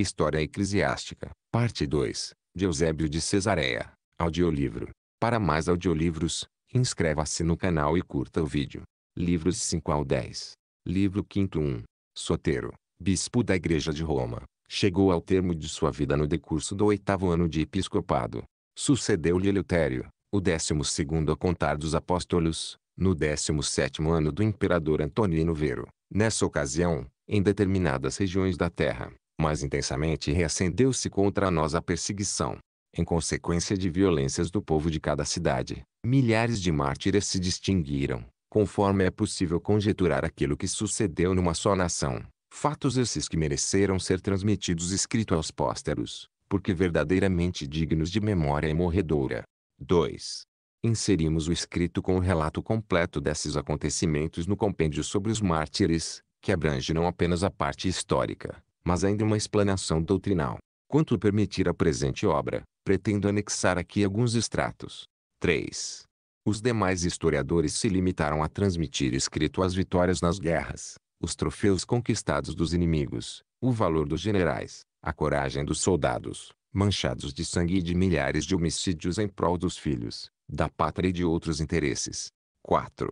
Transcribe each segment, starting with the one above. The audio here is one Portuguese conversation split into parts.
História Eclesiástica, Parte 2, de Eusébio de Cesareia. Audiolivro. Para mais audiolivros, inscreva-se no canal e curta o vídeo. Livros 5 ao 10. Livro 5 1. Sotero, bispo da Igreja de Roma, chegou ao termo de sua vida no decurso do oitavo ano de episcopado. Sucedeu-lhe Eleutério, o décimo segundo a contar dos apóstolos, no décimo sétimo ano do imperador Antonino Vero. Nessa ocasião, em determinadas regiões da terra, mais intensamente reacendeu-se contra nós a perseguição. Em consequência de violências do povo de cada cidade, milhares de mártires se distinguiram, conforme é possível conjeturar aquilo que sucedeu numa só nação. Fatos esses que mereceram ser transmitidos escrito aos pósteros, porque verdadeiramente dignos de memória emorredoura. 2. Inserimos o escrito com o relato completo desses acontecimentos no compêndio sobre os mártires, que abrange não apenas a parte histórica, mas ainda uma explanação doutrinal. Quanto permitir a presente obra, pretendo anexar aqui alguns extratos. 3. Os demais historiadores se limitaram a transmitir escrito as vitórias nas guerras, os troféus conquistados dos inimigos, o valor dos generais, a coragem dos soldados, manchados de sangue e de milhares de homicídios em prol dos filhos, da pátria e de outros interesses. 4.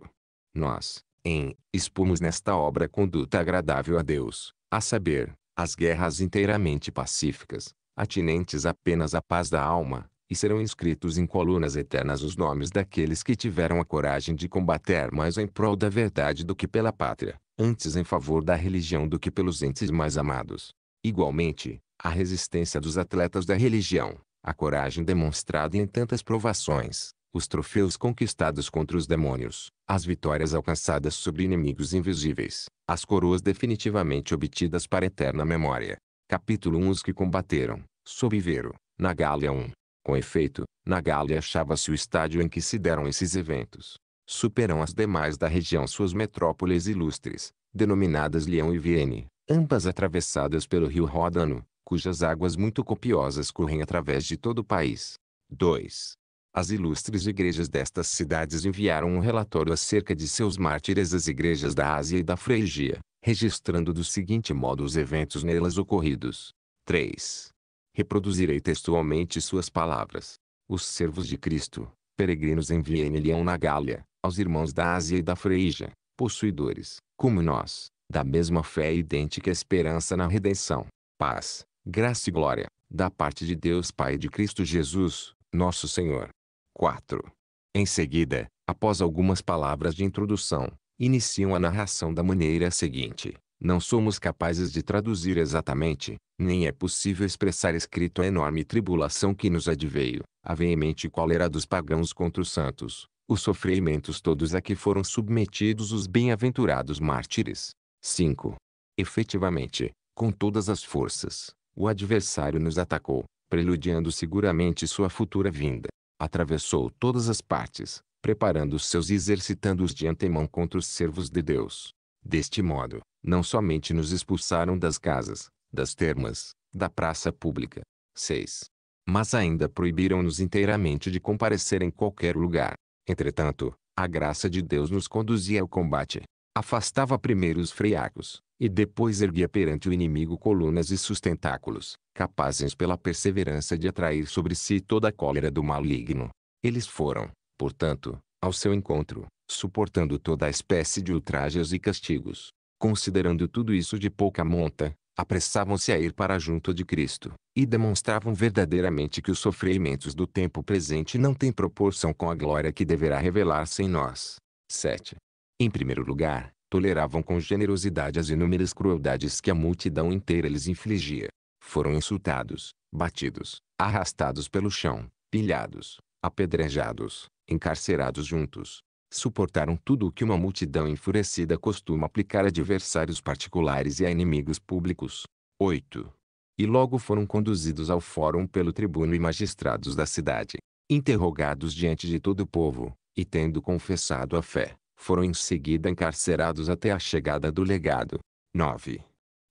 Nós, em, expomos nesta obra a conduta agradável a Deus, a saber, as guerras inteiramente pacíficas, atinentes apenas à paz da alma, e serão inscritos em colunas eternas os nomes daqueles que tiveram a coragem de combater mais em prol da verdade do que pela pátria, antes em favor da religião do que pelos entes mais amados. Igualmente, a resistência dos atletas da religião, a coragem demonstrada em tantas provações, os troféus conquistados contra os demônios, as vitórias alcançadas sobre inimigos invisíveis, as coroas definitivamente obtidas para eterna memória. Capítulo 1 Os que combateram, Vero, na Gália 1. Com efeito, na Gália achava-se o estádio em que se deram esses eventos. Superam as demais da região suas metrópoles ilustres, denominadas Leão e Viene, ambas atravessadas pelo rio Ródano, cujas águas muito copiosas correm através de todo o país. 2. As ilustres igrejas destas cidades enviaram um relatório acerca de seus mártires às igrejas da Ásia e da Freigia, registrando do seguinte modo os eventos nelas ocorridos. 3. Reproduzirei textualmente suas palavras. Os servos de Cristo, peregrinos em Viena e Leão na Gália, aos irmãos da Ásia e da Freigia, possuidores, como nós, da mesma fé e idêntica esperança na redenção, paz, graça e glória, da parte de Deus Pai e de Cristo Jesus, nosso Senhor. 4. Em seguida, após algumas palavras de introdução, iniciam a narração da maneira seguinte. Não somos capazes de traduzir exatamente, nem é possível expressar escrito a enorme tribulação que nos adveio, a veemente cólera dos pagãos contra os santos, os sofrimentos todos a que foram submetidos os bem-aventurados mártires. 5. Efetivamente, com todas as forças, o adversário nos atacou, preludiando seguramente sua futura vinda. Atravessou todas as partes, preparando os seus e exercitando-os de antemão contra os servos de Deus. Deste modo, não somente nos expulsaram das casas, das termas, da praça pública. 6. Mas ainda proibiram-nos inteiramente de comparecer em qualquer lugar. Entretanto, a graça de Deus nos conduzia ao combate. Afastava primeiro os friacos, e depois erguia perante o inimigo colunas e sustentáculos, capazes pela perseverança de atrair sobre si toda a cólera do maligno. Eles foram, portanto, ao seu encontro, suportando toda a espécie de ultrajes e castigos. Considerando tudo isso de pouca monta, apressavam-se a ir para junto de Cristo, e demonstravam verdadeiramente que os sofrimentos do tempo presente não têm proporção com a glória que deverá revelar-se em nós. 7. Em primeiro lugar, toleravam com generosidade as inúmeras crueldades que a multidão inteira lhes infligia. Foram insultados, batidos, arrastados pelo chão, pilhados, apedrejados, encarcerados juntos. Suportaram tudo o que uma multidão enfurecida costuma aplicar a adversários particulares e a inimigos públicos. 8. E logo foram conduzidos ao fórum pelo tribuno e magistrados da cidade, interrogados diante de todo o povo, e tendo confessado a fé, foram em seguida encarcerados até a chegada do legado. 9.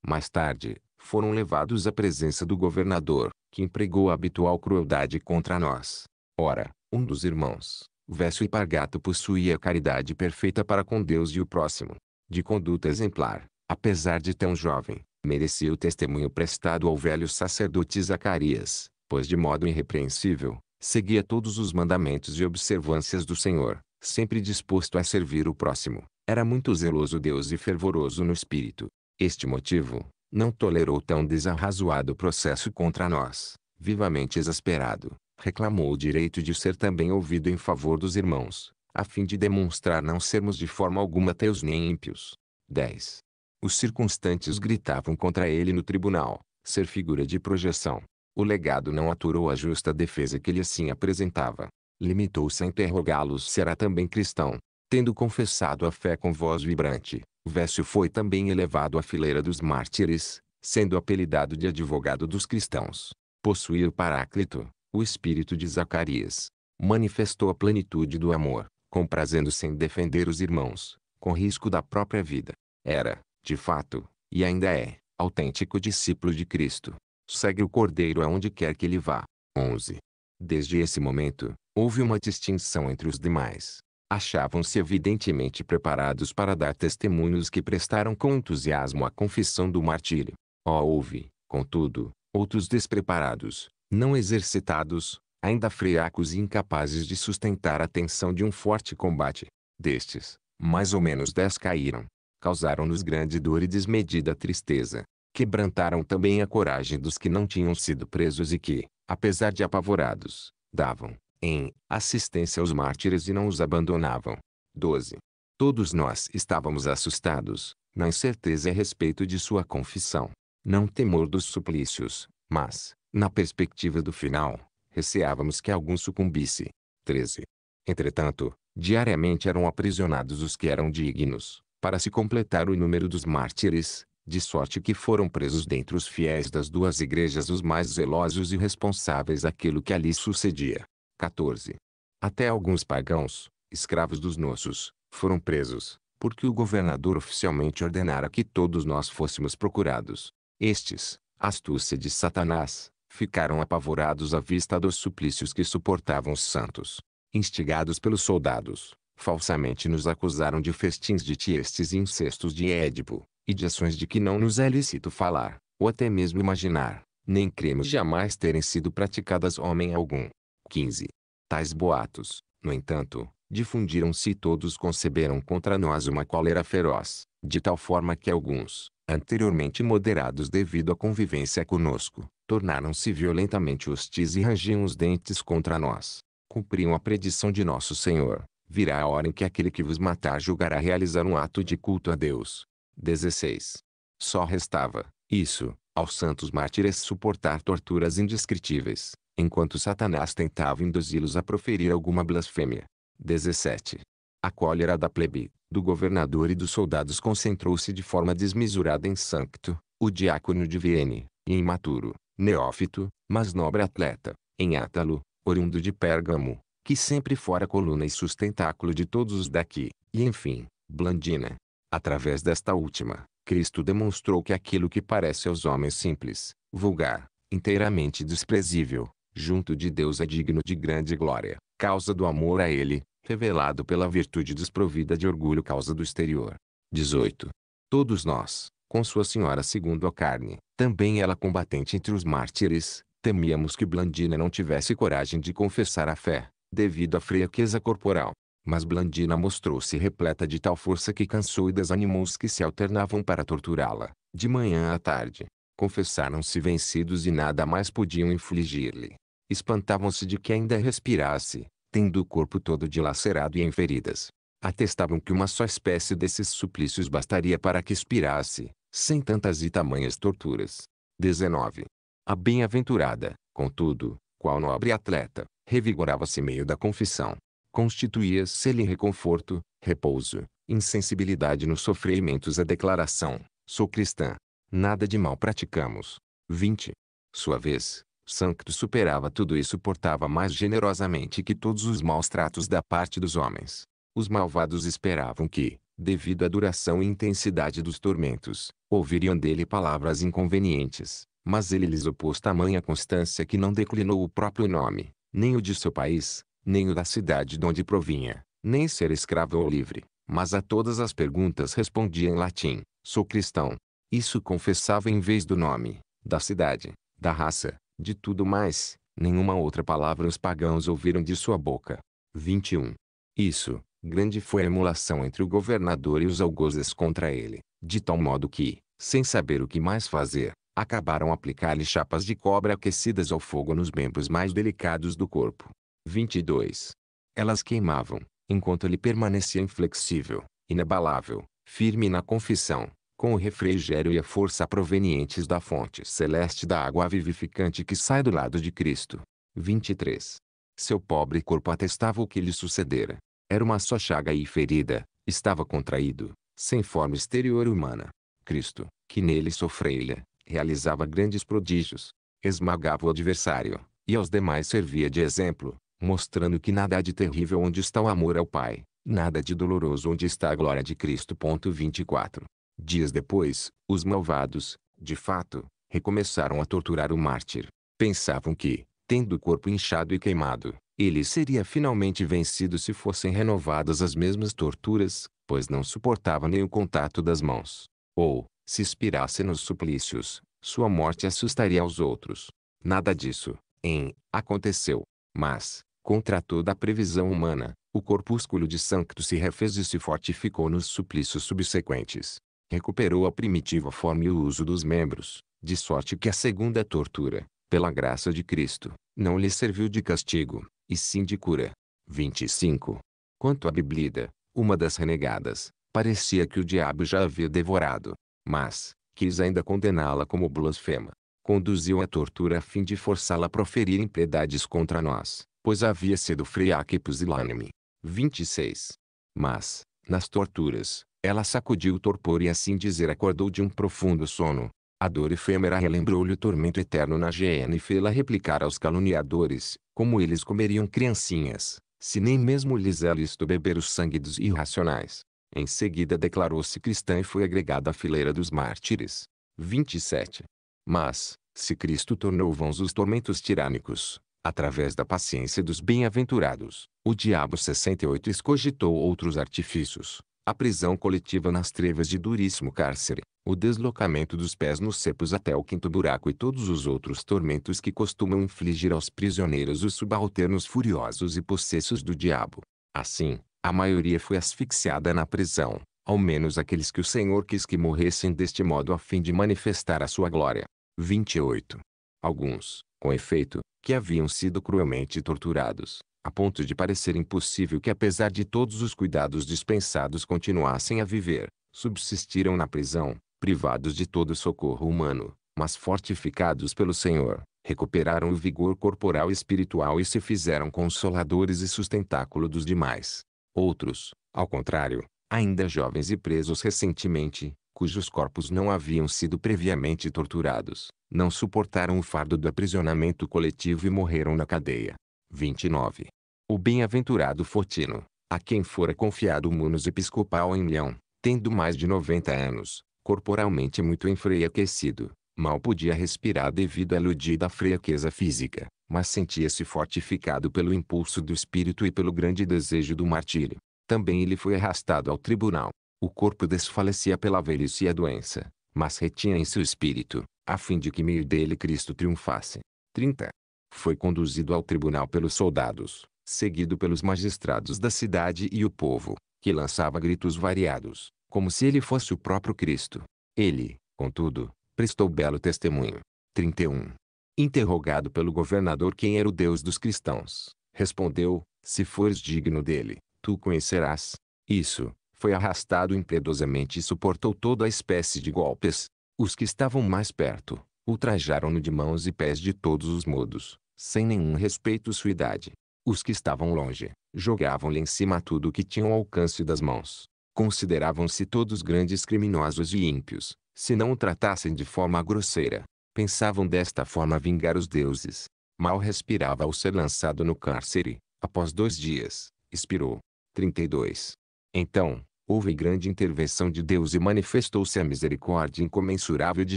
Mais tarde, foram levados à presença do governador, que empregou a habitual crueldade contra nós. Ora, um dos irmãos, Vécio Pargato possuía caridade perfeita para com Deus e o próximo. De conduta exemplar, apesar de tão jovem, merecia o testemunho prestado ao velho sacerdote Zacarias, pois de modo irrepreensível, seguia todos os mandamentos e observâncias do Senhor, sempre disposto a servir o próximo, era muito zeloso Deus e fervoroso no espírito. Este motivo, não tolerou tão desarrazoado processo contra nós, vivamente exasperado, reclamou o direito de ser também ouvido em favor dos irmãos, a fim de demonstrar não sermos de forma alguma teus nem ímpios. 10. Os circunstantes gritavam contra ele no tribunal, ser figura de projeção. O legado não aturou a justa defesa que ele assim apresentava limitou-se a interrogá-los: será também cristão? Tendo confessado a fé com voz vibrante, Vécio foi também elevado à fileira dos mártires, sendo apelidado de advogado dos cristãos. Possuía o Paráclito, o espírito de Zacarias. Manifestou a plenitude do amor, comprazendo-se em defender os irmãos, com risco da própria vida. Era, de fato, e ainda é, autêntico discípulo de Cristo. Segue o Cordeiro aonde quer que ele vá. 11. Desde esse momento, Houve uma distinção entre os demais. Achavam-se evidentemente preparados para dar testemunhos que prestaram com entusiasmo a confissão do martírio. Oh, houve, contudo, outros despreparados, não exercitados, ainda friacos e incapazes de sustentar a tensão de um forte combate. Destes, mais ou menos dez caíram. Causaram-nos grande dor e desmedida tristeza. Quebrantaram também a coragem dos que não tinham sido presos e que, apesar de apavorados, davam, em assistência aos mártires e não os abandonavam. 12. Todos nós estávamos assustados, na incerteza a respeito de sua confissão. Não temor dos suplícios, mas, na perspectiva do final, receávamos que algum sucumbisse. 13. Entretanto, diariamente eram aprisionados os que eram dignos, para se completar o número dos mártires, de sorte que foram presos dentre os fiéis das duas igrejas os mais zelosos e responsáveis daquilo que ali sucedia. 14. Até alguns pagãos, escravos dos nossos, foram presos, porque o governador oficialmente ordenara que todos nós fôssemos procurados. Estes, astúcia de Satanás, ficaram apavorados à vista dos suplícios que suportavam os santos. Instigados pelos soldados, falsamente nos acusaram de festins de tiestes e incestos de Édipo, e de ações de que não nos é lícito falar, ou até mesmo imaginar, nem cremos jamais terem sido praticadas homem algum. 15. Tais boatos, no entanto, difundiram-se e todos conceberam contra nós uma cólera feroz, de tal forma que alguns, anteriormente moderados devido à convivência conosco, tornaram-se violentamente hostis e rangiam os dentes contra nós. Cumpriam a predição de nosso Senhor, virá a hora em que aquele que vos matar julgará realizar um ato de culto a Deus. 16. Só restava, isso, aos santos mártires suportar torturas indescritíveis, enquanto Satanás tentava induzi-los a proferir alguma blasfêmia. 17. A cólera da plebe, do governador e dos soldados concentrou-se de forma desmesurada em Sancto, o diácono de Viene, e em Maturo, neófito, mas nobre atleta, em Átalo, oriundo de Pérgamo, que sempre fora coluna e sustentáculo de todos os daqui, e enfim, Blandina. Através desta última, Cristo demonstrou que aquilo que parece aos homens simples, vulgar, inteiramente desprezível, junto de Deus é digno de grande glória, causa do amor a Ele, revelado pela virtude desprovida de orgulho causa do exterior. 18. Todos nós, com sua senhora segundo a carne, também ela combatente entre os mártires, temíamos que Blandina não tivesse coragem de confessar a fé, devido à fraqueza corporal. Mas Blandina mostrou-se repleta de tal força que cansou e desanimou os que se alternavam para torturá-la, de manhã à tarde. Confessaram-se vencidos e nada mais podiam infligir-lhe. Espantavam-se de que ainda respirasse, tendo o corpo todo dilacerado e em feridas. Atestavam que uma só espécie desses suplícios bastaria para que expirasse, sem tantas e tamanhas torturas. 19. A bem-aventurada, contudo, qual nobre atleta, revigorava-se meio da confissão. Constituía-se-lhe reconforto, repouso, insensibilidade nos sofrimentos a declaração, sou cristã. Nada de mal praticamos. 20. Sua vez, Sancto superava tudo e suportava mais generosamente que todos os maus tratos da parte dos homens. Os malvados esperavam que, devido à duração e intensidade dos tormentos, ouviriam dele palavras inconvenientes, mas ele lhes opôs tamanha constância que não declinou o próprio nome, nem o de seu país, nem o da cidade de onde provinha, nem ser escravo ou livre, mas a todas as perguntas respondia em latim, sou cristão. Isso confessava em vez do nome, da cidade, da raça, de tudo mais, nenhuma outra palavra os pagãos ouviram de sua boca. 21. Isso, grande foi a emulação entre o governador e os algozes contra ele, de tal modo que, sem saber o que mais fazer, acabaram aplicar-lhe chapas de cobre aquecidas ao fogo nos membros mais delicados do corpo. 22. Elas queimavam, enquanto ele permanecia inflexível, inabalável, firme na confissão, com o refrigério e a força provenientes da fonte celeste da água vivificante que sai do lado de Cristo. 23. Seu pobre corpo atestava o que lhe sucedera. Era uma só chaga e ferida, estava contraído, sem forma exterior humana. Cristo, que nele sofreia, realizava grandes prodígios, esmagava o adversário, e aos demais servia de exemplo, mostrando que nada há de terrível onde está o amor ao Pai, nada de doloroso onde está a glória de Cristo. 24. Dias depois, os malvados, de fato, recomeçaram a torturar o mártir. Pensavam que, tendo o corpo inchado e queimado, ele seria finalmente vencido se fossem renovadas as mesmas torturas, pois não suportava nem o contato das mãos. Ou, se expirasse nos suplícios, sua morte assustaria aos outros. Nada disso, em, aconteceu. Mas, contra toda a previsão humana, o corpúsculo de Sancto se refez e se fortificou nos suplícios subsequentes recuperou a primitiva forma e o uso dos membros, de sorte que a segunda tortura, pela graça de Cristo, não lhe serviu de castigo, e sim de cura. 25. Quanto à Biblida, uma das renegadas, parecia que o diabo já havia devorado, mas, quis ainda condená-la como blasfema. Conduziu a tortura a fim de forçá-la a proferir impiedades contra nós, pois havia sido friaca e pusilânime. 26. Mas, nas torturas, ela sacudiu o torpor e assim dizer acordou de um profundo sono. A dor efêmera relembrou-lhe o tormento eterno na GN e fê-la replicar aos caluniadores, como eles comeriam criancinhas, se nem mesmo lhes é listo beber o sangue dos irracionais. Em seguida declarou-se cristã e foi agregada à fileira dos mártires. 27. Mas, se Cristo tornou vãos os tormentos tirânicos, através da paciência dos bem-aventurados, o diabo 68 escogitou outros artifícios, a prisão coletiva nas trevas de duríssimo cárcere, o deslocamento dos pés nos cepos até o quinto buraco e todos os outros tormentos que costumam infligir aos prisioneiros os subalternos furiosos e possessos do diabo. Assim, a maioria foi asfixiada na prisão, ao menos aqueles que o Senhor quis que morressem deste modo a fim de manifestar a sua glória. 28. Alguns, com efeito, que haviam sido cruelmente torturados, a ponto de parecer impossível que apesar de todos os cuidados dispensados continuassem a viver, subsistiram na prisão, privados de todo socorro humano, mas fortificados pelo Senhor, recuperaram o vigor corporal e espiritual e se fizeram consoladores e sustentáculo dos demais. Outros, ao contrário, ainda jovens e presos recentemente, cujos corpos não haviam sido previamente torturados, não suportaram o fardo do aprisionamento coletivo e morreram na cadeia. 29. O bem-aventurado Fotino, a quem fora confiado o munus episcopal em Leão, tendo mais de 90 anos, corporalmente muito enfraquecido, mal podia respirar devido à ludida fraqueza física, mas sentia-se fortificado pelo impulso do espírito e pelo grande desejo do martírio. Também ele foi arrastado ao tribunal. O corpo desfalecia pela velhice e a doença, mas retinha em seu espírito, a fim de que meio dele Cristo triunfasse. 30. Foi conduzido ao tribunal pelos soldados, seguido pelos magistrados da cidade e o povo, que lançava gritos variados, como se ele fosse o próprio Cristo. Ele, contudo, prestou belo testemunho. 31. Interrogado pelo governador quem era o Deus dos cristãos, respondeu: Se fores digno dele, tu conhecerás. Isso, foi arrastado impiedosamente e suportou toda a espécie de golpes. Os que estavam mais perto, ultrajaram-no de mãos e pés de todos os modos, sem nenhum respeito à sua idade, os que estavam longe, jogavam-lhe em cima tudo o que tinham ao alcance das mãos. Consideravam-se todos grandes criminosos e ímpios, se não o tratassem de forma grosseira. Pensavam desta forma vingar os deuses. Mal respirava ao ser lançado no cárcere. Após dois dias, expirou. 32. Então, houve grande intervenção de Deus e manifestou-se a misericórdia incomensurável de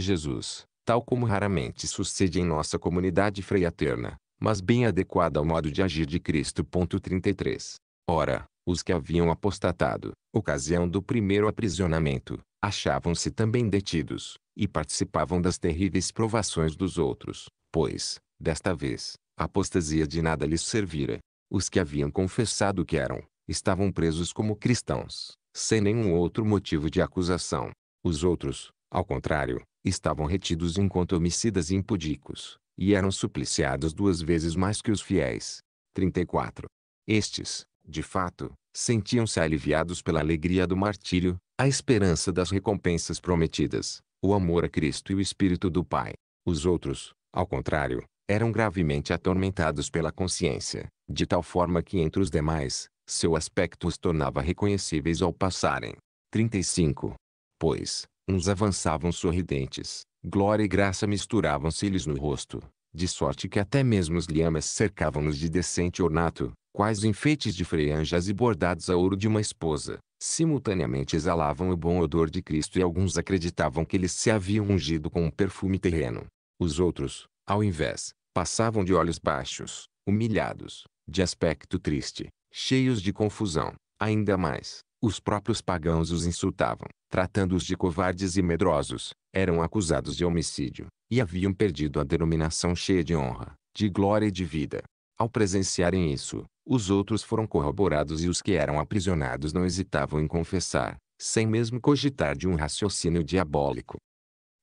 Jesus, tal como raramente sucede em nossa comunidade freiaterna, mas bem adequada ao modo de agir de Cristo. 33. Ora, os que haviam apostatado, ocasião do primeiro aprisionamento, achavam-se também detidos, e participavam das terríveis provações dos outros, pois, desta vez, a apostasia de nada lhes servira. Os que haviam confessado que eram, estavam presos como cristãos, sem nenhum outro motivo de acusação. Os outros, ao contrário, estavam retidos enquanto homicidas e impudicos, e eram supliciados duas vezes mais que os fiéis. 34. Estes, de fato, sentiam-se aliviados pela alegria do martírio, a esperança das recompensas prometidas, o amor a Cristo e o Espírito do Pai. Os outros, ao contrário, eram gravemente atormentados pela consciência, de tal forma que entre os demais, seu aspecto os tornava reconhecíveis ao passarem. 35. Pois, uns avançavam sorridentes, Glória e graça misturavam-se-lhes no rosto, de sorte que até mesmo os liamas cercavam-nos de decente ornato, quais enfeites de freanjas e bordados a ouro de uma esposa. Simultaneamente exalavam o bom odor de Cristo e alguns acreditavam que eles se haviam ungido com um perfume terreno. Os outros, ao invés, passavam de olhos baixos, humilhados, de aspecto triste, cheios de confusão. Ainda mais, os próprios pagãos os insultavam, tratando-os de covardes e medrosos, eram acusados de homicídio, e haviam perdido a denominação cheia de honra, de glória e de vida. Ao presenciarem isso, os outros foram corroborados e os que eram aprisionados não hesitavam em confessar, sem mesmo cogitar de um raciocínio diabólico.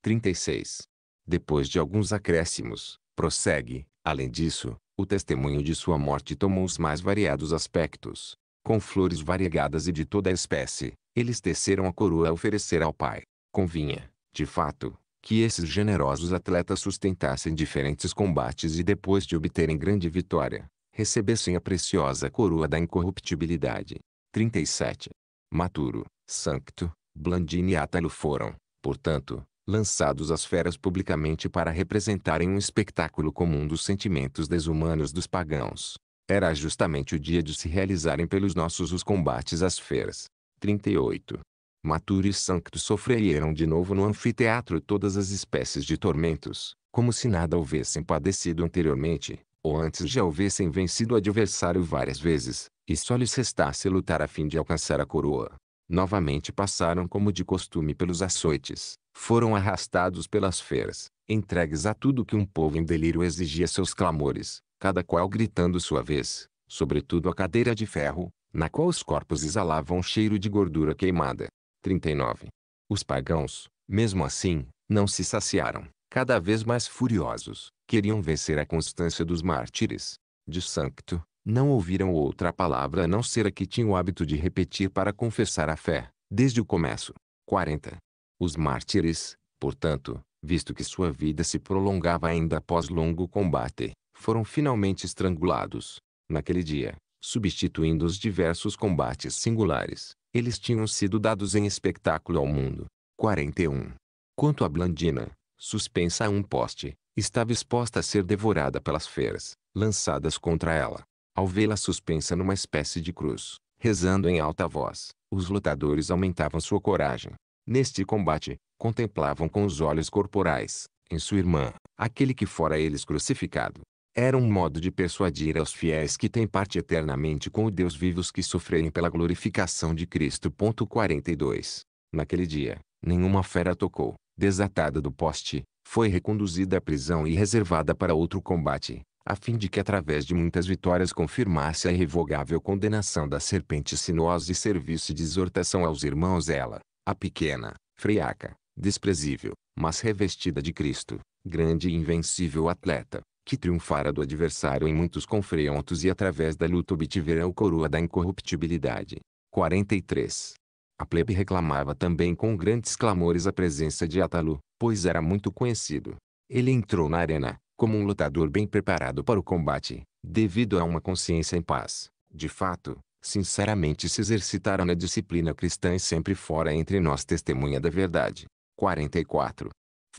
36. Depois de alguns acréscimos, prossegue, além disso, o testemunho de sua morte tomou os mais variados aspectos. Com flores variegadas e de toda espécie, eles teceram a coroa a oferecer ao pai. Convinha, de fato, que esses generosos atletas sustentassem diferentes combates e depois de obterem grande vitória, recebessem a preciosa coroa da incorruptibilidade. 37. Maturo, Sancto, Blandini e Átalo foram, portanto, lançados às feras publicamente para representarem um espetáculo comum dos sentimentos desumanos dos pagãos. Era justamente o dia de se realizarem pelos nossos os combates às feras. 38. Maturi Sancto sofreram de novo no anfiteatro todas as espécies de tormentos, como se nada houvessem padecido anteriormente, ou antes já houvessem vencido o adversário várias vezes, e só lhes restasse lutar a fim de alcançar a coroa. Novamente passaram como de costume pelos açoites, foram arrastados pelas feiras, entregues a tudo que um povo em delírio exigia seus clamores, cada qual gritando sua vez, sobretudo a cadeira de ferro, na qual os corpos exalavam um cheiro de gordura queimada, 39. Os pagãos, mesmo assim, não se saciaram. Cada vez mais furiosos, queriam vencer a constância dos mártires. De Sancto, não ouviram outra palavra a não ser a que tinham o hábito de repetir para confessar a fé, desde o começo. 40. Os mártires, portanto, visto que sua vida se prolongava ainda após longo combate, foram finalmente estrangulados. Naquele dia, substituindo os diversos combates singulares, eles tinham sido dados em espetáculo ao mundo. 41. Quanto a Blandina, suspensa a um poste, estava exposta a ser devorada pelas feras, lançadas contra ela. Ao vê-la suspensa numa espécie de cruz, rezando em alta voz, os lutadores aumentavam sua coragem. Neste combate, contemplavam com os olhos corporais, em sua irmã, aquele que fora eles crucificado. Era um modo de persuadir aos fiéis que têm parte eternamente com o Deus vivos que sofrerem pela glorificação de Cristo. 42. Naquele dia, nenhuma fera tocou, desatada do poste, foi reconduzida à prisão e reservada para outro combate, a fim de que através de muitas vitórias confirmasse a irrevogável condenação da serpente sinuosa e serviço de exortação aos irmãos ela, a pequena, friaca, desprezível, mas revestida de Cristo, grande e invencível atleta, que triunfara do adversário em muitos confrontos e através da luta obtivera o coroa da incorruptibilidade. 43. A plebe reclamava também com grandes clamores a presença de Atalu, pois era muito conhecido. Ele entrou na arena, como um lutador bem preparado para o combate, devido a uma consciência em paz. De fato, sinceramente se exercitaram na disciplina cristã e sempre fora entre nós testemunha da verdade. 44.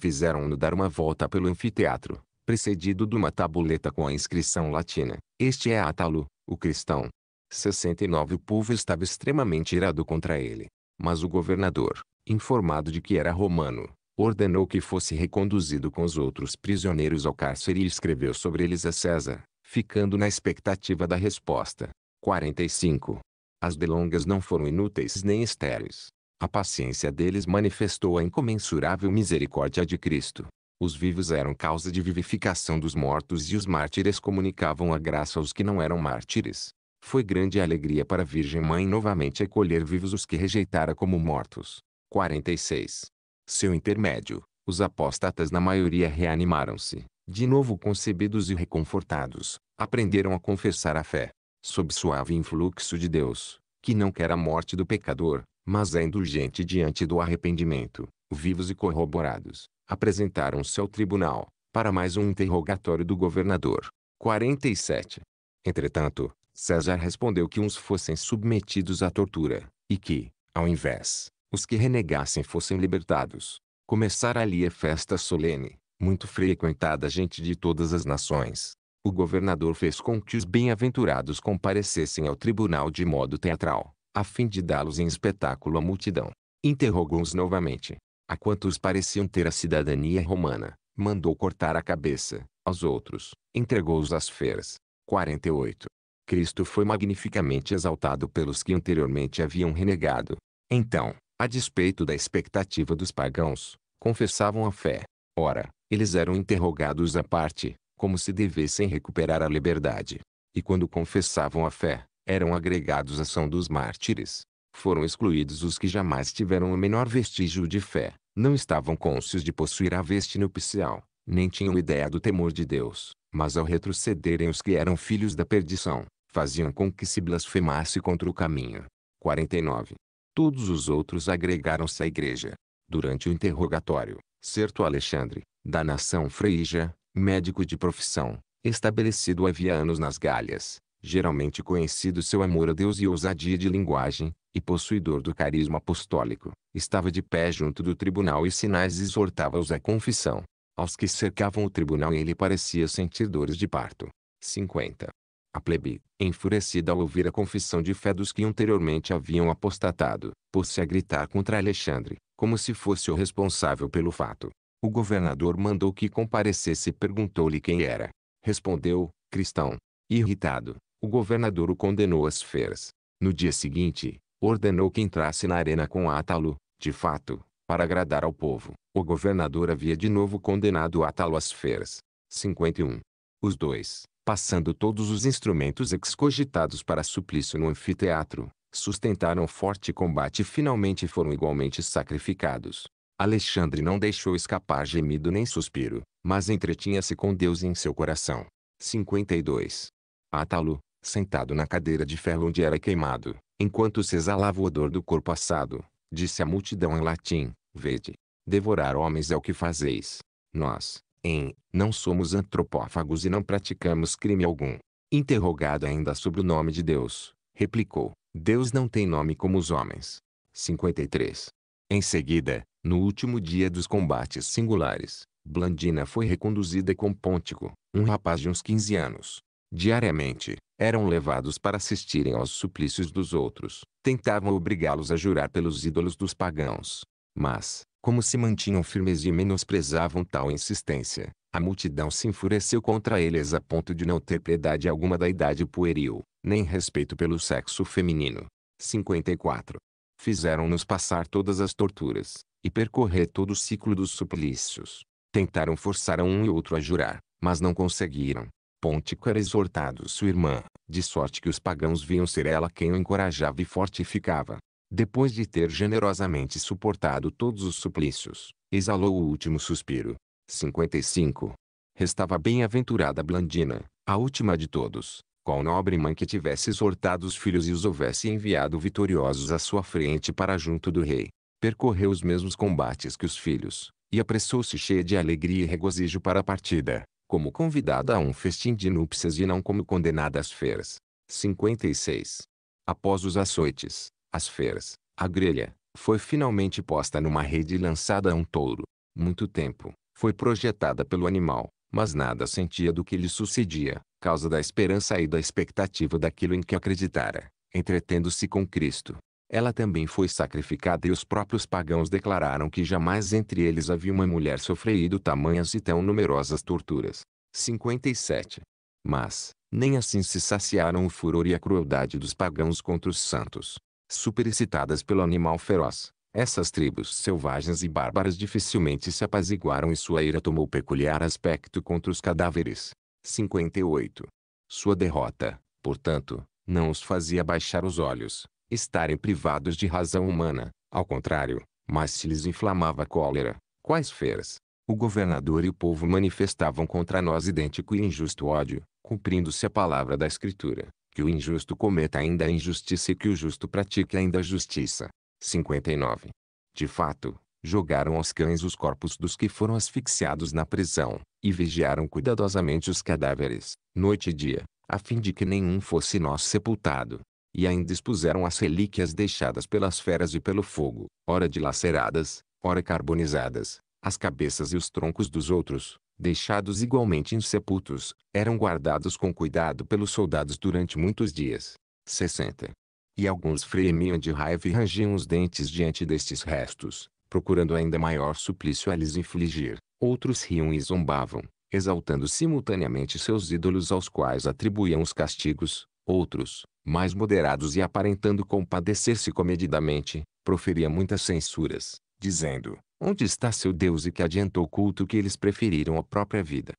Fizeram-no dar uma volta pelo anfiteatro, precedido de uma tabuleta com a inscrição latina. Este é Átalo, o cristão. 69 O povo estava extremamente irado contra ele. Mas o governador, informado de que era romano, ordenou que fosse reconduzido com os outros prisioneiros ao cárcere e escreveu sobre eles a César, ficando na expectativa da resposta. 45. As delongas não foram inúteis nem estéreis. A paciência deles manifestou a incomensurável misericórdia de Cristo. Os vivos eram causa de vivificação dos mortos e os mártires comunicavam a graça aos que não eram mártires. Foi grande alegria para a Virgem Mãe novamente acolher vivos os que rejeitara como mortos. 46. Seu intermédio, os apóstatas na maioria reanimaram-se, de novo concebidos e reconfortados, aprenderam a confessar a fé. Sob suave influxo de Deus, que não quer a morte do pecador, mas é indulgente diante do arrependimento, vivos e corroborados, apresentaram-se ao tribunal, para mais um interrogatório do governador. 47. Entretanto, César respondeu que uns fossem submetidos à tortura, e que, ao invés, os que renegassem fossem libertados. Começara ali a é festa solene, muito frequentada gente de todas as nações. O governador fez com que os bem-aventurados comparecessem ao tribunal de modo teatral, a fim de dá-los em espetáculo à multidão. Interrogou-os novamente, a quantos pareciam ter a cidadania romana, mandou cortar a cabeça, aos outros, entregou-os às feras. 48. Cristo foi magnificamente exaltado pelos que anteriormente haviam renegado. Então, a despeito da expectativa dos pagãos, confessavam a fé. Ora, eles eram interrogados à parte, como se devessem recuperar a liberdade. E quando confessavam a fé, eram agregados à ação dos mártires. Foram excluídos os que jamais tiveram o menor vestígio de fé. Não estavam cônscios de possuir a veste nupcial, nem tinham ideia do temor de Deus, mas ao retrocederem os que eram filhos da perdição, faziam com que se blasfemasse contra o caminho. 49. Todos os outros agregaram-se à igreja. Durante o interrogatório, Certo Alexandre, da nação freija, médico de profissão, estabelecido havia anos nas Galhas, geralmente conhecido seu amor a Deus e ousadia de linguagem, e possuidor do carisma apostólico, estava de pé junto do tribunal e sinais exortava-os à confissão. Aos que cercavam o tribunal ele parecia sentir dores de parto. 50. A plebe, enfurecida ao ouvir a confissão de fé dos que anteriormente haviam apostatado, pôs-se a gritar contra Alexandre, como se fosse o responsável pelo fato. O governador mandou que comparecesse e perguntou-lhe quem era. Respondeu, cristão. Irritado, o governador o condenou às feras. No dia seguinte, ordenou que entrasse na arena com Átalo, de fato, para agradar ao povo. O governador havia de novo condenado Átalo às feras. 51. Os dois, passando todos os instrumentos excogitados para suplício no anfiteatro, sustentaram forte combate e finalmente foram igualmente sacrificados. Alexandre não deixou escapar gemido nem suspiro, mas entretinha-se com Deus em seu coração. 52. Átalo, sentado na cadeira de ferro onde era queimado, enquanto se exalava o odor do corpo assado, disse a multidão em latim, vede, devorar homens é o que fazeis. Nós, em, não somos antropófagos e não praticamos crime algum. Interrogado ainda sobre o nome de Deus, replicou, Deus não tem nome como os homens. 53. Em seguida, no último dia dos combates singulares, Blandina foi reconduzida com Pontico, um rapaz de uns 15 anos. Diariamente, eram levados para assistirem aos suplícios dos outros, tentavam obrigá-los a jurar pelos ídolos dos pagãos. Mas, como se mantinham firmes e menosprezavam tal insistência, a multidão se enfureceu contra eles a ponto de não ter piedade alguma da idade pueril, nem respeito pelo sexo feminino. 54. Fizeram-nos passar todas as torturas, e percorrer todo o ciclo dos suplícios. Tentaram forçar um e outro a jurar, mas não conseguiram. Pontico era exortado sua irmã, de sorte que os pagãos viam ser ela quem o encorajava e fortificava. Depois de ter generosamente suportado todos os suplícios, exalou o último suspiro. 55. Restava bem-aventurada Blandina, a última de todos, qual nobre mãe que tivesse exortado os filhos e os houvesse enviado vitoriosos à sua frente para junto do rei. Percorreu os mesmos combates que os filhos, e apressou-se cheia de alegria e regozijo para a partida, como convidada a um festim de núpcias e não como condenada às feiras. 56. Após os açoites, as feiras, a grelha, foi finalmente posta numa rede e lançada a um touro. Muito tempo, foi projetada pelo animal, mas nada sentia do que lhe sucedia, causa da esperança e da expectativa daquilo em que acreditara, entretendo-se com Cristo, ela também foi sacrificada e os próprios pagãos declararam que jamais entre eles havia uma mulher sofrido tamanhas e tão numerosas torturas. 57. Mas, nem assim se saciaram o furor e a crueldade dos pagãos contra os santos. Superexcitadas pelo animal feroz, essas tribos selvagens e bárbaras dificilmente se apaziguaram e sua ira tomou peculiar aspecto contra os cadáveres. 58. Sua derrota, portanto, não os fazia baixar os olhos, estarem privados de razão humana, ao contrário, mas se lhes inflamava a cólera, quais feras, o governador e o povo manifestavam contra nós idêntico e injusto ódio, cumprindo-se a palavra da Escritura, que o injusto cometa ainda a injustiça e que o justo pratique ainda a justiça. 59. De fato, jogaram aos cães os corpos dos que foram asfixiados na prisão, e vigiaram cuidadosamente os cadáveres, noite e dia, a fim de que nenhum fosse nosso sepultado e ainda expuseram as relíquias deixadas pelas feras e pelo fogo, ora dilaceradas, ora carbonizadas, as cabeças e os troncos dos outros, deixados igualmente insepultos, eram guardados com cuidado pelos soldados durante muitos dias. 60. E alguns fremiam de raiva e rangiam os dentes diante destes restos, procurando ainda maior suplício a lhes infligir. Outros riam e zombavam, exaltando simultaneamente seus ídolos aos quais atribuíam os castigos. Outros, mais moderados e aparentando compadecer-se comedidamente, proferia muitas censuras, dizendo: Onde está seu Deus e que adiantou o culto que eles preferiram à própria vida?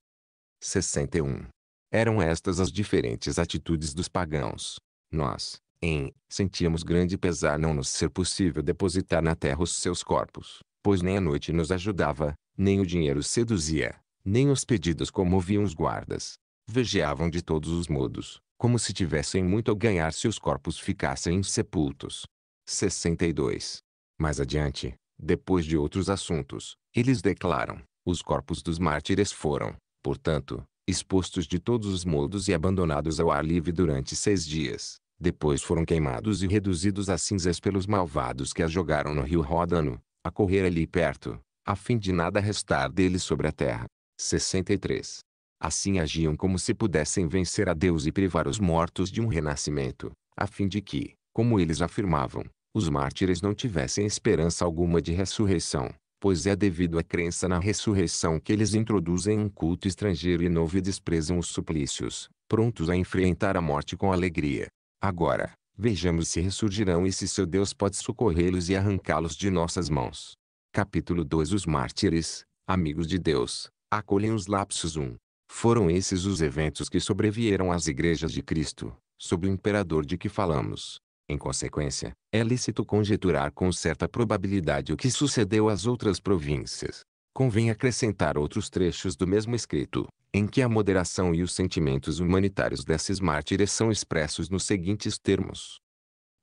61. Eram estas as diferentes atitudes dos pagãos. Nós, em, sentíamos grande pesar não nos ser possível depositar na terra os seus corpos, pois nem a noite nos ajudava, nem o dinheiro seduzia, nem os pedidos comoviam os guardas. Vegeavam de todos os modos, como se tivessem muito a ganhar se os corpos ficassem sepultos. 62. Mais adiante, depois de outros assuntos, eles declaram: os corpos dos mártires foram, portanto, expostos de todos os modos e abandonados ao ar livre durante seis dias. Depois foram queimados e reduzidos a cinzas pelos malvados que as jogaram no rio Ródano, a correr ali perto, a fim de nada restar deles sobre a terra. 63. Assim agiam como se pudessem vencer a Deus e privar os mortos de um renascimento, a fim de que, como eles afirmavam, os mártires não tivessem esperança alguma de ressurreição, pois é devido à crença na ressurreição que eles introduzem um culto estrangeiro e novo e desprezam os suplícios, prontos a enfrentar a morte com alegria. Agora, vejamos se ressurgirão e se seu Deus pode socorrê-los e arrancá-los de nossas mãos. Capítulo 2 Os mártires, amigos de Deus, acolhem os lapsos 1, foram esses os eventos que sobrevieram às igrejas de Cristo, sob o imperador de que falamos. Em consequência, é lícito conjeturar com certa probabilidade o que sucedeu às outras províncias. Convém acrescentar outros trechos do mesmo escrito, em que a moderação e os sentimentos humanitários desses mártires são expressos nos seguintes termos.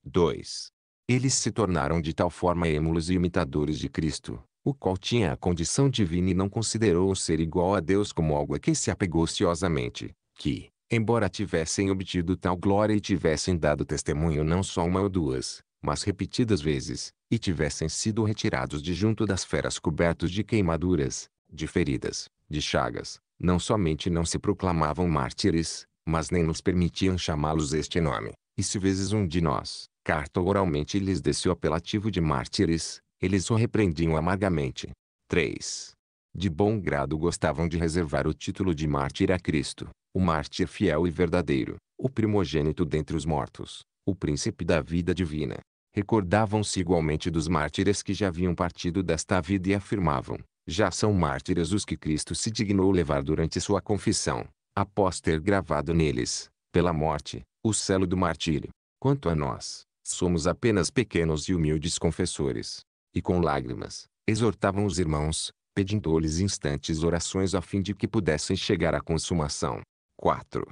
2. Eles se tornaram de tal forma êmulos e imitadores de Cristo, o qual tinha a condição divina e não considerou o ser igual a Deus como algo a que se apegou ociosamente, que, embora tivessem obtido tal glória e tivessem dado testemunho não só uma ou duas, mas repetidas vezes, e tivessem sido retirados de junto das feras cobertos de queimaduras, de feridas, de chagas, não somente não se proclamavam mártires, mas nem nos permitiam chamá-los este nome. E se vezes um de nós, carta oralmente lhes desse o apelativo de mártires, eles o repreendiam amargamente. 3. De bom grado gostavam de reservar o título de mártir a Cristo, o mártir fiel e verdadeiro, o primogênito dentre os mortos, o príncipe da vida divina. Recordavam-se igualmente dos mártires que já haviam partido desta vida e afirmavam: já são mártires os que Cristo se dignou levar durante sua confissão, após ter gravado neles, pela morte, o selo do martírio. Quanto a nós, somos apenas pequenos e humildes confessores e com lágrimas, exortavam os irmãos, pedindo-lhes instantes orações a fim de que pudessem chegar à consumação. 4.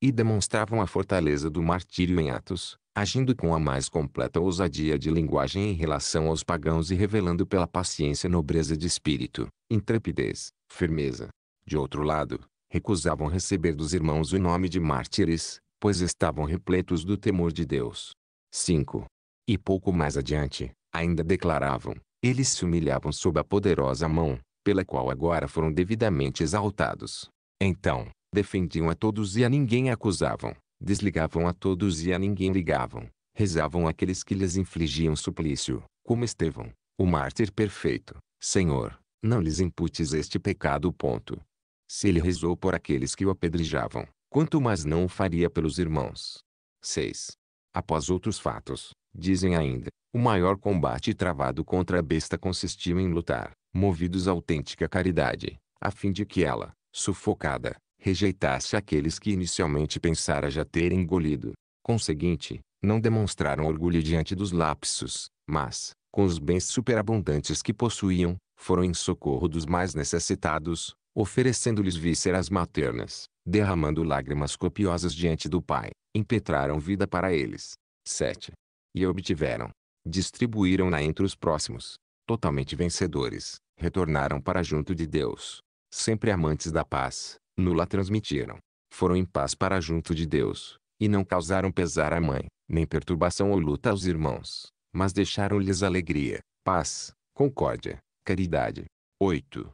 E demonstravam a fortaleza do martírio em Atos, agindo com a mais completa ousadia de linguagem em relação aos pagãos e revelando pela paciência nobreza de espírito, intrepidez, firmeza. De outro lado, recusavam receber dos irmãos o nome de mártires, pois estavam repletos do temor de Deus. 5. E pouco mais adiante, ainda declaravam, eles se humilhavam sob a poderosa mão, pela qual agora foram devidamente exaltados. Então, defendiam a todos e a ninguém acusavam, desligavam a todos e a ninguém ligavam, rezavam aqueles que lhes infligiam suplício, como Estevão, o mártir perfeito. Senhor, não lhes imputes este pecado. Ponto. Se ele rezou por aqueles que o apedrejavam, quanto mais não o faria pelos irmãos. 6. Após outros fatos, Dizem ainda, o maior combate travado contra a besta consistiu em lutar, movidos à autêntica caridade, a fim de que ela, sufocada, rejeitasse aqueles que inicialmente pensara já ter engolido. Conseguinte, não demonstraram orgulho diante dos lapsos, mas, com os bens superabundantes que possuíam, foram em socorro dos mais necessitados, oferecendo-lhes vísceras maternas, derramando lágrimas copiosas diante do Pai, impetraram vida para eles. 7 e obtiveram. Distribuíram-na entre os próximos. Totalmente vencedores, retornaram para junto de Deus. Sempre amantes da paz, nula transmitiram. Foram em paz para junto de Deus, e não causaram pesar à mãe, nem perturbação ou luta aos irmãos, mas deixaram-lhes alegria, paz, concórdia, caridade. 8.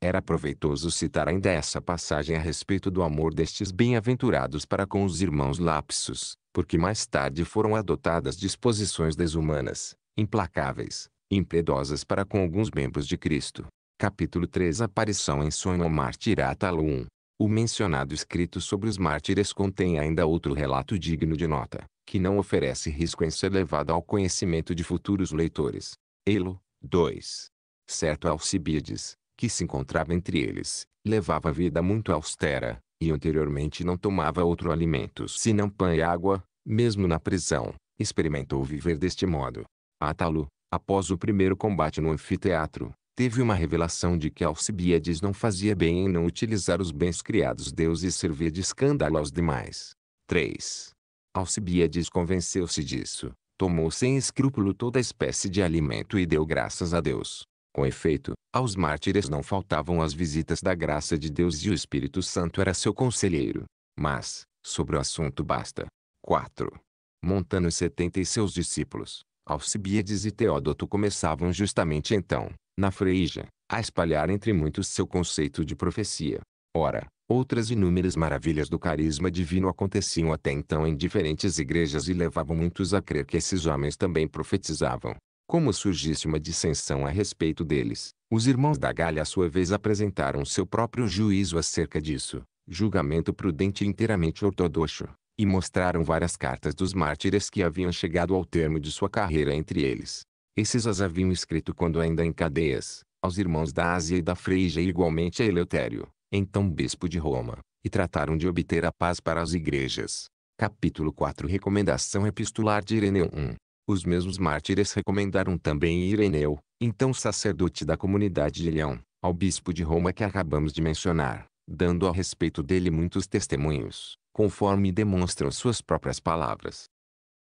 Era proveitoso citar ainda essa passagem a respeito do amor destes bem-aventurados para com os irmãos lapsos, porque mais tarde foram adotadas disposições desumanas, implacáveis, impiedosas para com alguns membros de Cristo. Capítulo 3 Aparição em sonho ao mártir Atalo 1 O mencionado escrito sobre os mártires contém ainda outro relato digno de nota, que não oferece risco em ser levado ao conhecimento de futuros leitores. Elo 2 Certo Alcibiades, que se encontrava entre eles, levava vida muito austera, e anteriormente não tomava outro alimento senão pão e água, mesmo na prisão, experimentou viver deste modo. Atalo, após o primeiro combate no anfiteatro, teve uma revelação de que Alcibiades não fazia bem em não utilizar os bens criados Deus e servir de escândalo aos demais. 3. Alcibiades convenceu-se disso, tomou sem escrúpulo toda espécie de alimento e deu graças a Deus. Com efeito, aos mártires não faltavam as visitas da graça de Deus e o Espírito Santo era seu conselheiro. Mas, sobre o assunto basta. 4. Montano e 70 e seus discípulos, Alcibíades e Teódoto começavam justamente então, na Freija, a espalhar entre muitos seu conceito de profecia. Ora, outras inúmeras maravilhas do carisma divino aconteciam até então em diferentes igrejas e levavam muitos a crer que esses homens também profetizavam. Como surgisse uma dissensão a respeito deles, os irmãos da Galha à sua vez apresentaram seu próprio juízo acerca disso, julgamento prudente e inteiramente ortodoxo, e mostraram várias cartas dos mártires que haviam chegado ao termo de sua carreira entre eles. Esses as haviam escrito quando ainda em cadeias, aos irmãos da Ásia e da Frígia e igualmente a Eleutério, então bispo de Roma, e trataram de obter a paz para as igrejas. Capítulo 4 Recomendação Epistolar de Ireneu 1 os mesmos mártires recomendaram também Ireneu, então sacerdote da comunidade de Leão, ao bispo de Roma que acabamos de mencionar, dando a respeito dele muitos testemunhos, conforme demonstram suas próprias palavras.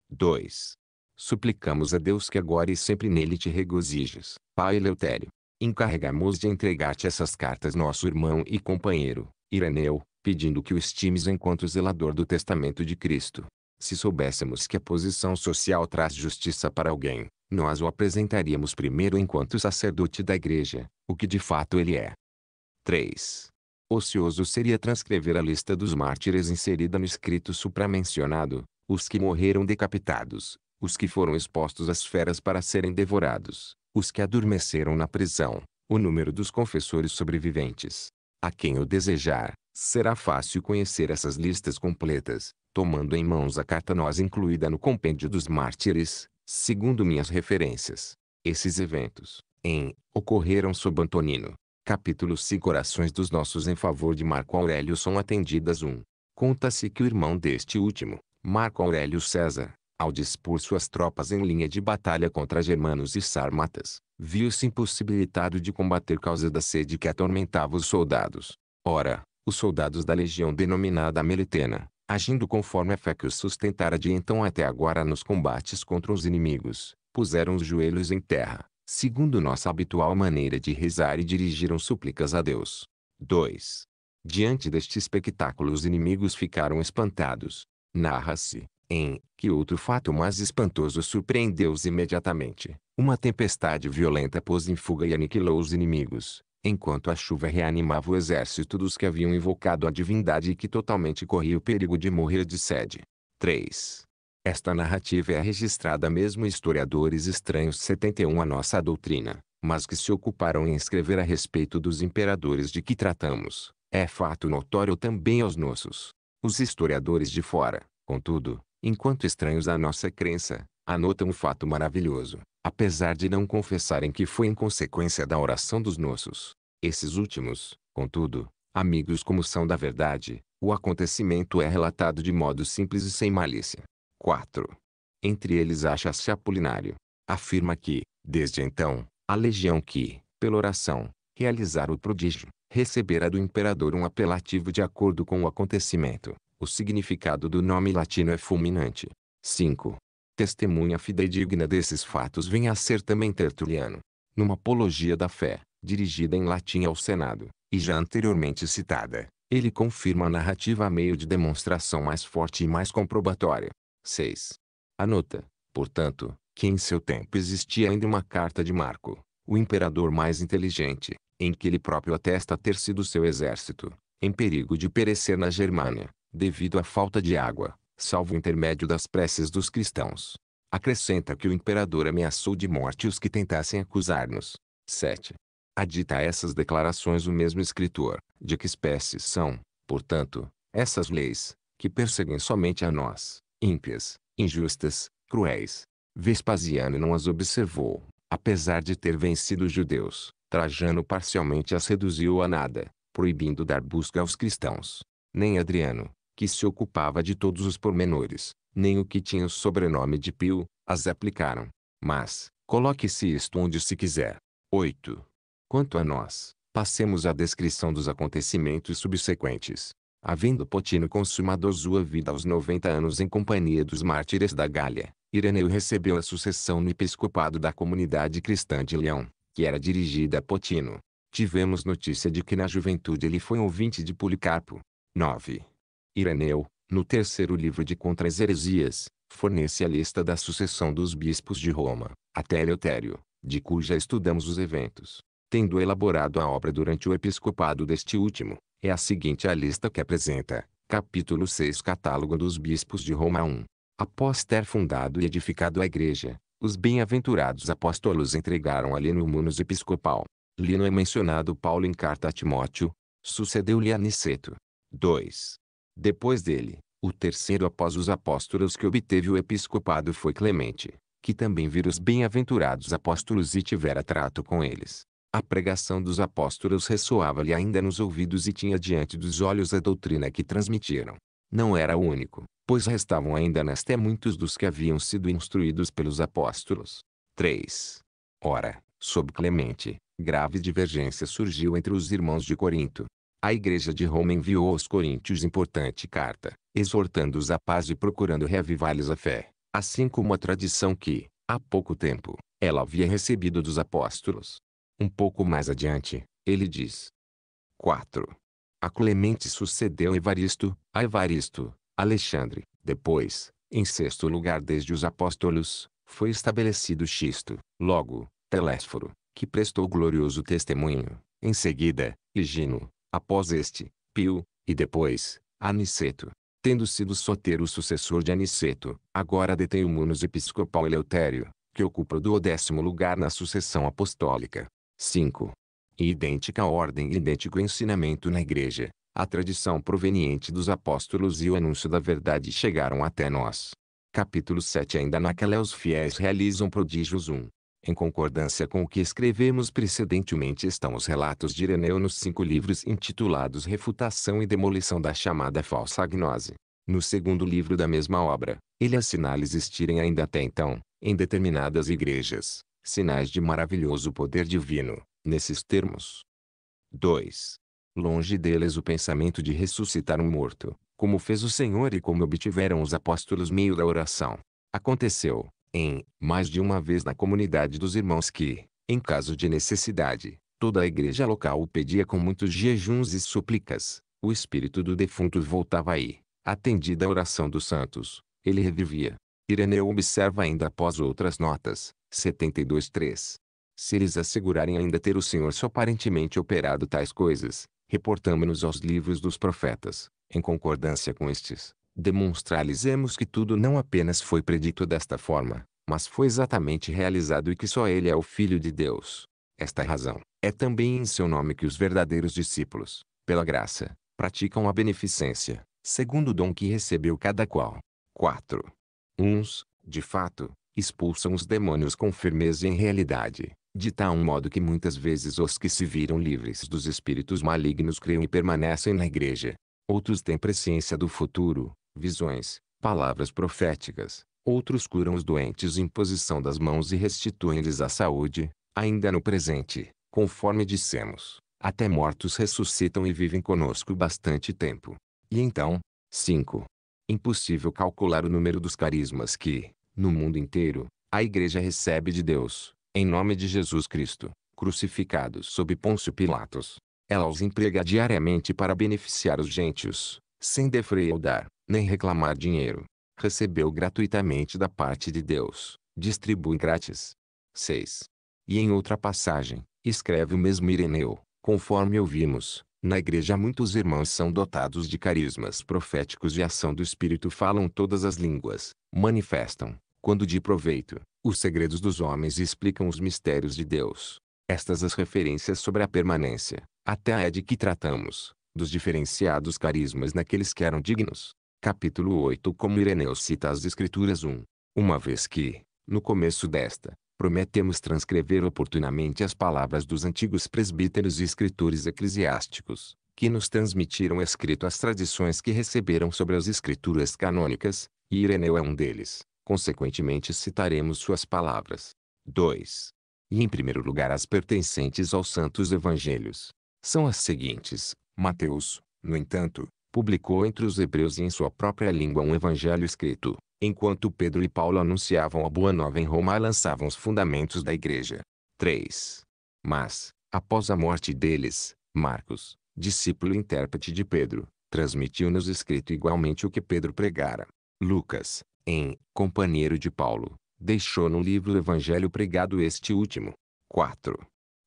2. Suplicamos a Deus que agora e sempre nele te regozijes, Pai Eleutério. Encarregamos de entregar-te essas cartas nosso irmão e companheiro, Ireneu, pedindo que o estimes enquanto zelador do testamento de Cristo, se soubéssemos que a posição social traz justiça para alguém, nós o apresentaríamos primeiro enquanto sacerdote da igreja, o que de fato ele é. 3. Ocioso seria transcrever a lista dos mártires inserida no escrito supramencionado, os que morreram decapitados, os que foram expostos às feras para serem devorados, os que adormeceram na prisão, o número dos confessores sobreviventes. A quem o desejar, será fácil conhecer essas listas completas, tomando em mãos a carta nós incluída no compêndio dos mártires, segundo minhas referências. Esses eventos, em, ocorreram sob Antonino. Capítulo 5 Orações dos nossos em favor de Marco Aurélio são atendidas 1. Um. Conta-se que o irmão deste último, Marco Aurélio César, ao dispor suas tropas em linha de batalha contra germanos e sarmatas, viu-se impossibilitado de combater causa da sede que atormentava os soldados. Ora, os soldados da legião denominada Melitena, agindo conforme a fé que os sustentara de então até agora nos combates contra os inimigos, puseram os joelhos em terra, segundo nossa habitual maneira de rezar e dirigiram súplicas a Deus. 2. Diante deste espetáculo os inimigos ficaram espantados. Narra-se, em, que outro fato mais espantoso surpreendeu-os imediatamente. Uma tempestade violenta pôs em fuga e aniquilou os inimigos, enquanto a chuva reanimava o exército dos que haviam invocado a divindade e que totalmente corria o perigo de morrer de sede. 3. Esta narrativa é registrada mesmo historiadores estranhos 71 à nossa doutrina, mas que se ocuparam em escrever a respeito dos imperadores de que tratamos. É fato notório também aos nossos. Os historiadores de fora, contudo, enquanto estranhos à nossa crença, anotam um fato maravilhoso, apesar de não confessarem que foi em consequência da oração dos nossos. Esses últimos, contudo, amigos como são da verdade, o acontecimento é relatado de modo simples e sem malícia. 4. Entre eles acha-se Apolinário. Afirma que, desde então, a legião que, pela oração, realizar o prodígio, recebera do imperador um apelativo de acordo com o acontecimento. O significado do nome latino é fulminante. 5. Testemunha fidedigna desses fatos vem a ser também Tertuliano. Numa apologia da fé, dirigida em latim ao Senado, e já anteriormente citada, ele confirma a narrativa a meio de demonstração mais forte e mais comprobatória. 6. Anota, portanto, que em seu tempo existia ainda uma carta de Marco, o imperador mais inteligente, em que ele próprio atesta ter sido seu exército, em perigo de perecer na Germânia, devido à falta de água, salvo o intermédio das preces dos cristãos. Acrescenta que o imperador ameaçou de morte os que tentassem acusar-nos. 7. Adita a essas declarações o mesmo escritor, de que espécie são, portanto, essas leis, que perseguem somente a nós, ímpias, injustas, cruéis. Vespasiano não as observou, apesar de ter vencido os judeus, Trajano parcialmente as reduziu a nada, proibindo dar busca aos cristãos. Nem Adriano, que se ocupava de todos os pormenores, nem o que tinha o sobrenome de Pio, as aplicaram. Mas, coloque-se isto onde se quiser. 8. Quanto a nós, passemos à descrição dos acontecimentos subsequentes. Havendo Potino consumado sua vida aos 90 anos em companhia dos mártires da Gália, Ireneu recebeu a sucessão no episcopado da comunidade cristã de Leão, que era dirigida a Potino. Tivemos notícia de que na juventude ele foi ouvinte de Policarpo. 9. Ireneu, no terceiro livro de Contra as Heresias, fornece a lista da sucessão dos bispos de Roma, até Eleutério, de cuja estudamos os eventos tendo elaborado a obra durante o episcopado deste último, é a seguinte a lista que apresenta. Capítulo 6 Catálogo dos Bispos de Roma 1. Após ter fundado e edificado a igreja, os bem-aventurados apóstolos entregaram a Lino o munus episcopal. Lino é mencionado Paulo em carta a Timóteo, sucedeu-lhe Aniceto. 2. Depois dele, o terceiro após os apóstolos que obteve o episcopado foi Clemente, que também vira os bem-aventurados apóstolos e tivera trato com eles. A pregação dos apóstolos ressoava-lhe ainda nos ouvidos e tinha diante dos olhos a doutrina que transmitiram. Não era o único, pois restavam ainda nesta é muitos dos que haviam sido instruídos pelos apóstolos. 3. Ora, sob Clemente, grave divergência surgiu entre os irmãos de Corinto. A igreja de Roma enviou aos coríntios importante carta, exortando-os à paz e procurando reavivar-lhes a fé, assim como a tradição que, há pouco tempo, ela havia recebido dos apóstolos. Um pouco mais adiante, ele diz. 4. A Clemente sucedeu Evaristo, a Evaristo, Alexandre. Depois, em sexto lugar desde os apóstolos, foi estabelecido Xisto, logo, Telésforo, que prestou glorioso testemunho. Em seguida, Higino, após este, Pio, e depois, Aniceto. Tendo sido Soteiro o sucessor de Aniceto, agora detém o munus Episcopal Eleutério, que ocupa o duodécimo lugar na sucessão apostólica. 5. Idêntica ordem e idêntico ensinamento na igreja, a tradição proveniente dos apóstolos e o anúncio da verdade chegaram até nós. Capítulo 7 Ainda naquela os fiéis realizam prodígios 1. Em concordância com o que escrevemos precedentemente estão os relatos de Ireneu nos cinco livros intitulados Refutação e Demolição da chamada falsa agnose. No segundo livro da mesma obra, ele assinala existirem ainda até então, em determinadas igrejas, sinais de maravilhoso poder divino, nesses termos. 2. Longe deles o pensamento de ressuscitar um morto, como fez o Senhor e como obtiveram os apóstolos meio da oração. Aconteceu, em, mais de uma vez na comunidade dos irmãos que, em caso de necessidade, toda a igreja local o pedia com muitos jejuns e súplicas. O espírito do defunto voltava aí, atendida a oração dos santos, ele revivia. Ireneu observa ainda após outras notas, 72.3. Se eles assegurarem ainda ter o Senhor aparentemente operado tais coisas, reportamo-nos aos livros dos profetas, em concordância com estes, demonstralizemos que tudo não apenas foi predito desta forma, mas foi exatamente realizado e que só ele é o Filho de Deus. Esta é razão, é também em seu nome que os verdadeiros discípulos, pela graça, praticam a beneficência, segundo o dom que recebeu cada qual. 4. Uns, de fato, expulsam os demônios com firmeza e em realidade, de tal modo que muitas vezes os que se viram livres dos espíritos malignos creem e permanecem na igreja. Outros têm presciência do futuro, visões, palavras proféticas. Outros curam os doentes em posição das mãos e restituem-lhes a saúde, ainda no presente, conforme dissemos. Até mortos ressuscitam e vivem conosco bastante tempo. E então, 5. Impossível calcular o número dos carismas que, no mundo inteiro, a Igreja recebe de Deus, em nome de Jesus Cristo, crucificados sob Pôncio Pilatos. Ela os emprega diariamente para beneficiar os gentios, sem defraudar, nem reclamar dinheiro. Recebeu gratuitamente da parte de Deus, distribui grátis. 6. E em outra passagem, escreve o mesmo Ireneu, conforme ouvimos, na igreja muitos irmãos são dotados de carismas proféticos e ação do Espírito falam todas as línguas, manifestam, quando de proveito, os segredos dos homens explicam os mistérios de Deus. Estas as referências sobre a permanência, até a é de que tratamos, dos diferenciados carismas naqueles que eram dignos. Capítulo 8 Como Ireneu cita as Escrituras 1. Uma vez que, no começo desta, prometemos transcrever oportunamente as palavras dos antigos presbíteros e escritores eclesiásticos, que nos transmitiram escrito as tradições que receberam sobre as escrituras canônicas, e Ireneu é um deles consequentemente citaremos suas palavras. 2. E em primeiro lugar as pertencentes aos santos evangelhos. São as seguintes. Mateus, no entanto, publicou entre os hebreus e em sua própria língua um evangelho escrito, enquanto Pedro e Paulo anunciavam a boa nova em Roma e lançavam os fundamentos da igreja. 3. Mas, após a morte deles, Marcos, discípulo e intérprete de Pedro, transmitiu-nos escrito igualmente o que Pedro pregara. Lucas, em Companheiro de Paulo, deixou no livro Evangelho pregado este último. 4.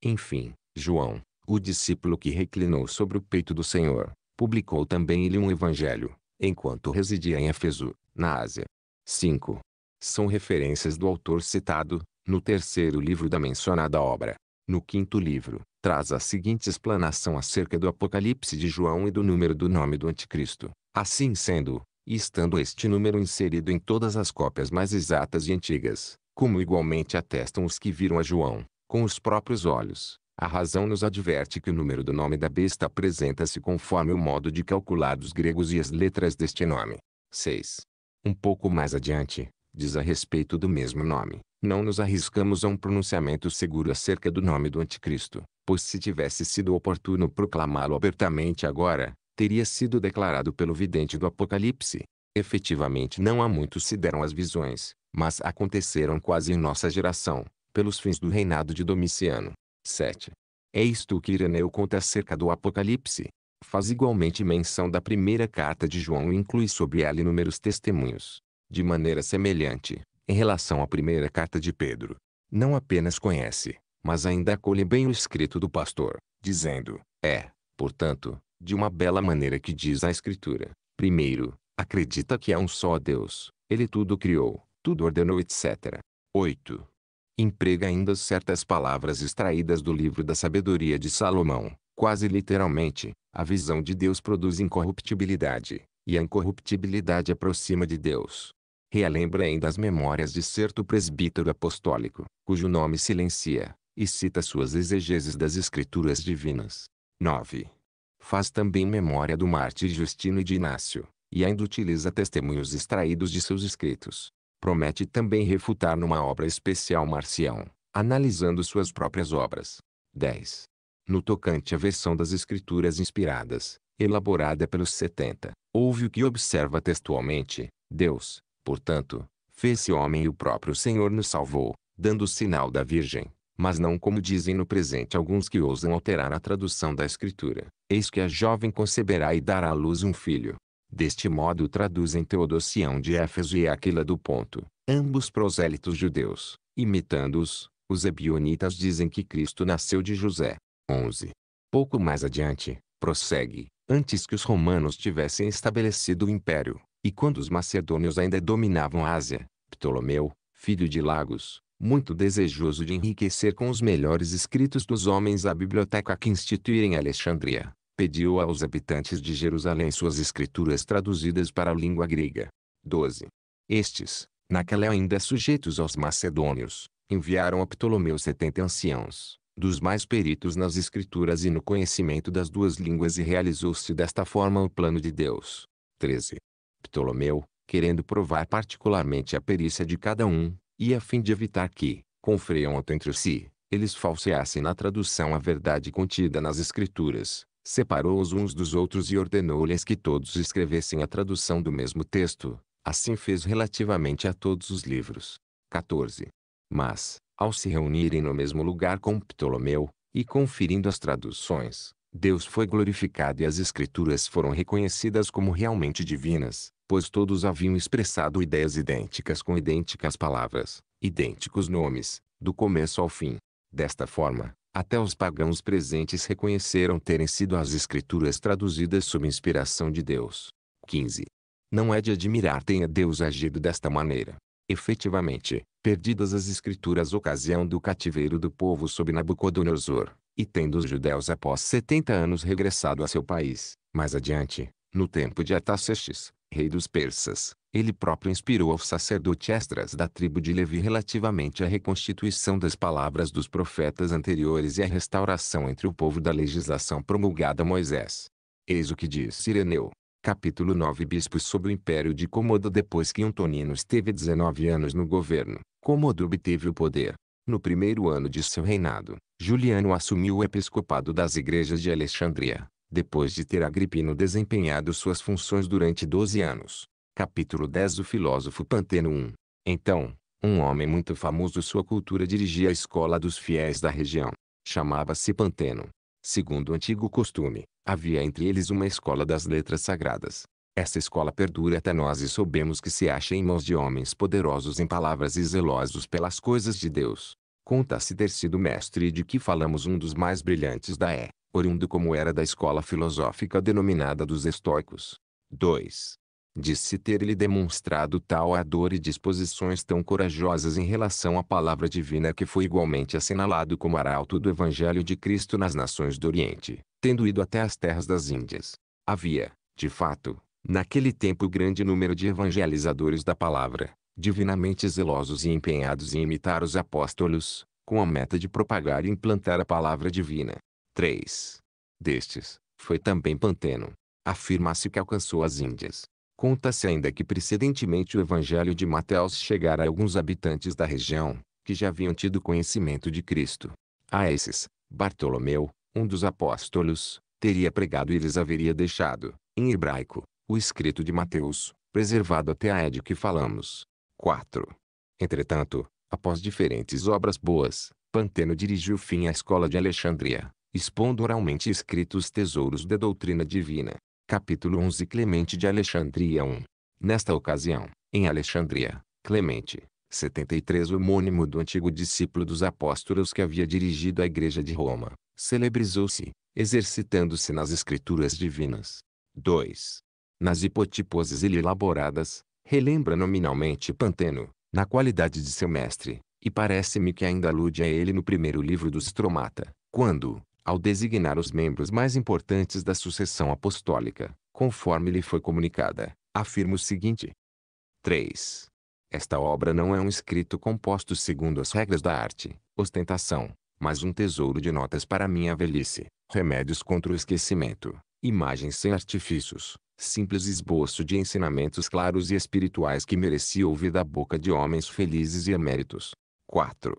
Enfim, João, o discípulo que reclinou sobre o peito do Senhor, publicou também ele um evangelho, enquanto residia em Efeso, na Ásia. 5. São referências do autor citado, no terceiro livro da mencionada obra. No quinto livro, traz a seguinte explanação acerca do Apocalipse de João e do número do nome do Anticristo. Assim sendo, e estando este número inserido em todas as cópias mais exatas e antigas, como igualmente atestam os que viram a João, com os próprios olhos, a razão nos adverte que o número do nome da besta apresenta-se conforme o modo de calcular dos gregos e as letras deste nome. 6. Um pouco mais adiante, diz a respeito do mesmo nome. Não nos arriscamos a um pronunciamento seguro acerca do nome do anticristo, pois se tivesse sido oportuno proclamá-lo abertamente agora, teria sido declarado pelo vidente do Apocalipse. Efetivamente não há muito se deram as visões, mas aconteceram quase em nossa geração, pelos fins do reinado de Domiciano. 7. É isto que Ireneu conta acerca do Apocalipse. Faz igualmente menção da primeira carta de João e inclui sobre ela inúmeros testemunhos. De maneira semelhante, em relação à primeira carta de Pedro, não apenas conhece, mas ainda acolhe bem o escrito do pastor, dizendo, é, portanto, de uma bela maneira que diz a Escritura. Primeiro, acredita que há é um só Deus, ele tudo criou, tudo ordenou, etc. 8. Emprega ainda certas palavras extraídas do livro da sabedoria de Salomão, quase literalmente, a visão de Deus produz incorruptibilidade, e a incorruptibilidade aproxima de Deus. Relembra ainda as memórias de certo presbítero apostólico, cujo nome silencia, e cita suas exegeses das escrituras divinas. 9. Faz também memória do Marte Justino e de Inácio, e ainda utiliza testemunhos extraídos de seus escritos. Promete também refutar numa obra especial Marcião, analisando suas próprias obras. 10. No tocante à versão das escrituras inspiradas, elaborada pelos 70, houve o que observa textualmente, Deus, portanto, fez-se homem e o próprio Senhor nos salvou, dando o sinal da Virgem mas não como dizem no presente alguns que ousam alterar a tradução da escritura. Eis que a jovem conceberá e dará à luz um filho. Deste modo traduzem Teodosião de Éfeso e Aquila do Ponto, ambos prosélitos judeus, imitando-os. Os ebionitas dizem que Cristo nasceu de José. 11. Pouco mais adiante, prossegue, antes que os romanos tivessem estabelecido o império, e quando os macedônios ainda dominavam a Ásia, Ptolomeu, filho de Lagos, muito desejoso de enriquecer com os melhores escritos dos homens a biblioteca que instituíram em Alexandria, pediu aos habitantes de Jerusalém suas escrituras traduzidas para a língua grega. 12. Estes, naquela ainda sujeitos aos macedônios, enviaram a Ptolomeu setenta anciãos, dos mais peritos nas escrituras e no conhecimento das duas línguas e realizou-se desta forma o plano de Deus. 13. Ptolomeu, querendo provar particularmente a perícia de cada um, e a fim de evitar que, com confreonto entre si, eles falseassem na tradução a verdade contida nas Escrituras, separou-os uns dos outros e ordenou-lhes que todos escrevessem a tradução do mesmo texto. Assim fez relativamente a todos os livros. 14. Mas, ao se reunirem no mesmo lugar com Ptolomeu, e conferindo as traduções, Deus foi glorificado e as Escrituras foram reconhecidas como realmente divinas, pois todos haviam expressado ideias idênticas com idênticas palavras, idênticos nomes, do começo ao fim. Desta forma, até os pagãos presentes reconheceram terem sido as escrituras traduzidas sob inspiração de Deus. 15. Não é de admirar tenha Deus agido desta maneira. Efetivamente, perdidas as escrituras ocasião do cativeiro do povo sob Nabucodonosor, e tendo os judeus após setenta anos regressado a seu país, mais adiante, no tempo de Artaxerxes, rei dos persas, ele próprio inspirou ao sacerdote Estras da tribo de Levi relativamente à reconstituição das palavras dos profetas anteriores e à restauração entre o povo da legislação promulgada a Moisés. Eis o que diz Sireneu. Capítulo 9 Bispos sob o Império de Comodo Depois que Antonino esteve 19 anos no governo, Comodo obteve o poder. No primeiro ano de seu reinado, Juliano assumiu o episcopado das igrejas de Alexandria, depois de ter Agripino desempenhado suas funções durante 12 anos. Capítulo 10 O filósofo Panteno 1 Então, um homem muito famoso sua cultura dirigia a escola dos fiéis da região. Chamava-se Panteno. Segundo o antigo costume, havia entre eles uma escola das letras sagradas. Essa escola perdura até nós e soubemos que se acha em mãos de homens poderosos em palavras e zelosos pelas coisas de Deus. Conta-se ter sido mestre de que falamos um dos mais brilhantes da é oriundo como era da escola filosófica denominada dos estoicos. 2. Disse ter lhe demonstrado tal ardor e disposições tão corajosas em relação à palavra divina que foi igualmente assinalado como arauto do Evangelho de Cristo nas nações do Oriente, tendo ido até as terras das Índias. Havia, de fato, naquele tempo grande número de evangelizadores da palavra, divinamente zelosos e empenhados em imitar os apóstolos, com a meta de propagar e implantar a palavra divina. Três destes, foi também Panteno. Afirma-se que alcançou as Índias. Conta-se ainda que precedentemente o Evangelho de Mateus chegara a alguns habitantes da região, que já haviam tido conhecimento de Cristo. A esses, Bartolomeu, um dos apóstolos, teria pregado e lhes haveria deixado, em hebraico, o escrito de Mateus, preservado até a de que falamos. 4. Entretanto, após diferentes obras boas, Panteno dirigiu fim à escola de Alexandria, expondo oralmente escritos tesouros da doutrina divina. Capítulo 11 Clemente de Alexandria 1 Nesta ocasião, em Alexandria, Clemente, 73 homônimo do antigo discípulo dos apóstolos que havia dirigido a igreja de Roma, celebrizou-se, exercitando-se nas escrituras divinas. 2. Nas hipotiposes elaboradas, relembra nominalmente Panteno, na qualidade de seu mestre, e parece-me que ainda alude a ele no primeiro livro do Stromata, quando, ao designar os membros mais importantes da sucessão apostólica, conforme lhe foi comunicada, afirma o seguinte: 3. Esta obra não é um escrito composto segundo as regras da arte, ostentação, mas um tesouro de notas para minha velhice, remédios contra o esquecimento, imagens sem artifícios, simples esboço de ensinamentos claros e espirituais que merecia ouvir da boca de homens felizes e eméritos. 4.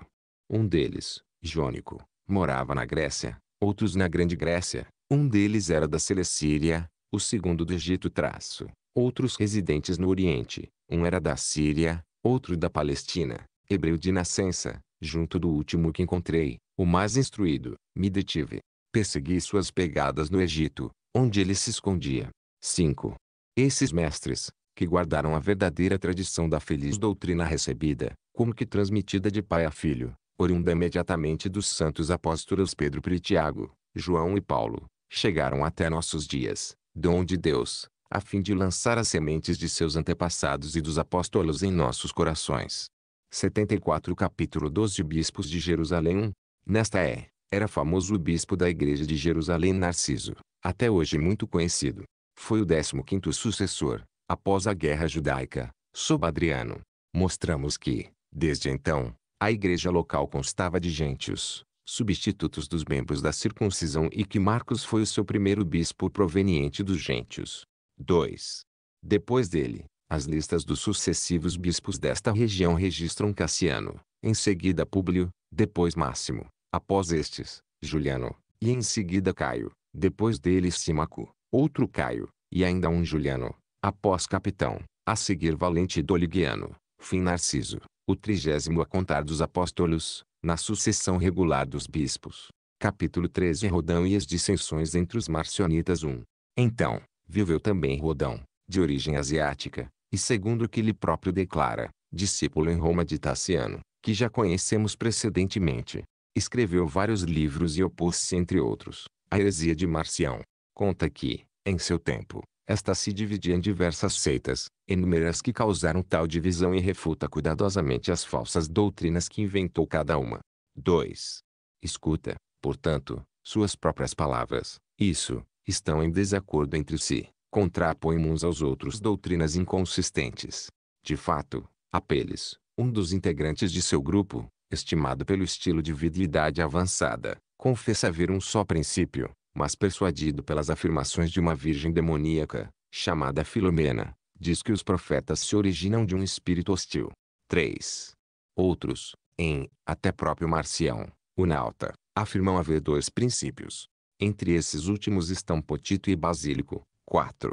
Um deles, Jônico, morava na Grécia, outros na Grande Grécia, um deles era da Celestíria, o segundo do Egito traço, outros residentes no Oriente, um era da Síria, outro da Palestina, hebreu de nascença, junto do último que encontrei, o mais instruído, me detive. Persegui suas pegadas no Egito, onde ele se escondia. 5. Esses mestres, que guardaram a verdadeira tradição da feliz doutrina recebida, como que transmitida de pai a filho, oriunda imediatamente dos santos apóstolos Pedro e Tiago, João e Paulo, chegaram até nossos dias, dom de Deus, a fim de lançar as sementes de seus antepassados e dos apóstolos em nossos corações. 74 capítulo 12 Bispos de Jerusalém Nesta é, era famoso o bispo da igreja de Jerusalém Narciso, até hoje muito conhecido. Foi o 15º sucessor, após a guerra judaica, sob Adriano. Mostramos que, desde então, a igreja local constava de gentios, substitutos dos membros da circuncisão e que Marcos foi o seu primeiro bispo proveniente dos gentios. 2. Depois dele, as listas dos sucessivos bispos desta região registram Cassiano, em seguida Públio, depois Máximo, após estes, Juliano, e em seguida Caio, depois dele Símaco, outro Caio, e ainda um Juliano, após Capitão, a seguir Valente e Doligiano, fim Narciso o trigésimo a contar dos apóstolos, na sucessão regular dos bispos. Capítulo 13 Rodão e as dissensões entre os marcionitas 1. Então, viveu também Rodão, de origem asiática, e segundo o que ele próprio declara, discípulo em Roma de Tassiano, que já conhecemos precedentemente. Escreveu vários livros e opôs-se, entre outros, à heresia de Marcião. Conta que, em seu tempo, esta se dividia em diversas seitas, inúmeras que causaram tal divisão e refuta cuidadosamente as falsas doutrinas que inventou cada uma. 2. Escuta, portanto, suas próprias palavras, isso, estão em desacordo entre si, contrapõem uns aos outros doutrinas inconsistentes. De fato, Apeles, um dos integrantes de seu grupo, estimado pelo estilo de vida e idade avançada, confessa haver um só princípio, mas persuadido pelas afirmações de uma virgem demoníaca, chamada Filomena, diz que os profetas se originam de um espírito hostil. 3. Outros, em até próprio Marcião, o Nauta, afirmam haver dois princípios. Entre esses últimos estão Potito e Basílico. 4.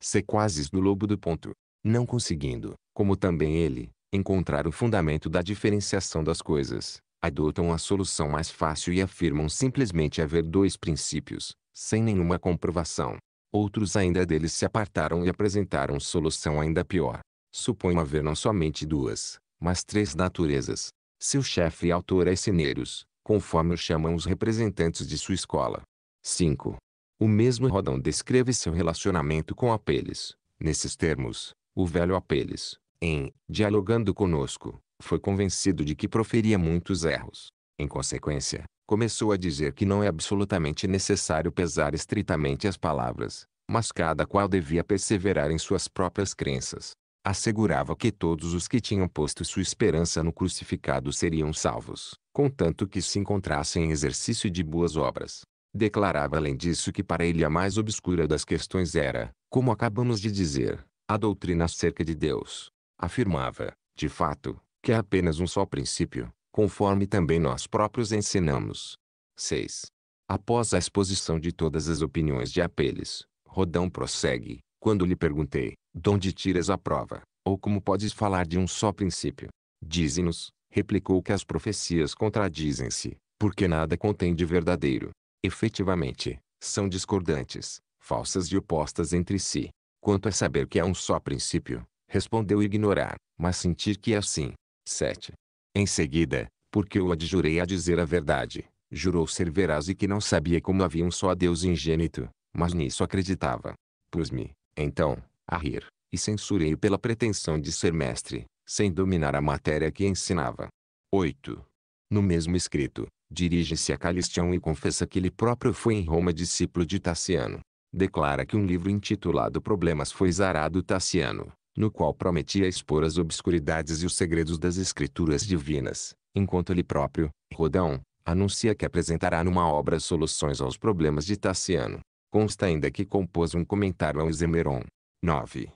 Sequazes do lobo do ponto. Não conseguindo, como também ele, encontrar o fundamento da diferenciação das coisas, adotam a solução mais fácil e afirmam simplesmente haver dois princípios, sem nenhuma comprovação. Outros ainda deles se apartaram e apresentaram solução ainda pior. Supõem haver não somente duas, mas três naturezas. Seu chefe e autor é Sineiros, conforme o chamam os representantes de sua escola. 5. O mesmo Rodão descreve seu relacionamento com Apeles, nesses termos, o velho Apeles, em Dialogando Conosco, foi convencido de que proferia muitos erros. Em consequência, começou a dizer que não é absolutamente necessário pesar estritamente as palavras, mas cada qual devia perseverar em suas próprias crenças. Assegurava que todos os que tinham posto sua esperança no crucificado seriam salvos, contanto que se encontrassem em exercício de boas obras. Declarava além disso que para ele a mais obscura das questões era, como acabamos de dizer, a doutrina acerca de Deus. Afirmava, de fato, que é apenas um só princípio, conforme também nós próprios ensinamos. 6. Após a exposição de todas as opiniões de Apeles, Rodão prossegue, quando lhe perguntei, de onde tiras a prova, ou como podes falar de um só princípio? Dize-nos, replicou que as profecias contradizem-se, porque nada contém de verdadeiro. Efetivamente, são discordantes, falsas e opostas entre si. Quanto a saber que é um só princípio, respondeu ignorar, mas sentir que é assim, 7. Em seguida, porque eu adjurei a dizer a verdade, jurou ser veraz e que não sabia como havia um só Deus ingênito, mas nisso acreditava. Pus-me, então, a rir, e censurei pela pretensão de ser mestre, sem dominar a matéria que ensinava. 8. No mesmo escrito, dirige-se a Calistião e confessa que ele próprio foi em Roma discípulo de Tassiano. Declara que um livro intitulado Problemas foi zarado Tassiano, no qual prometia expor as obscuridades e os segredos das escrituras divinas, enquanto ele próprio, Rodão, anuncia que apresentará numa obra soluções aos problemas de Tassiano. Consta ainda que compôs um comentário ao Zemeron. 9.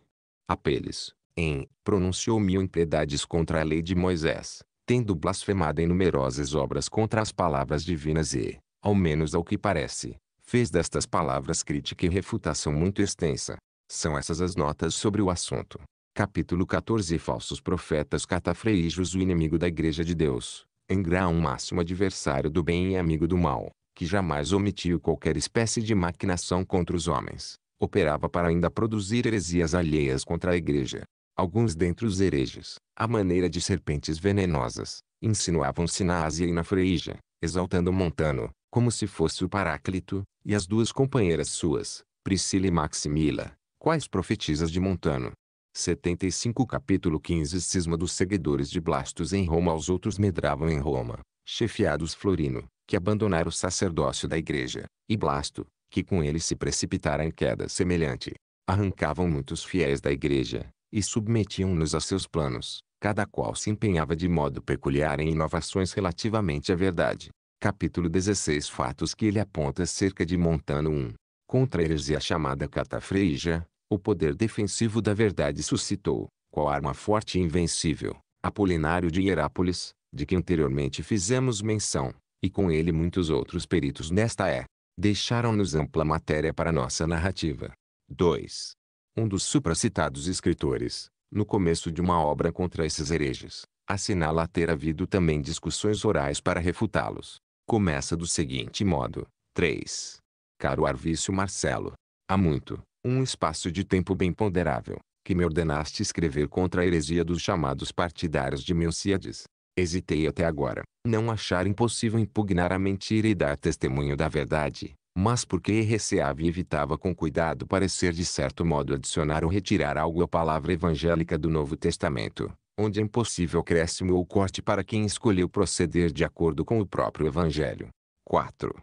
Apeles, em, pronunciou mil impiedades contra a lei de Moisés, tendo blasfemado em numerosas obras contra as palavras divinas e, ao menos ao que parece, fez destas palavras crítica e refutação muito extensa, são essas as notas sobre o assunto. Capítulo 14 Falsos profetas catafreijos O inimigo da igreja de Deus, em grau máximo adversário do bem e amigo do mal, que jamais omitiu qualquer espécie de maquinação contra os homens, operava para ainda produzir heresias alheias contra a igreja. Alguns dentre os hereges, à maneira de serpentes venenosas, insinuavam-se na Ásia e na Freija, exaltando Montano, como se fosse o Paráclito, e as duas companheiras suas, Priscila e Maximila, Quais profetizas de Montano? 75 Capítulo 15 Cisma dos seguidores de Blastus em Roma Os outros medravam em Roma, chefiados Florino, que abandonara o sacerdócio da igreja, e Blasto, que com ele se precipitara em queda semelhante. Arrancavam muitos fiéis da igreja, e submetiam-nos a seus planos, cada qual se empenhava de modo peculiar em inovações relativamente à verdade. Capítulo 16 Fatos que ele aponta cerca de Montano 1 contra a heresia chamada catafreija, o poder defensivo da verdade suscitou, qual arma forte e invencível, Apolinário de Hierápolis, de que anteriormente fizemos menção, e com ele muitos outros peritos nesta é. Deixaram-nos ampla matéria para nossa narrativa. 2. Um dos supracitados escritores, no começo de uma obra contra esses hereges, assinala ter havido também discussões orais para refutá-los. Começa do seguinte modo. 3 caro Arvício Marcelo. Há muito, um espaço de tempo bem ponderável, que me ordenaste escrever contra a heresia dos chamados partidários de Melciades, Hesitei até agora, não achar impossível impugnar a mentira e dar testemunho da verdade, mas porque receava e evitava com cuidado parecer de certo modo adicionar ou retirar algo à palavra evangélica do Novo Testamento, onde é impossível acréscimo ou corte para quem escolheu proceder de acordo com o próprio Evangelho. 4.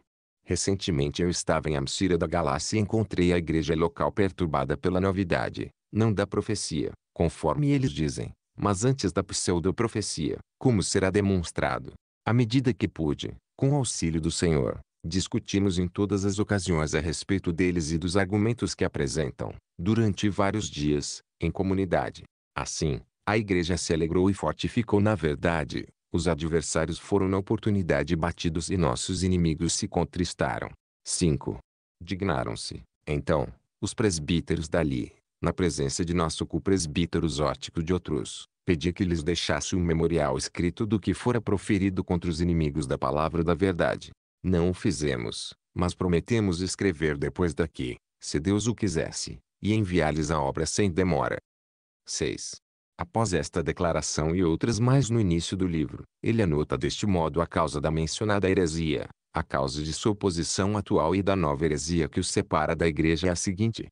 Recentemente eu estava em Amsíria da Galácia e encontrei a igreja local perturbada pela novidade, não da profecia, conforme eles dizem, mas antes da pseudo-profecia, como será demonstrado. À medida que pude, com o auxílio do Senhor, discutimos em todas as ocasiões a respeito deles e dos argumentos que apresentam, durante vários dias, em comunidade. Assim, a igreja se alegrou e fortificou na verdade, os adversários foram na oportunidade batidos e nossos inimigos se contristaram. 5. Dignaram-se, então, os presbíteros dali, na presença de nosso co-presbítero Zótico de outros, pedi que lhes deixasse um memorial escrito do que fora proferido contra os inimigos da palavra da verdade. Não o fizemos, mas prometemos escrever depois daqui, se Deus o quisesse, e enviar-lhes a obra sem demora. 6. Após esta declaração e outras mais no início do livro, ele anota deste modo a causa da mencionada heresia. A causa de sua posição atual e da nova heresia que o separa da igreja é a seguinte.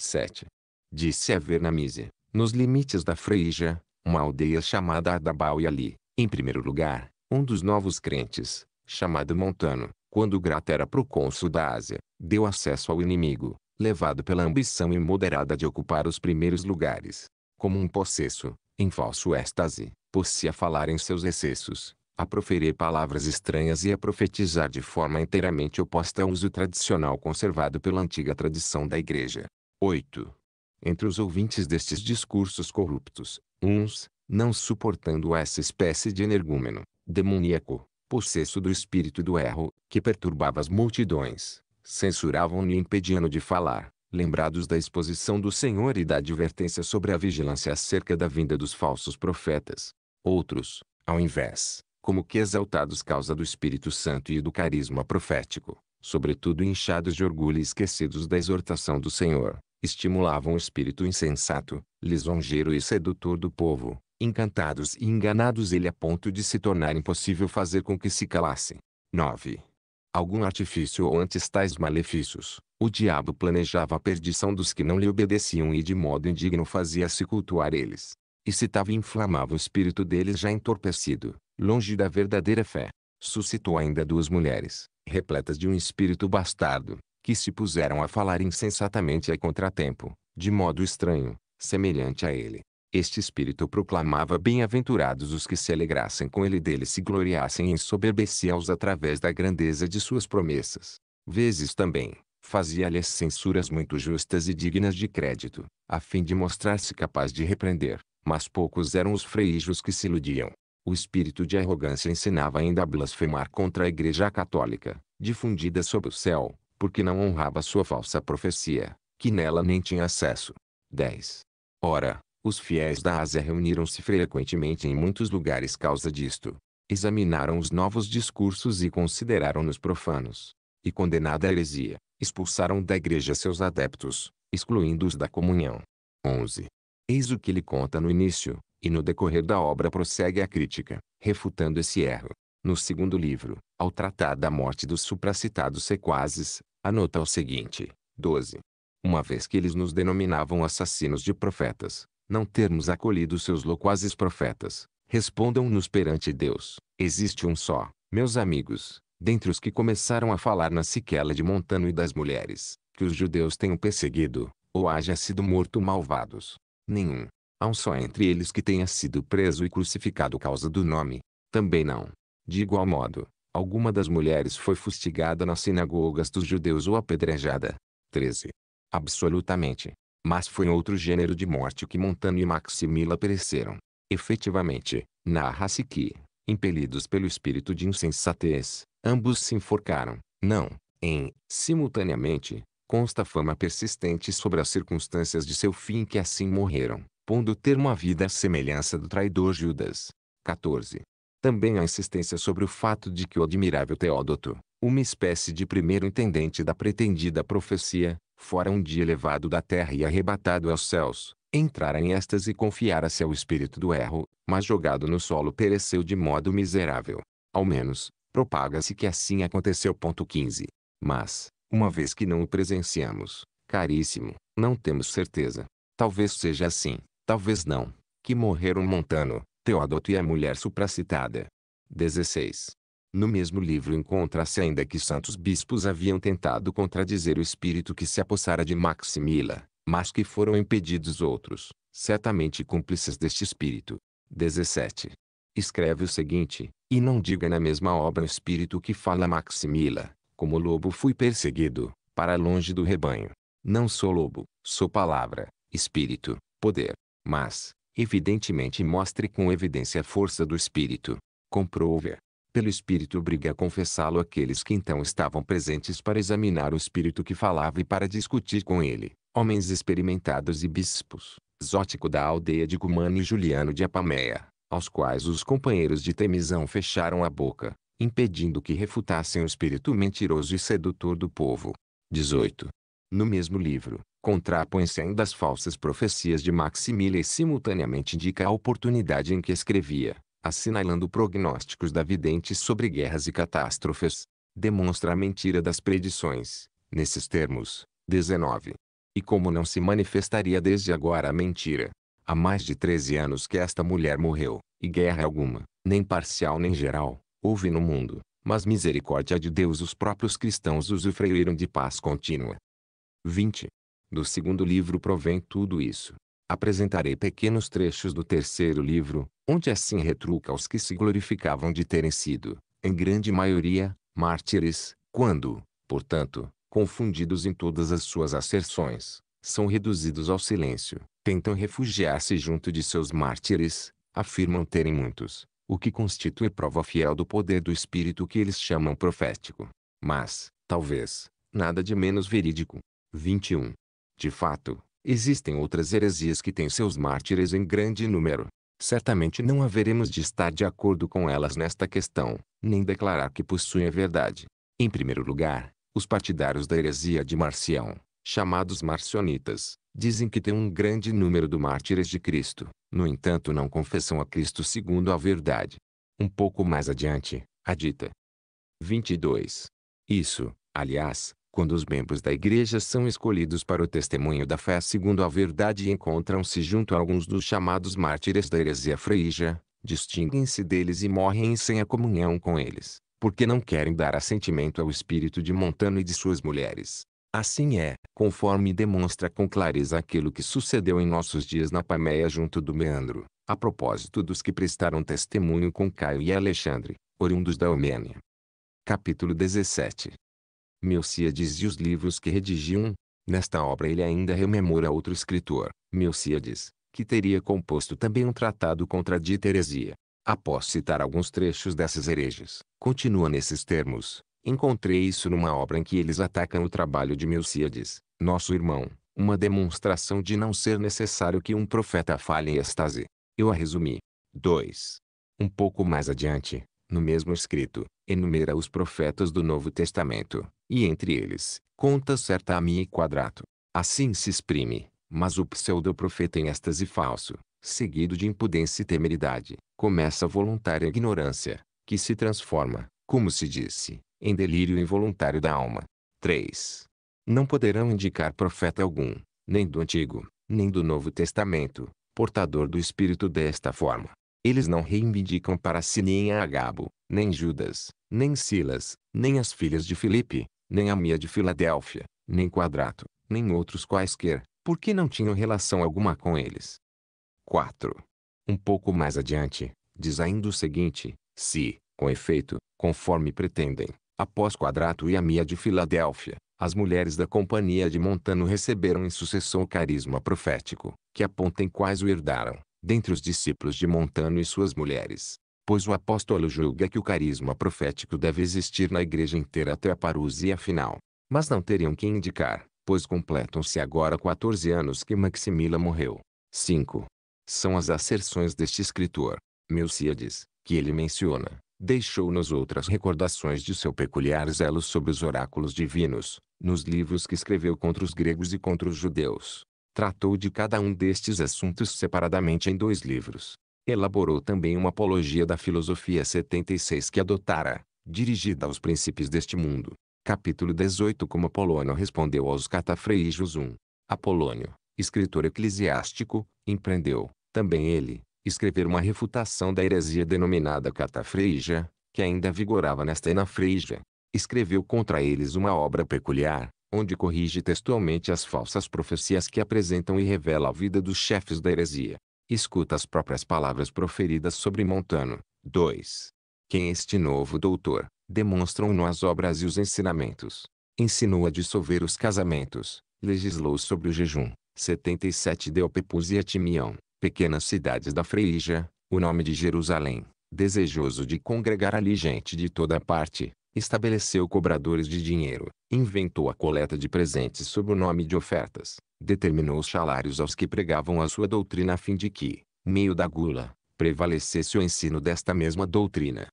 7. Disse haver na Mísia, nos limites da Freija, uma aldeia chamada Ardabau e ali, em primeiro lugar, um dos novos crentes, chamado Montano, quando grato era procônsul da Ásia, deu acesso ao inimigo, levado pela ambição imoderada de ocupar os primeiros lugares, como um possesso, em falso êxtase, pôs-se a falar em seus excessos, a proferir palavras estranhas e a profetizar de forma inteiramente oposta ao uso tradicional conservado pela antiga tradição da Igreja. 8. Entre os ouvintes destes discursos corruptos, uns, não suportando essa espécie de energúmeno, demoníaco, possesso do espírito do erro, que perturbava as multidões, censuravam-lhe impedindo de falar, lembrados da exposição do Senhor e da advertência sobre a vigilância acerca da vinda dos falsos profetas. Outros, ao invés, como que exaltados causa do Espírito Santo e do carisma profético, sobretudo inchados de orgulho e esquecidos da exortação do Senhor, estimulavam o espírito insensato, lisonjeiro e sedutor do povo, encantados e enganados ele a ponto de se tornar impossível fazer com que se calassem. 9. Algum artifício ou antes tais malefícios, o diabo planejava a perdição dos que não lhe obedeciam e de modo indigno fazia-se cultuar eles. E citava e inflamava o espírito deles já entorpecido, longe da verdadeira fé. Suscitou ainda duas mulheres, repletas de um espírito bastardo, que se puseram a falar insensatamente a contratempo, de modo estranho, semelhante a ele. Este espírito proclamava bem-aventurados os que se alegrassem com ele dele se gloriassem e ensoberbeciam-os através da grandeza de suas promessas. Vezes também, fazia-lhes censuras muito justas e dignas de crédito, a fim de mostrar-se capaz de repreender, mas poucos eram os freijos que se iludiam. O espírito de arrogância ensinava ainda a blasfemar contra a Igreja Católica, difundida sob o céu, porque não honrava sua falsa profecia, que nela nem tinha acesso. 10. Ora, os fiéis da Ásia reuniram-se frequentemente em muitos lugares causa disto. Examinaram os novos discursos e consideraram-nos profanos. E condenada a heresia, expulsaram da igreja seus adeptos, excluindo-os da comunhão. 11. Eis o que ele conta no início, e no decorrer da obra prossegue a crítica, refutando esse erro. No segundo livro, ao tratar da morte dos supracitados sequazes, anota o seguinte: 12. Uma vez que eles nos denominavam assassinos de profetas, não termos acolhido seus loquazes profetas, respondam-nos perante Deus: existe um só, meus amigos, dentre os que começaram a falar na Siquela de Montano e das mulheres, que os judeus tenham perseguido, ou haja sido morto malvados. Nenhum. Há um só entre eles que tenha sido preso e crucificado causa do nome. Também não. De igual modo, alguma das mulheres foi fustigada nas sinagogas dos judeus ou apedrejada. 13. Absolutamente. Mas foi em outro gênero de morte que Montano e Maximila pereceram. Efetivamente, narra-se que, impelidos pelo espírito de insensatez, ambos se enforcaram, não, em, simultaneamente, consta fama persistente sobre as circunstâncias de seu fim que assim morreram, pondo termo à vida à semelhança do traidor Judas. 14. Também há insistência sobre o fato de que o admirável Teódoto, uma espécie de primeiro intendente da pretendida profecia, fora um dia levado da terra e arrebatado aos céus, entrar em estas e confiara ao espírito do erro, mas jogado no solo pereceu de modo miserável. Ao menos, propaga-se que assim aconteceu. 15. Mas, uma vez que não o presenciamos, caríssimo, não temos certeza. Talvez seja assim, talvez não, que morreram Montano, Teodoto e é a mulher supracitada. 16. No mesmo livro encontra-se ainda que santos bispos haviam tentado contradizer o espírito que se apossara de Maximila, mas que foram impedidos outros, certamente cúmplices deste espírito. 17. Escreve o seguinte, e não diga na mesma obra o espírito que fala Maximila, como lobo fui perseguido, para longe do rebanho. Não sou lobo, sou palavra, espírito, poder. Mas, evidentemente mostre com evidência a força do espírito. Comprove-a. Pelo espírito obriga a confessá-lo aqueles que então estavam presentes para examinar o espírito que falava e para discutir com ele homens experimentados e bispos, exótico da aldeia de Gumano e Juliano de Apameia, aos quais os companheiros de Temisão fecharam a boca, impedindo que refutassem o espírito mentiroso e sedutor do povo. 18. No mesmo livro, contrapõe-se ainda as falsas profecias de Maximília e simultaneamente indica a oportunidade em que escrevia, assinalando prognósticos da vidente sobre guerras e catástrofes. Demonstra a mentira das predições, nesses termos. 19. E como não se manifestaria desde agora a mentira? Há mais de treze anos que esta mulher morreu, e guerra alguma, nem parcial nem geral, houve no mundo, mas misericórdia de Deus os próprios cristãos usufruíram de paz contínua. 20. Do segundo livro provém tudo isso. Apresentarei pequenos trechos do terceiro livro, onde assim retruca os que se glorificavam de terem sido, em grande maioria, mártires, quando, portanto, confundidos em todas as suas asserções, são reduzidos ao silêncio, tentam refugiar-se junto de seus mártires, afirmam terem muitos, o que constitui prova fiel do poder do espírito que eles chamam profético. Mas, talvez, nada de menos verídico. 21. De fato, existem outras heresias que têm seus mártires em grande número. Certamente não haveremos de estar de acordo com elas nesta questão, nem declarar que possuem a verdade. Em primeiro lugar, os partidários da heresia de Marcião, chamados marcionitas, dizem que tem um grande número de mártires de Cristo, no entanto não confessam a Cristo segundo a verdade. Um pouco mais adiante, a dita 22. Isso, aliás, quando os membros da igreja são escolhidos para o testemunho da fé segundo a verdade e encontram-se junto a alguns dos chamados mártires da heresia freija, distinguem-se deles e morrem sem a comunhão com eles porque não querem dar assentimento ao espírito de Montano e de suas mulheres. Assim é, conforme demonstra com clareza aquilo que sucedeu em nossos dias na Pameia junto do Meandro, a propósito dos que prestaram testemunho com Caio e Alexandre, oriundos da Omênia. Capítulo 17 Milcíades e os livros que redigiam. Nesta obra ele ainda rememora outro escritor, Milcíades, que teria composto também um tratado contra a dita após citar alguns trechos dessas hereges, continua nesses termos. Encontrei isso numa obra em que eles atacam o trabalho de Milcíades, nosso irmão, uma demonstração de não ser necessário que um profeta fale em êxtase. Eu a resumi. 2. Um pouco mais adiante, no mesmo escrito, enumera os profetas do Novo Testamento, e entre eles, conta certa a mim e quadrato. Assim se exprime, mas o pseudo-profeta em êxtase falso, seguido de impudência e temeridade, começa a voluntária ignorância, que se transforma, como se disse, em delírio involuntário da alma. 3. Não poderão indicar profeta algum, nem do Antigo, nem do Novo Testamento, portador do Espírito desta forma. Eles não reivindicam para si nem a Agabo, nem Judas, nem Silas, nem as filhas de Filipe, nem a Mia de Filadélfia, nem Quadrato, nem outros quaisquer, porque não tinham relação alguma com eles. 4. Um pouco mais adiante, diz ainda o seguinte, se, com efeito, conforme pretendem, após Quadrato e a Mia de Filadélfia, as mulheres da companhia de Montano receberam em sucessão o carisma profético, que apontem quais o herdaram, dentre os discípulos de Montano e suas mulheres. Pois o apóstolo julga que o carisma profético deve existir na igreja inteira até a parusia final. Mas não teriam que indicar, pois completam-se agora 14 anos que Maximila morreu. 5 são as asserções deste escritor, Milcíades, que ele menciona, deixou-nos outras recordações de seu peculiar zelo sobre os oráculos divinos, nos livros que escreveu contra os gregos e contra os judeus. Tratou de cada um destes assuntos separadamente em dois livros. Elaborou também uma apologia da filosofia 76 que adotara, dirigida aos príncipes deste mundo. Capítulo 18 Como Apolônio respondeu aos catafreijos 1. Apolônio, escritor eclesiástico, empreendeu, também ele, escrever uma refutação da heresia denominada catafreija, que ainda vigorava nesta Enafreija. Escreveu contra eles uma obra peculiar, onde corrige textualmente as falsas profecias que apresentam e revela a vida dos chefes da heresia. Escuta as próprias palavras proferidas sobre Montano. 2. Quem este novo doutor, demonstram-no as obras e os ensinamentos. Ensinou a dissolver os casamentos, legislou sobre o jejum, 77 deu Pepus e a Timião, pequenas cidades da Frígia, o nome de Jerusalém, desejoso de congregar ali gente de toda parte, estabeleceu cobradores de dinheiro, inventou a coleta de presentes sob o nome de ofertas, determinou os salários aos que pregavam a sua doutrina a fim de que, meio da gula, prevalecesse o ensino desta mesma doutrina.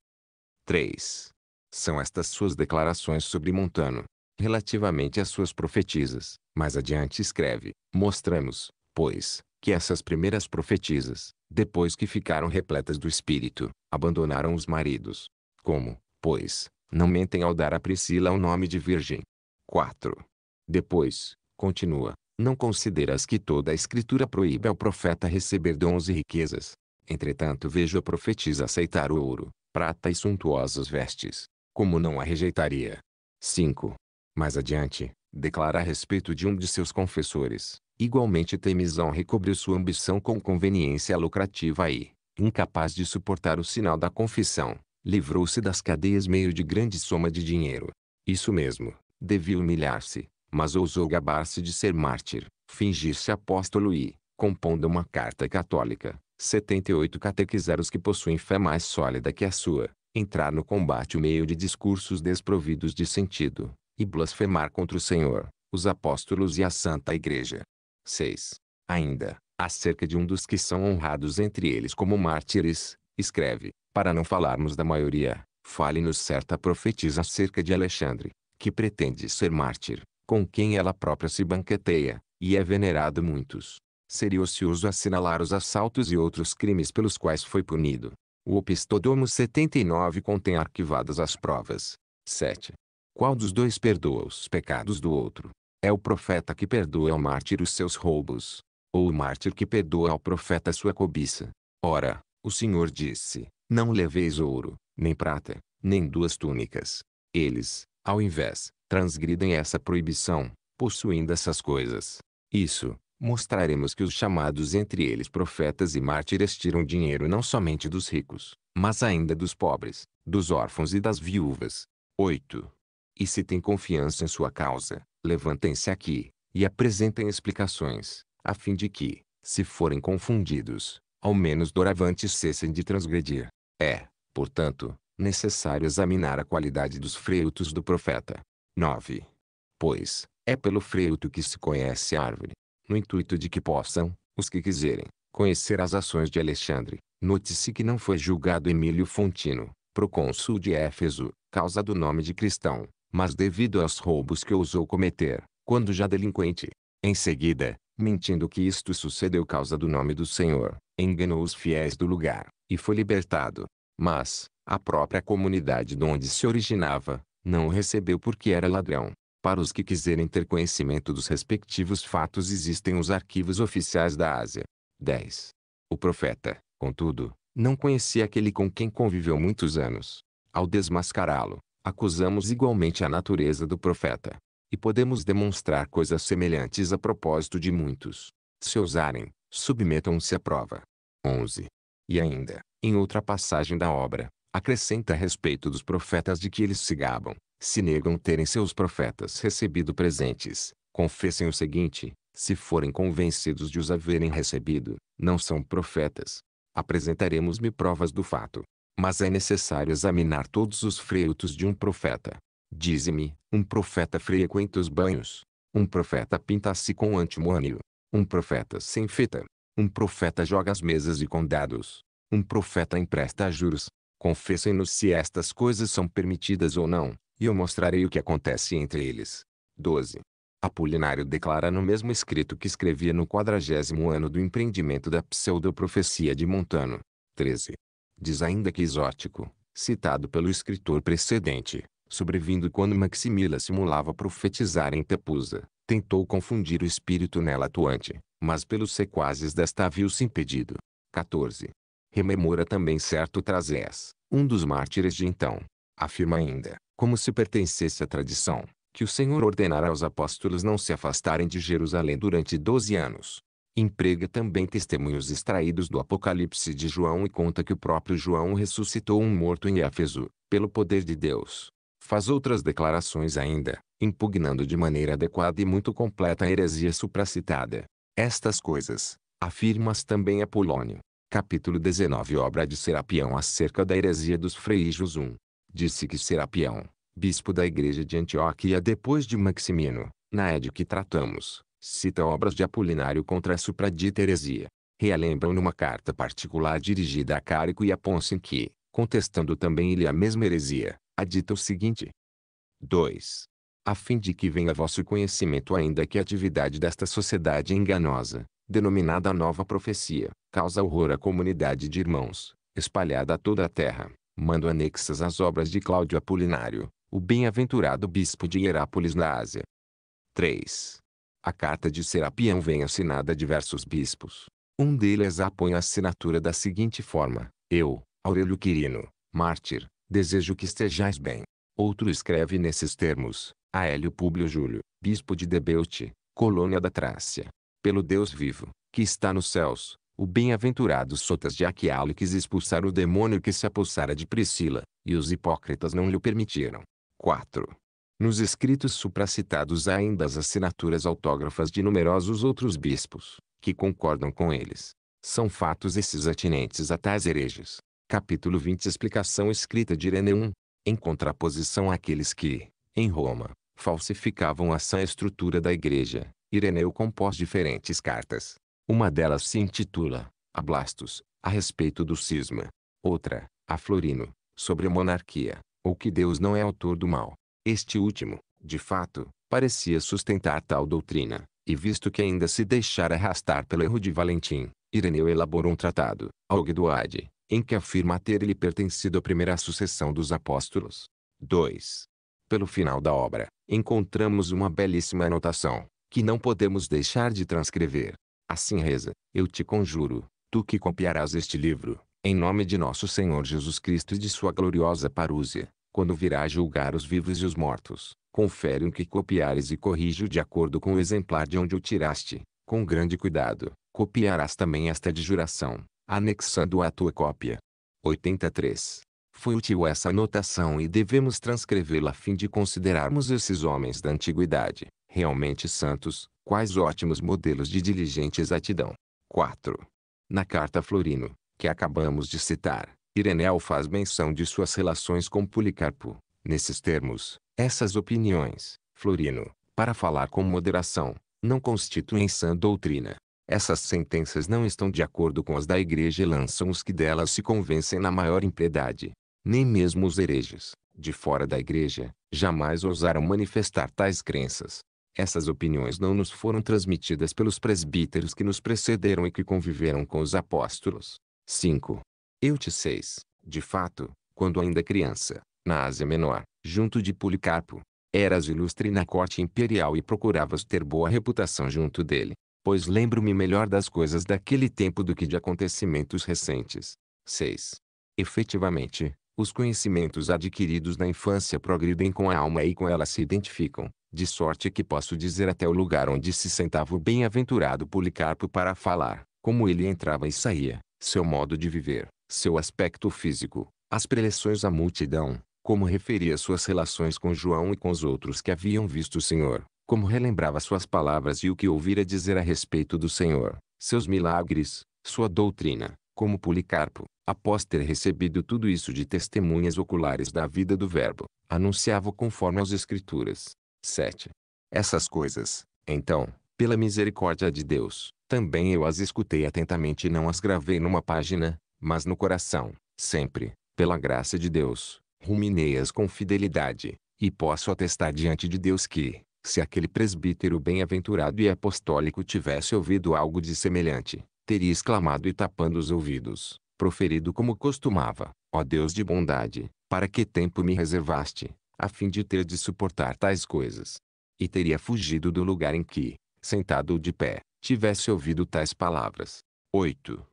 3. São estas suas declarações sobre Montano. Relativamente às suas profetisas, mais adiante escreve, mostramos, pois, que essas primeiras profetisas, depois que ficaram repletas do Espírito, abandonaram os maridos. Como, pois, não mentem ao dar a Priscila o nome de virgem. 4. Depois, continua, não consideras que toda a Escritura proíbe ao profeta receber dons e riquezas. Entretanto vejo a profetisa aceitar o ouro, prata e suntuosas vestes. Como não a rejeitaria? 5. Mais adiante, declara a respeito de um de seus confessores, Igualmente Temizão recobriu sua ambição com conveniência lucrativa e, incapaz de suportar o sinal da confissão, livrou-se das cadeias meio de grande soma de dinheiro. Isso mesmo, devia humilhar-se, mas ousou gabar-se de ser mártir, fingir-se apóstolo e, compondo uma carta católica, 78 catequizaros que possuem fé mais sólida que a sua, entrar no combate meio de discursos desprovidos de sentido, e blasfemar contra o Senhor, os apóstolos e a Santa Igreja. 6. Ainda, acerca de um dos que são honrados entre eles como mártires, escreve, para não falarmos da maioria, fale-nos certa profetisa acerca de Alexandre, que pretende ser mártir, com quem ela própria se banqueteia, e é venerado muitos. Seria ocioso assinalar os assaltos e outros crimes pelos quais foi punido. O Opistodomo 79 contém arquivadas as provas. 7. Qual dos dois perdoa os pecados do outro? É o profeta que perdoa ao mártir os seus roubos, ou o mártir que perdoa ao profeta sua cobiça. Ora, o Senhor disse: Não leveis ouro, nem prata, nem duas túnicas. Eles, ao invés, transgridem essa proibição, possuindo essas coisas. Isso, mostraremos que os chamados entre eles profetas e mártires tiram dinheiro não somente dos ricos, mas ainda dos pobres, dos órfãos e das viúvas. 8. E se tem confiança em sua causa, levantem-se aqui e apresentem explicações, a fim de que, se forem confundidos, ao menos doravante cessem de transgredir. É, portanto, necessário examinar a qualidade dos freutos do profeta. 9. Pois, é pelo freuto que se conhece a árvore, no intuito de que possam, os que quiserem, conhecer as ações de Alexandre. Note-se que não foi julgado Emílio Fontino, procônsul de Éfeso, causa do nome de cristão, mas devido aos roubos que ousou cometer, quando já delinquente. Em seguida, mentindo que isto sucedeu causa do nome do Senhor, enganou os fiéis do lugar, e foi libertado. Mas, a própria comunidade de onde se originava, não o recebeu porque era ladrão. Para os que quiserem ter conhecimento dos respectivos fatos existem os arquivos oficiais da Ásia. 10. O profeta, contudo, não conhecia aquele com quem conviveu muitos anos. Ao desmascará-lo, acusamos igualmente a natureza do profeta. E podemos demonstrar coisas semelhantes a propósito de muitos. Se ousarem, submetam-se à prova. 11. E ainda, em outra passagem da obra, acrescenta a respeito dos profetas de que eles se gabam, se negam terem seus profetas recebido presentes, confessem o seguinte: se forem convencidos de os haverem recebido, não são profetas. Apresentaremos-me provas do fato, mas é necessário examinar todos os freutos de um profeta. Dize-me, um profeta frequenta os banhos. Um profeta pinta-se com antimônio. Um profeta sem fita? Um profeta joga as mesas e condados. Um profeta empresta juros. Confessem-nos se estas coisas são permitidas ou não, e eu mostrarei o que acontece entre eles. 12. Apolinário declara no mesmo escrito que escrevia no quadragésimo ano do empreendimento da pseudoprofecia de Montano. 13 diz ainda que Exótico, citado pelo escritor precedente, sobrevindo quando Maximila simulava profetizar em Tepusa, tentou confundir o espírito nela atuante, mas pelos sequazes desta viu-se impedido. 14. Rememora também certo Trasés, um dos mártires de então. Afirma ainda, como se pertencesse à tradição, que o Senhor ordenara aos apóstolos não se afastarem de Jerusalém durante doze anos, emprega também testemunhos extraídos do Apocalipse de João e conta que o próprio João ressuscitou um morto em Éfeso, pelo poder de Deus. Faz outras declarações ainda, impugnando de maneira adequada e muito completa a heresia supracitada. Estas coisas, afirmas também Apolônio. Capítulo 19 Obra de Serapião acerca da heresia dos freijos. 1. Disse que Serapião, bispo da igreja de Antioquia depois de Maximino, na édio que tratamos, Cita obras de Apolinário contra a supradita heresia. Relembram numa carta particular dirigida a Carico e a Pôncio em que, contestando também ele a mesma heresia, adita o seguinte. 2. A fim de que venha a vosso conhecimento ainda que a atividade desta sociedade enganosa, denominada Nova Profecia, causa horror à comunidade de irmãos, espalhada a toda a terra, mando anexas às obras de Cláudio Apolinário, o bem-aventurado bispo de Hierápolis na Ásia. 3. A carta de Serapião vem assinada a diversos bispos. Um deles apõe a assinatura da seguinte forma: Eu, Aurelio Quirino, mártir, desejo que estejais bem. Outro escreve nesses termos: A Hélio Públio Júlio, bispo de Debeute, colônia da Trácia. Pelo Deus vivo, que está nos céus, o bem-aventurado Sotas de Aquialo quis expulsar o demônio que se apossara de Priscila, e os hipócritas não lhe permitiram. 4. Nos escritos supracitados há ainda as assinaturas autógrafas de numerosos outros bispos, que concordam com eles. São fatos esses atinentes a tais hereges. Capítulo 20 Explicação escrita de Ireneum. Em contraposição àqueles que, em Roma, falsificavam a sã estrutura da igreja, Ireneu compôs diferentes cartas. Uma delas se intitula, A Blastos, a respeito do cisma. Outra, A Florino, sobre a monarquia, ou que Deus não é autor do mal. Este último, de fato, parecia sustentar tal doutrina, e visto que ainda se deixara arrastar pelo erro de Valentim, Ireneu elaborou um tratado, Algueduade, em que afirma ter lhe pertencido a primeira sucessão dos apóstolos. 2. Pelo final da obra, encontramos uma belíssima anotação, que não podemos deixar de transcrever. Assim reza, eu te conjuro, tu que copiarás este livro, em nome de nosso Senhor Jesus Cristo e de sua gloriosa parúzia, quando virá julgar os vivos e os mortos, confere o que copiares e corrige-o de acordo com o exemplar de onde o tiraste, com grande cuidado. Copiarás também esta de juração, anexando a tua cópia. 83. Foi útil essa anotação e devemos transcrevê-la a fim de considerarmos esses homens da antiguidade, realmente santos, quais ótimos modelos de diligente exatidão. 4. Na carta Florino, que acabamos de citar, Ireneu faz menção de suas relações com Policarpo. Nesses termos, essas opiniões, Florino, para falar com moderação, não constituem sã doutrina. Essas sentenças não estão de acordo com as da igreja e lançam os que delas se convencem na maior impiedade. Nem mesmo os hereges, de fora da igreja, jamais ousaram manifestar tais crenças. Essas opiniões não nos foram transmitidas pelos presbíteros que nos precederam e que conviveram com os apóstolos. 5. Eu sei, de fato, quando ainda criança, na Ásia Menor, junto de Policarpo, eras ilustre na corte imperial e procuravas ter boa reputação junto dele, pois lembro-me melhor das coisas daquele tempo do que de acontecimentos recentes. 6. Efetivamente, os conhecimentos adquiridos na infância progridem com a alma e com ela se identificam, de sorte que posso dizer até o lugar onde se sentava o bem-aventurado Policarpo para falar, como ele entrava e saía, seu modo de viver, seu aspecto físico, as preleções à multidão, como referia suas relações com João e com os outros que haviam visto o Senhor, como relembrava suas palavras e o que ouvira dizer a respeito do Senhor, seus milagres, sua doutrina, como Policarpo, após ter recebido tudo isso de testemunhas oculares da vida do Verbo, anunciava conforme as Escrituras. 7. Essas coisas, então, pela misericórdia de Deus, também eu as escutei atentamente e não as gravei numa página, mas no coração, sempre, pela graça de Deus, ruminei-as com fidelidade, e posso atestar diante de Deus que, se aquele presbítero bem-aventurado e apostólico tivesse ouvido algo de semelhante, teria exclamado e tapando os ouvidos, proferido como costumava, ó Deus de bondade, para que tempo me reservaste, a fim de ter de suportar tais coisas? E teria fugido do lugar em que, sentado ou de pé, tivesse ouvido tais palavras. 8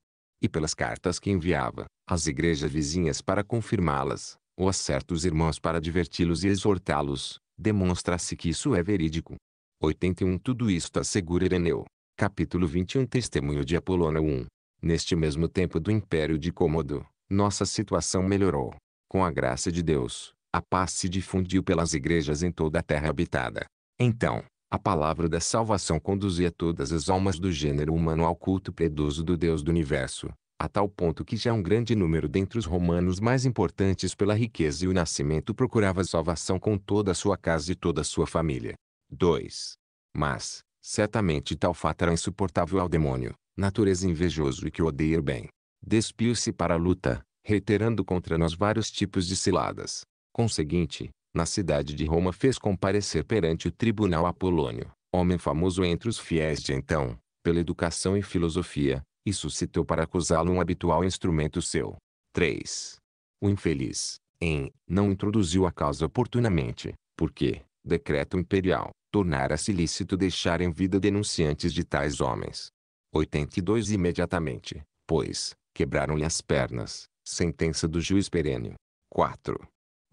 e pelas cartas que enviava, às igrejas vizinhas para confirmá-las, ou a certos irmãos para diverti-los e exortá-los, demonstra-se que isso é verídico. 81 Tudo isto assegura Ireneu. Capítulo 21 Testemunho de Apolônio 1 Neste mesmo tempo do Império de Cômodo, nossa situação melhorou. Com a graça de Deus, a paz se difundiu pelas igrejas em toda a terra habitada. Então, a palavra da salvação conduzia todas as almas do gênero humano ao culto predoso do Deus do universo, a tal ponto que já um grande número dentre os romanos mais importantes pela riqueza e o nascimento procurava salvação com toda a sua casa e toda a sua família. 2. Mas, certamente tal fato era insuportável ao demônio, natureza invejoso e que odeia o bem. Despiu-se para a luta, reiterando contra nós vários tipos de ciladas. Conseguinte, na cidade de Roma fez comparecer perante o tribunal Apolônio, homem famoso entre os fiéis de então, pela educação e filosofia, e suscitou para acusá-lo um habitual instrumento seu. 3. O infeliz, em, não introduziu a causa oportunamente, porque, decreto imperial, tornara-se lícito deixar em vida denunciantes de tais homens. 82 Imediatamente, pois, quebraram-lhe as pernas, sentença do juiz perênio. 4.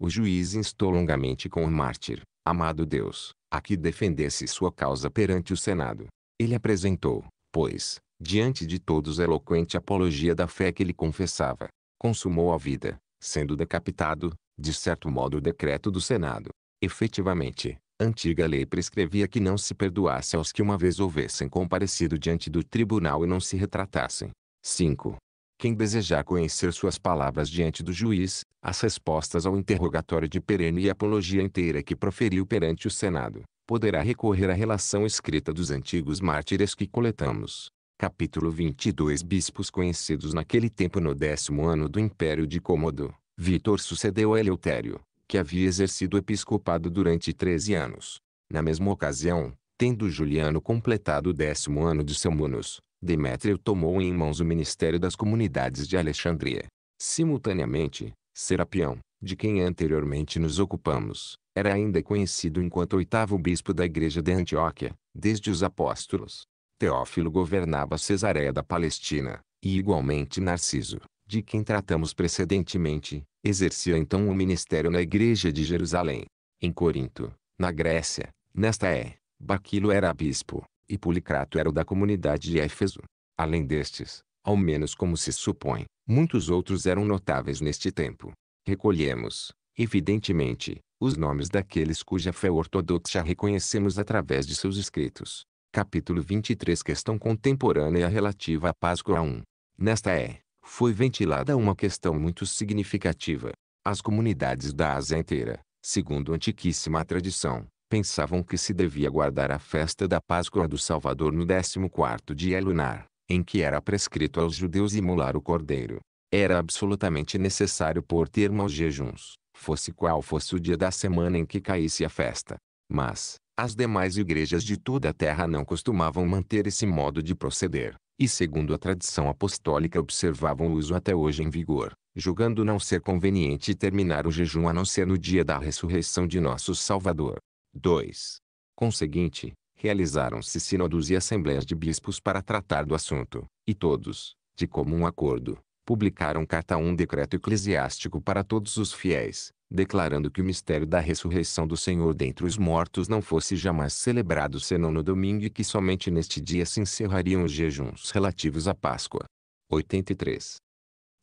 O juiz instou longamente com o mártir, amado Deus, a que defendesse sua causa perante o Senado. Ele apresentou, pois, diante de todos eloquente apologia da fé que ele confessava. Consumou a vida, sendo decapitado, de certo modo o decreto do Senado. Efetivamente, antiga lei prescrevia que não se perdoasse aos que uma vez houvessem comparecido diante do tribunal e não se retratassem. 5. Quem desejar conhecer suas palavras diante do juiz, as respostas ao interrogatório de perene e apologia inteira que proferiu perante o Senado, poderá recorrer à relação escrita dos antigos mártires que coletamos. Capítulo 22 Bispos conhecidos naquele tempo no décimo ano do Império de Cômodo, Vítor sucedeu a Eleutério, que havia exercido o episcopado durante 13 anos. Na mesma ocasião, tendo Juliano completado o décimo ano de seu munus, Demétrio tomou em mãos o Ministério das Comunidades de Alexandria. Simultaneamente, Serapião, de quem anteriormente nos ocupamos, era ainda conhecido enquanto oitavo bispo da igreja de Antioquia, desde os apóstolos. Teófilo governava Cesareia da Palestina, e igualmente Narciso, de quem tratamos precedentemente, exercia então o ministério na igreja de Jerusalém. Em Corinto, na Grécia, nesta é, Baquilo era bispo, e Policrato era o da comunidade de Éfeso. Além destes, ao menos como se supõe, muitos outros eram notáveis neste tempo. Recolhemos, evidentemente, os nomes daqueles cuja fé ortodoxa reconhecemos através de seus escritos. Capítulo 23 Questão contemporânea relativa à Páscoa 1. Nesta é, foi ventilada uma questão muito significativa. As comunidades da Ásia inteira, segundo antiquíssima tradição, pensavam que se devia guardar a festa da Páscoa do Salvador no 14 dia lunar, em que era prescrito aos judeus imolar o cordeiro. Era absolutamente necessário pôr termo aos jejuns, fosse qual fosse o dia da semana em que caísse a festa. Mas, as demais igrejas de toda a terra não costumavam manter esse modo de proceder, e segundo a tradição apostólica observavam o uso até hoje em vigor, julgando não ser conveniente terminar o jejum a não ser no dia da ressurreição de nosso Salvador. 2. Conseguinte, realizaram-se sínodos e assembleias de bispos para tratar do assunto, e todos, de comum acordo, publicaram carta um decreto eclesiástico para todos os fiéis, declarando que o mistério da ressurreição do Senhor dentre os mortos não fosse jamais celebrado senão no domingo e que somente neste dia se encerrariam os jejuns relativos à Páscoa. 83.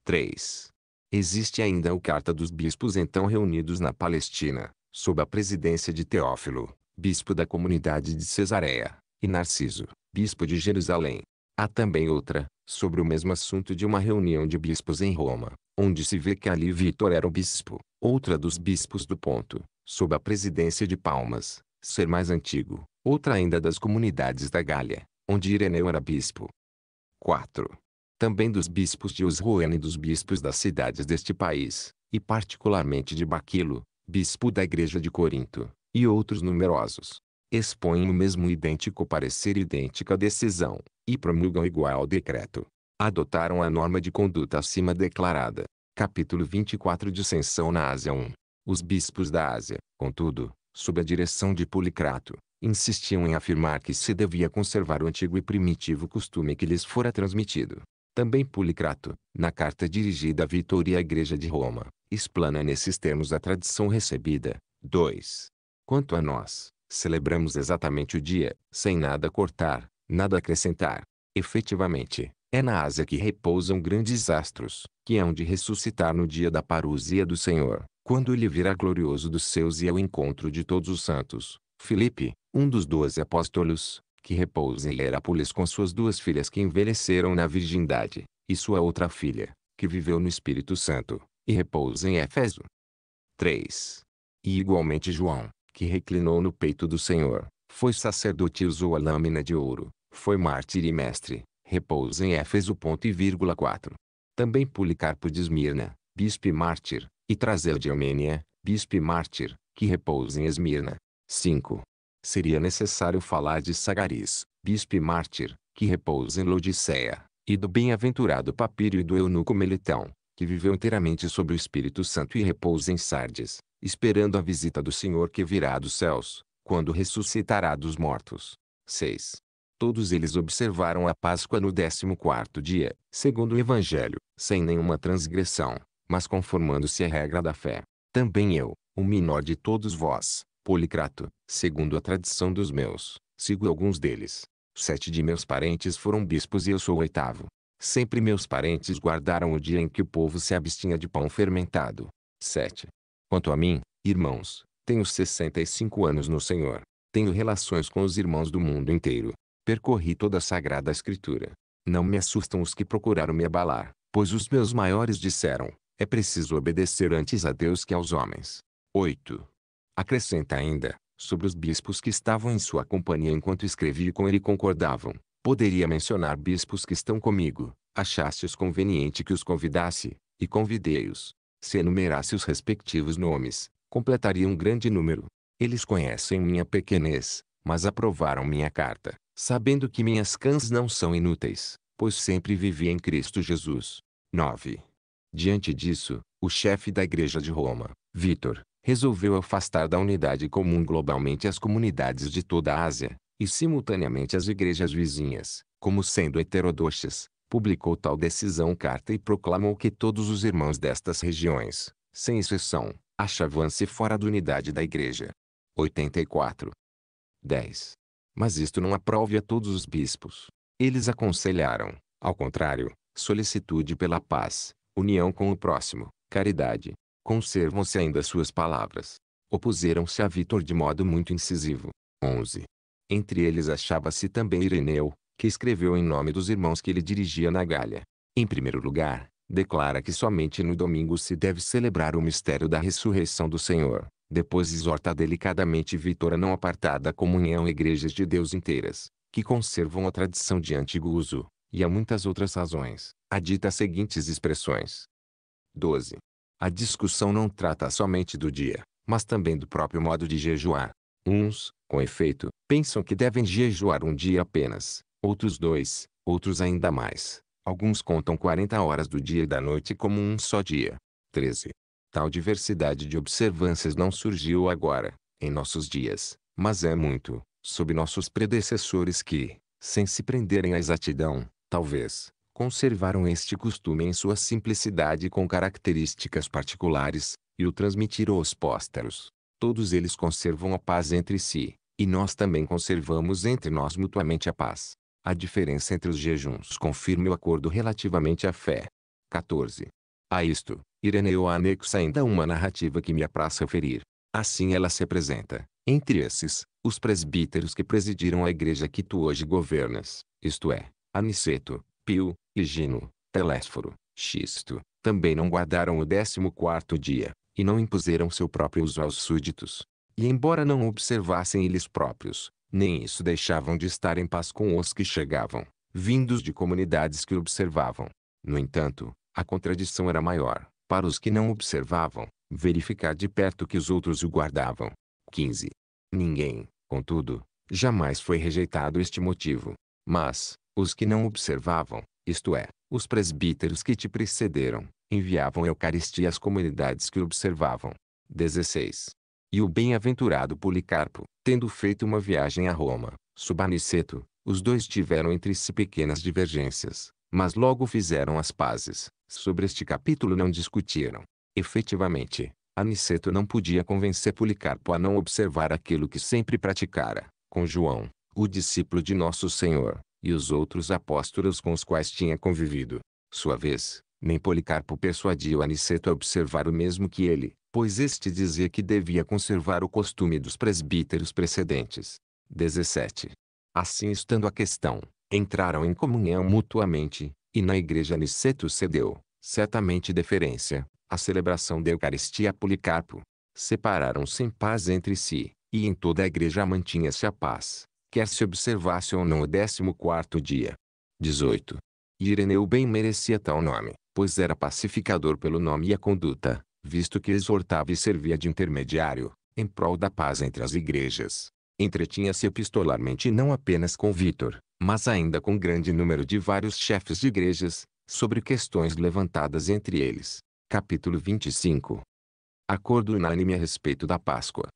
3. Existe ainda o Carta dos Bispos então reunidos na Palestina, sob a presidência de Teófilo, bispo da comunidade de Cesareia, e Narciso, bispo de Jerusalém. Há também outra, sobre o mesmo assunto de uma reunião de bispos em Roma, onde se vê que ali Vítor era o bispo, outra dos bispos do ponto, sob a presidência de Palmas, ser mais antigo, outra ainda das comunidades da Gália, onde Ireneu era bispo. 4. Também dos bispos de Osroene e dos bispos das cidades deste país, e particularmente de Baquilo, bispo da igreja de Corinto, e outros numerosos, expõem o mesmo idêntico parecer e idêntica decisão, e promulgam igual decreto. Adotaram a norma de conduta acima declarada. Capítulo 24 Dissensão na Ásia 1 Os bispos da Ásia, contudo, sob a direção de Policrato, insistiam em afirmar que se devia conservar o antigo e primitivo costume que lhes fora transmitido. Também Policrato, na carta dirigida a e à Igreja de Roma, explana nesses termos a tradição recebida. 2. Quanto a nós, celebramos exatamente o dia, sem nada cortar, nada acrescentar. Efetivamente, é na Ásia que repousam grandes astros, que hão de ressuscitar no dia da parusia do Senhor, quando ele virá glorioso dos seus e ao encontro de todos os santos. Filipe, um dos doze apóstolos, que repousa em Herápolis com suas duas filhas que envelheceram na virgindade, e sua outra filha, que viveu no Espírito Santo, e repousa em Éfeso. 3. E igualmente João, que reclinou no peito do Senhor, foi sacerdote e usou a lâmina de ouro, foi mártir e mestre, repousa em Éfeso. Ponto e vírgula 4. Também Policarpo de Esmirna, bispo mártir, e Traseu de Armênia, bispo mártir, que repousa em Esmirna. 5 seria necessário falar de Sagaris, bispo e mártir, que repousa em Laodiceia, e do bem-aventurado Papírio e do eunuco Melitão, que viveu inteiramente sob o Espírito Santo e repousa em Sardes, esperando a visita do Senhor que virá dos céus, quando ressuscitará dos mortos. 6. Todos eles observaram a Páscoa no décimo quarto dia, segundo o Evangelho, sem nenhuma transgressão, mas conformando-se à regra da fé. Também eu, o menor de todos vós, Policrato, segundo a tradição dos meus, sigo alguns deles. Sete de meus parentes foram bispos e eu sou o oitavo. Sempre meus parentes guardaram o dia em que o povo se abstinha de pão fermentado. 7. Quanto a mim, irmãos, tenho 65 anos no Senhor. Tenho relações com os irmãos do mundo inteiro. Percorri toda a Sagrada Escritura. Não me assustam os que procuraram me abalar, pois os meus maiores disseram: é preciso obedecer antes a Deus que aos homens. 8. Acrescenta ainda, sobre os bispos que estavam em sua companhia enquanto escrevi e com ele concordavam. Poderia mencionar bispos que estão comigo, os conveniente que os convidasse, e convidei-os. Se enumerasse os respectivos nomes, completaria um grande número. Eles conhecem minha pequenez, mas aprovaram minha carta, sabendo que minhas cãs não são inúteis, pois sempre vivi em Cristo Jesus. 9. Diante disso, o chefe da igreja de Roma, Vítor, resolveu afastar da unidade comum globalmente as comunidades de toda a Ásia, e simultaneamente as igrejas vizinhas, como sendo heterodoxas, publicou tal decisão carta e proclamou que todos os irmãos destas regiões, sem exceção, achavam-se fora da unidade da igreja. 84. 10. Mas isto não aprove a todos os bispos. Eles aconselharam, ao contrário, solicitude pela paz, união com o próximo, caridade, Conservam-se ainda suas palavras. Opuseram-se a Vítor de modo muito incisivo. 11. Entre eles achava-se também Ireneu, que escreveu em nome dos irmãos que ele dirigia na Galha. Em primeiro lugar, declara que somente no domingo se deve celebrar o mistério da ressurreição do Senhor. Depois exorta delicadamente Vítor a não apartar da comunhão igrejas de Deus inteiras, que conservam a tradição de antigo uso, e há muitas outras razões, adita as seguintes expressões. 12. A discussão não trata somente do dia, mas também do próprio modo de jejuar. Uns, com efeito, pensam que devem jejuar um dia apenas, outros dois, outros ainda mais. Alguns contam 40 horas do dia e da noite como um só dia. 13. Tal diversidade de observâncias não surgiu agora, em nossos dias, mas é muito, sob nossos predecessores que, sem se prenderem à exatidão, talvez, conservaram este costume em sua simplicidade com características particulares, e o transmitiram aos pósteros. Todos eles conservam a paz entre si, e nós também conservamos entre nós mutuamente a paz. A diferença entre os jejuns confirma o acordo relativamente à fé. 14. A isto, Ireneu anexa ainda uma narrativa que me apraz referir. Assim ela se apresenta, entre esses, os presbíteros que presidiram a igreja que tu hoje governas, isto é, Aniceto, Pio, Higino, Telésforo, Xisto, também não guardaram o décimo quarto dia, e não impuseram seu próprio uso aos súditos. E embora não observassem eles próprios, nem isso deixavam de estar em paz com os que chegavam, vindos de comunidades que observavam. No entanto, a contradição era maior, para os que não observavam, verificar de perto que os outros o guardavam. 15. Ninguém, contudo, jamais foi rejeitado este motivo, mas, os que não observavam, isto é, os presbíteros que te precederam, enviavam Eucaristia às comunidades que observavam. 16. E o bem-aventurado Policarpo, tendo feito uma viagem a Roma, Aniceto, os dois tiveram entre si pequenas divergências, mas logo fizeram as pazes. Sobre este capítulo não discutiram. Efetivamente, Aniceto não podia convencer Policarpo a não observar aquilo que sempre praticara, com João, o discípulo de nosso Senhor, e os outros apóstolos com os quais tinha convivido. Sua vez, nem Policarpo persuadiu Aniceto a observar o mesmo que ele, pois este dizia que devia conservar o costume dos presbíteros precedentes. 17. Assim estando a questão, entraram em comunhão mutuamente, e na igreja aniceto cedeu, certamente deferência, à celebração da Eucaristia a Policarpo. Separaram-se em paz entre si, e em toda a igreja mantinha-se a paz quer se observasse ou não o décimo quarto dia. 18. Ireneu bem merecia tal nome, pois era pacificador pelo nome e a conduta, visto que exortava e servia de intermediário, em prol da paz entre as igrejas. Entretinha-se epistolarmente não apenas com Vítor, mas ainda com grande número de vários chefes de igrejas, sobre questões levantadas entre eles. Capítulo 25 Acordo unânime a respeito da Páscoa.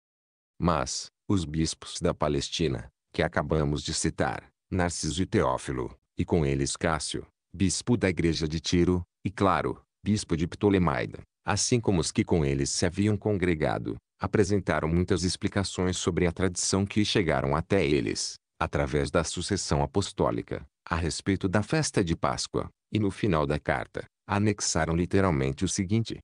Mas, os bispos da Palestina, que acabamos de citar, Narciso e Teófilo, e com eles Cássio, bispo da igreja de Tiro, e claro, bispo de Ptolemaida, assim como os que com eles se haviam congregado, apresentaram muitas explicações sobre a tradição que chegaram até eles, através da sucessão apostólica, a respeito da festa de Páscoa, e no final da carta, anexaram literalmente o seguinte: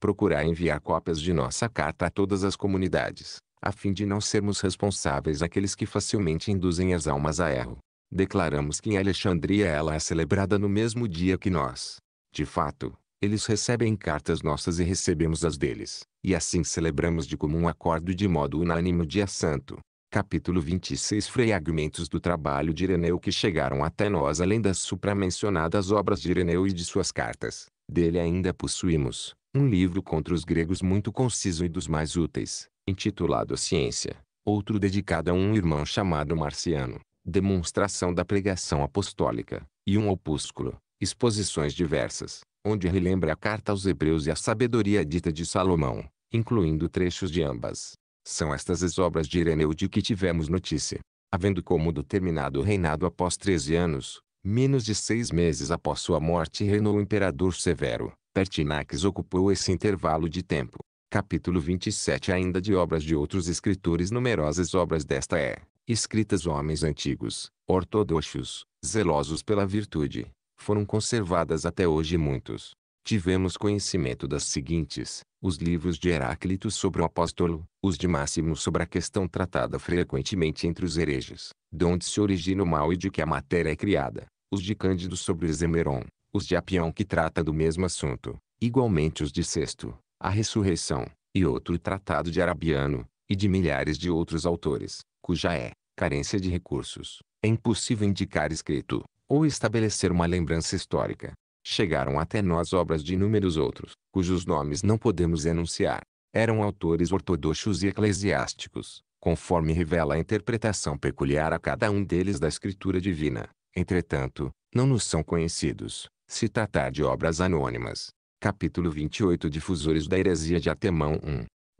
Procurar enviar cópias de nossa carta a todas as comunidades, a fim de não sermos responsáveis aqueles que facilmente induzem as almas a erro. Declaramos que em Alexandria é ela é celebrada no mesmo dia que nós. De fato, eles recebem cartas nossas e recebemos as deles, e assim celebramos de comum acordo de modo unânime o dia santo. Capítulo 26 Fragmentos do trabalho de Ireneu que chegaram até nós além das supramencionadas obras de Ireneu e de suas cartas. Dele ainda possuímos, um livro contra os gregos muito conciso e dos mais úteis, intitulado Ciência, outro dedicado a um irmão chamado Marciano, Demonstração da Pregação Apostólica, e um opúsculo, Exposições Diversas, onde relembra a carta aos Hebreus e a sabedoria dita de Salomão, incluindo trechos de ambas. São estas as obras de Ireneu de que tivemos notícia. Havendo Cômodo terminado o reinado após 13 anos, menos de seis meses após sua morte reinou o imperador Severo, Pertinax ocupou esse intervalo de tempo. Capítulo 27 ainda de obras de outros escritores Numerosas obras desta é, escritas homens antigos, ortodoxos, zelosos pela virtude, foram conservadas até hoje muitos. Tivemos conhecimento das seguintes, os livros de Heráclito sobre o apóstolo, os de Máximo sobre a questão tratada frequentemente entre os hereges, de onde se origina o mal e de que a matéria é criada, os de Cândido sobre Zemeron, os de Apião que trata do mesmo assunto, igualmente os de Sexto, a Ressurreição, e outro tratado de Arabiano, e de milhares de outros autores, cuja é, carência de recursos, é impossível indicar escrito, ou estabelecer uma lembrança histórica. Chegaram até nós obras de inúmeros outros, cujos nomes não podemos enunciar. Eram autores ortodoxos e eclesiásticos, conforme revela a interpretação peculiar a cada um deles da Escritura Divina. Entretanto, não nos são conhecidos, se tratar de obras anônimas, Capítulo 28 Difusores da heresia de Artemão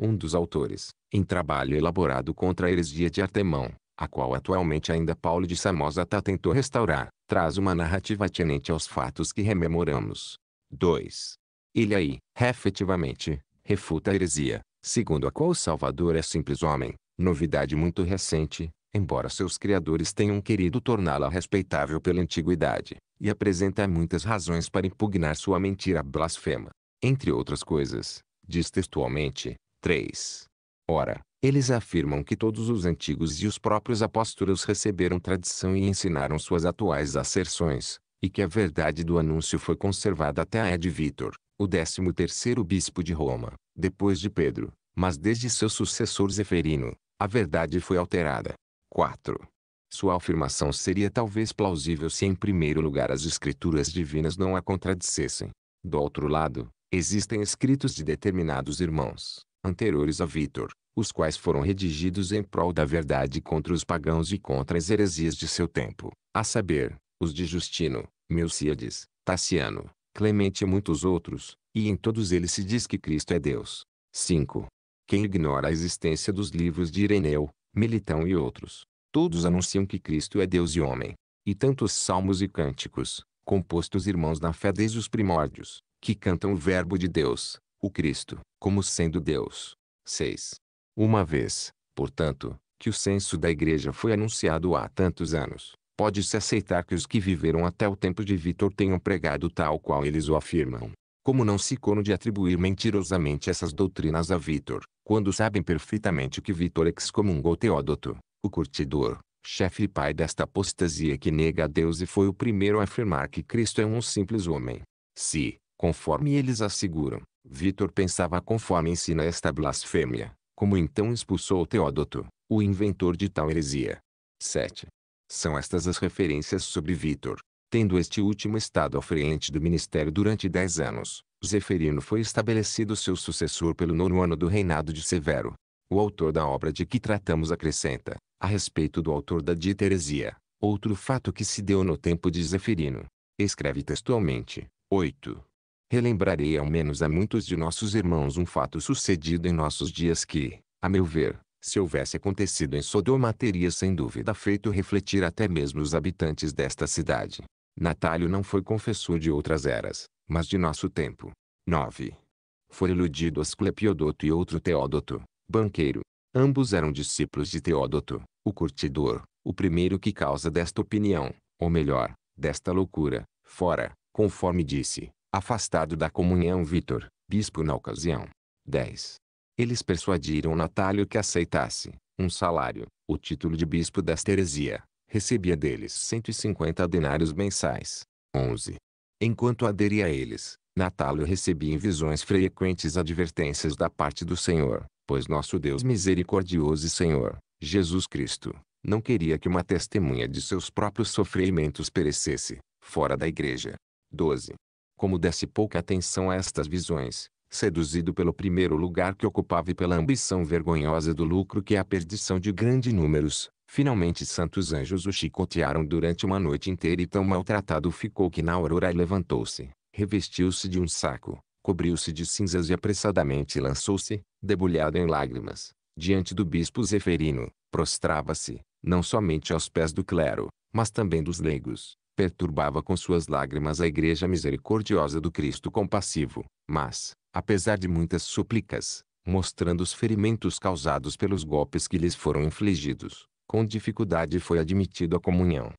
1. Um dos autores, em trabalho elaborado contra a heresia de Artemão, a qual atualmente ainda Paulo de Samosata tá tentou restaurar, traz uma narrativa atinente aos fatos que rememoramos. 2. Ele aí, efetivamente, refuta a heresia, segundo a qual o Salvador é simples homem, novidade muito recente, embora seus criadores tenham querido torná-la respeitável pela antiguidade, e apresenta muitas razões para impugnar sua mentira blasfema. Entre outras coisas, diz textualmente, 3. Ora, eles afirmam que todos os antigos e os próprios apóstolos receberam tradição e ensinaram suas atuais asserções, e que a verdade do anúncio foi conservada até a Ed Vitor, o décimo terceiro bispo de Roma, depois de Pedro, mas desde seu sucessor Zeferino, a verdade foi alterada, 4. Sua afirmação seria talvez plausível se em primeiro lugar as escrituras divinas não a contradissessem. Do outro lado, existem escritos de determinados irmãos, anteriores a Vítor, os quais foram redigidos em prol da verdade contra os pagãos e contra as heresias de seu tempo, a saber, os de Justino, Milcíades, Tassiano, Clemente e muitos outros, e em todos eles se diz que Cristo é Deus. 5. Quem ignora a existência dos livros de Ireneu, Militão e outros. Todos anunciam que Cristo é Deus e homem. E tantos salmos e cânticos, compostos irmãos na fé desde os primórdios, que cantam o Verbo de Deus, o Cristo, como sendo Deus. 6. Uma vez, portanto, que o censo da Igreja foi anunciado há tantos anos, pode-se aceitar que os que viveram até o tempo de Vitor tenham pregado tal qual eles o afirmam. Como não se cono de atribuir mentirosamente essas doutrinas a Vitor, quando sabem perfeitamente que Vítor excomungou Teodoto, o curtidor, chefe e pai desta apostasia que nega a Deus e foi o primeiro a afirmar que Cristo é um simples homem. Se, conforme eles asseguram, Vítor pensava conforme ensina esta blasfêmia, como então expulsou Teodoto, o inventor de tal heresia. 7. São estas as referências sobre Vítor, tendo este último estado à frente do ministério durante dez anos, Zeferino foi estabelecido seu sucessor pelo nono ano do reinado de Severo. O autor da obra de que tratamos acrescenta, a respeito do autor da dita outro fato que se deu no tempo de Zeferino. Escreve textualmente, 8. Relembrarei ao menos a muitos de nossos irmãos um fato sucedido em nossos dias que, a meu ver, se houvesse acontecido em Sodoma teria sem dúvida feito refletir até mesmo os habitantes desta cidade. Natalio não foi confessor de outras eras, mas de nosso tempo. 9. Foi iludido Asclepiodoto e outro Teódoto, banqueiro. Ambos eram discípulos de Teódoto, o curtidor, o primeiro que causa desta opinião, ou melhor, desta loucura, fora, conforme disse, afastado da comunhão Vítor, bispo na ocasião. 10. Eles persuadiram Natálio que aceitasse, um salário, o título de bispo desta heresia. Recebia deles 150 denários mensais. 11. Enquanto aderia a eles, Natálio recebia em visões frequentes advertências da parte do Senhor, pois nosso Deus misericordioso e Senhor, Jesus Cristo, não queria que uma testemunha de seus próprios sofrimentos perecesse, fora da igreja. 12. Como desse pouca atenção a estas visões, seduzido pelo primeiro lugar que ocupava e pela ambição vergonhosa do lucro que é a perdição de grandes números, Finalmente santos anjos o chicotearam durante uma noite inteira e tão maltratado ficou que na aurora levantou-se, revestiu-se de um saco, cobriu-se de cinzas e apressadamente lançou-se, debulhado em lágrimas, diante do bispo Zeferino, prostrava-se, não somente aos pés do clero, mas também dos leigos, perturbava com suas lágrimas a igreja misericordiosa do Cristo compassivo, mas, apesar de muitas súplicas, mostrando os ferimentos causados pelos golpes que lhes foram infligidos, com dificuldade foi admitido à comunhão.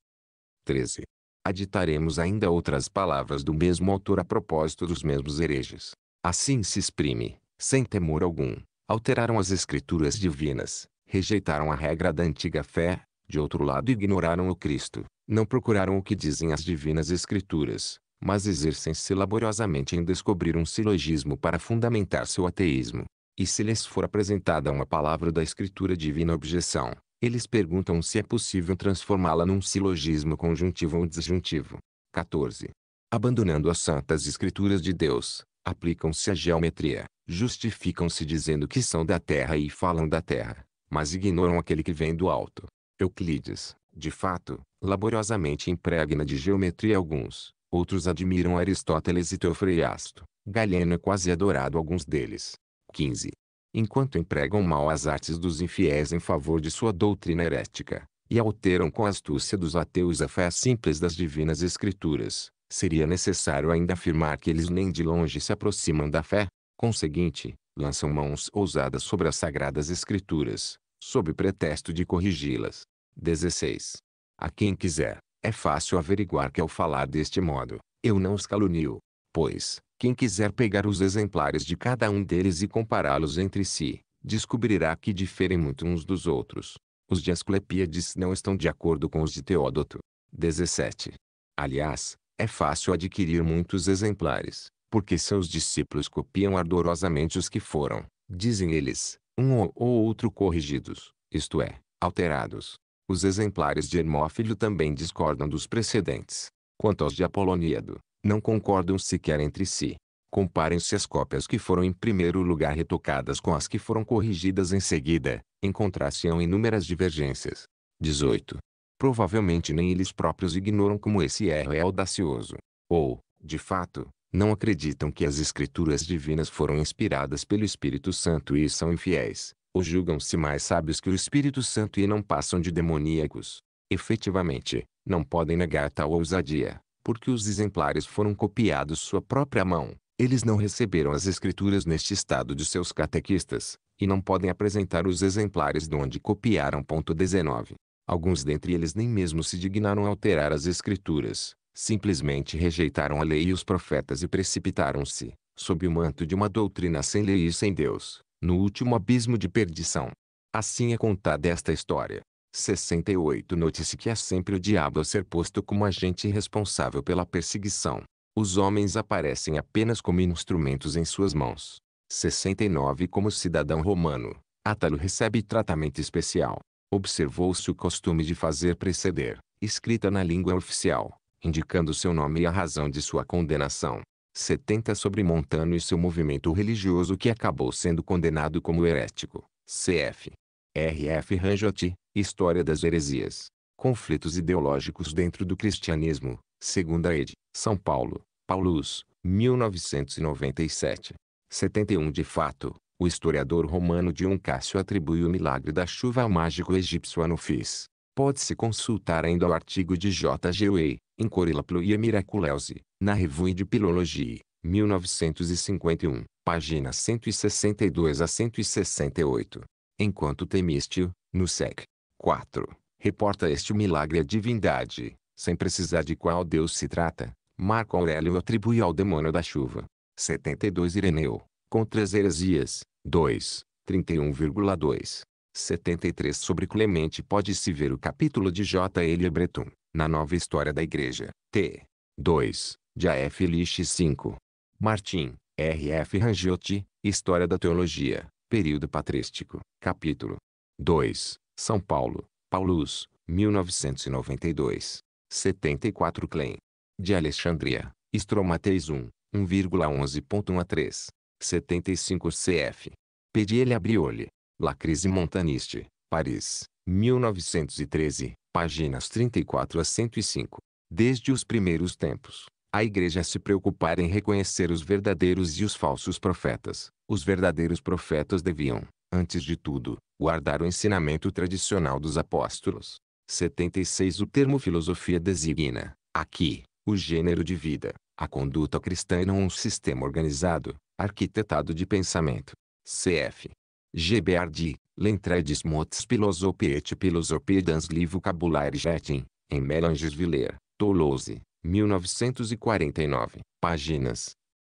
13. Aditaremos ainda outras palavras do mesmo autor a propósito dos mesmos hereges. Assim se exprime, sem temor algum, alteraram as escrituras divinas, rejeitaram a regra da antiga fé, de outro lado ignoraram o Cristo, não procuraram o que dizem as divinas escrituras, mas exercem-se laboriosamente em descobrir um silogismo para fundamentar seu ateísmo. E se lhes for apresentada uma palavra da escritura divina objeção, eles perguntam se é possível transformá-la num silogismo conjuntivo ou disjuntivo. 14. Abandonando as santas escrituras de Deus, aplicam-se à geometria, justificam-se dizendo que são da terra e falam da terra, mas ignoram aquele que vem do alto. Euclides, de fato, laboriosamente impregna de geometria alguns, outros admiram Aristóteles e Teofreasto, Galeno é quase adorado alguns deles. 15 enquanto empregam mal as artes dos infiéis em favor de sua doutrina herética, e alteram com a astúcia dos ateus a fé simples das divinas escrituras, seria necessário ainda afirmar que eles nem de longe se aproximam da fé, conseguinte, lançam mãos ousadas sobre as sagradas escrituras, sob pretexto de corrigi-las. 16. A quem quiser, é fácil averiguar que ao falar deste modo, eu não os calunio, Pois, quem quiser pegar os exemplares de cada um deles e compará-los entre si, descobrirá que diferem muito uns dos outros. Os de Asclepíades não estão de acordo com os de Teódoto. 17. Aliás, é fácil adquirir muitos exemplares, porque seus discípulos copiam ardorosamente os que foram, dizem eles, um ou outro corrigidos, isto é, alterados. Os exemplares de Hermófilo também discordam dos precedentes. Quanto aos de Apoloníado, não concordam sequer entre si. Comparem-se as cópias que foram em primeiro lugar retocadas com as que foram corrigidas em seguida, encontrar-se-ão inúmeras divergências. 18. Provavelmente nem eles próprios ignoram como esse erro é audacioso. Ou, de fato, não acreditam que as escrituras divinas foram inspiradas pelo Espírito Santo e são infiéis, ou julgam-se mais sábios que o Espírito Santo e não passam de demoníacos. Efetivamente, não podem negar tal ousadia porque os exemplares foram copiados sua própria mão. Eles não receberam as escrituras neste estado de seus catequistas, e não podem apresentar os exemplares de onde copiaram. 19. Alguns dentre eles nem mesmo se dignaram alterar as escrituras, simplesmente rejeitaram a lei e os profetas e precipitaram-se, sob o manto de uma doutrina sem lei e sem Deus, no último abismo de perdição. Assim é contada esta história. 68 Note-se que é sempre o diabo a ser posto como agente responsável pela perseguição. Os homens aparecem apenas como instrumentos em suas mãos. 69 Como cidadão romano, Atalo recebe tratamento especial. Observou-se o costume de fazer preceder, escrita na língua oficial, indicando seu nome e a razão de sua condenação. 70 Sobre Montano e seu movimento religioso que acabou sendo condenado como herético. CF. R.F. Ranjoti, História das heresias. Conflitos ideológicos dentro do cristianismo. Segunda ed. São Paulo. Paulus, 1997. 71 De fato, o historiador romano Dion Cássio atribui o milagre da chuva ao mágico egípcio Anufis. Pode-se consultar ainda o artigo de J. G. Way, em Corylaploia Miraculeuse, na Revue de Pilologie, 1951, páginas 162 a 168. Enquanto Temístio, no sec. 4. Reporta este milagre à divindade, sem precisar de qual Deus se trata. Marco Aurélio atribui ao demônio da chuva. 72 Ireneu, contra as heresias, 2, 31,2. 73 Sobre Clemente pode-se ver o capítulo de J. Elia Breton, na Nova História da Igreja, T. 2, de A.F. Lish 5. Martim, R.F. Rangiotti, História da Teologia, Período Patrístico, capítulo 2, são Paulo, Paulus, 1992. 74 Klein. De Alexandria, Stromateis 1, 1,11.1 a 3. 75 CF. Pediele Abriole, La Crise Montaniste, Paris, 1913, páginas 34 a 105. Desde os primeiros tempos, a igreja se preocupara em reconhecer os verdadeiros e os falsos profetas. Os verdadeiros profetas deviam, antes de tudo, guardar o ensinamento tradicional dos apóstolos. 76 O termo filosofia designa, aqui, o gênero de vida, a conduta cristã e não um sistema organizado, arquitetado de pensamento. Cf. Geberdi, L'entredes mots philosopie et philosophie dans livro Cabulari Jetin, em Melanges Viller, Toulouse, 1949, páginas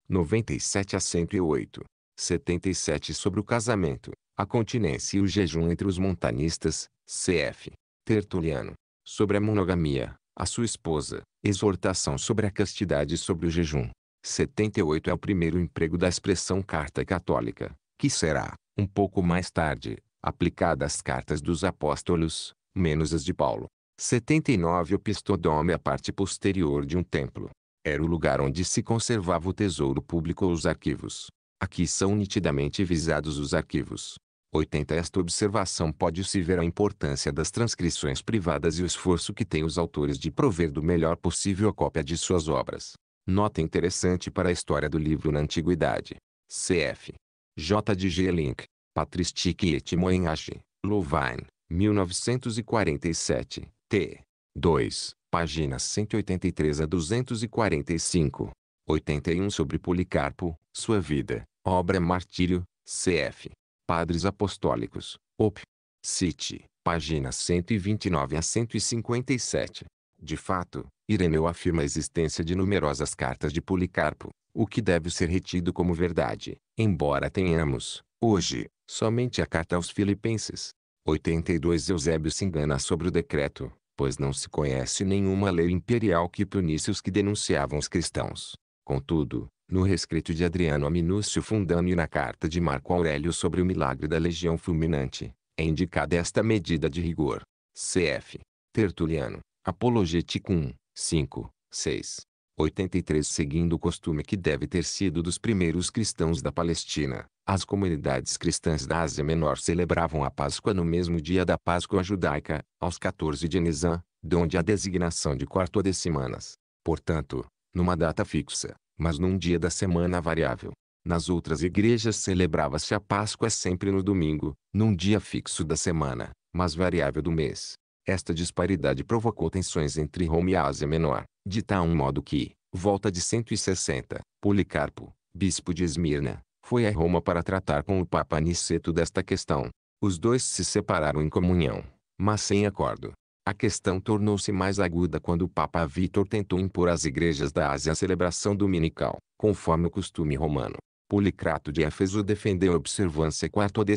97 a 108. 77 sobre o casamento. A continência e o jejum entre os montanistas, cf. Tertuliano. Sobre a monogamia, a sua esposa, exortação sobre a castidade e sobre o jejum. 78 é o primeiro emprego da expressão carta católica, que será, um pouco mais tarde, aplicada às cartas dos apóstolos, menos as de Paulo. 79 O Pistodome é a parte posterior de um templo. Era o lugar onde se conservava o tesouro público ou os arquivos. Aqui são nitidamente visados os arquivos. 80 Esta observação pode-se ver a importância das transcrições privadas e o esforço que têm os autores de prover do melhor possível a cópia de suas obras. Nota interessante para a história do livro na Antiguidade. Cf. J. de G. Link, Patristic et Moenage, Louvain, 1947, t. 2, páginas 183 a 245. 81 sobre Policarpo, sua vida, obra Martírio, cf. Padres Apostólicos, op. Cite, páginas 129 a 157. De fato, Ireneu afirma a existência de numerosas cartas de Policarpo, o que deve ser retido como verdade, embora tenhamos, hoje, somente a carta aos Filipenses. 82 Eusébio se engana sobre o decreto, pois não se conhece nenhuma lei imperial que punisse os que denunciavam os cristãos. Contudo, no rescrito de Adriano a Minúcio Fundano e na carta de Marco Aurélio sobre o milagre da legião fulminante, é indicada esta medida de rigor. Cf. Tertuliano, Apologeticum, 5, 6. 83 Seguindo o costume que deve ter sido dos primeiros cristãos da Palestina, as comunidades cristãs da Ásia Menor celebravam a Páscoa no mesmo dia da Páscoa judaica, aos 14 de Nisan, donde a designação de quarto de semanas. Portanto, numa data fixa, mas num dia da semana variável. Nas outras igrejas celebrava-se a Páscoa sempre no domingo, num dia fixo da semana, mas variável do mês. Esta disparidade provocou tensões entre Roma e Ásia Menor, de tal modo que, volta de 160, Policarpo, bispo de Esmirna, foi a Roma para tratar com o Papa Niceto desta questão. Os dois se separaram em comunhão, mas sem acordo. A questão tornou-se mais aguda quando o Papa Vítor tentou impor às igrejas da Ásia a celebração dominical, conforme o costume romano. Policrato de Éfeso defendeu a observância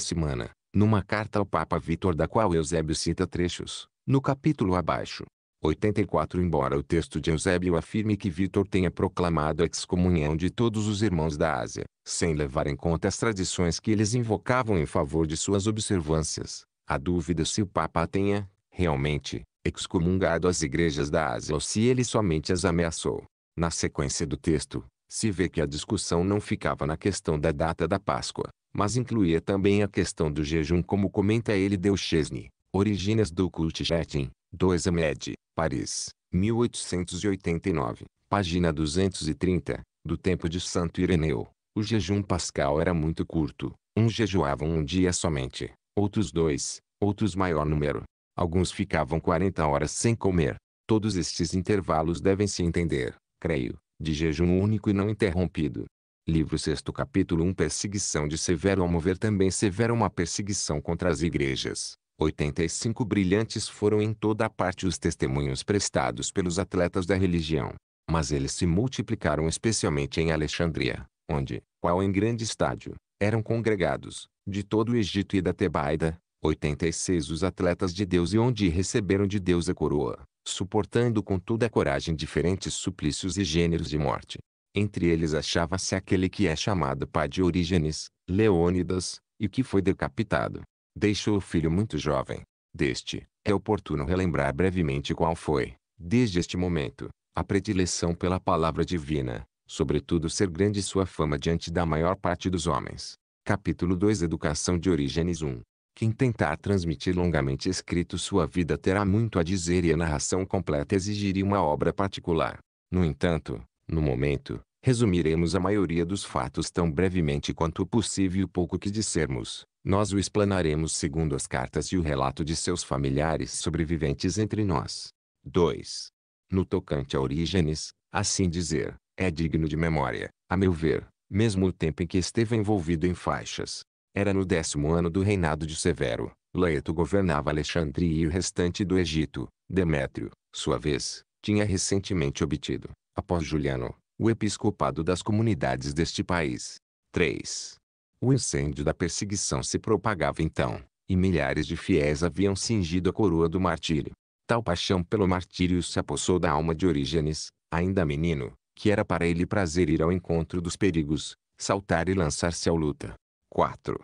semana, numa carta ao Papa Vítor da qual Eusébio cita trechos, no capítulo abaixo. 84 Embora o texto de Eusébio afirme que Vítor tenha proclamado a excomunhão de todos os irmãos da Ásia, sem levar em conta as tradições que eles invocavam em favor de suas observâncias, há dúvida se o Papa a tenha, realmente, excomungado às igrejas da Ásia ou se ele somente as ameaçou. Na sequência do texto, se vê que a discussão não ficava na questão da data da Páscoa, mas incluía também a questão do jejum como comenta ele Deuchesne, Originas do Cultigetin, 2 Amed, Paris, 1889, página 230, do tempo de Santo Ireneu. O jejum pascal era muito curto, uns jejuavam um dia somente, outros dois, outros maior número. Alguns ficavam 40 horas sem comer. Todos estes intervalos devem se entender, creio, de jejum único e não interrompido. Livro 6 capítulo 1 Perseguição de Severo Ao mover também severo uma perseguição contra as igrejas. 85 brilhantes foram em toda a parte os testemunhos prestados pelos atletas da religião. Mas eles se multiplicaram especialmente em Alexandria, onde, qual em grande estádio, eram congregados, de todo o Egito e da Tebaida, 86 Os atletas de Deus e onde receberam de Deus a coroa, suportando com toda a coragem diferentes suplícios e gêneros de morte. Entre eles achava-se aquele que é chamado pai de Orígenes, Leônidas, e que foi decapitado. Deixou o filho muito jovem. Deste, é oportuno relembrar brevemente qual foi, desde este momento, a predileção pela palavra divina, sobretudo ser grande sua fama diante da maior parte dos homens. Capítulo 2 Educação de Orígenes 1 quem tentar transmitir longamente escrito sua vida terá muito a dizer e a narração completa exigiria uma obra particular. No entanto, no momento, resumiremos a maioria dos fatos tão brevemente quanto possível e o pouco que dissermos. Nós o explanaremos segundo as cartas e o relato de seus familiares sobreviventes entre nós. 2. No tocante a Orígenes, assim dizer, é digno de memória, a meu ver, mesmo o tempo em que esteve envolvido em faixas, era no décimo ano do reinado de Severo. Laeto governava Alexandria e o restante do Egito. Demétrio, sua vez, tinha recentemente obtido, após Juliano, o episcopado das comunidades deste país. 3. O incêndio da perseguição se propagava então, e milhares de fiéis haviam cingido a coroa do martírio. Tal paixão pelo martírio se apossou da alma de Orígenes, ainda menino, que era para ele prazer ir ao encontro dos perigos, saltar e lançar-se à luta. 4.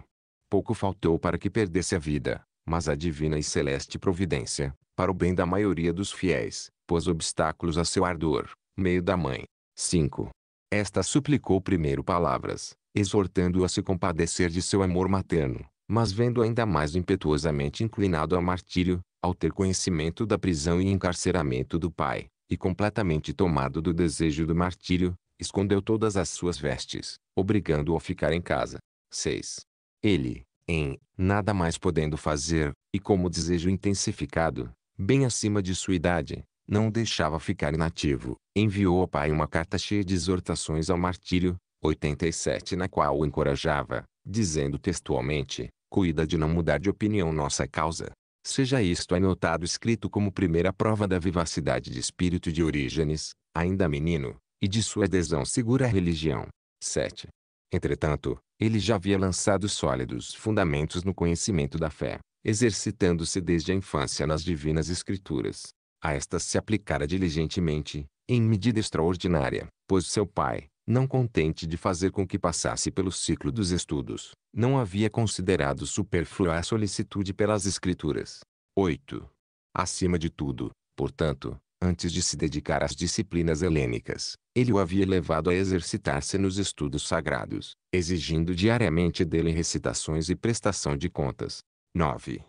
Pouco faltou para que perdesse a vida, mas a divina e celeste providência, para o bem da maioria dos fiéis, pôs obstáculos a seu ardor, meio da mãe. 5. Esta suplicou primeiro palavras, exortando-o a se compadecer de seu amor materno, mas vendo ainda mais impetuosamente inclinado ao martírio, ao ter conhecimento da prisão e encarceramento do pai, e completamente tomado do desejo do martírio, escondeu todas as suas vestes, obrigando-o a ficar em casa. 6. Ele, em nada mais podendo fazer, e como desejo intensificado, bem acima de sua idade, não o deixava ficar inativo, enviou ao pai uma carta cheia de exortações ao martírio, 87 na qual o encorajava, dizendo textualmente, cuida de não mudar de opinião nossa causa. Seja isto anotado escrito como primeira prova da vivacidade de espírito de Orígenes, ainda menino, e de sua adesão segura à religião. 7. Entretanto, ele já havia lançado sólidos fundamentos no conhecimento da fé, exercitando-se desde a infância nas divinas escrituras. A estas se aplicara diligentemente, em medida extraordinária, pois seu pai, não contente de fazer com que passasse pelo ciclo dos estudos, não havia considerado superflua a solicitude pelas escrituras. 8. Acima de tudo, portanto, Antes de se dedicar às disciplinas helênicas, ele o havia levado a exercitar-se nos estudos sagrados, exigindo diariamente dele recitações e prestação de contas. 9.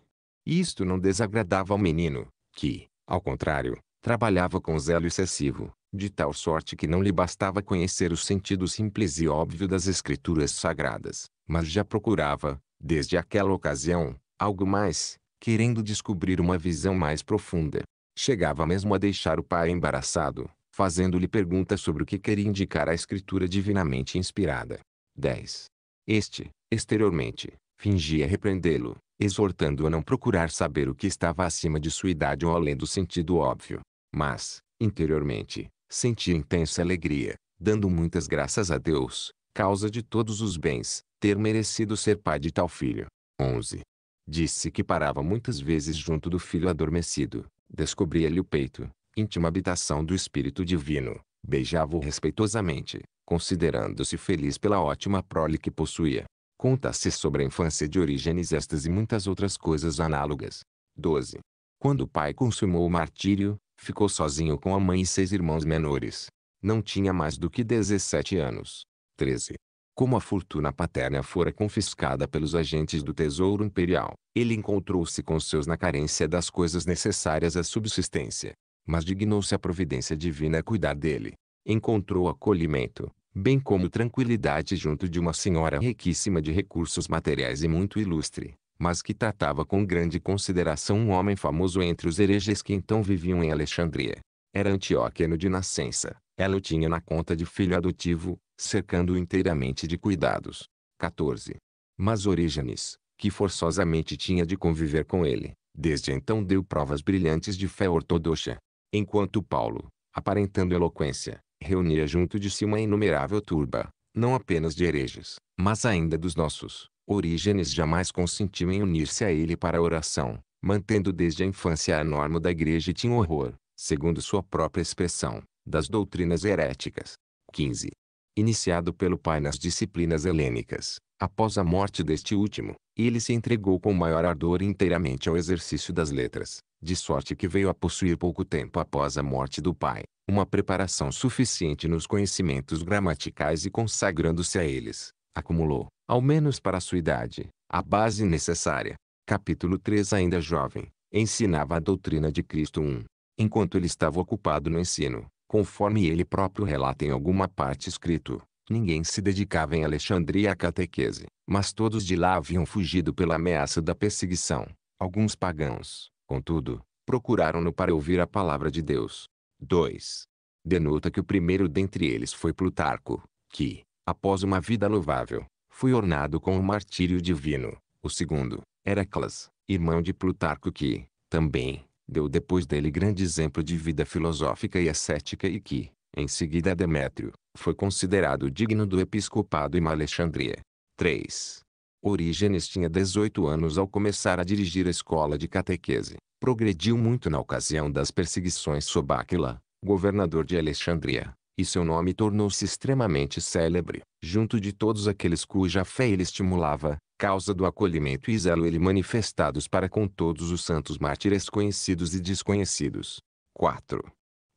Isto não desagradava ao menino, que, ao contrário, trabalhava com zelo excessivo, de tal sorte que não lhe bastava conhecer o sentido simples e óbvio das escrituras sagradas, mas já procurava, desde aquela ocasião, algo mais, querendo descobrir uma visão mais profunda, Chegava mesmo a deixar o pai embaraçado, fazendo-lhe perguntas sobre o que queria indicar a escritura divinamente inspirada. 10. Este, exteriormente, fingia repreendê-lo, exortando-o a não procurar saber o que estava acima de sua idade ou além do sentido óbvio. Mas, interiormente, sentia intensa alegria, dando muitas graças a Deus, causa de todos os bens, ter merecido ser pai de tal filho. 11. Disse que parava muitas vezes junto do filho adormecido, Descobria-lhe o peito, íntima habitação do Espírito Divino. Beijava-o respeitosamente, considerando-se feliz pela ótima prole que possuía. Conta-se sobre a infância de origens estas e muitas outras coisas análogas. 12. Quando o pai consumou o martírio, ficou sozinho com a mãe e seis irmãos menores. Não tinha mais do que 17 anos. 13. Como a fortuna paterna fora confiscada pelos agentes do Tesouro Imperial, ele encontrou-se com seus na carência das coisas necessárias à subsistência. Mas dignou-se a providência divina a cuidar dele. Encontrou acolhimento, bem como tranquilidade junto de uma senhora riquíssima de recursos materiais e muito ilustre, mas que tratava com grande consideração um homem famoso entre os hereges que então viviam em Alexandria. Era antioqueno de nascença. Ela o tinha na conta de filho adotivo, cercando-o inteiramente de cuidados. 14. Mas Orígenes, que forçosamente tinha de conviver com ele, desde então deu provas brilhantes de fé ortodoxa. Enquanto Paulo, aparentando eloquência, reunia junto de si uma inumerável turba, não apenas de hereges, mas ainda dos nossos. Orígenes jamais consentiu em unir-se a ele para a oração, mantendo desde a infância a norma da igreja e tinha horror, segundo sua própria expressão, das doutrinas heréticas. 15. Iniciado pelo pai nas disciplinas helênicas, após a morte deste último, ele se entregou com maior ardor inteiramente ao exercício das letras, de sorte que veio a possuir pouco tempo após a morte do pai, uma preparação suficiente nos conhecimentos gramaticais e consagrando-se a eles, acumulou, ao menos para sua idade, a base necessária. Capítulo 3 Ainda jovem, ensinava a doutrina de Cristo 1 enquanto ele estava ocupado no ensino, conforme ele próprio relata em alguma parte escrito. Ninguém se dedicava em Alexandria à catequese, mas todos de lá haviam fugido pela ameaça da perseguição. Alguns pagãos, contudo, procuraram-no para ouvir a palavra de Deus. 2. Denota que o primeiro dentre eles foi Plutarco, que, após uma vida louvável, foi ornado com o um martírio divino. O segundo, Heraclas, irmão de Plutarco que, também, deu depois dele grande exemplo de vida filosófica e ascética e que, em seguida Demétrio, foi considerado digno do episcopado em Alexandria. 3. Orígenes tinha 18 anos ao começar a dirigir a escola de catequese. Progrediu muito na ocasião das perseguições sob Áquila, governador de Alexandria, e seu nome tornou-se extremamente célebre, junto de todos aqueles cuja fé ele estimulava, causa do acolhimento e zelo ele manifestados para com todos os santos mártires conhecidos e desconhecidos. 4.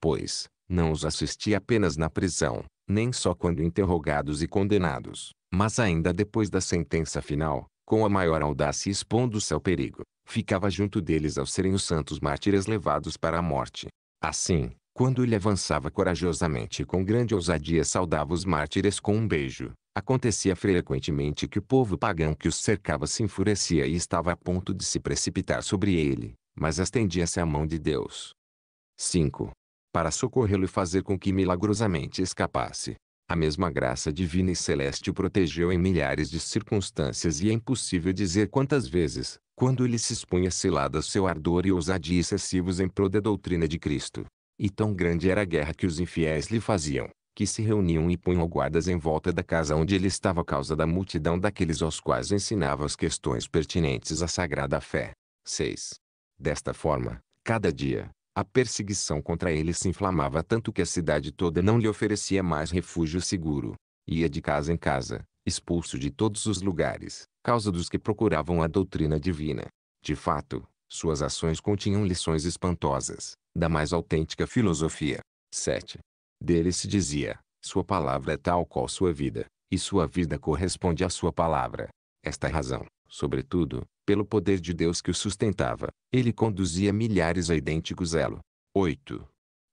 Pois, não os assisti apenas na prisão, nem só quando interrogados e condenados, mas ainda depois da sentença final, com a maior audácia expondo-se ao perigo, ficava junto deles ao serem os santos mártires levados para a morte. Assim, quando ele avançava corajosamente e com grande ousadia saudava os mártires com um beijo, Acontecia frequentemente que o povo pagão que os cercava se enfurecia e estava a ponto de se precipitar sobre ele, mas estendia-se a mão de Deus. 5. Para socorrê-lo e fazer com que milagrosamente escapasse. A mesma graça divina e celeste o protegeu em milhares de circunstâncias e é impossível dizer quantas vezes, quando ele se expunha ciladas seu ardor e ousadia excessivos em prol da doutrina de Cristo. E tão grande era a guerra que os infiéis lhe faziam, que se reuniam e punham guardas em volta da casa onde ele estava a causa da multidão daqueles aos quais ensinava as questões pertinentes à sagrada fé. 6. Desta forma, cada dia, a perseguição contra ele se inflamava tanto que a cidade toda não lhe oferecia mais refúgio seguro. Ia de casa em casa, expulso de todos os lugares, causa dos que procuravam a doutrina divina. De fato, suas ações continham lições espantosas, da mais autêntica filosofia. 7. Dele se dizia: Sua palavra é tal qual sua vida, e sua vida corresponde à sua palavra. Esta é razão, sobretudo, pelo poder de Deus que o sustentava, ele conduzia milhares a idêntico zelo. 8.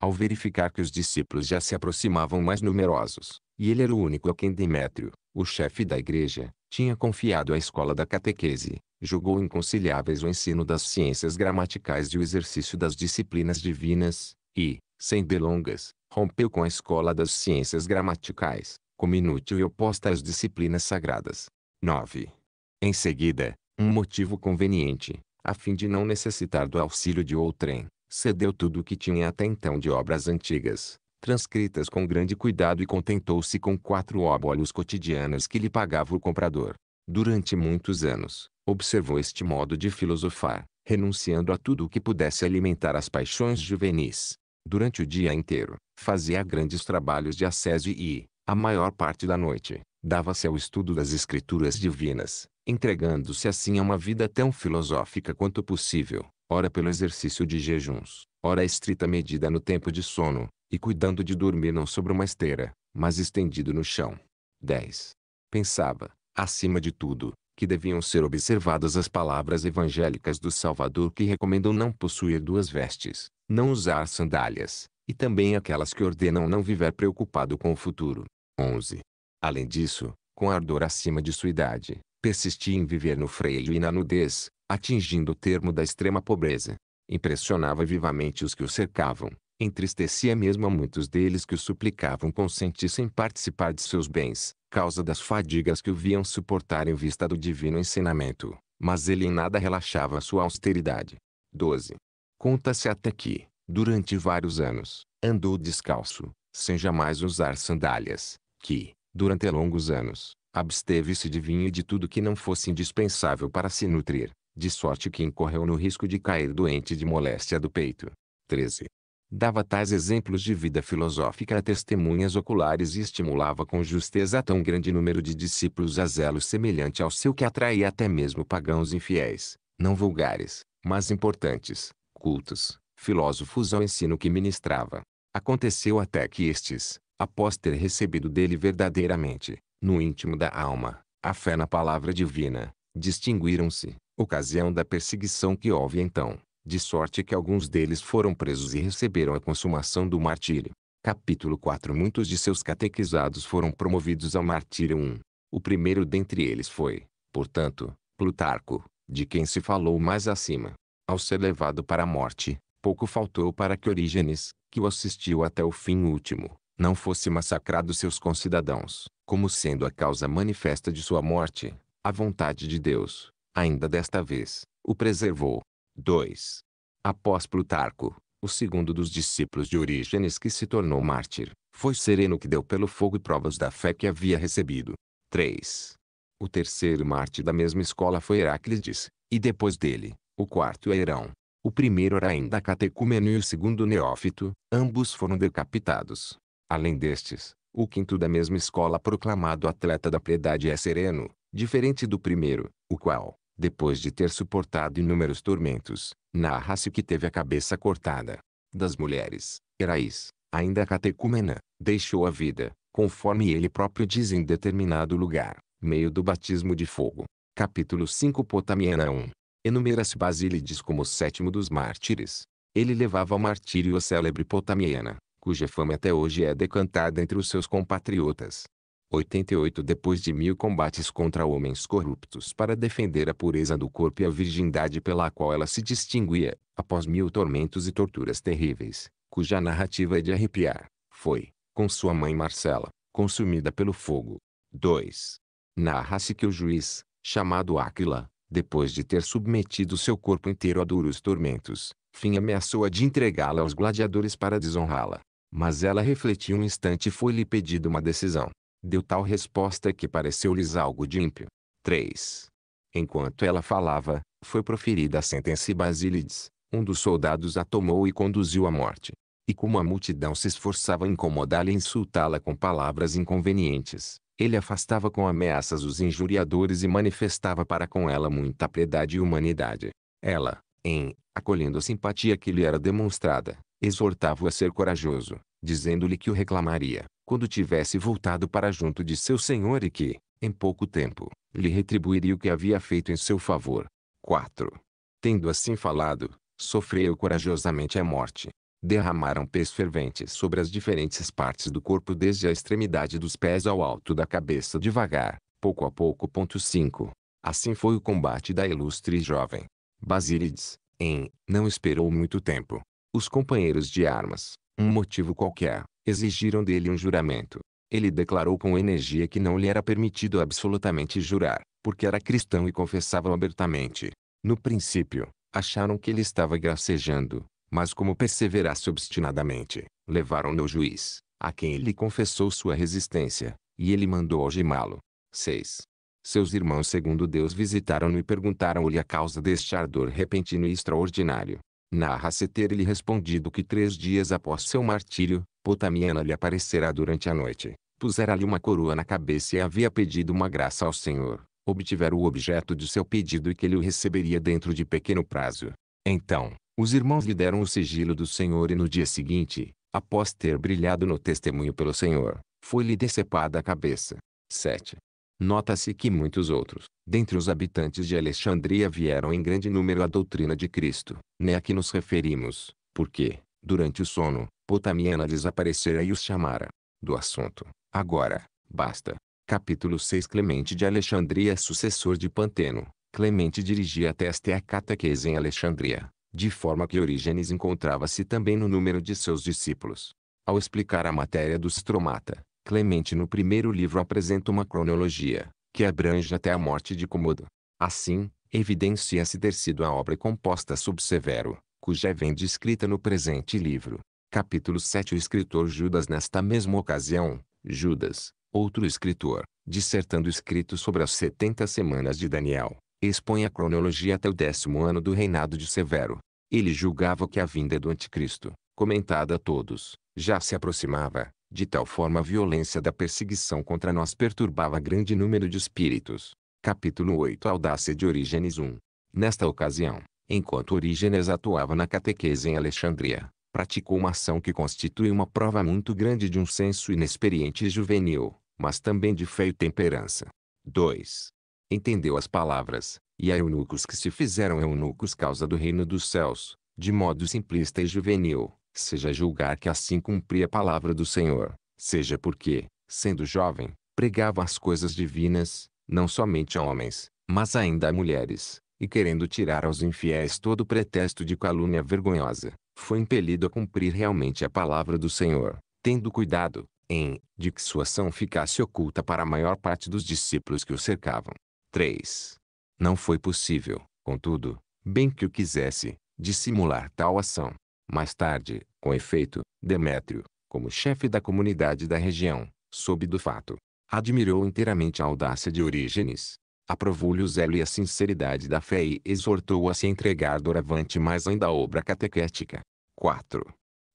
Ao verificar que os discípulos já se aproximavam mais numerosos, e ele era o único a quem Demétrio, o chefe da igreja, tinha confiado a escola da catequese, julgou inconciliáveis o ensino das ciências gramaticais e o exercício das disciplinas divinas, e, sem delongas, rompeu com a escola das ciências gramaticais, como inútil e oposta às disciplinas sagradas. 9. Em seguida, um motivo conveniente, a fim de não necessitar do auxílio de outrem, cedeu tudo o que tinha até então de obras antigas, transcritas com grande cuidado e contentou-se com quatro óbolos cotidianos que lhe pagava o comprador. Durante muitos anos, observou este modo de filosofar, renunciando a tudo o que pudesse alimentar as paixões juvenis. Durante o dia inteiro, fazia grandes trabalhos de ascese e, a maior parte da noite, dava-se ao estudo das escrituras divinas, entregando-se assim a uma vida tão filosófica quanto possível, ora pelo exercício de jejuns, ora estrita medida no tempo de sono, e cuidando de dormir não sobre uma esteira, mas estendido no chão. 10. Pensava, acima de tudo, que deviam ser observadas as palavras evangélicas do Salvador que recomendam não possuir duas vestes, não usar sandálias, e também aquelas que ordenam não viver preocupado com o futuro. 11. Além disso, com ardor acima de sua idade, persistia em viver no freio e na nudez, atingindo o termo da extrema pobreza. Impressionava vivamente os que o cercavam, entristecia mesmo a muitos deles que o suplicavam consentissem participar de seus bens, causa das fadigas que o viam suportar em vista do divino ensinamento, mas ele em nada relaxava sua austeridade. 12. Conta-se até que, Durante vários anos, andou descalço, sem jamais usar sandálias, que, durante longos anos, absteve-se de vinho e de tudo que não fosse indispensável para se nutrir, de sorte que incorreu no risco de cair doente de moléstia do peito. 13. Dava tais exemplos de vida filosófica a testemunhas oculares e estimulava com justeza tão grande número de discípulos a zelo semelhante ao seu que atraía até mesmo pagãos infiéis, não vulgares, mas importantes, cultos, filósofos ao ensino que ministrava. Aconteceu até que estes, após ter recebido dele verdadeiramente, no íntimo da alma, a fé na palavra divina, distinguiram-se, ocasião da perseguição que houve então, de sorte que alguns deles foram presos e receberam a consumação do martírio. Capítulo 4 Muitos de seus catequizados foram promovidos ao martírio 1. O primeiro dentre eles foi, portanto, Plutarco, de quem se falou mais acima. Ao ser levado para a morte, pouco faltou para que Orígenes, que o assistiu até o fim último, não fosse massacrado seus concidadãos, como sendo a causa manifesta de sua morte. A vontade de Deus, ainda desta vez, o preservou. 2. Após Plutarco, o segundo dos discípulos de Orígenes que se tornou mártir, foi sereno que deu pelo fogo provas da fé que havia recebido. 3. O terceiro mártir da mesma escola foi Heráclides, e depois dele, o quarto é Herão, o primeiro era ainda catecúmeno e o segundo neófito, ambos foram decapitados. Além destes, o quinto da mesma escola proclamado atleta da piedade é sereno, diferente do primeiro, o qual, depois de ter suportado inúmeros tormentos, narra-se que teve a cabeça cortada. Das mulheres, Herais, ainda catecúmena, deixou a vida, conforme ele próprio diz em determinado lugar, meio do batismo de fogo. Capítulo 5 Potamiana 1 Enumera-se Basílides como o sétimo dos mártires. Ele levava ao martírio a célebre Potamiana, cuja fama até hoje é decantada entre os seus compatriotas. 88 Depois de mil combates contra homens corruptos para defender a pureza do corpo e a virgindade pela qual ela se distinguia, após mil tormentos e torturas terríveis, cuja narrativa é de arrepiar, foi, com sua mãe Marcela, consumida pelo fogo. 2. Narra-se que o juiz, chamado Áquila, depois de ter submetido seu corpo inteiro a duros tormentos, Fim ameaçou-a de entregá-la aos gladiadores para desonrá-la. Mas ela refletiu um instante e foi-lhe pedido uma decisão. Deu tal resposta que pareceu-lhes algo de ímpio. 3. Enquanto ela falava, foi proferida a sentença e Basílides, um dos soldados a tomou e conduziu à morte. E como a multidão se esforçava a incomodá-la e insultá-la com palavras inconvenientes, ele afastava com ameaças os injuriadores e manifestava para com ela muita piedade e humanidade. Ela, em, acolhendo a simpatia que lhe era demonstrada, exortava-o a ser corajoso, dizendo-lhe que o reclamaria, quando tivesse voltado para junto de seu senhor e que, em pouco tempo, lhe retribuiria o que havia feito em seu favor. 4. Tendo assim falado, sofreu corajosamente a morte derramaram pés ferventes sobre as diferentes partes do corpo desde a extremidade dos pés ao alto da cabeça devagar, pouco a pouco. 5. Assim foi o combate da ilustre jovem. Basílides, em, não esperou muito tempo. Os companheiros de armas, um motivo qualquer, exigiram dele um juramento. Ele declarou com energia que não lhe era permitido absolutamente jurar, porque era cristão e confessava abertamente. No princípio, acharam que ele estava gracejando, mas como perseverasse obstinadamente, levaram-no ao juiz, a quem ele confessou sua resistência, e ele mandou algemá-lo. 6. Seus irmãos segundo Deus visitaram-no e perguntaram-lhe a causa deste ardor repentino e extraordinário. Narra-se ter lhe respondido que três dias após seu martírio, Potamiana lhe aparecerá durante a noite, pusera-lhe uma coroa na cabeça e havia pedido uma graça ao Senhor, obtivera o objeto de seu pedido e que ele o receberia dentro de pequeno prazo. Então, os irmãos lhe deram o sigilo do Senhor e no dia seguinte, após ter brilhado no testemunho pelo Senhor, foi-lhe decepada a cabeça. 7. Nota-se que muitos outros, dentre os habitantes de Alexandria vieram em grande número à doutrina de Cristo, nem né, a que nos referimos, porque, durante o sono, Potamiana desaparecera e os chamara. Do assunto, agora, basta. Capítulo 6 Clemente de Alexandria sucessor de Panteno. Clemente dirigia até a teacateques em Alexandria, de forma que Orígenes encontrava-se também no número de seus discípulos. Ao explicar a matéria do Stromata, Clemente no primeiro livro apresenta uma cronologia, que abrange até a morte de Comodo. Assim, evidencia-se ter sido a obra composta sob Severo, cuja vem descrita no presente livro. Capítulo 7 O escritor Judas Nesta mesma ocasião, Judas, outro escritor, dissertando escrito sobre as setenta semanas de Daniel, expõe a cronologia até o décimo ano do reinado de Severo, ele julgava que a vinda do anticristo, comentada a todos, já se aproximava. De tal forma a violência da perseguição contra nós perturbava grande número de espíritos. Capítulo 8 Audácia de Orígenes 1 Nesta ocasião, enquanto Orígenes atuava na catequese em Alexandria, praticou uma ação que constitui uma prova muito grande de um senso inexperiente e juvenil, mas também de fé e temperança. 2. Entendeu as palavras, e a é eunucos que se fizeram é eunucos causa do reino dos céus, de modo simplista e juvenil, seja julgar que assim cumpria a palavra do Senhor, seja porque, sendo jovem, pregava as coisas divinas, não somente a homens, mas ainda a mulheres, e querendo tirar aos infiéis todo o pretexto de calúnia vergonhosa, foi impelido a cumprir realmente a palavra do Senhor, tendo cuidado, em, de que sua ação ficasse oculta para a maior parte dos discípulos que o cercavam. 3. Não foi possível, contudo, bem que o quisesse, dissimular tal ação. Mais tarde, com efeito, Demétrio, como chefe da comunidade da região, soube do fato. Admirou inteiramente a audácia de Orígenes. Aprovou-lhe o zelo e a sinceridade da fé e exortou-o a se entregar doravante mais ainda à obra catequética. 4.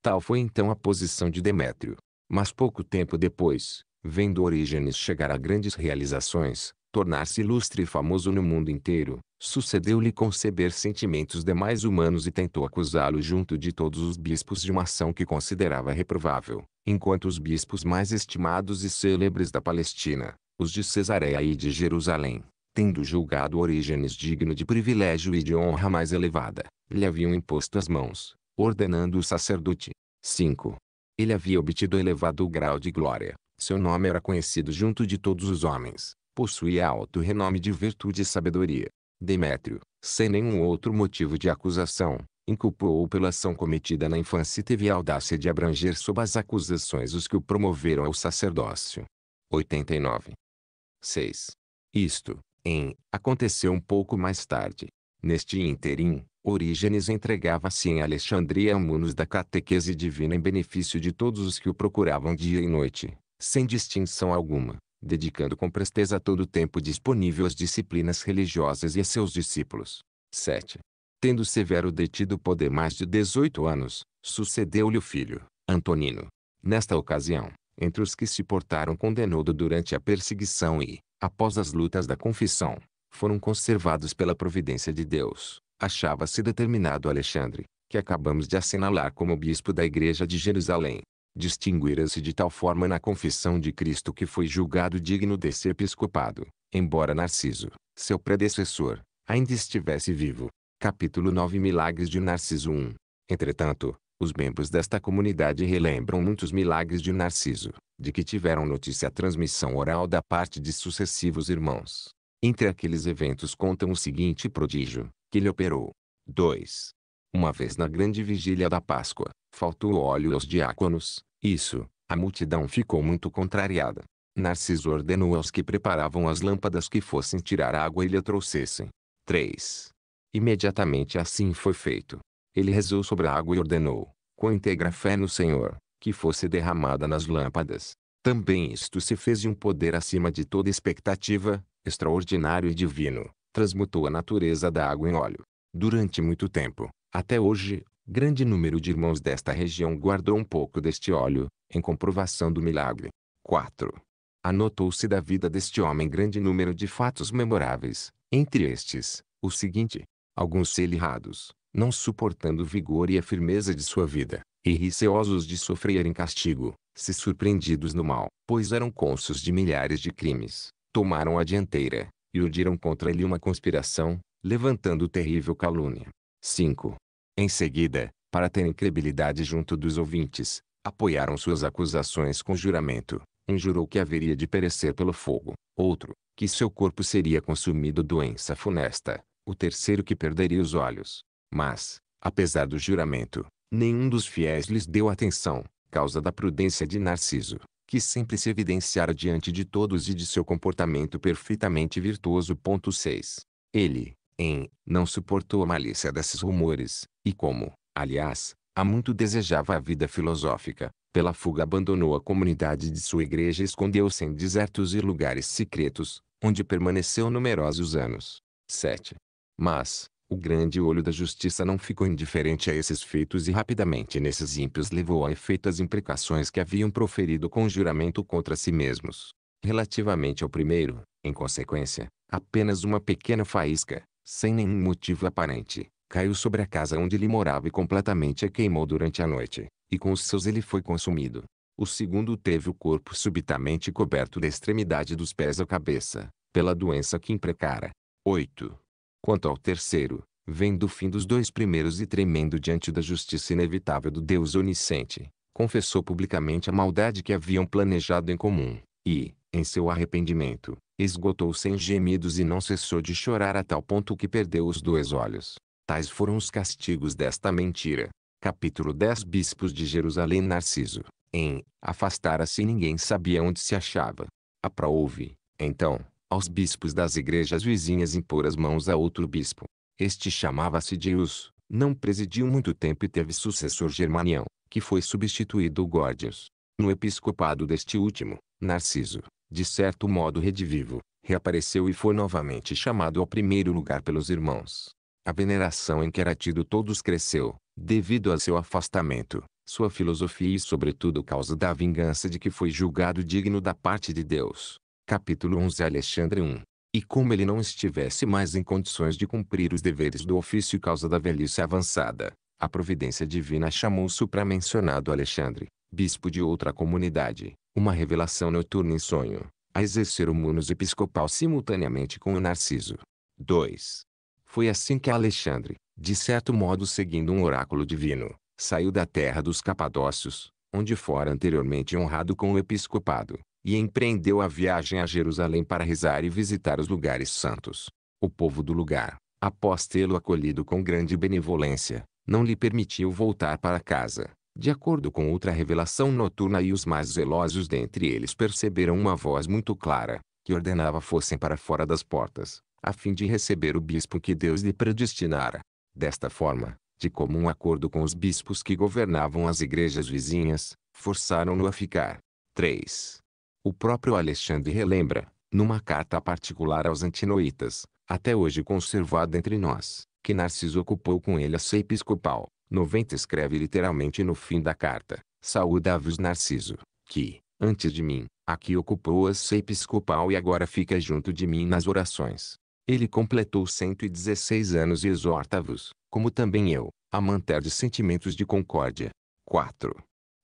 Tal foi então a posição de Demétrio. Mas pouco tempo depois, vendo Orígenes chegar a grandes realizações, tornar-se ilustre e famoso no mundo inteiro, sucedeu-lhe conceber sentimentos demais humanos e tentou acusá-lo junto de todos os bispos de uma ação que considerava reprovável, enquanto os bispos mais estimados e célebres da Palestina, os de Cesareia e de Jerusalém, tendo julgado Orígenes digno de privilégio e de honra mais elevada, lhe haviam imposto as mãos, ordenando o sacerdote. 5. Ele havia obtido elevado grau de glória, seu nome era conhecido junto de todos os homens, possuía alto renome de virtude e sabedoria. Demétrio, sem nenhum outro motivo de acusação, inculpou-o pela ação cometida na infância e teve a audácia de abranger sob as acusações os que o promoveram ao sacerdócio. 89. 6. Isto, em, aconteceu um pouco mais tarde. Neste ínterim, Orígenes entregava-se em Alexandria a munos da catequese divina em benefício de todos os que o procuravam dia e noite, sem distinção alguma dedicando com presteza todo o tempo disponível às disciplinas religiosas e a seus discípulos. 7. Tendo Severo detido o poder mais de 18 anos, sucedeu-lhe o filho, Antonino. Nesta ocasião, entre os que se portaram condenado durante a perseguição e, após as lutas da confissão, foram conservados pela providência de Deus, achava-se determinado Alexandre, que acabamos de assinalar como bispo da igreja de Jerusalém, distinguira-se de tal forma na confissão de Cristo que foi julgado digno desse episcopado, embora Narciso, seu predecessor, ainda estivesse vivo. Capítulo 9 Milagres de Narciso 1 Entretanto, os membros desta comunidade relembram muitos milagres de Narciso, de que tiveram notícia a transmissão oral da parte de sucessivos irmãos. Entre aqueles eventos contam o seguinte prodígio, que ele operou. 2. Uma vez na grande vigília da Páscoa, faltou óleo aos diáconos, isso, a multidão ficou muito contrariada. Narciso ordenou aos que preparavam as lâmpadas que fossem tirar a água e lhe trouxessem. 3. Imediatamente assim foi feito. Ele rezou sobre a água e ordenou, com íntegra fé no Senhor, que fosse derramada nas lâmpadas. Também isto se fez e um poder acima de toda expectativa, extraordinário e divino, transmutou a natureza da água em óleo. Durante muito tempo, até hoje, grande número de irmãos desta região guardou um pouco deste óleo, em comprovação do milagre. 4. Anotou-se da vida deste homem grande número de fatos memoráveis, entre estes, o seguinte: alguns selirrados, não suportando o vigor e a firmeza de sua vida, e receosos de sofrerem castigo, se surpreendidos no mal, pois eram cônsuls de milhares de crimes, tomaram a dianteira, e urdiram contra ele uma conspiração, levantando terrível calúnia. 5. Em seguida, para terem credibilidade junto dos ouvintes, apoiaram suas acusações com juramento. Um jurou que haveria de perecer pelo fogo, outro, que seu corpo seria consumido doença funesta, o terceiro que perderia os olhos. Mas, apesar do juramento, nenhum dos fiéis lhes deu atenção, causa da prudência de Narciso, que sempre se evidenciara diante de todos e de seu comportamento perfeitamente virtuoso. 6. Ele, em não suportou a malícia desses rumores, e como, aliás, há muito desejava a vida filosófica, pela fuga abandonou a comunidade de sua igreja e escondeu-se em desertos e lugares secretos, onde permaneceu numerosos anos. 7. Mas, o grande olho da justiça não ficou indiferente a esses feitos e rapidamente nesses ímpios levou a efeito as imprecações que haviam proferido com juramento contra si mesmos. Relativamente ao primeiro, em consequência, apenas uma pequena faísca, sem nenhum motivo aparente, caiu sobre a casa onde ele morava e completamente a queimou durante a noite, e com os seus ele foi consumido. O segundo teve o corpo subitamente coberto da extremidade dos pés à cabeça, pela doença que imprecara. 8. Quanto ao terceiro, vendo o fim dos dois primeiros e tremendo diante da justiça inevitável do Deus onisciente, confessou publicamente a maldade que haviam planejado em comum, e, em seu arrependimento, esgotou sem -se gemidos e não cessou de chorar a tal ponto que perdeu os dois olhos. Tais foram os castigos desta mentira. Capítulo 10 Bispos de Jerusalém Narciso, em, afastara-se ninguém sabia onde se achava. A Aprouve, então, aos bispos das igrejas vizinhas impor as mãos a outro bispo. Este chamava-se Dius, não presidiu muito tempo e teve sucessor Germanião, que foi substituído Gordius. No episcopado deste último, Narciso, de certo modo redivivo, reapareceu e foi novamente chamado ao primeiro lugar pelos irmãos. A veneração em que era tido todos cresceu, devido a seu afastamento, sua filosofia e sobretudo causa da vingança de que foi julgado digno da parte de Deus. Capítulo 11 Alexandre 1 E como ele não estivesse mais em condições de cumprir os deveres do ofício causa da velhice avançada, a providência divina chamou o supramencionado Alexandre, bispo de outra comunidade, uma revelação noturna em sonho, a exercer o munus episcopal simultaneamente com o Narciso. 2. Foi assim que Alexandre, de certo modo seguindo um oráculo divino, saiu da terra dos capadócios, onde fora anteriormente honrado com o episcopado, e empreendeu a viagem a Jerusalém para rezar e visitar os lugares santos. O povo do lugar, após tê-lo acolhido com grande benevolência, não lhe permitiu voltar para casa, de acordo com outra revelação noturna e os mais zelosos dentre eles perceberam uma voz muito clara, que ordenava fossem para fora das portas, a fim de receber o bispo que Deus lhe predestinara. Desta forma, de comum acordo com os bispos que governavam as igrejas vizinhas, forçaram-no a ficar. 3. O próprio Alexandre relembra, numa carta particular aos Antinoitas, até hoje conservada entre nós, que Narciso ocupou com ele a ceia episcopal, 90 escreve literalmente no fim da carta, saúda-vos Narciso, que, antes de mim, aqui ocupou a ceia episcopal e agora fica junto de mim nas orações. Ele completou 116 anos e exorta-vos, como também eu, a manter de sentimentos de concórdia. 4.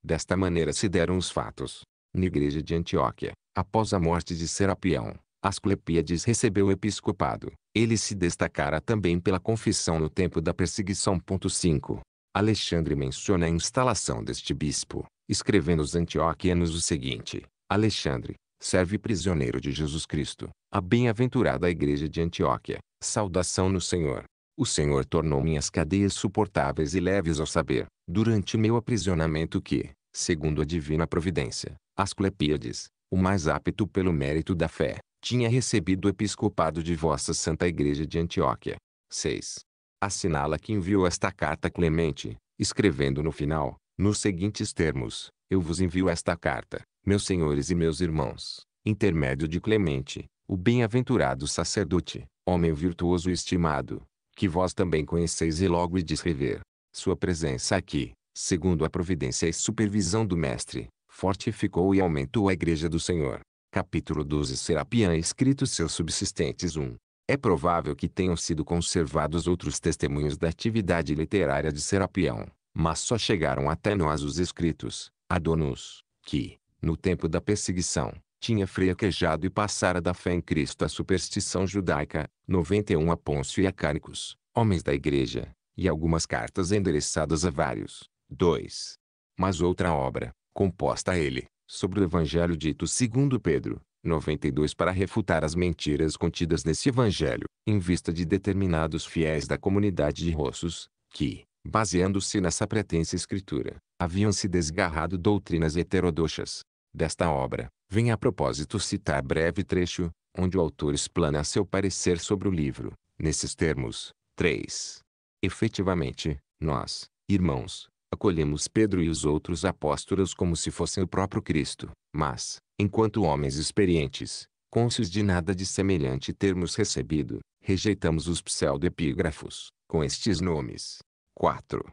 Desta maneira se deram os fatos. Na igreja de Antioquia, após a morte de Serapião, Asclepíades recebeu o episcopado. Ele se destacara também pela confissão no tempo da perseguição. 5. Alexandre menciona a instalação deste bispo, escrevendo aos antioquianos o seguinte: Alexandre, serve prisioneiro de Jesus Cristo, a bem-aventurada igreja de Antioquia, saudação no Senhor. O Senhor tornou minhas cadeias suportáveis e leves ao saber, durante meu aprisionamento que, segundo a divina providência, Asclepíades, o mais apto pelo mérito da fé, tinha recebido o episcopado de vossa Santa Igreja de Antioquia. 6 assinala que enviou esta carta a Clemente, escrevendo no final, nos seguintes termos: Eu vos envio esta carta, meus senhores e meus irmãos, intermédio de Clemente, o bem-aventurado sacerdote, homem virtuoso e estimado, que vós também conheceis e logo e descrever. Sua presença aqui, segundo a providência e supervisão do Mestre, fortificou e aumentou a Igreja do Senhor. Capítulo 12 Serapiã escrito seus subsistentes 1, é provável que tenham sido conservados outros testemunhos da atividade literária de Serapião, mas só chegaram até nós os escritos, Adonus, que, no tempo da perseguição, tinha fraquejado e passara da fé em Cristo à superstição judaica, 91 a Pôncio e a Cáricos, homens da igreja, e algumas cartas endereçadas a vários. 2. Mas outra obra, composta a ele, sobre o Evangelho dito segundo Pedro, 92 para refutar as mentiras contidas nesse evangelho, em vista de determinados fiéis da comunidade de Rossos, que, baseando-se nessa pretensa escritura, haviam se desgarrado doutrinas heterodoxas. Desta obra, vem a propósito citar breve trecho, onde o autor explana seu parecer sobre o livro, nesses termos. 3. Efetivamente, nós, irmãos, acolhemos Pedro e os outros apóstolos como se fossem o próprio Cristo. Mas, enquanto homens experientes, cônscios de nada de semelhante termos recebido, rejeitamos os pseudepígrafos, com estes nomes. 4.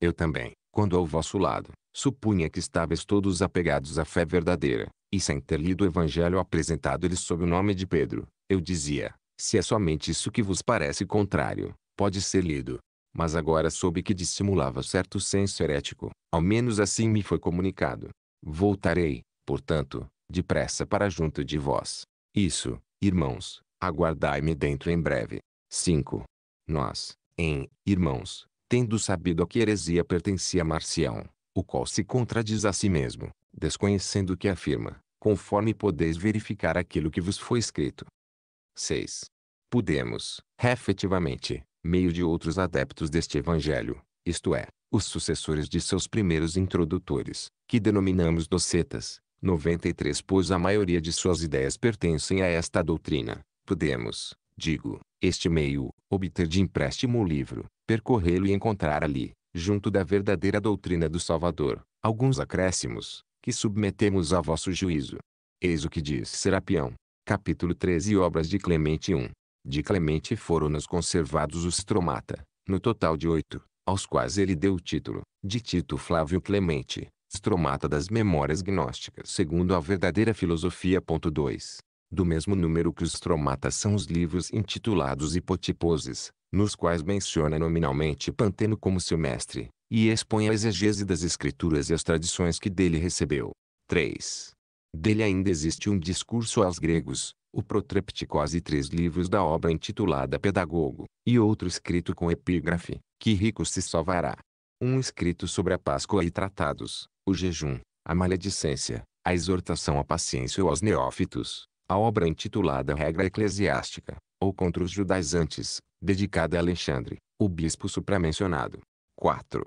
Eu também, quando ao vosso lado, supunha que estáveis todos apegados à fé verdadeira, e sem ter lido o evangelho apresentado-lhes sob o nome de Pedro, eu dizia, se é somente isso que vos parece contrário, pode ser lido, mas agora soube que dissimulava certo senso herético. Ao menos assim me foi comunicado. Voltarei, portanto, depressa para junto de vós. Isso, irmãos, aguardai-me dentro em breve. 5. Nós, em, irmãos, tendo sabido a que heresia pertencia Marcião, o qual se contradiz a si mesmo, desconhecendo o que afirma, conforme podeis verificar aquilo que vos foi escrito. 6. Podemos, efetivamente, meio de outros adeptos deste evangelho, isto é, os sucessores de seus primeiros introdutores, que denominamos docetas, 93 pois a maioria de suas ideias pertencem a esta doutrina, podemos, digo, este meio, obter de empréstimo o livro, percorrê-lo e encontrar ali, junto da verdadeira doutrina do Salvador, alguns acréscimos, que submetemos a vosso juízo. Eis o que diz Serapião, capítulo 13 Obras de Clemente I, de Clemente foram nos conservados os Stromata, no total de oito, aos quais ele deu o título, de Tito Flávio Clemente, Stromata das Memórias Gnósticas segundo a verdadeira filosofia. 2. Do mesmo número que os Stromata são os livros intitulados Hipotiposes, nos quais menciona nominalmente Panteno como seu mestre, e expõe a exegese das escrituras e as tradições que dele recebeu. 3. Dele ainda existe um discurso aos gregos, o Protrepticose e três livros da obra intitulada Pedagogo, e outro escrito com epígrafe, Que Rico se Salvará. Um escrito sobre a Páscoa e tratados, o jejum, a maledicência, a exortação à paciência ou aos neófitos, a obra intitulada Regra Eclesiástica, ou Contra os Judaizantes, dedicada a Alexandre, o bispo supramencionado. 4.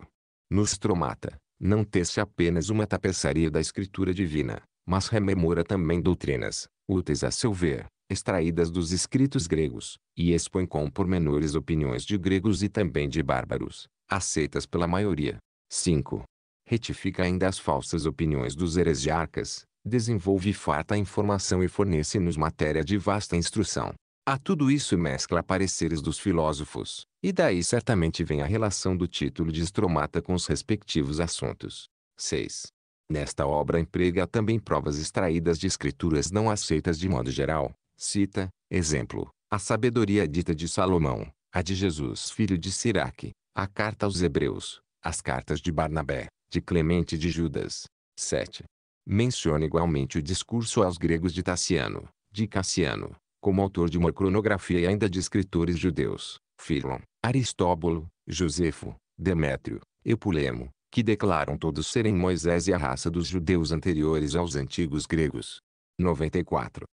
Nostromata, não tece apenas uma tapeçaria da escritura divina, mas rememora também doutrinas, úteis a seu ver, extraídas dos escritos gregos, e expõe com pormenores opiniões de gregos e também de bárbaros, aceitas pela maioria. 5. Retifica ainda as falsas opiniões dos heresiarcas, desenvolve farta informação e fornece-nos matéria de vasta instrução. A tudo isso mescla pareceres dos filósofos, e daí certamente vem a relação do título de Estromata com os respectivos assuntos. 6. Nesta obra emprega também provas extraídas de escrituras não aceitas de modo geral. Cita, exemplo, a sabedoria dita de Salomão, a de Jesus filho de Siraque, a carta aos Hebreus, as cartas de Barnabé, de Clemente de Judas. 7. Menciona igualmente o discurso aos gregos de Tassiano, de Cassiano, como autor de uma cronografia e ainda de escritores judeus, Filon, Aristóbulo, Josefo, Demétrio, Epulemo, que declaram todos serem Moisés e a raça dos judeus anteriores aos antigos gregos. 94.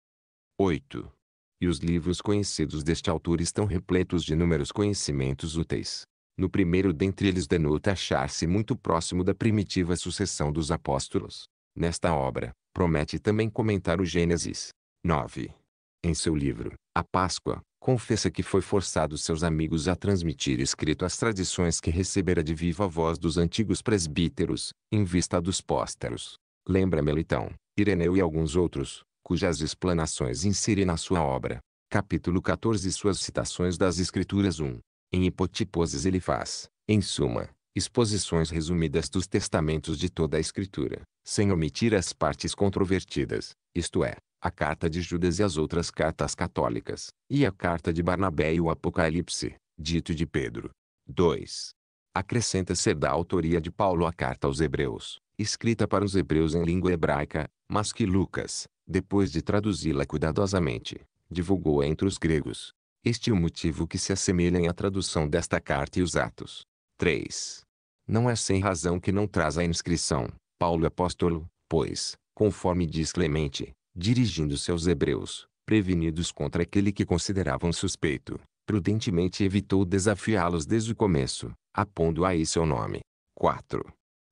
8. E os livros conhecidos deste autor estão repletos de inúmeros conhecimentos úteis. No primeiro dentre eles denota achar-se muito próximo da primitiva sucessão dos apóstolos. Nesta obra, promete também comentar o Gênesis. 9. Em seu livro, A Páscoa, confessa que foi forçado seus amigos a transmitir escrito as tradições que recebera de viva voz dos antigos presbíteros, em vista dos pósteros. Lembra Melitão, Ireneu e alguns outros, cujas explanações insere na sua obra. Capítulo 14 Suas citações das Escrituras 1. Em hipotiposes ele faz, em suma, exposições resumidas dos testamentos de toda a Escritura, sem omitir as partes controvertidas, isto é, a Carta de Judas e as outras cartas católicas, e a Carta de Barnabé e o Apocalipse, dito de Pedro. 2. Acrescenta ser da autoria de Paulo a Carta aos Hebreus, escrita para os hebreus em língua hebraica, mas que Lucas, depois de traduzi-la cuidadosamente, divulgou entre os gregos. Este é o motivo que se assemelha em a tradução desta carta e os Atos. 3. Não é sem razão que não traz a inscrição, Paulo é Apóstolo, pois, conforme diz Clemente, dirigindo-se aos hebreus, prevenidos contra aquele que consideravam suspeito, prudentemente evitou desafiá-los desde o começo, apondo aí seu nome. 4.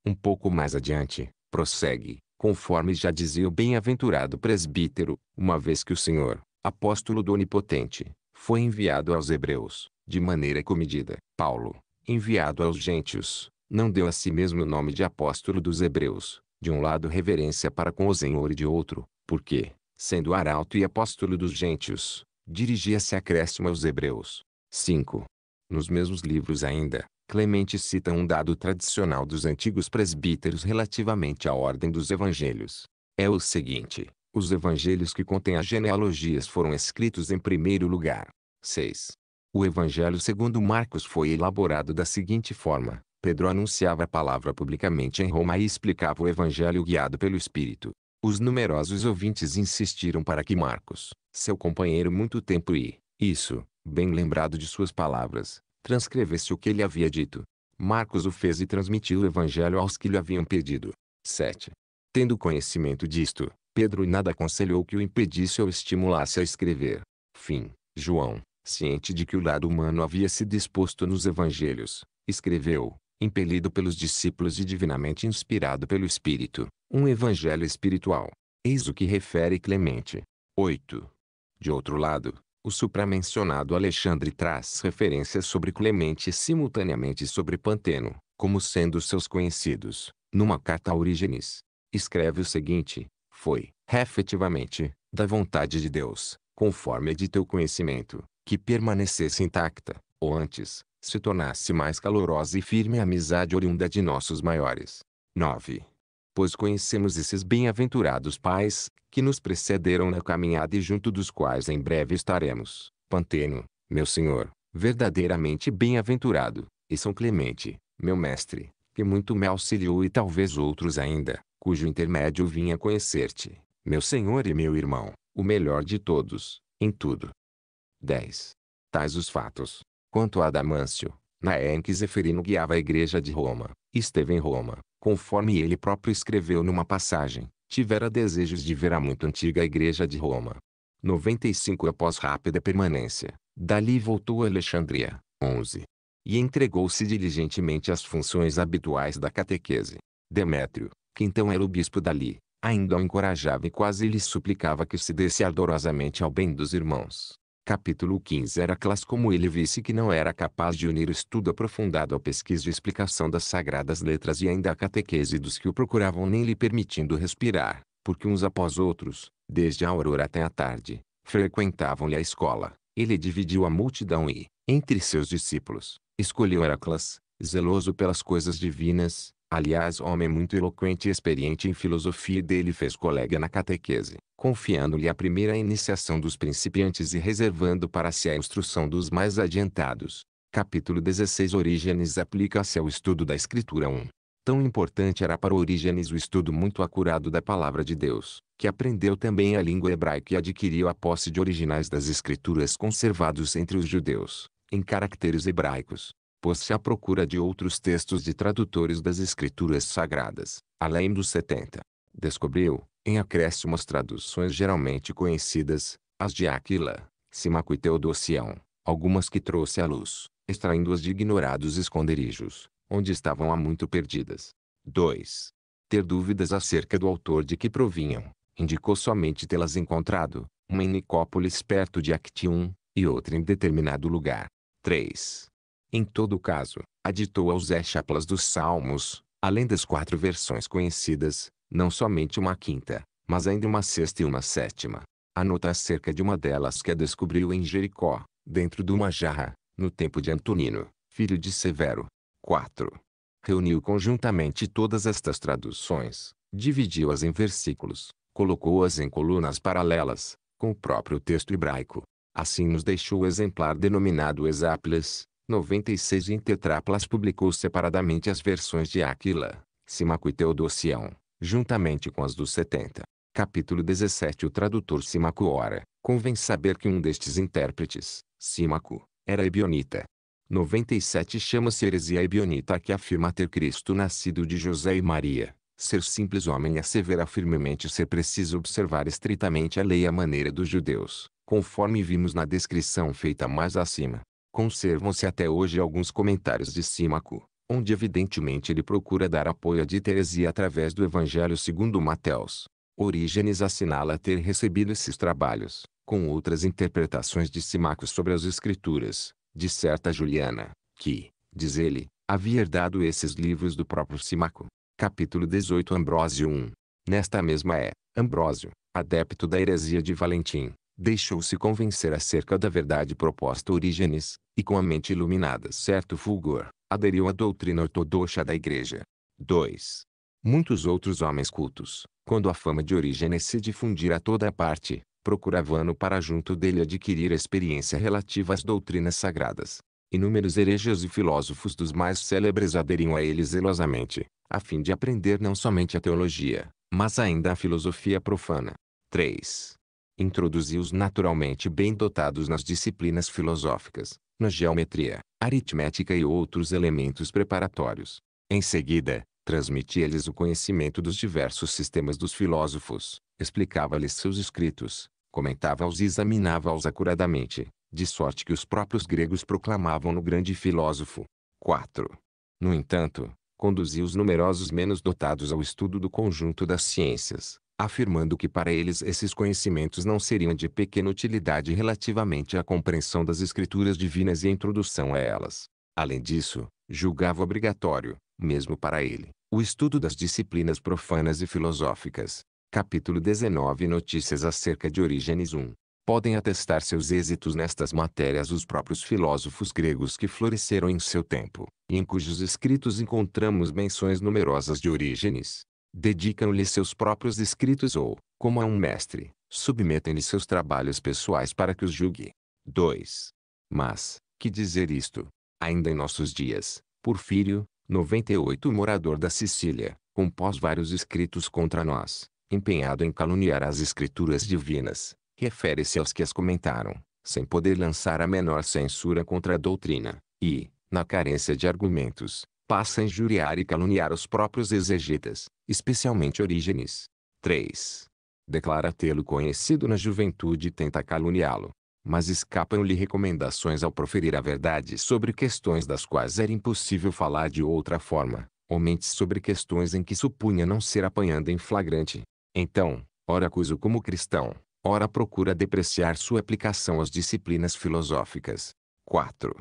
Um pouco mais adiante, prossegue, conforme já dizia o bem-aventurado presbítero, uma vez que o Senhor, apóstolo do Onipotente, foi enviado aos hebreus, de maneira comedida. Paulo, enviado aos gentios, não deu a si mesmo o nome de apóstolo dos hebreus, de um lado reverência para com o Senhor e de outro, porque, sendo arauto e apóstolo dos gentios, dirigia-se acréscimo aos hebreus. 5. Nos mesmos livros ainda, Clemente cita um dado tradicional dos antigos presbíteros relativamente à ordem dos evangelhos. É o seguinte, os evangelhos que contêm as genealogias foram escritos em primeiro lugar. 6. O evangelho segundo Marcos foi elaborado da seguinte forma. Pedro anunciava a palavra publicamente em Roma e explicava o evangelho guiado pelo Espírito. Os numerosos ouvintes insistiram para que Marcos, seu companheiro muito tempo e, isso, bem lembrado de suas palavras, transcrevesse o que ele havia dito. Marcos o fez e transmitiu o evangelho aos que lhe haviam pedido. 7. Tendo conhecimento disto, Pedro nada aconselhou que o impedisse ou estimulasse a escrever. Fim. João, ciente de que o lado humano havia se disposto nos evangelhos, escreveu, impelido pelos discípulos e divinamente inspirado pelo Espírito, um evangelho espiritual. Eis o que refere Clemente. 8. De outro lado, o supramencionado Alexandre traz referências sobre Clemente simultaneamente sobre Panteno, como sendo seus conhecidos, numa carta a Orígenes. Escreve o seguinte, foi, efetivamente, da vontade de Deus, conforme de teu conhecimento, que permanecesse intacta, ou antes, se tornasse mais calorosa e firme a amizade oriunda de nossos maiores. 9. Pois conhecemos esses bem-aventurados pais, que nos precederam na caminhada e junto dos quais em breve estaremos. Panteno, meu senhor, verdadeiramente bem-aventurado, e São Clemente, meu mestre, que muito me auxiliou e talvez outros ainda, cujo intermédio vinha conhecer-te, meu senhor e meu irmão, o melhor de todos, em tudo. 10. Tais os fatos, Quanto a Damâncio, na em que Zeferino guiava a igreja de Roma, esteve em Roma, conforme ele próprio escreveu numa passagem, tivera desejos de ver a muito antiga igreja de Roma. 95 Após rápida permanência, dali voltou a Alexandria, 11. E entregou-se diligentemente às funções habituais da catequese. Demétrio, que então era o bispo dali, ainda o encorajava e quase lhe suplicava que se desse ardorosamente ao bem dos irmãos. Capítulo 15 Clas como ele visse que não era capaz de unir o estudo aprofundado à pesquisa e explicação das sagradas letras e ainda a catequese dos que o procuravam nem lhe permitindo respirar, porque uns após outros, desde a aurora até a tarde, frequentavam-lhe a escola. Ele dividiu a multidão e, entre seus discípulos, escolheu Heraclas, zeloso pelas coisas divinas, Aliás homem muito eloquente e experiente em filosofia dele fez colega na catequese, confiando-lhe a primeira iniciação dos principiantes e reservando para si a instrução dos mais adiantados. Capítulo 16 Orígenes aplica-se ao estudo da Escritura 1. Tão importante era para Orígenes o estudo muito acurado da palavra de Deus, que aprendeu também a língua hebraica e adquiriu a posse de originais das escrituras conservados entre os judeus, em caracteres hebraicos pôs-se à procura de outros textos de tradutores das escrituras sagradas, além dos 70. Descobriu, em acréscimo as traduções geralmente conhecidas, as de Aquila, Simaco e Teodosião, algumas que trouxe à luz, extraindo-as de ignorados esconderijos, onde estavam há muito perdidas. 2. Ter dúvidas acerca do autor de que provinham, indicou somente tê-las encontrado, uma em Nicópolis perto de Actium, e outra em determinado lugar. 3. Em todo caso, aditou aos Zé dos Salmos, além das quatro versões conhecidas, não somente uma quinta, mas ainda uma sexta e uma sétima. Anota acerca de uma delas que a descobriu em Jericó, dentro de uma jarra, no tempo de Antonino, filho de Severo. 4. Reuniu conjuntamente todas estas traduções, dividiu-as em versículos, colocou-as em colunas paralelas, com o próprio texto hebraico. Assim nos deixou o exemplar denominado Exáples, 96 em publicou separadamente as versões de Aquila, Simaco e Teodocião, juntamente com as dos 70. Capítulo 17 O tradutor Simaco ora, convém saber que um destes intérpretes, Simaco, era Ebionita. 97 Chama-se heresia Ebionita que afirma ter Cristo nascido de José e Maria. Ser simples homem assevera é firmemente ser preciso observar estritamente a lei à maneira dos judeus, conforme vimos na descrição feita mais acima. Conservam-se até hoje alguns comentários de Símaco, onde evidentemente ele procura dar apoio à diteresia através do Evangelho segundo Mateus. Orígenes assinala ter recebido esses trabalhos, com outras interpretações de Simaco sobre as escrituras, de certa Juliana, que, diz ele, havia herdado esses livros do próprio Simaco. Capítulo 18 Ambrósio 1. Nesta mesma é, Ambrósio, adepto da heresia de Valentim, deixou-se convencer acerca da verdade proposta Orígenes, e com a mente iluminada certo fulgor, aderiu à doutrina ortodoxa da Igreja. 2. Muitos outros homens cultos, quando a fama de Orígenes se difundira a toda a parte, procuravam para junto dele adquirir experiência relativa às doutrinas sagradas. Inúmeros hereges e filósofos dos mais célebres aderiam a ele zelosamente, a fim de aprender não somente a teologia, mas ainda a filosofia profana. 3 introduziu-os naturalmente bem dotados nas disciplinas filosóficas, na geometria, aritmética e outros elementos preparatórios. Em seguida, transmitia-lhes o conhecimento dos diversos sistemas dos filósofos, explicava-lhes seus escritos, comentava-os e examinava-os acuradamente, de sorte que os próprios gregos proclamavam no grande filósofo. 4. No entanto, conduziu os numerosos menos dotados ao estudo do conjunto das ciências, afirmando que para eles esses conhecimentos não seriam de pequena utilidade relativamente à compreensão das escrituras divinas e à introdução a elas. Além disso, julgava obrigatório, mesmo para ele, o estudo das disciplinas profanas e filosóficas. Capítulo 19 Notícias acerca de Orígenes 1 Podem atestar seus êxitos nestas matérias os próprios filósofos gregos que floresceram em seu tempo, e em cujos escritos encontramos menções numerosas de Orígenes dedicam-lhe seus próprios escritos ou, como a um mestre, submetem-lhe seus trabalhos pessoais para que os julgue. 2. Mas, que dizer isto? Ainda em nossos dias, Porfírio, 98 morador da Sicília, compôs vários escritos contra nós, empenhado em caluniar as escrituras divinas, refere-se aos que as comentaram, sem poder lançar a menor censura contra a doutrina, e, na carência de argumentos, passa a injuriar e caluniar os próprios exegetas, especialmente Orígenes. 3. Declara tê-lo conhecido na juventude e tenta caluniá-lo. Mas escapam-lhe recomendações ao proferir a verdade sobre questões das quais era impossível falar de outra forma, ou mente sobre questões em que supunha não ser apanhada em flagrante. Então, ora acuso como cristão, ora procura depreciar sua aplicação às disciplinas filosóficas. 4.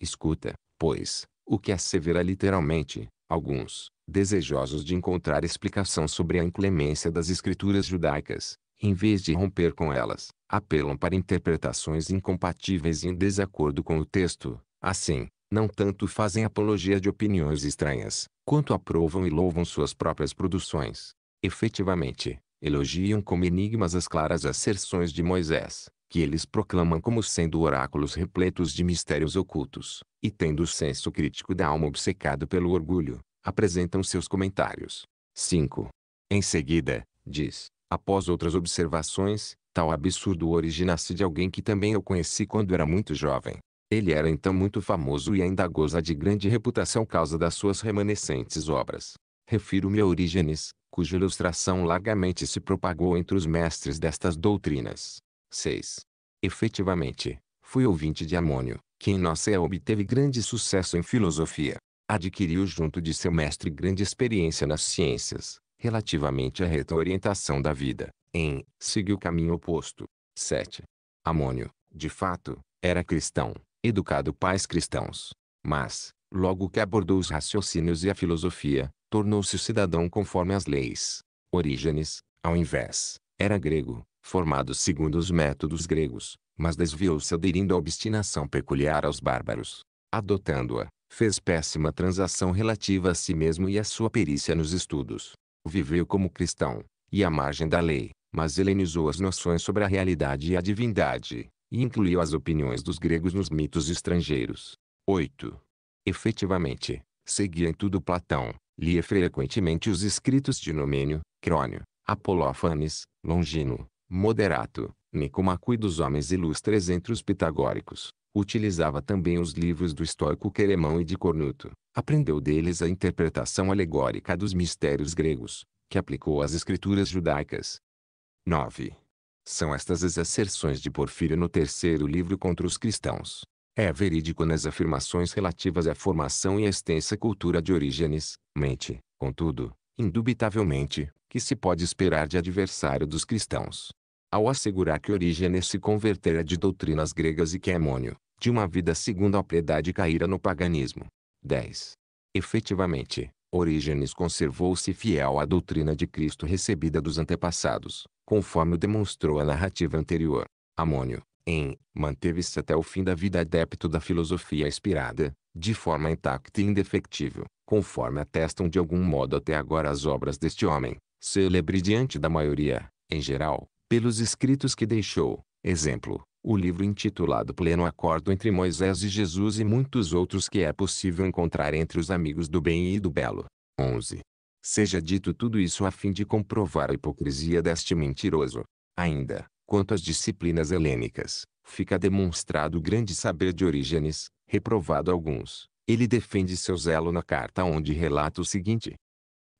Escuta, pois, o que assevera é é, literalmente, alguns, desejosos de encontrar explicação sobre a inclemência das escrituras judaicas, em vez de romper com elas, apelam para interpretações incompatíveis e em desacordo com o texto. Assim, não tanto fazem apologia de opiniões estranhas, quanto aprovam e louvam suas próprias produções. Efetivamente, elogiam como enigmas as claras asserções de Moisés, que eles proclamam como sendo oráculos repletos de mistérios ocultos, e tendo o senso crítico da alma obcecado pelo orgulho, apresentam seus comentários. 5. Em seguida, diz, após outras observações, tal absurdo origina-se de alguém que também eu conheci quando era muito jovem. Ele era então muito famoso e ainda goza de grande reputação causa das suas remanescentes obras. Refiro-me a Orígenes, cuja ilustração largamente se propagou entre os mestres destas doutrinas. 6. Efetivamente, fui ouvinte de Amônio, que em Nicéia obteve grande sucesso em filosofia. Adquiriu junto de seu mestre grande experiência nas ciências, relativamente à reta orientação da vida, em seguiu o caminho oposto. 7. Amônio, de fato, era cristão, educado pais cristãos. Mas, logo que abordou os raciocínios e a filosofia, tornou-se cidadão conforme as leis. Orígenes, ao invés, era grego, formados segundo os métodos gregos, mas desviou-se aderindo à obstinação peculiar aos bárbaros. Adotando-a, fez péssima transação relativa a si mesmo e à sua perícia nos estudos. Viveu como cristão, e à margem da lei, mas helenizou as noções sobre a realidade e a divindade, e incluiu as opiniões dos gregos nos mitos estrangeiros. 8. Efetivamente, seguia em tudo Platão, lia frequentemente os escritos de Nomênio, Crônio, Apolófanes, Longino, moderato, Nicomaco e dos homens ilustres entre os pitagóricos. Utilizava também os livros do estoico Queremão e de Cornuto. Aprendeu deles a interpretação alegórica dos mistérios gregos, que aplicou às escrituras judaicas. 9. São estas as asserções de Porfírio no terceiro livro contra os cristãos. É verídico nas afirmações relativas à formação e à extensa cultura de Orígenes, mente, contudo, indubitavelmente, que se pode esperar de adversário dos cristãos ao assegurar que Orígenes se convertera de doutrinas gregas e que Amônio, de uma vida segundo a piedade caíra no paganismo. 10. Efetivamente, Orígenes conservou-se fiel à doutrina de Cristo recebida dos antepassados, conforme demonstrou a narrativa anterior. Amônio, em, manteve-se até o fim da vida adepto da filosofia inspirada, de forma intacta e indefectível, conforme atestam de algum modo até agora as obras deste homem, célebre diante da maioria, em geral, pelos escritos que deixou, exemplo, o livro intitulado Pleno Acordo entre Moisés e Jesus e muitos outros que é possível encontrar entre os amigos do bem e do belo. 11. Seja dito tudo isso a fim de comprovar a hipocrisia deste mentiroso. Ainda, quanto às disciplinas helênicas, fica demonstrado o grande saber de Orígenes, reprovado alguns. Ele defende seu zelo na carta onde relata o seguinte.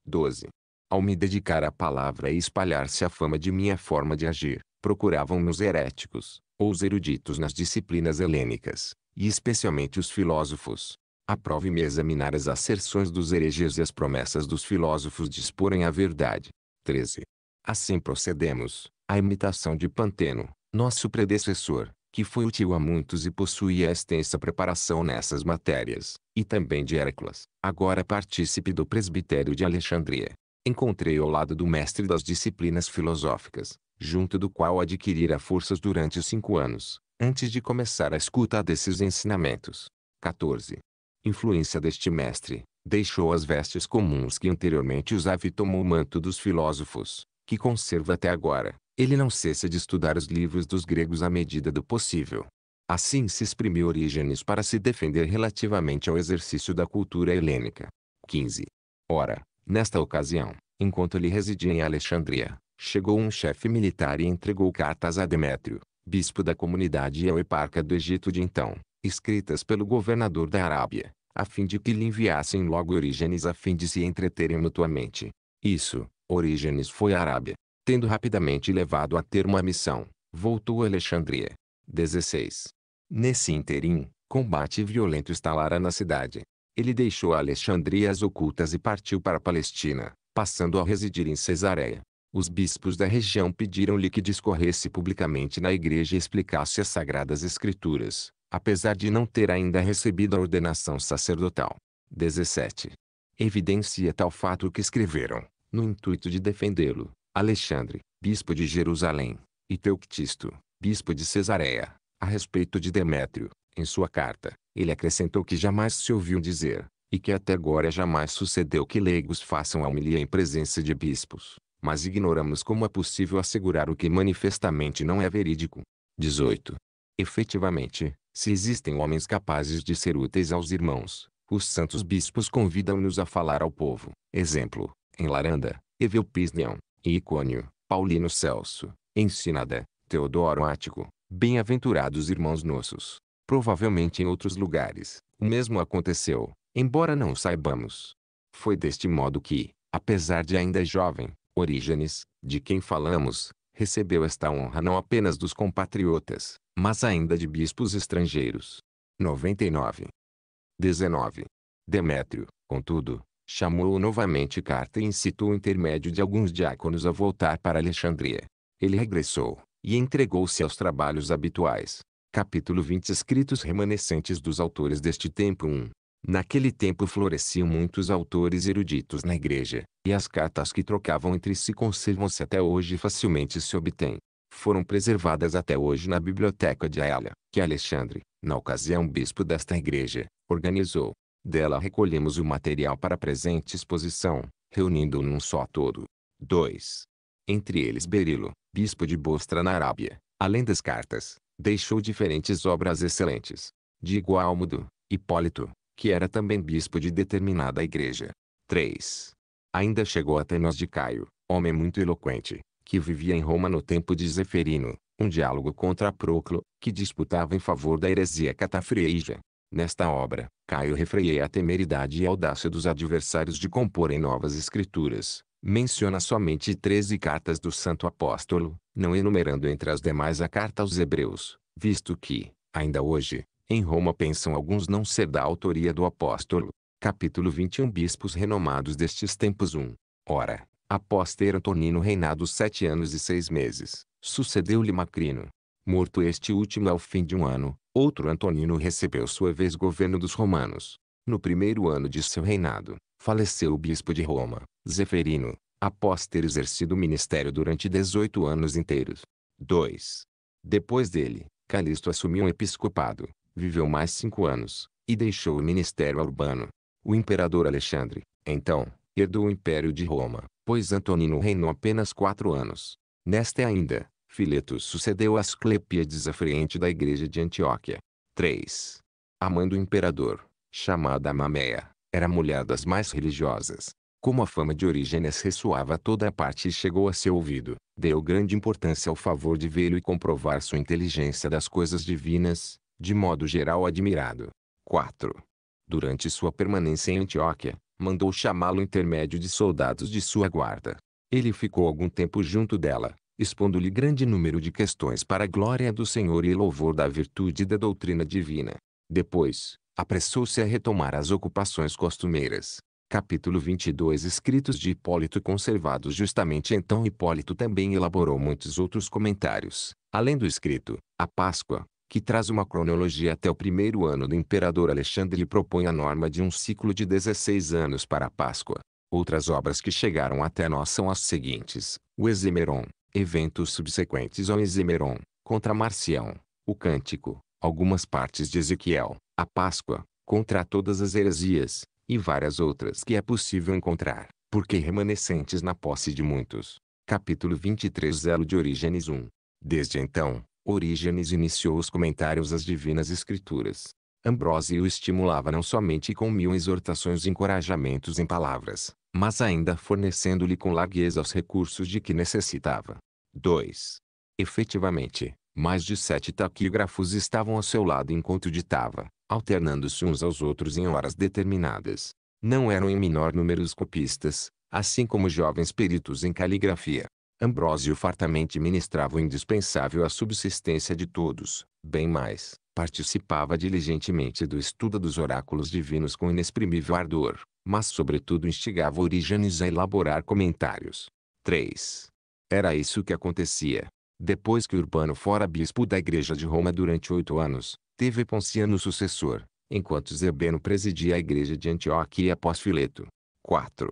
12. Ao me dedicar à palavra e espalhar-se a fama de minha forma de agir, procuravam-me os heréticos, ou os eruditos nas disciplinas helênicas, e especialmente os filósofos. Aprove-me examinar as asserções dos hereges e as promessas dos filósofos de exporem a verdade. 13. Assim procedemos, à imitação de Panteno, nosso predecessor, que foi útil a muitos e possuía extensa preparação nessas matérias, e também de Hércules, agora partícipe do presbitério de Alexandria, Encontrei-o ao lado do mestre das disciplinas filosóficas, junto do qual adquirira forças durante os cinco anos, antes de começar a escuta desses ensinamentos. 14. Influência deste mestre, deixou as vestes comuns que anteriormente usava e tomou o manto dos filósofos, que conserva até agora. Ele não cessa de estudar os livros dos gregos à medida do possível. Assim se exprimiu Orígenes para se defender relativamente ao exercício da cultura helênica. 15. Ora, Nesta ocasião, enquanto ele residia em Alexandria, chegou um chefe militar e entregou cartas a Demétrio, bispo da comunidade e ao eparca do Egito de então, escritas pelo governador da Arábia, a fim de que lhe enviassem logo Orígenes a fim de se entreterem mutuamente. Isso, Orígenes foi à Arábia. Tendo rapidamente levado a termo a missão, voltou a Alexandria. 16. Nesse interim, combate violento estalara na cidade ele deixou Alexandria às ocultas e partiu para a Palestina, passando a residir em Cesareia. Os bispos da região pediram-lhe que discorresse publicamente na igreja e explicasse as Sagradas Escrituras, apesar de não ter ainda recebido a ordenação sacerdotal. 17. Evidencia tal fato o que escreveram, no intuito de defendê-lo, Alexandre, bispo de Jerusalém, e Teuctisto, bispo de Cesareia, a respeito de Demétrio, em sua carta, ele acrescentou que jamais se ouviu dizer, e que até agora jamais sucedeu que leigos façam a homilia em presença de bispos, mas ignoramos como é possível assegurar o que manifestamente não é verídico. 18. Efetivamente, se existem homens capazes de ser úteis aos irmãos, os santos bispos convidam-nos a falar ao povo. Exemplo, em Laranda, Evelpisnião, Icônio, Paulino Celso, Ensinada, Teodoro Ático, bem-aventurados irmãos nossos, Provavelmente em outros lugares, o mesmo aconteceu, embora não saibamos. Foi deste modo que, apesar de ainda jovem, Orígenes, de quem falamos, recebeu esta honra não apenas dos compatriotas, mas ainda de bispos estrangeiros. 99. 19. Demétrio, contudo, chamou-o novamente carta e incitou o intermédio de alguns diáconos a voltar para Alexandria. Ele regressou, e entregou-se aos trabalhos habituais, Capítulo 20 Escritos remanescentes dos autores deste tempo 1. Naquele tempo floresciam muitos autores eruditos na igreja, e as cartas que trocavam entre si conservam-se até hoje e facilmente se obtêm. Foram preservadas até hoje na biblioteca de Aela, que Alexandre, na ocasião bispo desta igreja, organizou. Dela recolhemos o material para a presente exposição, reunindo-o num só todo. 2. Entre eles Berilo, bispo de Bostra na Arábia, além das cartas, deixou diferentes obras excelentes. De igual modo, Hipólito, que era também bispo de determinada igreja. 3. Ainda chegou até nós de Caio, homem muito eloquente, que vivia em Roma no tempo de Zeferino, um diálogo contra Proclo, que disputava em favor da heresia catafrieja. Nesta obra, Caio refreia a temeridade e audácia dos adversários de comporem novas escrituras. Menciona somente 13 cartas do santo apóstolo, não enumerando entre as demais a carta aos Hebreus, visto que, ainda hoje, em Roma pensam alguns não ser da autoria do apóstolo. Capítulo 21 Bispos renomados destes tempos 1. Ora, após ter Antonino reinado sete anos e seis meses, sucedeu-lhe Macrino. Morto este último ao fim de um ano, outro Antonino recebeu sua vez governo dos romanos. No primeiro ano de seu reinado, faleceu o bispo de Roma, Zeferino, após ter exercido o ministério durante 18 anos inteiros. 2. Depois dele, Calisto assumiu um episcopado, viveu mais cinco anos, e deixou o ministério urbano. O imperador Alexandre, então, herdou o império de Roma, pois Antonino reinou apenas quatro anos. Nesta ainda, Fileto sucedeu a Asclepíades à frente da igreja de Antioquia. 3. A mãe do imperador, chamada Mameia, era mulher das mais religiosas, como a fama de Orígenes ressoava a toda a parte e chegou a seu ouvido, deu grande importância ao favor de vê-lo e comprovar sua inteligência das coisas divinas, de modo geral admirado. 4. Durante sua permanência em Antioquia, mandou chamá-lo intermédio de soldados de sua guarda. Ele ficou algum tempo junto dela, expondo-lhe grande número de questões para a glória do Senhor e louvor da virtude e da doutrina divina. Depois, apressou-se a retomar as ocupações costumeiras capítulo 22 escritos de Hipólito conservados justamente então Hipólito também elaborou muitos outros comentários, além do escrito, a Páscoa, que traz uma cronologia até o primeiro ano do imperador Alexandre e propõe a norma de um ciclo de 16 anos para a Páscoa. Outras obras que chegaram até nós são as seguintes, o Exemeron, eventos subsequentes ao Exemeron, contra Marcião, o Cântico, algumas partes de Ezequiel, a Páscoa, contra todas as heresias, e várias outras que é possível encontrar, porque remanescentes na posse de muitos. Capítulo 23 Zelo de Orígenes 1 Desde então, Orígenes iniciou os comentários às Divinas Escrituras. Ambrósio o estimulava não somente com mil exortações e encorajamentos em palavras, mas ainda fornecendo-lhe com largueza os recursos de que necessitava. 2. Efetivamente, mais de sete taquígrafos estavam ao seu lado enquanto ditava, alternando-se uns aos outros em horas determinadas. Não eram em menor número os copistas, assim como jovens peritos em caligrafia. Ambrósio fartamente ministrava o indispensável à subsistência de todos, bem mais, participava diligentemente do estudo dos oráculos divinos com inexprimível ardor, mas sobretudo instigava Orígenes a elaborar comentários. 3. Era isso que acontecia. Depois que Urbano fora bispo da Igreja de Roma durante oito anos, teve Ponciano sucessor, enquanto Zebeno presidia a Igreja de Antioquia após Fileto. 4.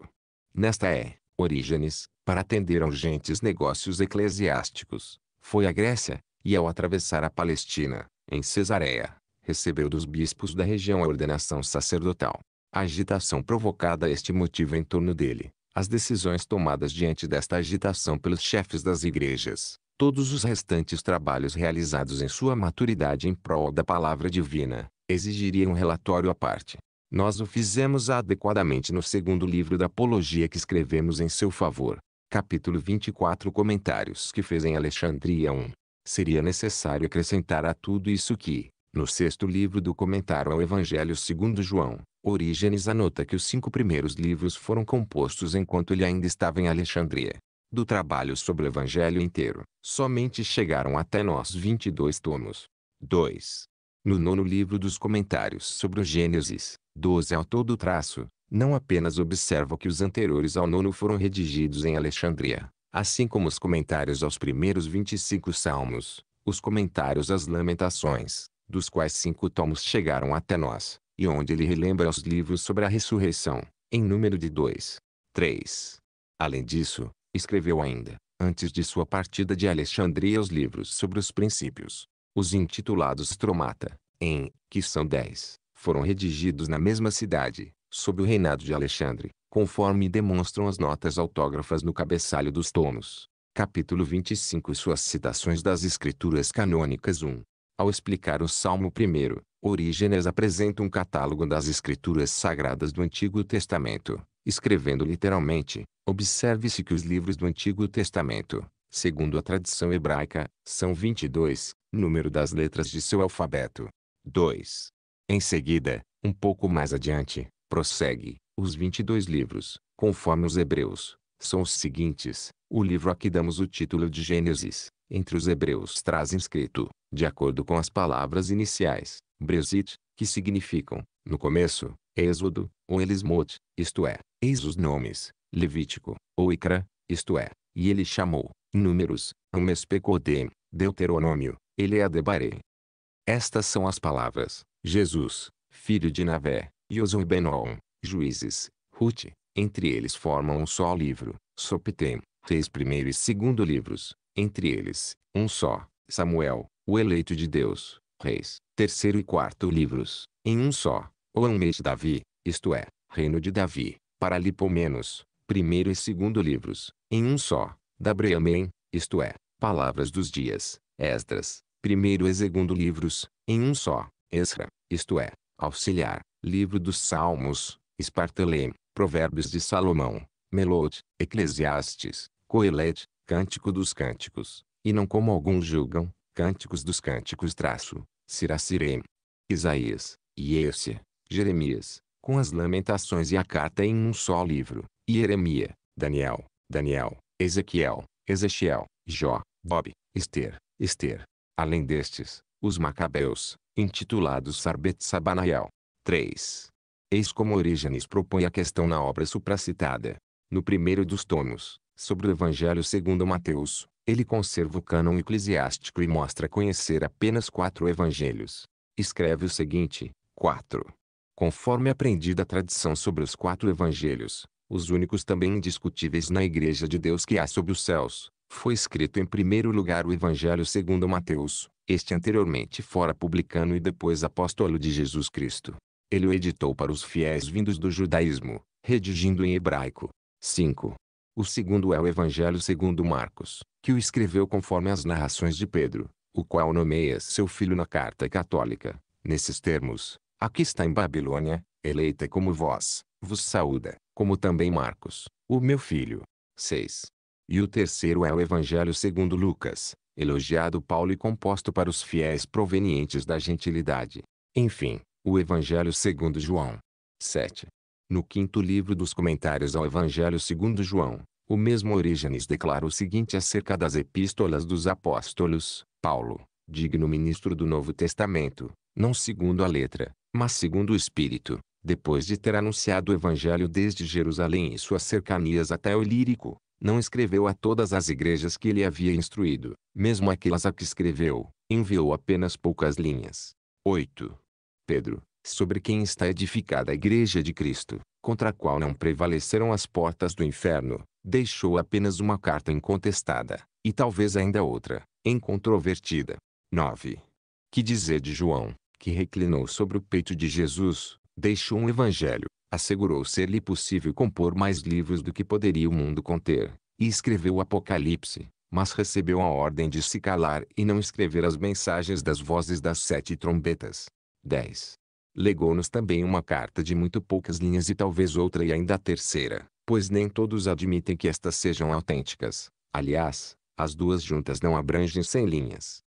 Nesta é, Orígenes, para atender a urgentes negócios eclesiásticos, foi à Grécia, e ao atravessar a Palestina, em Cesareia, recebeu dos bispos da região a ordenação sacerdotal. A agitação provocada a este motivo em torno dele, as decisões tomadas diante desta agitação pelos chefes das igrejas, todos os restantes trabalhos realizados em sua maturidade em prol da palavra divina, exigiria um relatório à parte. Nós o fizemos adequadamente no segundo livro da Apologia que escrevemos em seu favor. Capítulo 24 Comentários que fez em Alexandria 1. Seria necessário acrescentar a tudo isso que, no sexto livro do comentário ao Evangelho segundo João, Orígenes anota que os cinco primeiros livros foram compostos enquanto ele ainda estava em Alexandria do trabalho sobre o Evangelho inteiro, somente chegaram até nós 22 tomos. 2. No nono livro dos comentários sobre o Gênesis, 12 ao todo traço, não apenas observa que os anteriores ao nono foram redigidos em Alexandria, assim como os comentários aos primeiros 25 salmos, os comentários às lamentações, dos quais cinco tomos chegaram até nós, e onde ele relembra os livros sobre a ressurreição, em número de 2, 3. Além disso, Escreveu ainda, antes de sua partida de Alexandria os livros sobre os princípios. Os intitulados Tromata, em, que são dez, foram redigidos na mesma cidade, sob o reinado de Alexandre, conforme demonstram as notas autógrafas no cabeçalho dos tomos. Capítulo 25 Suas citações das Escrituras Canônicas 1. Ao explicar o Salmo I, Orígenes apresenta um catálogo das Escrituras Sagradas do Antigo Testamento, Escrevendo literalmente, observe-se que os livros do Antigo Testamento, segundo a tradição hebraica, são 22, número das letras de seu alfabeto. 2. Em seguida, um pouco mais adiante, prossegue, os 22 livros, conforme os hebreus, são os seguintes. O livro a que damos o título de Gênesis, entre os hebreus traz inscrito, de acordo com as palavras iniciais, Brezit, que significam, no começo, Êxodo, ou Elismot, isto é, Eis os nomes, Levítico, Icra, isto é, e ele chamou, Números, Amespecordem, Deuteronômio, Eleadebaré. É Estas são as palavras, Jesus, filho de Navé, e Ozon Benon, Juízes, Ruth, entre eles formam um só livro, Soptem, Reis primeiro e segundo livros, entre eles, um só, Samuel, o eleito de Deus, Reis, terceiro e quarto livros, em um só, ou um mês Davi, isto é, Reino de Davi, para Lipomenos, menos, primeiro e segundo livros, em um só, da isto é, Palavras dos Dias, Esdras, primeiro e segundo livros, em um só, Esra, isto é, Auxiliar, Livro dos Salmos, Espartelém, Provérbios de Salomão, Melod, Eclesiastes, Coelete, Cântico dos Cânticos, e não como alguns julgam, Cânticos dos Cânticos traço, Siracirem, Isaías, Iêsia, Jeremias, com as Lamentações e a Carta em um só livro, Jeremia, Daniel, Daniel, Ezequiel, Ezequiel, Jó, Bob, Esther, Esther. Além destes, os Macabeus, intitulados Sarbet Sabanael. 3. Eis como Orígenes propõe a questão na obra supracitada. No primeiro dos tomos, sobre o Evangelho segundo Mateus, ele conserva o cânon eclesiástico e mostra conhecer apenas quatro evangelhos. Escreve o seguinte, 4 conforme aprendida a tradição sobre os quatro evangelhos, os únicos também indiscutíveis na Igreja de Deus que há sob os céus, foi escrito em primeiro lugar o Evangelho segundo Mateus, este anteriormente fora publicano e depois apóstolo de Jesus Cristo. Ele o editou para os fiéis vindos do judaísmo, redigindo em hebraico. 5. O segundo é o Evangelho segundo Marcos, que o escreveu conforme as narrações de Pedro, o qual nomeia seu filho na carta católica, nesses termos, Aqui está em Babilônia, eleita como vós, vos saúda, como também Marcos, o meu filho. 6. E o terceiro é o Evangelho segundo Lucas, elogiado Paulo e composto para os fiéis provenientes da gentilidade. Enfim, o Evangelho segundo João. 7. No quinto livro dos comentários ao Evangelho segundo João, o mesmo Orígenes declara o seguinte acerca das epístolas dos apóstolos, Paulo, digno ministro do Novo Testamento, não segundo a letra, mas segundo o Espírito, depois de ter anunciado o Evangelho desde Jerusalém e suas cercanias até o Lírico, não escreveu a todas as igrejas que ele havia instruído, mesmo aquelas a que escreveu, enviou apenas poucas linhas. 8. Pedro, sobre quem está edificada a igreja de Cristo, contra a qual não prevaleceram as portas do inferno, deixou apenas uma carta incontestada, e talvez ainda outra, incontrovertida. 9. Que dizer de João, que reclinou sobre o peito de Jesus, deixou um evangelho, assegurou ser-lhe possível compor mais livros do que poderia o mundo conter, e escreveu o Apocalipse, mas recebeu a ordem de se calar e não escrever as mensagens das vozes das sete trombetas. 10. Legou-nos também uma carta de muito poucas linhas e talvez outra e ainda a terceira, pois nem todos admitem que estas sejam autênticas. Aliás, as duas juntas não abrangem cem linhas.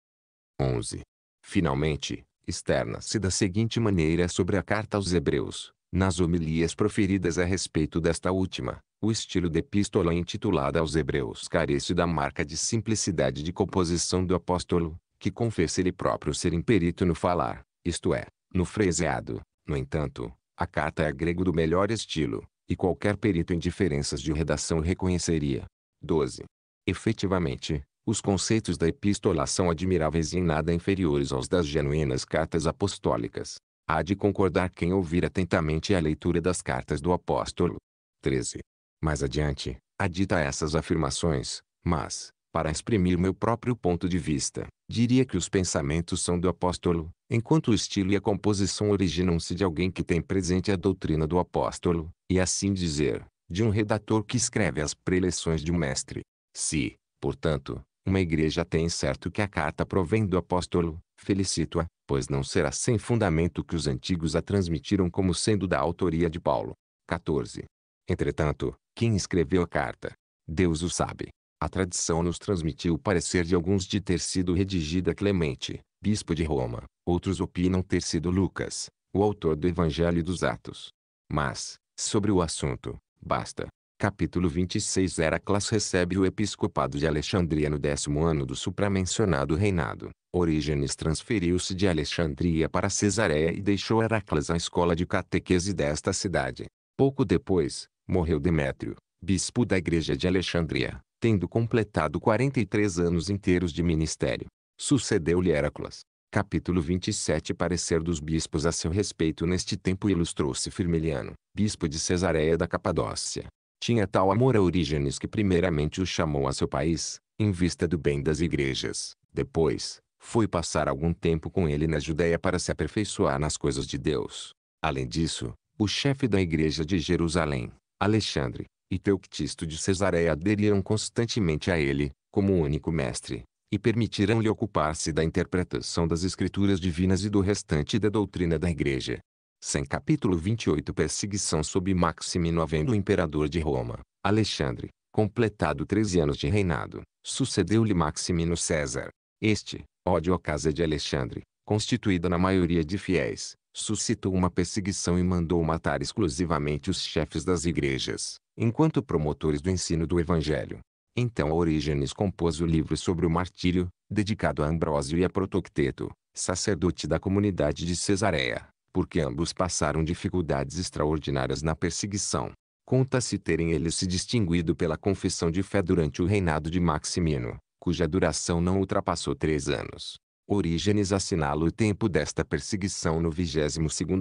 11. Finalmente, externa-se da seguinte maneira sobre a carta aos Hebreus. Nas homilias proferidas a respeito desta última, o estilo da epístola intitulada aos Hebreus carece da marca de simplicidade de composição do apóstolo, que confessa ele próprio ser imperito no falar, isto é, no fraseado. No entanto, a carta é grego do melhor estilo, e qualquer perito em diferenças de redação reconheceria. 12. Efetivamente, os conceitos da epístola são admiráveis e em nada inferiores aos das genuínas cartas apostólicas. Há de concordar quem ouvir atentamente a leitura das cartas do apóstolo. 13. Mais adiante, adita essas afirmações, mas, para exprimir meu próprio ponto de vista, diria que os pensamentos são do apóstolo, enquanto o estilo e a composição originam-se de alguém que tem presente a doutrina do apóstolo, e assim dizer, de um redator que escreve as preleções de um mestre. Se, portanto, uma igreja tem certo que a carta provém do apóstolo, felicito-a, pois não será sem fundamento que os antigos a transmitiram como sendo da autoria de Paulo. 14. Entretanto, quem escreveu a carta? Deus o sabe. A tradição nos transmitiu o parecer de alguns de ter sido redigida Clemente, bispo de Roma, outros opinam ter sido Lucas, o autor do Evangelho e dos Atos. Mas, sobre o assunto, basta, Capítulo 26 Heraclas recebe o episcopado de Alexandria no décimo ano do supramencionado reinado. Orígenes transferiu-se de Alexandria para Cesareia e deixou Heraclas à escola de catequese desta cidade. Pouco depois, morreu Demétrio, bispo da igreja de Alexandria, tendo completado 43 anos inteiros de ministério. Sucedeu-lhe Heraclas. Capítulo 27 Parecer dos bispos a seu respeito Neste tempo ilustrou-se Firmiliano, bispo de Cesareia da Capadócia, tinha tal amor a Orígenes que primeiramente o chamou a seu país, em vista do bem das igrejas. Depois, foi passar algum tempo com ele na Judéia para se aperfeiçoar nas coisas de Deus. Além disso, o chefe da igreja de Jerusalém, Alexandre, e Teuctisto de Cesareia aderiram constantemente a ele, como único mestre, e permitiram-lhe ocupar-se da interpretação das escrituras divinas e do restante da doutrina da igreja. Sem capítulo 28 Perseguição sob Maximino havendo o imperador de Roma, Alexandre, completado 13 anos de reinado, sucedeu-lhe Maximino César. Este, ódio à casa de Alexandre, constituída na maioria de fiéis, suscitou uma perseguição e mandou matar exclusivamente os chefes das igrejas, enquanto promotores do ensino do evangelho. Então Orígenes compôs o livro sobre o martírio, dedicado a Ambrósio e a Protocteto, sacerdote da comunidade de Cesareia porque ambos passaram dificuldades extraordinárias na perseguição. Conta-se terem eles se distinguido pela confissão de fé durante o reinado de Maximino, cuja duração não ultrapassou três anos. Orígenes assinala o tempo desta perseguição no 22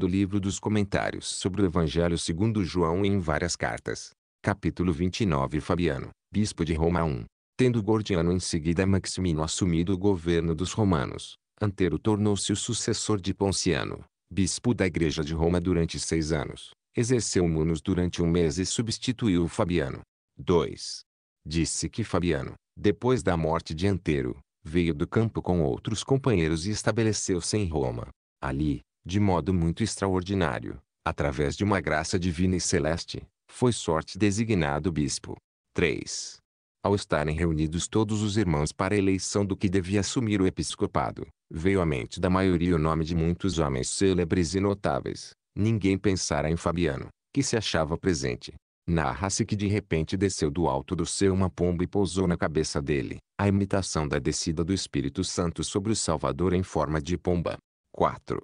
livro dos comentários sobre o Evangelho segundo João em várias cartas. Capítulo 29 Fabiano, bispo de Roma 1. Tendo Gordiano em seguida Maximino assumido o governo dos romanos, Antero tornou-se o sucessor de Ponciano, bispo da Igreja de Roma durante seis anos, exerceu Munos durante um mês e substituiu Fabiano. 2. Disse que Fabiano, depois da morte de Antero, veio do campo com outros companheiros e estabeleceu-se em Roma. Ali, de modo muito extraordinário, através de uma graça divina e celeste, foi sorte designado bispo. 3 ao estarem reunidos todos os irmãos para a eleição do que devia assumir o episcopado, veio à mente da maioria o nome de muitos homens célebres e notáveis. Ninguém pensara em Fabiano, que se achava presente. Narra-se que de repente desceu do alto do céu uma pomba e pousou na cabeça dele, a imitação da descida do Espírito Santo sobre o Salvador em forma de pomba. 4.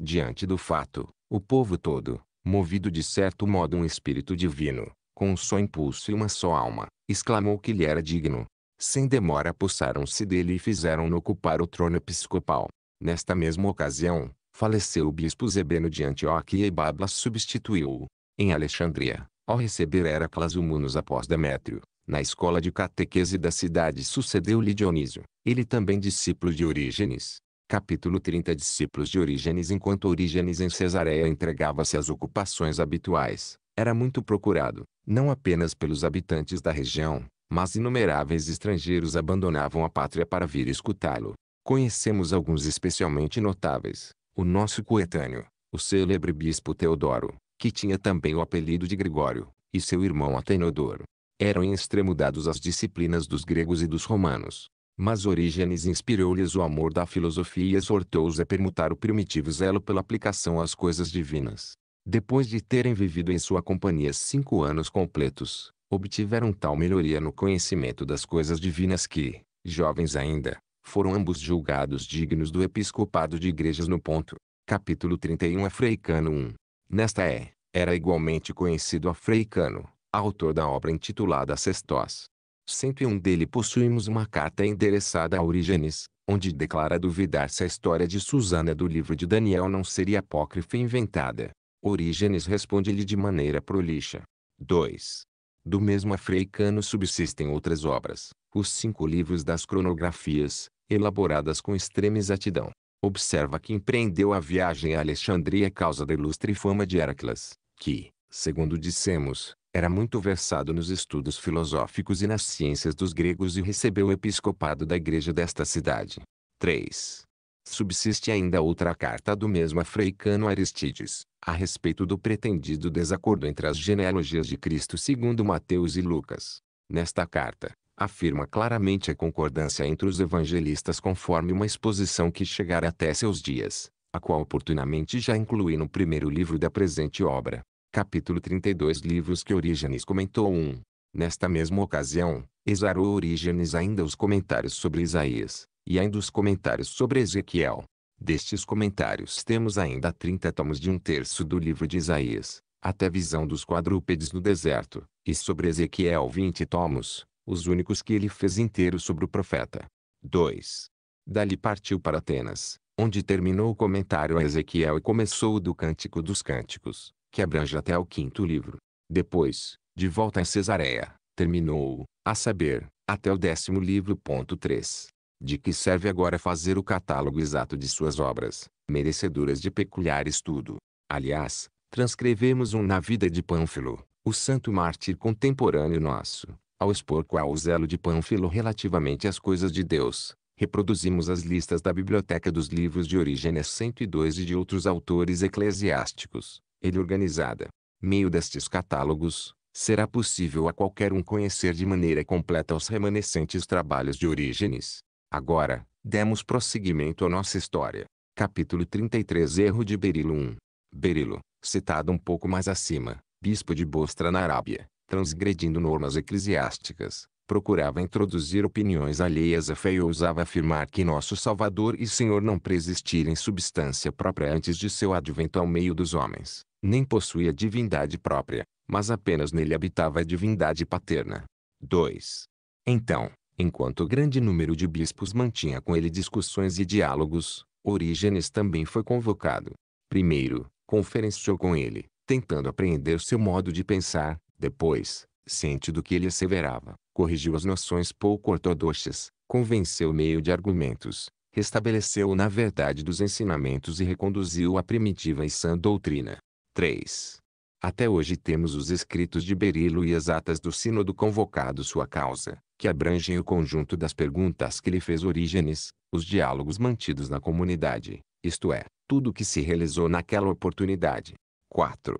Diante do fato, o povo todo, movido de certo modo um espírito divino, com um só impulso e uma só alma, exclamou que lhe era digno. Sem demora apossaram-se dele e fizeram-no ocupar o trono episcopal. Nesta mesma ocasião, faleceu o bispo Zebeno de Antioquia e Babla substituiu-o. Em Alexandria, ao receber Heraclas Humanos após Demétrio, na escola de catequese da cidade sucedeu-lhe Dionísio, ele também discípulo de Orígenes. Capítulo 30 Discípulos de Orígenes Enquanto Orígenes em Cesareia entregava-se às ocupações habituais, era muito procurado, não apenas pelos habitantes da região, mas inumeráveis estrangeiros abandonavam a pátria para vir escutá-lo. Conhecemos alguns especialmente notáveis. O nosso coetâneo, o célebre bispo Teodoro, que tinha também o apelido de Gregório, e seu irmão Atenodoro. Eram em extremo dados às disciplinas dos gregos e dos romanos. Mas Orígenes inspirou-lhes o amor da filosofia e exortou-os a permutar o primitivo zelo pela aplicação às coisas divinas depois de terem vivido em sua companhia cinco anos completos, obtiveram tal melhoria no conhecimento das coisas divinas que, jovens ainda, foram ambos julgados dignos do episcopado de igrejas no ponto. Capítulo 31 Afreicano 1 Nesta é, era igualmente conhecido Afreicano, autor da obra intitulada Sestós. 101 dele possuímos uma carta endereçada a Orígenes, onde declara duvidar se a história de Susana do livro de Daniel não seria apócrifa inventada, Orígenes responde-lhe de maneira prolixa. 2. Do mesmo africano subsistem outras obras, os cinco livros das cronografias, elaboradas com extrema exatidão. Observa que empreendeu a viagem a Alexandria causa da ilustre fama de Heracles, que, segundo dissemos, era muito versado nos estudos filosóficos e nas ciências dos gregos e recebeu o episcopado da igreja desta cidade. 3. Subsiste ainda outra carta do mesmo africano Aristides, a respeito do pretendido desacordo entre as genealogias de Cristo segundo Mateus e Lucas. Nesta carta, afirma claramente a concordância entre os evangelistas conforme uma exposição que chegará até seus dias, a qual oportunamente já incluí no primeiro livro da presente obra, capítulo 32 livros que Orígenes comentou 1. Nesta mesma ocasião, exarou Orígenes ainda os comentários sobre Isaías, e ainda os comentários sobre Ezequiel. Destes comentários temos ainda 30 tomos de um terço do livro de Isaías, até a visão dos quadrúpedes no deserto, e sobre Ezequiel 20 tomos, os únicos que ele fez inteiro sobre o profeta. 2. Dali partiu para Atenas, onde terminou o comentário a Ezequiel e começou o do Cântico dos Cânticos, que abrange até o quinto livro. Depois, de volta em Cesareia, terminou, a saber, até o décimo livro. 3 de que serve agora fazer o catálogo exato de suas obras, merecedoras de peculiar estudo. Aliás, transcrevemos um na vida de Pânfilo, o santo mártir contemporâneo nosso, ao expor qual o zelo de Pânfilo relativamente às coisas de Deus. Reproduzimos as listas da biblioteca dos livros de Orígenes 102 e de outros autores eclesiásticos, ele organizada. Meio destes catálogos, será possível a qualquer um conhecer de maneira completa os remanescentes trabalhos de Orígenes, Agora, demos prosseguimento à nossa história. Capítulo 33 Erro de Berilo 1 Berilo, citado um pouco mais acima, bispo de Bostra na Arábia, transgredindo normas eclesiásticas, procurava introduzir opiniões alheias à fé e ousava afirmar que nosso Salvador e Senhor não preexistiram em substância própria antes de seu advento ao meio dos homens, nem possuía divindade própria, mas apenas nele habitava a divindade paterna. 2. Então, Enquanto o grande número de bispos mantinha com ele discussões e diálogos, Orígenes também foi convocado. Primeiro, conferenciou com ele, tentando apreender seu modo de pensar, depois, ciente do que ele asseverava, corrigiu as noções pouco ortodoxas, convenceu meio de argumentos, restabeleceu na verdade dos ensinamentos e reconduziu a primitiva e sã doutrina. 3. Até hoje temos os escritos de Berilo e as atas do sínodo convocado sua causa, que abrangem o conjunto das perguntas que lhe fez Orígenes, os diálogos mantidos na comunidade, isto é, tudo o que se realizou naquela oportunidade. 4.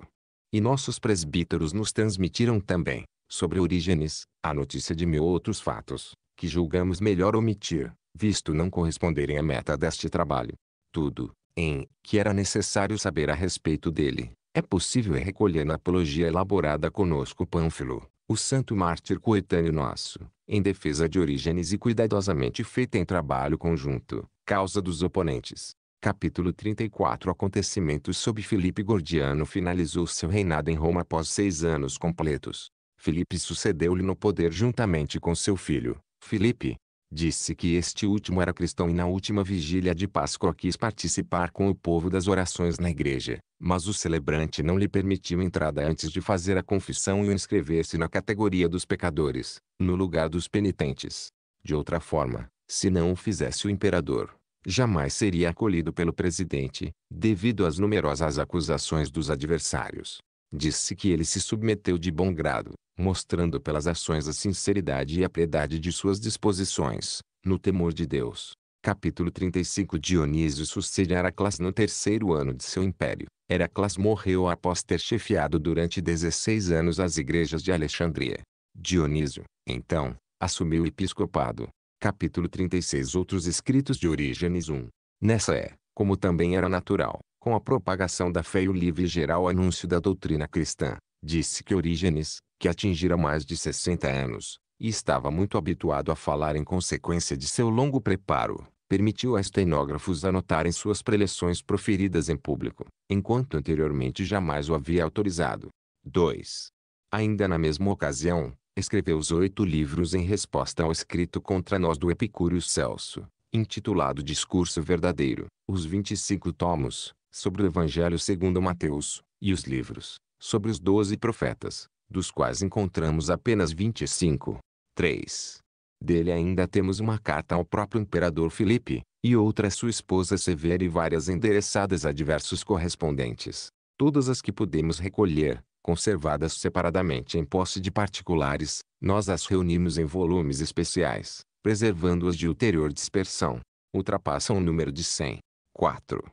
E nossos presbíteros nos transmitiram também, sobre Orígenes, a notícia de mil outros fatos, que julgamos melhor omitir, visto não corresponderem à meta deste trabalho. Tudo, em, que era necessário saber a respeito dele, é possível recolher na apologia elaborada conosco Pânfilo, o santo mártir coetâneo nosso, em defesa de origens e cuidadosamente feita em trabalho conjunto, causa dos oponentes. Capítulo 34 Acontecimentos sob Filipe Gordiano finalizou seu reinado em Roma após seis anos completos. Filipe sucedeu-lhe no poder juntamente com seu filho, Filipe, Disse que este último era cristão e na última vigília de Páscoa quis participar com o povo das orações na igreja, mas o celebrante não lhe permitiu entrada antes de fazer a confissão e o inscrever-se na categoria dos pecadores, no lugar dos penitentes. De outra forma, se não o fizesse o imperador, jamais seria acolhido pelo presidente, devido às numerosas acusações dos adversários disse que ele se submeteu de bom grado, mostrando pelas ações a sinceridade e a piedade de suas disposições, no temor de Deus. Capítulo 35 Dionísio sucede Heraclas no terceiro ano de seu império. Heraclas morreu após ter chefiado durante 16 anos as igrejas de Alexandria. Dionísio, então, assumiu o episcopado. Capítulo 36 Outros escritos de Orígenes 1. Nessa é, como também era natural, com a propagação da fé e o livre e geral anúncio da doutrina cristã. Disse que Orígenes, que atingira mais de 60 anos, e estava muito habituado a falar em consequência de seu longo preparo, permitiu a estenógrafos anotarem suas preleções proferidas em público, enquanto anteriormente jamais o havia autorizado. 2. Ainda na mesma ocasião, escreveu os oito livros em resposta ao escrito contra nós do Epicúrio Celso, intitulado Discurso Verdadeiro, os 25 tomos, sobre o Evangelho segundo Mateus, e os livros, sobre os doze profetas, dos quais encontramos apenas 25. 3. Dele ainda temos uma carta ao próprio imperador Filipe, e outra a sua esposa Severa e várias endereçadas a diversos correspondentes. Todas as que pudemos recolher, conservadas separadamente em posse de particulares, nós as reunimos em volumes especiais, preservando-as de ulterior dispersão. Ultrapassam o número de 100. 4.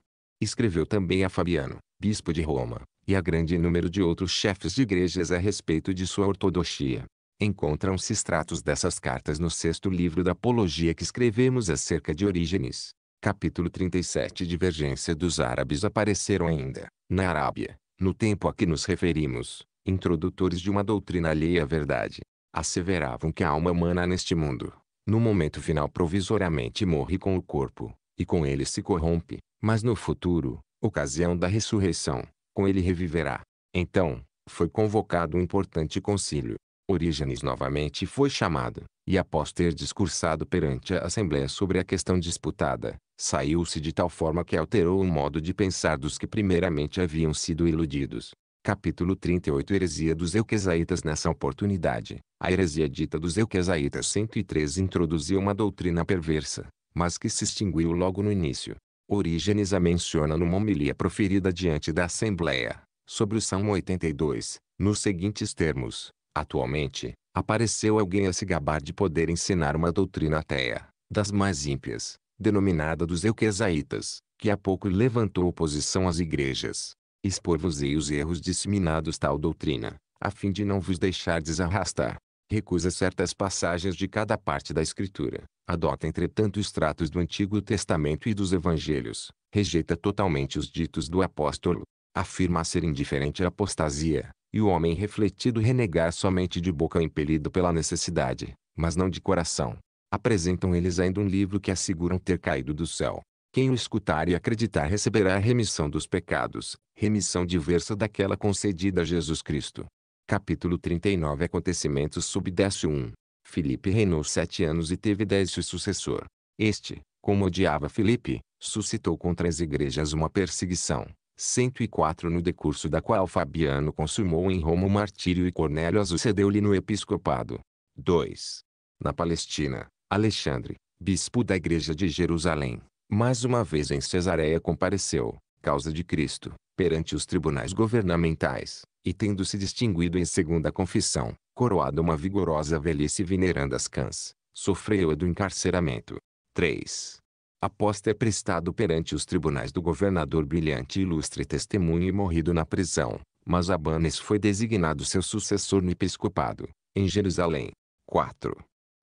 Escreveu também a Fabiano, bispo de Roma, e a grande número de outros chefes de igrejas a respeito de sua ortodoxia. Encontram-se extratos dessas cartas no sexto livro da Apologia que escrevemos acerca de Orígenes. Capítulo 37 Divergência dos árabes apareceram ainda, na Arábia, no tempo a que nos referimos, introdutores de uma doutrina alheia à verdade. Asseveravam que a alma humana neste mundo, no momento final provisoriamente morre com o corpo, e com ele se corrompe, mas no futuro, ocasião da ressurreição, com ele reviverá. Então, foi convocado um importante concílio. Orígenes novamente foi chamado, e após ter discursado perante a Assembleia sobre a questão disputada, saiu-se de tal forma que alterou o modo de pensar dos que primeiramente haviam sido iludidos. Capítulo 38 Heresia dos Euquesaitas Nessa oportunidade, a heresia dita dos Euquesaitas 103 introduziu uma doutrina perversa, mas que se extinguiu logo no início. Orígenes a menciona numa homilia proferida diante da Assembleia, sobre o Salmo 82, nos seguintes termos: Atualmente, apareceu alguém a se gabar de poder ensinar uma doutrina ateia, das mais ímpias, denominada dos euquesaitas, que há pouco levantou oposição às igrejas. Expor-vos-ei os erros disseminados tal doutrina, a fim de não vos deixar arrastar. Recusa certas passagens de cada parte da Escritura. Adota entretanto extratos do Antigo Testamento e dos Evangelhos. Rejeita totalmente os ditos do apóstolo. Afirma ser indiferente à apostasia, e o homem refletido renegar somente de boca impelido pela necessidade, mas não de coração. Apresentam eles ainda um livro que asseguram ter caído do céu. Quem o escutar e acreditar receberá a remissão dos pecados, remissão diversa daquela concedida a Jesus Cristo. Capítulo 39 Acontecimentos Subdécio 1 Filipe reinou sete anos e teve Décio sucessor. Este, como odiava Filipe, suscitou contra as igrejas uma perseguição. 104 No decurso da qual Fabiano consumou em Roma o martírio e Cornélio a sucedeu-lhe no episcopado. 2. Na Palestina, Alexandre, bispo da igreja de Jerusalém, mais uma vez em Cesareia compareceu, causa de Cristo, perante os tribunais governamentais, e tendo se distinguido em segunda confissão, coroado uma vigorosa velhice venerando as cãs, sofreu do encarceramento. 3. Após ter prestado perante os tribunais do governador brilhante e ilustre testemunho e morrido na prisão, mas Abanes foi designado seu sucessor no episcopado, em Jerusalém. 4.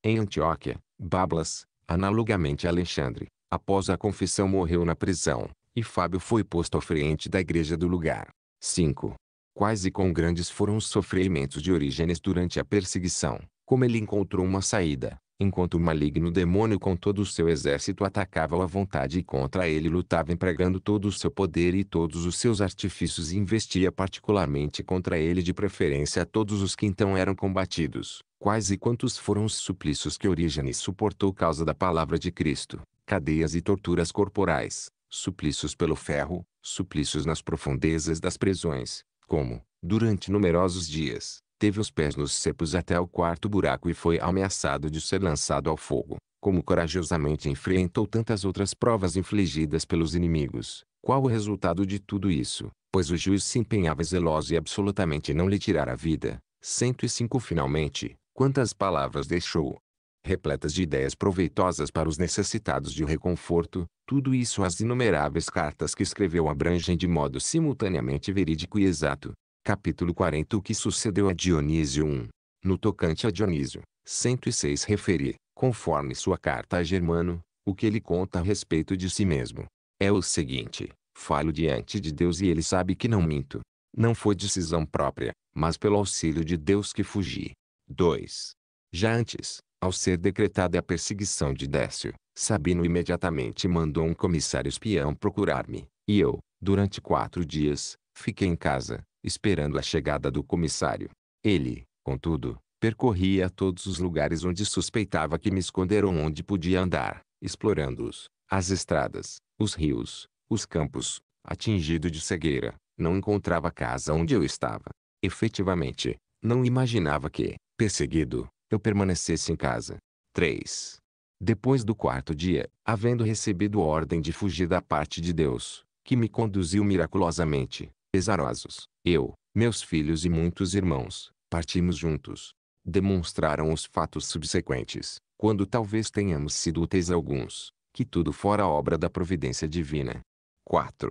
Em Antioquia, Bablas, analogamente a Alexandre, após a confissão morreu na prisão, e Fábio foi posto à frente da igreja do lugar. 5. Quais e quão grandes foram os sofrimentos de Orígenes durante a perseguição, como ele encontrou uma saída, enquanto o maligno demônio com todo o seu exército atacava-o à vontade e contra ele lutava empregando todo o seu poder e todos os seus artifícios e investia particularmente contra ele de preferência a todos os que então eram combatidos. Quais e quantos foram os suplícios que Orígenes suportou causa da palavra de Cristo, cadeias e torturas corporais, suplícios pelo ferro, suplícios nas profundezas das prisões, como, durante numerosos dias, teve os pés nos cepos até o quarto buraco e foi ameaçado de ser lançado ao fogo, como corajosamente enfrentou tantas outras provas infligidas pelos inimigos. Qual o resultado de tudo isso? Pois o juiz se empenhava zeloso e absolutamente não lhe tirar a vida. 105 Finalmente, quantas palavras deixou, repletas de ideias proveitosas para os necessitados de reconforto, tudo isso as inumeráveis cartas que escreveu abrangem de modo simultaneamente verídico e exato. Capítulo 40 O que sucedeu a Dionísio I No tocante a Dionísio, 106 referi, conforme sua carta a Germano, o que ele conta a respeito de si mesmo. É o seguinte, falo diante de Deus e ele sabe que não minto. Não foi decisão própria, mas pelo auxílio de Deus que fugi. 2. Já antes, ao ser decretada a perseguição de Décio, Sabino imediatamente mandou um comissário espião procurar-me, e eu, durante quatro dias, fiquei em casa, esperando a chegada do comissário. Ele, contudo, percorria todos os lugares onde suspeitava que me esconderam onde podia andar, explorando-os, as estradas, os rios, os campos, atingido de cegueira, não encontrava a casa onde eu estava. Efetivamente, não imaginava que, perseguido, eu permanecesse em casa. 3. Depois do quarto dia, havendo recebido ordem de fugir da parte de Deus, que me conduziu miraculosamente, pesarosos, eu, meus filhos e muitos irmãos, partimos juntos. Demonstraram os fatos subsequentes, quando talvez tenhamos sido úteis a alguns, que tudo fora obra da providência divina. 4.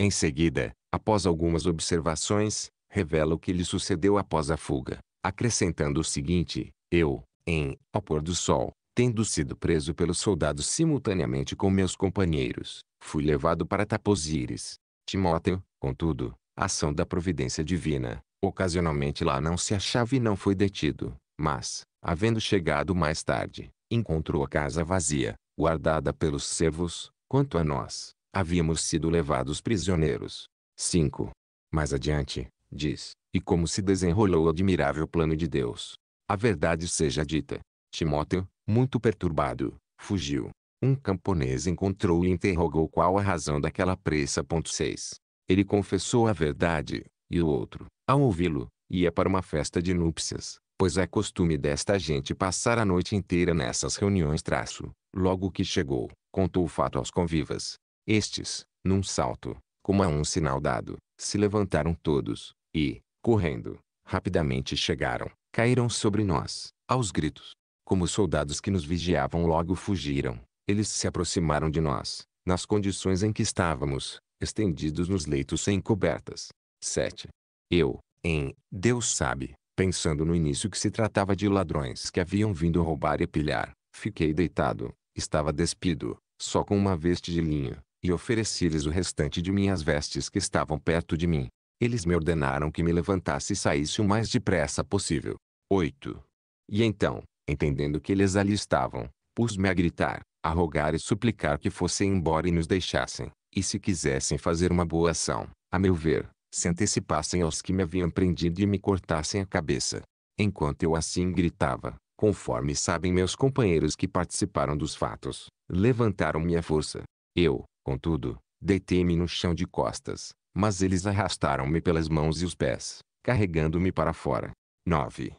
Em seguida, após algumas observações, revela o que lhe sucedeu após a fuga, acrescentando o seguinte: eu, em Ao Pôr do Sol, tendo sido preso pelos soldados simultaneamente com meus companheiros, fui levado para Taposires. Timóteo, contudo, ação da providência divina, ocasionalmente lá não se achava e não foi detido, mas, havendo chegado mais tarde, encontrou a casa vazia, guardada pelos servos, quanto a nós, havíamos sido levados prisioneiros. 5. Mais adiante, diz, e como se desenrolou o admirável plano de Deus, a verdade seja dita. Timóteo, muito perturbado, fugiu. Um camponês encontrou e interrogou qual a razão daquela pressa. 6. Ele confessou a verdade, e o outro, ao ouvi-lo, ia para uma festa de núpcias, pois é costume desta gente passar a noite inteira nessas reuniões. Traço. Logo que chegou, contou o fato aos convivas. Estes, num salto, como a um sinal dado, se levantaram todos, e, correndo, rapidamente chegaram, caíram sobre nós, aos gritos. Como os soldados que nos vigiavam logo fugiram, eles se aproximaram de nós, nas condições em que estávamos, estendidos nos leitos sem cobertas. 7. Eu, em Deus sabe, pensando no início que se tratava de ladrões que haviam vindo roubar e pilhar, fiquei deitado, estava despido, só com uma veste de linho, e ofereci-lhes o restante de minhas vestes que estavam perto de mim. Eles me ordenaram que me levantasse e saísse o mais depressa possível. 8. E então, entendendo que eles ali estavam, pus-me a gritar, a rogar e suplicar que fossem embora e nos deixassem, e se quisessem fazer uma boa ação, a meu ver, se antecipassem aos que me haviam prendido e me cortassem a cabeça. Enquanto eu assim gritava, conforme sabem meus companheiros que participaram dos fatos, levantaram me a força. Eu, contudo, deitei-me no chão de costas, mas eles arrastaram-me pelas mãos e os pés, carregando-me para fora. 9.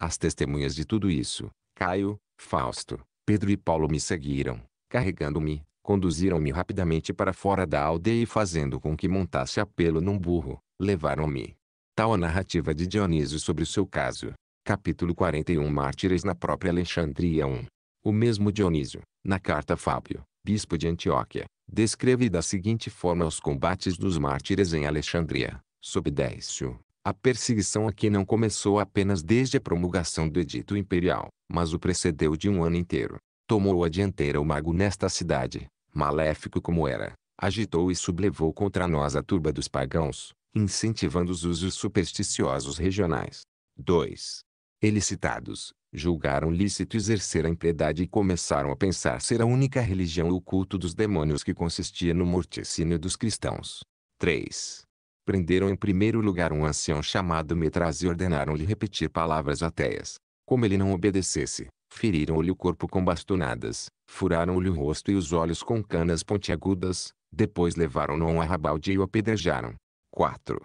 As testemunhas de tudo isso, Caio, Fausto, Pedro e Paulo me seguiram, carregando-me, conduziram-me rapidamente para fora da aldeia e fazendo com que montasse a pelo num burro, levaram-me. Tal a narrativa de Dionísio sobre o seu caso. Capítulo 41 Mártires na própria Alexandria 1. O mesmo Dionísio, na carta Fábio, bispo de Antioquia, descreve da seguinte forma os combates dos mártires em Alexandria, sob Décio, a perseguição aqui não começou apenas desde a promulgação do Edito Imperial, mas o precedeu de um ano inteiro. Tomou a dianteira o mago nesta cidade, maléfico como era, agitou e sublevou contra nós a turba dos pagãos, incentivando os usos supersticiosos regionais. 2. Eles citados, julgaram lícito exercer a impiedade e começaram a pensar ser a única religião o culto dos demônios que consistia no morticínio dos cristãos. 3. Prenderam em primeiro lugar um ancião chamado Metras e ordenaram-lhe repetir palavras ateias. Como ele não obedecesse, feriram-lhe o corpo com bastonadas, furaram-lhe o rosto e os olhos com canas pontiagudas, depois levaram-no a um arrabalde e o apedrejaram. 4.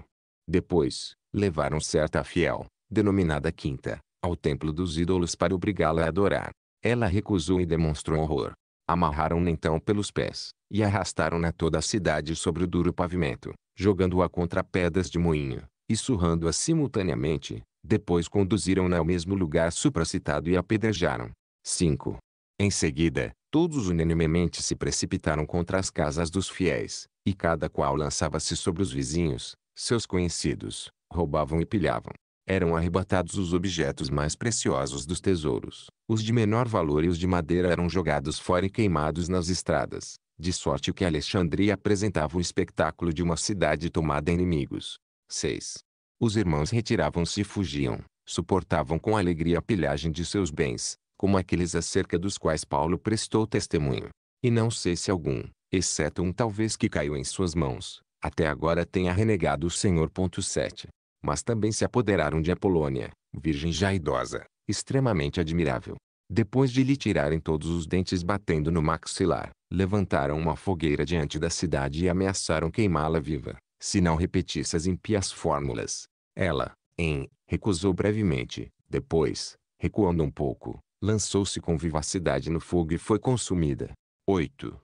Depois, levaram certa fiel, denominada Quinta, ao templo dos ídolos para obrigá-la a adorar. Ela recusou e demonstrou horror. Amarraram-na então pelos pés, e arrastaram-na toda a cidade sobre o duro pavimento jogando-a contra pedras de moinho, e surrando-a simultaneamente, depois conduziram-na ao mesmo lugar supracitado e apedrejaram. 5. Em seguida, todos unanimemente se precipitaram contra as casas dos fiéis, e cada qual lançava-se sobre os vizinhos, seus conhecidos, roubavam e pilhavam. Eram arrebatados os objetos mais preciosos dos tesouros, os de menor valor e os de madeira eram jogados fora e queimados nas estradas. De sorte que Alexandria apresentava o espetáculo de uma cidade tomada em inimigos. 6. Os irmãos retiravam-se e fugiam, suportavam com alegria a pilhagem de seus bens, como aqueles acerca dos quais Paulo prestou testemunho. E não sei se algum, exceto um talvez que caiu em suas mãos, até agora tenha renegado o Senhor. 7. Mas também se apoderaram de Apolônia, virgem já idosa, extremamente admirável, depois de lhe tirarem todos os dentes batendo no maxilar, levantaram uma fogueira diante da cidade e ameaçaram queimá-la viva, se não repetisse as impias fórmulas. Ela, em, recusou brevemente, depois, recuando um pouco, lançou-se com vivacidade no fogo e foi consumida. 8.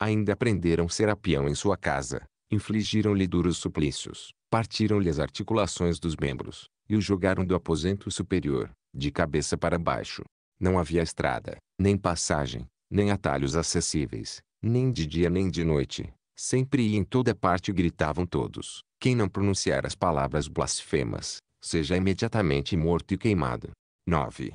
Ainda prenderam Serapião em sua casa, infligiram-lhe duros suplícios, partiram-lhe as articulações dos membros, e o jogaram do aposento superior, de cabeça para baixo, não havia estrada, nem passagem, nem atalhos acessíveis, nem de dia nem de noite. Sempre e em toda parte gritavam todos: quem não pronunciar as palavras blasfemas, seja imediatamente morto e queimado. 9.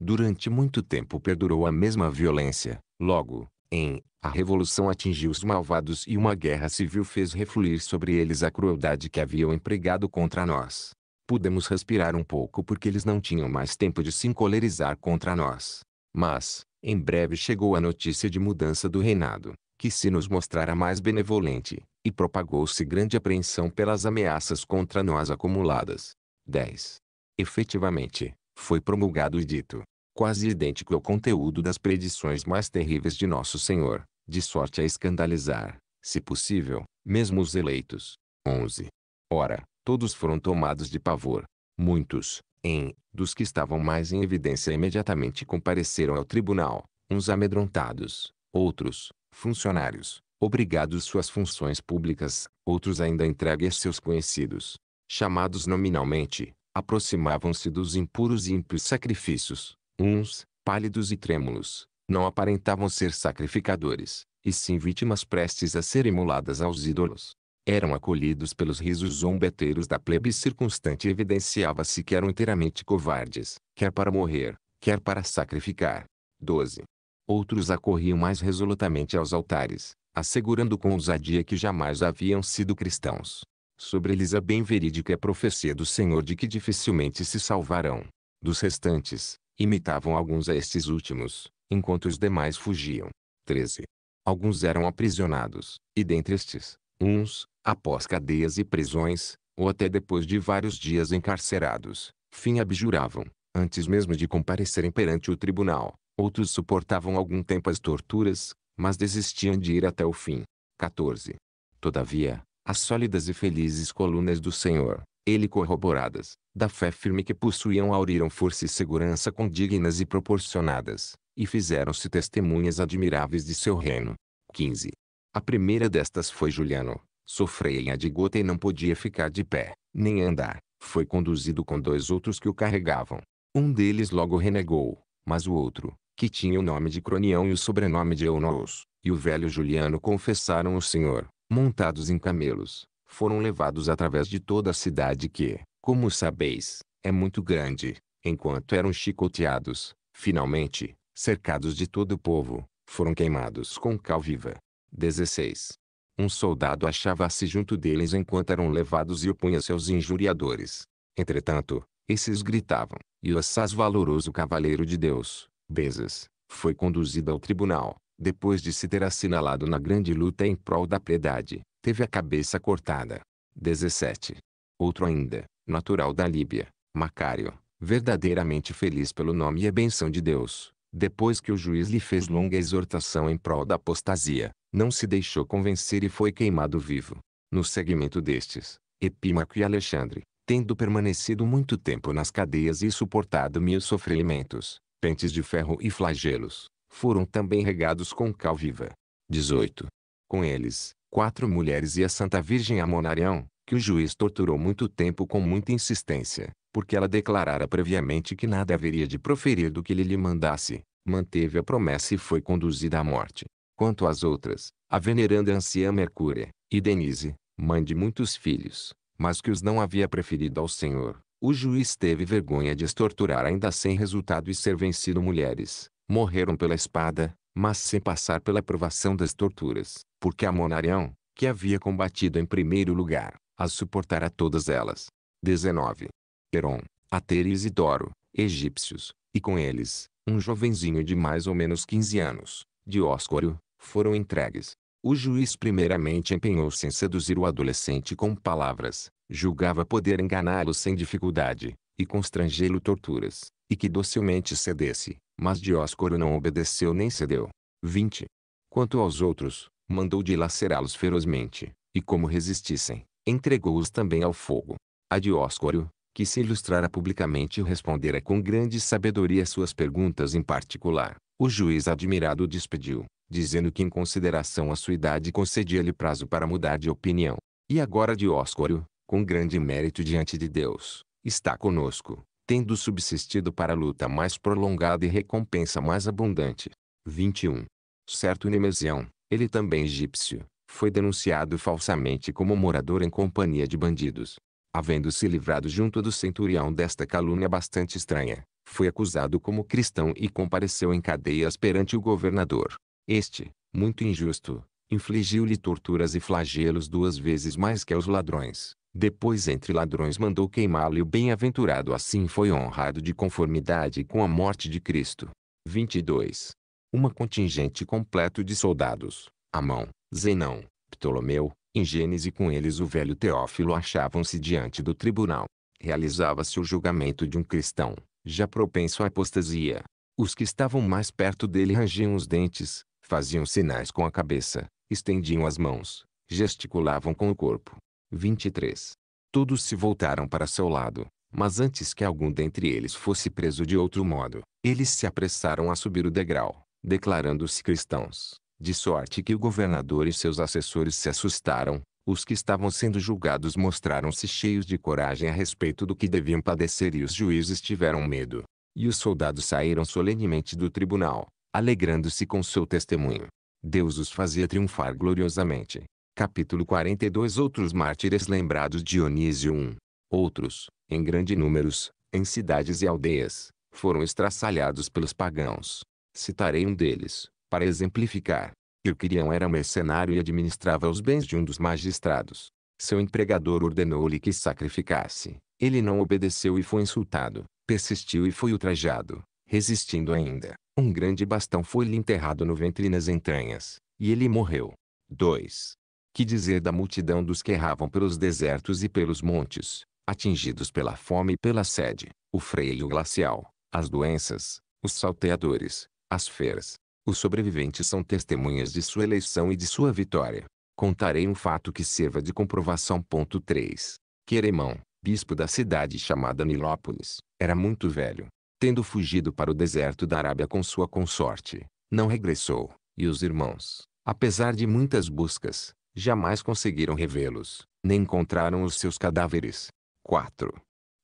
Durante muito tempo perdurou a mesma violência. Logo, em A Revolução atingiu os malvados e uma guerra civil fez refluir sobre eles a crueldade que haviam empregado contra nós. Pudemos respirar um pouco porque eles não tinham mais tempo de se encolerizar contra nós. Mas, em breve chegou a notícia de mudança do reinado, que se nos mostrara mais benevolente, e propagou-se grande apreensão pelas ameaças contra nós acumuladas. 10. Efetivamente, foi promulgado o dito, quase idêntico ao conteúdo das predições mais terríveis de Nosso Senhor, de sorte a escandalizar, se possível, mesmo os eleitos. 11. Ora, Todos foram tomados de pavor. Muitos, em, dos que estavam mais em evidência imediatamente compareceram ao tribunal, uns amedrontados, outros, funcionários, obrigados suas funções públicas, outros ainda entregues seus conhecidos, chamados nominalmente, aproximavam-se dos impuros e ímpios sacrifícios, uns, pálidos e trêmulos, não aparentavam ser sacrificadores, e sim vítimas prestes a ser imoladas aos ídolos eram acolhidos pelos risos zombeteiros da plebe circunstante evidenciava-se que eram inteiramente covardes, quer para morrer, quer para sacrificar. 12. Outros acorriam mais resolutamente aos altares, assegurando com ousadia que jamais haviam sido cristãos. Sobre eles a bem verídica é a profecia do Senhor de que dificilmente se salvarão. Dos restantes, imitavam alguns a estes últimos, enquanto os demais fugiam. 13. Alguns eram aprisionados, e dentre estes, uns, após cadeias e prisões, ou até depois de vários dias encarcerados, fim abjuravam, antes mesmo de comparecerem perante o tribunal. Outros suportavam algum tempo as torturas, mas desistiam de ir até o fim. 14. Todavia, as sólidas e felizes colunas do Senhor, ele corroboradas, da fé firme que possuíam auriram força e segurança condignas e proporcionadas, e fizeram-se testemunhas admiráveis de seu reino. 15. A primeira destas foi Juliano, sofreia de gota e não podia ficar de pé, nem andar. Foi conduzido com dois outros que o carregavam. Um deles logo renegou, mas o outro, que tinha o nome de Cronião e o sobrenome de Eunos, e o velho Juliano confessaram o Senhor, montados em camelos, foram levados através de toda a cidade que, como sabeis, é muito grande, enquanto eram chicoteados, finalmente, cercados de todo o povo, foram queimados com cal viva. 16. Um soldado achava-se junto deles enquanto eram levados e opunha-se aos injuriadores. Entretanto, esses gritavam, e o assaz valoroso cavaleiro de Deus, Bezas, foi conduzido ao tribunal, depois de se ter assinalado na grande luta em prol da piedade, teve a cabeça cortada. 17. Outro ainda, natural da Líbia, Macário, verdadeiramente feliz pelo nome e a benção de Deus, depois que o juiz lhe fez longa exortação em prol da apostasia, não se deixou convencer e foi queimado vivo. No segmento destes, Epímaco e Alexandre, tendo permanecido muito tempo nas cadeias e suportado mil sofrimentos, pentes de ferro e flagelos, foram também regados com cal viva. 18. Com eles, quatro mulheres e a Santa Virgem Amonarião, que o juiz torturou muito tempo com muita insistência, porque ela declarara previamente que nada haveria de proferir do que ele lhe mandasse, manteve a promessa e foi conduzida à morte. Quanto às outras, a veneranda anciã Mercúria, e Denise, mãe de muitos filhos, mas que os não havia preferido ao Senhor, o juiz teve vergonha de extorturar ainda sem resultado e ser vencido mulheres, morreram pela espada, mas sem passar pela provação das torturas, porque a monarion que havia combatido em primeiro lugar, as suportara todas elas. 19. Peron, Ater e Isidoro, egípcios, e com eles, um jovenzinho de mais ou menos 15 anos, Dioscório, foram entregues. O juiz primeiramente empenhou-se em seduzir o adolescente com palavras, julgava poder enganá-lo sem dificuldade, e constrangê-lo torturas, e que docilmente cedesse, mas Dióscoro não obedeceu nem cedeu. 20. Quanto aos outros, mandou dilacerá-los ferozmente, e como resistissem, entregou-os também ao fogo. A Dióscoro, que se ilustrara publicamente e respondera com grande sabedoria suas perguntas em particular, o juiz admirado despediu dizendo que em consideração à sua idade concedia-lhe prazo para mudar de opinião. E agora Dióscoro, com grande mérito diante de Deus, está conosco, tendo subsistido para a luta mais prolongada e recompensa mais abundante. 21. Certo Nemesião, ele também egípcio, foi denunciado falsamente como morador em companhia de bandidos. Havendo-se livrado junto do centurião desta calúnia bastante estranha, foi acusado como cristão e compareceu em cadeias perante o governador. Este, muito injusto, infligiu-lhe torturas e flagelos duas vezes mais que aos ladrões. Depois entre ladrões mandou queimá-lo e o bem-aventurado assim foi honrado de conformidade com a morte de Cristo. 22. Uma contingente completo de soldados, Amão, Zenão, Ptolomeu, em Gênese com eles o velho Teófilo achavam-se diante do tribunal. Realizava-se o julgamento de um cristão, já propenso à apostasia. Os que estavam mais perto dele rangiam os dentes, Faziam sinais com a cabeça, estendiam as mãos, gesticulavam com o corpo. 23. Todos se voltaram para seu lado, mas antes que algum dentre eles fosse preso de outro modo, eles se apressaram a subir o degrau, declarando-se cristãos, de sorte que o governador e seus assessores se assustaram, os que estavam sendo julgados mostraram-se cheios de coragem a respeito do que deviam padecer e os juízes tiveram medo. E os soldados saíram solenemente do tribunal, alegrando-se com seu testemunho. Deus os fazia triunfar gloriosamente. Capítulo 42 Outros mártires lembrados Dionísio 1. Outros, em grande números, em cidades e aldeias, foram estraçalhados pelos pagãos. Citarei um deles, para exemplificar. Quirquirião era mercenário e administrava os bens de um dos magistrados. Seu empregador ordenou-lhe que sacrificasse. Ele não obedeceu e foi insultado, persistiu e foi ultrajado, resistindo ainda. Um grande bastão foi-lhe enterrado no ventre e nas entranhas, e ele morreu. 2. Que dizer da multidão dos que erravam pelos desertos e pelos montes, atingidos pela fome e pela sede, o freio glacial, as doenças, os salteadores, as feras. Os sobreviventes são testemunhas de sua eleição e de sua vitória. Contarei um fato que sirva de comprovação. 3. Queremão, bispo da cidade chamada Nilópolis, era muito velho, tendo fugido para o deserto da Arábia com sua consorte, não regressou, e os irmãos, apesar de muitas buscas, jamais conseguiram revê-los, nem encontraram os seus cadáveres. 4.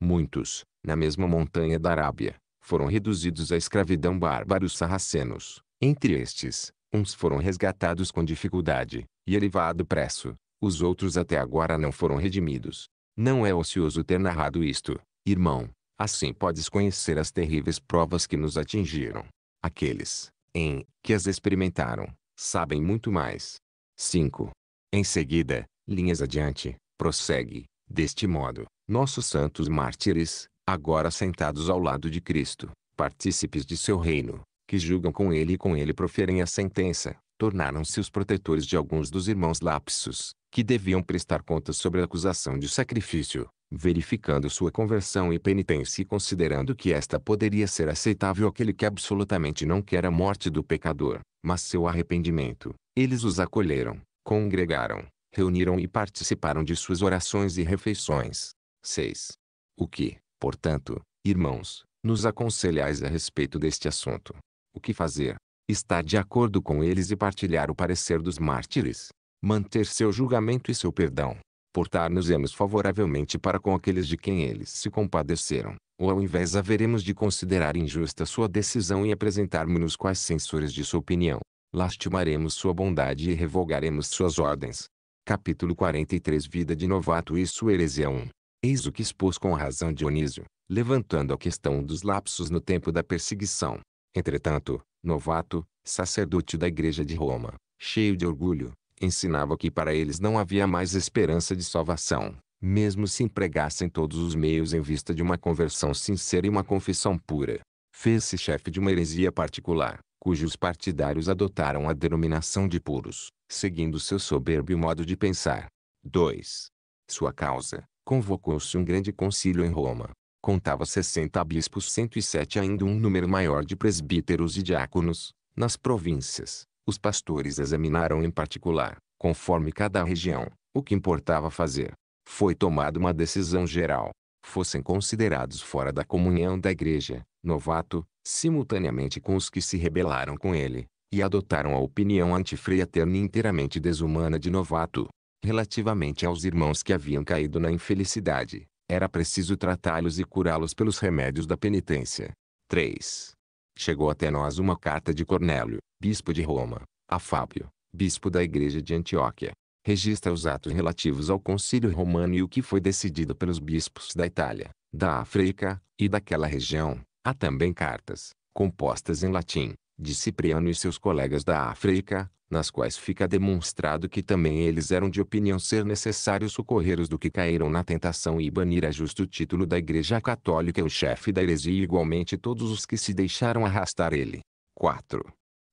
Muitos, na mesma montanha da Arábia, foram reduzidos à escravidão bárbaros sarracenos. Entre estes, uns foram resgatados com dificuldade, e elevado preço, os outros até agora não foram redimidos. Não é ocioso ter narrado isto, irmão, Assim podes conhecer as terríveis provas que nos atingiram. Aqueles, em, que as experimentaram, sabem muito mais. 5. Em seguida, linhas adiante, prossegue, deste modo, nossos santos mártires, agora sentados ao lado de Cristo, partícipes de seu reino, que julgam com ele e com ele proferem a sentença, tornaram-se os protetores de alguns dos irmãos lapsos, que deviam prestar contas sobre a acusação de sacrifício, verificando sua conversão e penitência e considerando que esta poderia ser aceitável àquele que absolutamente não quer a morte do pecador, mas seu arrependimento. Eles os acolheram, congregaram, reuniram e participaram de suas orações e refeições. 6. O que, portanto, irmãos, nos aconselhais a respeito deste assunto? O que fazer? Estar de acordo com eles e partilhar o parecer dos mártires? Manter seu julgamento e seu perdão, portar-nos-emos favoravelmente para com aqueles de quem eles se compadeceram, ou ao invés haveremos de considerar injusta sua decisão e apresentarmos-nos quais censores de sua opinião, lastimaremos sua bondade e revogaremos suas ordens. Capítulo 43 Vida de Novato e sua heresia 1 Eis o que expôs com razão Dionísio, levantando a questão dos lapsos no tempo da perseguição. Entretanto, Novato, sacerdote da Igreja de Roma, cheio de orgulho, ensinava que para eles não havia mais esperança de salvação, mesmo se empregassem todos os meios em vista de uma conversão sincera e uma confissão pura. Fez-se chefe de uma heresia particular, cujos partidários adotaram a denominação de puros, seguindo seu soberbio modo de pensar. 2. Sua causa. Convocou-se um grande concílio em Roma. Contava 60 bispos, 107 ainda um número maior de presbíteros e diáconos, nas províncias, os pastores examinaram em particular, conforme cada região, o que importava fazer. Foi tomada uma decisão geral. Fossem considerados fora da comunhão da igreja, novato, simultaneamente com os que se rebelaram com ele, e adotaram a opinião antifreaterna inteiramente desumana de novato. Relativamente aos irmãos que haviam caído na infelicidade, era preciso tratá-los e curá-los pelos remédios da penitência. 3. Chegou até nós uma carta de Cornélio, bispo de Roma, a Fábio, bispo da igreja de Antioquia. Registra os atos relativos ao concílio romano e o que foi decidido pelos bispos da Itália, da África e daquela região. Há também cartas, compostas em latim, de Cipriano e seus colegas da África, nas quais fica demonstrado que também eles eram de opinião ser necessário socorrer os do que caíram na tentação e banir a justo título da Igreja Católica o chefe da heresia e igualmente todos os que se deixaram arrastar ele. 4.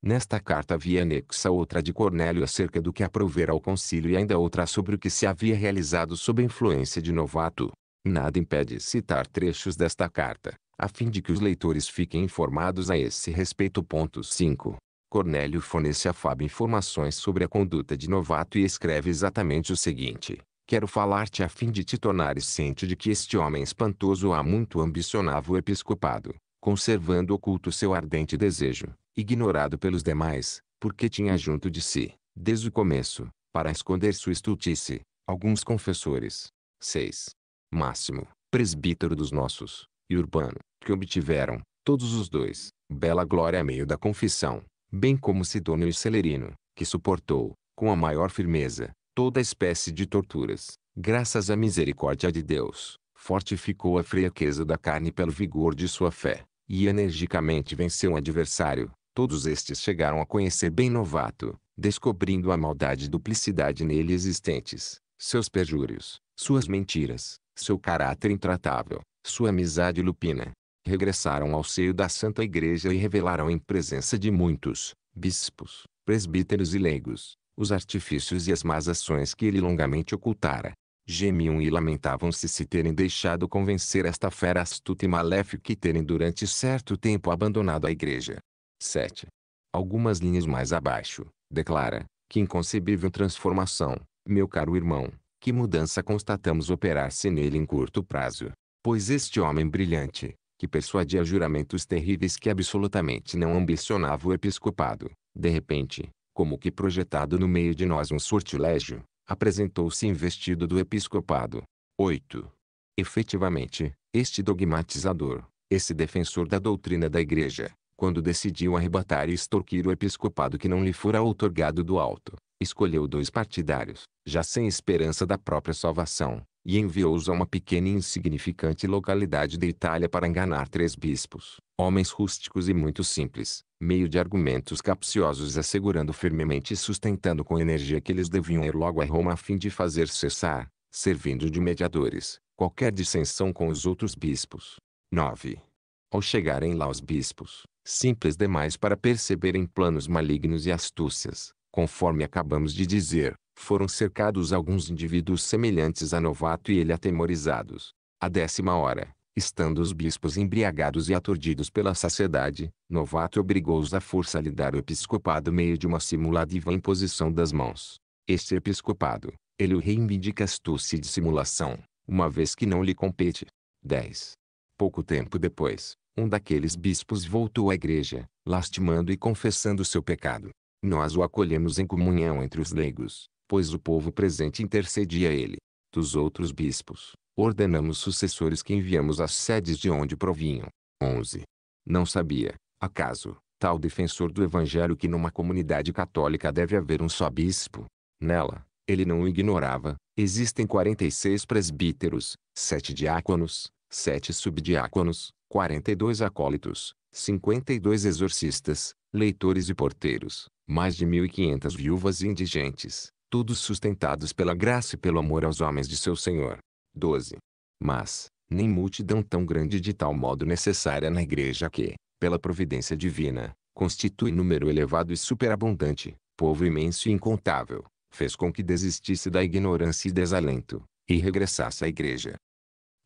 Nesta carta havia anexa outra de Cornélio acerca do que aprovera ao concílio e ainda outra sobre o que se havia realizado sob influência de Novato. Nada impede citar trechos desta carta, a fim de que os leitores fiquem informados a esse respeito. 5. Cornélio fornece a Fábio informações sobre a conduta de novato e escreve exatamente o seguinte. Quero falar-te a fim de te tornares ciente de que este homem espantoso há muito ambicionava o episcopado, conservando oculto seu ardente desejo, ignorado pelos demais, porque tinha junto de si, desde o começo, para esconder sua estultice, alguns confessores. 6. Máximo, presbítero dos nossos, e Urbano, que obtiveram, todos os dois, bela glória a meio da confissão, bem como Sidônio e Celerino, que suportou, com a maior firmeza, toda espécie de torturas, graças à misericórdia de Deus, fortificou a fraqueza da carne pelo vigor de sua fé, e energicamente venceu o adversário. Todos estes chegaram a conhecer bem novato, descobrindo a maldade e duplicidade nele existentes, seus perjúrios, suas mentiras, seu caráter intratável, sua amizade lupina, regressaram ao seio da Santa Igreja e revelaram em presença de muitos, bispos, presbíteros e leigos, os artifícios e as más ações que ele longamente ocultara. Gemiam e lamentavam-se se terem deixado convencer esta fera astuta e maléfica e terem durante certo tempo abandonado a igreja. 7. Algumas linhas mais abaixo, declara, que inconcebível transformação, meu caro irmão, que mudança constatamos operar-se nele em curto prazo. Pois este homem brilhante, que persuadia juramentos terríveis que absolutamente não ambicionava o episcopado. De repente, como que projetado no meio de nós um sortilégio, apresentou-se investido do episcopado. 8. Efetivamente, este dogmatizador, esse defensor da doutrina da Igreja, quando decidiu arrebatar e extorquir o episcopado que não lhe fora outorgado do alto, escolheu dois partidários, já sem esperança da própria salvação, e enviou-os a uma pequena e insignificante localidade da Itália para enganar três bispos, homens rústicos e muito simples, meio de argumentos capciosos assegurando firmemente e sustentando com energia que eles deviam ir logo a Roma a fim de fazer cessar, servindo de mediadores, qualquer dissensão com os outros bispos. 9. Ao chegarem lá os bispos, simples demais para perceberem planos malignos e astúcias, conforme acabamos de dizer, foram cercados alguns indivíduos semelhantes a Novato e ele atemorizados. À décima hora, estando os bispos embriagados e aturdidos pela saciedade, Novato obrigou-os à força a lhe dar o episcopado meio de uma simulada e vã imposição das mãos. Este episcopado, ele o reivindica astúcia e dissimulação, uma vez que não lhe compete. 10. Pouco tempo depois, um daqueles bispos voltou à igreja, lastimando e confessando seu pecado. Nós o acolhemos em comunhão entre os leigos, pois o povo presente intercedia ele. Dos outros bispos, ordenamos sucessores que enviamos às sedes de onde provinham. 11. Não sabia, acaso, tal defensor do evangelho que numa comunidade católica deve haver um só bispo? Nela, ele não o ignorava, existem 46 presbíteros, 7 diáconos, 7 subdiáconos, 42 acólitos, 52 exorcistas, leitores e porteiros, mais de 1.500 viúvas e indigentes, todos sustentados pela graça e pelo amor aos homens de seu Senhor. 12. Mas, nem multidão tão grande de tal modo necessária na igreja que, pela providência divina, constitui número elevado e superabundante, povo imenso e incontável, fez com que desistisse da ignorância e desalento, e regressasse à igreja.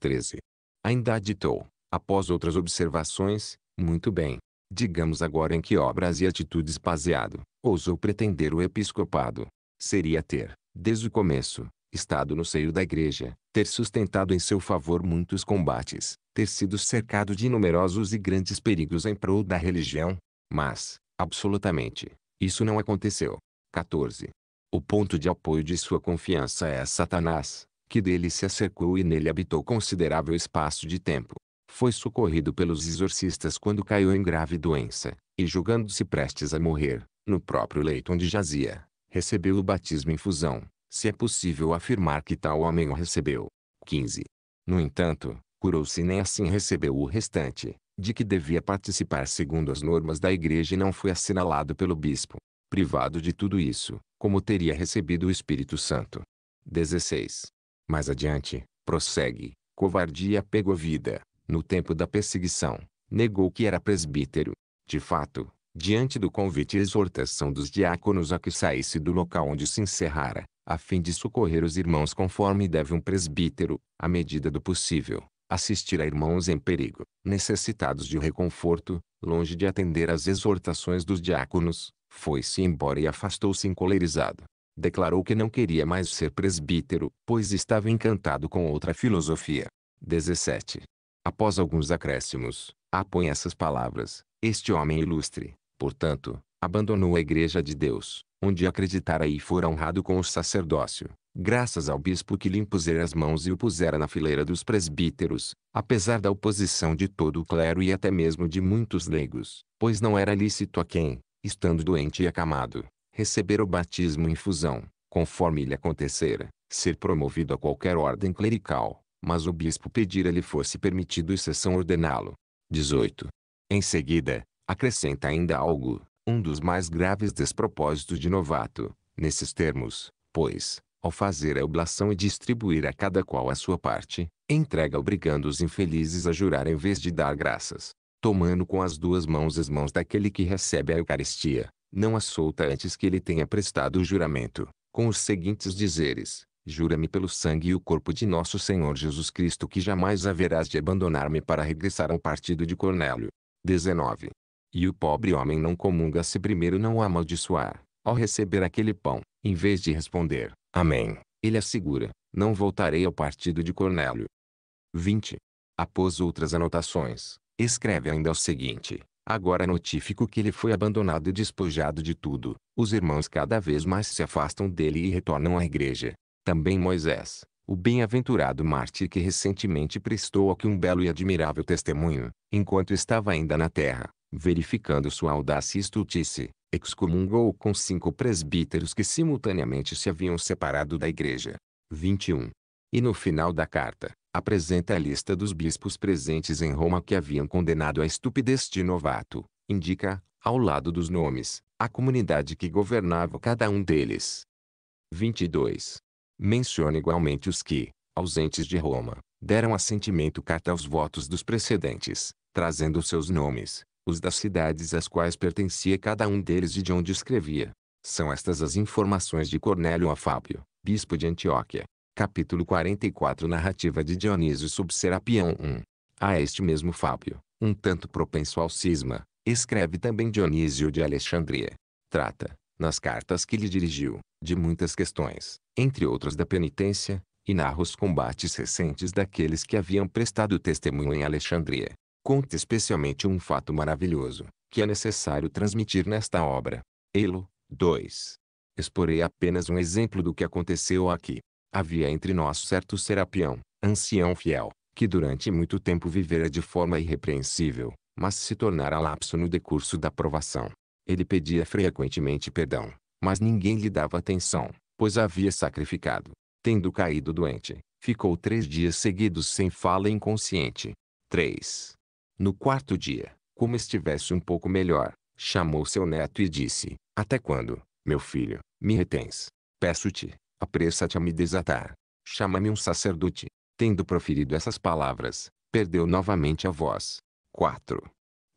13. Ainda aditou, após outras observações, muito bem. Digamos agora em que obras e atitudes baseado, ousou pretender o episcopado, seria ter, desde o começo, estado no seio da igreja, ter sustentado em seu favor muitos combates, ter sido cercado de numerosos e grandes perigos em prol da religião. Mas, absolutamente, isso não aconteceu. 14. O ponto de apoio de sua confiança é Satanás, que dele se acercou e nele habitou considerável espaço de tempo. Foi socorrido pelos exorcistas quando caiu em grave doença, e julgando-se prestes a morrer, no próprio leito onde jazia, recebeu o batismo em fusão, se é possível afirmar que tal homem o recebeu. 15. No entanto, curou-se nem assim recebeu o restante, de que devia participar segundo as normas da igreja e não foi assinalado pelo bispo, privado de tudo isso, como teria recebido o Espírito Santo. 16. Mais adiante, prossegue, covardia pegou vida, no tempo da perseguição, negou que era presbítero. De fato, diante do convite e exortação dos diáconos a que saísse do local onde se encerrara, a fim de socorrer os irmãos conforme deve um presbítero, à medida do possível, assistir a irmãos em perigo, necessitados de reconforto, longe de atender às exortações dos diáconos, foi-se embora e afastou-se encolerizado. Declarou que não queria mais ser presbítero, pois estava encantado com outra filosofia. 17. Após alguns acréscimos, apõe essas palavras, este homem ilustre, Portanto, abandonou a Igreja de Deus, onde acreditara e fora honrado com o sacerdócio, graças ao bispo que lhe impusera as mãos e o pusera na fileira dos presbíteros, apesar da oposição de todo o clero e até mesmo de muitos leigos, pois não era lícito a quem, estando doente e acamado, receber o batismo em fusão, conforme lhe acontecera, ser promovido a qualquer ordem clerical, mas o bispo pedira-lhe fosse permitido e sessão ordená-lo. 18. Em seguida, Acrescenta ainda algo, um dos mais graves despropósitos de novato, nesses termos, pois, ao fazer a oblação e distribuir a cada qual a sua parte, entrega obrigando os infelizes a jurar em vez de dar graças, tomando com as duas mãos as mãos daquele que recebe a Eucaristia, não a solta antes que ele tenha prestado o juramento, com os seguintes dizeres, jura-me pelo sangue e o corpo de nosso Senhor Jesus Cristo que jamais haverás de abandonar-me para regressar ao partido de Cornélio. 19. E o pobre homem não comunga se primeiro não o amaldiçoar. Ao receber aquele pão, em vez de responder, Amém, ele assegura, não voltarei ao partido de Cornélio. 20. Após outras anotações, escreve ainda o seguinte. Agora notifico que ele foi abandonado e despojado de tudo. Os irmãos cada vez mais se afastam dele e retornam à igreja. Também Moisés, o bem-aventurado mártir que recentemente prestou aqui um belo e admirável testemunho, enquanto estava ainda na terra, verificando sua audácia e estultice, excomungou-o com cinco presbíteros que simultaneamente se haviam separado da igreja. 21. E no final da carta, apresenta a lista dos bispos presentes em Roma que haviam condenado a estupidez de novato, indica, ao lado dos nomes, a comunidade que governava cada um deles. 22. Menciona igualmente os que, ausentes de Roma, deram assentimento carta aos votos dos precedentes, trazendo seus nomes, os das cidades às quais pertencia cada um deles e de onde escrevia. São estas as informações de Cornélio a Fábio, bispo de Antioquia. Capítulo 44 Narrativa de Dionísio sob Serapião 1 A este mesmo Fábio, um tanto propenso ao cisma, escreve também Dionísio de Alexandria. Trata, nas cartas que lhe dirigiu, de muitas questões, entre outras da penitência, e narra os combates recentes daqueles que haviam prestado testemunho em Alexandria conta especialmente um fato maravilhoso, que é necessário transmitir nesta obra. Elo, 2. Exporei apenas um exemplo do que aconteceu aqui. Havia entre nós certo serapião, ancião fiel, que durante muito tempo vivera de forma irrepreensível, mas se tornara lapso no decurso da provação. Ele pedia frequentemente perdão, mas ninguém lhe dava atenção, pois havia sacrificado. Tendo caído doente, ficou três dias seguidos sem fala inconsciente. 3. No quarto dia, como estivesse um pouco melhor, chamou seu neto e disse: Até quando, meu filho, me retens? Peço-te, apressa-te a me desatar. Chama-me um sacerdote. Tendo proferido essas palavras, perdeu novamente a voz. 4.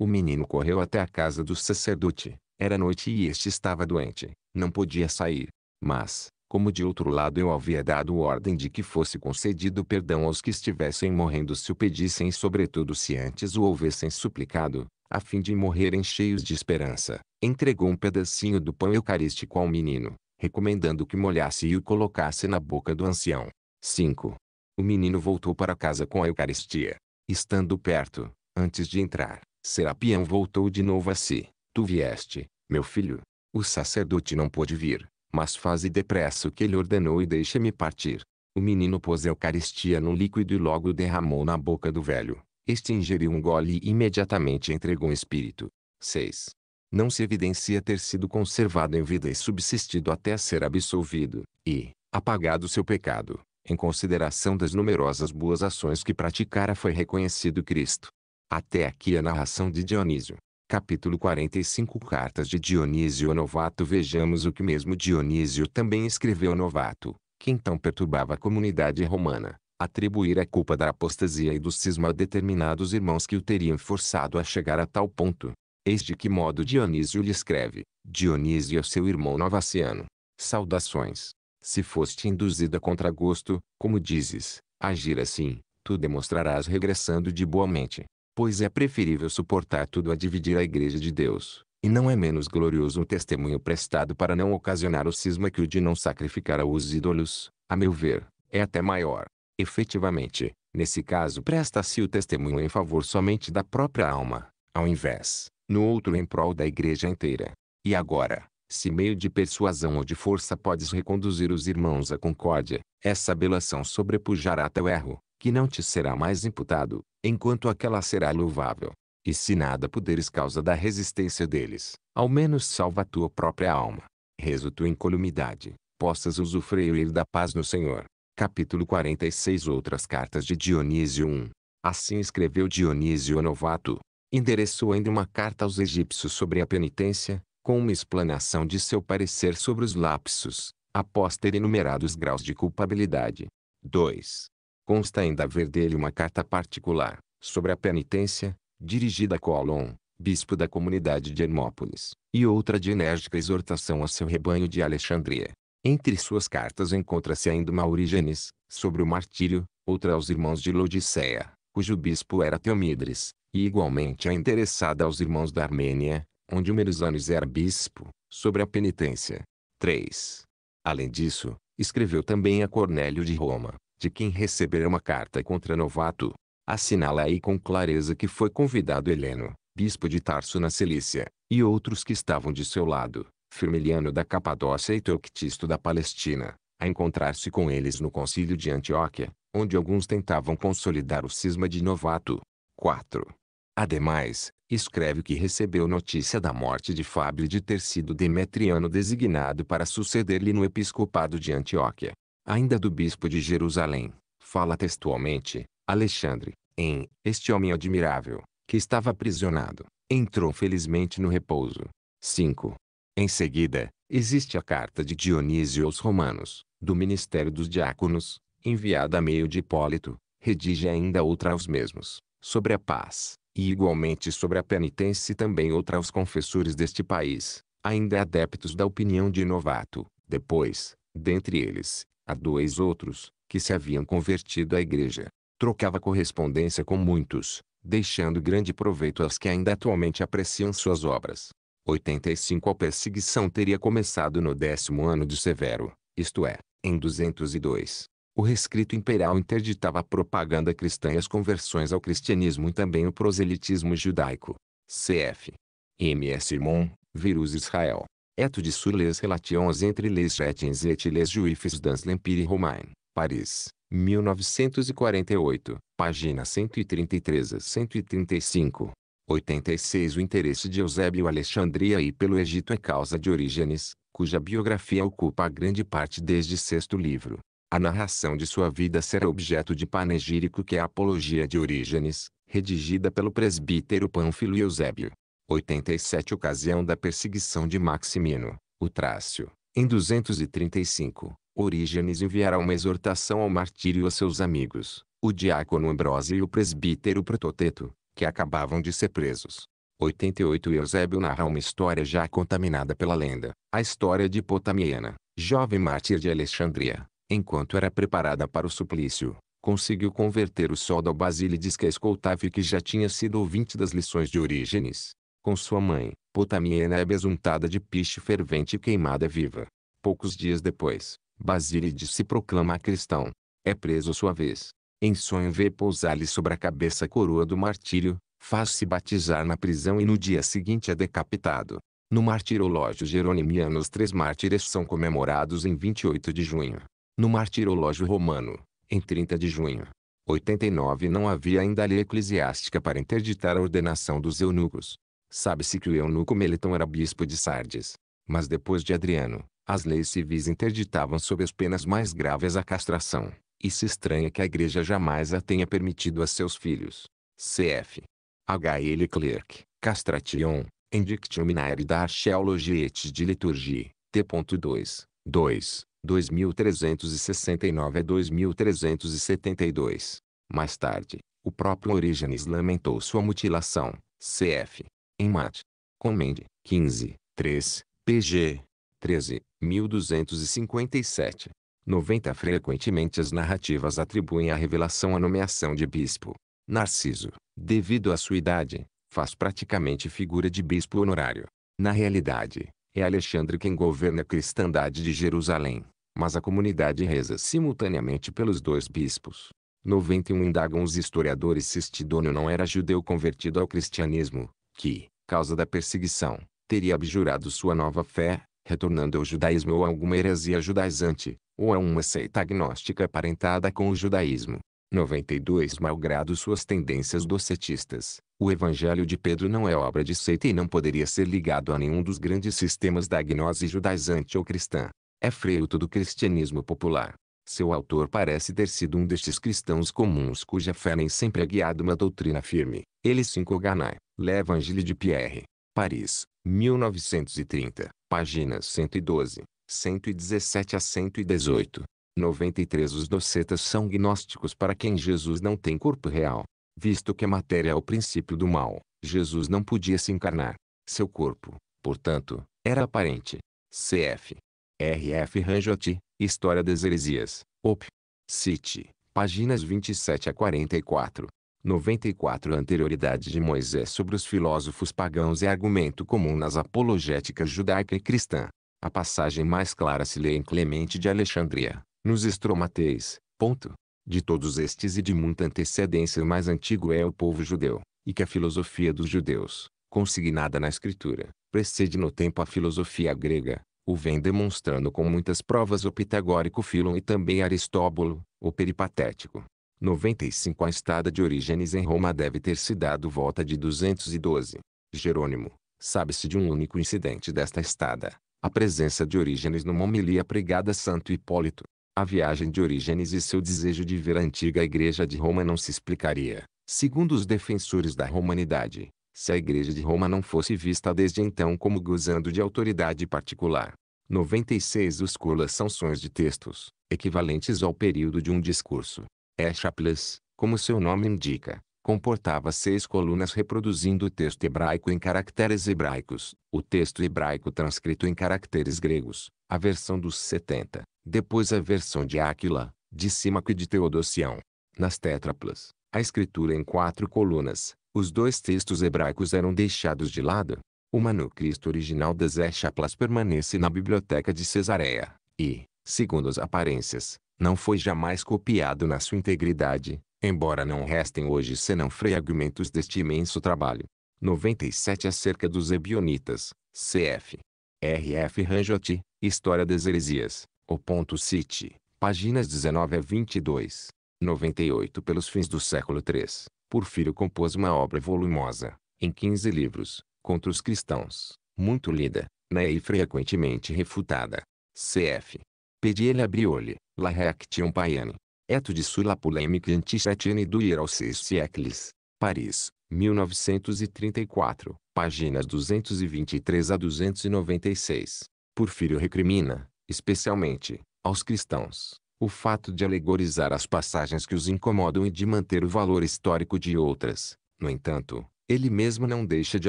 O menino correu até a casa do sacerdote. Era noite e este estava doente, não podia sair. Mas, como de outro lado eu havia dado ordem de que fosse concedido perdão aos que estivessem morrendo se o pedissem sobretudo se antes o houvessem suplicado, a fim de morrerem cheios de esperança, entregou um pedacinho do pão eucarístico ao menino, recomendando que molhasse e o colocasse na boca do ancião. 5. O menino voltou para casa com a Eucaristia. Estando perto, antes de entrar, Serapião voltou de novo a si. Tu vieste, meu filho. O sacerdote não pôde vir, mas faze depressa o que ele ordenou e deixa-me partir. O menino pôs a Eucaristia num líquido e logo derramou na boca do velho. Este ingeriu um gole e imediatamente entregou o espírito. 6. Não se evidencia ter sido conservado em vida e subsistido até ser absolvido, e, apagado seu pecado, em consideração das numerosas boas ações que praticara foi reconhecido Cristo. Até aqui a narração de Dionísio. Capítulo 45 Cartas de Dionísio Novato Vejamos o que mesmo Dionísio também escreveu Novato, que então perturbava a comunidade romana, atribuir a culpa da apostasia e do cisma a determinados irmãos que o teriam forçado a chegar a tal ponto. Eis de que modo Dionísio lhe escreve, Dionísio é seu irmão novaciano. Saudações. Se foste induzido a contragosto, como dizes, agir assim, tu demonstrarás regressando de boa mente, pois é preferível suportar tudo a dividir a igreja de Deus. E não é menos glorioso o testemunho prestado para não ocasionar o cisma que o de não sacrificar aos ídolos, a meu ver, é até maior. Efetivamente, nesse caso presta-se o testemunho em favor somente da própria alma, ao invés, no outro em prol da igreja inteira. E agora, se meio de persuasão ou de força podes reconduzir os irmãos à concórdia, essa belação sobrepujará até o erro, que não te será mais imputado, enquanto aquela será louvável. E se nada puderes causa da resistência deles, ao menos salva a tua própria alma. Rezo tua incolumidade, possas usufruir da paz no Senhor. Capítulo 46 Outras cartas de Dionísio 1 Assim escreveu Dionísio Novato. Endereçou ainda uma carta aos egípcios sobre a penitência, com uma explanação de seu parecer sobre os lapsos, após ter enumerado os graus de culpabilidade. 2. Consta ainda haver dele uma carta particular, sobre a penitência, dirigida a Colon, bispo da comunidade de Hermópolis, e outra de enérgica exortação a seu rebanho de Alexandria. Entre suas cartas encontra-se ainda uma Orígenes, sobre o martírio, outra aos irmãos de Lodiceia, cujo bispo era Teomidres, e igualmente a é interessada aos irmãos da Armênia, onde Merusanes era bispo, sobre a penitência. 3. Além disso, escreveu também a Cornélio de Roma, de quem receber uma carta contra novato. Assinala aí com clareza que foi convidado Heleno, bispo de Tarso na Cilícia, e outros que estavam de seu lado, Firmiliano da Capadócia e Teoctisto da Palestina, a encontrar-se com eles no concílio de Antioquia, onde alguns tentavam consolidar o cisma de Novato. 4. Ademais, escreve que recebeu notícia da morte de Fábio de ter sido Demetriano designado para suceder-lhe no episcopado de Antioquia, ainda do bispo de Jerusalém. Fala textualmente, Alexandre, em Este homem admirável, que estava aprisionado, entrou felizmente no repouso. 5. Em seguida, existe a carta de Dionísio aos Romanos, do Ministério dos Diáconos, enviada a meio de Hipólito, redige ainda outra aos mesmos, sobre a paz, e igualmente sobre a penitência e também outra aos confessores deste país, ainda adeptos da opinião de Novato. Depois, dentre eles, a dois outros, que se haviam convertido à igreja. Trocava correspondência com muitos, deixando grande proveito aos que ainda atualmente apreciam suas obras. 85 A perseguição teria começado no décimo ano de Severo, isto é, em 202. O rescrito imperial interditava a propaganda cristã e as conversões ao cristianismo e também o proselitismo judaico. Cf. M. S. Irmon, Virus Israel. Eto de sur les relations entre les chrétiens et les juifs dans l'Empire romain, Paris, 1948, página 133 a 135. 86 O interesse de Eusébio Alexandria e pelo Egito é causa de Orígenes, cuja biografia ocupa grande parte desde sexto livro. A narração de sua vida será objeto de panegírico que é a Apologia de Orígenes, redigida pelo presbítero Pânfilo Eusébio. 87 Ocasião da perseguição de Maximino, o Trácio. Em 235, Orígenes enviará uma exortação ao martírio a seus amigos, o diácono Ambrósio e o presbítero Prototeto, que acabavam de ser presos. 88 Eusébio narra uma história já contaminada pela lenda, a história de Potamiena, jovem mártir de Alexandria, enquanto era preparada para o suplício, conseguiu converter o soldo ao Basílides que a escoltava e que já tinha sido ouvinte das lições de Orígenes com sua mãe. Potamiena é besuntada de piche fervente e queimada viva. Poucos dias depois, Basílide se proclama cristão. É preso sua vez. Em sonho vê pousar-lhe sobre a cabeça a coroa do martírio, faz-se batizar na prisão e no dia seguinte é decapitado. No martirológio jeronimiano os três mártires são comemorados em 28 de junho. No martirológio romano, em 30 de junho. 89 não havia ainda lei eclesiástica para interditar a ordenação dos eunucos. Sabe-se que o eunuco Meleton era bispo de Sardes. Mas depois de Adriano, as leis civis interditavam sob as penas mais graves a castração, e se estranha que a igreja jamais a tenha permitido a seus filhos. Cf. H. L. Clerc, Castration, em Dictionary da Archeologie et de Liturgie, T.2, 2, 2369 a 2372. Mais tarde, o próprio Origenes lamentou sua mutilação, cf em MAT. Comende, 15, 3, pg. 13, 1257. 90 Frequentemente as narrativas atribuem a revelação a nomeação de bispo. Narciso, devido à sua idade, faz praticamente figura de bispo honorário. Na realidade, é Alexandre quem governa a cristandade de Jerusalém, mas a comunidade reza simultaneamente pelos dois bispos. 91 Indagam os historiadores se Estidônio não era judeu convertido ao cristianismo, que, causa da perseguição, teria abjurado sua nova fé, retornando ao judaísmo ou a alguma heresia judaizante, ou a uma seita agnóstica aparentada com o judaísmo. 92 Malgrado suas tendências docetistas, o Evangelho de Pedro não é obra de seita e não poderia ser ligado a nenhum dos grandes sistemas da gnose judaizante ou cristã. É fruto do cristianismo popular, seu autor parece ter sido um destes cristãos comuns cuja fé nem sempre é guiada uma doutrina firme. Ele se Ganai, L'Evangile de Pierre, Paris, 1930, páginas 112, 117 a 118. 93 Os docetas são gnósticos para quem Jesus não tem corpo real. Visto que a matéria é o princípio do mal, Jesus não podia se encarnar. Seu corpo, portanto, era aparente. Cf. R.F. Ranjoti História das Heresias, Op. Cite, páginas 27 a 44. 94 Anterioridade de Moisés sobre os filósofos pagãos é argumento comum nas apologéticas judaica e cristã. A passagem mais clara se lê em Clemente de Alexandria, nos Estromateis. Ponto. De todos estes e de muita antecedência o mais antigo é o povo judeu, e que a filosofia dos judeus, consignada na escritura, precede no tempo a filosofia grega, o vem demonstrando com muitas provas o pitagórico Filon e também Aristóbulo, o peripatético. 95 A estada de Orígenes em Roma deve ter se dado volta de 212. Jerônimo, sabe-se de um único incidente desta estada, a presença de Orígenes numa homilia pregada a Santo Hipólito. A viagem de Orígenes e seu desejo de ver a antiga igreja de Roma não se explicaria, segundo os defensores da romanidade, se a Igreja de Roma não fosse vista desde então como gozando de autoridade particular. 96 Os curlas são sons de textos, equivalentes ao período de um discurso. Échaples, como seu nome indica, comportava seis colunas reproduzindo o texto hebraico em caracteres hebraicos, o texto hebraico transcrito em caracteres gregos, a versão dos 70, depois a versão de Áquila, de Símaco e de Teodosião. Nas tétraplas, a escritura em quatro colunas, os dois textos hebraicos eram deixados de lado. O manuscrito original das Échaplas permanece na biblioteca de Cesareia, e, segundo as aparências, não foi jamais copiado na sua integridade, embora não restem hoje senão fragmentos deste imenso trabalho. 97 Acerca dos Ebionitas, cf. R.F. Ranjot, História das Heresias, o ponto City, páginas 19 a 22. 98 Pelos fins do século III. Porfírio compôs uma obra volumosa, em 15 livros, contra os cristãos, muito lida, né e frequentemente refutada. Cf. Pediele Abrioli, La Reaction Paiane. Eto de Sula Polêmica Antichatiane do Ieralcis Sieclis. Paris, 1934, páginas 223 a 296. Porfírio recrimina, especialmente, aos cristãos, o fato de alegorizar as passagens que os incomodam e de manter o valor histórico de outras. No entanto, ele mesmo não deixa de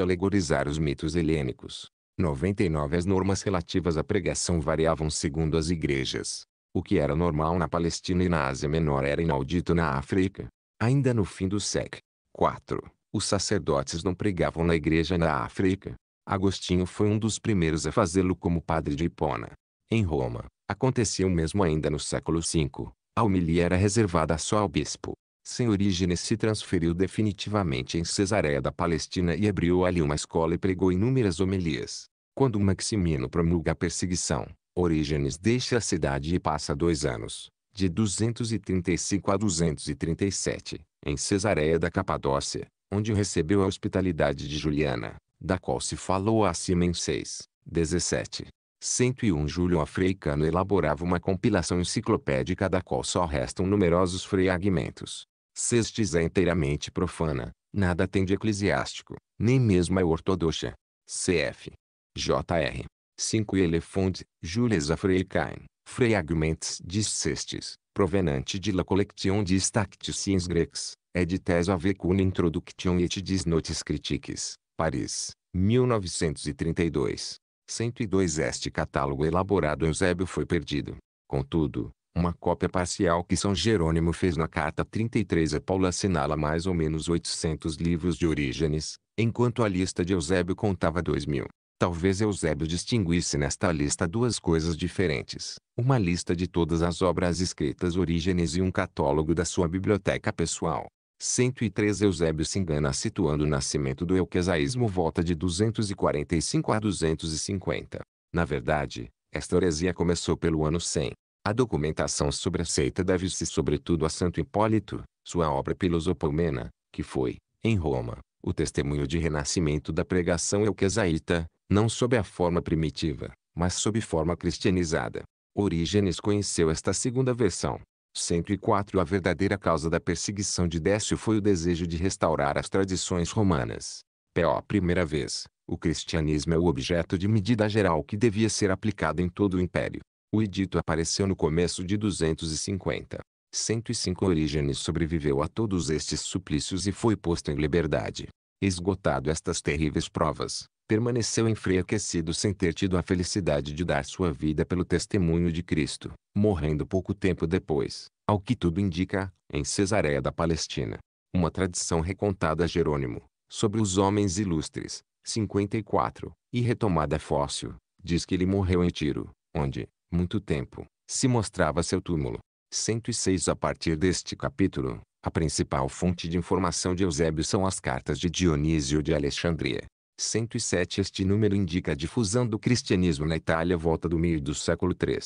alegorizar os mitos helênicos. 99 As normas relativas à pregação variavam segundo as igrejas. O que era normal na Palestina e na Ásia Menor era inaudito na África. Ainda no fim do século IV, os sacerdotes não pregavam na igreja na África. Agostinho foi um dos primeiros a fazê-lo como padre de Hipona. Em Roma, Aconteceu mesmo ainda no século V. A homilia era reservada só ao bispo. Sem Orígenes se transferiu definitivamente em Cesareia da Palestina e abriu ali uma escola e pregou inúmeras homilias. Quando Maximino promulga a perseguição, Orígenes deixa a cidade e passa dois anos, de 235 a 237, em Cesareia da Capadócia, onde recebeu a hospitalidade de Juliana, da qual se falou acima em 6, 17. 101 Júlio Africano elaborava uma compilação enciclopédica da qual só restam numerosos fragmentos. Cestes é inteiramente profana, nada tem de eclesiástico, nem mesmo é ortodoxa. Cf. Jr. 5 Elefond, Jules A. Freicain, Fragments de Cestes, provenante de la collection de Stactitions Grecs, edites avec une introduction et des notes critiques, Paris, 1932. 102 Este catálogo elaborado Eusébio foi perdido. Contudo, uma cópia parcial que São Jerônimo fez na carta 33 a Paulo assinala mais ou menos 800 livros de Orígenes, enquanto a lista de Eusébio contava 2000. Talvez Eusébio distinguisse nesta lista duas coisas diferentes: uma lista de todas as obras escritas Orígenes e um catálogo da sua biblioteca pessoal. 103 Eusébio se engana situando o nascimento do euquesaísmo volta de 245 a 250. Na verdade, esta heresia começou pelo ano 100. A documentação sobre a seita deve-se sobretudo a Santo Hipólito, sua obra Pilosopomena, que foi, em Roma, o testemunho de renascimento da pregação euquesaíta, não sob a forma primitiva, mas sob forma cristianizada. Orígenes conheceu esta segunda versão, 104 A verdadeira causa da perseguição de Décio foi o desejo de restaurar as tradições romanas. Pela primeira vez, o cristianismo é o objeto de medida geral que devia ser aplicada em todo o império. O edito apareceu no começo de 250. 105 Orígenes sobreviveu a todos estes suplícios e foi posto em liberdade. Esgotado estas terríveis provas, permaneceu enfraquecido sem ter tido a felicidade de dar sua vida pelo testemunho de Cristo, morrendo pouco tempo depois, ao que tudo indica, em Cesareia da Palestina. Uma tradição recontada a Jerônimo, sobre os homens ilustres, 54, e retomada fóssil, diz que ele morreu em Tiro, onde, muito tempo, se mostrava seu túmulo. 106 A partir deste capítulo, a principal fonte de informação de Eusébio são as cartas de Dionísio de Alexandria. 107 Este número indica a difusão do cristianismo na Itália volta do meio do século III.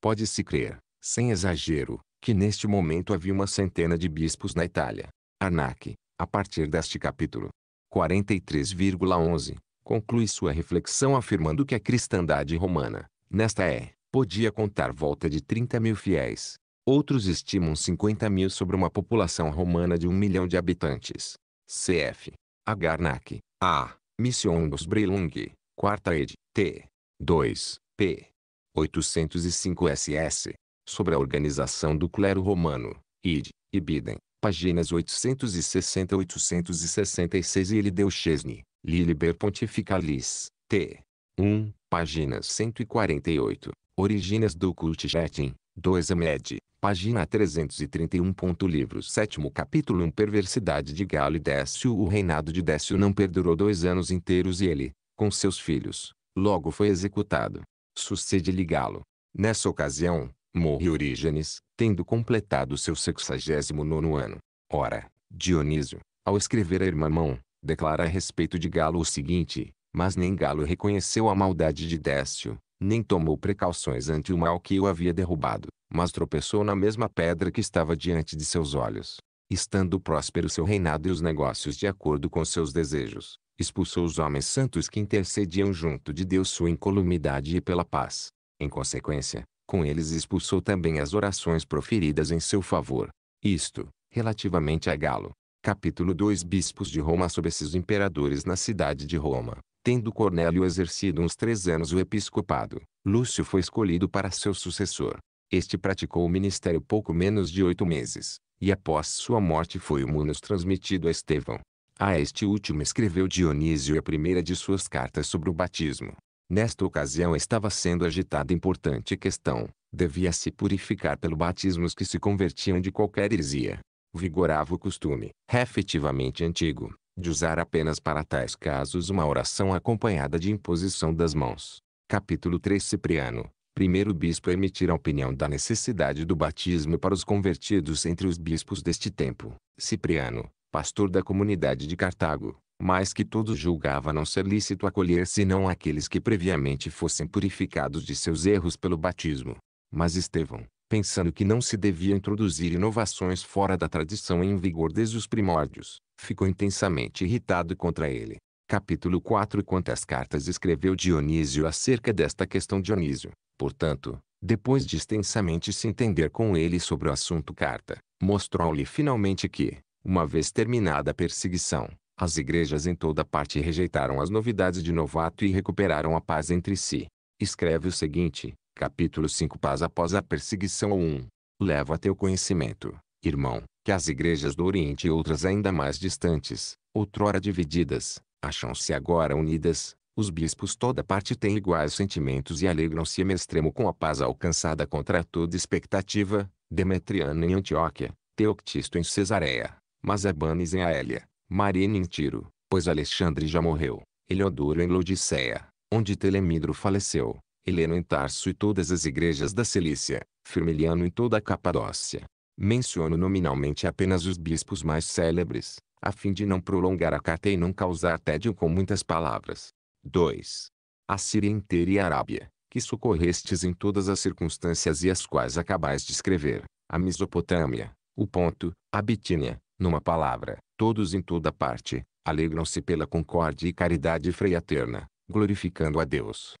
Pode-se crer, sem exagero, que neste momento havia uma centena de bispos na Itália. Arnac, a partir deste capítulo 43,11, conclui sua reflexão afirmando que a cristandade romana, nesta é, podia contar volta de 30 mil fiéis, Outros estimam 50 mil sobre uma população romana de um milhão de habitantes. Cf. Agarnac. A. Missionibus Brilung. Quarta ed. T. 2. P. 805 SS. Sobre a organização do clero romano. Id. Ibidem. Páginas 860 866 e ele deu Chesne. Liliber Pontificalis. T. 1. Páginas 148. Originas do Jetin. 2 Amed, página 331. Livro 7 capítulo 1 Perversidade de Galo e Décio O reinado de Décio não perdurou dois anos inteiros e ele, com seus filhos, logo foi executado. Sucede-lhe Galo. Nessa ocasião, morre Orígenes, tendo completado seu 69 ano. Ora, Dionísio, ao escrever a mão, declara a respeito de Galo o seguinte, mas nem Galo reconheceu a maldade de Décio, nem tomou precauções ante o mal que o havia derrubado, mas tropeçou na mesma pedra que estava diante de seus olhos. Estando próspero seu reinado e os negócios de acordo com seus desejos, expulsou os homens santos que intercediam junto de Deus sua incolumidade e pela paz. Em consequência, com eles expulsou também as orações proferidas em seu favor. Isto, relativamente a Galo. Capítulo 2 Bispos de Roma sob esses imperadores na cidade de Roma. Tendo Cornélio exercido uns três anos o episcopado, Lúcio foi escolhido para seu sucessor. Este praticou o ministério pouco menos de oito meses, e após sua morte foi o munus transmitido a Estevão. A este último escreveu Dionísio a primeira de suas cartas sobre o batismo. Nesta ocasião estava sendo agitada importante questão, devia se purificar pelo batismo os que se convertiam de qualquer heresia. Vigorava o costume, efetivamente antigo, de usar apenas para tais casos uma oração acompanhada de imposição das mãos. Capítulo 3 Cipriano Primeiro bispo emitir a opinião da necessidade do batismo para os convertidos entre os bispos deste tempo. Cipriano, pastor da comunidade de Cartago, mais que todos julgava não ser lícito acolher senão aqueles que previamente fossem purificados de seus erros pelo batismo. Mas Estevão, pensando que não se devia introduzir inovações fora da tradição em vigor desde os primórdios, ficou intensamente irritado contra ele. Capítulo 4 Quantas cartas escreveu Dionísio acerca desta questão Dionísio, portanto, depois de extensamente se entender com ele sobre o assunto carta, mostrou-lhe finalmente que, uma vez terminada a perseguição, as igrejas em toda parte rejeitaram as novidades de novato e recuperaram a paz entre si. Escreve o seguinte: Capítulo 5 Paz após a perseguição 1. Leva a teu conhecimento, irmão, que as igrejas do Oriente e outras ainda mais distantes, outrora divididas, acham-se agora unidas, os bispos toda parte têm iguais sentimentos e alegram-se em extremo com a paz alcançada contra toda expectativa, Demetriano em Antioquia, Teoctisto em Cesareia, Mazabanes em Aélia, Marina em Tiro, pois Alexandre já morreu, Eleodoro em Lodiceia, onde Telemidro faleceu, Heleno em Tarso e todas as igrejas da Cilícia, Firmiliano em toda a Capadócia. Menciono nominalmente apenas os bispos mais célebres, a fim de não prolongar a carta e não causar tédio com muitas palavras. 2. A Síria inteira e a Arábia, que socorrestes em todas as circunstâncias e as quais acabais de escrever, a Mesopotâmia, o Ponto, a Bitínia, numa palavra, todos em toda parte, alegram-se pela concórdia e caridade freaterna, glorificando a Deus.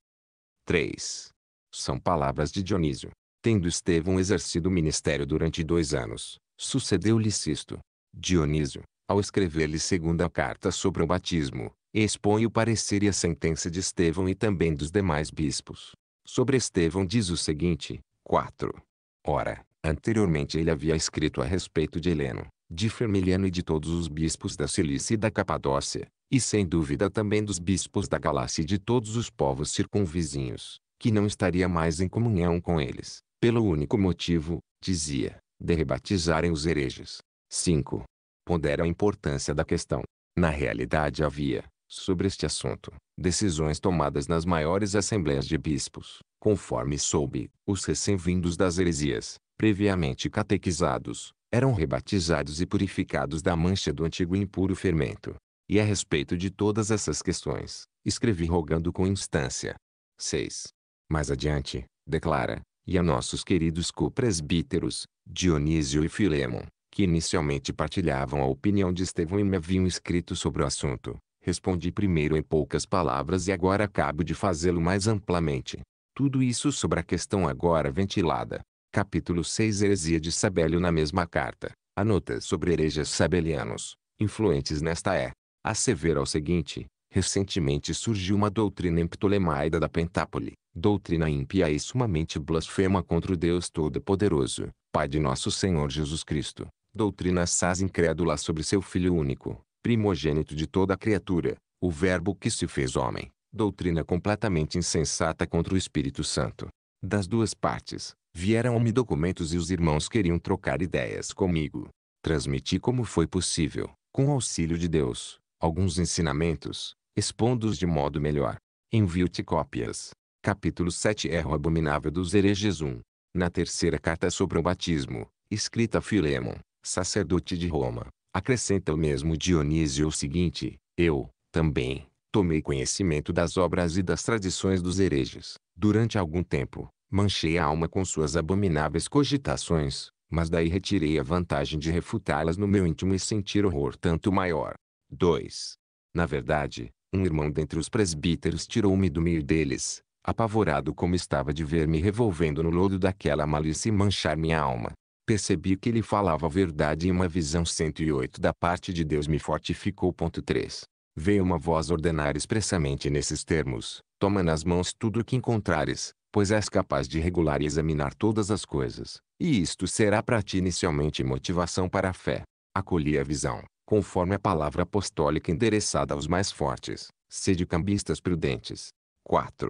3. São palavras de Dionísio. Tendo Estevão exercido o ministério durante dois anos, sucedeu lhe isto. Dionísio, ao escrever-lhe segunda carta sobre o batismo, expõe o parecer e a sentença de Estevão e também dos demais bispos. Sobre Estevão diz o seguinte, 4. Ora, anteriormente ele havia escrito a respeito de Heleno, de Fermiliano e de todos os bispos da Cilícia e da Capadócia, e sem dúvida também dos bispos da Galácia e de todos os povos circunvizinhos, que não estaria mais em comunhão com eles, pelo único motivo, dizia, de rebatizarem os hereges. 5. Pondera a importância da questão. Na realidade havia, sobre este assunto, decisões tomadas nas maiores assembleias de bispos, conforme soube, os recém-vindos das heresias, previamente catequizados, eram rebatizados e purificados da mancha do antigo impuro fermento, e a respeito de todas essas questões, escrevi rogando com instância. 6. Mais adiante, declara, e a nossos queridos co Dionísio e Filemon, que inicialmente partilhavam a opinião de Estevão e me haviam escrito sobre o assunto, respondi primeiro em poucas palavras e agora acabo de fazê-lo mais amplamente. Tudo isso sobre a questão agora ventilada. Capítulo 6 Heresia de Sabélio Na mesma carta, anota sobre hereges sabelianos, influentes nesta é, assevera o seguinte: Recentemente surgiu uma doutrina Ptolemaida da Pentápole, doutrina ímpia e sumamente blasfema contra o Deus Todo-Poderoso, Pai de nosso Senhor Jesus Cristo, doutrina saz incrédula sobre seu Filho único, primogênito de toda a criatura, o Verbo que se fez homem, doutrina completamente insensata contra o Espírito Santo. Das duas partes, vieram-me documentos e os irmãos queriam trocar ideias comigo. Transmiti como foi possível, com auxílio de Deus, alguns ensinamentos, expondo-os de modo melhor. Envio-te cópias. Capítulo 7 Erro abominável dos hereges 1. Na terceira carta sobre o batismo, escrita a Filemon, sacerdote de Roma, acrescenta o mesmo Dionísio o seguinte: Eu, também, tomei conhecimento das obras e das tradições dos hereges. Durante algum tempo, manchei a alma com suas abomináveis cogitações, mas daí retirei a vantagem de refutá-las no meu íntimo e sentir horror tanto maior, 2. Na verdade, um irmão dentre os presbíteros tirou-me do meio deles, apavorado como estava de ver-me revolvendo no lodo daquela malícia e manchar minha alma. Percebi que ele falava a verdade e uma visão 108 da parte de Deus me fortificou. 3. Veio uma voz ordenar expressamente nesses termos: Toma nas mãos tudo o que encontrares, pois és capaz de regular e examinar todas as coisas, e isto será para ti inicialmente motivação para a fé. Acolhi a visão, conforme a palavra apostólica endereçada aos mais fortes, sede cambistas prudentes. 4.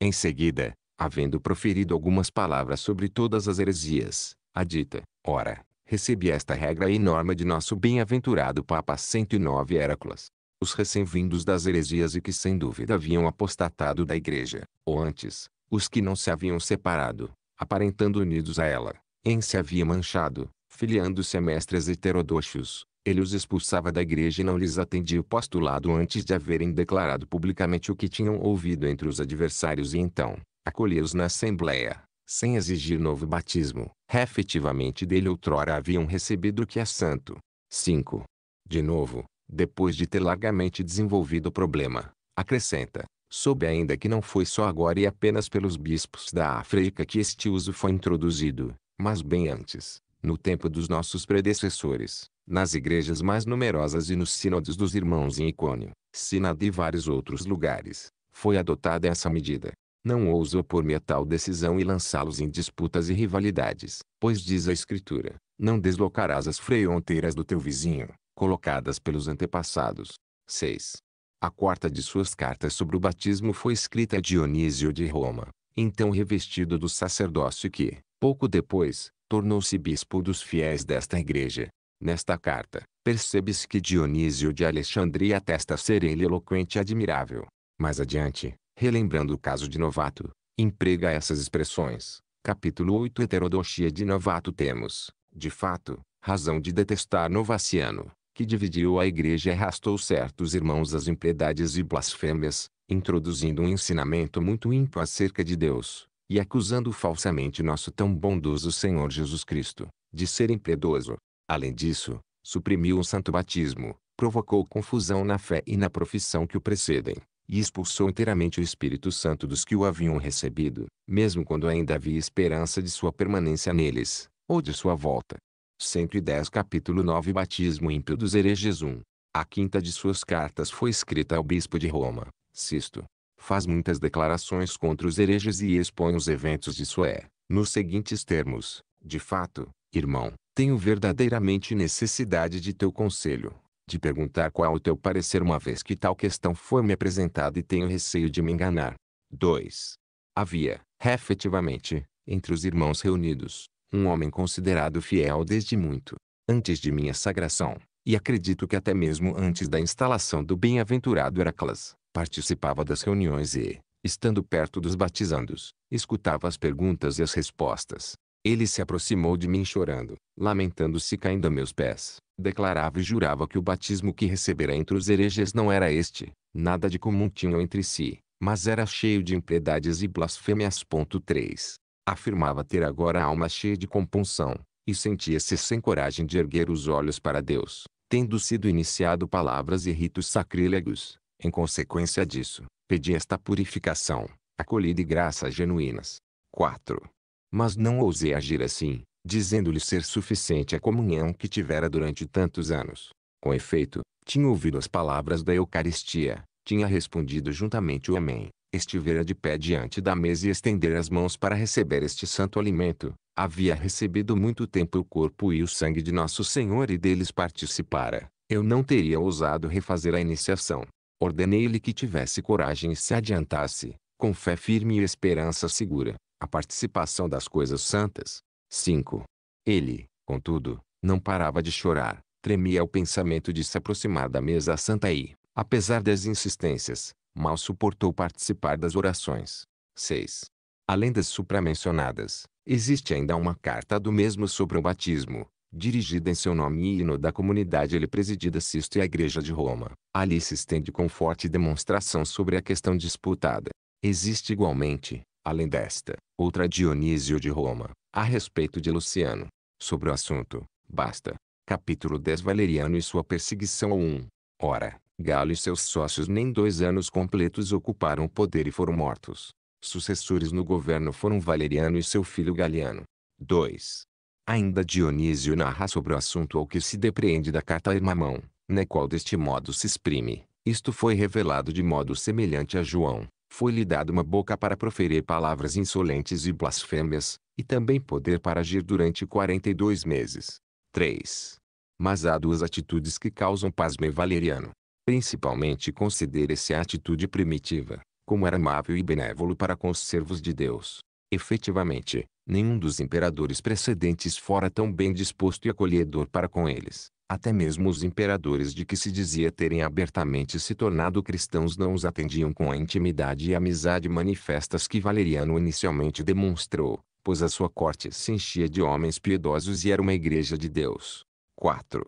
Em seguida, havendo proferido algumas palavras sobre todas as heresias, a dita, ora, recebi esta regra e norma de nosso bem-aventurado Papa 109 Héraclas. Os recém-vindos das heresias e que sem dúvida haviam apostatado da igreja, ou antes, os que não se haviam separado, aparentando unidos a ela, em se havia manchado, filiando-se a mestres heterodoxos, ele os expulsava da igreja e não lhes atendia o postulado antes de haverem declarado publicamente o que tinham ouvido entre os adversários e então, acolhia-os na assembleia, sem exigir novo batismo, efetivamente dele outrora haviam recebido o que é santo. 5. De novo, depois de ter largamente desenvolvido o problema, acrescenta, soube ainda que não foi só agora e apenas pelos bispos da África que este uso foi introduzido, mas bem antes, no tempo dos nossos predecessores, nas igrejas mais numerosas e nos sínodos dos irmãos em Icônio, Sínodo e vários outros lugares, foi adotada essa medida. Não ouso opor-me a tal decisão e lançá-los em disputas e rivalidades, pois diz a Escritura, não deslocarás as fronteiras do teu vizinho, colocadas pelos antepassados. 6. A quarta de suas cartas sobre o batismo foi escrita a Dionísio de Roma, então revestido do sacerdócio que, pouco depois, tornou-se bispo dos fiéis desta igreja. Nesta carta, percebe-se que Dionísio de Alexandria atesta ser ele eloquente e admirável. Mais adiante, relembrando o caso de Novato, emprega essas expressões. Capítulo 8 Heterodoxia de Novato temos, de fato, razão de detestar Novaciano, que dividiu a igreja e arrastou certos irmãos às impiedades e blasfêmias, introduzindo um ensinamento muito ímpio acerca de Deus, e acusando falsamente nosso tão bondoso Senhor Jesus Cristo, de ser impiedoso. Além disso, suprimiu o santo batismo, provocou confusão na fé e na profissão que o precedem, e expulsou inteiramente o Espírito Santo dos que o haviam recebido, mesmo quando ainda havia esperança de sua permanência neles, ou de sua volta. 110 capítulo 9 Batismo ímpio dos hereges 1 A quinta de suas cartas foi escrita ao bispo de Roma, Sisto. Faz muitas declarações contra os hereges e expõe os eventos de sua é. nos seguintes termos. De fato, irmão, tenho verdadeiramente necessidade de teu conselho, de perguntar qual o teu parecer uma vez que tal questão foi me apresentada e tenho receio de me enganar. 2. Havia, efetivamente, entre os irmãos reunidos, um homem considerado fiel desde muito, antes de minha sagração, e acredito que até mesmo antes da instalação do bem-aventurado Heraclas, participava das reuniões e, estando perto dos batizandos, escutava as perguntas e as respostas. Ele se aproximou de mim chorando, lamentando-se caindo a meus pés. Declarava e jurava que o batismo que recebera entre os hereges não era este. Nada de comum tinham entre si, mas era cheio de impiedades e blasfêmias. 3. Afirmava ter agora a alma cheia de compunção, e sentia-se sem coragem de erguer os olhos para Deus, tendo sido iniciado palavras e ritos sacrílegos. Em consequência disso, pedi esta purificação, acolhida e graças genuínas. 4. Mas não ousei agir assim, dizendo-lhe ser suficiente a comunhão que tivera durante tantos anos. Com efeito, tinha ouvido as palavras da Eucaristia, tinha respondido juntamente o Amém, estivera de pé diante da mesa e estender as mãos para receber este santo alimento, havia recebido muito tempo o corpo e o sangue de nosso Senhor e deles participara, eu não teria ousado refazer a iniciação. Ordenei-lhe que tivesse coragem e se adiantasse, com fé firme e esperança segura a participação das coisas santas. 5. Ele, contudo, não parava de chorar, tremia ao pensamento de se aproximar da mesa santa e, apesar das insistências, mal suportou participar das orações. 6. Além das supramencionadas, existe ainda uma carta do mesmo sobre o batismo, dirigida em seu nome e hino da comunidade ele presidida Sisto e a Igreja de Roma. Ali se estende com forte demonstração sobre a questão disputada. Existe igualmente, Além desta, outra Dionísio de Roma, a respeito de Luciano. Sobre o assunto, basta. Capítulo 10 Valeriano e sua perseguição 1. Ora, Galo e seus sócios nem dois anos completos ocuparam o poder e foram mortos. Sucessores no governo foram Valeriano e seu filho Galiano. 2. Ainda Dionísio narra sobre o assunto ao que se depreende da carta a Irmamão, na qual deste modo se exprime. Isto foi revelado de modo semelhante a João, foi-lhe dada uma boca para proferir palavras insolentes e blasfêmias, e também poder para agir durante 42 meses. 3. Mas há duas atitudes que causam pasmo Valeriano. Principalmente considere-se a atitude primitiva, como era amável e benévolo para com os servos de Deus. Efetivamente, Nenhum dos imperadores precedentes fora tão bem disposto e acolhedor para com eles. Até mesmo os imperadores de que se dizia terem abertamente se tornado cristãos não os atendiam com a intimidade e amizade manifestas que Valeriano inicialmente demonstrou, pois a sua corte se enchia de homens piedosos e era uma igreja de Deus. 4.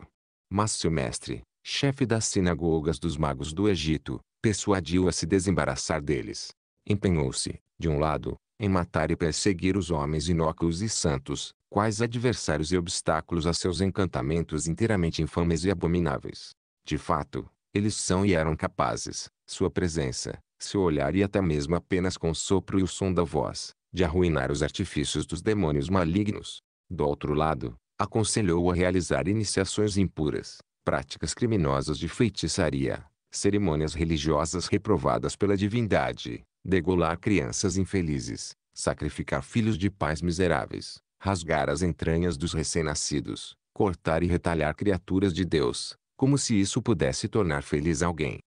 Mas seu mestre, chefe das sinagogas dos magos do Egito, persuadiu a se desembaraçar deles. Empenhou-se, de um lado, em matar e perseguir os homens inócuos e santos, quais adversários e obstáculos a seus encantamentos inteiramente infames e abomináveis. De fato, eles são e eram capazes, sua presença, seu olhar e até mesmo apenas com o sopro e o som da voz, de arruinar os artifícios dos demônios malignos. Do outro lado, aconselhou a realizar iniciações impuras, práticas criminosas de feitiçaria, cerimônias religiosas reprovadas pela divindade, degolar crianças infelizes, sacrificar filhos de pais miseráveis, rasgar as entranhas dos recém-nascidos, cortar e retalhar criaturas de Deus, como se isso pudesse tornar feliz alguém.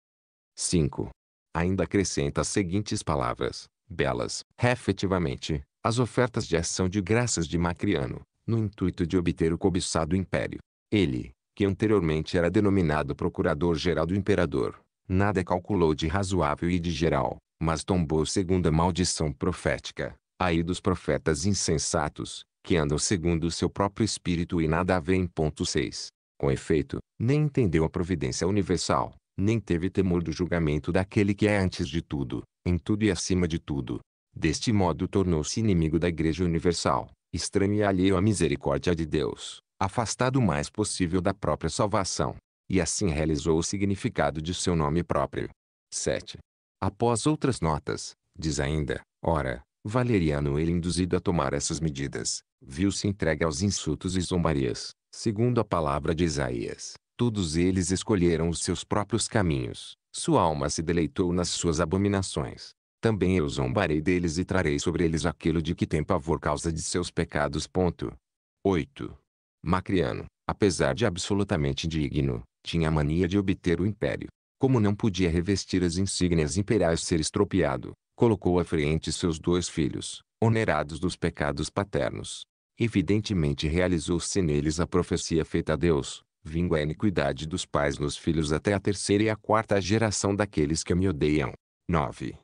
5. Ainda acrescenta as seguintes palavras, belas, efetivamente, as ofertas de ação de graças de Macriano, no intuito de obter o cobiçado império. Ele, que anteriormente era denominado Procurador-Geral do Imperador, nada calculou de razoável e de geral, mas tombou segundo a maldição profética, aí dos profetas insensatos, que andam segundo o seu próprio espírito e nada a ver em ponto 6. Com efeito, nem entendeu a providência universal, nem teve temor do julgamento daquele que é antes de tudo, em tudo e acima de tudo. Deste modo tornou-se inimigo da Igreja Universal, estranho e alheio à misericórdia de Deus, afastado o mais possível da própria salvação, e assim realizou o significado de seu nome próprio. 7. Após outras notas, diz ainda, ora, Valeriano ele induzido a tomar essas medidas, viu-se entregue aos insultos e zombarias, segundo a palavra de Isaías. Todos eles escolheram os seus próprios caminhos, sua alma se deleitou nas suas abominações. Também eu zombarei deles e trarei sobre eles aquilo de que tem pavor causa de seus pecados. Ponto. 8. Macriano, apesar de absolutamente indigno, tinha mania de obter o império. Como não podia revestir as insígnias imperiais ser estropiado, colocou à frente seus dois filhos, onerados dos pecados paternos. Evidentemente realizou-se neles a profecia feita a Deus, vingo a iniquidade dos pais nos filhos até a terceira e a quarta geração daqueles que me odeiam. 9.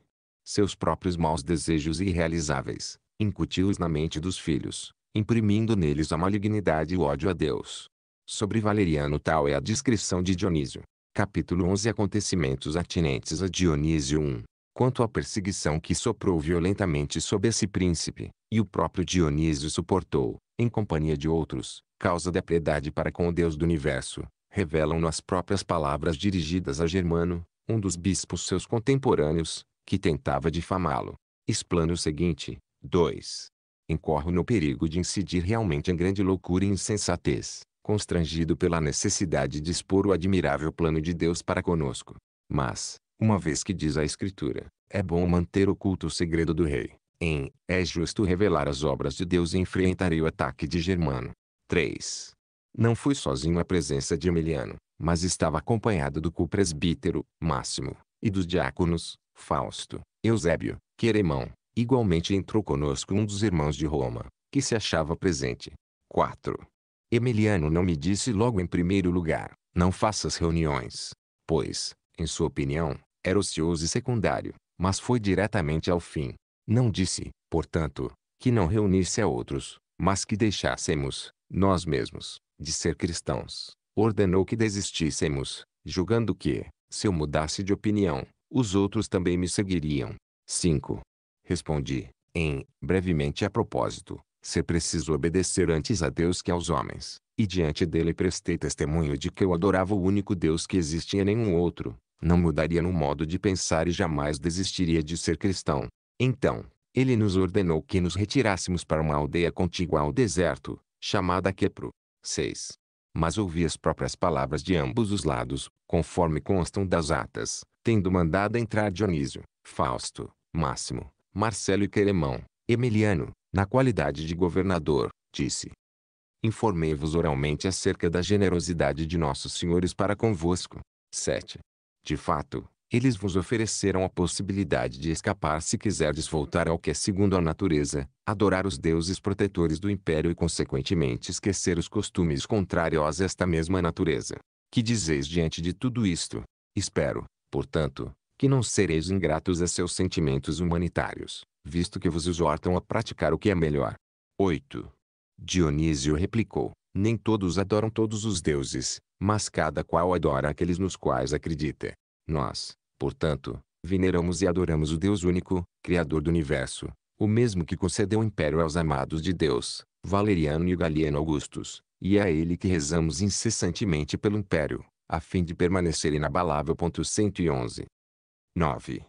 Seus próprios maus desejos irrealizáveis, incutiu-os na mente dos filhos, imprimindo neles a malignidade e o ódio a Deus. Sobre Valeriano tal é a descrição de Dionísio, Capítulo 11 Acontecimentos atinentes a Dionísio 1. Quanto à perseguição que soprou violentamente sobre esse príncipe, e o próprio Dionísio suportou, em companhia de outros, causa da piedade para com o Deus do universo, revelam-no as próprias palavras dirigidas a Germano, um dos bispos seus contemporâneos, que tentava difamá-lo. Explano o seguinte, 2. Incorro no perigo de incidir realmente em grande loucura e insensatez constrangido pela necessidade de expor o admirável plano de Deus para conosco. Mas, uma vez que diz a Escritura, é bom manter oculto o segredo do rei. Em É justo revelar as obras de Deus e enfrentarei o ataque de Germano. 3. Não fui sozinho à presença de Emiliano, mas estava acompanhado do co-presbítero, Máximo, e dos diáconos, Fausto, Eusébio, Queremão. Igualmente entrou conosco um dos irmãos de Roma, que se achava presente. 4. Emiliano não me disse logo em primeiro lugar, não faças reuniões. Pois, em sua opinião, era ocioso e secundário, mas foi diretamente ao fim. Não disse, portanto, que não reunisse a outros, mas que deixássemos, nós mesmos, de ser cristãos. Ordenou que desistíssemos, julgando que, se eu mudasse de opinião, os outros também me seguiriam. 5. Respondi, em, brevemente a propósito, se preciso obedecer antes a Deus que aos homens, e diante dele prestei testemunho de que eu adorava o único Deus que existe e nenhum outro, não mudaria no modo de pensar e jamais desistiria de ser cristão. Então, ele nos ordenou que nos retirássemos para uma aldeia contígua ao deserto, chamada Quepro. 6. Mas ouvi as próprias palavras de ambos os lados, conforme constam das atas, tendo mandado entrar Dionísio, Fausto, Máximo, Marcelo e Queremão, Emiliano, na qualidade de governador, disse: Informei-vos oralmente acerca da generosidade de nossos senhores para convosco. 7. De fato, eles vos ofereceram a possibilidade de escapar se quiserdes voltar ao que é segundo a natureza, adorar os deuses protetores do império e consequentemente esquecer os costumes contrários a esta mesma natureza. Que dizeis diante de tudo isto? Espero, portanto, que não sereis ingratos a seus sentimentos humanitários, visto que vos exortam a praticar o que é melhor. 8. Dionísio replicou: Nem todos adoram todos os deuses, mas cada qual adora aqueles nos quais acredita. Nós, portanto, veneramos e adoramos o Deus único, Criador do universo, o mesmo que concedeu o império aos amados de Deus, Valeriano e Galieno Augustus, e é a ele que rezamos incessantemente pelo império, a fim de permanecer inabalável. 111. 9.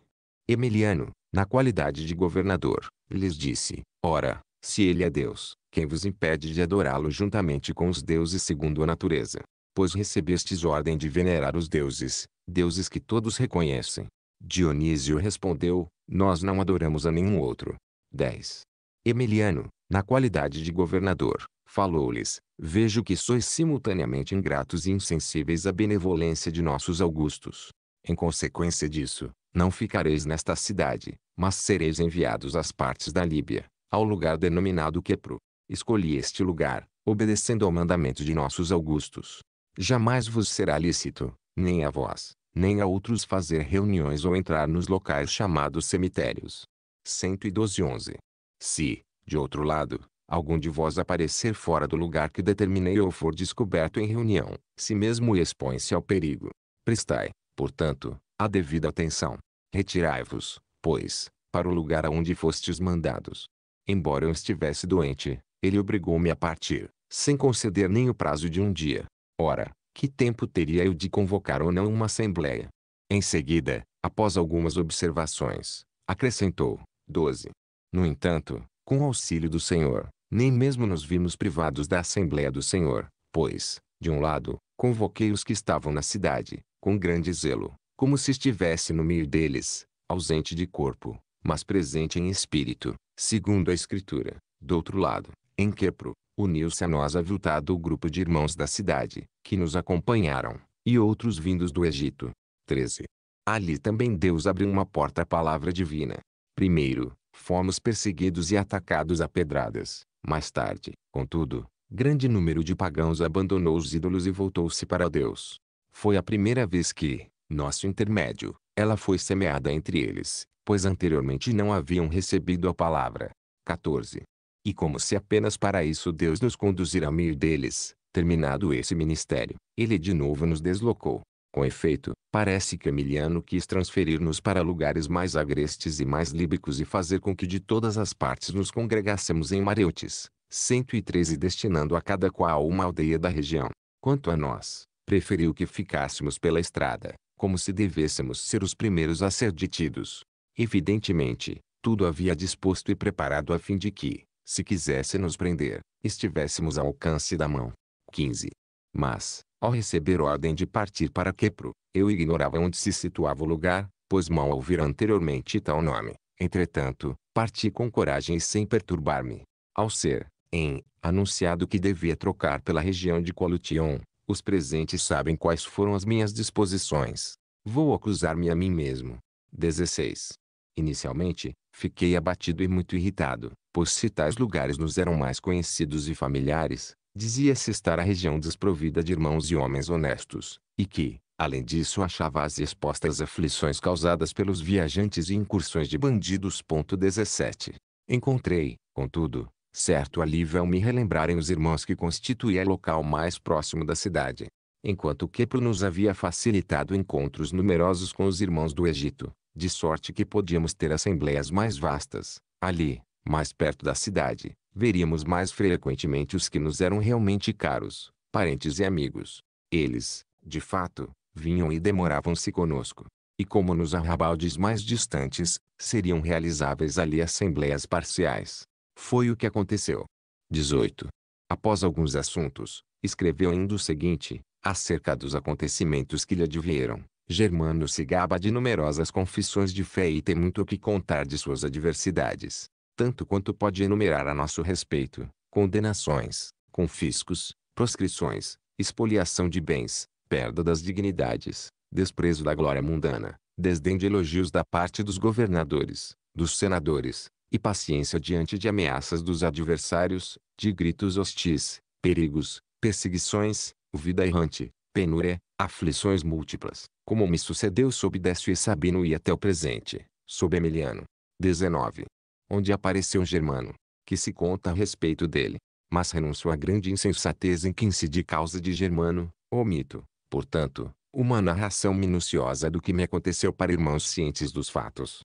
Emiliano, na qualidade de governador, lhes disse: Ora, se ele é Deus, quem vos impede de adorá-lo juntamente com os deuses segundo a natureza? Pois recebestes ordem de venerar os deuses, deuses que todos reconhecem. Dionísio respondeu: Nós não adoramos a nenhum outro. 10. Emiliano, na qualidade de governador, falou-lhes: Vejo que sois simultaneamente ingratos e insensíveis à benevolência de nossos augustos. Em consequência disso, não ficareis nesta cidade, mas sereis enviados às partes da Líbia, ao lugar denominado Quepro. Escolhi este lugar, obedecendo ao mandamento de nossos augustos. Jamais vos será lícito, nem a vós, nem a outros fazer reuniões ou entrar nos locais chamados cemitérios. 112.11. Se, de outro lado, algum de vós aparecer fora do lugar que determinei ou for descoberto em reunião, se mesmo expõe-se ao perigo. Prestai, portanto, a devida atenção, Retirai-vos, pois, para o lugar aonde fostes mandados. Embora eu estivesse doente, ele obrigou-me a partir, sem conceder nem o prazo de um dia. Ora, que tempo teria eu de convocar ou não uma assembleia? Em seguida, após algumas observações, acrescentou: 12. No entanto, com auxílio do Senhor, nem mesmo nos vimos privados da Assembleia do Senhor, pois, de um lado, convoquei os que estavam na cidade, com grande zelo, como se estivesse no meio deles, ausente de corpo, mas presente em espírito, segundo a Escritura. Do outro lado, em Quepro, uniu-se a nós aviltado o grupo de irmãos da cidade, que nos acompanharam, e outros vindos do Egito. 13. Ali também Deus abriu uma porta à palavra divina. Primeiro, fomos perseguidos e atacados a pedradas. Mais tarde, contudo, grande número de pagãos abandonou os ídolos e voltou-se para Deus. Foi a primeira vez que, nosso intermédio, ela foi semeada entre eles, pois anteriormente não haviam recebido a palavra. 14. E como se apenas para isso Deus nos conduzir a meio deles, terminado esse ministério, ele de novo nos deslocou. Com efeito, parece que Emiliano quis transferir-nos para lugares mais agrestes e mais líbicos e fazer com que de todas as partes nos congregássemos em Mareutes, 113 destinando a cada qual uma aldeia da região. Quanto a nós, preferiu que ficássemos pela estrada, como se devêssemos ser os primeiros a ser detidos. Evidentemente, tudo havia disposto e preparado a fim de que, se quisesse nos prender, estivéssemos ao alcance da mão. 15. Mas, ao receber ordem de partir para Quepro, eu ignorava onde se situava o lugar, pois mal ouvira anteriormente tal nome. Entretanto, parti com coragem e sem perturbar-me. Ao ser, em, anunciado que devia trocar pela região de Colution, os presentes sabem quais foram as minhas disposições. Vou acusar-me a mim mesmo. 16. Inicialmente, fiquei abatido e muito irritado, pois se tais lugares nos eram mais conhecidos e familiares, dizia-se estar a região desprovida de irmãos e homens honestos, e que, além disso achava as expostas aflições causadas pelos viajantes e incursões de bandidos. 17. Encontrei, contudo, Certo alívio ao me relembrarem os irmãos que constituía local mais próximo da cidade. Enquanto Kepler nos havia facilitado encontros numerosos com os irmãos do Egito, de sorte que podíamos ter assembleias mais vastas, ali, mais perto da cidade, veríamos mais frequentemente os que nos eram realmente caros, parentes e amigos. Eles, de fato, vinham e demoravam-se conosco. E como nos arrabaldes mais distantes, seriam realizáveis ali assembleias parciais, foi o que aconteceu. 18. Após alguns assuntos, escreveu ainda o seguinte, acerca dos acontecimentos que lhe advieram. Germano se gaba de numerosas confissões de fé e tem muito o que contar de suas adversidades, tanto quanto pode enumerar a nosso respeito, condenações, confiscos, proscrições, expoliação de bens, perda das dignidades, desprezo da glória mundana, desdém de elogios da parte dos governadores, dos senadores, e paciência diante de ameaças dos adversários, de gritos hostis, perigos, perseguições, vida errante, penúria, aflições múltiplas, como me sucedeu sob Décio e Sabino e até o presente, sob Emiliano. 19. Onde apareceu Germano, que se conta a respeito dele, mas renunciou à grande insensatez em que incide a causa de Germano, omito, portanto, uma narração minuciosa do que me aconteceu para irmãos cientes dos fatos.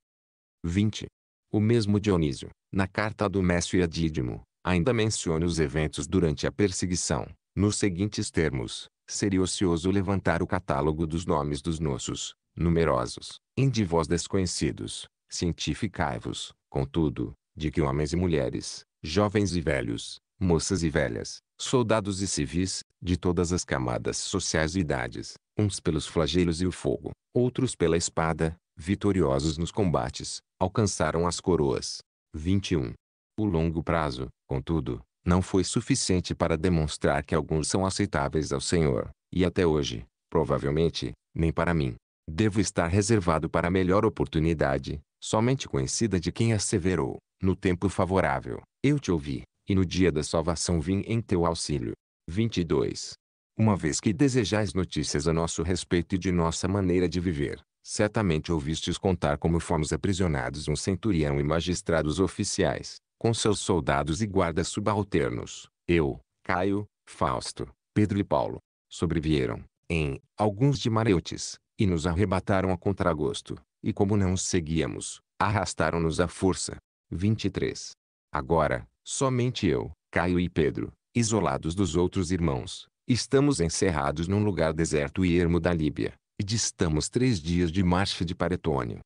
20. O mesmo Dionísio, na carta do Dumésio e a ainda menciona os eventos durante a perseguição, nos seguintes termos. Seria ocioso levantar o catálogo dos nomes dos nossos, numerosos, de vós desconhecidos, cientificai-vos, contudo, de que homens e mulheres, jovens e velhos, moças e velhas, soldados e civis, de todas as camadas sociais e idades, uns pelos flagelos e o fogo, outros pela espada, vitoriosos nos combates, alcançaram as coroas. 21. O longo prazo, contudo, não foi suficiente para demonstrar que alguns são aceitáveis ao Senhor, e até hoje, provavelmente, nem para mim. Devo estar reservado para a melhor oportunidade, somente conhecida de quem asseverou, no tempo favorável, eu te ouvi, e no dia da salvação vim em teu auxílio. 22. Uma vez que desejais notícias a nosso respeito e de nossa maneira de viver, Certamente ouvistes contar como fomos aprisionados um centurião e magistrados oficiais, com seus soldados e guardas subalternos. Eu, Caio, Fausto, Pedro e Paulo, sobrevieram, em, alguns de Mareotes, e nos arrebataram a contragosto, e como não os seguíamos, arrastaram-nos à força. 23. Agora, somente eu, Caio e Pedro, isolados dos outros irmãos, estamos encerrados num lugar deserto e ermo da Líbia, e distamos três dias de marcha de Paretônio.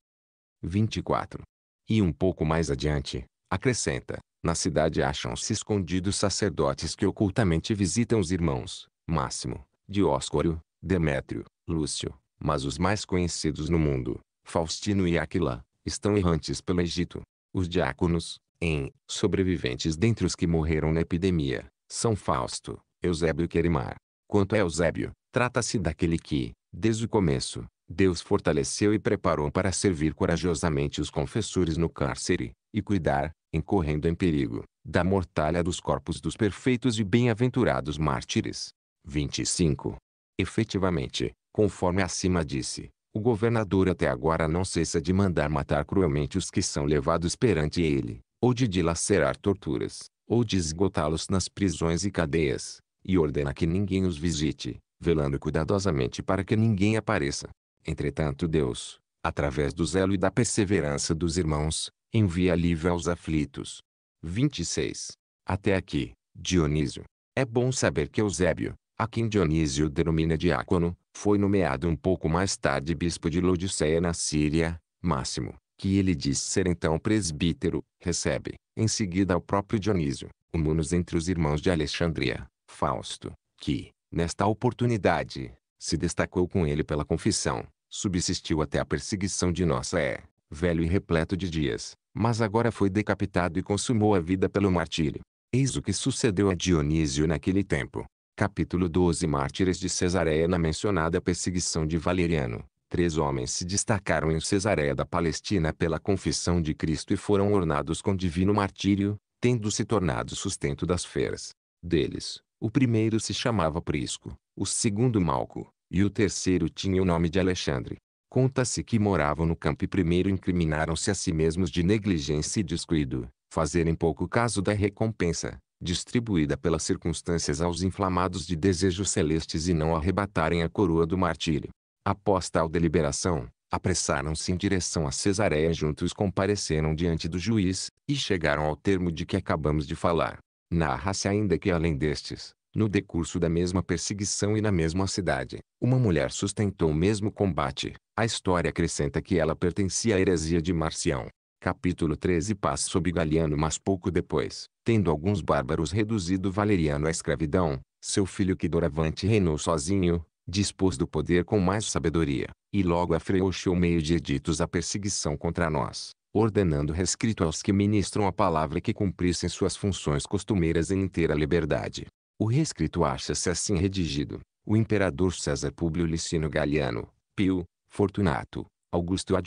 24. E um pouco mais adiante, acrescenta, na cidade acham-se escondidos sacerdotes que ocultamente visitam os irmãos, Máximo, Dióscoro, Demétrio, Lúcio, mas os mais conhecidos no mundo, Faustino e Aquila, estão errantes pelo Egito. Os diáconos, em Sobreviventes dentre os que morreram na epidemia, São Fausto, Eusébio e Querimar. Quanto a Eusébio, trata-se daquele que, Desde o começo, Deus fortaleceu e preparou para servir corajosamente os confessores no cárcere, e cuidar, incorrendo em perigo, da mortalha dos corpos dos perfeitos e bem-aventurados mártires. 25. Efetivamente, conforme acima disse, o governador até agora não cessa de mandar matar cruelmente os que são levados perante ele, ou de dilacerar torturas, ou de esgotá-los nas prisões e cadeias, e ordena que ninguém os visite, velando cuidadosamente para que ninguém apareça. Entretanto Deus, através do zelo e da perseverança dos irmãos, envia alívio aos aflitos. 26. Até aqui, Dionísio. É bom saber que Eusébio, a quem Dionísio denomina diácono, foi nomeado um pouco mais tarde bispo de Laodiceia na Síria, Máximo, que ele diz ser então presbítero, recebe, em seguida ao próprio Dionísio, humanos entre os irmãos de Alexandria, Fausto, que, Nesta oportunidade, se destacou com ele pela confissão, subsistiu até a perseguição de nossa é, velho e repleto de dias, mas agora foi decapitado e consumou a vida pelo martírio. Eis o que sucedeu a Dionísio naquele tempo. Capítulo 12 Mártires de Cesareia Na mencionada perseguição de Valeriano, três homens se destacaram em Cesareia da Palestina pela confissão de Cristo e foram ornados com divino martírio, tendo se tornado sustento das feras. Deles, o primeiro se chamava Prisco, o segundo Malco, e o terceiro tinha o nome de Alexandre. Conta-se que moravam no campo e primeiro incriminaram-se a si mesmos de negligência e descuido, fazerem pouco caso da recompensa, distribuída pelas circunstâncias aos inflamados de desejos celestes e não arrebatarem a coroa do martírio. Após tal deliberação, apressaram-se em direção a Cesareia juntos compareceram diante do juiz, e chegaram ao termo de que acabamos de falar. Narra-se ainda que além destes, no decurso da mesma perseguição e na mesma cidade, uma mulher sustentou o mesmo combate. A história acrescenta que ela pertencia à heresia de Marcião. Capítulo 13 Paz sob Galiano Mas pouco depois, tendo alguns bárbaros reduzido Valeriano à escravidão, seu filho que doravante reinou sozinho, dispôs do poder com mais sabedoria, e logo afrouxou meio de editos a perseguição contra nós ordenando rescrito aos que ministram a palavra que cumprissem suas funções costumeiras em inteira liberdade. O rescrito acha-se assim redigido. O imperador César Públio Licino Galiano, Pio, Fortunato, Augusto a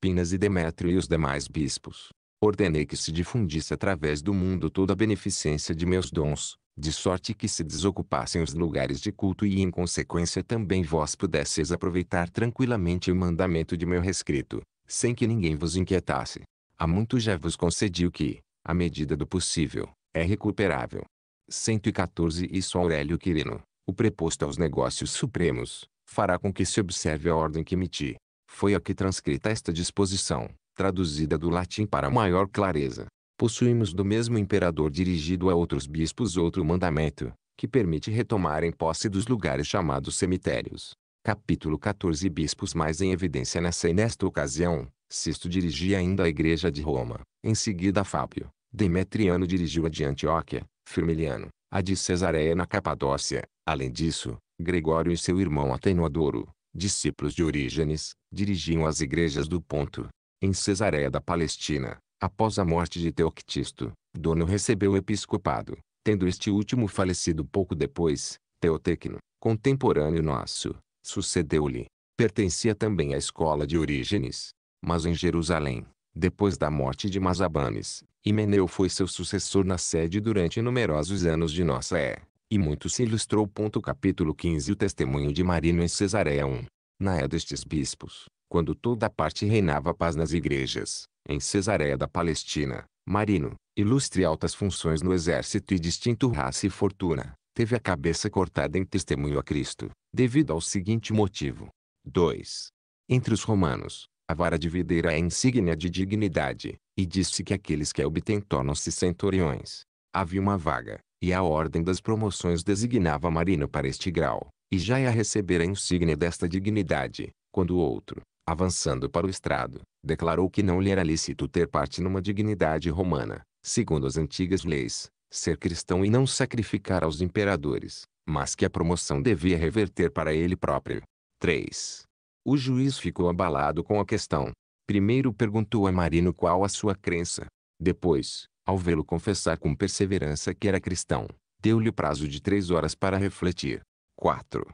Pinas e Demétrio e os demais bispos. Ordenei que se difundisse através do mundo toda a beneficência de meus dons, de sorte que se desocupassem os lugares de culto e em consequência também vós pudesseis aproveitar tranquilamente o mandamento de meu rescrito, sem que ninguém vos inquietasse. Há muito já vos concedi o que, à medida do possível, é recuperável. 114 Isso Aurélio Quirino, o preposto aos negócios supremos, fará com que se observe a ordem que emiti. Foi aqui transcrita esta disposição, traduzida do latim para maior clareza. Possuímos do mesmo imperador dirigido a outros bispos outro mandamento, que permite retomar em posse dos lugares chamados cemitérios, capítulo 14 bispos mais em evidência nessa e nesta ocasião, Sisto dirigia ainda a igreja de Roma, em seguida Fábio, Demetriano dirigiu a de Antioquia, Firmiliano, a de Cesareia na Capadócia, além disso, Gregório e seu irmão Atenuadoro, discípulos de Orígenes, dirigiam as igrejas do ponto. Em Cesareia da Palestina, após a morte de Teoctisto, Dono recebeu o episcopado, tendo este último falecido pouco depois, Teotecno, contemporâneo nosso, Sucedeu-lhe. Pertencia também à escola de Orígenes, mas em Jerusalém, depois da morte de Mazabanes, Himeneu foi seu sucessor na sede durante numerosos anos de nossa é, e muito se ilustrou. Capítulo 15 O testemunho de Marino em Cesareia 1. Na é destes bispos, quando toda a parte reinava paz nas igrejas, em Cesareia da Palestina, Marino, ilustre altas funções no exército e distinto raça e fortuna, teve a cabeça cortada em testemunho a Cristo, devido ao seguinte motivo. 2. Entre os romanos, a vara de videira é insígnia de dignidade, e disse que aqueles que a obtêm tornam-se centuriões. Havia uma vaga, e a ordem das promoções designava Marino para este grau, e já ia receber a insígnia desta dignidade, quando o outro, avançando para o estrado, declarou que não lhe era lícito ter parte numa dignidade romana, segundo as antigas leis, ser cristão e não sacrificar aos imperadores, mas que a promoção devia reverter para ele próprio. 3. O juiz ficou abalado com a questão. Primeiro perguntou a Marino qual a sua crença. Depois, ao vê-lo confessar com perseverança que era cristão, deu-lhe o prazo de três horas para refletir. 4.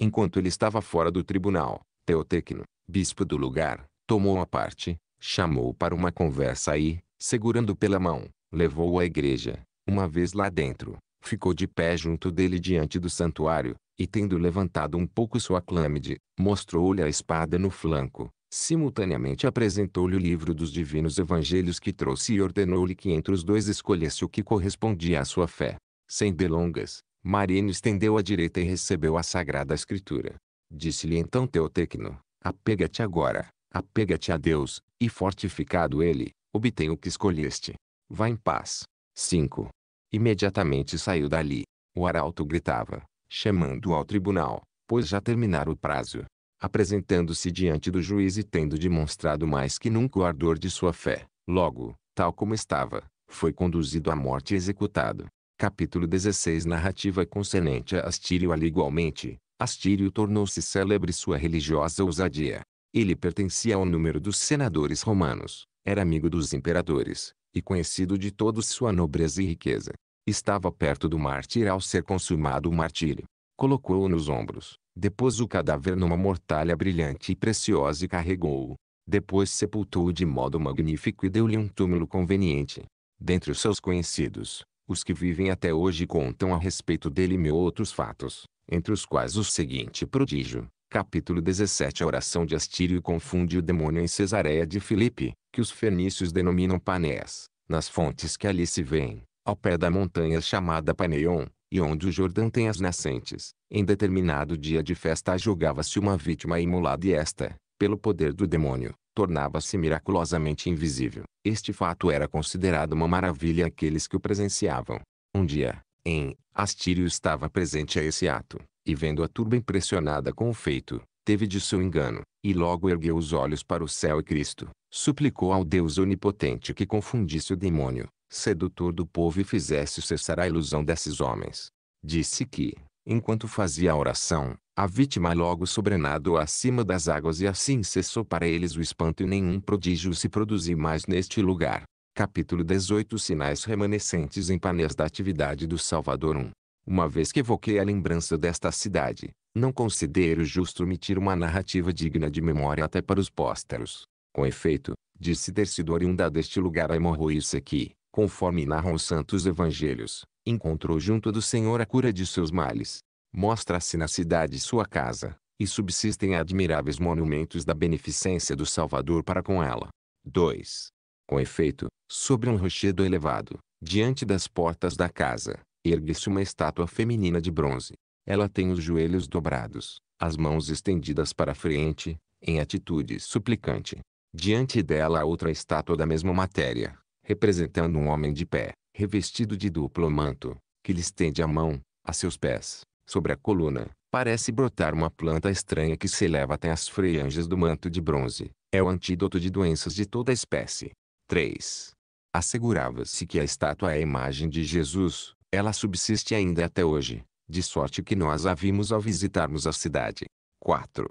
Enquanto ele estava fora do tribunal, Teotecno, bispo do lugar, tomou a parte, chamou-o para uma conversa e, segurando pela mão, levou-o à igreja, uma vez lá dentro, ficou de pé junto dele diante do santuário, e tendo levantado um pouco sua clâmide, mostrou-lhe a espada no flanco. Simultaneamente apresentou-lhe o livro dos divinos evangelhos que trouxe e ordenou-lhe que entre os dois escolhesse o que correspondia à sua fé. Sem delongas, Marino estendeu a direita e recebeu a sagrada escritura. Disse-lhe então Teotecno, apega-te agora, apega-te a Deus, e fortificado ele, obtém o que escolheste. Vá em paz. 5. Imediatamente saiu dali. O arauto gritava, chamando ao tribunal, pois já terminara o prazo. Apresentando-se diante do juiz e tendo demonstrado mais que nunca o ardor de sua fé, logo, tal como estava, foi conduzido à morte e executado. Capítulo 16 Narrativa concernente a Astírio ali igualmente, Astírio tornou-se célebre sua religiosa ousadia. Ele pertencia ao número dos senadores romanos, era amigo dos imperadores, e conhecido de todos sua nobreza e riqueza. Estava perto do mártir ao ser consumado o martírio. Colocou-o nos ombros, depôs o cadáver numa mortalha brilhante e preciosa e carregou-o. Depois sepultou-o de modo magnífico e deu-lhe um túmulo conveniente. Dentre os seus conhecidos, os que vivem até hoje contam a respeito dele mil outros fatos, entre os quais o seguinte prodígio. Capítulo 17 A oração de Astírio confunde o demônio em Cesareia de Filipe, que os fenícios denominam Panés, nas fontes que ali se vêem, ao pé da montanha chamada Paneion, e onde o Jordão tem as nascentes. Em determinado dia de festa julgava se uma vítima imolada e esta, pelo poder do demônio, tornava-se miraculosamente invisível. Este fato era considerado uma maravilha àqueles que o presenciavam. Um dia, em Astírio estava presente a esse ato, e vendo a turba impressionada com o feito, teve de seu engano, e logo ergueu os olhos para o céu e Cristo, suplicou ao Deus onipotente que confundisse o demônio, sedutor do povo e fizesse cessar a ilusão desses homens. Disse que, enquanto fazia a oração, a vítima logo sobrenado acima das águas e assim cessou para eles o espanto e nenhum prodígio se produziu mais neste lugar. Capítulo 18 Sinais remanescentes em Panes da atividade do Salvador 1. Uma vez que evoquei a lembrança desta cidade, não considero justo omitir uma narrativa digna de memória até para os pósteros. Com efeito, disse ter sido oriunda deste lugar a hemorroíça que, conforme narram os santos evangelhos, encontrou junto do Senhor a cura de seus males. Mostra-se na cidade sua casa, e subsistem admiráveis monumentos da beneficência do Salvador para com ela. 2. Com efeito, sobre um rochedo elevado, diante das portas da casa, ergue-se uma estátua feminina de bronze. Ela tem os joelhos dobrados, as mãos estendidas para frente, em atitude suplicante. Diante dela há outra estátua da mesma matéria, representando um homem de pé, revestido de duplo manto, que lhe estende a mão, a seus pés, sobre a coluna, Parece brotar uma planta estranha que se eleva até as franjas do manto de bronze. É o antídoto de doenças de toda espécie. 3. Assegurava-se que a estátua é a imagem de Jesus, ela subsiste ainda até hoje, de sorte que nós a vimos ao visitarmos a cidade. 4.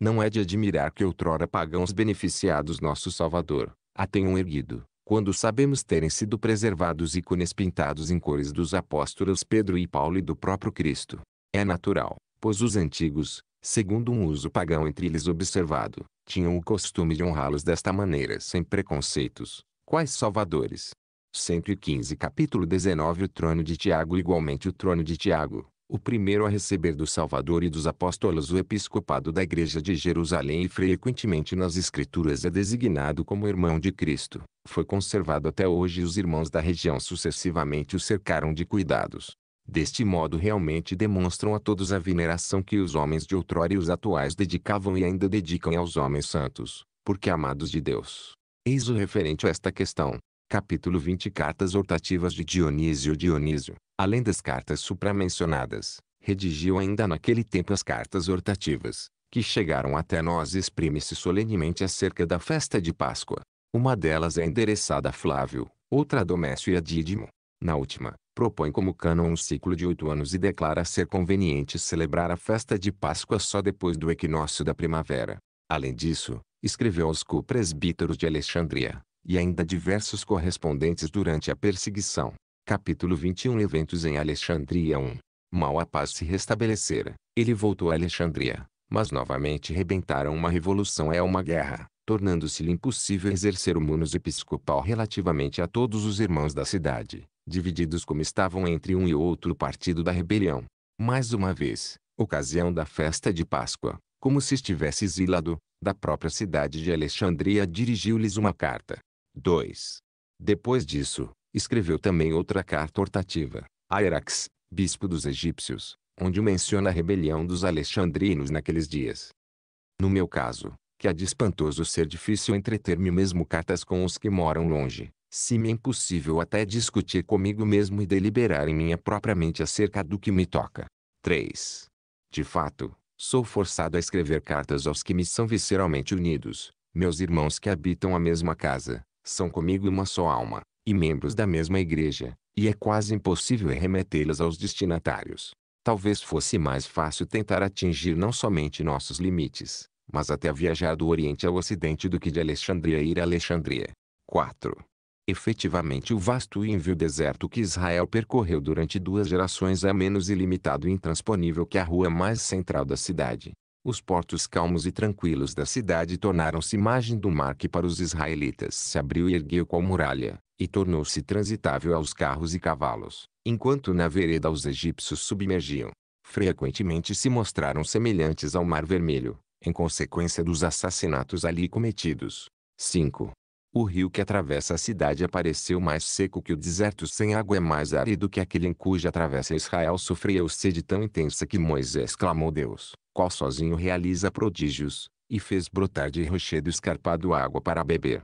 Não é de admirar que outrora pagãos beneficiados nosso Salvador, a tenham erguido, quando sabemos terem sido preservados ícones pintados em cores dos apóstolos Pedro e Paulo e do próprio Cristo. É natural, pois os antigos, segundo um uso pagão entre eles observado, tinham o costume de honrá-los desta maneira sem preconceitos, quais salvadores, 115 capítulo 19 O trono de Tiago Igualmente o trono de Tiago, o primeiro a receber do Salvador e dos apóstolos o episcopado da igreja de Jerusalém e frequentemente nas escrituras é designado como irmão de Cristo, foi conservado até hoje e os irmãos da região sucessivamente o cercaram de cuidados. Deste modo realmente demonstram a todos a veneração que os homens de outrora e os atuais dedicavam e ainda dedicam aos homens santos, porque amados de Deus. Eis o referente a esta questão. Capítulo 20 Cartas Hortativas de Dionísio Dionísio, além das cartas supramencionadas, redigiu ainda naquele tempo as cartas hortativas, que chegaram até nós exprime-se solenemente acerca da festa de Páscoa. Uma delas é endereçada a Flávio, outra a Domécio e a Dídimo. Na última, propõe como cânon um ciclo de oito anos e declara ser conveniente celebrar a festa de Páscoa só depois do equinócio da primavera. Além disso, escreveu aos co-presbíteros de Alexandria, e ainda diversos correspondentes durante a perseguição. Capítulo 21 Eventos em Alexandria 1 Mal a paz se restabelecera, ele voltou a Alexandria, mas novamente rebentaram uma revolução é uma guerra, tornando-se-lhe impossível exercer o munus episcopal relativamente a todos os irmãos da cidade, divididos como estavam entre um e outro partido da rebelião. Mais uma vez, ocasião da festa de Páscoa, como se estivesse exilado, da própria cidade de Alexandria dirigiu-lhes uma carta, 2. Depois disso, escreveu também outra carta hortativa, a Erax, bispo dos egípcios, onde menciona a rebelião dos alexandrinos naqueles dias. No meu caso, que há de espantoso ser difícil entreter-me mesmo cartas com os que moram longe, se me é impossível até discutir comigo mesmo e deliberar em minha própria mente acerca do que me toca. 3. De fato, sou forçado a escrever cartas aos que me são visceralmente unidos, meus irmãos que habitam a mesma casa, são comigo uma só alma, e membros da mesma igreja, e é quase impossível remetê-las aos destinatários. Talvez fosse mais fácil tentar atingir não somente nossos limites, mas até viajar do Oriente ao Ocidente do que de Alexandria ir a Alexandria. 4. Efetivamente o vasto e envio deserto que Israel percorreu durante duas gerações é menos ilimitado e intransponível que a rua mais central da cidade, os portos calmos e tranquilos da cidade tornaram-se margem do mar que para os israelitas se abriu e ergueu qual muralha, e tornou-se transitável aos carros e cavalos, enquanto na vereda os egípcios submergiam. Frequentemente se mostraram semelhantes ao Mar Vermelho, em consequência dos assassinatos ali cometidos. 5. O rio que atravessa a cidade apareceu mais seco que o deserto sem água é mais árido que aquele em cuja travessa Israel sofreu sede tão intensa que Moisés clamou Deus qual sozinho realiza prodígios, e fez brotar de rochedo escarpado água para beber.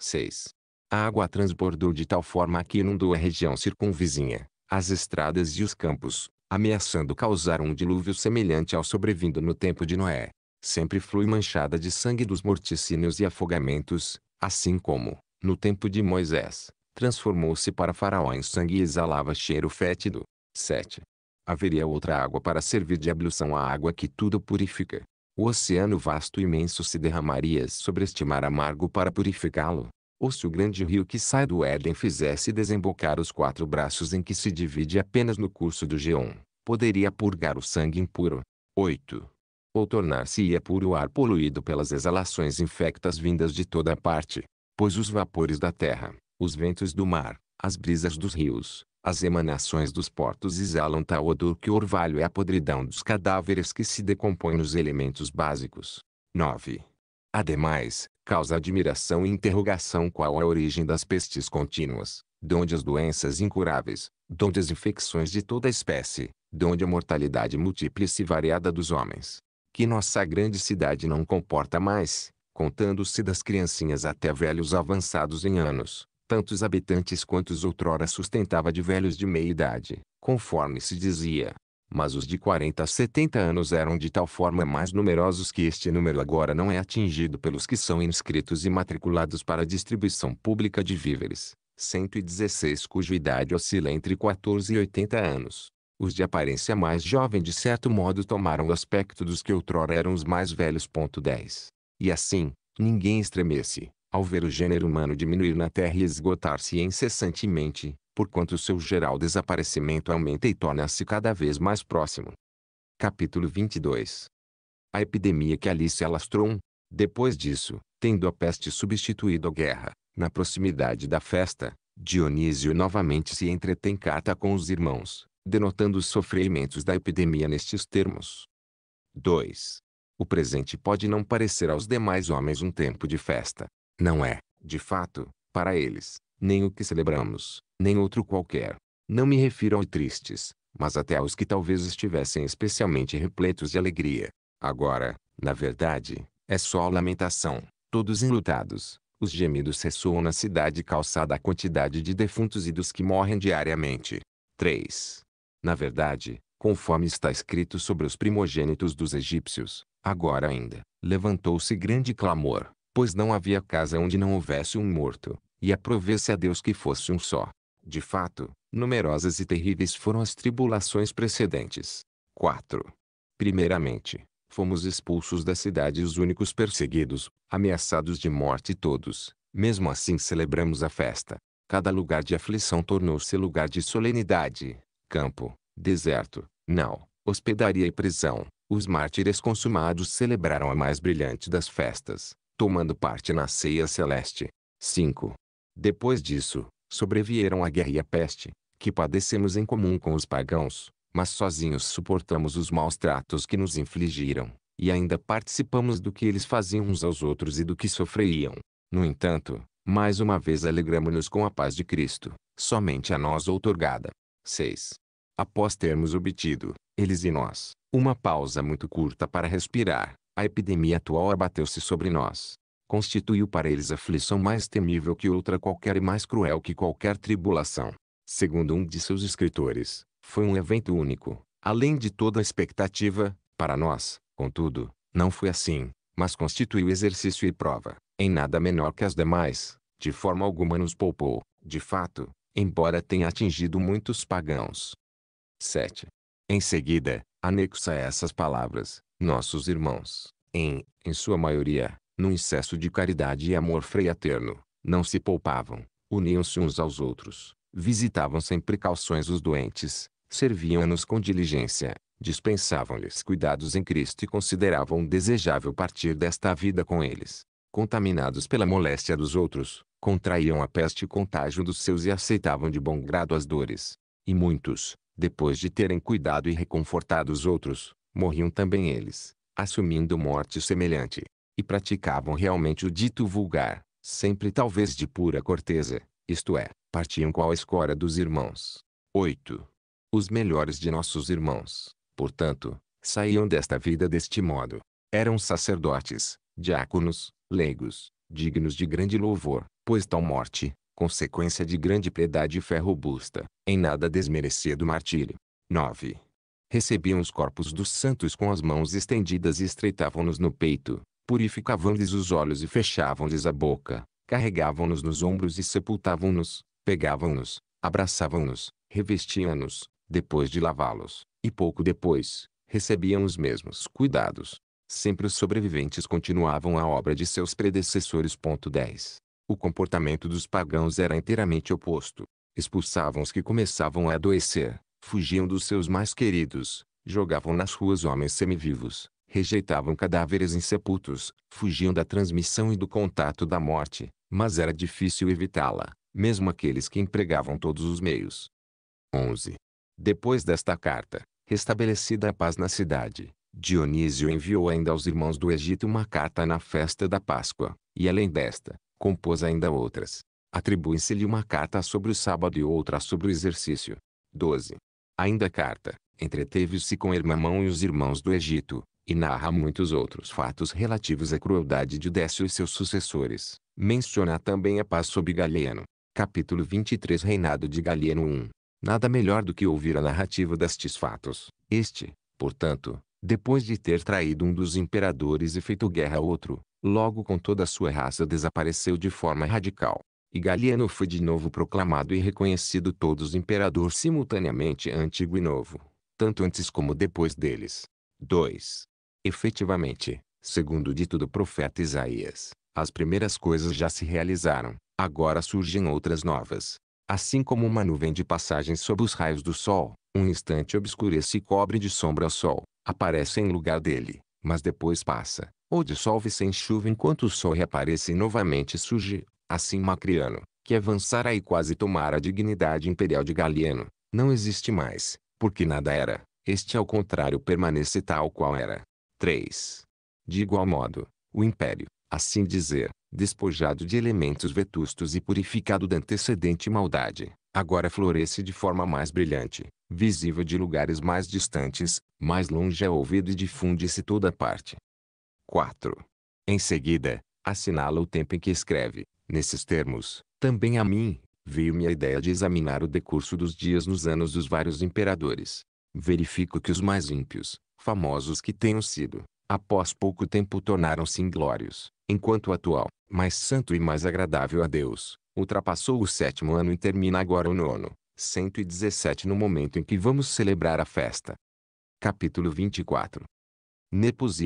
6. A água transbordou de tal forma que inundou a região circunvizinha, as estradas e os campos, ameaçando causar um dilúvio semelhante ao sobrevindo no tempo de Noé. Sempre flui manchada de sangue dos morticínios e afogamentos, assim como, no tempo de Moisés, transformou-se para Faraó em sangue e exalava cheiro fétido. 7 haveria outra água para servir de ablução à água que tudo purifica. O oceano vasto e imenso se derramaria sobre este mar amargo para purificá-lo. Ou se o grande rio que sai do Éden fizesse desembocar os quatro braços em que se divide apenas no curso do Geon, poderia purgar o sangue impuro. 8. Ou tornar-se-ia puro o ar poluído pelas exalações infectas vindas de toda a parte, pois os vapores da terra, os ventos do mar, as brisas dos rios, as emanações dos portos exalam tal odor que o orvalho é a podridão dos cadáveres que se decompõem nos elementos básicos. 9. Ademais, causa admiração e interrogação qual a origem das pestes contínuas, donde as doenças incuráveis, donde as infecções de toda espécie, donde a mortalidade múltipla e variada dos homens. Que nossa grande cidade não comporta mais, contando-se das criancinhas até velhos avançados em anos, tantos habitantes quantos outrora sustentava de velhos de meia idade, conforme se dizia. Mas os de 40 a 70 anos eram de tal forma mais numerosos que este número agora não é atingido pelos que são inscritos e matriculados para a distribuição pública de víveres, 116 cuja idade oscila entre 14 e 80 anos. Os de aparência mais jovem de certo modo tomaram o aspecto dos que outrora eram os mais velhos. 10. E assim, ninguém estremece, ao ver o gênero humano diminuir na Terra e esgotar-se incessantemente, porquanto seu geral desaparecimento aumenta e torna-se cada vez mais próximo. Capítulo 22 A epidemia que ali se alastrou um, depois disso, tendo a peste substituído a guerra, na proximidade da festa, Dionísio novamente se entretém carta com os irmãos, denotando os sofrimentos da epidemia nestes termos. 2. O presente pode não parecer aos demais homens um tempo de festa, não é, de fato, para eles, nem o que celebramos, nem outro qualquer. Não me refiro aos tristes, mas até aos que talvez estivessem especialmente repletos de alegria. Agora, na verdade, é só lamentação. Todos enlutados, os gemidos ressoam na cidade calçada a quantidade de defuntos e dos que morrem diariamente. 3. Na verdade, conforme está escrito sobre os primogênitos dos egípcios, agora ainda, levantou-se grande clamor, pois não havia casa onde não houvesse um morto, e aprovesse a Deus que fosse um só. De fato, numerosas e terríveis foram as tribulações precedentes. 4. Primeiramente, fomos expulsos da cidade os únicos perseguidos, ameaçados de morte todos, mesmo assim celebramos a festa. Cada lugar de aflição tornou-se lugar de solenidade, campo, deserto, nau, hospedaria e prisão. Os mártires consumados celebraram a mais brilhante das festas, tomando parte na ceia celeste. 5. Depois disso, sobrevieram a guerra e a peste, que padecemos em comum com os pagãos, mas sozinhos suportamos os maus tratos que nos infligiram, e ainda participamos do que eles faziam uns aos outros e do que sofriam. No entanto, mais uma vez alegramos-nos com a paz de Cristo, somente a nós outorgada. 6. Após termos obtido, eles e nós, uma pausa muito curta para respirar, a epidemia atual abateu-se sobre nós. Constituiu para eles aflição mais temível que outra qualquer e mais cruel que qualquer tribulação. Segundo um de seus escritores, foi um evento único, além de toda expectativa, para nós, contudo, não foi assim, mas constituiu exercício e prova, em nada menor que as demais, de forma alguma nos poupou, de fato, embora tenha atingido muitos pagãos. 7. Em seguida, anexa a essas palavras, nossos irmãos, em, em sua maioria, num excesso de caridade e amor fraterno, não se poupavam, uniam-se uns aos outros, visitavam sem precauções os doentes, serviam-nos com diligência, dispensavam-lhes cuidados em Cristo e consideravam desejável partir desta vida com eles. Contaminados pela moléstia dos outros, contraíam a peste e contágio dos seus e aceitavam de bom grado as dores. E muitos, depois de terem cuidado e reconfortado os outros, morriam também eles, assumindo morte semelhante, e praticavam realmente o dito vulgar, sempre talvez de pura corteza, isto é, partiam qual a escória dos irmãos. 8. Os melhores de nossos irmãos, portanto, saíam desta vida deste modo. Eram sacerdotes, diáconos, leigos, dignos de grande louvor, pois tal morte, consequência de grande piedade e fé robusta, em nada desmerecia do martírio. 9 recebiam os corpos dos santos com as mãos estendidas e estreitavam-nos no peito, purificavam-lhes os olhos e fechavam-lhes a boca, carregavam-nos nos ombros e sepultavam-nos, pegavam-nos, abraçavam-nos, revestiam-nos, depois de lavá-los, e pouco depois, recebiam os mesmos cuidados. Sempre os sobreviventes continuavam a obra de seus predecessores. 10. O comportamento dos pagãos era inteiramente oposto. Expulsavam os que começavam a adoecer, Fugiam dos seus mais queridos, jogavam nas ruas homens semivivos, rejeitavam cadáveres insepultos, fugiam da transmissão e do contato da morte, mas era difícil evitá-la, mesmo aqueles que empregavam todos os meios. 11. Depois desta carta, restabelecida a paz na cidade, Dionísio enviou ainda aos irmãos do Egito uma carta na festa da Páscoa, e além desta, compôs ainda outras. Atribui-se-lhe uma carta sobre o sábado e outra sobre o exercício. 12. Ainda carta, entreteve-se com Irmamão e os irmãos do Egito, e narra muitos outros fatos relativos à crueldade de Décio e seus sucessores. Menciona também a paz sob Galeno. Capítulo 23 Reinado de Galeno I. Nada melhor do que ouvir a narrativa destes fatos. Este, portanto, depois de ter traído um dos imperadores e feito guerra a outro, logo com toda a sua raça desapareceu de forma radical e Galieno foi de novo proclamado e reconhecido todos imperador simultaneamente antigo e novo, tanto antes como depois deles. 2. Efetivamente, segundo dito do profeta Isaías, as primeiras coisas já se realizaram, agora surgem outras novas. Assim como uma nuvem de passagem sob os raios do sol, um instante obscurece e cobre de sombra o sol, aparece em lugar dele, mas depois passa, ou dissolve sem chuva enquanto o sol reaparece e novamente surge, assim Macriano, que avançara e quase tomara a dignidade imperial de Galieno, não existe mais, porque nada era, este ao contrário permanece tal qual era. 3. De igual modo, o império, assim dizer, despojado de elementos vetustos e purificado da antecedente maldade, agora floresce de forma mais brilhante, visível de lugares mais distantes, mais longe é ouvido e difunde-se toda parte. 4. Em seguida, assinala o tempo em que escreve, Nesses termos, também a mim, veio-me a ideia de examinar o decurso dos dias nos anos dos vários imperadores. Verifico que os mais ímpios, famosos que tenham sido, após pouco tempo tornaram-se inglórios, enquanto o atual, mais santo e mais agradável a Deus, ultrapassou o sétimo ano e termina agora o nono, 117 no momento em que vamos celebrar a festa. Capítulo 24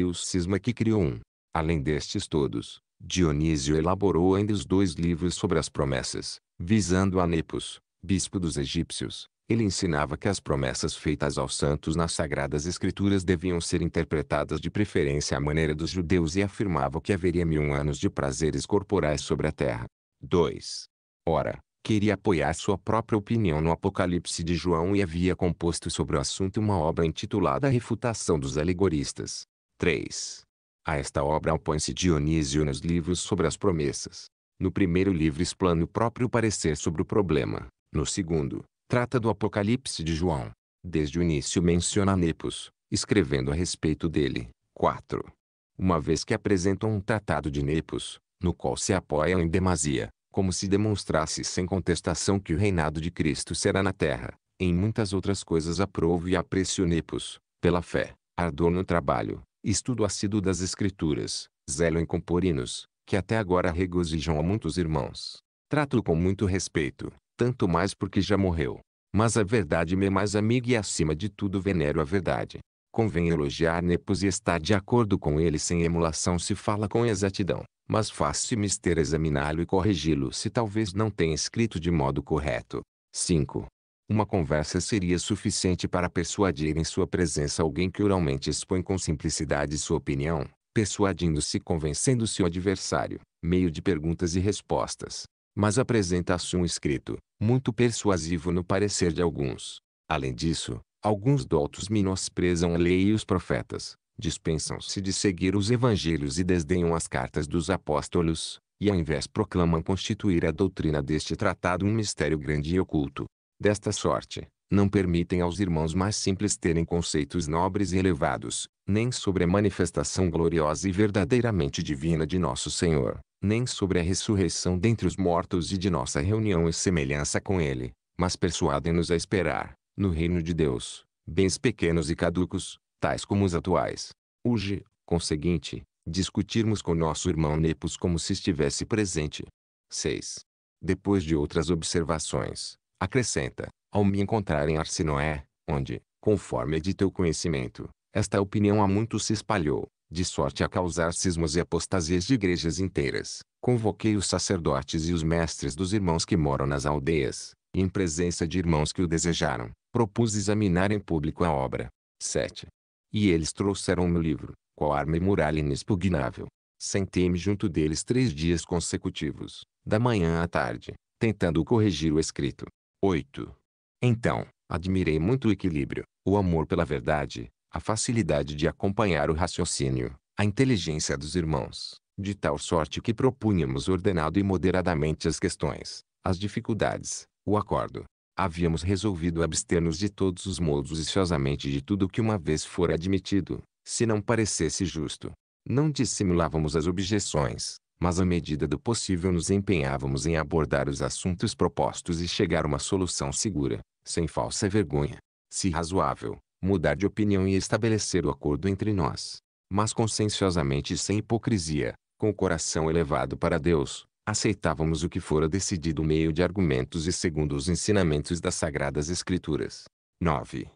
o cisma que criou um, além destes todos, Dionísio elaborou ainda os dois livros sobre as promessas, visando a Nepos, bispo dos egípcios. Ele ensinava que as promessas feitas aos santos nas Sagradas Escrituras deviam ser interpretadas de preferência à maneira dos judeus e afirmava que haveria mil anos de prazeres corporais sobre a terra. 2. Ora, queria apoiar sua própria opinião no Apocalipse de João e havia composto sobre o assunto uma obra intitulada Refutação dos Alegoristas. 3. A esta obra opõe-se Dionísio nos livros sobre as promessas. No primeiro livro explana o próprio parecer sobre o problema. No segundo, trata do Apocalipse de João. Desde o início menciona Nepos, escrevendo a respeito dele. 4. Uma vez que apresentam um tratado de Nepos, no qual se apoiam em demasia, como se demonstrasse sem contestação que o reinado de Cristo será na terra. Em muitas outras coisas aprovo e aprecio Nepos, pela fé, ardor no trabalho, Estudo assíduo das Escrituras, zelo em comporinos, que até agora regozijam a muitos irmãos. Trato-o com muito respeito, tanto mais porque já morreu. Mas a verdade me é mais amiga e acima de tudo venero a verdade. Convém elogiar Nepos e estar de acordo com ele sem emulação se fala com exatidão, mas faz-se mister examiná-lo e corrigi-lo se talvez não tenha escrito de modo correto. 5. Uma conversa seria suficiente para persuadir em sua presença alguém que oralmente expõe com simplicidade sua opinião, persuadindo-se e convencendo o adversário, meio de perguntas e respostas. Mas apresenta-se um escrito, muito persuasivo no parecer de alguns. Além disso, alguns doutos menosprezam a lei e os profetas, dispensam-se de seguir os evangelhos e desdenham as cartas dos apóstolos, e ao invés proclamam constituir a doutrina deste tratado um mistério grande e oculto, Desta sorte, não permitem aos irmãos mais simples terem conceitos nobres e elevados, nem sobre a manifestação gloriosa e verdadeiramente divina de nosso Senhor, nem sobre a ressurreição dentre os mortos e de nossa reunião e semelhança com Ele, mas persuadem-nos a esperar, no reino de Deus, bens pequenos e caducos, tais como os atuais. Urge, conseguinte, discutirmos com nosso irmão Nepos como se estivesse presente. 6. Depois de outras observações, Acrescenta, ao me encontrar em Arsinoé, onde, conforme é de teu conhecimento, esta opinião há muito se espalhou, de sorte a causar cismos e apostasias de igrejas inteiras, convoquei os sacerdotes e os mestres dos irmãos que moram nas aldeias, e em presença de irmãos que o desejaram, propus examinar em público a obra. 7. E eles trouxeram meu livro, qual arma e muralha inexpugnável. Sentei-me junto deles três dias consecutivos, da manhã à tarde, tentando corrigir o escrito, 8. Então, admirei muito o equilíbrio, o amor pela verdade, a facilidade de acompanhar o raciocínio, a inteligência dos irmãos, de tal sorte que propunhamos ordenado e moderadamente as questões, as dificuldades, o acordo. Havíamos resolvido abster-nos de todos os modos e ciosamente de tudo que uma vez fora admitido, se não parecesse justo. Não dissimulávamos as objeções, mas à medida do possível nos empenhávamos em abordar os assuntos propostos e chegar a uma solução segura, sem falsa vergonha, se razoável, mudar de opinião e estabelecer o acordo entre nós, mas conscienciosamente e sem hipocrisia, com o coração elevado para Deus, aceitávamos o que fora decidido meio de argumentos e segundo os ensinamentos das sagradas escrituras. 9.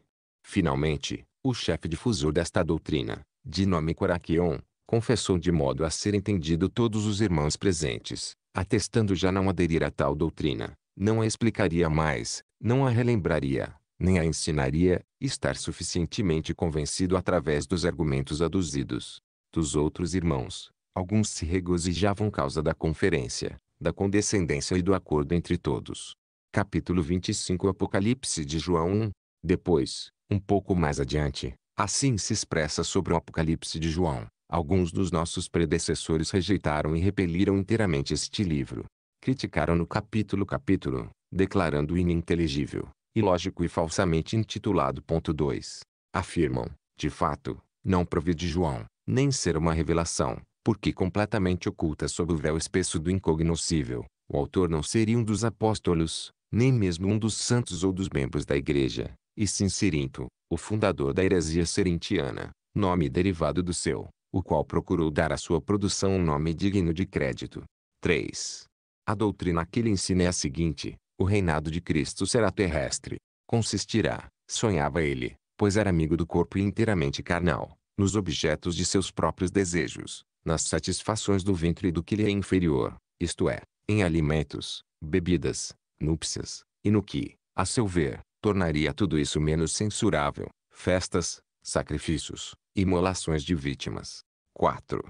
Finalmente, o chefe difusor desta doutrina, de nome Coraquion, confessou de modo a ser entendido todos os irmãos presentes, atestando já não aderir a tal doutrina, não a explicaria mais, não a relembraria, nem a ensinaria, estar suficientemente convencido através dos argumentos aduzidos. Dos outros irmãos, alguns se regozijavam causa da conferência, da condescendência e do acordo entre todos. Capítulo 25 Apocalipse de João 1 Depois, um pouco mais adiante, assim se expressa sobre o Apocalipse de João, Alguns dos nossos predecessores rejeitaram e repeliram inteiramente este livro. Criticaram-no capítulo capítulo, declarando-o ininteligível, ilógico e falsamente intitulado. 2. Afirmam, de fato, não provir de João, nem ser uma revelação, porque completamente oculta sob o véu espesso do incognoscível, o autor não seria um dos apóstolos, nem mesmo um dos santos ou dos membros da igreja, e sim Sirinto, o fundador da heresia serintiana, nome derivado do seu o qual procurou dar à sua produção um nome digno de crédito. 3. A doutrina que lhe ensina é a seguinte: o reinado de Cristo será terrestre. Consistirá, sonhava ele, pois era amigo do corpo e inteiramente carnal, nos objetos de seus próprios desejos, nas satisfações do ventre e do que lhe é inferior, isto é, em alimentos, bebidas, núpcias, e no que, a seu ver, tornaria tudo isso menos censurável, festas, sacrifícios, imolações de vítimas. 4.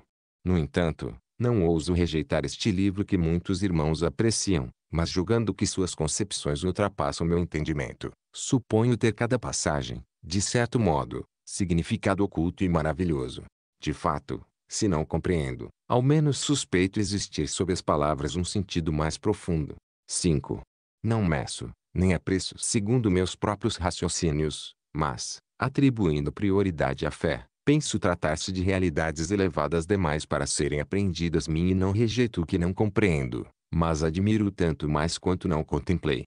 No entanto, não ouso rejeitar este livro que muitos irmãos apreciam, mas julgando que suas concepções ultrapassam meu entendimento, suponho ter cada passagem, de certo modo, significado oculto e maravilhoso. De fato, se não compreendo, ao menos suspeito existir sob as palavras um sentido mais profundo. 5. Não meço, nem apreço segundo meus próprios raciocínios, mas, atribuindo prioridade à fé. Penso tratar-se de realidades elevadas demais para serem apreendidas mim e não rejeito o que não compreendo, mas admiro tanto mais quanto não contemplei.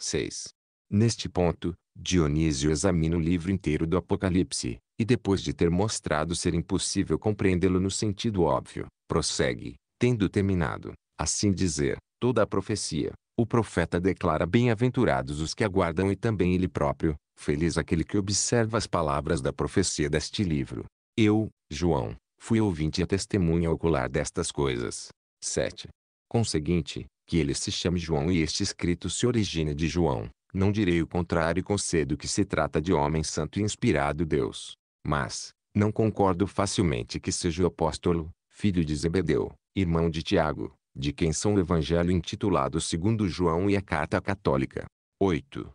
6. Neste ponto, Dionísio examina o livro inteiro do Apocalipse, e depois de ter mostrado ser impossível compreendê-lo no sentido óbvio, prossegue, tendo terminado, assim dizer, toda a profecia. O profeta declara bem-aventurados os que aguardam e também ele próprio, Feliz aquele que observa as palavras da profecia deste livro. Eu, João, fui ouvinte e testemunha ocular destas coisas. 7. Conseguinte, que ele se chame João e este escrito se origina de João, não direi o contrário e concedo que se trata de homem santo e inspirado Deus. Mas, não concordo facilmente que seja o apóstolo, filho de Zebedeu, irmão de Tiago, de quem são o evangelho intitulado segundo João e a carta católica. 8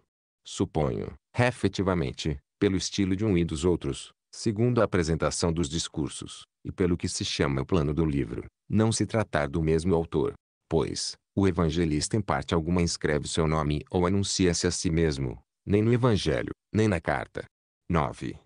suponho, efetivamente, pelo estilo de um e dos outros, segundo a apresentação dos discursos, e pelo que se chama o plano do livro, não se tratar do mesmo autor. Pois, o evangelista em parte alguma inscreve seu nome ou anuncia-se a si mesmo, nem no evangelho, nem na carta. 9.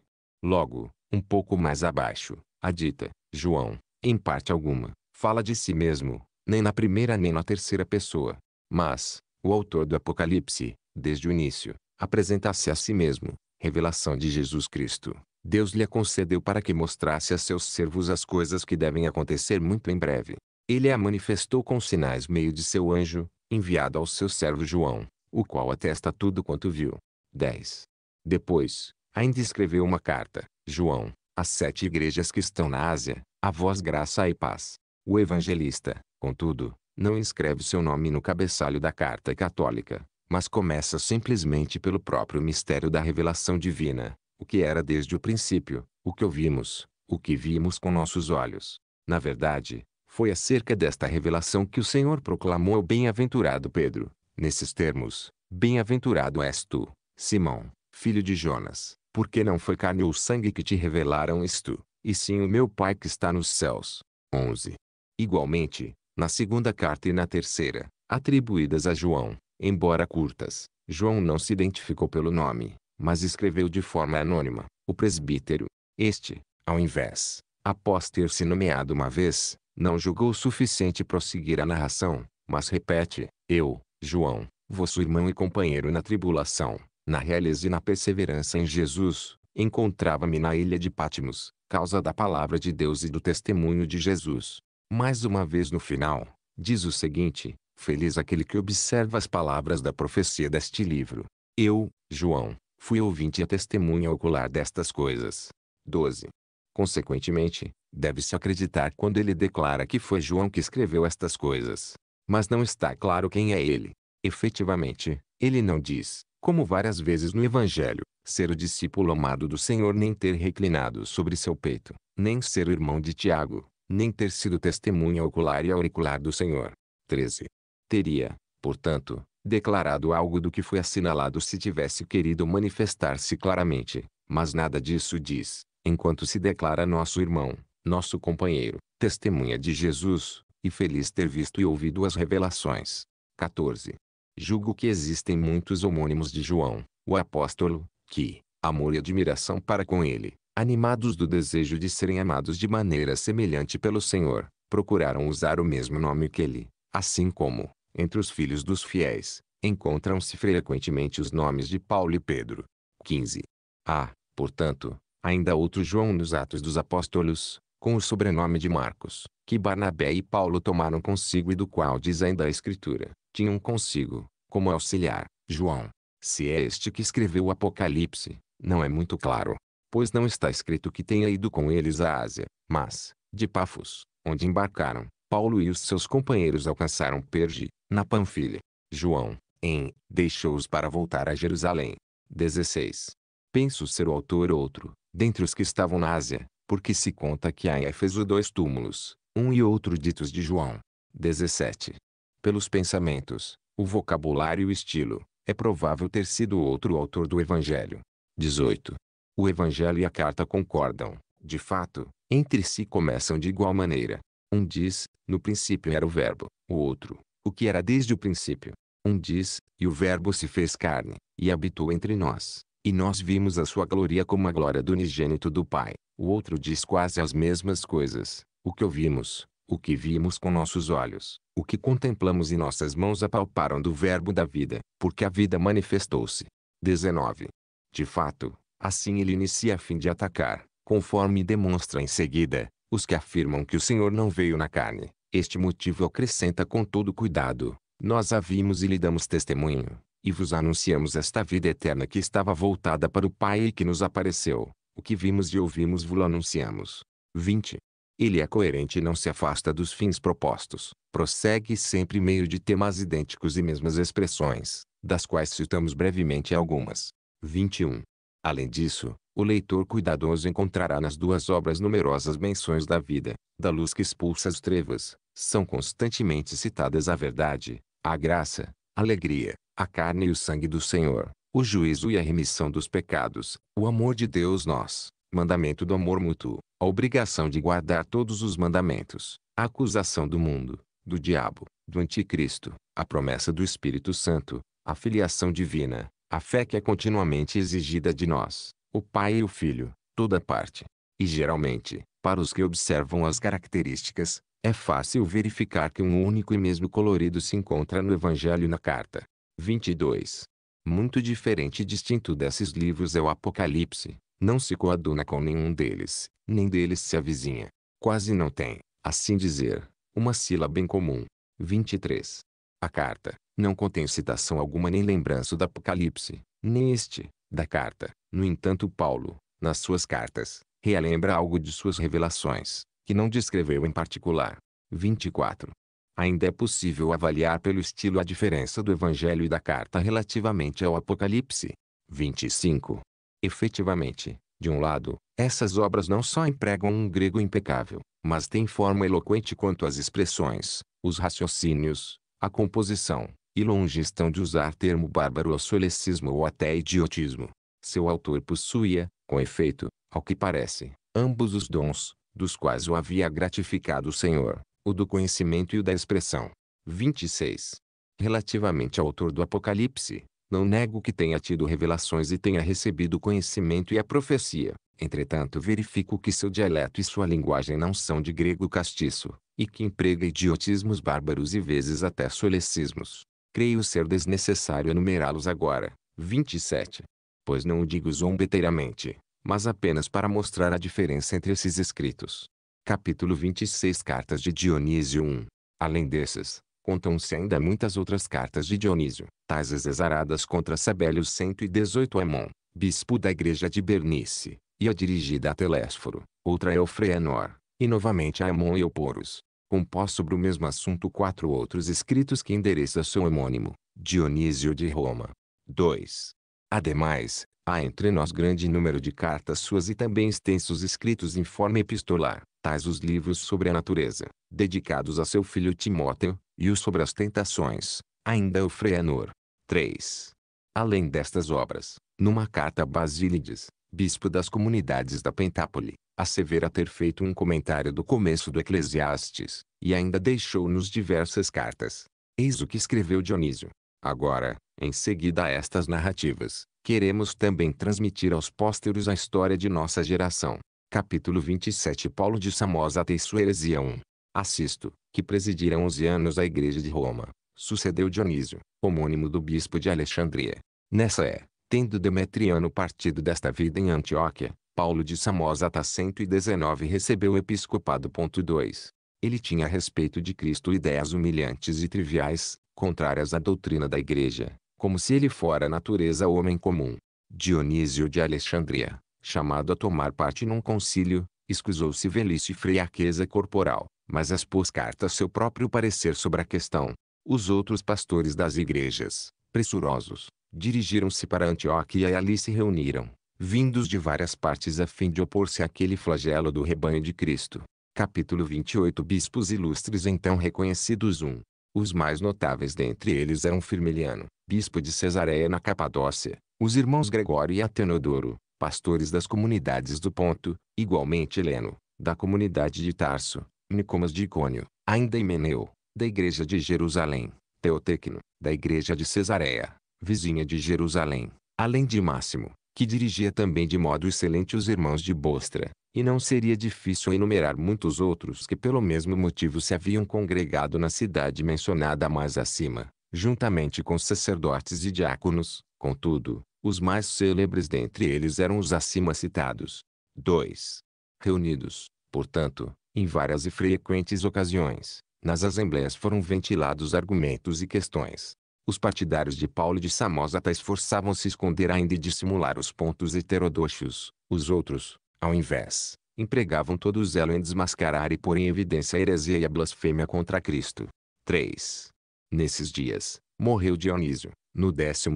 Logo, um pouco mais abaixo, a dita, João, em parte alguma, fala de si mesmo, nem na primeira nem na terceira pessoa. Mas, o autor do Apocalipse, desde o início, apresentasse a si mesmo, revelação de Jesus Cristo, Deus lhe concedeu para que mostrasse a seus servos as coisas que devem acontecer muito em breve. Ele a manifestou com sinais meio de seu anjo, enviado ao seu servo João, o qual atesta tudo quanto viu. 10. Depois, ainda escreveu uma carta, João, às sete igrejas que estão na Ásia, a voz graça e paz. O evangelista, contudo, não escreve seu nome no cabeçalho da carta católica, mas começa simplesmente pelo próprio mistério da revelação divina, o que era desde o princípio, o que ouvimos, o que vimos com nossos olhos. Na verdade, foi acerca desta revelação que o Senhor proclamou ao bem-aventurado Pedro, nesses termos: Bem-aventurado és tu, Simão, filho de Jonas, porque não foi carne ou sangue que te revelaram isto, e sim o meu Pai que está nos céus. 11. Igualmente, na segunda carta e na terceira, atribuídas a João, Embora curtas, João não se identificou pelo nome, mas escreveu de forma anônima, o presbítero. Este, ao invés, após ter se nomeado uma vez, não julgou suficiente prosseguir a narração, mas repete, eu, João, vosso irmão e companheiro na tribulação, na realeza e na perseverança em Jesus, encontrava-me na ilha de Pátimos, causa da palavra de Deus e do testemunho de Jesus. Mais uma vez no final, diz o seguinte, Feliz aquele que observa as palavras da profecia deste livro. Eu, João, fui ouvinte e testemunha ocular destas coisas. 12. Consequentemente, deve-se acreditar quando ele declara que foi João que escreveu estas coisas. Mas não está claro quem é ele. Efetivamente, ele não diz, como várias vezes no Evangelho, ser o discípulo amado do Senhor nem ter reclinado sobre seu peito, nem ser o irmão de Tiago, nem ter sido testemunha ocular e auricular do Senhor. 13 teria, portanto, declarado algo do que foi assinalado se tivesse querido manifestar-se claramente, mas nada disso diz, enquanto se declara nosso irmão, nosso companheiro, testemunha de Jesus, e feliz ter visto e ouvido as revelações. 14. Julgo que existem muitos homônimos de João, o apóstolo, que, amor e admiração para com ele, animados do desejo de serem amados de maneira semelhante pelo Senhor, procuraram usar o mesmo nome que ele, assim como, entre os filhos dos fiéis, encontram-se frequentemente os nomes de Paulo e Pedro. 15. Há, ah, portanto, ainda outro João nos Atos dos Apóstolos, com o sobrenome de Marcos, que Barnabé e Paulo tomaram consigo e do qual diz ainda a Escritura, tinham consigo, como auxiliar, João. Se é este que escreveu o Apocalipse, não é muito claro, pois não está escrito que tenha ido com eles à Ásia, mas, de Pafos, onde embarcaram, Paulo e os seus companheiros alcançaram Perge, na Panfilha. João, em, deixou-os para voltar a Jerusalém. 16. Penso ser o autor outro, dentre os que estavam na Ásia, porque se conta que há em Éfeso dois túmulos, um e outro ditos de João. 17. Pelos pensamentos, o vocabulário e o estilo, é provável ter sido outro autor do Evangelho. 18. O Evangelho e a carta concordam, de fato, entre si começam de igual maneira. Um diz, no princípio era o Verbo, o outro, o que era desde o princípio. Um diz, e o Verbo se fez carne, e habitou entre nós, e nós vimos a sua glória como a glória do unigênito do Pai. O outro diz quase as mesmas coisas, o que ouvimos, o que vimos com nossos olhos, o que contemplamos e nossas mãos apalparam do verbo da vida, porque a vida manifestou-se. 19. De fato, assim ele inicia a fim de atacar, conforme demonstra em seguida, os que afirmam que o Senhor não veio na carne, este motivo acrescenta com todo cuidado, nós a vimos e lhe damos testemunho, e vos anunciamos esta vida eterna que estava voltada para o Pai e que nos apareceu, o que vimos e ouvimos vos anunciamos. 20. Ele é coerente e não se afasta dos fins propostos, prossegue sempre meio de temas idênticos e mesmas expressões, das quais citamos brevemente algumas. 21. Além disso, o leitor cuidadoso encontrará nas duas obras numerosas menções da vida, da luz que expulsa as trevas, são constantemente citadas a verdade, a graça, a alegria, a carne e o sangue do Senhor, o juízo e a remissão dos pecados, o amor de Deus nós, mandamento do amor mútuo, a obrigação de guardar todos os mandamentos, a acusação do mundo, do diabo, do anticristo, a promessa do Espírito Santo, a filiação divina, a fé que é continuamente exigida de nós, o pai e o filho, toda parte. E geralmente, para os que observam as características, é fácil verificar que um único e mesmo colorido se encontra no Evangelho e na carta. 22. Muito diferente e distinto desses livros é o Apocalipse. Não se coaduna com nenhum deles, nem deles se avizinha. Quase não tem, assim dizer, uma sílaba em comum. 23. A carta não contém citação alguma nem lembrança do Apocalipse, nem este, da carta. No entanto, Paulo, nas suas cartas, relembra algo de suas revelações, que não descreveu em particular. 24. Ainda é possível avaliar pelo estilo a diferença do Evangelho e da carta relativamente ao Apocalipse. 25. Efetivamente, de um lado, essas obras não só empregam um grego impecável, mas têm forma eloquente quanto às expressões, os raciocínios, a composição, e longe estão de usar termo bárbaro ou solecismo ou até idiotismo. Seu autor possuía, com efeito, ao que parece, ambos os dons, dos quais o havia gratificado o Senhor, o do conhecimento e o da expressão. 26. Relativamente ao autor do Apocalipse, não nego que tenha tido revelações e tenha recebido conhecimento e a profecia. Entretanto verifico que seu dialeto e sua linguagem não são de grego castiço, e que emprega idiotismos bárbaros e vezes até solecismos creio ser desnecessário enumerá-los agora. 27. Pois não o digo zombeteiramente, mas apenas para mostrar a diferença entre esses escritos. Capítulo 26 Cartas de Dionísio 1. Além dessas, contam-se ainda muitas outras cartas de Dionísio, tais as exaradas contra Sabélio 118 Amon, bispo da igreja de Bernice, e a dirigida a Telésforo, outra é o Eufreenor, e novamente a Amon e Euporos, compôs sobre o mesmo assunto quatro outros escritos que endereça seu homônimo, Dionísio de Roma. 2. Ademais, há entre nós grande número de cartas suas e também extensos escritos em forma epistolar, tais os livros sobre a natureza, dedicados a seu filho Timóteo, e os sobre as tentações, ainda o Freanor. 3. Além destas obras, numa carta a Basílides, bispo das comunidades da Pentápole, assevera ter feito um comentário do começo do Eclesiastes, e ainda deixou-nos diversas cartas. Eis o que escreveu Dionísio. Agora, em seguida a estas narrativas, queremos também transmitir aos pósteros a história de nossa geração. Capítulo 27 Paulo de Samosa até sua heresia 1. Assisto, que presidira 11 anos a igreja de Roma, sucedeu Dionísio, homônimo do bispo de Alexandria. Nessa é, tendo Demetriano partido desta vida em Antioquia, Paulo de Samosata tá 119 recebeu o episcopado. 2. Ele tinha a respeito de Cristo ideias humilhantes e triviais, contrárias à doutrina da Igreja, como se ele fora a natureza homem comum. Dionísio de Alexandria, chamado a tomar parte num concílio, escusou-se velhice e fraqueza corporal, mas expôs carta seu próprio parecer sobre a questão. Os outros pastores das igrejas, pressurosos, dirigiram-se para Antioquia e ali se reuniram vindos de várias partes a fim de opor-se àquele flagelo do rebanho de Cristo. Capítulo 28 Bispos ilustres então reconhecidos um. Os mais notáveis dentre eles eram Firmiliano, bispo de Cesareia na Capadócia, os irmãos Gregório e Atenodoro, pastores das comunidades do Ponto, igualmente Heleno, da comunidade de Tarso, Nicomas de Icônio, ainda Himeneu, da igreja de Jerusalém, Teotecno, da igreja de Cesareia, vizinha de Jerusalém, além de Máximo, que dirigia também de modo excelente os irmãos de Bostra, e não seria difícil enumerar muitos outros que pelo mesmo motivo se haviam congregado na cidade mencionada mais acima, juntamente com sacerdotes e diáconos, contudo, os mais célebres dentre eles eram os acima citados. 2. Reunidos, portanto, em várias e frequentes ocasiões, nas assembleias foram ventilados argumentos e questões, os partidários de Paulo de Samosata esforçavam-se esconder ainda e dissimular os pontos heterodoxos. Os outros, ao invés, empregavam todo o zelo em desmascarar e pôr em evidência a heresia e a blasfêmia contra Cristo. 3. Nesses dias, morreu Dionísio, no 12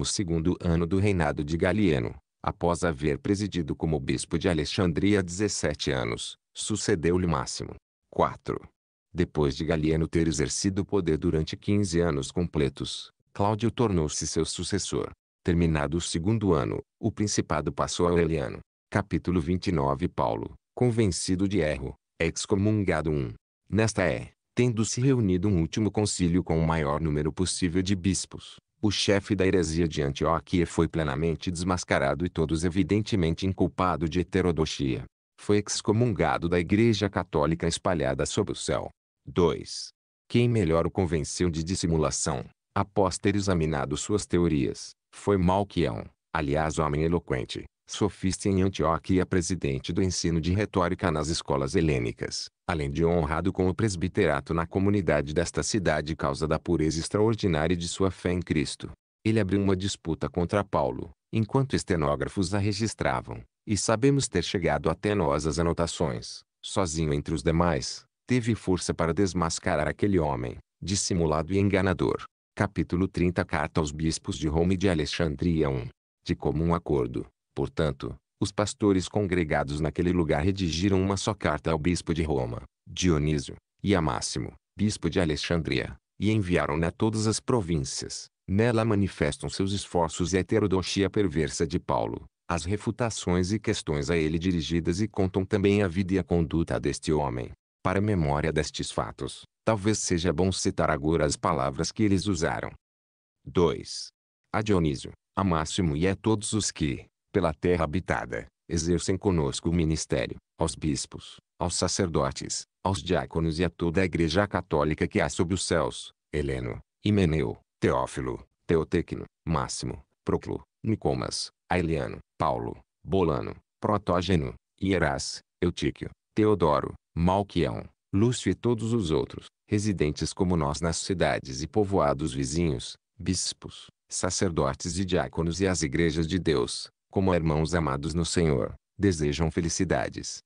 ano do reinado de Galieno, após haver presidido como bispo de Alexandria 17 anos, sucedeu-lhe Máximo. 4. Depois de Galieno ter exercido o poder durante 15 anos completos, Cláudio tornou-se seu sucessor. Terminado o segundo ano, o principado passou a Aureliano. Capítulo 29 Paulo, convencido de erro, é excomungado 1. Nesta é, tendo-se reunido um último concílio com o maior número possível de bispos, o chefe da heresia de Antioquia foi plenamente desmascarado e todos evidentemente inculpado de heterodoxia. Foi excomungado da Igreja Católica espalhada sob o céu. 2. Quem melhor o convenceu de dissimulação, Após ter examinado suas teorias, foi Malquião, é aliás homem eloquente, sofista em Antioquia é presidente do ensino de retórica nas escolas helênicas, além de honrado com o presbiterato na comunidade desta cidade causa da pureza extraordinária de sua fé em Cristo. Ele abriu uma disputa contra Paulo, enquanto estenógrafos a registravam, e sabemos ter chegado até nós as anotações, sozinho entre os demais, teve força para desmascarar aquele homem, dissimulado e enganador, capítulo 30 Carta aos Bispos de Roma e de Alexandria 1. De comum acordo, portanto, os pastores congregados naquele lugar redigiram uma só carta ao bispo de Roma, Dionísio, e a Máximo, bispo de Alexandria, e enviaram-na a todas as províncias. Nela manifestam seus esforços e a heterodoxia perversa de Paulo, as refutações e questões a ele dirigidas e contam também a vida e a conduta deste homem, para a memória destes fatos, talvez seja bom citar agora as palavras que eles usaram. 2. A Dionísio, a Máximo e a todos os que, pela terra habitada, exercem conosco o ministério, aos bispos, aos sacerdotes, aos diáconos e a toda a igreja católica que há sob os céus, Heleno, Himeneu, Teófilo, Teotecno, Máximo, Proclo, Nicomas, Aeliano, Paulo, Bolano, Protógeno, Hieras, Eutíquio, Teodoro, Malquião, Lúcio e todos os outros, residentes como nós nas cidades e povoados vizinhos, bispos, sacerdotes e diáconos e as igrejas de Deus, como irmãos amados no Senhor, desejam felicidades.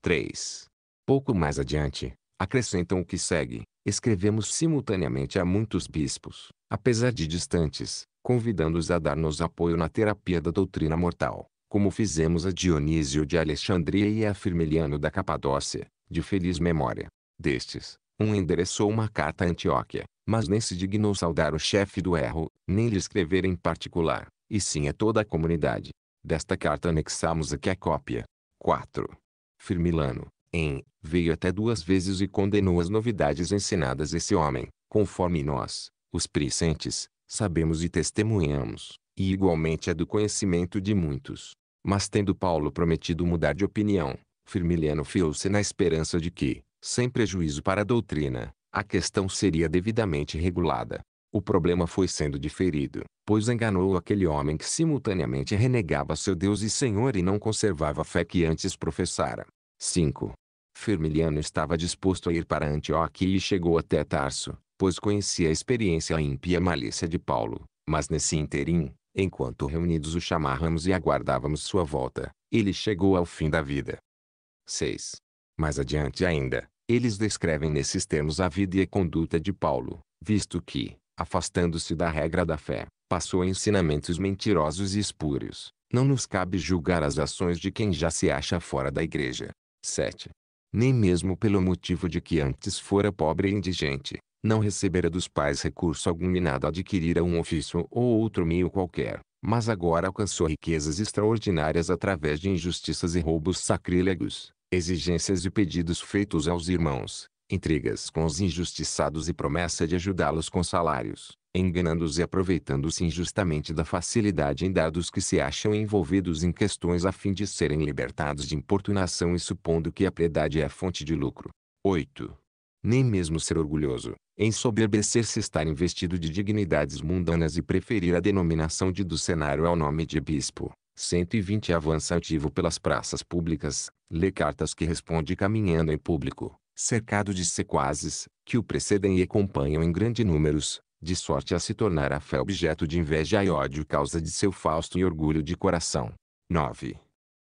3. Pouco mais adiante, acrescentam o que segue: escrevemos simultaneamente a muitos bispos, apesar de distantes, convidando-os a dar-nos apoio na terapia da doutrina mortal, como fizemos a Dionísio de Alexandria e a Firmeliano da Capadócia, de feliz memória. Destes, um endereçou uma carta a Antioquia, mas nem se dignou saudar o chefe do erro, nem lhe escrever em particular, e sim a toda a comunidade. Desta carta anexamos aqui a cópia. 4. Firmilano, em, veio até duas vezes e condenou as novidades ensinadas esse homem, conforme nós, os presentes, sabemos e testemunhamos, e igualmente é do conhecimento de muitos. Mas tendo Paulo prometido mudar de opinião, Firmiliano fiou-se na esperança de que, sem prejuízo para a doutrina, a questão seria devidamente regulada. O problema foi sendo diferido, pois enganou aquele homem que simultaneamente renegava seu Deus e Senhor e não conservava a fé que antes professara. 5. Firmiliano estava disposto a ir para Antioquia e chegou até Tarso, pois conhecia a experiência ímpia e malícia de Paulo. Mas nesse interim, enquanto reunidos o chamávamos e aguardávamos sua volta, ele chegou ao fim da vida, 6. Mais adiante ainda, eles descrevem nesses termos a vida e a conduta de Paulo, visto que, afastando-se da regra da fé, passou a ensinamentos mentirosos e espúrios. Não nos cabe julgar as ações de quem já se acha fora da igreja. 7. Nem mesmo pelo motivo de que antes fora pobre e indigente, não recebera dos pais recurso algum e nada adquirira um ofício ou outro meio qualquer, mas agora alcançou riquezas extraordinárias através de injustiças e roubos sacrílegos exigências e pedidos feitos aos irmãos, intrigas com os injustiçados e promessa de ajudá-los com salários, enganando-os e aproveitando-se injustamente da facilidade em dados que se acham envolvidos em questões a fim de serem libertados de importunação e supondo que a piedade é a fonte de lucro. 8. Nem mesmo ser orgulhoso, ensoberbecer-se estar investido de dignidades mundanas e preferir a denominação de do cenário ao nome de bispo, 120 Avança ativo pelas praças públicas, lê cartas que responde caminhando em público, cercado de sequazes, que o precedem e acompanham em grande números, de sorte a se tornar a fé objeto de inveja e ódio causa de seu fausto e orgulho de coração. 9.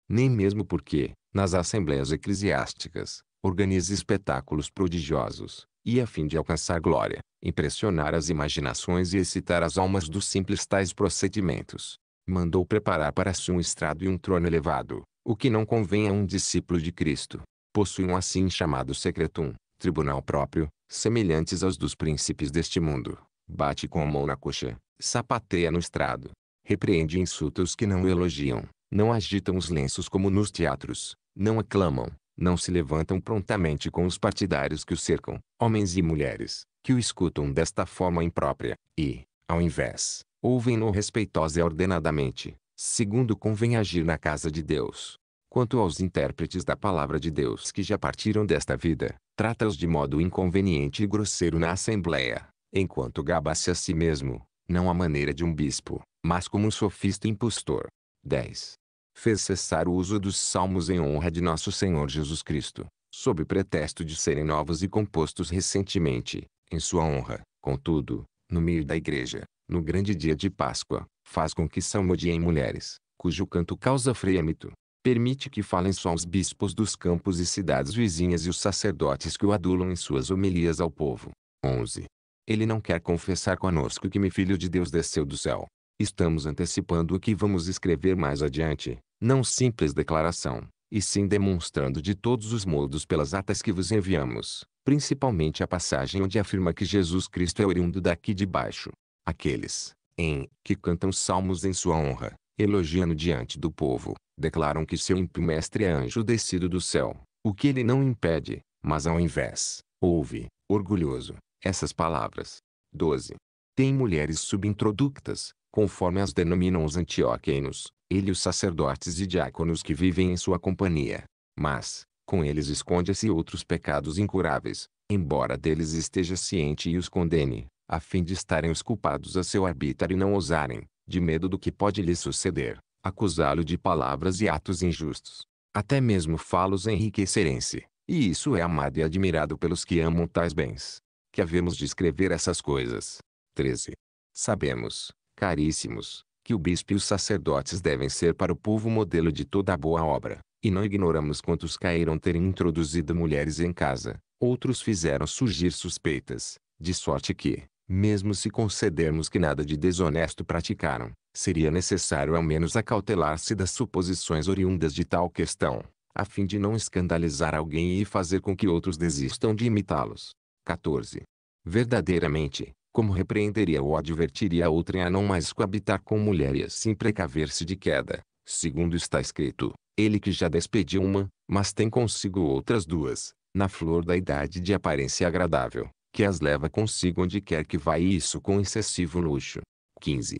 Nem mesmo porque, nas assembleias eclesiásticas, organiza espetáculos prodigiosos, e a fim de alcançar glória, impressionar as imaginações e excitar as almas dos simples tais procedimentos, mandou preparar para si um estrado e um trono elevado, o que não convém a um discípulo de Cristo. Possui um assim chamado secretum, tribunal próprio, semelhantes aos dos príncipes deste mundo. Bate com a mão na coxa, sapateia no estrado. Repreende insultos que não elogiam, não agitam os lenços como nos teatros, não aclamam, não se levantam prontamente com os partidários que o cercam, homens e mulheres, que o escutam desta forma imprópria, e, ao invés, ouvem-no respeitosa e ordenadamente, segundo convém agir na casa de Deus. Quanto aos intérpretes da palavra de Deus que já partiram desta vida, trata-os de modo inconveniente e grosseiro na assembleia, enquanto gaba-se a si mesmo, não à maneira de um bispo, mas como um sofista impostor. 10. Fez cessar o uso dos salmos em honra de nosso Senhor Jesus Cristo, sob pretexto de serem novos e compostos recentemente, em sua honra, contudo, no meio da igreja, no grande dia de Páscoa, faz com que salmodiem mulheres, cujo canto causa frêmito. Permite que falem só os bispos dos campos e cidades vizinhas e os sacerdotes que o adulam em suas homilias ao povo. 11. Ele não quer confessar conosco que me filho de Deus desceu do céu. Estamos antecipando o que vamos escrever mais adiante, não simples declaração, e sim demonstrando de todos os modos pelas atas que vos enviamos, principalmente a passagem onde afirma que Jesus Cristo é oriundo daqui de baixo, Aqueles, em, que cantam salmos em sua honra, elogiando diante do povo, declaram que seu ímpio mestre é anjo descido do céu, o que ele não impede, mas ao invés, ouve, orgulhoso, essas palavras. 12. Tem mulheres subintroductas, conforme as denominam os antioquenos, ele os sacerdotes e diáconos que vivem em sua companhia. Mas, com eles esconde-se outros pecados incuráveis, embora deles esteja ciente e os condene a fim de estarem os culpados a seu arbítrio e não ousarem, de medo do que pode lhes suceder, acusá-lo de palavras e atos injustos. Até mesmo falos enriquecerem-se, e isso é amado e admirado pelos que amam tais bens. Que havemos de escrever essas coisas. 13. Sabemos, caríssimos, que o bispo e os sacerdotes devem ser para o povo modelo de toda a boa obra, e não ignoramos quantos caíram terem introduzido mulheres em casa, outros fizeram surgir suspeitas, de sorte que, mesmo se concedermos que nada de desonesto praticaram, seria necessário ao menos acautelar-se das suposições oriundas de tal questão, a fim de não escandalizar alguém e fazer com que outros desistam de imitá-los. 14. Verdadeiramente, como repreenderia ou advertiria a outrem a não mais coabitar com mulher e assim precaver-se de queda, segundo está escrito, ele que já despediu uma, mas tem consigo outras duas, na flor da idade de aparência agradável, que as leva consigo onde quer que vai e isso com excessivo luxo. 15.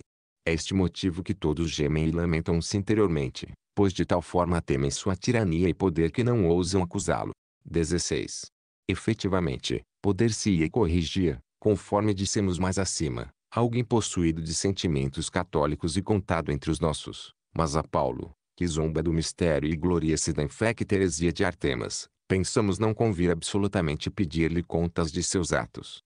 É este motivo que todos gemem e lamentam-se interiormente, pois de tal forma temem sua tirania e poder que não ousam acusá-lo. 16. Efetivamente, poder-se-ia corrigir, conforme dissemos mais acima, alguém possuído de sentimentos católicos e contado entre os nossos, mas a Paulo, que zomba do mistério e gloria-se da infecta heresia de Artemas, pensamos não convir absolutamente pedir-lhe contas de seus atos.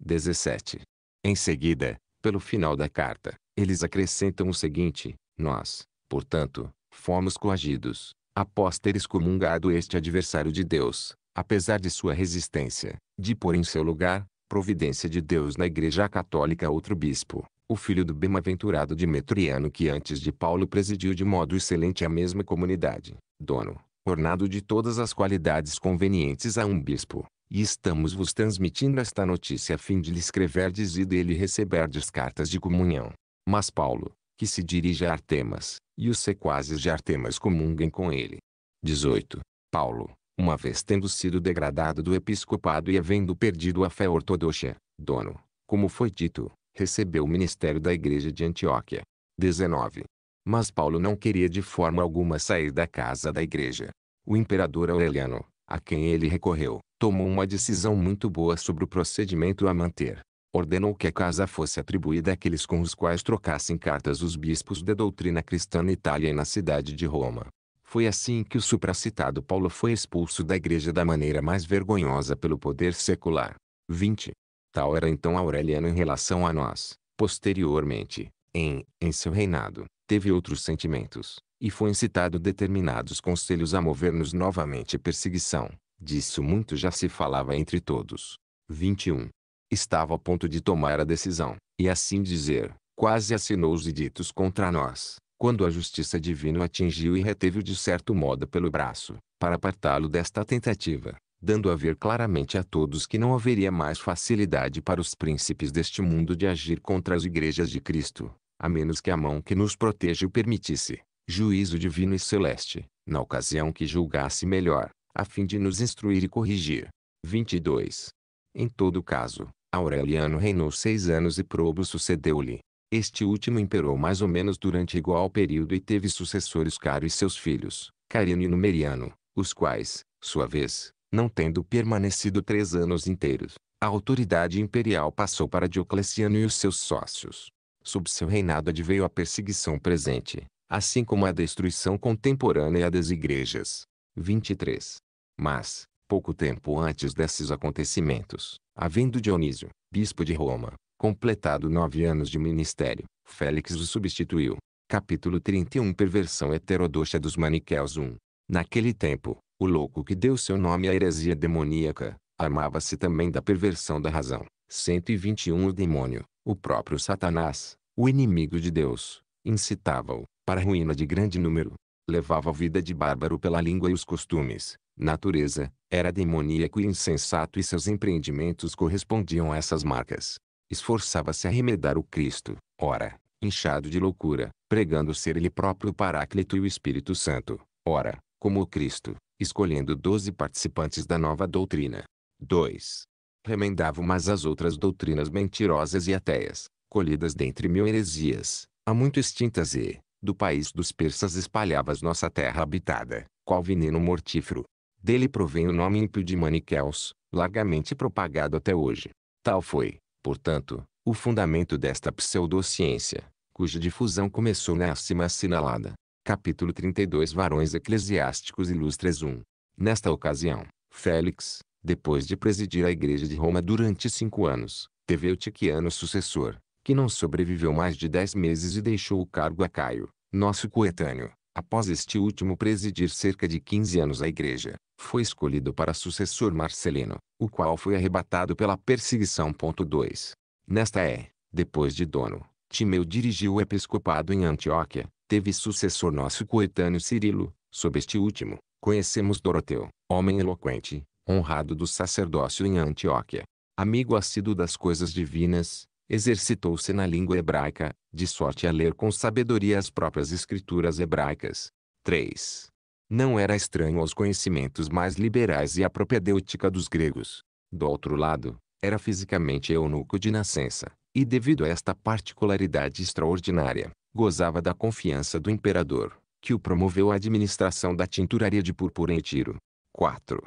17. Em seguida, pelo final da carta, eles acrescentam o seguinte: Nós, portanto, fomos coagidos, após ter excomungado este adversário de Deus, apesar de sua resistência, de pôr em seu lugar, providência de Deus na Igreja Católica outro bispo, o filho do bem-aventurado Metriano que antes de Paulo presidiu de modo excelente a mesma comunidade, dono, ornado de todas as qualidades convenientes a um bispo, e estamos vos transmitindo esta notícia a fim de lhe escreverdes e dele receberdes cartas de comunhão. Mas Paulo, que se dirige a Artemas, e os sequazes de Artemas comunguem com ele. 18. Paulo, uma vez tendo sido degradado do episcopado e havendo perdido a fé ortodoxa, dono, como foi dito, recebeu o ministério da igreja de Antioquia. 19. Mas Paulo não queria de forma alguma sair da casa da igreja. O imperador Aureliano, a quem ele recorreu, tomou uma decisão muito boa sobre o procedimento a manter. Ordenou que a casa fosse atribuída àqueles com os quais trocassem cartas os bispos da doutrina cristã na Itália e na cidade de Roma. Foi assim que o supracitado Paulo foi expulso da igreja da maneira mais vergonhosa pelo poder secular. 20. Tal era então Aureliano em relação a nós, posteriormente, em, em seu reinado, teve outros sentimentos, e foi incitado determinados conselhos a mover-nos novamente à perseguição. Disso muito já se falava entre todos. 21. Estava a ponto de tomar a decisão, e assim dizer, quase assinou os editos contra nós, quando a justiça divina o atingiu e reteve-o de certo modo pelo braço, para apartá-lo desta tentativa, dando a ver claramente a todos que não haveria mais facilidade para os príncipes deste mundo de agir contra as igrejas de Cristo, a menos que a mão que nos protege o permitisse, juízo divino e celeste, na ocasião que julgasse melhor, a fim de nos instruir e corrigir. 22. Em todo caso, Aureliano reinou seis anos e Probo sucedeu-lhe. Este último imperou mais ou menos durante igual período e teve sucessores Caro e seus filhos, Carino e Numeriano, os quais, sua vez, não tendo permanecido três anos inteiros, a autoridade imperial passou para Diocleciano e os seus sócios. Sob seu reinado adveio a perseguição presente, assim como a destruição contemporânea das igrejas. 23. Mas, pouco tempo antes desses acontecimentos, havendo Dionísio, bispo de Roma, completado nove anos de ministério, Félix o substituiu. Capítulo 31 Perversão heterodoxa dos maniqueus 1 Naquele tempo, o louco que deu seu nome à heresia demoníaca, armava-se também da perversão da razão. 121 O demônio, o próprio Satanás, o inimigo de Deus, incitava-o para a ruína de grande número, levava a vida de bárbaro pela língua e os costumes, natureza, era demoníaco e insensato e seus empreendimentos correspondiam a essas marcas. Esforçava-se a remedar o Cristo, ora, inchado de loucura, pregando ser ele próprio o Paráclito e o Espírito Santo, ora, como o Cristo, escolhendo doze participantes da nova doutrina. 2. Remendava umas as outras doutrinas mentirosas e ateias, colhidas dentre mil heresias, há muito extintas e, do país dos persas espalhavas nossa terra habitada, qual veneno mortífero. Dele provém o nome ímpio de Maniqueus, largamente propagado até hoje. Tal foi, portanto, o fundamento desta pseudociência, cuja difusão começou na acima assinalada. Capítulo 32 Varões Eclesiásticos Ilustres 1 Nesta ocasião, Félix, depois de presidir a Igreja de Roma durante cinco anos, teve o Eutiquiano sucessor, que não sobreviveu mais de dez meses e deixou o cargo a Caio, nosso coetâneo, após este último presidir cerca de 15 anos a igreja, foi escolhido para sucessor Marcelino, o qual foi arrebatado pela perseguição. 2. Nesta é, depois de dono, Timeu dirigiu o episcopado em Antioquia, teve sucessor nosso coetâneo Cirilo, sob este último, conhecemos Doroteu, homem eloquente, honrado do sacerdócio em Antioquia, amigo assíduo das coisas divinas, exercitou-se na língua hebraica, de sorte a ler com sabedoria as próprias escrituras hebraicas. 3. Não era estranho aos conhecimentos mais liberais e à propedêutica dos gregos. Do outro lado, era fisicamente eunuco de nascença, e devido a esta particularidade extraordinária, gozava da confiança do imperador, que o promoveu à administração da tinturaria de púrpura em Tiro. 4.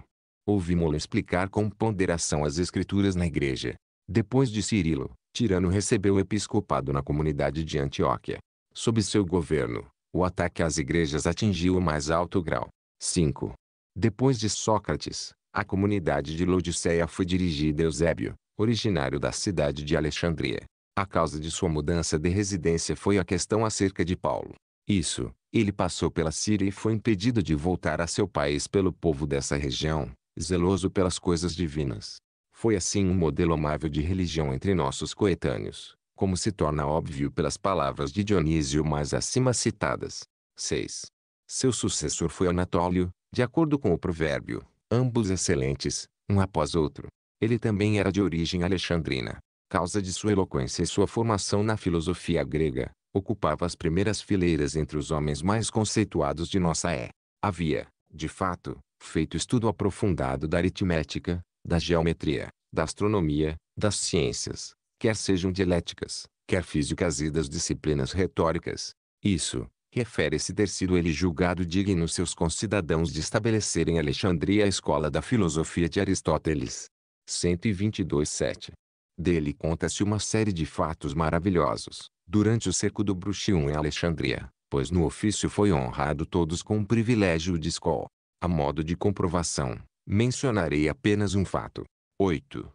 Ouvimos-lo explicar com ponderação as escrituras na igreja. Depois de Cirilo, Tirano recebeu o episcopado na comunidade de Antioquia. Sob seu governo, o ataque às igrejas atingiu o mais alto grau. 5. Depois de Sócrates, a comunidade de Laodiceia foi dirigida a Eusébio, originário da cidade de Alexandria. A causa de sua mudança de residência foi a questão acerca de Paulo. Isso, ele passou pela Síria e foi impedido de voltar a seu país pelo povo dessa região, zeloso pelas coisas divinas. Foi assim um modelo amável de religião entre nossos coetâneos, como se torna óbvio pelas palavras de Dionísio mais acima citadas. 6. Seu sucessor foi Anatólio, de acordo com o provérbio, ambos excelentes, um após outro. Ele também era de origem alexandrina. Causa de sua eloquência e sua formação na filosofia grega, ocupava as primeiras fileiras entre os homens mais conceituados de nossa é. Havia, de fato, feito estudo aprofundado da aritmética, da geometria, da astronomia, das ciências, quer sejam dialéticas, quer físicas e das disciplinas retóricas. Isso, refere-se ter sido ele julgado digno seus concidadãos de estabelecer em Alexandria a escola da filosofia de Aristóteles. 122.7 Dele conta-se uma série de fatos maravilhosos, durante o cerco do Bruxium em Alexandria, pois no ofício foi honrado todos com o privilégio de escol. A modo de comprovação, Mencionarei apenas um fato. 8.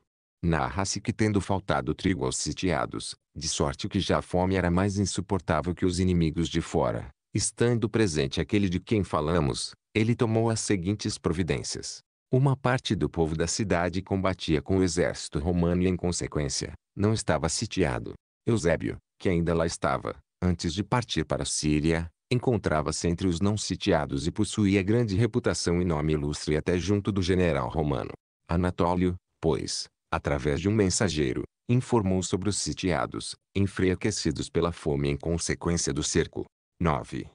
Narra-se que tendo faltado trigo aos sitiados, de sorte que já a fome era mais insuportável que os inimigos de fora, estando presente aquele de quem falamos, ele tomou as seguintes providências. Uma parte do povo da cidade combatia com o exército romano e, em consequência, não estava sitiado. Eusébio, que ainda lá estava, antes de partir para a Síria, encontrava-se entre os não sitiados e possuía grande reputação e nome ilustre até junto do general romano. Anatólio, pois, através de um mensageiro, informou sobre os sitiados, enfraquecidos pela fome em consequência do cerco. 9.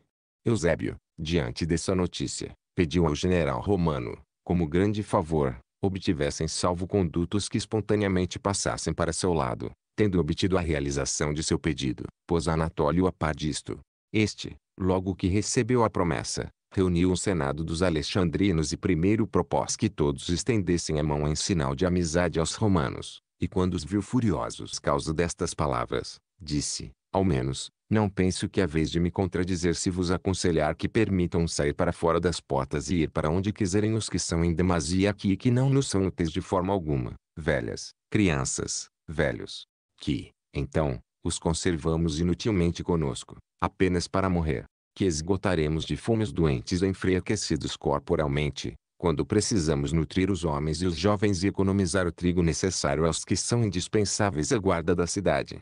Eusébio, diante dessa notícia, pediu ao general romano, como grande favor, obtivessem salvo-condutos que espontaneamente passassem para seu lado, tendo obtido a realização de seu pedido, pôs Anatólio a par disto. Este, Logo que recebeu a promessa, reuniu o Senado dos Alexandrinos e primeiro propôs que todos estendessem a mão em sinal de amizade aos romanos, e quando os viu furiosos causa destas palavras, disse, ao menos, não penso que a é vez de me contradizer se vos aconselhar que permitam sair para fora das portas e ir para onde quiserem os que são em demasia aqui e que não nos são úteis de forma alguma, velhas, crianças, velhos, que, então, os conservamos inutilmente conosco, apenas para morrer que esgotaremos de fome os doentes enfraquecidos corporalmente, quando precisamos nutrir os homens e os jovens e economizar o trigo necessário aos que são indispensáveis à guarda da cidade.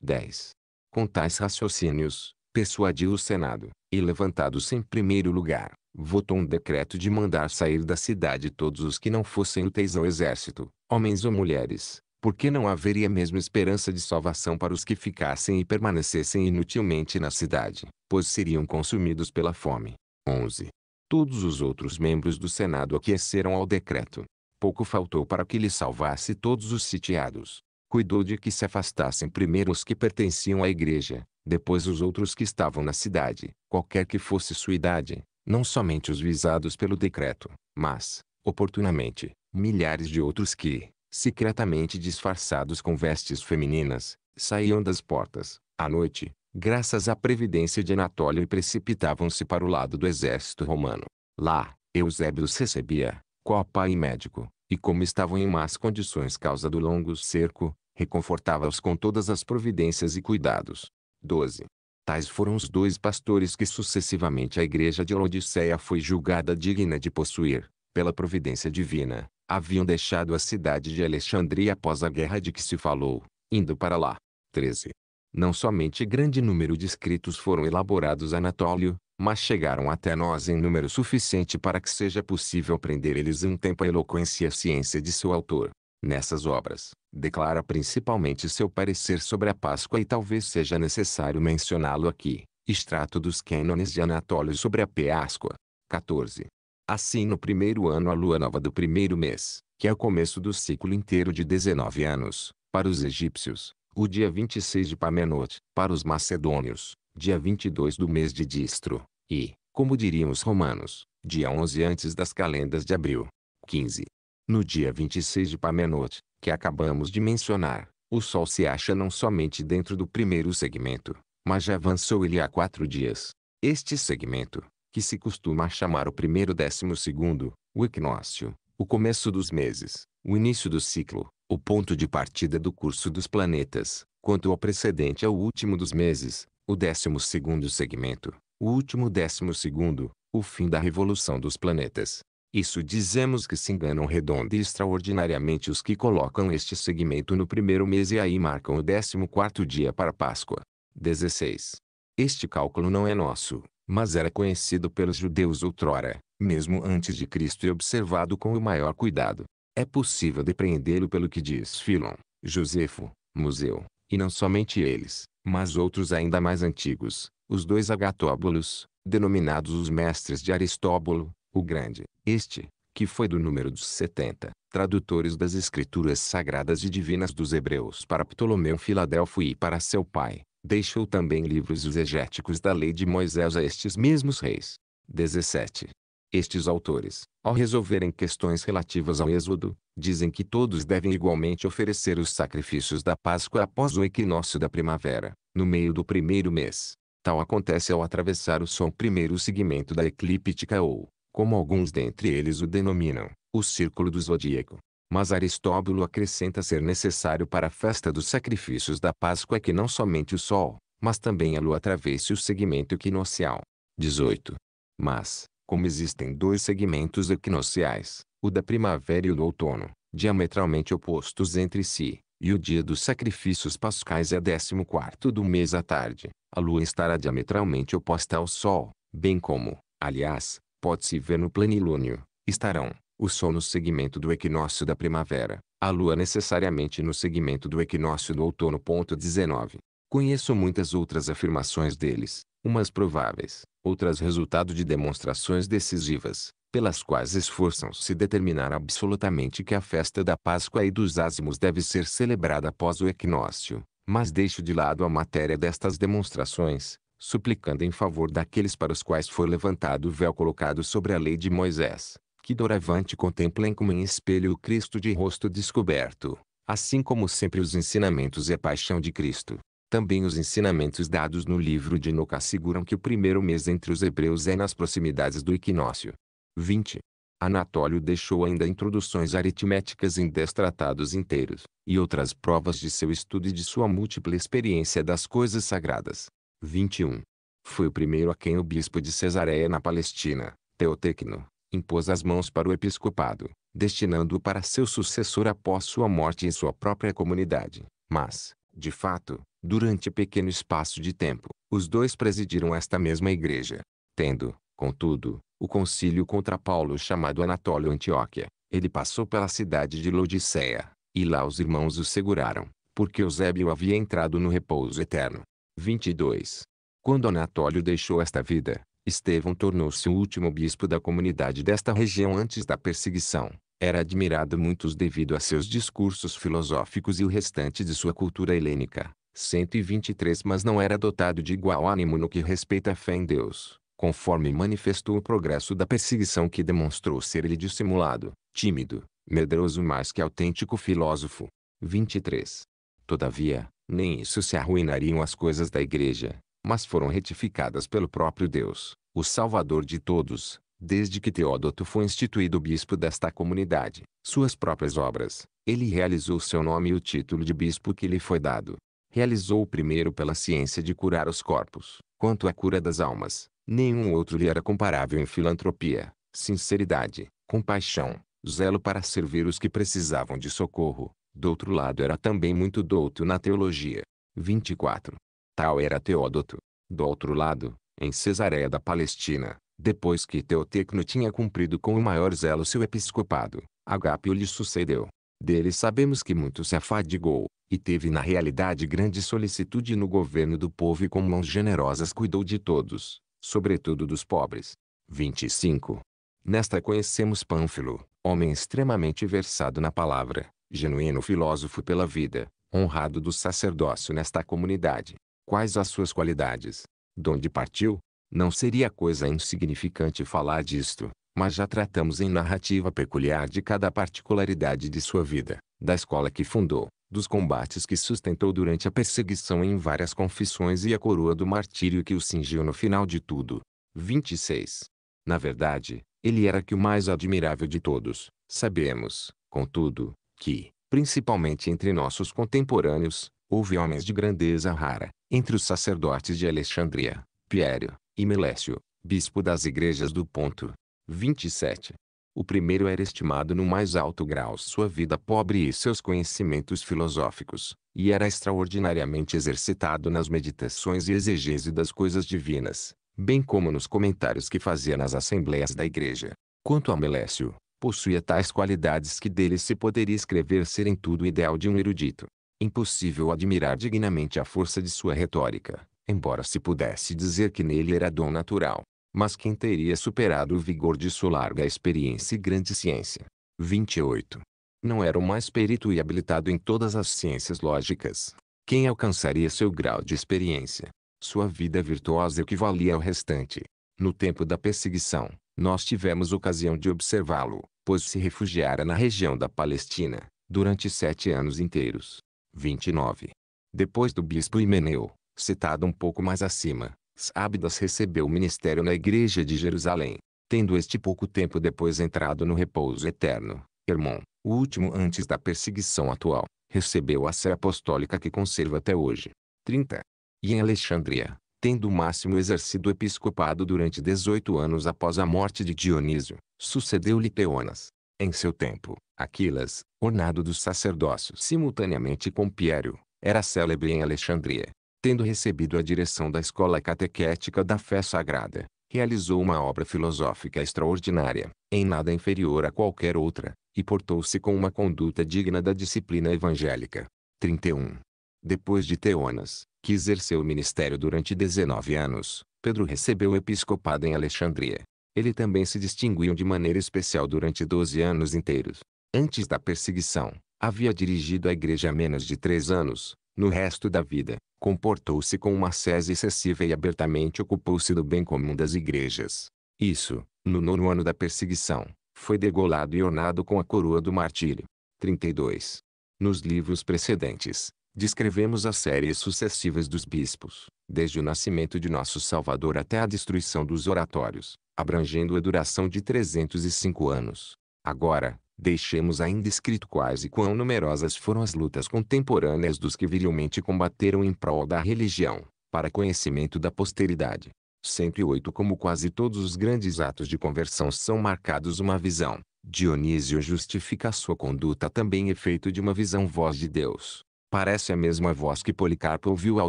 10. Com tais raciocínios, persuadiu o Senado, e levantados em primeiro lugar, votou um decreto de mandar sair da cidade todos os que não fossem úteis ao exército, homens ou mulheres, porque não haveria mesmo esperança de salvação para os que ficassem e permanecessem inutilmente na cidade, pois seriam consumidos pela fome. 11. Todos os outros membros do Senado aqueceram ao decreto. Pouco faltou para que lhe salvasse todos os sitiados. Cuidou de que se afastassem primeiro os que pertenciam à igreja, depois os outros que estavam na cidade, qualquer que fosse sua idade, não somente os visados pelo decreto, mas, oportunamente, milhares de outros que, secretamente disfarçados com vestes femininas, saíam das portas, à noite, graças à previdência de Anatólio e precipitavam-se para o lado do exército romano. Lá, Eusébio os recebia, copa e médico, e como estavam em más condições causa do longo cerco, reconfortava-os com todas as providências e cuidados. 12. Tais foram os dois pastores que sucessivamente a igreja de Laodiceia foi julgada digna de possuir, pela providência divina, haviam deixado a cidade de Alexandria após a guerra de que se falou, indo para lá. 13. Não somente grande número de escritos foram elaborados Anatólio, mas chegaram até nós em número suficiente para que seja possível prender eles um tempo a eloquência e a ciência de seu autor. Nessas obras, declara principalmente seu parecer sobre a Páscoa e talvez seja necessário mencioná-lo aqui. Extrato dos cânones de Anatólio sobre a Páscoa. 14. Assim no primeiro ano a lua nova do primeiro mês, que é o começo do ciclo inteiro de 19 anos, para os egípcios, o dia 26 de Pamenot, para os macedônios, dia 22 do mês de Distro, e, como diriam os romanos, dia 11 antes das calendas de abril. 15. No dia 26 de Pamenot, que acabamos de mencionar, o Sol se acha não somente dentro do primeiro segmento, mas já avançou ele há quatro dias. Este segmento, que se costuma chamar o primeiro décimo segundo, o equinócio, o começo dos meses, o início do ciclo, o ponto de partida do curso dos planetas, quanto ao precedente ao último dos meses, o décimo segundo segmento, o último décimo segundo, o fim da revolução dos planetas. Isso dizemos que se enganam redonda e extraordinariamente os que colocam este segmento no primeiro mês e aí marcam o décimo quarto dia para Páscoa. 16. Este cálculo não é nosso, mas era conhecido pelos judeus outrora, mesmo antes de Cristo e observado com o maior cuidado. É possível depreendê-lo pelo que diz Filon, Josefo, Museu, e não somente eles, mas outros ainda mais antigos, os dois agatóbulos, denominados os mestres de Aristóbulo, o Grande, este, que foi do número dos setenta, tradutores das escrituras sagradas e divinas dos hebreus para Ptolomeu Filadelfo e para seu pai, Deixou também livros exegéticos da lei de Moisés a estes mesmos reis. 17. Estes autores, ao resolverem questões relativas ao Êxodo, dizem que todos devem igualmente oferecer os sacrifícios da Páscoa após o equinócio da primavera, no meio do primeiro mês. Tal acontece ao atravessar o som primeiro segmento da eclíptica ou, como alguns dentre eles o denominam, o círculo do zodíaco. Mas Aristóbulo acrescenta ser necessário para a festa dos sacrifícios da Páscoa que não somente o sol, mas também a lua atravesse o segmento equinocial. 18. Mas, como existem dois segmentos equinociais, o da primavera e o do outono, diametralmente opostos entre si, e o dia dos sacrifícios pascais é 14 do mês à tarde, a lua estará diametralmente oposta ao sol, bem como, aliás, pode-se ver no plenilúnio, estarão, o Sol no segmento do equinócio da primavera, a Lua necessariamente no segmento do equinócio do outono. Ponto 19. Conheço muitas outras afirmações deles, umas prováveis, outras resultado de demonstrações decisivas, pelas quais esforçam-se determinar absolutamente que a festa da Páscoa e dos ázimos deve ser celebrada após o equinócio, mas deixo de lado a matéria destas demonstrações, suplicando em favor daqueles para os quais foi levantado o véu colocado sobre a lei de Moisés, que doravante contemplem como em espelho o Cristo de rosto descoberto, assim como sempre os ensinamentos e a paixão de Cristo. Também os ensinamentos dados no livro de Noca asseguram que o primeiro mês entre os hebreus é nas proximidades do equinócio. 20. Anatólio deixou ainda introduções aritméticas em dez tratados inteiros, e outras provas de seu estudo e de sua múltipla experiência das coisas sagradas. 21. Foi o primeiro a quem o bispo de Cesareia na Palestina, Teotecno, impôs as mãos para o episcopado, destinando-o para seu sucessor após sua morte em sua própria comunidade. Mas, de fato, durante pequeno espaço de tempo, os dois presidiram esta mesma igreja, tendo, contudo, o concílio contra Paulo chamado Anatólio Antioquia. Ele passou pela cidade de Lodiceia, e lá os irmãos o seguraram, porque Eusébio havia entrado no repouso eterno. 22. Quando Anatólio deixou esta vida, Estevão tornou-se o último bispo da comunidade desta região antes da perseguição. Era admirado muitos devido a seus discursos filosóficos e o restante de sua cultura helênica. 123 Mas não era dotado de igual ânimo no que respeita à fé em Deus, conforme manifestou o progresso da perseguição que demonstrou ser ele dissimulado, tímido, medroso mais que autêntico filósofo. 23. Todavia, nem isso se arruinariam as coisas da igreja, mas foram retificadas pelo próprio Deus, o Salvador de todos, desde que Teódoto foi instituído bispo desta comunidade. Suas próprias obras, ele realizou seu nome e o título de bispo que lhe foi dado. Realizou o primeiro pela ciência de curar os corpos. Quanto à cura das almas, nenhum outro lhe era comparável em filantropia, sinceridade, compaixão, zelo para servir os que precisavam de socorro. Do outro lado era também muito douto na teologia. 24. Tal era Teodoto. Do outro lado, em Cesareia da Palestina, depois que Teotecno tinha cumprido com o maior zelo seu episcopado, Agapio lhe sucedeu. Dele sabemos que muito se afadigou, e teve na realidade grande solicitude no governo do povo e com mãos generosas cuidou de todos, sobretudo dos pobres. 25. Nesta conhecemos Pânfilo, homem extremamente versado na palavra, genuíno filósofo pela vida, honrado do sacerdócio nesta comunidade. Quais as suas qualidades? Donde partiu? Não seria coisa insignificante falar disto, mas já tratamos em narrativa peculiar de cada particularidade de sua vida, da escola que fundou, dos combates que sustentou durante a perseguição em várias confissões e a coroa do martírio que o cingiu no final de tudo. 26. Na verdade, ele era que o mais admirável de todos. Sabemos, contudo, que, principalmente entre nossos contemporâneos, Houve homens de grandeza rara, entre os sacerdotes de Alexandria, Piério, e Melécio, bispo das igrejas do ponto. 27. O primeiro era estimado no mais alto grau sua vida pobre e seus conhecimentos filosóficos, e era extraordinariamente exercitado nas meditações e exegese das coisas divinas, bem como nos comentários que fazia nas assembleias da igreja. Quanto a Melécio, possuía tais qualidades que dele se poderia escrever serem tudo o ideal de um erudito. Impossível admirar dignamente a força de sua retórica, embora se pudesse dizer que nele era dom natural. Mas quem teria superado o vigor de sua larga experiência e grande ciência? 28. Não era o mais perito e habilitado em todas as ciências lógicas. Quem alcançaria seu grau de experiência? Sua vida virtuosa equivalia ao restante. No tempo da perseguição, nós tivemos ocasião de observá-lo, pois se refugiara na região da Palestina, durante sete anos inteiros, 29. Depois do bispo Imeneu, citado um pouco mais acima, Sábidas recebeu o ministério na igreja de Jerusalém, tendo este pouco tempo depois entrado no repouso eterno. Irmão, o último antes da perseguição atual, recebeu a sé apostólica que conserva até hoje. 30. E em Alexandria, tendo o máximo exercido o episcopado durante 18 anos após a morte de Dionísio, sucedeu-lhe Teonas. Em seu tempo, Aquilas, ornado do sacerdócio simultaneamente com Piério, era célebre em Alexandria. Tendo recebido a direção da escola catequética da fé sagrada, realizou uma obra filosófica extraordinária, em nada inferior a qualquer outra, e portou-se com uma conduta digna da disciplina evangélica. 31. Depois de Teonas, que exerceu o ministério durante 19 anos, Pedro recebeu o episcopado em Alexandria. Ele também se distinguiu de maneira especial durante 12 anos inteiros, antes da perseguição, havia dirigido a igreja há menos de três anos, no resto da vida, comportou-se com uma sese excessiva e abertamente ocupou-se do bem comum das igrejas. Isso, no nono ano da perseguição, foi degolado e ornado com a coroa do martírio. 32. Nos livros precedentes, descrevemos as séries sucessivas dos bispos, desde o nascimento de nosso Salvador até a destruição dos oratórios, abrangendo a duração de 305 anos. Agora, deixemos ainda escrito quais e quão numerosas foram as lutas contemporâneas dos que virilmente combateram em prol da religião, para conhecimento da posteridade. 108 Como quase todos os grandes atos de conversão são marcados uma visão, Dionísio justifica sua conduta também efeito de uma visão voz de Deus. Parece a mesma voz que Policarpo ouviu ao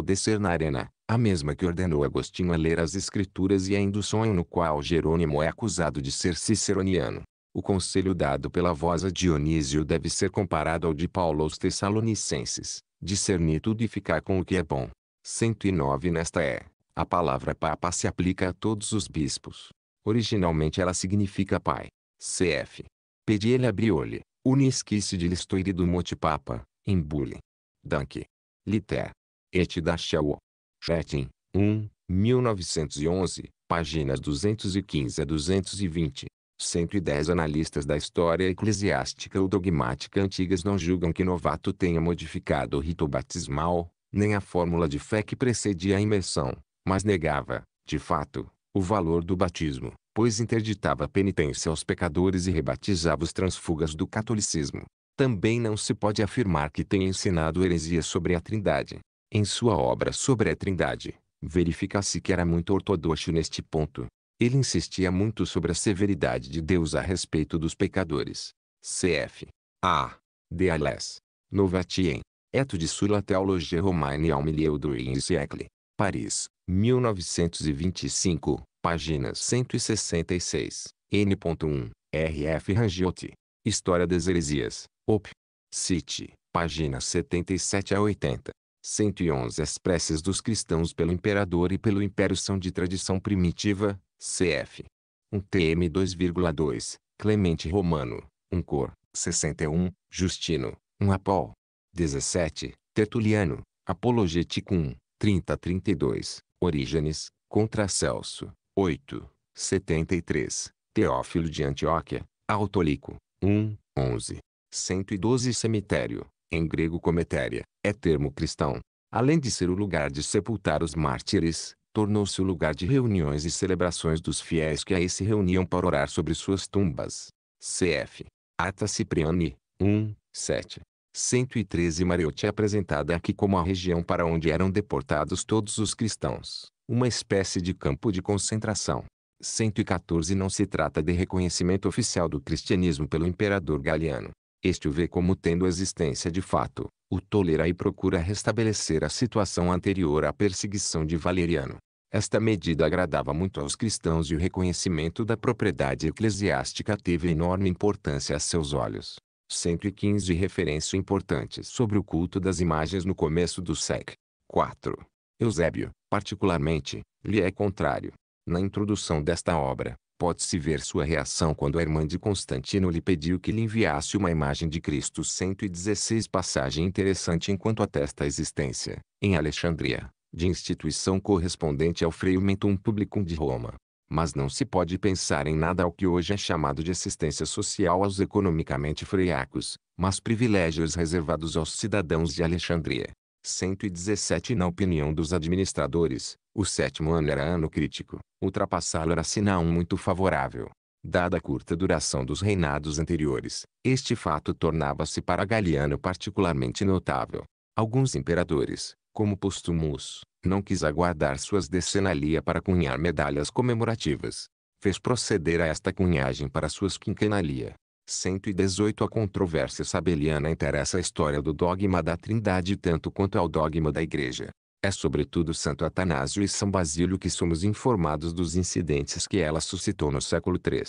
descer na arena, a mesma que ordenou Agostinho a ler as escrituras e ainda o sonho no qual Jerônimo é acusado de ser ciceroniano. O conselho dado pela voz a Dionísio deve ser comparado ao de Paulo aos Tessalonicenses: discernir tudo e ficar com o que é bom. 109 Nesta é, a palavra Papa se aplica a todos os bispos. Originalmente ela significa pai. Cf. Pediele abriole, unisquice de listoire do mote Papa, bule. Danke. Liter. Et dachau. Chetin, 1, 1911, páginas 215 a 220. 110 analistas da história eclesiástica ou dogmática antigas não julgam que Novato tenha modificado o rito batismal, nem a fórmula de fé que precedia a imersão, mas negava, de fato, o valor do batismo, pois interditava a penitência aos pecadores e rebatizava os transfugas do catolicismo. Também não se pode afirmar que tenha ensinado heresia sobre a Trindade. Em sua obra sobre a Trindade, verifica-se que era muito ortodoxo neste ponto, ele insistia muito sobre a severidade de Deus a respeito dos pecadores. Cf. A. De Ales. Novatien. Eto de la théologie romaine au milieu du siècle. Paris, 1925, páginas 166. N.1. R.F. Rangiotti. História das heresias. Op. City, páginas 77 a 80. 111 As preces dos cristãos pelo imperador e pelo império são de tradição primitiva, CF. 1 um TM 2,2, Clemente Romano, 1 um Cor, 61, Justino, 1 um Apol. 17, Tertuliano, Apologético 1, 30-32, Orígenes, contra Celso, 8, 73, Teófilo de Antioquia, Autolico, 1, 11, 112 Cemitério, em grego cometéria, é termo cristão. Além de ser o lugar de sepultar os mártires, tornou-se o lugar de reuniões e celebrações dos fiéis que aí se reuniam para orar sobre suas tumbas. Cf. Ata Cipriani, 1, 7. 113 Mariotti é apresentada aqui como a região para onde eram deportados todos os cristãos, uma espécie de campo de concentração. 114 Não se trata de reconhecimento oficial do cristianismo pelo imperador Galiano. Este o vê como tendo existência de fato. O tolera e procura restabelecer a situação anterior à perseguição de Valeriano. Esta medida agradava muito aos cristãos e o reconhecimento da propriedade eclesiástica teve enorme importância a seus olhos. 115 referência importante sobre o culto das imagens no começo do sec. 4. Eusébio, particularmente, lhe é contrário. Na introdução desta obra, pode-se ver sua reação quando a irmã de Constantino lhe pediu que lhe enviasse uma imagem de Cristo 116 passagem interessante enquanto atesta a existência, em Alexandria, de instituição correspondente ao Freimentum Publicum de Roma. Mas não se pode pensar em nada ao que hoje é chamado de assistência social aos economicamente freiacos, mas privilégios reservados aos cidadãos de Alexandria. 117 Na opinião dos administradores, o sétimo ano era ano crítico. Ultrapassá-lo era sinal muito favorável. Dada a curta duração dos reinados anteriores, este fato tornava-se para Galiano particularmente notável. Alguns imperadores, como Postumus, não quis aguardar suas decenalia para cunhar medalhas comemorativas. Fez proceder a esta cunhagem para suas quinquenalia. 118 A controvérsia sabeliana interessa a história do dogma da trindade tanto quanto ao dogma da igreja. É sobretudo Santo Atanásio e São Basílio que somos informados dos incidentes que ela suscitou no século III.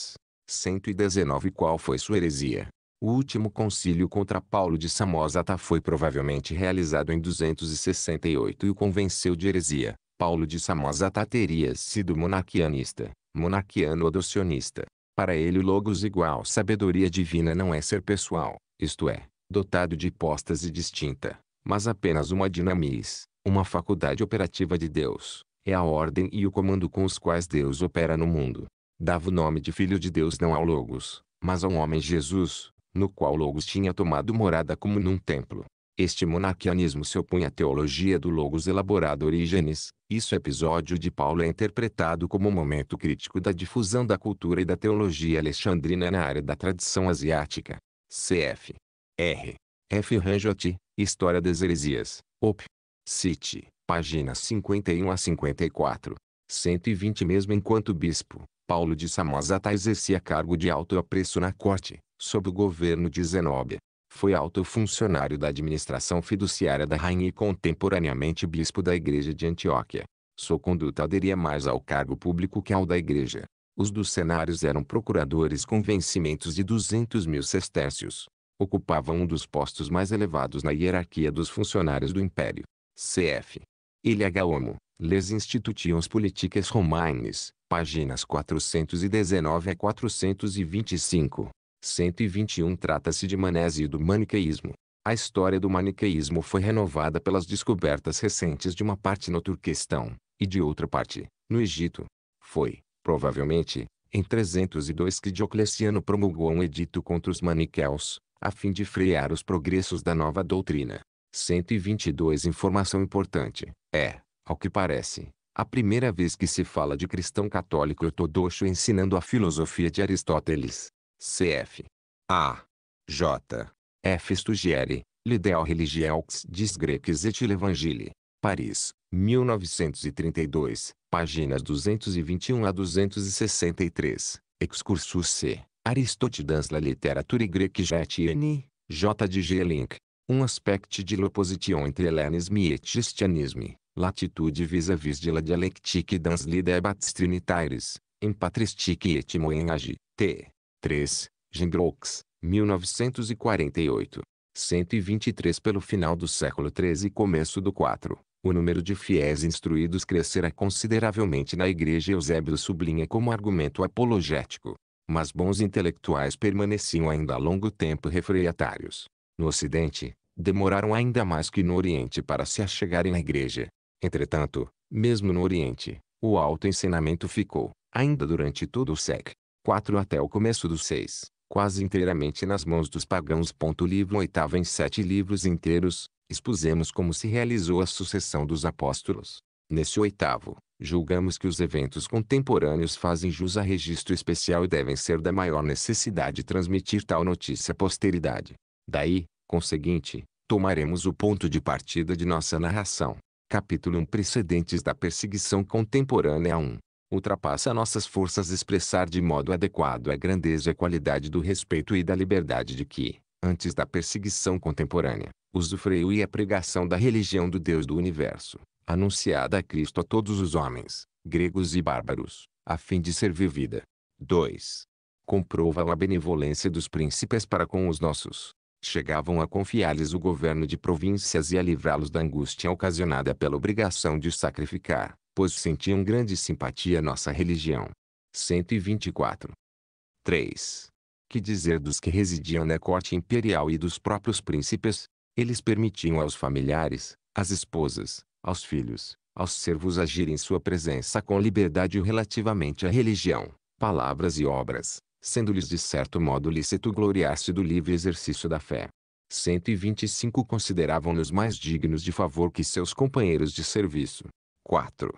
119 Qual foi sua heresia? O último concílio contra Paulo de Samosata foi provavelmente realizado em 268 e o convenceu de heresia. Paulo de Samosata teria sido monarquianista, monarquiano adocionista. Para ele o logos igual sabedoria divina não é ser pessoal, isto é, dotado de hipóstase distinta, mas apenas uma dinamis, uma faculdade operativa de Deus. É a ordem e o comando com os quais Deus opera no mundo. Dava o nome de Filho de Deus não ao Logos, mas ao homem Jesus, no qual Logos tinha tomado morada como num templo. Este monarquianismo se opõe à teologia do Logos elaborada Orígenes. Isso episódio de Paulo é interpretado como um momento crítico da difusão da cultura e da teologia alexandrina na área da tradição asiática. Cf. R. F. Ranjoti, História das Heresias, Op. City, páginas 51 a 54. 120 Mesmo enquanto bispo, Paulo de Samosata exercia cargo de alto apreço na corte, sob o governo de Zenóbia. Foi alto funcionário da administração fiduciária da rainha e contemporaneamente bispo da igreja de Antioquia. Sua conduta aderia mais ao cargo público que ao da igreja. Os dos cenários eram procuradores com vencimentos de 200 mil sestércios. Ocupavam um dos postos mais elevados na hierarquia dos funcionários do império. Cf. Ilha Gaomo. Les Institutions Politiques Romaines, páginas 419 a 425. 121 Trata-se de Manésio e do maniqueísmo. A história do maniqueísmo foi renovada pelas descobertas recentes de uma parte no Turquestão, e de outra parte, no Egito. Foi, provavelmente, em 302 que Diocleciano promulgou um edito contra os maniqueus, a fim de frear os progressos da nova doutrina. 122 Informação importante, é, ao que parece, a primeira vez que se fala de cristão católico ortodoxo ensinando a filosofia de Aristóteles, cf. A. J. F. Stugieri, L'Ideal Religiox des Grecs et l'Evangile, Paris, 1932, páginas 221 a 263, Excursus C. Aristotidans la literature grecque jetienne, J. de G. Link, um aspecto de l'opposition entre helenismo e cristianismo, latitude vis-à-vis de la dialectique dans les débats trinitaires, em patristique et témoignage, T. 3, Gingrox, 1948. 123 Pelo final do século XIII e começo do IV, o número de fiéis instruídos crescerá consideravelmente na igreja Eusébio sublinha como argumento apologético. Mas bons intelectuais permaneciam ainda longo tempo refreatários. No Ocidente, demoraram ainda mais que no Oriente para se achegarem à igreja. Entretanto, mesmo no Oriente, o alto ensinamento ficou, ainda durante todo o século IV até o começo do VI, quase inteiramente nas mãos dos pagãos. Livro 8 em sete livros inteiros, expusemos como se realizou a sucessão dos apóstolos. Nesse oitavo, julgamos que os eventos contemporâneos fazem jus a registro especial e devem ser da maior necessidade transmitir tal notícia à posteridade. Daí, conseguinte, tomaremos o ponto de partida de nossa narração. Capítulo 1 Precedentes da perseguição contemporânea 1. Ultrapassa nossas forças expressar de modo adequado a grandeza e a qualidade do respeito e da liberdade de que, antes da perseguição contemporânea, usufruiu e a pregação da religião do Deus do universo, anunciada a Cristo a todos os homens, gregos e bárbaros, a fim de ser vivida. 2. Comprova a benevolência dos príncipes para com os nossos, chegavam a confiar-lhes o governo de províncias e a livrá-los da angústia ocasionada pela obrigação de sacrificar, pois sentiam grande simpatia à nossa religião. 124. 3. Que dizer dos que residiam na corte imperial e dos próprios príncipes? Eles permitiam aos familiares, às esposas, aos filhos, aos servos agir em sua presença com liberdade relativamente à religião, palavras e obras, sendo-lhes de certo modo lícito gloriar-se do livre exercício da fé. 125 consideravam-nos mais dignos de favor que seus companheiros de serviço. 4.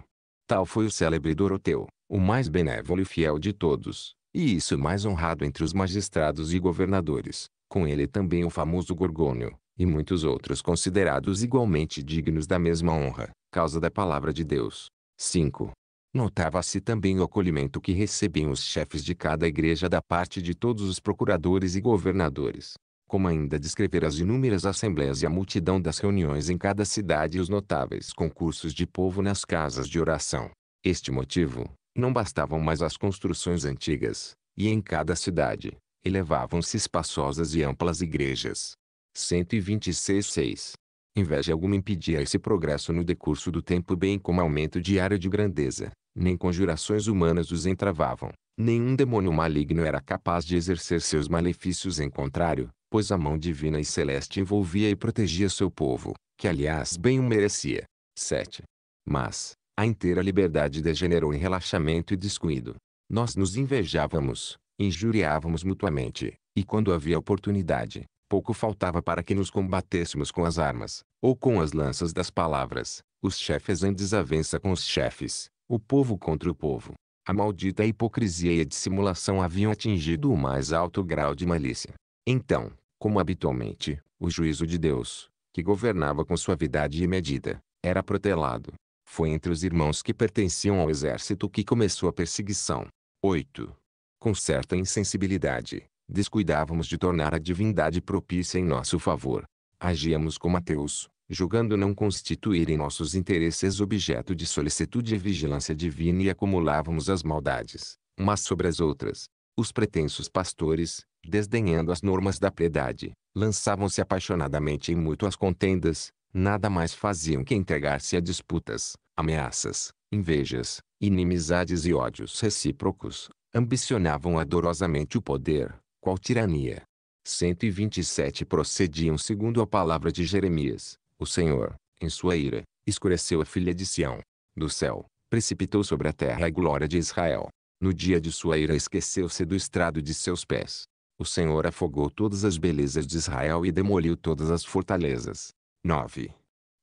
Tal foi o célebre Doroteu, o mais benévolo e fiel de todos, e isso mais honrado entre os magistrados e governadores, com ele também o famoso Gorgônio, e muitos outros considerados igualmente dignos da mesma honra, causa da palavra de Deus. 5. Notava-se também o acolhimento que recebiam os chefes de cada igreja da parte de todos os procuradores e governadores. Como ainda descrever as inúmeras assembleias e a multidão das reuniões em cada cidade e os notáveis concursos de povo nas casas de oração. Este motivo, não bastavam mais as construções antigas, e em cada cidade, elevavam-se espaçosas e amplas igrejas. 126.6 Inveja alguma impedia esse progresso no decurso do tempo bem como aumento diário de grandeza, nem conjurações humanas os entravavam. Nenhum demônio maligno era capaz de exercer seus malefícios em contrário, pois a mão divina e celeste envolvia e protegia seu povo, que aliás bem o merecia. 7. Mas, a inteira liberdade degenerou em relaxamento e descuido. Nós nos invejávamos, injuriávamos mutuamente, e quando havia oportunidade, pouco faltava para que nos combatêssemos com as armas, ou com as lanças das palavras, os chefes em desavença com os chefes, o povo contra o povo. A maldita hipocrisia e a dissimulação haviam atingido o mais alto grau de malícia. Então, como habitualmente, o juízo de Deus, que governava com suavidade e medida, era protelado. Foi entre os irmãos que pertenciam ao exército que começou a perseguição. 8. Com certa insensibilidade, descuidávamos de tornar a divindade propícia em nosso favor. Agíamos como ateus, julgando não constituírem nossos interesses objeto de solicitude e vigilância divina e acumulávamos as maldades, umas sobre as outras. Os pretensos pastores, desdenhando as normas da piedade, lançavam-se apaixonadamente em mútuas contendas, nada mais faziam que entregar-se a disputas, ameaças, invejas, inimizades e ódios recíprocos, ambicionavam adorosamente o poder, qual tirania. 127 procediam segundo a palavra de Jeremias, o Senhor, em sua ira, escureceu a filha de Sião. Do céu, precipitou sobre a terra a glória de Israel. No dia de sua ira esqueceu-se do estrado de seus pés. O Senhor afogou todas as belezas de Israel e demoliu todas as fortalezas. 9.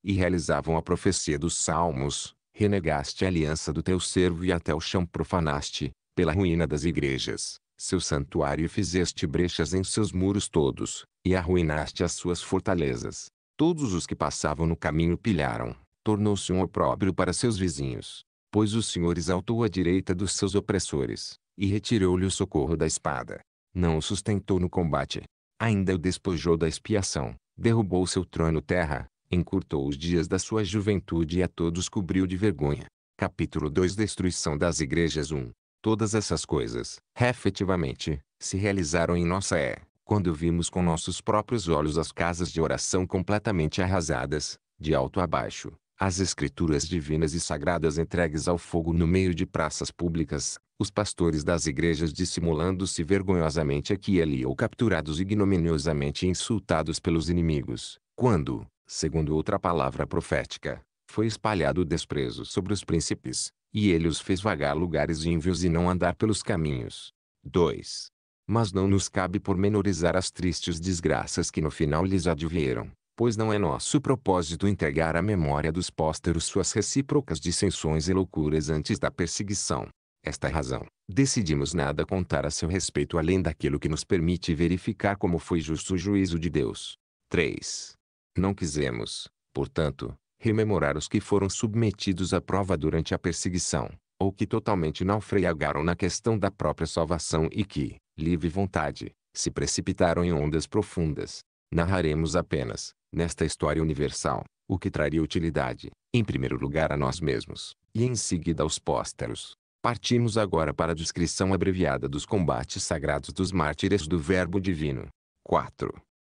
E realizavam a profecia dos Salmos, renegaste a aliança do teu servo e até o chão profanaste, pela ruína das igrejas, seu santuário e fizeste brechas em seus muros todos, e arruinaste as suas fortalezas. Todos os que passavam no caminho pilharam. Tornou-se um opróbrio para seus vizinhos. Pois o Senhor exaltou a direita dos seus opressores, e retirou-lhe o socorro da espada. Não o sustentou no combate. Ainda o despojou da expiação, derrubou seu trono terra, encurtou os dias da sua juventude e a todos cobriu de vergonha. Capítulo 2 Destruição das Igrejas 1 Todas essas coisas, efetivamente, se realizaram em nossa é quando vimos com nossos próprios olhos as casas de oração completamente arrasadas, de alto a baixo, as escrituras divinas e sagradas entregues ao fogo no meio de praças públicas, os pastores das igrejas dissimulando-se vergonhosamente aqui e ali ou capturados ignominiosamente insultados pelos inimigos, quando, segundo outra palavra profética, foi espalhado o desprezo sobre os príncipes, e ele os fez vagar lugares ínvios e não andar pelos caminhos. 2. Mas não nos cabe pormenorizar as tristes desgraças que no final lhes advieram, pois não é nosso propósito entregar à memória dos pósteros suas recíprocas dissensões e loucuras antes da perseguição. Esta razão, decidimos nada contar a seu respeito além daquilo que nos permite verificar como foi justo o juízo de Deus. 3. Não quisemos, portanto, rememorar os que foram submetidos à prova durante a perseguição, ou que totalmente naufragaram na questão da própria salvação e que, livre vontade, se precipitaram em ondas profundas. Narraremos apenas, nesta história universal, o que traria utilidade, em primeiro lugar a nós mesmos, e em seguida aos pósteros. Partimos agora para a descrição abreviada dos combates sagrados dos mártires do Verbo Divino. 4.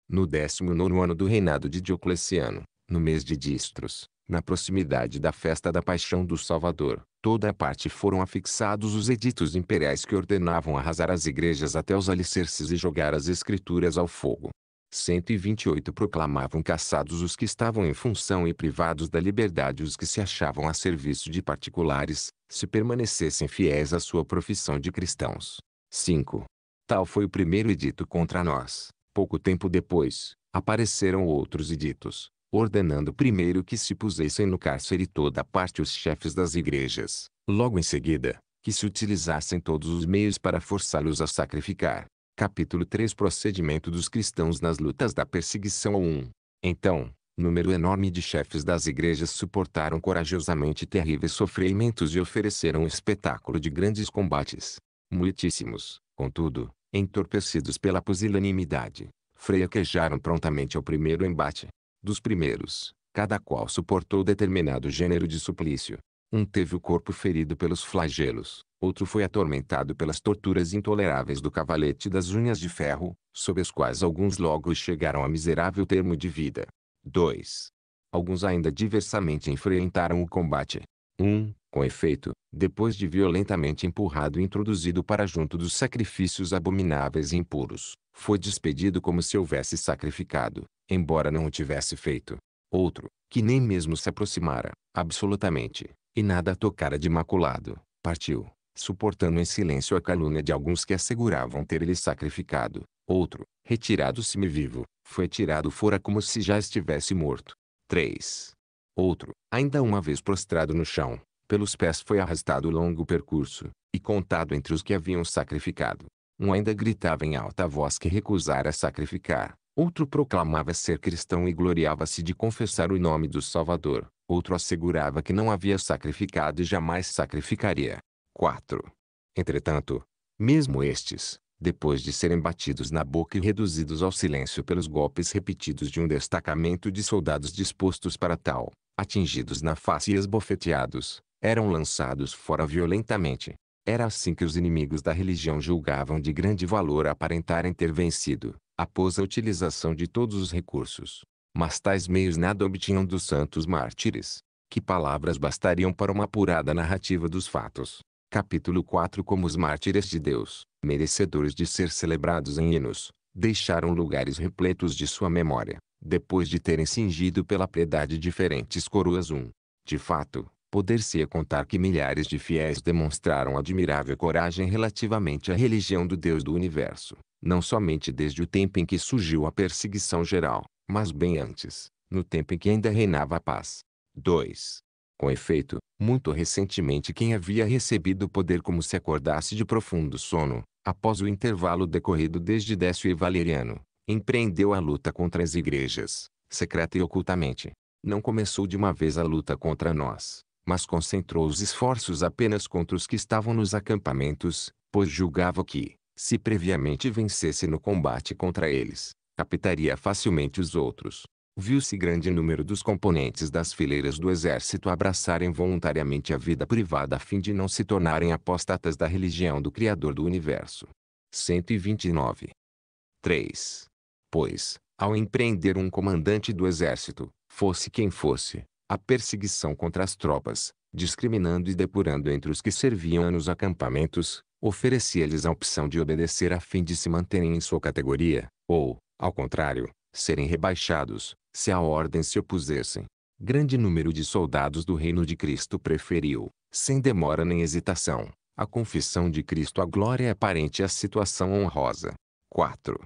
No 19 ano do reinado de Diocleciano, no mês de Distros, na proximidade da festa da Paixão do Salvador, toda a parte foram afixados os editos imperiais que ordenavam arrasar as igrejas até os alicerces e jogar as escrituras ao fogo. 128 proclamavam caçados os que estavam em função e privados da liberdade os que se achavam a serviço de particulares, se permanecessem fiéis à sua profissão de cristãos. 5. Tal foi o primeiro edito contra nós. Pouco tempo depois, apareceram outros editos, ordenando primeiro que se pusessem no cárcere toda a parte os chefes das igrejas, logo em seguida, que se utilizassem todos os meios para forçá-los a sacrificar. Capítulo 3 Procedimento dos cristãos nas lutas da perseguição 1. Então, número enorme de chefes das igrejas suportaram corajosamente terríveis sofrimentos e ofereceram um espetáculo de grandes combates. Muitíssimos, contudo, entorpecidos pela pusilanimidade, fraquejaram prontamente ao primeiro embate, dos primeiros, cada qual suportou determinado gênero de suplício. Um teve o corpo ferido pelos flagelos, outro foi atormentado pelas torturas intoleráveis do cavalete e das unhas de ferro, sob as quais alguns logo chegaram a miserável termo de vida. 2. Alguns ainda diversamente enfrentaram o combate. 1. Um, com efeito, depois de violentamente empurrado e introduzido para junto dos sacrifícios abomináveis e impuros, foi despedido como se houvesse sacrificado, embora não o tivesse feito. Outro, que nem mesmo se aproximara, absolutamente, e nada tocara de maculado, partiu, suportando em silêncio a calúnia de alguns que asseguravam ter ele sacrificado. Outro, retirado semivivo, foi tirado fora como se já estivesse morto. 3. Outro, ainda uma vez prostrado no chão, pelos pés foi arrastado longo percurso, e contado entre os que haviam sacrificado. Um ainda gritava em alta voz que recusara sacrificar. Outro proclamava ser cristão e gloriava-se de confessar o nome do Salvador. Outro assegurava que não havia sacrificado e jamais sacrificaria. 4. Entretanto, mesmo estes, depois de serem batidos na boca e reduzidos ao silêncio pelos golpes repetidos de um destacamento de soldados dispostos para tal, atingidos na face e esbofeteados, eram lançados fora violentamente. Era assim que os inimigos da religião julgavam de grande valor aparentarem ter vencido, após a utilização de todos os recursos. Mas tais meios nada obtinham dos santos mártires. Que palavras bastariam para uma apurada narrativa dos fatos? Capítulo 4 Como os mártires de Deus, merecedores de ser celebrados em hinos, deixaram lugares repletos de sua memória, depois de terem cingido pela piedade diferentes coroas. Um. De fato, poder-se contar que milhares de fiéis demonstraram admirável coragem relativamente à religião do Deus do Universo, não somente desde o tempo em que surgiu a perseguição geral, mas bem antes, no tempo em que ainda reinava a paz. 2. Com efeito, muito recentemente quem havia recebido o poder como se acordasse de profundo sono, após o intervalo decorrido desde Décio e Valeriano, empreendeu a luta contra as igrejas, secreta e ocultamente. Não começou de uma vez a luta contra nós, mas concentrou os esforços apenas contra os que estavam nos acampamentos, pois julgava que, se previamente vencesse no combate contra eles, captaria facilmente os outros. Viu-se grande número dos componentes das fileiras do exército abraçarem voluntariamente a vida privada a fim de não se tornarem apostatas da religião do Criador do Universo. 129. 3. Pois, ao empreender um comandante do exército, fosse quem fosse, a perseguição contra as tropas, discriminando e depurando entre os que serviam nos acampamentos, oferecia-lhes a opção de obedecer a fim de se manterem em sua categoria, ou, ao contrário, serem rebaixados, se a ordem se opusessem. Grande número de soldados do reino de Cristo preferiu, sem demora nem hesitação, a confissão de Cristo à glória aparente e à situação honrosa. 4.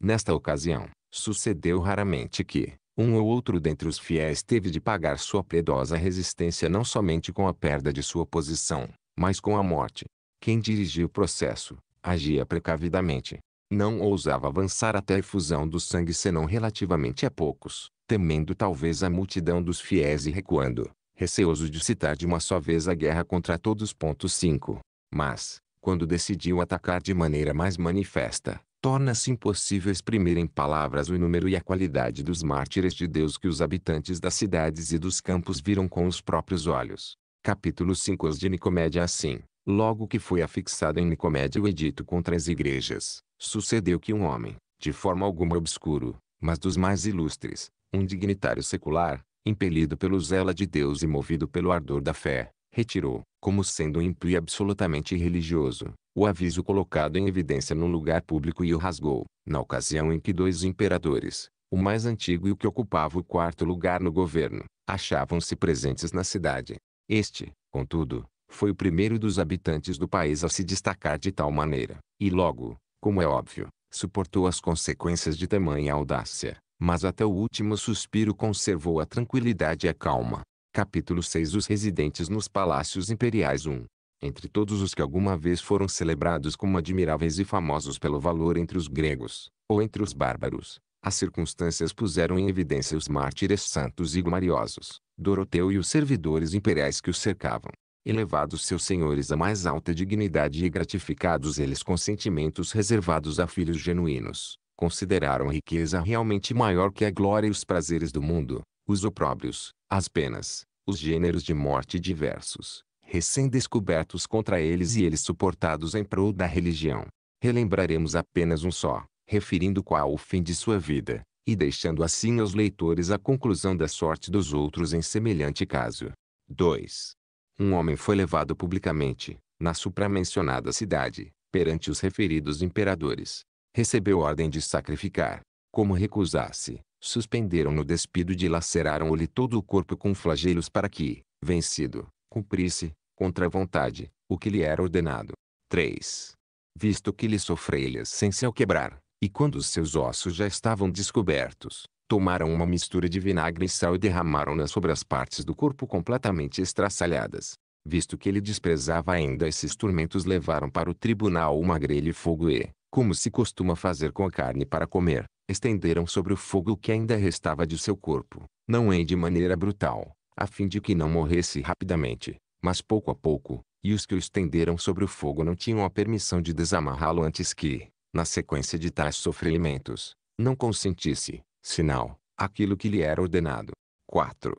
Nesta ocasião, sucedeu raramente que, um ou outro dentre os fiéis teve de pagar sua piedosa resistência não somente com a perda de sua posição, mas com a morte. Quem dirigia o processo, agia precavidamente. Não ousava avançar até a efusão do sangue senão relativamente a poucos, temendo talvez a multidão dos fiéis e recuando, receoso de citar de uma só vez a guerra contra todos. 5. Mas, quando decidiu atacar de maneira mais manifesta, torna-se impossível exprimir em palavras o número e a qualidade dos mártires de Deus que os habitantes das cidades e dos campos viram com os próprios olhos. Capítulo 5 Os de Nicomédia Assim, Logo que foi afixado em Nicomédia o edito contra as igrejas, sucedeu que um homem, de forma alguma obscuro, mas dos mais ilustres, um dignitário secular, impelido pelo zelo de Deus e movido pelo ardor da fé, retirou, como sendo ímpio impio e absolutamente irreligioso, o aviso colocado em evidência num lugar público e o rasgou, na ocasião em que dois imperadores, o mais antigo e o que ocupava o quarto lugar no governo, achavam-se presentes na cidade. Este, contudo, foi o primeiro dos habitantes do país a se destacar de tal maneira, e logo, como é óbvio, suportou as consequências de tamanha audácia, mas até o último suspiro conservou a tranquilidade e a calma. Capítulo 6 Os residentes nos palácios imperiais 1 entre todos os que alguma vez foram celebrados como admiráveis e famosos pelo valor entre os gregos, ou entre os bárbaros. As circunstâncias puseram em evidência os mártires santos e gloriosos, Doroteu e os servidores imperiais que o cercavam elevados seus senhores à mais alta dignidade e gratificados eles com sentimentos reservados a filhos genuínos, consideraram a riqueza realmente maior que a glória e os prazeres do mundo, os opróbrios, as penas, os gêneros de morte diversos, recém-descobertos contra eles e eles suportados em prol da religião. Relembraremos apenas um só, referindo qual o fim de sua vida, e deixando assim aos leitores a conclusão da sorte dos outros em semelhante caso. 2 um homem foi levado publicamente, na supramencionada cidade, perante os referidos imperadores. Recebeu ordem de sacrificar. Como recusasse, suspenderam-no despido e dilaceraram-lhe todo o corpo com flagelos para que, vencido, cumprisse, contra a vontade, o que lhe era ordenado. 3. Visto que lhe sofreu sem se ao quebrar, e quando os seus ossos já estavam descobertos, tomaram uma mistura de vinagre e sal e derramaram-na sobre as partes do corpo completamente estraçalhadas. Visto que ele desprezava ainda esses tormentos levaram para o tribunal uma grelha e fogo e, como se costuma fazer com a carne para comer, estenderam sobre o fogo o que ainda restava de seu corpo, não em é de maneira brutal, a fim de que não morresse rapidamente, mas pouco a pouco, e os que o estenderam sobre o fogo não tinham a permissão de desamarrá-lo antes que, na sequência de tais sofrimentos, não consentisse sinal, aquilo que lhe era ordenado. 4.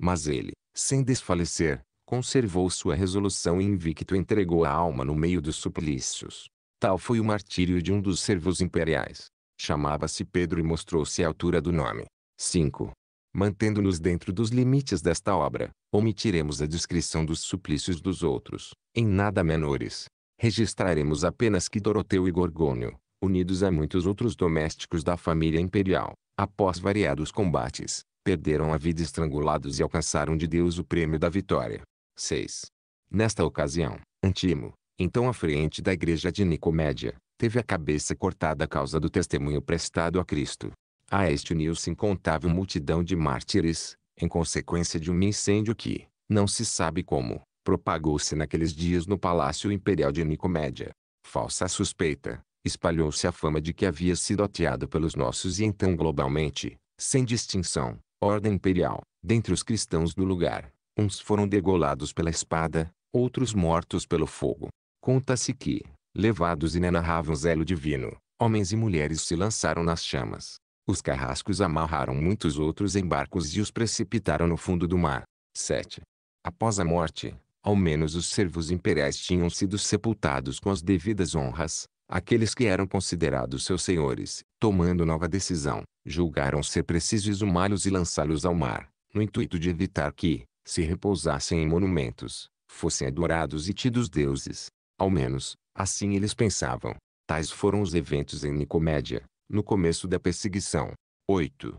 Mas ele, sem desfalecer, conservou sua resolução e invicto entregou a alma no meio dos suplícios. Tal foi o martírio de um dos servos imperiais. Chamava-se Pedro e mostrou-se à altura do nome. 5. Mantendo-nos dentro dos limites desta obra, omitiremos a descrição dos suplícios dos outros, em nada menores. Registraremos apenas que Doroteu e Gorgônio, unidos a muitos outros domésticos da família imperial, após variados combates, perderam a vida estrangulados e alcançaram de Deus o prêmio da vitória. 6. Nesta ocasião, Antimo, então à frente da igreja de Nicomédia, teve a cabeça cortada a causa do testemunho prestado a Cristo. A este uniu-se incontável multidão de mártires, em consequência de um incêndio que, não se sabe como, propagou-se naqueles dias no palácio imperial de Nicomédia. Falsa suspeita, espalhou-se a fama de que havia sido ateado pelos nossos e então globalmente, sem distinção, ordem imperial, dentre os cristãos do lugar. Uns foram degolados pela espada, outros mortos pelo fogo. Conta-se que, levados inenarrável zelo divino, homens e mulheres se lançaram nas chamas. Os carrascos amarraram muitos outros em barcos e os precipitaram no fundo do mar. 7. Após a morte, ao menos os servos imperiais tinham sido sepultados com as devidas honras, Aqueles que eram considerados seus senhores, tomando nova decisão, julgaram ser preciso exumá-los e lançá-los ao mar, no intuito de evitar que, se repousassem em monumentos, fossem adorados e tidos deuses. Ao menos, assim eles pensavam. Tais foram os eventos em Nicomédia, no começo da perseguição. 8.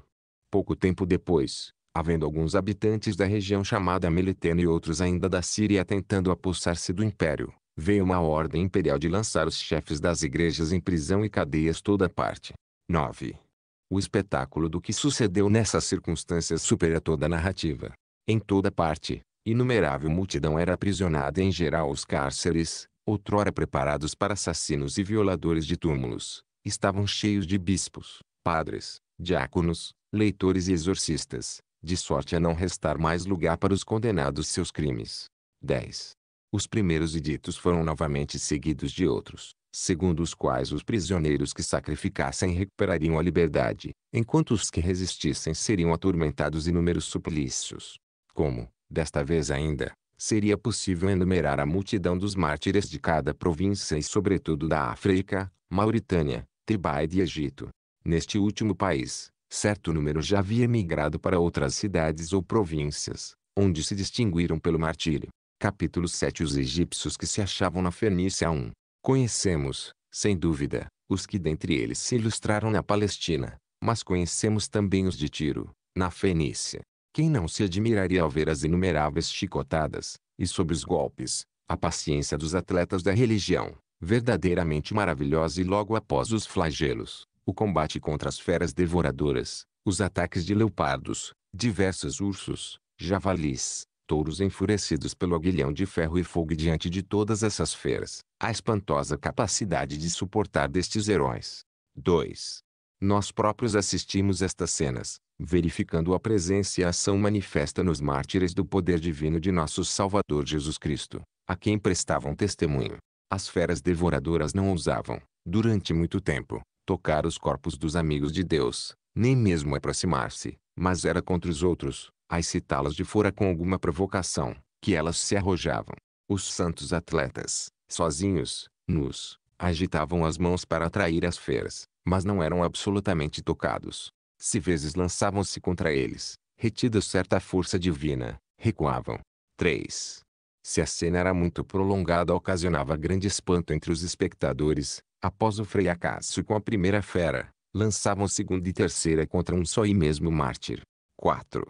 Pouco tempo depois, havendo alguns habitantes da região chamada Melitena e outros ainda da Síria tentando apossar-se do império, veio uma ordem imperial de lançar os chefes das igrejas em prisão e cadeias toda parte. 9. O espetáculo do que sucedeu nessas circunstâncias supera toda a narrativa. Em toda parte, inumerável multidão era aprisionada em geral os cárceres, outrora preparados para assassinos e violadores de túmulos. Estavam cheios de bispos, padres, diáconos, leitores e exorcistas, de sorte a não restar mais lugar para os condenados seus crimes. 10. Os primeiros editos foram novamente seguidos de outros, segundo os quais os prisioneiros que sacrificassem recuperariam a liberdade, enquanto os que resistissem seriam atormentados inúmeros suplícios. Como, desta vez ainda, seria possível enumerar a multidão dos mártires de cada província e sobretudo da África, Mauritânia, Tribaide e Egito. Neste último país, certo número já havia migrado para outras cidades ou províncias, onde se distinguiram pelo martírio. Capítulo 7 Os egípcios que se achavam na Fenícia 1. Conhecemos, sem dúvida, os que dentre eles se ilustraram na Palestina, mas conhecemos também os de Tiro, na Fenícia. Quem não se admiraria ao ver as inumeráveis chicotadas, e sob os golpes, a paciência dos atletas da religião, verdadeiramente maravilhosa e logo após os flagelos, o combate contra as feras devoradoras, os ataques de leopardos, diversos ursos, javalis, touros enfurecidos pelo aguilhão de ferro e fogo diante de todas essas feras, a espantosa capacidade de suportar destes heróis. 2. Nós próprios assistimos estas cenas, verificando a presença e a ação manifesta nos mártires do poder divino de nosso Salvador Jesus Cristo, a quem prestavam testemunho. As feras devoradoras não ousavam, durante muito tempo, tocar os corpos dos amigos de Deus, nem mesmo aproximar-se, mas era contra os outros, as excitá las de fora com alguma provocação, que elas se arrojavam. Os santos atletas, sozinhos, nus, agitavam as mãos para atrair as feras, mas não eram absolutamente tocados. Se vezes lançavam-se contra eles, retida certa força divina, recuavam. 3. Se a cena era muito prolongada ocasionava grande espanto entre os espectadores, após o freiacasso com a primeira fera, lançavam segunda e terceira contra um só e mesmo mártir. 4.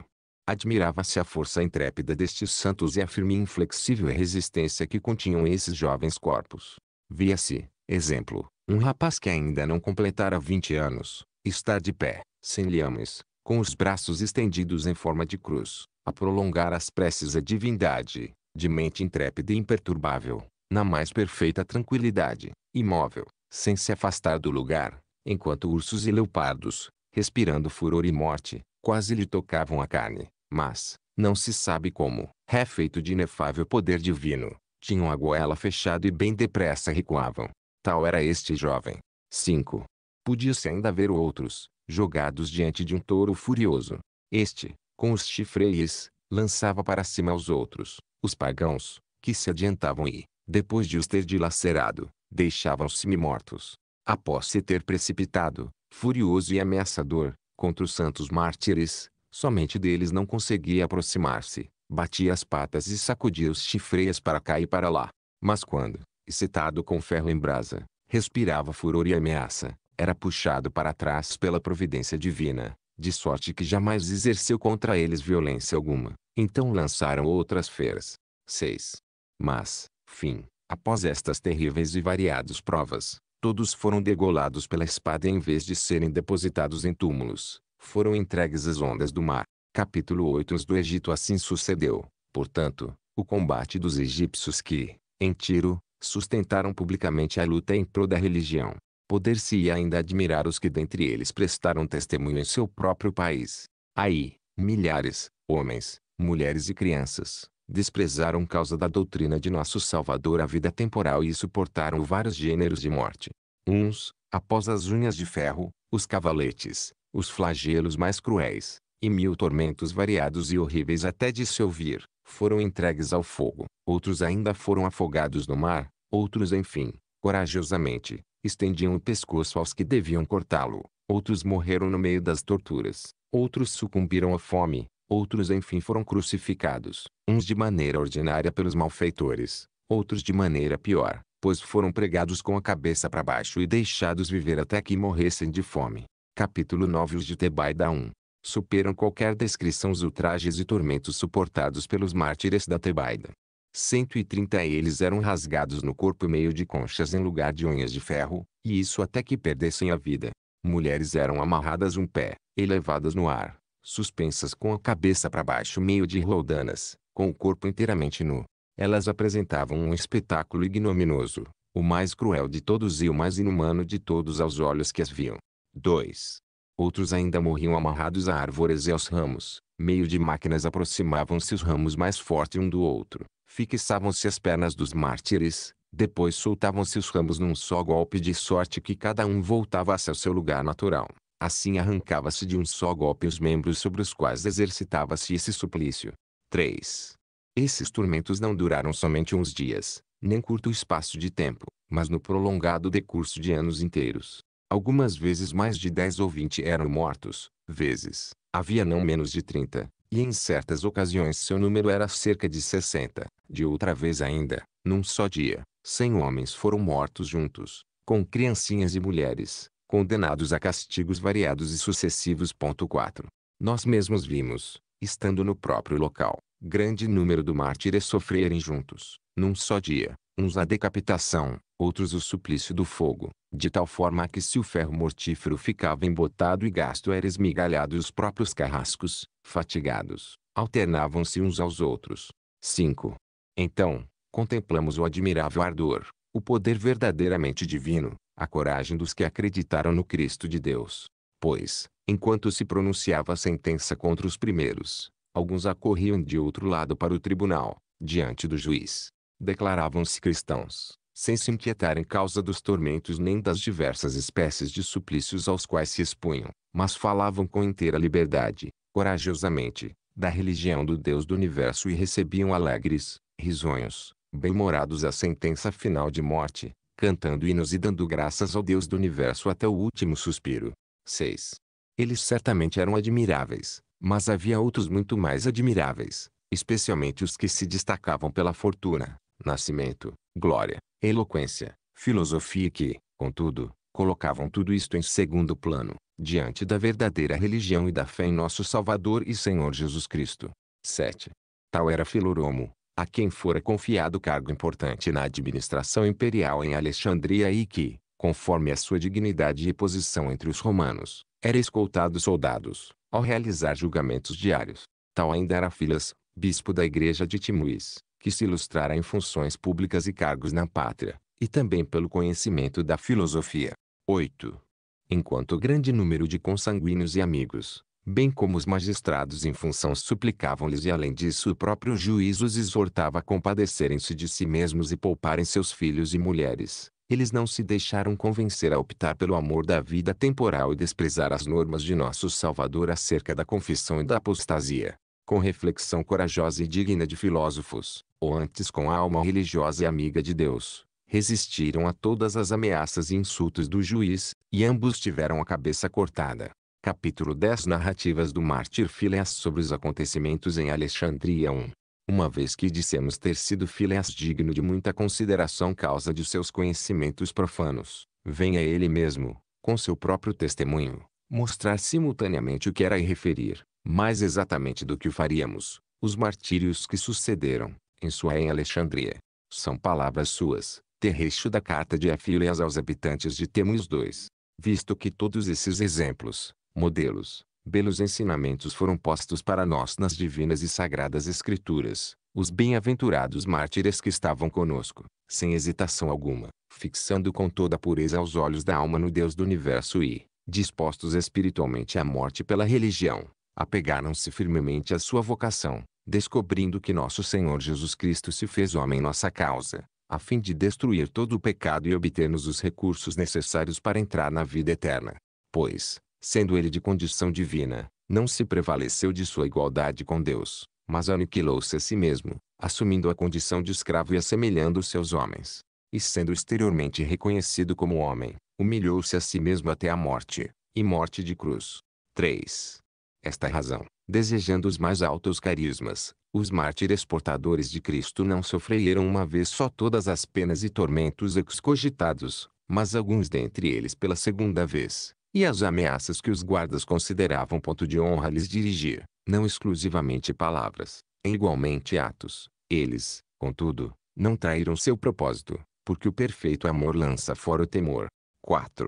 Admirava-se a força intrépida destes santos e a firme e inflexível resistência que continham esses jovens corpos. Via-se, exemplo, um rapaz que ainda não completara 20 anos, estar de pé, sem liames, com os braços estendidos em forma de cruz, a prolongar as preces à divindade, de mente intrépida e imperturbável, na mais perfeita tranquilidade, imóvel, sem se afastar do lugar, enquanto ursos e leopardos, respirando furor e morte, quase lhe tocavam a carne, mas, não se sabe como, refeito é de inefável poder divino, tinham a goela fechada e bem depressa recuavam. Tal era este jovem. 5. Podia-se ainda ver outros, jogados diante de um touro furioso. Este, com os chifreis, lançava para cima os outros, os pagãos, que se adiantavam e, depois de os ter dilacerado, deixavam-se mortos. Após se ter precipitado, furioso e ameaçador, contra os santos mártires, Somente deles não conseguia aproximar-se. Batia as patas e sacudia os chifreias para cá e para lá. Mas quando, excitado com ferro em brasa, respirava furor e ameaça, era puxado para trás pela providência divina, de sorte que jamais exerceu contra eles violência alguma. Então lançaram outras feras. 6. Mas, fim, após estas terríveis e variadas provas, todos foram degolados pela espada em vez de serem depositados em túmulos, foram entregues às ondas do mar. Capítulo 8 Os do Egito Assim sucedeu, portanto, o combate dos egípcios que, em Tiro, sustentaram publicamente a luta em prol da religião. Poder-se-ia ainda admirar os que dentre eles prestaram testemunho em seu próprio país. Aí, milhares, homens, mulheres e crianças, desprezaram causa da doutrina de nosso Salvador a vida temporal e suportaram vários gêneros de morte. Uns, após as unhas de ferro, os cavaletes, os flagelos mais cruéis, e mil tormentos variados e horríveis até de se ouvir, foram entregues ao fogo, outros ainda foram afogados no mar, outros enfim, corajosamente, estendiam o pescoço aos que deviam cortá-lo, outros morreram no meio das torturas, outros sucumbiram à fome, outros enfim foram crucificados, uns de maneira ordinária pelos malfeitores, outros de maneira pior, pois foram pregados com a cabeça para baixo e deixados viver até que morressem de fome. Capítulo 9 Os de Tebaida 1 Superam qualquer descrição os ultrajes e tormentos suportados pelos mártires da Tebaida. 130 eles eram rasgados no corpo meio de conchas em lugar de unhas de ferro, e isso até que perdessem a vida. Mulheres eram amarradas um pé, elevadas no ar, suspensas com a cabeça para baixo meio de roldanas, com o corpo inteiramente nu. Elas apresentavam um espetáculo ignominoso, o mais cruel de todos e o mais inumano de todos aos olhos que as viam. 2. Outros ainda morriam amarrados a árvores e aos ramos, meio de máquinas aproximavam-se os ramos mais fortes um do outro, fixavam-se as pernas dos mártires, depois soltavam-se os ramos num só golpe de sorte que cada um voltava-se ao seu lugar natural. Assim arrancava-se de um só golpe os membros sobre os quais exercitava-se esse suplício. 3. Esses tormentos não duraram somente uns dias, nem curto espaço de tempo, mas no prolongado decurso de anos inteiros. Algumas vezes mais de 10 ou 20 eram mortos, vezes, havia não menos de 30, e em certas ocasiões seu número era cerca de 60, de outra vez ainda, num só dia, 100 homens foram mortos juntos, com criancinhas e mulheres, condenados a castigos variados e sucessivos. 4. Nós mesmos vimos, estando no próprio local, grande número de mártires sofrerem juntos, num só dia, uns a decapitação, outros o suplício do fogo, de tal forma que se o ferro mortífero ficava embotado e gasto era esmigalhado e os próprios carrascos, fatigados, alternavam-se uns aos outros. 5. Então, contemplamos o admirável ardor, o poder verdadeiramente divino, a coragem dos que acreditaram no Cristo de Deus. Pois, enquanto se pronunciava a sentença contra os primeiros, alguns acorriam de outro lado para o tribunal, diante do juiz, declaravam-se cristãos, sem se inquietar em causa dos tormentos nem das diversas espécies de suplícios aos quais se expunham, mas falavam com inteira liberdade, corajosamente, da religião do Deus do universo e recebiam alegres, risonhos, bem-morados a sentença final de morte, cantando hinos e dando graças ao Deus do universo até o último suspiro. 6. Eles certamente eram admiráveis, mas havia outros muito mais admiráveis, especialmente os que se destacavam pela fortuna, nascimento, glória, eloquência, filosofia que, contudo, colocavam tudo isto em segundo plano, diante da verdadeira religião e da fé em nosso Salvador e Senhor Jesus Cristo. 7. Tal era Filoromo, a quem fora confiado cargo importante na administração imperial em Alexandria e que, conforme a sua dignidade e posição entre os romanos, era escoltado soldados, ao realizar julgamentos diários. Tal ainda era Filas, bispo da igreja de Timuís, que se ilustrara em funções públicas e cargos na pátria, e também pelo conhecimento da filosofia. 8. Enquanto o grande número de consanguíneos e amigos, bem como os magistrados em função suplicavam-lhes e além disso o próprio juiz os exortava a compadecerem-se de si mesmos e pouparem seus filhos e mulheres. Eles não se deixaram convencer a optar pelo amor da vida temporal e desprezar as normas de nosso Salvador acerca da confissão e da apostasia com reflexão corajosa e digna de filósofos, ou antes com a alma religiosa e amiga de Deus, resistiram a todas as ameaças e insultos do juiz, e ambos tiveram a cabeça cortada. Capítulo 10 Narrativas do mártir Filéas sobre os acontecimentos em Alexandria 1 Uma vez que dissemos ter sido Filéas digno de muita consideração causa de seus conhecimentos profanos, venha ele mesmo, com seu próprio testemunho, mostrar simultaneamente o que era e referir, mais exatamente do que o faríamos, os martírios que sucederam, em sua em Alexandria. São palavras suas, terreixo da carta de Afílias aos habitantes de Temus 2. Visto que todos esses exemplos, modelos, belos ensinamentos foram postos para nós nas divinas e sagradas escrituras, os bem-aventurados mártires que estavam conosco, sem hesitação alguma, fixando com toda a pureza aos olhos da alma no Deus do universo e, dispostos espiritualmente à morte pela religião, apegaram-se firmemente à sua vocação, descobrindo que nosso Senhor Jesus Cristo se fez homem nossa causa, a fim de destruir todo o pecado e obtermos os recursos necessários para entrar na vida eterna. Pois, sendo ele de condição divina, não se prevaleceu de sua igualdade com Deus, mas aniquilou-se a si mesmo, assumindo a condição de escravo e assemelhando-se aos homens. E sendo exteriormente reconhecido como homem, humilhou-se a si mesmo até a morte, e morte de cruz. 3. Esta é razão, desejando os mais altos carismas, os mártires portadores de Cristo não sofreram uma vez só todas as penas e tormentos excogitados, mas alguns dentre eles pela segunda vez, e as ameaças que os guardas consideravam ponto de honra lhes dirigir, não exclusivamente palavras, em igualmente atos. Eles, contudo, não traíram seu propósito, porque o perfeito amor lança fora o temor. 4.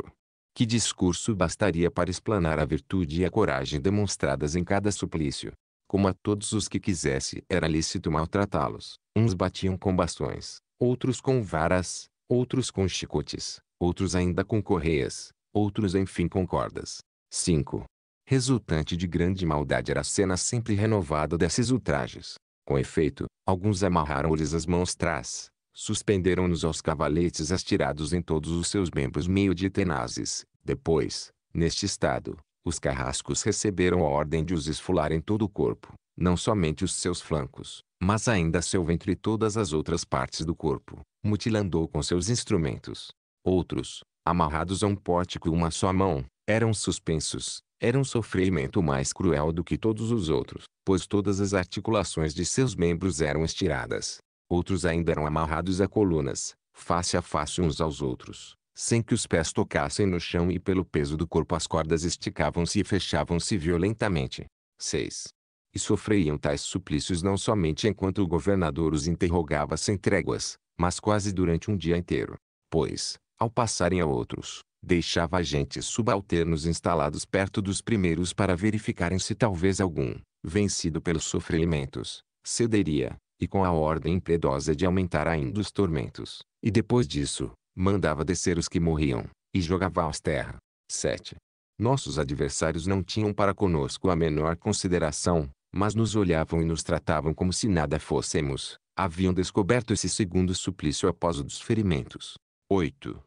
Que discurso bastaria para explanar a virtude e a coragem demonstradas em cada suplício? Como a todos os que quisesse era lícito maltratá-los. Uns batiam com bastões, outros com varas, outros com chicotes, outros ainda com correias, outros enfim com cordas. 5. Resultante de grande maldade era a cena sempre renovada desses ultrajes. Com efeito, alguns amarraram-lhes as mãos trás, Suspenderam-nos aos cavaletes estirados em todos os seus membros meio de tenazes. Depois, neste estado, os carrascos receberam a ordem de os esfolar em todo o corpo, não somente os seus flancos, mas ainda seu ventre e todas as outras partes do corpo, mutilando-o com seus instrumentos. Outros, amarrados a um pórtico e uma só mão, eram suspensos. Era um sofrimento mais cruel do que todos os outros, pois todas as articulações de seus membros eram estiradas, Outros ainda eram amarrados a colunas, face a face uns aos outros, sem que os pés tocassem no chão e pelo peso do corpo as cordas esticavam-se e fechavam-se violentamente. 6. E sofriam tais suplícios não somente enquanto o governador os interrogava sem tréguas, mas quase durante um dia inteiro. Pois, ao passarem a outros, deixava agentes subalternos instalados perto dos primeiros para verificarem se talvez algum, vencido pelos sofrimentos, cederia, e com a ordem impiedosa de aumentar ainda os tormentos, e depois disso, mandava descer os que morriam, e jogava-os terra. 7. Nossos adversários não tinham para conosco a menor consideração, mas nos olhavam e nos tratavam como se nada fôssemos. Haviam descoberto esse segundo suplício após o dos ferimentos. 8.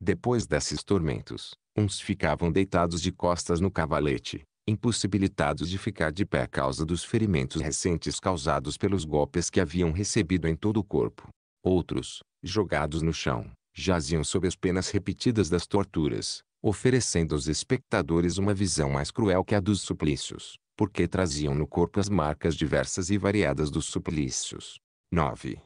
Depois desses tormentos, uns ficavam deitados de costas no cavalete, impossibilitados de ficar de pé a causa dos ferimentos recentes causados pelos golpes que haviam recebido em todo o corpo. Outros, jogados no chão, jaziam sob as penas repetidas das torturas, oferecendo aos espectadores uma visão mais cruel que a dos suplícios, porque traziam no corpo as marcas diversas e variadas dos suplícios. 9.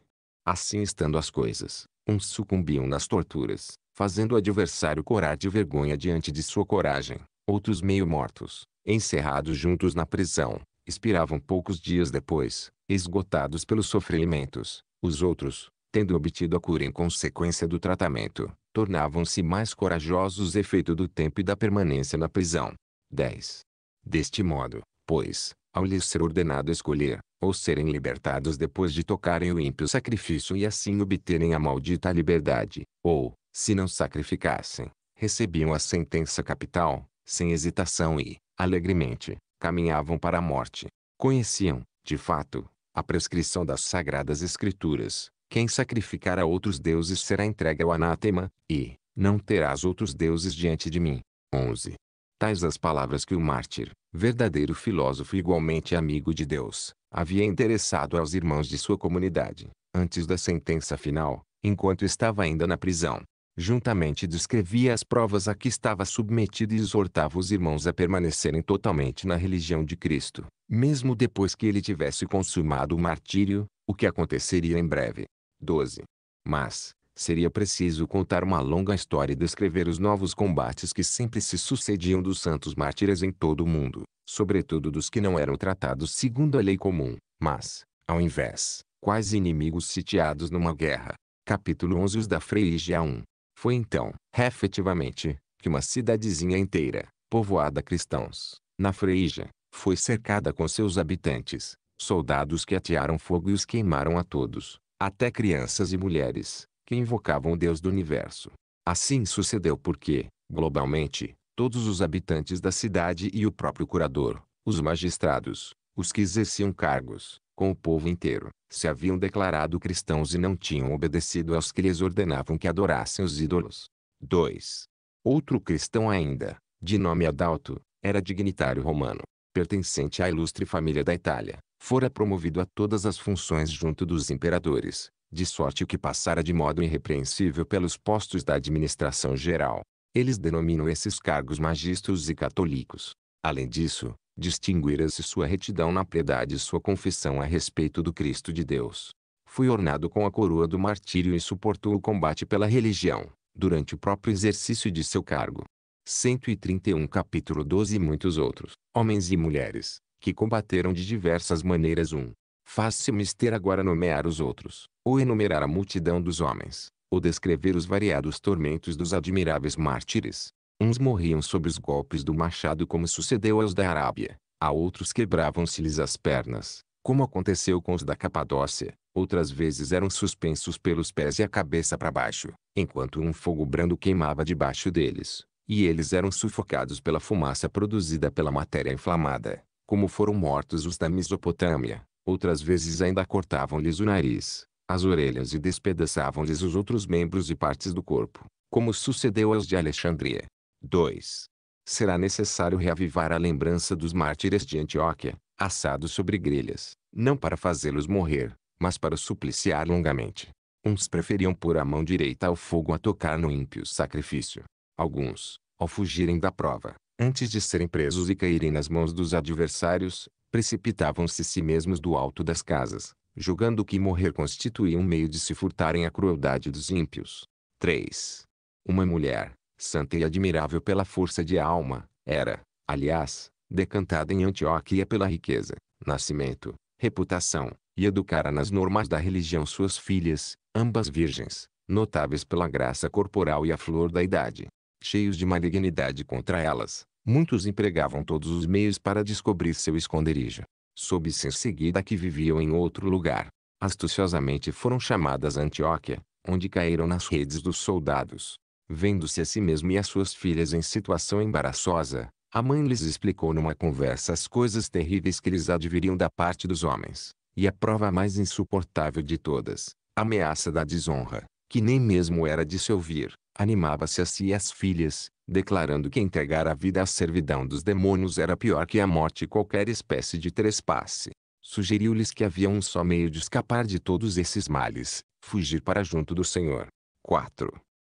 Assim estando as coisas, uns sucumbiam nas torturas, fazendo o adversário corar de vergonha diante de sua coragem, outros meio mortos, encerrados juntos na prisão, expiravam poucos dias depois, esgotados pelos sofrimentos. Os outros, tendo obtido a cura em consequência do tratamento, tornavam-se mais corajosos efeito do tempo e da permanência na prisão. 10. Deste modo, pois, ao lhes ser ordenado escolher, ou serem libertados depois de tocarem o ímpio sacrifício e assim obterem a maldita liberdade, ou, se não sacrificassem, recebiam a sentença capital, sem hesitação e, alegremente, caminhavam para a morte. Conheciam, de fato, a prescrição das Sagradas Escrituras. Quem sacrificar a outros deuses será entregue ao anátema, e, não terás outros deuses diante de mim. 11. Tais as palavras que o mártir, verdadeiro filósofo igualmente amigo de Deus, havia endereçado aos irmãos de sua comunidade, antes da sentença final, enquanto estava ainda na prisão juntamente descrevia as provas a que estava submetido e exortava os irmãos a permanecerem totalmente na religião de Cristo, mesmo depois que ele tivesse consumado o martírio, o que aconteceria em breve. 12. Mas, seria preciso contar uma longa história e descrever os novos combates que sempre se sucediam dos santos mártires em todo o mundo, sobretudo dos que não eram tratados segundo a lei comum, mas, ao invés, quais inimigos sitiados numa guerra. Capítulo 11 Os da Freigia 1 foi então, efetivamente, que uma cidadezinha inteira, povoada cristãos, na Freija, foi cercada com seus habitantes, soldados que atearam fogo e os queimaram a todos, até crianças e mulheres, que invocavam o Deus do universo. Assim sucedeu porque, globalmente, todos os habitantes da cidade e o próprio curador, os magistrados, os que exerciam cargos, com o povo inteiro, se haviam declarado cristãos e não tinham obedecido aos que lhes ordenavam que adorassem os ídolos. 2. Outro cristão ainda, de nome Adalto, era dignitário romano, pertencente à ilustre família da Itália, fora promovido a todas as funções junto dos imperadores, de sorte que passara de modo irrepreensível pelos postos da administração geral. Eles denominam esses cargos magistros e católicos. Além disso, distinguira-se sua retidão na piedade e sua confissão a respeito do Cristo de Deus. Foi ornado com a coroa do martírio e suportou o combate pela religião, durante o próprio exercício de seu cargo. 131 capítulo 12 e muitos outros, homens e mulheres, que combateram de diversas maneiras um. Faz-se mister agora nomear os outros, ou enumerar a multidão dos homens, ou descrever os variados tormentos dos admiráveis mártires, Uns morriam sob os golpes do machado como sucedeu aos da Arábia, a outros quebravam-se-lhes as pernas, como aconteceu com os da Capadócia, outras vezes eram suspensos pelos pés e a cabeça para baixo, enquanto um fogo brando queimava debaixo deles, e eles eram sufocados pela fumaça produzida pela matéria inflamada, como foram mortos os da Mesopotâmia, outras vezes ainda cortavam-lhes o nariz, as orelhas e despedaçavam-lhes os outros membros e partes do corpo, como sucedeu aos de Alexandria. 2. Será necessário reavivar a lembrança dos mártires de Antioquia, assados sobre grelhas, não para fazê-los morrer, mas para supliciar longamente. Uns preferiam pôr a mão direita ao fogo a tocar no ímpio sacrifício. Alguns, ao fugirem da prova, antes de serem presos e caírem nas mãos dos adversários, precipitavam-se si mesmos do alto das casas, julgando que morrer constituía um meio de se furtarem à crueldade dos ímpios. 3. Uma mulher, santa e admirável pela força de alma, era, aliás, decantada em Antioquia pela riqueza, nascimento, reputação, e educara nas normas da religião suas filhas, ambas virgens, notáveis pela graça corporal e a flor da idade. Cheios de malignidade contra elas, muitos empregavam todos os meios para descobrir seu esconderijo. Soube-se em seguida que viviam em outro lugar. Astuciosamente foram chamadas Antioquia, onde caíram nas redes dos soldados, Vendo-se a si mesmo e as suas filhas em situação embaraçosa, a mãe lhes explicou numa conversa as coisas terríveis que lhes adviriam da parte dos homens, e a prova mais insuportável de todas, a ameaça da desonra, que nem mesmo era de se ouvir, animava-se a si e as filhas, declarando que entregar a vida à servidão dos demônios era pior que a morte e qualquer espécie de trespasse. Sugeriu-lhes que havia um só meio de escapar de todos esses males, fugir para junto do Senhor. 4.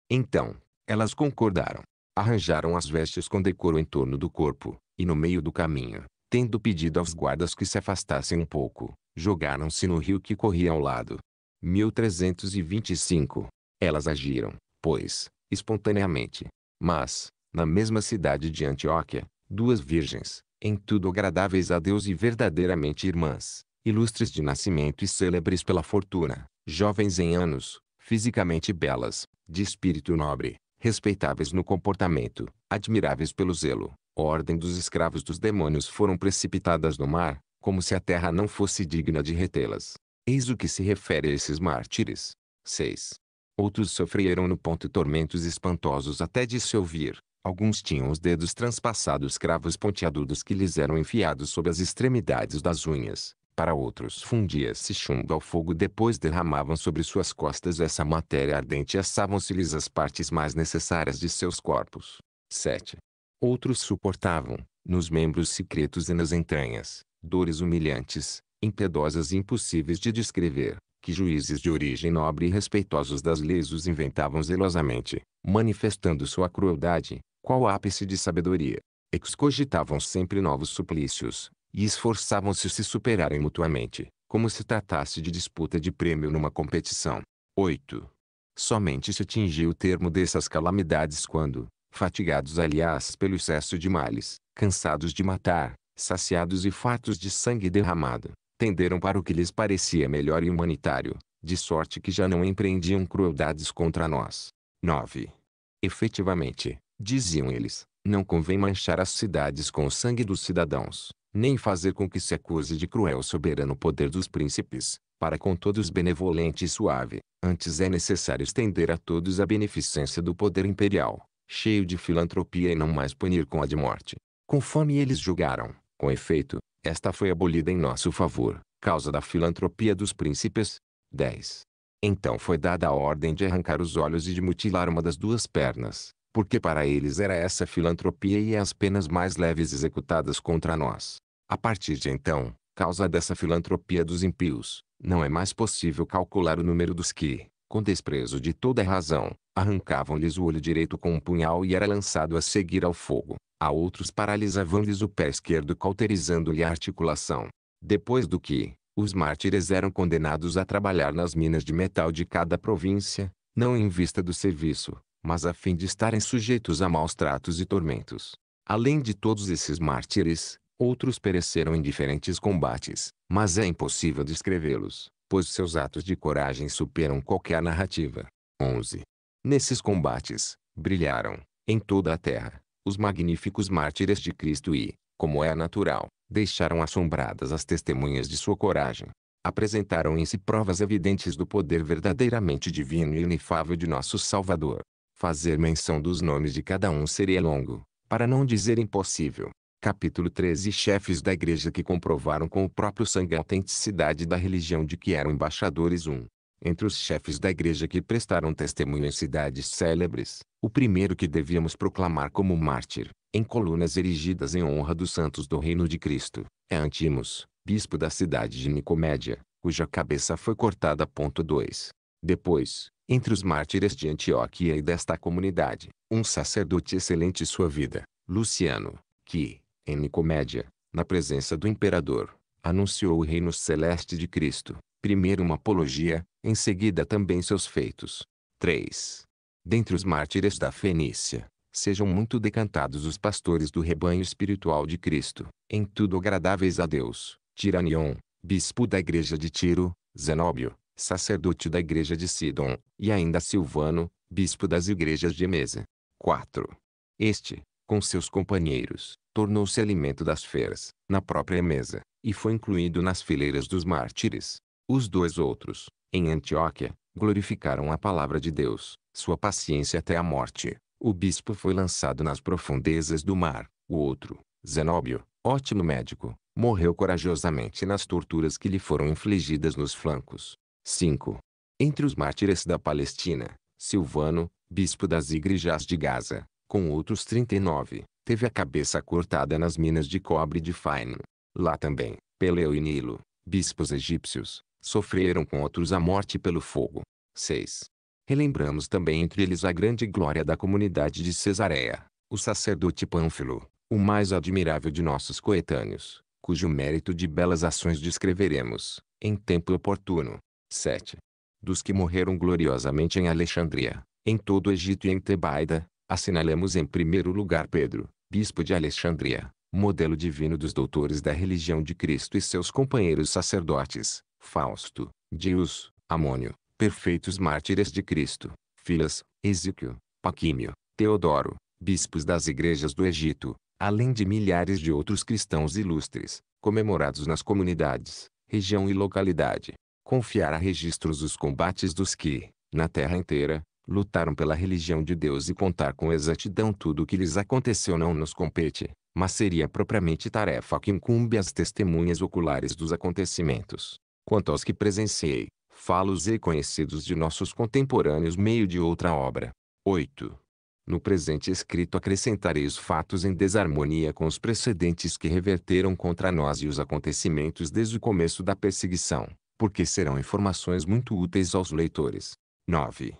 Então, elas concordaram. Arranjaram as vestes com decoro em torno do corpo, e no meio do caminho, tendo pedido aos guardas que se afastassem um pouco, jogaram-se no rio que corria ao lado. 1325. Elas agiram, pois, espontaneamente. Mas, na mesma cidade de Antioquia, duas virgens, em tudo agradáveis a Deus e verdadeiramente irmãs, ilustres de nascimento e célebres pela fortuna, jovens em anos, fisicamente belas, de espírito nobre, respeitáveis no comportamento, admiráveis pelo zelo, ordem dos escravos dos demônios foram precipitadas no mar, como se a terra não fosse digna de retê-las. Eis o que se refere a esses mártires. 6. Outros sofreram no ponto tormentos espantosos até de se ouvir. Alguns tinham os dedos transpassados cravos pontiagudos que lhes eram enfiados sob as extremidades das unhas, para outros fundia-se chumbo ao fogo depois derramavam sobre suas costas essa matéria ardente e assavam-se-lhes as partes mais necessárias de seus corpos. 7. Outros suportavam, nos membros secretos e nas entranhas, dores humilhantes, impedosas e impossíveis de descrever, que juízes de origem nobre e respeitosos das leis os inventavam zelosamente, manifestando sua crueldade, qual ápice de sabedoria. Excogitavam sempre novos suplícios, e esforçavam-se se superarem mutuamente, como se tratasse de disputa de prêmio numa competição. 8. Somente se atingiu o termo dessas calamidades quando, fatigados aliás pelo excesso de males, cansados de matar, saciados e fartos de sangue derramado, tenderam para o que lhes parecia melhor e humanitário, de sorte que já não empreendiam crueldades contra nós. 9. Efetivamente, diziam eles, não convém manchar as cidades com o sangue dos cidadãos, nem fazer com que se acuse de cruel soberano poder dos príncipes, para com todos benevolente e suave, antes é necessário estender a todos a beneficência do poder imperial, cheio de filantropia e não mais punir com a de morte. Conforme eles julgaram, com efeito, esta foi abolida em nosso favor, causa da filantropia dos príncipes. 10. Então foi dada a ordem de arrancar os olhos e de mutilar uma das duas pernas, porque para eles era essa filantropia e as penas mais leves executadas contra nós. A partir de então, causa dessa filantropia dos impios, não é mais possível calcular o número dos que, com desprezo de toda razão, arrancavam-lhes o olho direito com um punhal e era lançado a seguir ao fogo. A outros paralisavam-lhes o pé esquerdo cauterizando-lhe a articulação. Depois do que, os mártires eram condenados a trabalhar nas minas de metal de cada província, não em vista do serviço, mas a fim de estarem sujeitos a maus tratos e tormentos. Além de todos esses mártires, outros pereceram em diferentes combates, mas é impossível descrevê-los, pois seus atos de coragem superam qualquer narrativa. 11. Nesses combates, brilharam, em toda a terra, os magníficos mártires de Cristo e, como é natural, deixaram assombradas as testemunhas de sua coragem. Apresentaram em si provas evidentes do poder verdadeiramente divino e inefável de nosso Salvador. Fazer menção dos nomes de cada um seria longo, para não dizer impossível. Capítulo 13 Chefes da igreja que comprovaram com o próprio sangue a autenticidade da religião de que eram embaixadores 1. Entre os chefes da igreja que prestaram testemunho em cidades célebres, o primeiro que devíamos proclamar como mártir, em colunas erigidas em honra dos santos do reino de Cristo, é Antimos, bispo da cidade de Nicomédia, cuja cabeça foi cortada. 2. Depois, entre os mártires de Antioquia e desta comunidade, um sacerdote excelente sua vida, Luciano, que, em Nicomédia, na presença do imperador, anunciou o reino celeste de Cristo, primeiro uma apologia, em seguida também seus feitos. 3. Dentre os mártires da Fenícia, sejam muito decantados os pastores do rebanho espiritual de Cristo, em tudo agradáveis a Deus, Tiranion, bispo da igreja de Tiro, Zenóbio, sacerdote da igreja de Sidon, e ainda Silvano, bispo das igrejas de Emesa. 4. Este, com seus companheiros, tornou-se alimento das feiras, na própria Emesa, e foi incluído nas fileiras dos mártires. Os dois outros, em Antioquia, glorificaram a palavra de Deus, sua paciência até a morte. O bispo foi lançado nas profundezas do mar. O outro, Zenóbio, ótimo médico, morreu corajosamente nas torturas que lhe foram infligidas nos flancos. 5. Entre os mártires da Palestina, Silvano, bispo das igrejas de Gaza, com outros 39, teve a cabeça cortada nas minas de cobre de Faino. Lá também, Peleu e Nilo, bispos egípcios, sofreram com outros a morte pelo fogo. 6. Relembramos também entre eles a grande glória da comunidade de Cesareia, o sacerdote Pânfilo, o mais admirável de nossos coetâneos, cujo mérito de belas ações descreveremos, em tempo oportuno. 7. Dos que morreram gloriosamente em Alexandria, em todo o Egito e em Tebaida, assinalamos em primeiro lugar Pedro, bispo de Alexandria, modelo divino dos doutores da religião de Cristo e seus companheiros sacerdotes, Fausto, Dius, Amônio, perfeitos mártires de Cristo, Filas, Ezequiel, Paquímio, Teodoro, bispos das igrejas do Egito, além de milhares de outros cristãos ilustres, comemorados nas comunidades, região e localidade, confiar a registros os combates dos que, na terra inteira, lutaram pela religião de Deus e contar com exatidão tudo o que lhes aconteceu não nos compete, mas seria propriamente tarefa que incumbe às testemunhas oculares dos acontecimentos. Quanto aos que presenciei, falos e conhecidos de nossos contemporâneos meio de outra obra. 8. No presente escrito acrescentarei os fatos em desarmonia com os precedentes que reverteram contra nós e os acontecimentos desde o começo da perseguição porque serão informações muito úteis aos leitores. 9.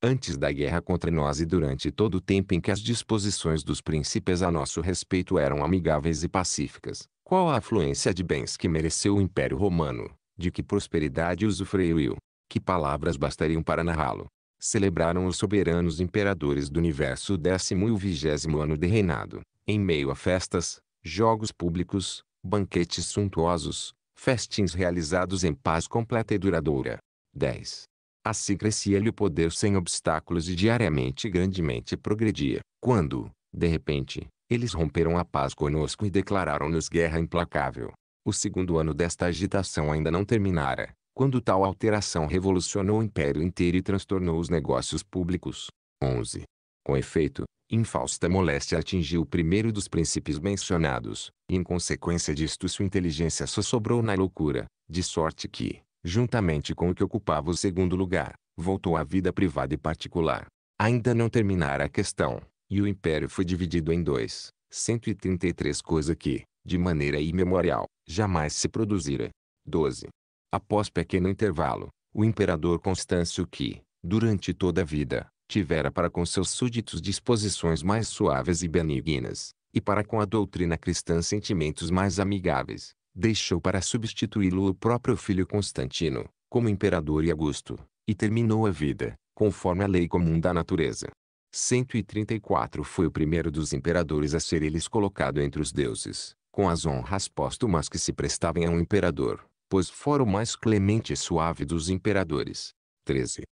Antes da guerra contra nós e durante todo o tempo em que as disposições dos príncipes a nosso respeito eram amigáveis e pacíficas, qual a afluência de bens que mereceu o Império Romano, de que prosperidade usufruiu, que palavras bastariam para narrá-lo. Celebraram os soberanos imperadores do universo o décimo e o vigésimo ano de reinado, em meio a festas, jogos públicos, banquetes suntuosos, festins realizados em paz completa e duradoura. 10. Assim crescia-lhe o poder sem obstáculos e diariamente e grandemente progredia, quando, de repente, eles romperam a paz conosco e declararam-nos guerra implacável. O segundo ano desta agitação ainda não terminara, quando tal alteração revolucionou o império inteiro e transtornou os negócios públicos. 11. Com efeito, infausta moléstia atingiu o primeiro dos princípios mencionados, e em consequência disto sua inteligência só sobrou na loucura, de sorte que, juntamente com o que ocupava o segundo lugar, voltou à vida privada e particular. Ainda não terminara a questão, e o império foi dividido em dois, 133 coisa que, de maneira imemorial, jamais se produzira. 12. Após pequeno intervalo, o imperador Constâncio que, durante toda a vida, tivera para com seus súditos disposições mais suaves e benignas, e para com a doutrina cristã sentimentos mais amigáveis, deixou para substituí-lo o próprio filho Constantino, como imperador e Augusto, e terminou a vida, conforme a lei comum da natureza. 134 foi o primeiro dos imperadores a ser eles colocado entre os deuses, com as honras póstumas que se prestavam a um imperador, pois fora o mais clemente e suave dos imperadores. 13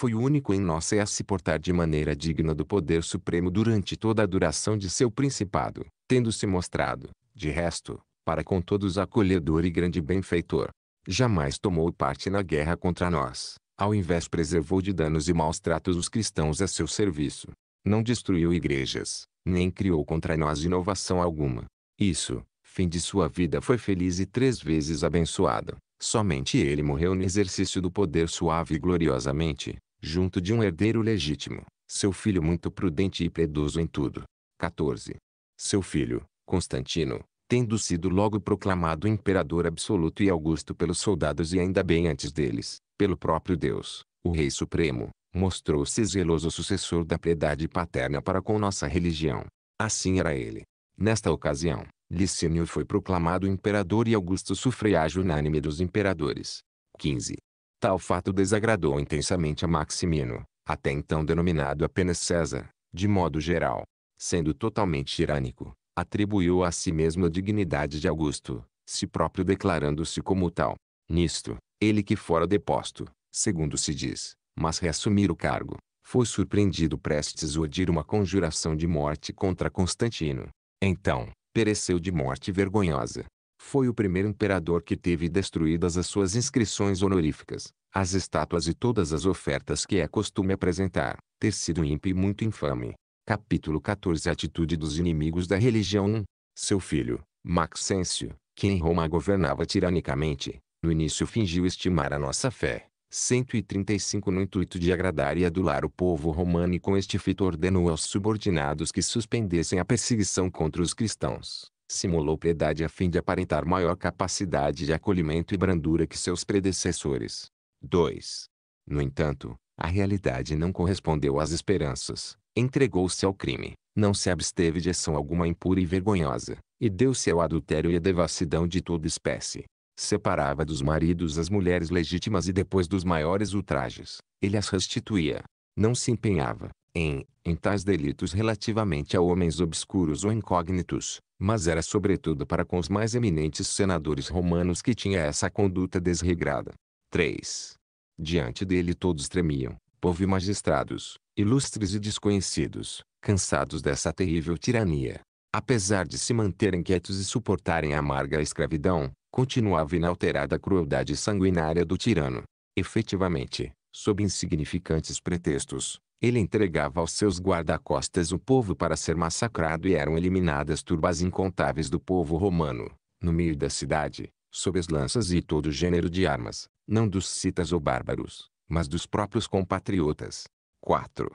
foi o único em nossa é a se portar de maneira digna do poder supremo durante toda a duração de seu principado, tendo se mostrado, de resto, para com todos acolhedor e grande benfeitor. Jamais tomou parte na guerra contra nós, ao invés preservou de danos e maus tratos os cristãos a seu serviço. Não destruiu igrejas, nem criou contra nós inovação alguma. Isso, fim de sua vida foi feliz e três vezes abençoado. Somente ele morreu no exercício do poder suave e gloriosamente, junto de um herdeiro legítimo, seu filho muito prudente e predoso em tudo. 14. Seu filho, Constantino, tendo sido logo proclamado imperador absoluto e augusto pelos soldados e ainda bem antes deles, pelo próprio Deus, o Rei Supremo, mostrou-se zeloso sucessor da piedade paterna para com nossa religião. Assim era ele. Nesta ocasião, Licínio foi proclamado imperador e Augusto sufragio unânime dos imperadores. 15. Tal fato desagradou intensamente a Maximino, até então denominado apenas César, de modo geral. Sendo totalmente tirânico, atribuiu a si mesmo a dignidade de Augusto, si próprio declarando-se como tal. Nisto, ele que fora deposto, segundo se diz, mas reassumir o cargo, foi surpreendido prestes a odir uma conjuração de morte contra Constantino. Então, pereceu de morte vergonhosa, foi o primeiro imperador que teve destruídas as suas inscrições honoríficas, as estátuas e todas as ofertas que é costume apresentar, ter sido ímpio e muito infame. Capítulo 14 Atitude dos inimigos da religião 1. Seu filho, Maxêncio, que em Roma governava tiranicamente, no início fingiu estimar a nossa fé. 135 No intuito de agradar e adular o povo romano e com este fito ordenou aos subordinados que suspendessem a perseguição contra os cristãos simulou piedade a fim de aparentar maior capacidade de acolhimento e brandura que seus predecessores. 2. No entanto, a realidade não correspondeu às esperanças. Entregou-se ao crime, não se absteve de ação alguma impura e vergonhosa, e deu-se ao adultério e à devassidão de toda espécie. Separava dos maridos as mulheres legítimas e depois dos maiores ultrajes, ele as restituía. Não se empenhava, em, em tais delitos relativamente a homens obscuros ou incógnitos, mas era sobretudo para com os mais eminentes senadores romanos que tinha essa conduta desregrada. 3. Diante dele todos tremiam, povo e magistrados, ilustres e desconhecidos, cansados dessa terrível tirania. Apesar de se manterem quietos e suportarem a amarga escravidão, continuava inalterada a crueldade sanguinária do tirano. Efetivamente, sob insignificantes pretextos, ele entregava aos seus guarda-costas o povo para ser massacrado e eram eliminadas turbas incontáveis do povo romano, no meio da cidade, sob as lanças e todo gênero de armas, não dos citas ou bárbaros, mas dos próprios compatriotas. 4.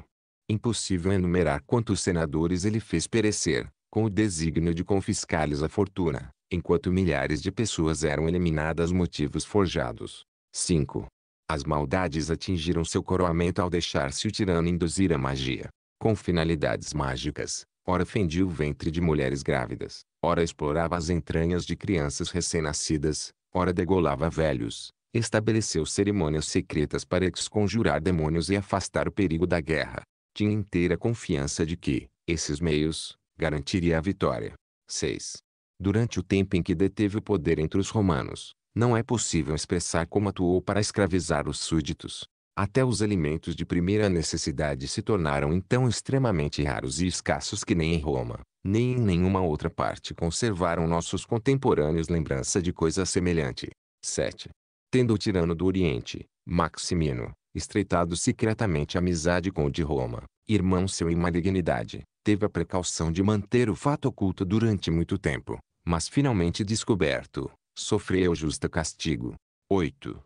Impossível enumerar quantos senadores ele fez perecer, com o desígnio de confiscar-lhes a fortuna, enquanto milhares de pessoas eram eliminadas motivos forjados. 5. As maldades atingiram seu coroamento ao deixar-se o tirano induzir a magia. Com finalidades mágicas, ora fendia o ventre de mulheres grávidas, ora explorava as entranhas de crianças recém-nascidas, ora degolava velhos, estabeleceu cerimônias secretas para exconjurar demônios e afastar o perigo da guerra. Tinha inteira confiança de que, esses meios, garantiria a vitória. 6. Durante o tempo em que deteve o poder entre os romanos, não é possível expressar como atuou para escravizar os súditos. Até os alimentos de primeira necessidade se tornaram então extremamente raros e escassos que nem em Roma, nem em nenhuma outra parte conservaram nossos contemporâneos lembrança de coisa semelhante. 7. Tendo o tirano do Oriente, Maximino estreitado secretamente a amizade com o de Roma, irmão seu em malignidade, teve a precaução de manter o fato oculto durante muito tempo, mas finalmente descoberto, sofreu justa castigo. 8.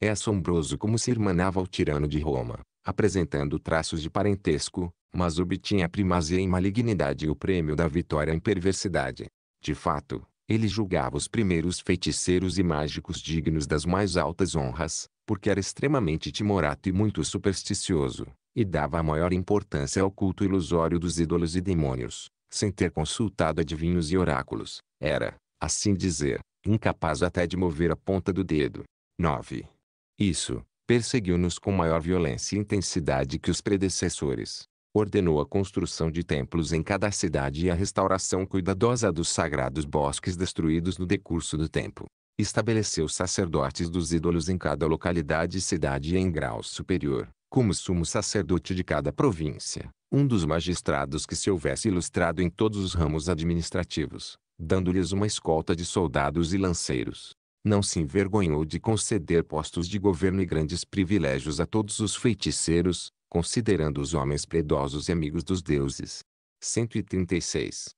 É assombroso como se irmanava ao tirano de Roma, apresentando traços de parentesco, mas obtinha a primazia em malignidade e o prêmio da vitória em perversidade. De fato, ele julgava os primeiros feiticeiros e mágicos dignos das mais altas honras, porque era extremamente timorato e muito supersticioso, e dava a maior importância ao culto ilusório dos ídolos e demônios, sem ter consultado adivinhos e oráculos. Era, assim dizer, incapaz até de mover a ponta do dedo. 9. Isso, perseguiu-nos com maior violência e intensidade que os predecessores. Ordenou a construção de templos em cada cidade e a restauração cuidadosa dos sagrados bosques destruídos no decurso do tempo. Estabeleceu sacerdotes dos ídolos em cada localidade e cidade em grau superior, como sumo sacerdote de cada província, um dos magistrados que se houvesse ilustrado em todos os ramos administrativos dando-lhes uma escolta de soldados e lanceiros. Não se envergonhou de conceder postos de governo e grandes privilégios a todos os feiticeiros, considerando os homens predosos e amigos dos deuses. 136.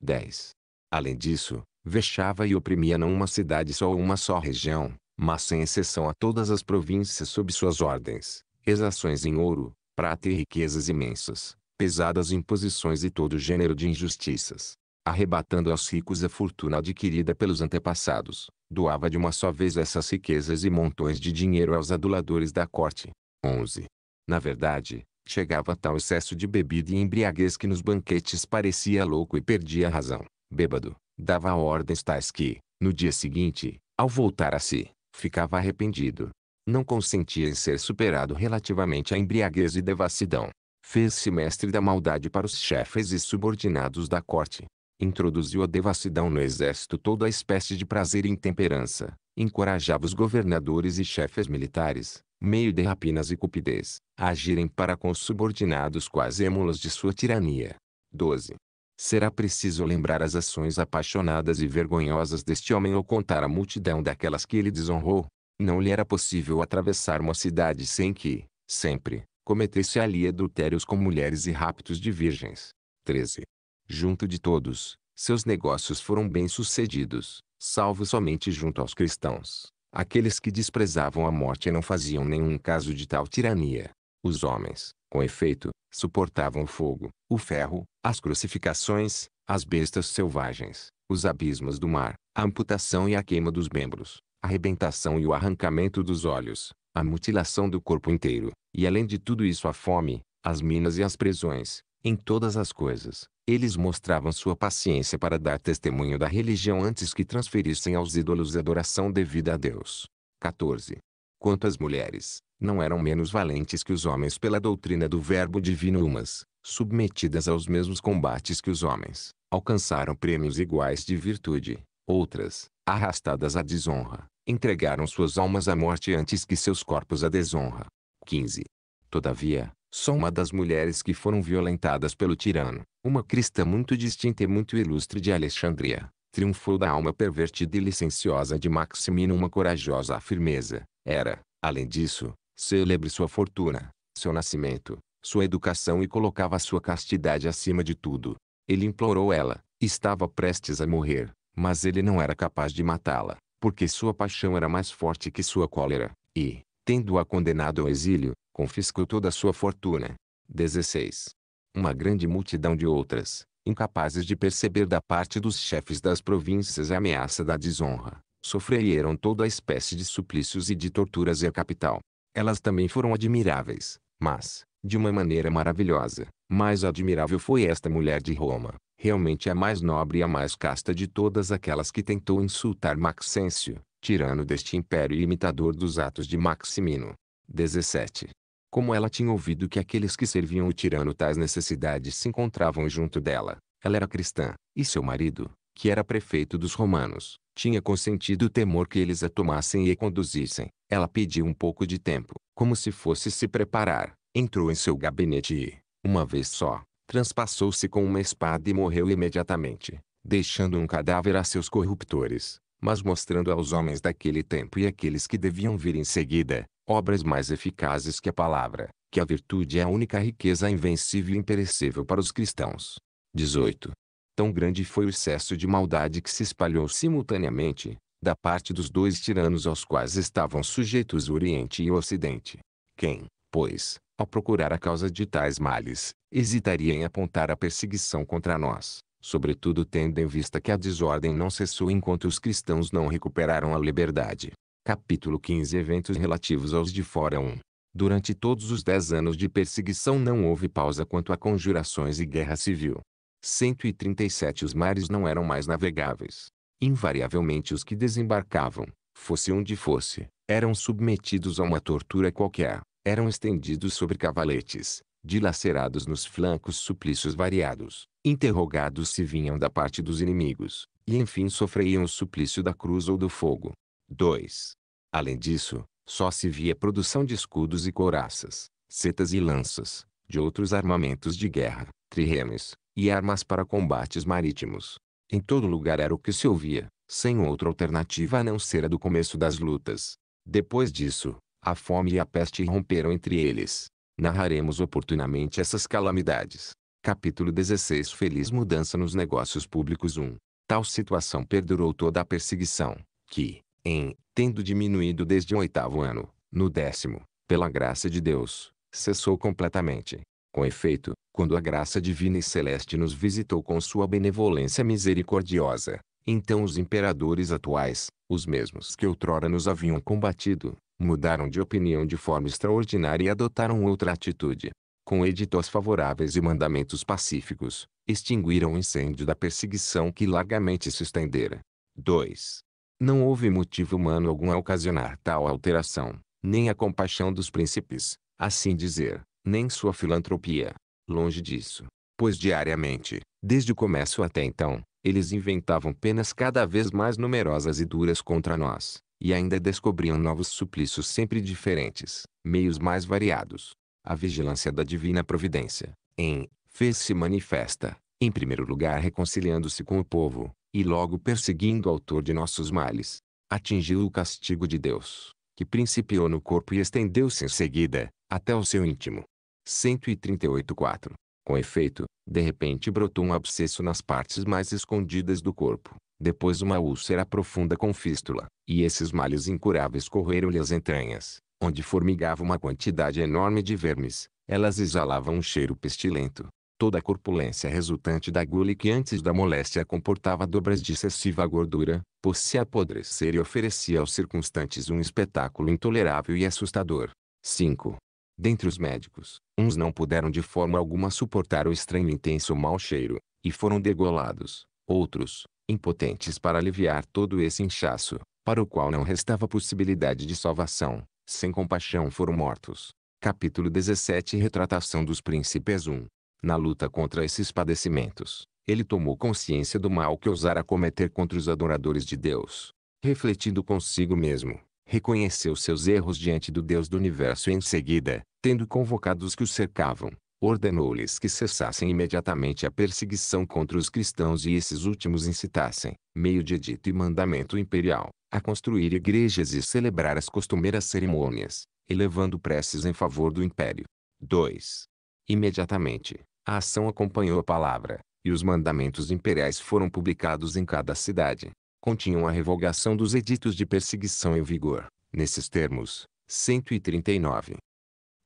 10. Além disso, vexava e oprimia não uma cidade só ou uma só região, mas sem exceção a todas as províncias sob suas ordens, exações em ouro, prata e riquezas imensas, pesadas imposições e todo gênero de injustiças arrebatando aos ricos a fortuna adquirida pelos antepassados, doava de uma só vez essas riquezas e montões de dinheiro aos aduladores da corte. 11. Na verdade, chegava a tal excesso de bebida e embriaguez que nos banquetes parecia louco e perdia a razão. Bêbado, dava ordens tais que, no dia seguinte, ao voltar a si, ficava arrependido. Não consentia em ser superado relativamente à embriaguez e devassidão. Fez-se mestre da maldade para os chefes e subordinados da corte introduziu a devassidão no exército toda a espécie de prazer e intemperança, encorajava os governadores e chefes militares, meio de rapinas e cupidez, a agirem para com os subordinados quase êmulas de sua tirania. 12. Será preciso lembrar as ações apaixonadas e vergonhosas deste homem ou contar a multidão daquelas que ele desonrou. Não lhe era possível atravessar uma cidade sem que, sempre, cometesse ali adultérios com mulheres e raptos de virgens. 13 junto de todos, seus negócios foram bem-sucedidos, salvo somente junto aos cristãos, aqueles que desprezavam a morte e não faziam nenhum caso de tal tirania. Os homens, com efeito, suportavam o fogo, o ferro, as crucificações, as bestas selvagens, os abismos do mar, a amputação e a queima dos membros, a arrebentação e o arrancamento dos olhos, a mutilação do corpo inteiro, e além de tudo isso a fome, as minas e as prisões, em todas as coisas, eles mostravam sua paciência para dar testemunho da religião antes que transferissem aos ídolos a adoração devida a Deus. 14. Quanto às mulheres, não eram menos valentes que os homens pela doutrina do Verbo divino, umas, submetidas aos mesmos combates que os homens, alcançaram prêmios iguais de virtude, outras, arrastadas à desonra, entregaram suas almas à morte antes que seus corpos à desonra. 15. Todavia, só uma das mulheres que foram violentadas pelo tirano, uma crista muito distinta e muito ilustre de Alexandria, triunfou da alma pervertida e licenciosa de Maximino uma corajosa firmeza. Era, além disso, célebre sua fortuna, seu nascimento, sua educação e colocava sua castidade acima de tudo. Ele implorou ela, estava prestes a morrer, mas ele não era capaz de matá-la, porque sua paixão era mais forte que sua cólera, e, tendo-a condenado ao exílio, confiscou toda a sua fortuna. 16. Uma grande multidão de outras, incapazes de perceber da parte dos chefes das províncias a ameaça da desonra, sofreram toda a espécie de suplícios e de torturas e a capital. Elas também foram admiráveis, mas, de uma maneira maravilhosa, mais admirável foi esta mulher de Roma, realmente a mais nobre e a mais casta de todas aquelas que tentou insultar Maxêncio, tirano deste império e imitador dos atos de Maximino. 17. Como ela tinha ouvido que aqueles que serviam o tirano tais necessidades se encontravam junto dela, ela era cristã, e seu marido, que era prefeito dos romanos, tinha consentido o temor que eles a tomassem e a conduzissem. Ela pediu um pouco de tempo, como se fosse se preparar, entrou em seu gabinete e, uma vez só, transpassou-se com uma espada e morreu imediatamente, deixando um cadáver a seus corruptores mas mostrando aos homens daquele tempo e àqueles que deviam vir em seguida, obras mais eficazes que a palavra, que a virtude é a única riqueza invencível e imperecível para os cristãos. 18. Tão grande foi o excesso de maldade que se espalhou simultaneamente, da parte dos dois tiranos aos quais estavam sujeitos o Oriente e o Ocidente. Quem, pois, ao procurar a causa de tais males, hesitaria em apontar a perseguição contra nós, sobretudo tendo em vista que a desordem não cessou enquanto os cristãos não recuperaram a liberdade. Capítulo 15 Eventos relativos aos de fora 1 Durante todos os dez anos de perseguição não houve pausa quanto a conjurações e guerra civil. 137 Os mares não eram mais navegáveis. Invariavelmente os que desembarcavam, fosse onde fosse, eram submetidos a uma tortura qualquer, eram estendidos sobre cavaletes, dilacerados nos flancos suplícios variados, interrogados se vinham da parte dos inimigos, e enfim sofriam o suplício da cruz ou do fogo. 2. Além disso, só se via produção de escudos e couraças, setas e lanças, de outros armamentos de guerra, triremes, e armas para combates marítimos. Em todo lugar era o que se ouvia, sem outra alternativa a não ser a do começo das lutas. Depois disso, a fome e a peste romperam entre eles. Narraremos oportunamente essas calamidades, Capítulo 16 Feliz mudança nos negócios públicos 1. Tal situação perdurou toda a perseguição, que, em, tendo diminuído desde o oitavo ano, no décimo, pela graça de Deus, cessou completamente. Com efeito, quando a graça divina e celeste nos visitou com sua benevolência misericordiosa, então os imperadores atuais, os mesmos que outrora nos haviam combatido, mudaram de opinião de forma extraordinária e adotaram outra atitude com editos favoráveis e mandamentos pacíficos, extinguiram o incêndio da perseguição que largamente se estendera. 2. Não houve motivo humano algum a ocasionar tal alteração, nem a compaixão dos príncipes, assim dizer, nem sua filantropia. Longe disso. Pois diariamente, desde o começo até então, eles inventavam penas cada vez mais numerosas e duras contra nós, e ainda descobriam novos suplícios sempre diferentes, meios mais variados, a vigilância da divina providência, em, fez-se manifesta, em primeiro lugar reconciliando-se com o povo, e logo perseguindo o autor de nossos males. Atingiu o castigo de Deus, que principiou no corpo e estendeu-se em seguida, até o seu íntimo. 138.4 Com efeito, de repente brotou um abscesso nas partes mais escondidas do corpo, depois uma úlcera profunda com fístula, e esses males incuráveis correram-lhe as entranhas, onde formigava uma quantidade enorme de vermes, elas exalavam um cheiro pestilento. Toda a corpulência resultante da gula que antes da moléstia comportava dobras de excessiva gordura, pôs se a apodrecer e oferecia aos circunstantes um espetáculo intolerável e assustador. 5. Dentre os médicos, uns não puderam de forma alguma suportar o estranho intenso mau cheiro, e foram degolados. Outros, impotentes para aliviar todo esse inchaço, para o qual não restava possibilidade de salvação, sem compaixão foram mortos. Capítulo 17 Retratação dos Príncipes 1 Na luta contra esses padecimentos, ele tomou consciência do mal que ousara cometer contra os adoradores de Deus. Refletindo consigo mesmo, reconheceu seus erros diante do Deus do universo e em seguida, tendo convocado os que o cercavam, ordenou-lhes que cessassem imediatamente a perseguição contra os cristãos e esses últimos incitassem, meio de edito e mandamento imperial, a construir igrejas e celebrar as costumeiras cerimônias, elevando preces em favor do império. 2. Imediatamente, a ação acompanhou a palavra, e os mandamentos imperiais foram publicados em cada cidade. Continham a revogação dos editos de perseguição em vigor, nesses termos. 139.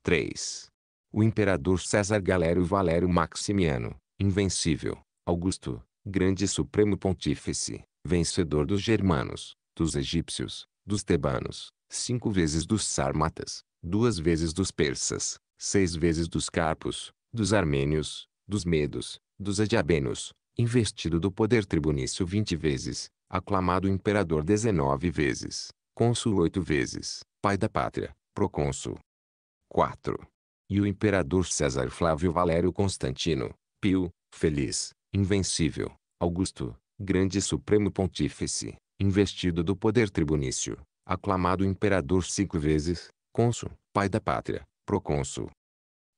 3. O imperador César Galério Valério Maximiano, invencível, Augusto, grande supremo pontífice, vencedor dos germanos, dos egípcios, dos tebanos, cinco vezes dos sarmatas, duas vezes dos persas, seis vezes dos carpos, dos armênios, dos medos, dos adiabenos, investido do poder tribunício vinte vezes, aclamado imperador dezenove vezes, cônsul oito vezes, pai da pátria, procônsul. 4. E o imperador César Flávio Valério Constantino, Pio, feliz, invencível, Augusto, grande supremo pontífice, investido do poder tribunício, aclamado imperador cinco vezes, cônsul, pai da pátria, procônsul.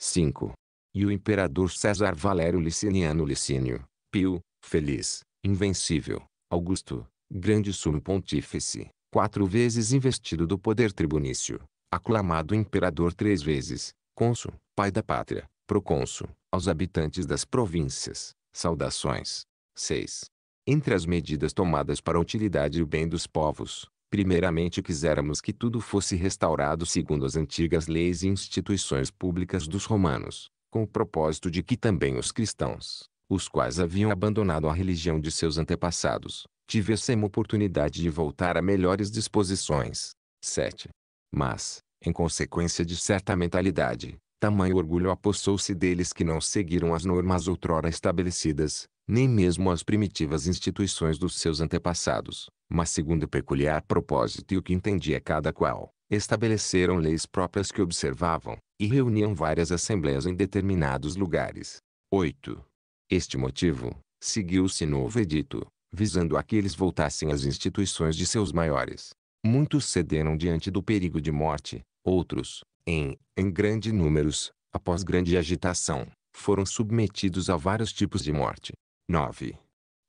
5. E o imperador César Valério Liciniano Licínio, Pio, feliz, invencível, Augusto, grande sumo pontífice, quatro vezes investido do poder tribunício, aclamado imperador três vezes, cônsul, pai da pátria, procônsul, aos habitantes das províncias, saudações. 6. Entre as medidas tomadas para a utilidade e o bem dos povos, primeiramente quiséramos que tudo fosse restaurado segundo as antigas leis e instituições públicas dos romanos, com o propósito de que também os cristãos, os quais haviam abandonado a religião de seus antepassados, tivessem oportunidade de voltar a melhores disposições. 7. Mas, em consequência de certa mentalidade, tamanho orgulho apossou-se deles que não seguiram as normas outrora estabelecidas, nem mesmo às primitivas instituições dos seus antepassados, mas segundo peculiar propósito e o que entendia é cada qual, estabeleceram leis próprias que observavam, e reuniam várias assembleias em determinados lugares. 8. Este motivo, seguiu-se novo edito, visando a que eles voltassem às instituições de seus maiores. Muitos cederam diante do perigo de morte, outros, em, em grande números, após grande agitação, foram submetidos a vários tipos de morte, 9.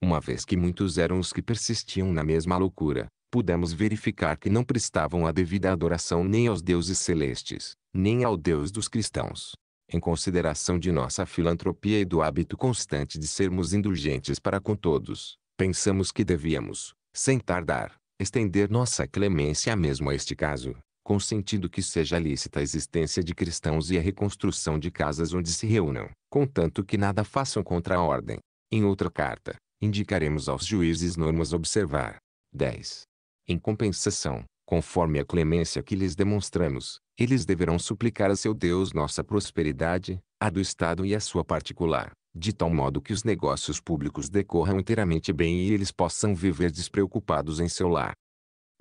Uma vez que muitos eram os que persistiam na mesma loucura, pudemos verificar que não prestavam a devida adoração nem aos deuses celestes, nem ao Deus dos cristãos. Em consideração de nossa filantropia e do hábito constante de sermos indulgentes para com todos, pensamos que devíamos, sem tardar, estender nossa clemência mesmo a este caso, consentindo que seja lícita a existência de cristãos e a reconstrução de casas onde se reúnam, contanto que nada façam contra a ordem. Em outra carta, indicaremos aos juízes normas observar. 10. Em compensação, conforme a clemência que lhes demonstramos, eles deverão suplicar a seu Deus nossa prosperidade, a do Estado e a sua particular, de tal modo que os negócios públicos decorram inteiramente bem e eles possam viver despreocupados em seu lar.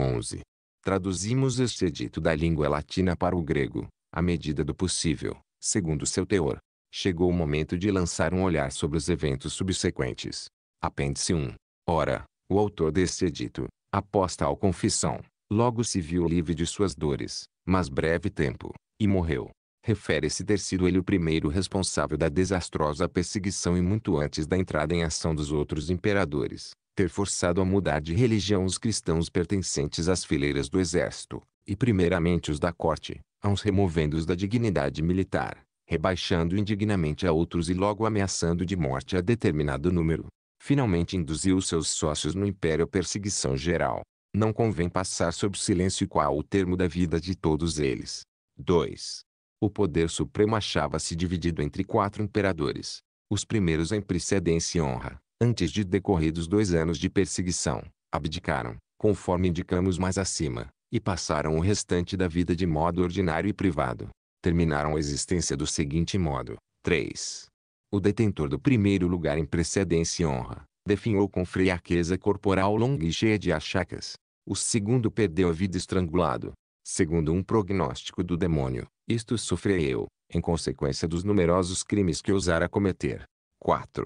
11. Traduzimos este edito da língua latina para o grego, à medida do possível, segundo seu teor, chegou o momento de lançar um olhar sobre os eventos subsequentes. Apêndice 1. Ora, o autor deste edito, aposta ao confissão, logo se viu livre de suas dores, mas breve tempo, e morreu. Refere-se ter sido ele o primeiro responsável da desastrosa perseguição e muito antes da entrada em ação dos outros imperadores, ter forçado a mudar de religião os cristãos pertencentes às fileiras do exército, e primeiramente os da corte, a uns removendo-os da dignidade militar, rebaixando indignamente a outros e logo ameaçando de morte a determinado número. Finalmente induziu seus sócios no império à perseguição geral. Não convém passar sob silêncio qual o termo da vida de todos eles. 2. O poder supremo achava-se dividido entre quatro imperadores. Os primeiros em precedência e honra, antes de decorridos dois anos de perseguição, abdicaram, conforme indicamos mais acima, e passaram o restante da vida de modo ordinário e privado terminaram a existência do seguinte modo: 3. O detentor do primeiro lugar em precedência e honra, definhou com fraqueza corporal longa e cheia de achacas. O segundo perdeu a vida estrangulado. Segundo um prognóstico do demônio, isto sofreu eu, em consequência dos numerosos crimes que ousara cometer. 4.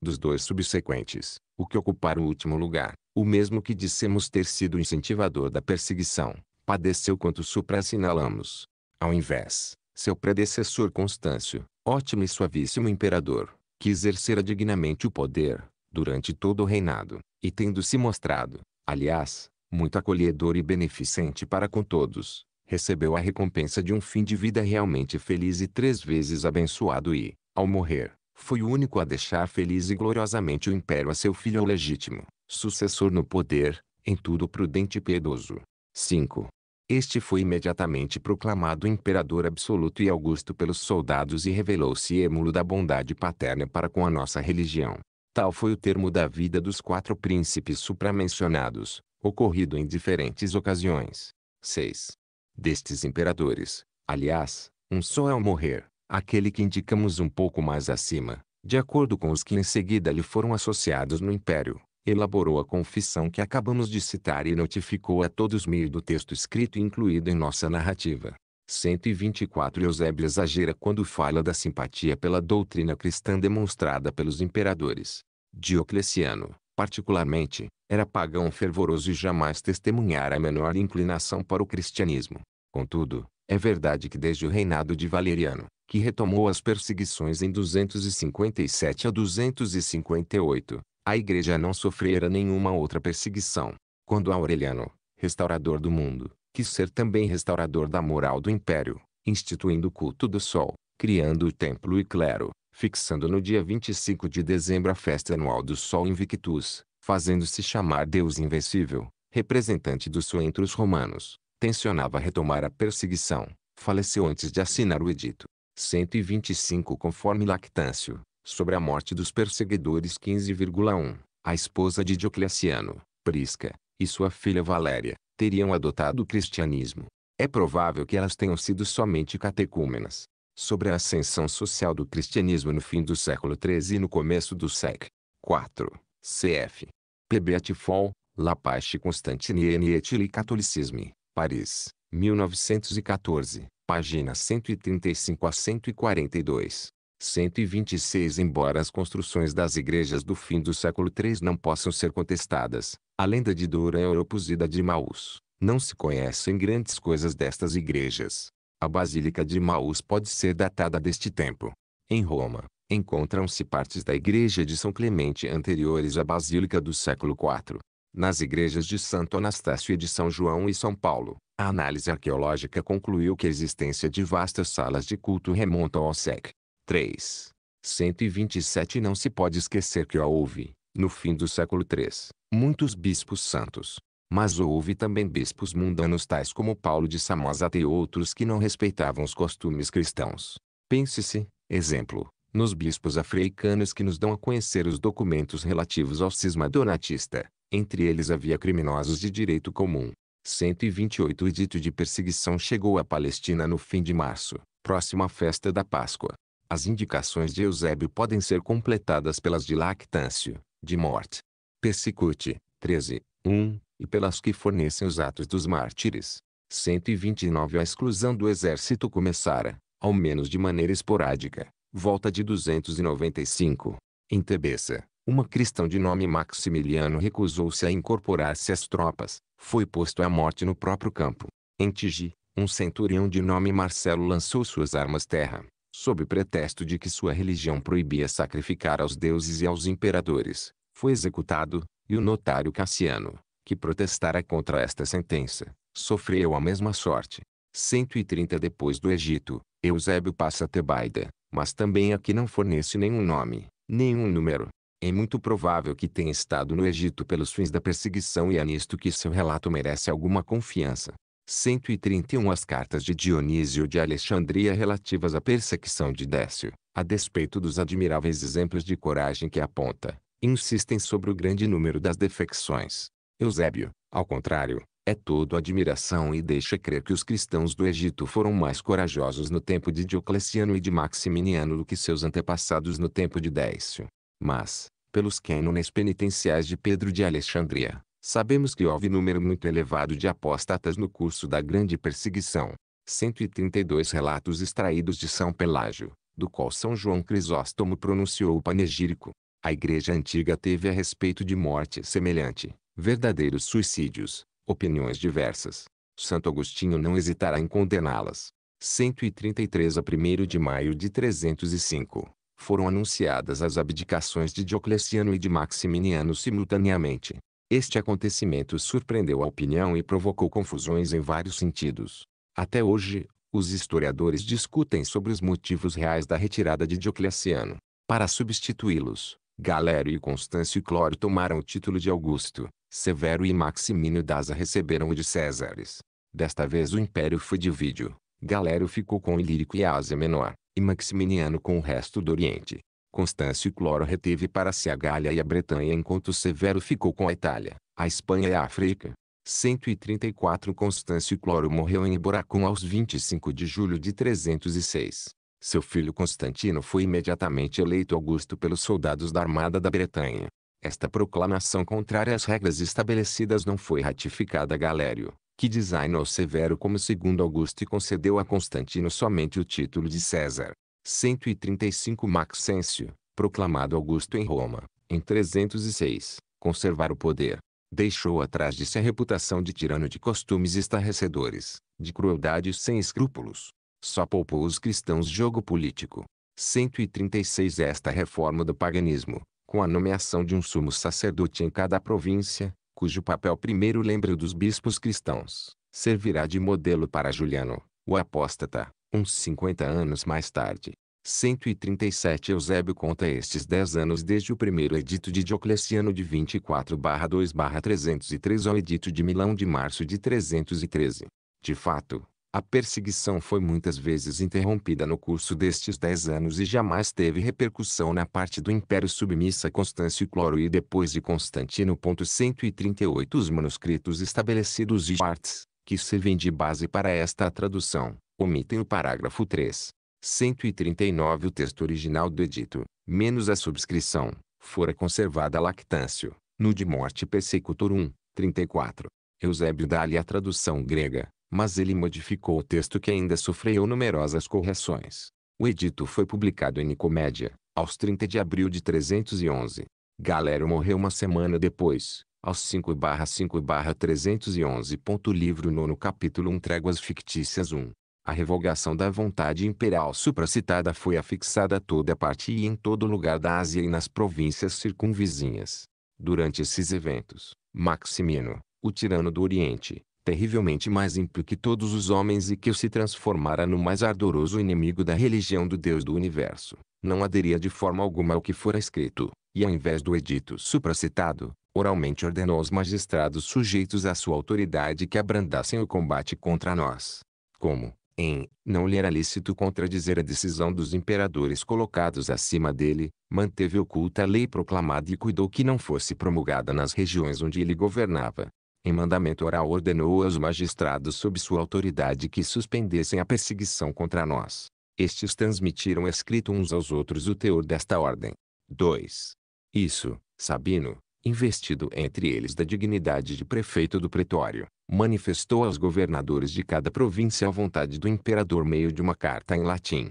Dos dois subsequentes, o que ocupara o último lugar, o mesmo que dissemos ter sido incentivador da perseguição, padeceu quanto supra assinalamos. Ao invés, seu predecessor Constâncio, ótimo e suavíssimo imperador, que exercera dignamente o poder, durante todo o reinado, e tendo se mostrado, aliás, muito acolhedor e beneficente para com todos, recebeu a recompensa de um fim de vida realmente feliz e três vezes abençoado e, ao morrer, foi o único a deixar feliz e gloriosamente o império a seu filho legítimo, sucessor no poder, em tudo prudente e piedoso. 5. Este foi imediatamente proclamado imperador absoluto e augusto pelos soldados e revelou-se êmulo da bondade paterna para com a nossa religião. Tal foi o termo da vida dos quatro príncipes supramencionados, ocorrido em diferentes ocasiões. 6. Destes imperadores, aliás, um só é o morrer, aquele que indicamos um pouco mais acima, de acordo com os que em seguida lhe foram associados no império, elaborou a confissão que acabamos de citar e notificou a todos meio do texto escrito incluído em nossa narrativa. 124 Eusébio exagera quando fala da simpatia pela doutrina cristã demonstrada pelos imperadores. Diocleciano, particularmente, era pagão fervoroso e jamais testemunhara a menor inclinação para o cristianismo. Contudo, é verdade que desde o reinado de Valeriano, que retomou as perseguições em 257 a 258, a igreja não sofrera nenhuma outra perseguição. Quando Aureliano, restaurador do mundo, quis ser também restaurador da moral do império, instituindo o culto do sol, criando o templo e clero, fixando no dia 25 de dezembro a festa anual do sol invictus, fazendo-se chamar Deus invencível, representante dos os romanos, tensionava retomar a perseguição, faleceu antes de assinar o edito. 125 conforme Lactâncio, Sobre a morte dos perseguidores 15,1, a esposa de Diocleciano, Prisca, e sua filha Valéria, teriam adotado o cristianismo. É provável que elas tenham sido somente catecúmenas. Sobre a ascensão social do cristianismo no fim do século XIII e no começo do século IV, cf. P.B. Atifol, La Paixe Constantinienne et le Catholicisme, Paris, 1914, páginas 135 a 142. 126 Embora as construções das igrejas do fim do século III não possam ser contestadas, a lenda de Dora Europus é e da de Maús, não se conhecem grandes coisas destas igrejas. A Basílica de Maús pode ser datada deste tempo. Em Roma, encontram-se partes da igreja de São Clemente anteriores à Basílica do século IV. Nas igrejas de Santo Anastácio e de São João e São Paulo, a análise arqueológica concluiu que a existência de vastas salas de culto remonta ao século 3. 127 Não se pode esquecer que houve, no fim do século III, muitos bispos santos. Mas houve também bispos mundanos tais como Paulo de Samosata e outros que não respeitavam os costumes cristãos. Pense-se, exemplo, nos bispos africanos que nos dão a conhecer os documentos relativos ao cisma donatista. Entre eles havia criminosos de direito comum. 128 O edito de perseguição chegou à Palestina no fim de março, próximo à festa da Páscoa. As indicações de Eusébio podem ser completadas pelas de lactâncio, de morte. Persicute, 13, 1, e pelas que fornecem os atos dos mártires. 129 A exclusão do exército começara, ao menos de maneira esporádica, volta de 295. Em Tebessa, uma cristão de nome Maximiliano recusou-se a incorporar-se às tropas, foi posto à morte no próprio campo. Em Tigi, um centurião de nome Marcelo lançou suas armas terra, sob pretexto de que sua religião proibia sacrificar aos deuses e aos imperadores, foi executado, e o notário Cassiano, que protestara contra esta sentença, sofreu a mesma sorte. 130 depois do Egito, Eusébio passa a Tebaida, mas também aqui não fornece nenhum nome, nenhum número. É muito provável que tenha estado no Egito pelos fins da perseguição e é nisto que seu relato merece alguma confiança. 131 As cartas de Dionísio de Alexandria relativas à perseguição de Décio, a despeito dos admiráveis exemplos de coragem que aponta, insistem sobre o grande número das defecções. Eusébio, ao contrário, é todo admiração e deixa crer que os cristãos do Egito foram mais corajosos no tempo de Diocleciano e de Maximiniano do que seus antepassados no tempo de Décio. Mas, pelos cânones penitenciais de Pedro de Alexandria, Sabemos que houve número muito elevado de apóstatas no curso da Grande Perseguição. 132 relatos extraídos de São Pelágio, do qual São João Crisóstomo pronunciou o panegírico. A igreja antiga teve a respeito de morte semelhante, verdadeiros suicídios, opiniões diversas. Santo Agostinho não hesitará em condená-las. 133 a 1 de maio de 305, foram anunciadas as abdicações de Diocleciano e de Maximiniano simultaneamente. Este acontecimento surpreendeu a opinião e provocou confusões em vários sentidos. Até hoje, os historiadores discutem sobre os motivos reais da retirada de Diocleciano. Para substituí-los, Galério e Constâncio e Clório tomaram o título de Augusto, Severo e Maximino Daza receberam o de Césares. Desta vez o império foi dividido. Galério ficou com Ilírico e Ásia Menor, e Maximiniano com o resto do Oriente. Constâncio Cloro reteve para si a Gália e a Bretanha enquanto Severo ficou com a Itália, a Espanha e a África. 134 Constâncio Cloro morreu em Iboracum aos 25 de julho de 306. Seu filho Constantino foi imediatamente eleito Augusto pelos soldados da Armada da Bretanha. Esta proclamação contrária às regras estabelecidas não foi ratificada Galério, que designou Severo como segundo Augusto e concedeu a Constantino somente o título de César. 135 Maxêncio, proclamado Augusto em Roma, em 306, conservar o poder. Deixou atrás de si a reputação de tirano de costumes estarrecedores, de crueldade sem escrúpulos. Só poupou os cristãos jogo político. 136 Esta reforma do paganismo, com a nomeação de um sumo sacerdote em cada província, cujo papel primeiro lembra o dos bispos cristãos, servirá de modelo para Juliano, o apóstata, uns 50 anos mais tarde. 137 Eusébio conta estes 10 anos desde o primeiro edito de Diocleciano de 24/2/303 ao edito de Milão de março de 313. De fato, a perseguição foi muitas vezes interrompida no curso destes 10 anos e jamais teve repercussão na parte do Império submissa Constâncio Cloro e depois de Constantino. 138 Os manuscritos estabelecidos e partes, que servem de base para esta tradução, omitem o parágrafo 3. 139 O texto original do edito, menos a subscrição, fora conservada lactâncio, no de morte persecutor 1, 34. Eusébio dá-lhe a tradução grega, mas ele modificou o texto que ainda sofreu numerosas correções. O edito foi publicado em Nicomédia, aos 30 de abril de 311. Galero morreu uma semana depois, aos 5-5-311. Livro 9 Capítulo 1 Tréguas Fictícias 1 a revogação da vontade imperial supracitada foi afixada a toda parte e em todo lugar da Ásia e nas províncias circunvizinhas. Durante esses eventos, Maximino, o tirano do Oriente, terrivelmente mais ímpio que todos os homens e que se transformara no mais ardoroso inimigo da religião do Deus do Universo, não aderia de forma alguma ao que fora escrito, e ao invés do edito supracitado, oralmente ordenou aos magistrados sujeitos à sua autoridade que abrandassem o combate contra nós. Como, em não lhe era lícito contradizer a decisão dos imperadores colocados acima dele, manteve oculta a lei proclamada e cuidou que não fosse promulgada nas regiões onde ele governava. Em mandamento oral ordenou aos magistrados sob sua autoridade que suspendessem a perseguição contra nós. Estes transmitiram escrito uns aos outros o teor desta ordem. 2. Isso, Sabino, investido entre eles da dignidade de prefeito do pretório, manifestou aos governadores de cada província a vontade do imperador meio de uma carta em latim.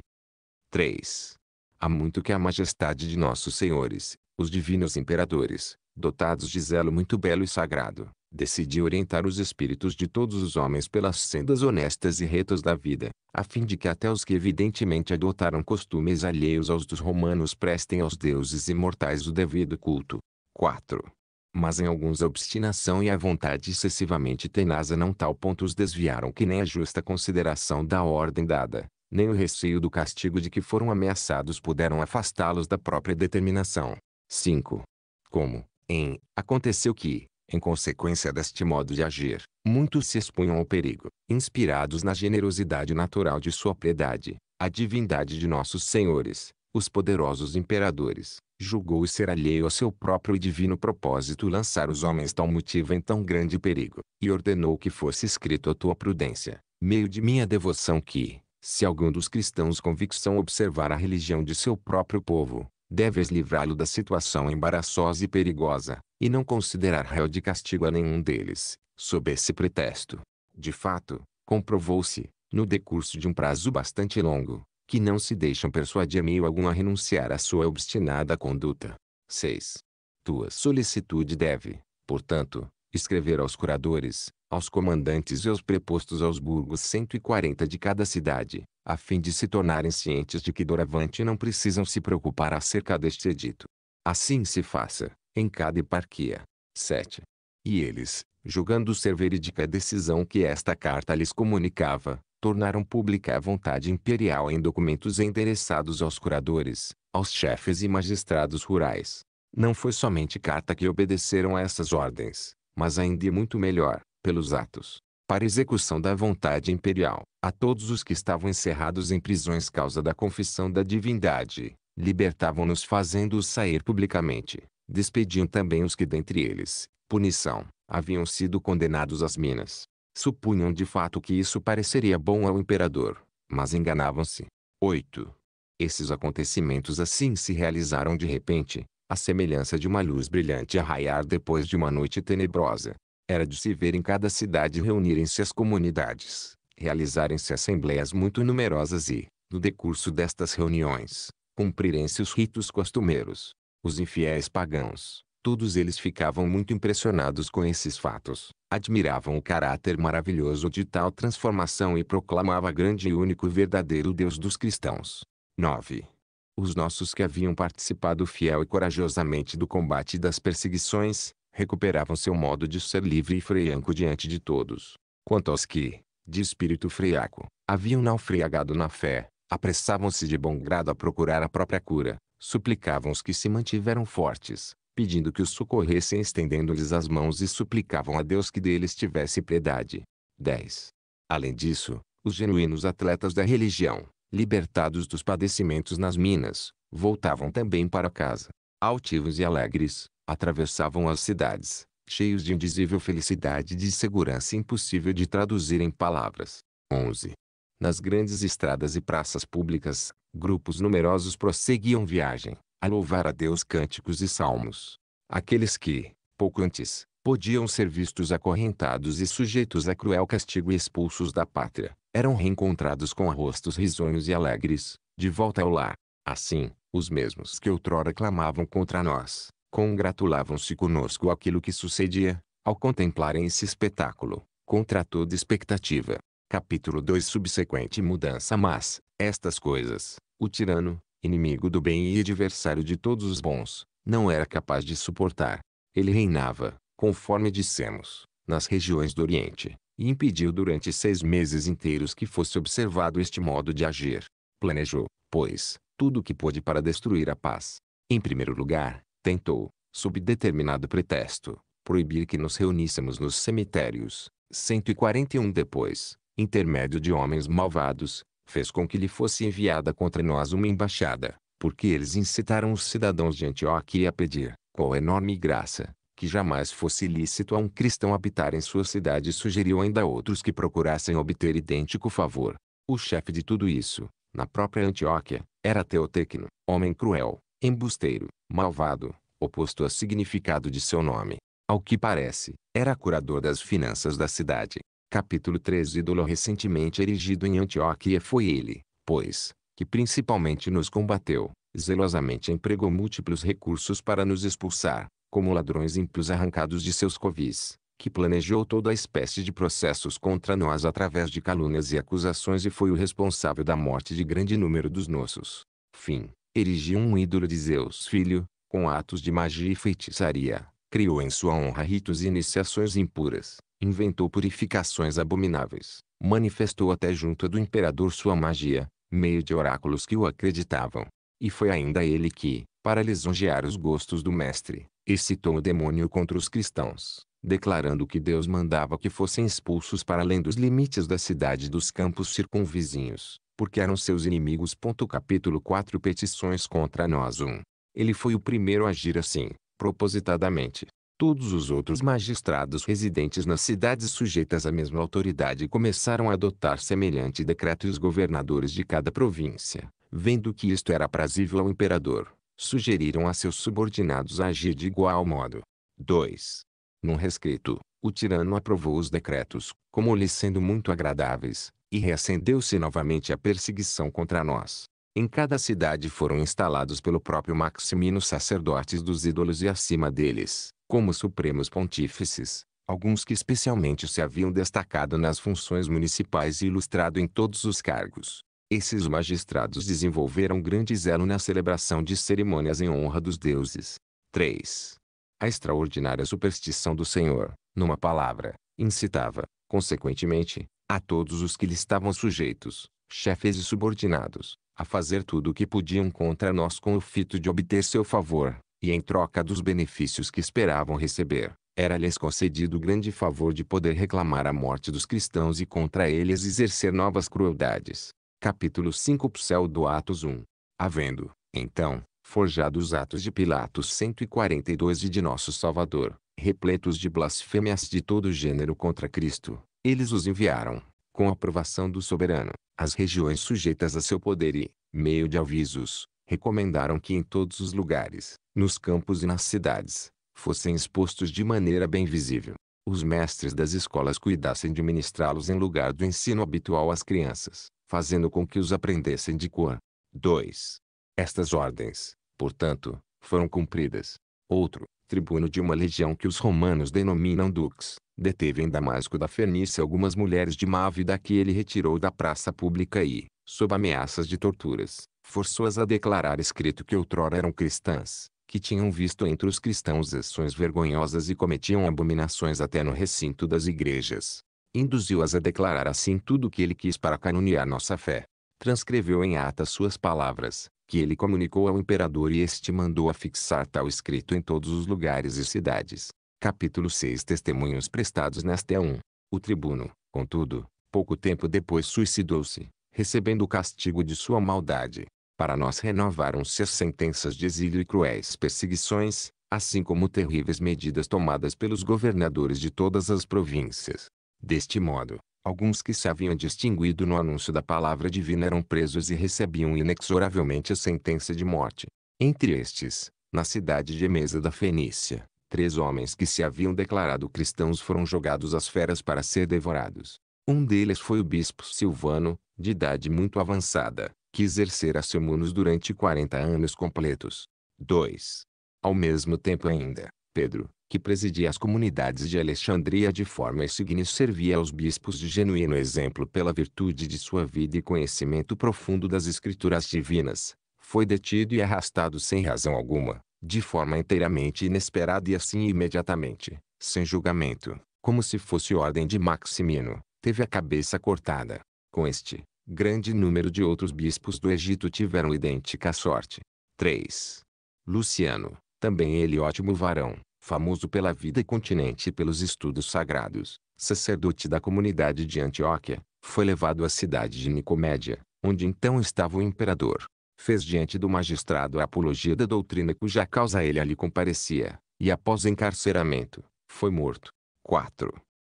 3. Há muito que a majestade de nossos senhores, os divinos imperadores, dotados de zelo muito belo e sagrado, decidiu orientar os espíritos de todos os homens pelas sendas honestas e retas da vida, a fim de que até os que evidentemente adotaram costumes alheios aos dos romanos prestem aos deuses imortais o devido culto. 4 mas em alguns a obstinação e a vontade excessivamente tenaz a não tal ponto os desviaram que nem a justa consideração da ordem dada, nem o receio do castigo de que foram ameaçados puderam afastá-los da própria determinação. 5. Como, em, aconteceu que, em consequência deste modo de agir, muitos se expunham ao perigo, inspirados na generosidade natural de sua piedade, a divindade de nossos senhores, os poderosos imperadores, julgou ser alheio ao seu próprio e divino propósito lançar os homens tão motivo em tão grande perigo, e ordenou que fosse escrito a tua prudência, meio de minha devoção que, se algum dos cristãos convicção observar a religião de seu próprio povo, deves livrá-lo da situação embaraçosa e perigosa, e não considerar réu de castigo a nenhum deles, sob esse pretexto. De fato, comprovou-se, no decurso de um prazo bastante longo, que não se deixam persuadir meio algum a renunciar à sua obstinada conduta. 6. Tua solicitude deve, portanto, escrever aos curadores, aos comandantes e aos prepostos aos burgos 140 de cada cidade, a fim de se tornarem cientes de que doravante não precisam se preocupar acerca deste edito. Assim se faça, em cada eparquia. 7. E eles, julgando ser verídica a decisão que esta carta lhes comunicava, tornaram pública a vontade imperial em documentos endereçados aos curadores, aos chefes e magistrados rurais. Não foi somente carta que obedeceram a essas ordens, mas ainda e é muito melhor, pelos atos, para execução da vontade imperial, a todos os que estavam encerrados em prisões causa da confissão da divindade, libertavam-nos fazendo-os sair publicamente, despediam também os que dentre eles, punição, haviam sido condenados às minas. Supunham de fato que isso pareceria bom ao imperador, mas enganavam-se. 8. Esses acontecimentos assim se realizaram de repente, à semelhança de uma luz brilhante a raiar depois de uma noite tenebrosa. Era de se ver em cada cidade reunirem-se as comunidades, realizarem-se assembleias muito numerosas e, no decurso destas reuniões, cumprirem-se os ritos costumeiros. Os infiéis pagãos, Todos eles ficavam muito impressionados com esses fatos, admiravam o caráter maravilhoso de tal transformação e proclamava grande e único e verdadeiro Deus dos cristãos. 9. Os nossos que haviam participado fiel e corajosamente do combate e das perseguições, recuperavam seu modo de ser livre e freianco diante de todos. Quanto aos que, de espírito freaco, haviam naufragado na fé, apressavam-se de bom grado a procurar a própria cura, suplicavam os que se mantiveram fortes, pedindo que os socorressem estendendo-lhes as mãos e suplicavam a Deus que deles tivesse piedade. 10. Além disso, os genuínos atletas da religião, libertados dos padecimentos nas minas, voltavam também para casa. Altivos e alegres, atravessavam as cidades, cheios de indizível felicidade e de segurança impossível de traduzir em palavras. 11. Nas grandes estradas e praças públicas, grupos numerosos prosseguiam viagem, a louvar a Deus cânticos e salmos. Aqueles que, pouco antes, podiam ser vistos acorrentados e sujeitos a cruel castigo e expulsos da pátria, eram reencontrados com rostos risonhos e alegres, de volta ao lar. Assim, os mesmos que outrora clamavam contra nós, congratulavam-se conosco aquilo que sucedia, ao contemplarem esse espetáculo, contra toda expectativa. Capítulo 2 Subsequente mudança Mas, estas coisas, o tirano, inimigo do bem e adversário de todos os bons, não era capaz de suportar. Ele reinava, conforme dissemos, nas regiões do Oriente, e impediu durante seis meses inteiros que fosse observado este modo de agir. Planejou, pois, tudo o que pôde para destruir a paz. Em primeiro lugar, tentou, sob determinado pretexto, proibir que nos reuníssemos nos cemitérios. 141 depois, intermédio de homens malvados, fez com que lhe fosse enviada contra nós uma embaixada, porque eles incitaram os cidadãos de Antioquia a pedir, qual enorme graça, que jamais fosse lícito a um cristão habitar em sua cidade e sugeriu ainda a outros que procurassem obter idêntico favor. O chefe de tudo isso, na própria Antioquia, era Teotecno, homem cruel, embusteiro, malvado, oposto ao significado de seu nome. Ao que parece, era curador das finanças da cidade, capítulo 13 Ídolo recentemente erigido em Antioquia foi ele, pois, que principalmente nos combateu, zelosamente empregou múltiplos recursos para nos expulsar, como ladrões ímpios arrancados de seus covis, que planejou toda a espécie de processos contra nós através de calúnias e acusações e foi o responsável da morte de grande número dos nossos. Fim, erigiu um ídolo de Zeus filho, com atos de magia e feitiçaria, criou em sua honra ritos e iniciações impuras, inventou purificações abomináveis, manifestou até junto do imperador sua magia, meio de oráculos que o acreditavam. E foi ainda ele que, para lisonjear os gostos do mestre, excitou o demônio contra os cristãos, declarando que Deus mandava que fossem expulsos para além dos limites da cidade dos campos circunvizinhos, porque eram seus inimigos. Capítulo 4 Petições contra nós 1. Ele foi o primeiro a agir assim, propositadamente, Todos os outros magistrados residentes nas cidades sujeitas à mesma autoridade começaram a adotar semelhante decreto e os governadores de cada província, vendo que isto era prazível ao imperador, sugeriram a seus subordinados agir de igual modo. 2. Num rescrito, o tirano aprovou os decretos, como lhe sendo muito agradáveis, e reacendeu-se novamente a perseguição contra nós. Em cada cidade foram instalados pelo próprio Maximino sacerdotes dos ídolos e acima deles, como supremos pontífices, alguns que especialmente se haviam destacado nas funções municipais e ilustrado em todos os cargos. Esses magistrados desenvolveram grande zelo na celebração de cerimônias em honra dos deuses. 3. A extraordinária superstição do Senhor, numa palavra, incitava, consequentemente, a todos os que lhe estavam sujeitos, chefes e subordinados, a fazer tudo o que podiam contra nós com o fito de obter seu favor, e em troca dos benefícios que esperavam receber, era-lhes concedido o grande favor de poder reclamar a morte dos cristãos e contra eles exercer novas crueldades. Capítulo 5 Pseudo Atos 1 Havendo, então, forjado os atos de Pilatos 142 e de nosso Salvador, repletos de blasfêmias de todo gênero contra Cristo, eles os enviaram, com aprovação do soberano, às regiões sujeitas a seu poder e, meio de avisos, recomendaram que em todos os lugares, nos campos e nas cidades, fossem expostos de maneira bem visível. Os mestres das escolas cuidassem de ministrá-los em lugar do ensino habitual às crianças, fazendo com que os aprendessem de cor. 2. Estas ordens, portanto, foram cumpridas. Outro, tribuno de uma legião que os romanos denominam dux, deteve em Damasco da Fenícia algumas mulheres de má vida que ele retirou da praça pública e, sob ameaças de torturas, forçou-as a declarar escrito que outrora eram cristãs, que tinham visto entre os cristãos ações vergonhosas e cometiam abominações até no recinto das igrejas. Induziu-as a declarar assim tudo o que ele quis para canunear nossa fé. Transcreveu em ata suas palavras, que ele comunicou ao imperador e este mandou afixar tal escrito em todos os lugares e cidades. Capítulo 6 Testemunhos prestados nesta 1. O tribuno, contudo, pouco tempo depois suicidou-se, recebendo o castigo de sua maldade. Para nós renovaram-se as sentenças de exílio e cruéis perseguições, assim como terríveis medidas tomadas pelos governadores de todas as províncias. Deste modo, alguns que se haviam distinguido no anúncio da palavra divina eram presos e recebiam inexoravelmente a sentença de morte. Entre estes, na cidade de Emesa da Fenícia, três homens que se haviam declarado cristãos foram jogados às feras para ser devorados. Um deles foi o bispo Silvano, de idade muito avançada, que exercerá sermonos durante 40 anos completos. 2. Ao mesmo tempo ainda, Pedro, que presidia as comunidades de Alexandria de forma insignia servia aos bispos de genuíno exemplo pela virtude de sua vida e conhecimento profundo das escrituras divinas, foi detido e arrastado sem razão alguma, de forma inteiramente inesperada e assim imediatamente, sem julgamento, como se fosse ordem de Maximino, teve a cabeça cortada. Com este, grande número de outros bispos do Egito tiveram idêntica sorte. 3. Luciano, também ele ótimo varão, famoso pela vida e continente e pelos estudos sagrados, sacerdote da comunidade de Antioquia, foi levado à cidade de Nicomédia, onde então estava o imperador. Fez diante do magistrado a apologia da doutrina cuja causa ele ali comparecia, e após encarceramento, foi morto. 4.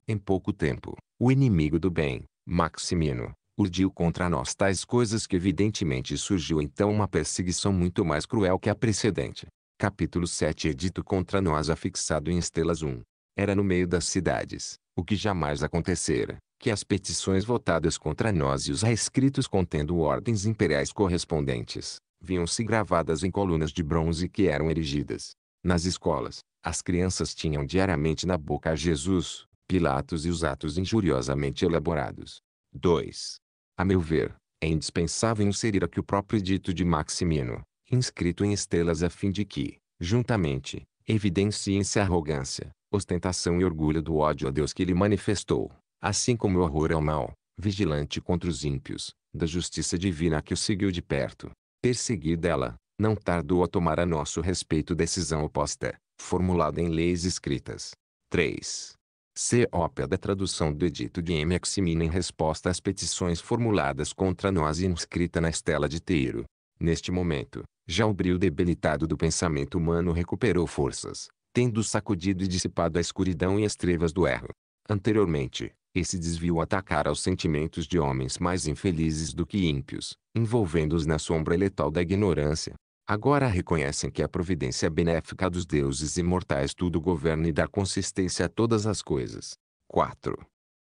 Em pouco tempo, o inimigo do bem, Maximino, urdiu contra nós tais coisas que evidentemente surgiu então uma perseguição muito mais cruel que a precedente. Capítulo 7 Edito contra nós afixado em estrelas 1. Era no meio das cidades, o que jamais acontecera, que as petições votadas contra nós e os reescritos contendo ordens imperiais correspondentes, vinham-se gravadas em colunas de bronze que eram erigidas. Nas escolas, as crianças tinham diariamente na boca Jesus, Pilatos e os atos injuriosamente elaborados. 2. A meu ver, é indispensável inserir aqui o próprio dito de Maximino, inscrito em estrelas a fim de que, juntamente, evidenciem-se a arrogância, ostentação e orgulho do ódio a Deus que ele manifestou, assim como o horror ao mal, vigilante contra os ímpios, da justiça divina que o seguiu de perto. Perseguir dela, não tardou a tomar a nosso respeito decisão oposta, formulada em leis escritas. 3. C. Ópia tradução do edito de M. Eximina em resposta às petições formuladas contra nós e inscrita na estela de Teiro. Neste momento, já o brilho debilitado do pensamento humano recuperou forças, tendo sacudido e dissipado a escuridão e as trevas do erro. Anteriormente, esse desvio atacara os sentimentos de homens mais infelizes do que ímpios, envolvendo-os na sombra letal da ignorância. Agora reconhecem que a providência benéfica dos deuses imortais tudo governa e dá consistência a todas as coisas. 4.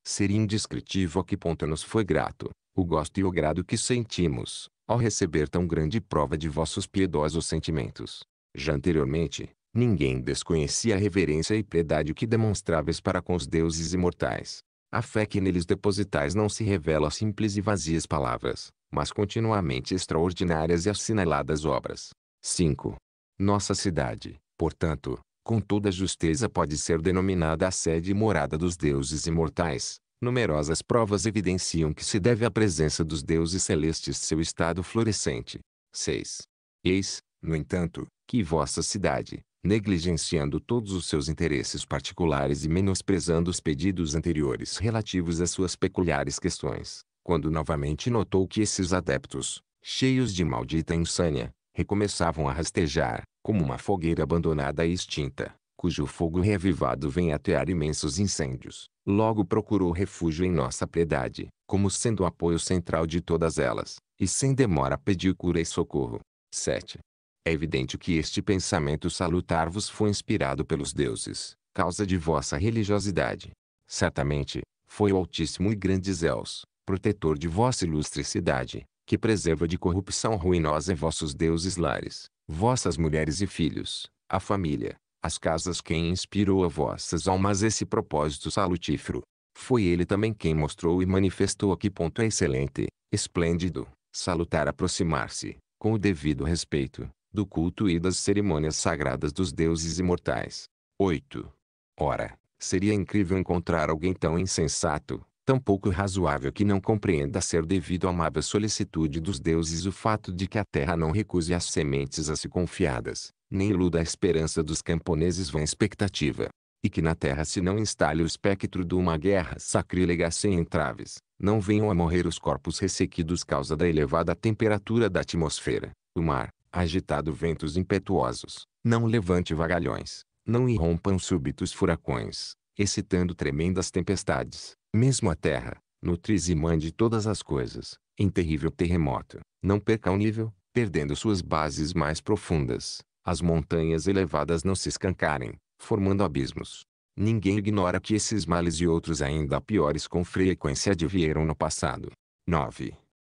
Seria indescritível a que ponto nos foi grato, o gosto e o grado que sentimos, ao receber tão grande prova de vossos piedosos sentimentos. Já anteriormente, ninguém desconhecia a reverência e piedade que demonstráveis para com os deuses imortais. A fé que neles depositais não se revela a simples e vazias palavras, mas continuamente extraordinárias e assinaladas obras. 5. Nossa cidade, portanto, com toda justeza pode ser denominada a sede e morada dos deuses imortais. Numerosas provas evidenciam que se deve à presença dos deuses celestes seu estado florescente. 6. Eis, no entanto, que vossa cidade, negligenciando todos os seus interesses particulares e menosprezando os pedidos anteriores relativos às suas peculiares questões, quando novamente notou que esses adeptos, cheios de maldita insânia, recomeçavam a rastejar, como uma fogueira abandonada e extinta, cujo fogo reavivado vem atear imensos incêndios. Logo procurou refúgio em nossa piedade, como sendo o apoio central de todas elas, e sem demora pediu cura e socorro. 7. É evidente que este pensamento salutar vos foi inspirado pelos deuses, causa de vossa religiosidade. Certamente, foi o Altíssimo e grande Zeus, protetor de vossa cidade, que preserva de corrupção ruinosa vossos deuses lares, vossas mulheres e filhos, a família, as casas quem inspirou a vossas almas esse propósito salutífero. Foi ele também quem mostrou e manifestou a que ponto é excelente, esplêndido, salutar aproximar-se, com o devido respeito, do culto e das cerimônias sagradas dos deuses imortais. 8. Ora, seria incrível encontrar alguém tão insensato, Tampouco razoável que não compreenda ser devido à amável solicitude dos deuses o fato de que a terra não recuse as sementes a se confiadas, nem iluda a esperança dos camponeses vã expectativa. E que na terra se não instale o espectro de uma guerra sacrílega sem entraves, não venham a morrer os corpos ressequidos causa da elevada temperatura da atmosfera, o mar, agitado ventos impetuosos, não levante vagalhões, não irrompam súbitos furacões, excitando tremendas tempestades, mesmo a terra, nutriz e mãe de todas as coisas, em terrível terremoto, não perca o nível, perdendo suas bases mais profundas, as montanhas elevadas não se escancarem, formando abismos. Ninguém ignora que esses males e outros ainda piores com frequência advieram no passado. 9.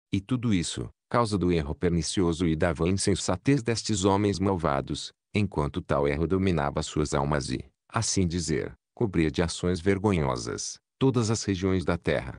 E tudo isso, causa do erro pernicioso e da vã insensatez destes homens malvados, enquanto tal erro dominava suas almas e, assim dizer, cobrir de ações vergonhosas todas as regiões da terra.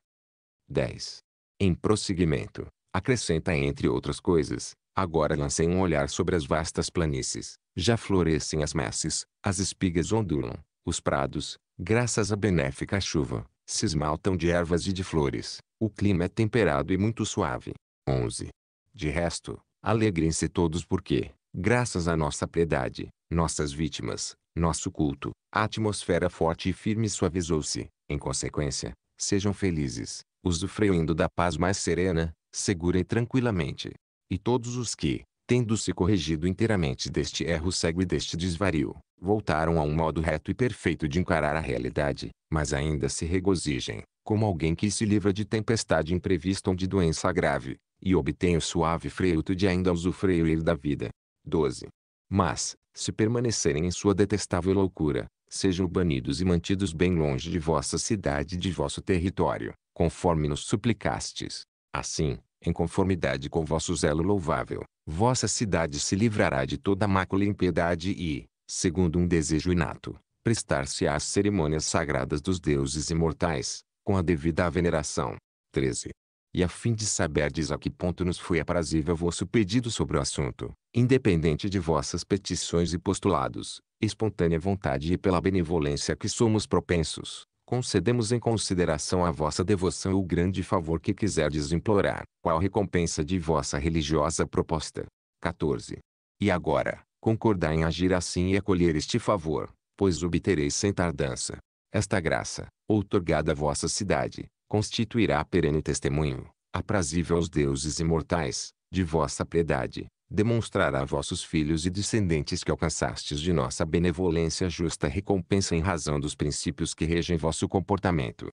10. Em prosseguimento, acrescenta entre outras coisas, agora lancem um olhar sobre as vastas planícies, já florescem as messes, as espigas ondulam, os prados, graças à benéfica chuva, se esmaltam de ervas e de flores, o clima é temperado e muito suave. 11. De resto, alegrem-se todos porque, graças à nossa piedade, nossas vítimas, nosso culto, a atmosfera forte e firme suavizou-se. Em consequência, sejam felizes, usufruindo da paz mais serena, segura e tranquilamente. E todos os que, tendo-se corrigido inteiramente deste erro cego e deste desvario, voltaram a um modo reto e perfeito de encarar a realidade, mas ainda se regozijem, como alguém que se livra de tempestade imprevista ou de doença grave, e obtém o suave freio de ainda usufruir da vida. 12. Mas, se permanecerem em sua detestável loucura, sejam banidos e mantidos bem longe de vossa cidade e de vosso território, conforme nos suplicastes. Assim, em conformidade com vosso zelo louvável, vossa cidade se livrará de toda mácula e impiedade e, segundo um desejo inato, prestar-se às cerimônias sagradas dos deuses imortais, com a devida veneração. 13 e a fim de saberdes a que ponto nos foi aprazível vosso pedido sobre o assunto, independente de vossas petições e postulados, espontânea vontade e pela benevolência que somos propensos, concedemos em consideração à vossa devoção o grande favor que quiserdes implorar, qual recompensa de vossa religiosa proposta. 14. E agora, concordai em agir assim e acolher este favor, pois obtereis sem tardança. Esta graça, outorgada à vossa cidade, constituirá perene testemunho, aprazível aos deuses imortais, de vossa piedade, demonstrará a vossos filhos e descendentes que alcançastes de nossa benevolência justa recompensa em razão dos princípios que regem vosso comportamento.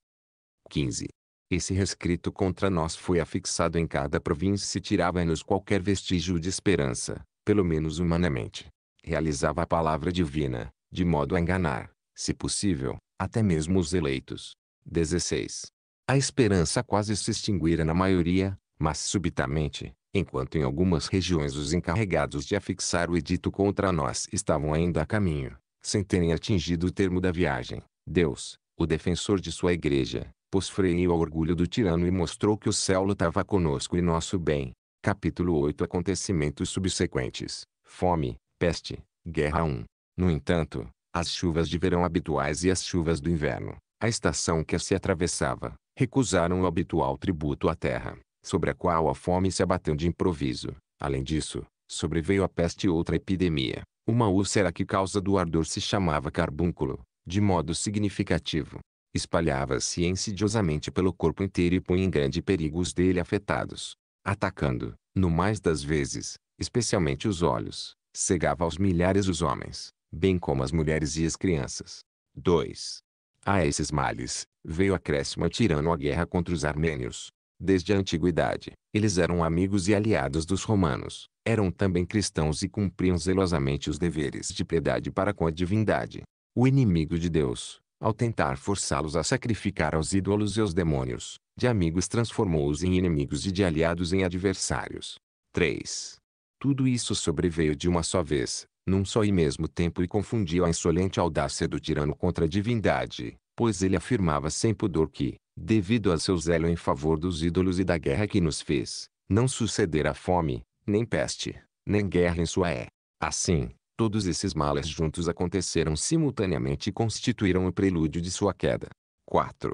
15. Esse rescrito contra nós foi afixado em cada província e tirava-nos qualquer vestígio de esperança, pelo menos humanamente. Realizava a palavra divina, de modo a enganar, se possível, até mesmo os eleitos. 16. A esperança quase se extinguira na maioria, mas subitamente, enquanto em algumas regiões os encarregados de afixar o edito contra nós estavam ainda a caminho, sem terem atingido o termo da viagem, Deus, o defensor de sua igreja, pôs freio ao orgulho do tirano e mostrou que o céu lutava conosco e nosso bem. Capítulo 8 Acontecimentos subsequentes. Fome, peste, guerra 1. No entanto, as chuvas de verão habituais e as chuvas do inverno, a estação que se atravessava, recusaram o habitual tributo à terra, sobre a qual a fome se abateu de improviso. Além disso, sobreveio a peste e outra epidemia. Uma úlcera que causa do ardor se chamava carbúnculo, de modo significativo. Espalhava-se insidiosamente pelo corpo inteiro e punha em grande perigo os dele afetados. Atacando, no mais das vezes, especialmente os olhos, cegava aos milhares os homens, bem como as mulheres e as crianças. 2. A esses males, veio acréscimo tirando a guerra contra os armênios. Desde a antiguidade, eles eram amigos e aliados dos romanos, eram também cristãos e cumpriam zelosamente os deveres de piedade para com a divindade. O inimigo de Deus, ao tentar forçá-los a sacrificar aos ídolos e aos demônios, de amigos transformou-os em inimigos e de aliados em adversários. 3. Tudo isso sobreveio de uma só vez, num só e mesmo tempo e confundiu a insolente audácia do tirano contra a divindade, pois ele afirmava sem pudor que, devido a seu zelo em favor dos ídolos e da guerra que nos fez, não sucederá fome, nem peste, nem guerra em sua é. Assim, todos esses males juntos aconteceram simultaneamente e constituíram o prelúdio de sua queda. 4.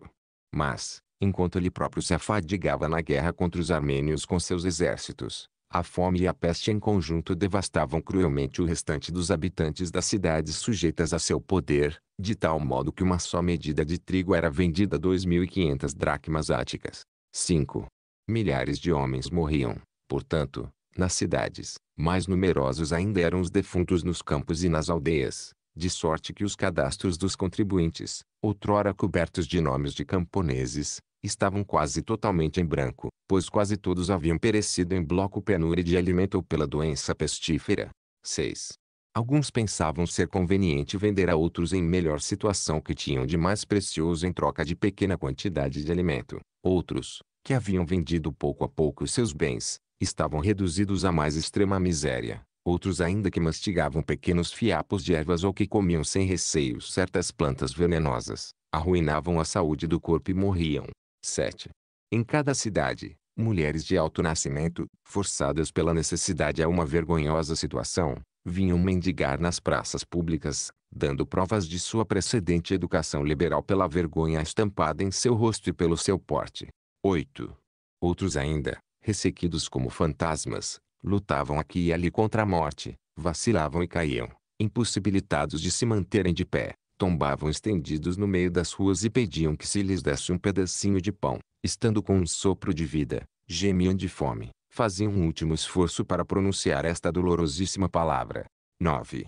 Mas, enquanto ele próprio se afadigava na guerra contra os armênios com seus exércitos, a fome e a peste em conjunto devastavam cruelmente o restante dos habitantes das cidades sujeitas a seu poder, de tal modo que uma só medida de trigo era vendida 2.500 dracmas áticas. 5. Milhares de homens morriam, portanto, nas cidades, mais numerosos ainda eram os defuntos nos campos e nas aldeias, de sorte que os cadastros dos contribuintes, outrora cobertos de nomes de camponeses, estavam quase totalmente em branco, pois quase todos haviam perecido em bloco penúria de alimento ou pela doença pestífera. 6. Alguns pensavam ser conveniente vender a outros em melhor situação que tinham de mais precioso em troca de pequena quantidade de alimento. Outros, que haviam vendido pouco a pouco seus bens, estavam reduzidos à mais extrema miséria. Outros ainda que mastigavam pequenos fiapos de ervas ou que comiam sem receio certas plantas venenosas, arruinavam a saúde do corpo e morriam. 7. Em cada cidade, mulheres de alto nascimento, forçadas pela necessidade a uma vergonhosa situação, vinham mendigar nas praças públicas, dando provas de sua precedente educação liberal pela vergonha estampada em seu rosto e pelo seu porte. 8. Outros ainda, ressequidos como fantasmas, lutavam aqui e ali contra a morte, vacilavam e caíam, impossibilitados de se manterem de pé tombavam estendidos no meio das ruas e pediam que se lhes desse um pedacinho de pão, estando com um sopro de vida, gemiam de fome, faziam um último esforço para pronunciar esta dolorosíssima palavra. 9.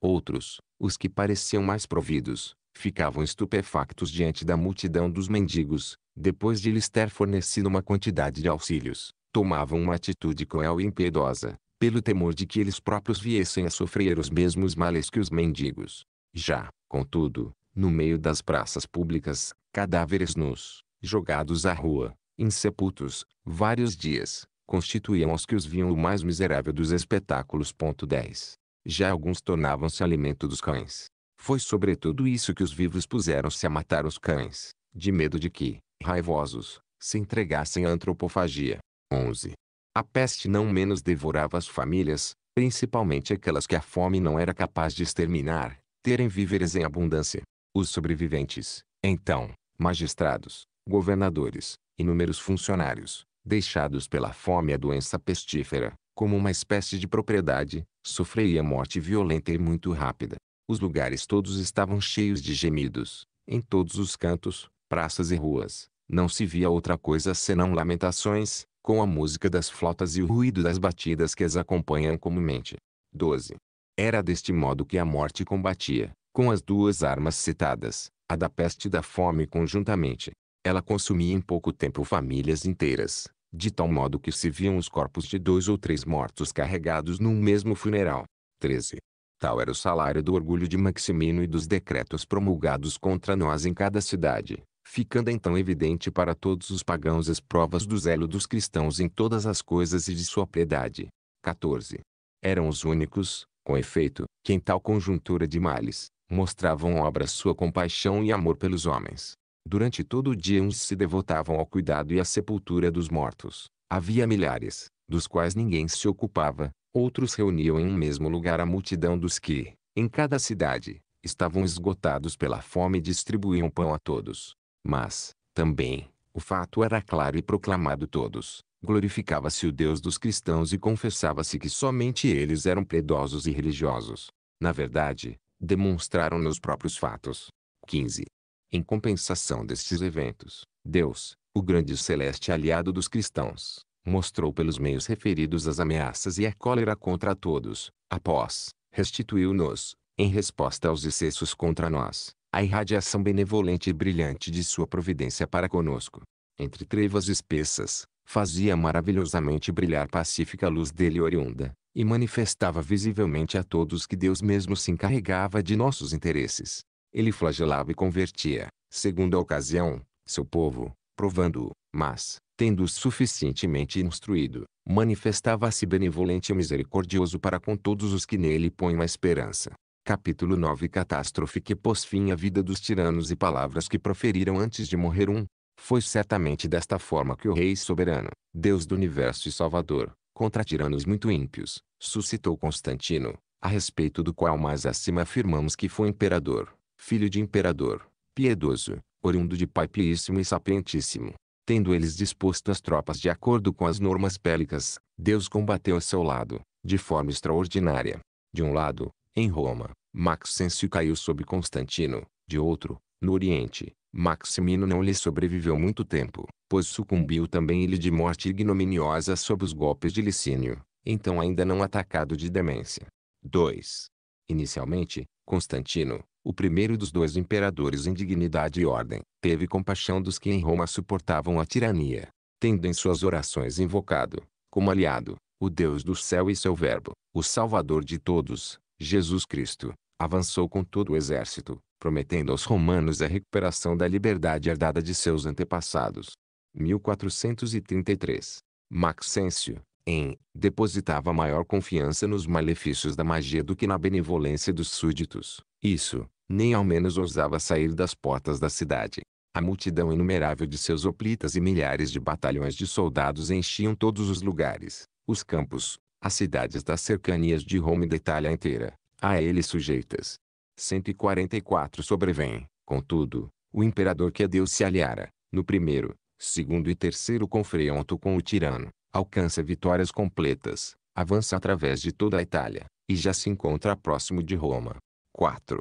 Outros, os que pareciam mais providos, ficavam estupefactos diante da multidão dos mendigos, depois de lhes ter fornecido uma quantidade de auxílios, tomavam uma atitude cruel e impiedosa, pelo temor de que eles próprios viessem a sofrer os mesmos males que os mendigos. Já, contudo, no meio das praças públicas, cadáveres nus, jogados à rua, insepultos, vários dias, constituíam aos que os viam o mais miserável dos espetáculos. 10. Já alguns tornavam-se alimento dos cães. Foi sobretudo isso que os vivos puseram-se a matar os cães, de medo de que, raivosos, se entregassem à antropofagia. 11. A peste não menos devorava as famílias, principalmente aquelas que a fome não era capaz de exterminar, terem víveres em abundância. Os sobreviventes, então, magistrados, governadores, inúmeros funcionários, deixados pela fome e a doença pestífera, como uma espécie de propriedade, sofreria morte violenta e muito rápida. Os lugares todos estavam cheios de gemidos, em todos os cantos, praças e ruas. Não se via outra coisa senão lamentações, com a música das flotas e o ruído das batidas que as acompanham comumente. 12. Era deste modo que a morte combatia, com as duas armas citadas, a da peste e da fome conjuntamente. Ela consumia em pouco tempo famílias inteiras, de tal modo que se viam os corpos de dois ou três mortos carregados num mesmo funeral. 13. Tal era o salário do orgulho de Maximino e dos decretos promulgados contra nós em cada cidade, ficando então evidente para todos os pagãos as provas do zelo dos cristãos em todas as coisas e de sua piedade. 14. Eram os únicos, com efeito, que em tal conjuntura de males, mostravam obra sua compaixão e amor pelos homens. Durante todo o dia uns se devotavam ao cuidado e à sepultura dos mortos. Havia milhares, dos quais ninguém se ocupava, outros reuniam em um mesmo lugar a multidão dos que, em cada cidade, estavam esgotados pela fome e distribuíam pão a todos. Mas, também, o fato era claro e proclamado todos, glorificava-se o Deus dos cristãos e confessava-se que somente eles eram piedosos e religiosos. Na verdade, demonstraram nos próprios fatos. 15. Em compensação destes eventos, Deus, o grande celeste aliado dos cristãos, mostrou pelos meios referidos as ameaças e a cólera contra todos, após, restituiu-nos, em resposta aos excessos contra nós, a irradiação benevolente e brilhante de sua providência para conosco. Entre trevas espessas, fazia maravilhosamente brilhar pacífica luz dele oriunda, e manifestava visivelmente a todos que Deus mesmo se encarregava de nossos interesses. Ele flagelava e convertia, segundo a ocasião, seu povo, provando-o, mas, tendo o suficientemente instruído, manifestava-se benevolente e misericordioso para com todos os que nele põem a esperança. Capítulo 9 Catástrofe que pôs fim à vida dos tiranos e palavras que proferiram antes de morrer um, foi certamente desta forma que o Rei Soberano, Deus do Universo e Salvador, contra tiranos muito ímpios, suscitou Constantino, a respeito do qual mais acima afirmamos que foi imperador, filho de imperador, piedoso, oriundo de pai pieíssimo e sapientíssimo. Tendo eles disposto as tropas de acordo com as normas bélicas, Deus combateu a seu lado, de forma extraordinária. De um lado, em Roma, Maxêncio caiu sob Constantino, de outro, no Oriente, Maximino não lhe sobreviveu muito tempo, pois sucumbiu também ele de morte ignominiosa sob os golpes de Licínio, então ainda não atacado de demência. 2. Inicialmente, Constantino, o primeiro dos dois imperadores em dignidade e ordem, teve compaixão dos que em Roma suportavam a tirania, tendo em suas orações invocado, como aliado, o Deus do céu e seu Verbo, o Salvador de todos, Jesus Cristo, avançou com todo o exército, prometendo aos romanos a recuperação da liberdade herdada de seus antepassados. 1433. Maxêncio, em, depositava maior confiança nos malefícios da magia do que na benevolência dos súditos. Isso, nem ao menos ousava sair das portas da cidade. A multidão inumerável de seus oplitas e milhares de batalhões de soldados enchiam todos os lugares, os campos, as cidades das cercanias de Roma e da Itália inteira, a ele sujeitas. 144 Sobrevém, contudo, o imperador que a Deus se aliara, no primeiro, segundo e terceiro confronto com o tirano, alcança vitórias completas, avança através de toda a Itália, e já se encontra próximo de Roma. 4.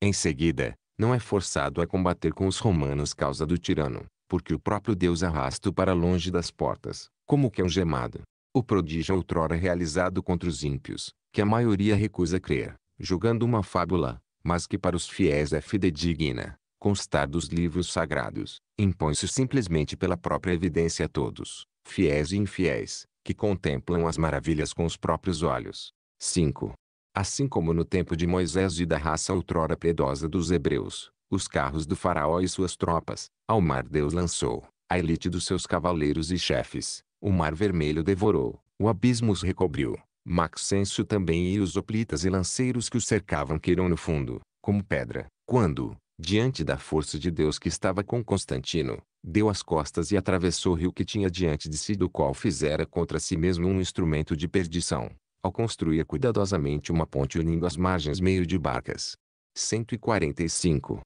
Em seguida, não é forçado a combater com os romanos causa do tirano, porque o próprio Deus arrasta-o para longe das portas, como que é um gemado o prodígio é outrora realizado contra os ímpios, que a maioria recusa crer, julgando uma fábula, mas que para os fiéis é fidedigna, constar dos livros sagrados, impõe-se simplesmente pela própria evidência a todos, fiéis e infiéis, que contemplam as maravilhas com os próprios olhos. 5. Assim como no tempo de Moisés e da raça outrora piedosa dos hebreus, os carros do faraó e suas tropas, ao mar Deus lançou, a elite dos seus cavaleiros e chefes, o mar vermelho devorou, o abismo os recobriu. Maxêncio também e os oplitas e lanceiros que o cercavam queiram no fundo, como pedra, quando, diante da força de Deus que estava com Constantino, deu as costas e atravessou o rio que tinha diante de si do qual fizera contra si mesmo um instrumento de perdição, ao construir cuidadosamente uma ponte unindo as margens meio de barcas. 145.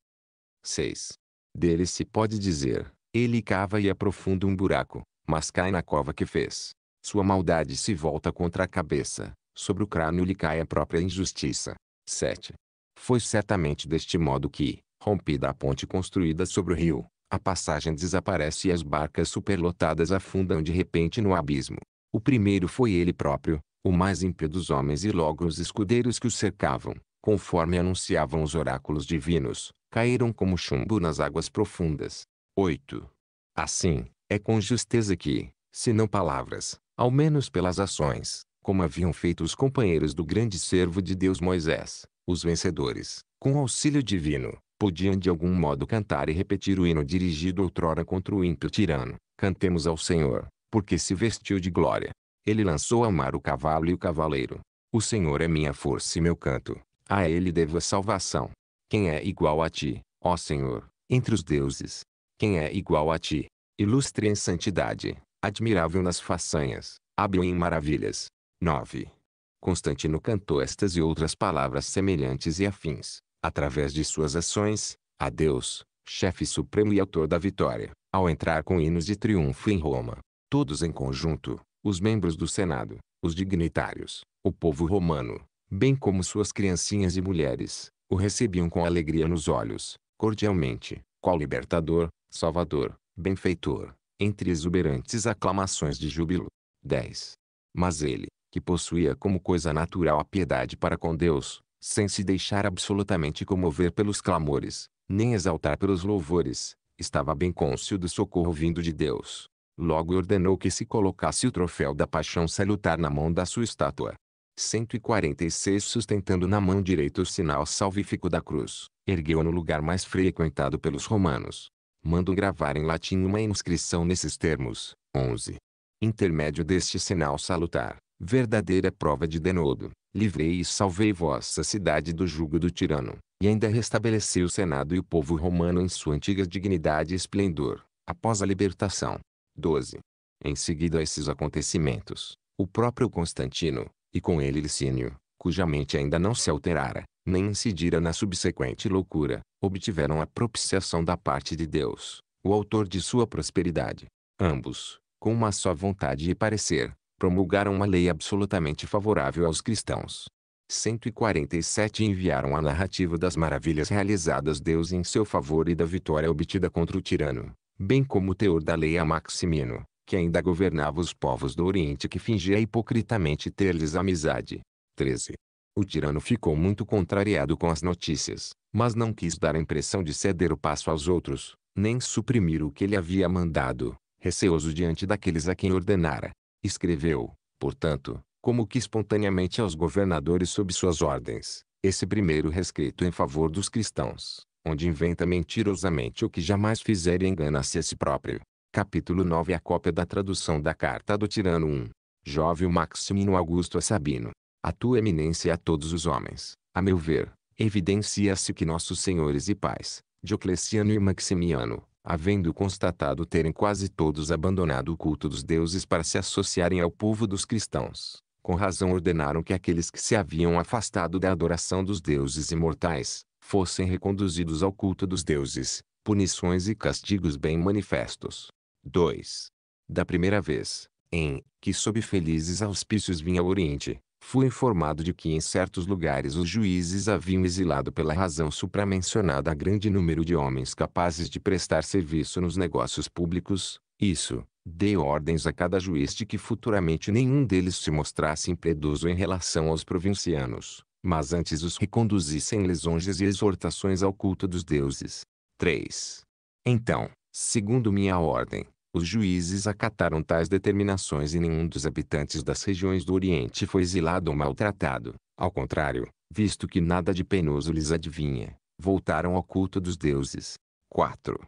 6. Dele se pode dizer, ele cava e aprofunda um buraco, mas cai na cova que fez. Sua maldade se volta contra a cabeça, sobre o crânio lhe cai a própria injustiça. 7. Foi certamente deste modo que, rompida a ponte construída sobre o rio, a passagem desaparece e as barcas superlotadas afundam de repente no abismo. O primeiro foi ele próprio, o mais ímpio dos homens e logo os escudeiros que o cercavam, conforme anunciavam os oráculos divinos, caíram como chumbo nas águas profundas. 8. Assim, é com justeza que, se não palavras, ao menos pelas ações, como haviam feito os companheiros do grande servo de Deus Moisés, os vencedores, com auxílio divino, podiam de algum modo cantar e repetir o hino dirigido outrora contra o ímpio tirano. Cantemos ao Senhor, porque se vestiu de glória. Ele lançou ao mar o cavalo e o cavaleiro. O Senhor é minha força e meu canto. A ele devo a salvação. Quem é igual a ti, ó Senhor, entre os deuses? Quem é igual a ti? ilustre em santidade, admirável nas façanhas, hábil em maravilhas. 9. Constantino cantou estas e outras palavras semelhantes e afins, através de suas ações, a Deus, chefe supremo e autor da vitória, ao entrar com hinos de triunfo em Roma. Todos em conjunto, os membros do Senado, os dignitários, o povo romano, bem como suas criancinhas e mulheres, o recebiam com alegria nos olhos, cordialmente, qual libertador, salvador, benfeitor, entre exuberantes aclamações de júbilo. 10. Mas ele, que possuía como coisa natural a piedade para com Deus, sem se deixar absolutamente comover pelos clamores, nem exaltar pelos louvores, estava bem cônscio do socorro vindo de Deus. Logo ordenou que se colocasse o troféu da paixão salutar na mão da sua estátua. 146 Sustentando na mão direita o sinal salvífico da cruz, ergueu no lugar mais frequentado pelos romanos, mando gravar em latim uma inscrição nesses termos. 11. Intermédio deste sinal salutar, verdadeira prova de denodo, livrei e salvei vossa cidade do jugo do tirano, e ainda restabeleci o Senado e o povo romano em sua antiga dignidade e esplendor, após a libertação. 12. Em seguida a esses acontecimentos, o próprio Constantino, e com ele Licínio, cuja mente ainda não se alterara, nem incidira na subsequente loucura, obtiveram a propiciação da parte de Deus, o autor de sua prosperidade. Ambos, com uma só vontade e parecer, promulgaram uma lei absolutamente favorável aos cristãos. 147 enviaram a narrativa das maravilhas realizadas Deus em seu favor e da vitória obtida contra o tirano, bem como o teor da lei a Maximino, que ainda governava os povos do Oriente que fingia hipocritamente ter-lhes amizade. 13. O tirano ficou muito contrariado com as notícias, mas não quis dar a impressão de ceder o passo aos outros, nem suprimir o que ele havia mandado, receoso diante daqueles a quem ordenara. Escreveu, portanto, como que espontaneamente aos governadores sob suas ordens, esse primeiro rescrito em favor dos cristãos, onde inventa mentirosamente o que jamais fizer e engana-se a si próprio. Capítulo 9 A cópia da tradução da carta do tirano 1. Jovem Maximino Augusto a Sabino. A tua eminência a todos os homens, a meu ver, evidencia-se que nossos senhores e pais, Diocleciano e Maximiano, havendo constatado terem quase todos abandonado o culto dos deuses para se associarem ao povo dos cristãos, com razão ordenaram que aqueles que se haviam afastado da adoração dos deuses imortais, fossem reconduzidos ao culto dos deuses, punições e castigos bem manifestos. 2. Da primeira vez, em que sob felizes auspícios vinha ao Oriente, fui informado de que em certos lugares os juízes haviam exilado pela razão supramencionada grande número de homens capazes de prestar serviço nos negócios públicos. Isso, dei ordens a cada juiz de que futuramente nenhum deles se mostrasse impedoso em relação aos provincianos, mas antes os reconduzissem lisonjas e exortações ao culto dos deuses. 3. Então, segundo minha ordem, os juízes acataram tais determinações e nenhum dos habitantes das regiões do Oriente foi exilado ou maltratado. Ao contrário, visto que nada de penoso lhes adivinha, voltaram ao culto dos deuses. 4.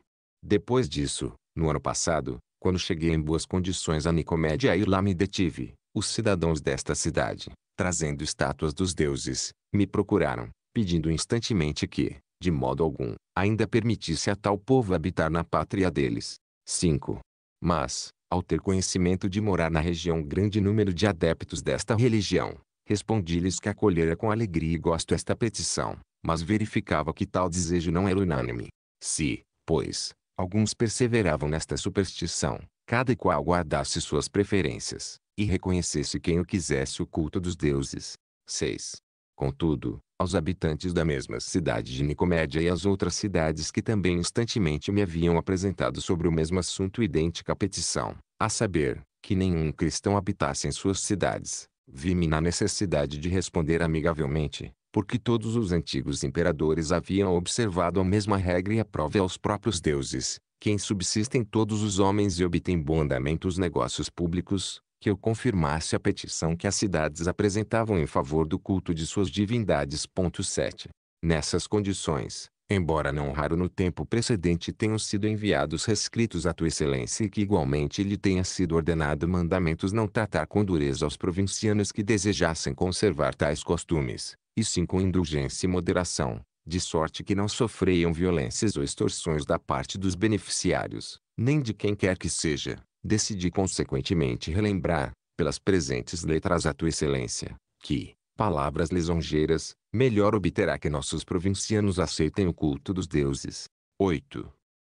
Depois disso, no ano passado, quando cheguei em boas condições a Nicomédia e lá me detive, os cidadãos desta cidade, trazendo estátuas dos deuses, me procuraram, pedindo instantemente que, de modo algum, ainda permitisse a tal povo habitar na pátria deles. 5. Mas, ao ter conhecimento de morar na região grande número de adeptos desta religião, respondi-lhes que acolhera com alegria e gosto esta petição, mas verificava que tal desejo não era unânime. Se, pois, alguns perseveravam nesta superstição, cada qual guardasse suas preferências, e reconhecesse quem o quisesse o culto dos deuses. 6. Contudo, aos habitantes da mesma cidade de Nicomédia e às outras cidades que também instantemente me haviam apresentado sobre o mesmo assunto idêntica petição, a saber, que nenhum cristão habitasse em suas cidades, vi-me na necessidade de responder amigavelmente, porque todos os antigos imperadores haviam observado a mesma regra e a prova aos próprios deuses, quem subsistem todos os homens e obtém bom andamento os negócios públicos, que eu confirmasse a petição que as cidades apresentavam em favor do culto de suas divindades. 7. Nessas condições, embora não raro no tempo precedente tenham sido enviados rescritos a Tua Excelência e que igualmente lhe tenha sido ordenado mandamentos não tratar com dureza aos provincianos que desejassem conservar tais costumes, e sim com indulgência e moderação, de sorte que não sofreiam violências ou extorsões da parte dos beneficiários, nem de quem quer que seja, Decidi consequentemente relembrar, pelas presentes letras a tua excelência, que, palavras lisonjeiras, melhor obterá que nossos provincianos aceitem o culto dos deuses. 8.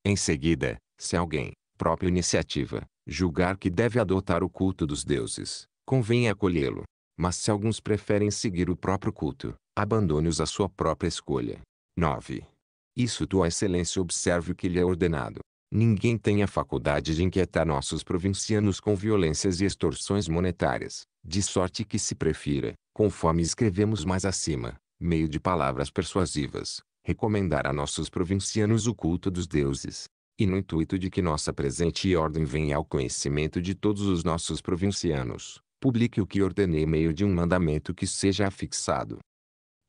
Em seguida, se alguém, própria iniciativa, julgar que deve adotar o culto dos deuses, convém acolhê-lo. Mas se alguns preferem seguir o próprio culto, abandone-os à sua própria escolha. 9. Isso tua excelência observe o que lhe é ordenado. Ninguém tem a faculdade de inquietar nossos provincianos com violências e extorsões monetárias, de sorte que se prefira, conforme escrevemos mais acima, meio de palavras persuasivas, recomendar a nossos provincianos o culto dos deuses. E no intuito de que nossa presente ordem venha ao conhecimento de todos os nossos provincianos, publique o que ordenei meio de um mandamento que seja afixado.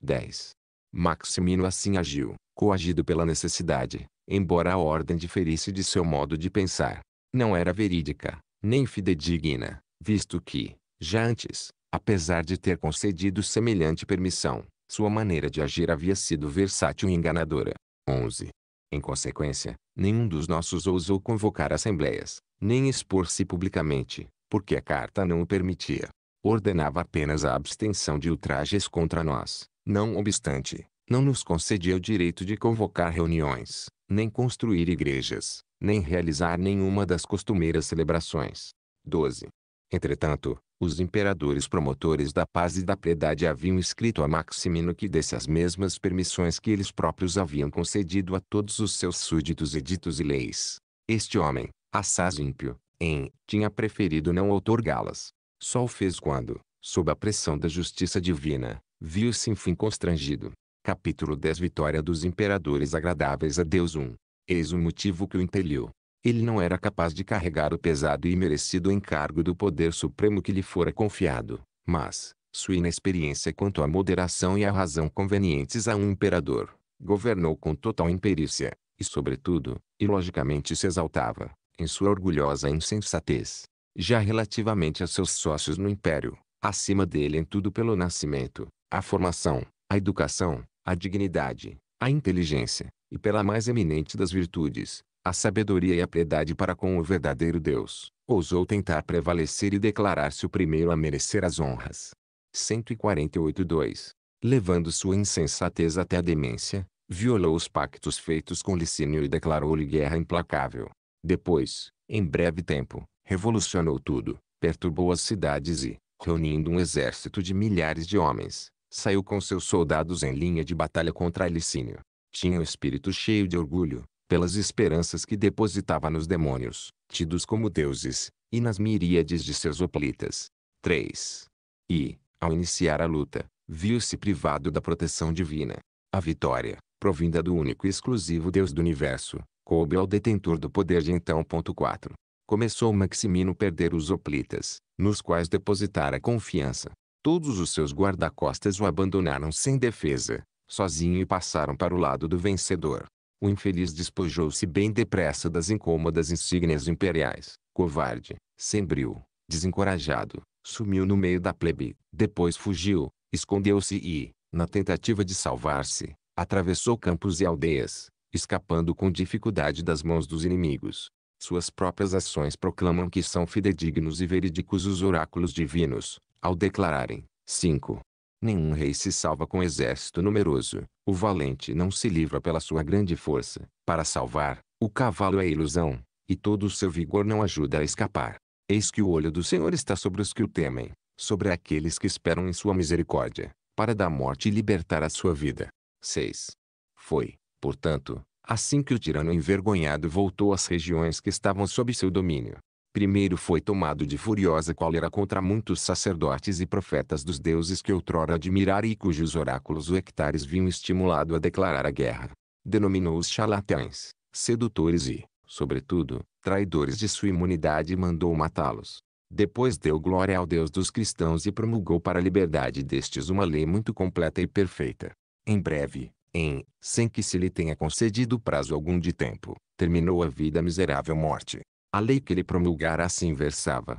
10. Maximino assim agiu, coagido pela necessidade, embora a ordem diferisse de seu modo de pensar, não era verídica, nem fidedigna, visto que, já antes, apesar de ter concedido semelhante permissão, sua maneira de agir havia sido versátil e enganadora. 11. Em consequência, nenhum dos nossos ousou convocar assembleias, nem expor-se publicamente, porque a carta não o permitia. Ordenava apenas a abstenção de ultrajes contra nós, não obstante, não nos concedia o direito de convocar reuniões, nem construir igrejas, nem realizar nenhuma das costumeiras celebrações. 12. Entretanto, os imperadores promotores da paz e da piedade haviam escrito a Maximino que desse as mesmas permissões que eles próprios haviam concedido a todos os seus súditos editos e leis. Este homem, assaz ímpio, em, tinha preferido não outorgá-las. Só o fez quando, sob a pressão da justiça divina, viu-se enfim constrangido, Capítulo 10 Vitória dos imperadores agradáveis a Deus 1. Eis o motivo que o inteliu Ele não era capaz de carregar o pesado e merecido encargo do poder supremo que lhe fora confiado, mas, sua inexperiência quanto à moderação e à razão convenientes a um imperador, governou com total imperícia, e sobretudo, ilogicamente se exaltava, em sua orgulhosa insensatez. Já relativamente a seus sócios no império, acima dele em tudo pelo nascimento, a formação, a educação, a dignidade, a inteligência, e pela mais eminente das virtudes, a sabedoria e a piedade para com o verdadeiro Deus, ousou tentar prevalecer e declarar-se o primeiro a merecer as honras. 148.2 Levando sua insensatez até a demência, violou os pactos feitos com Licínio e declarou-lhe guerra implacável. Depois, em breve tempo, revolucionou tudo, perturbou as cidades e, reunindo um exército de milhares de homens, saiu com seus soldados em linha de batalha contra Alicínio. Tinha o um espírito cheio de orgulho, pelas esperanças que depositava nos demônios, tidos como deuses, e nas miríades de seus hoplitas. 3. E, ao iniciar a luta, viu-se privado da proteção divina. A vitória, provinda do único e exclusivo Deus do universo, coube ao detentor do poder de então. 4. Começou Maximino perder os hoplitas, nos quais depositara confiança. Todos os seus guarda-costas o abandonaram sem defesa, sozinho e passaram para o lado do vencedor. O infeliz despojou-se bem depressa das incômodas insígnias imperiais, covarde, sembril, desencorajado, sumiu no meio da plebe, depois fugiu, escondeu-se e, na tentativa de salvar-se, atravessou campos e aldeias, escapando com dificuldade das mãos dos inimigos. Suas próprias ações proclamam que são fidedignos e verídicos os oráculos divinos, ao declararem: 5. Nenhum rei se salva com exército numeroso. O valente não se livra pela sua grande força. Para salvar, o cavalo é ilusão, e todo o seu vigor não ajuda a escapar. Eis que o olho do Senhor está sobre os que o temem, sobre aqueles que esperam em sua misericórdia, para da morte libertar a sua vida. 6. Foi, portanto, assim que o tirano envergonhado voltou às regiões que estavam sob seu domínio, Primeiro foi tomado de furiosa cólera contra muitos sacerdotes e profetas dos deuses que outrora admirara e cujos oráculos o Hectares vinham estimulado a declarar a guerra. Denominou-os charlatães, sedutores e, sobretudo, traidores de sua imunidade e mandou matá-los. Depois deu glória ao Deus dos cristãos e promulgou para a liberdade destes uma lei muito completa e perfeita. Em breve, em, sem que se lhe tenha concedido prazo algum de tempo, terminou a vida miserável morte a lei que ele promulgara assim versava,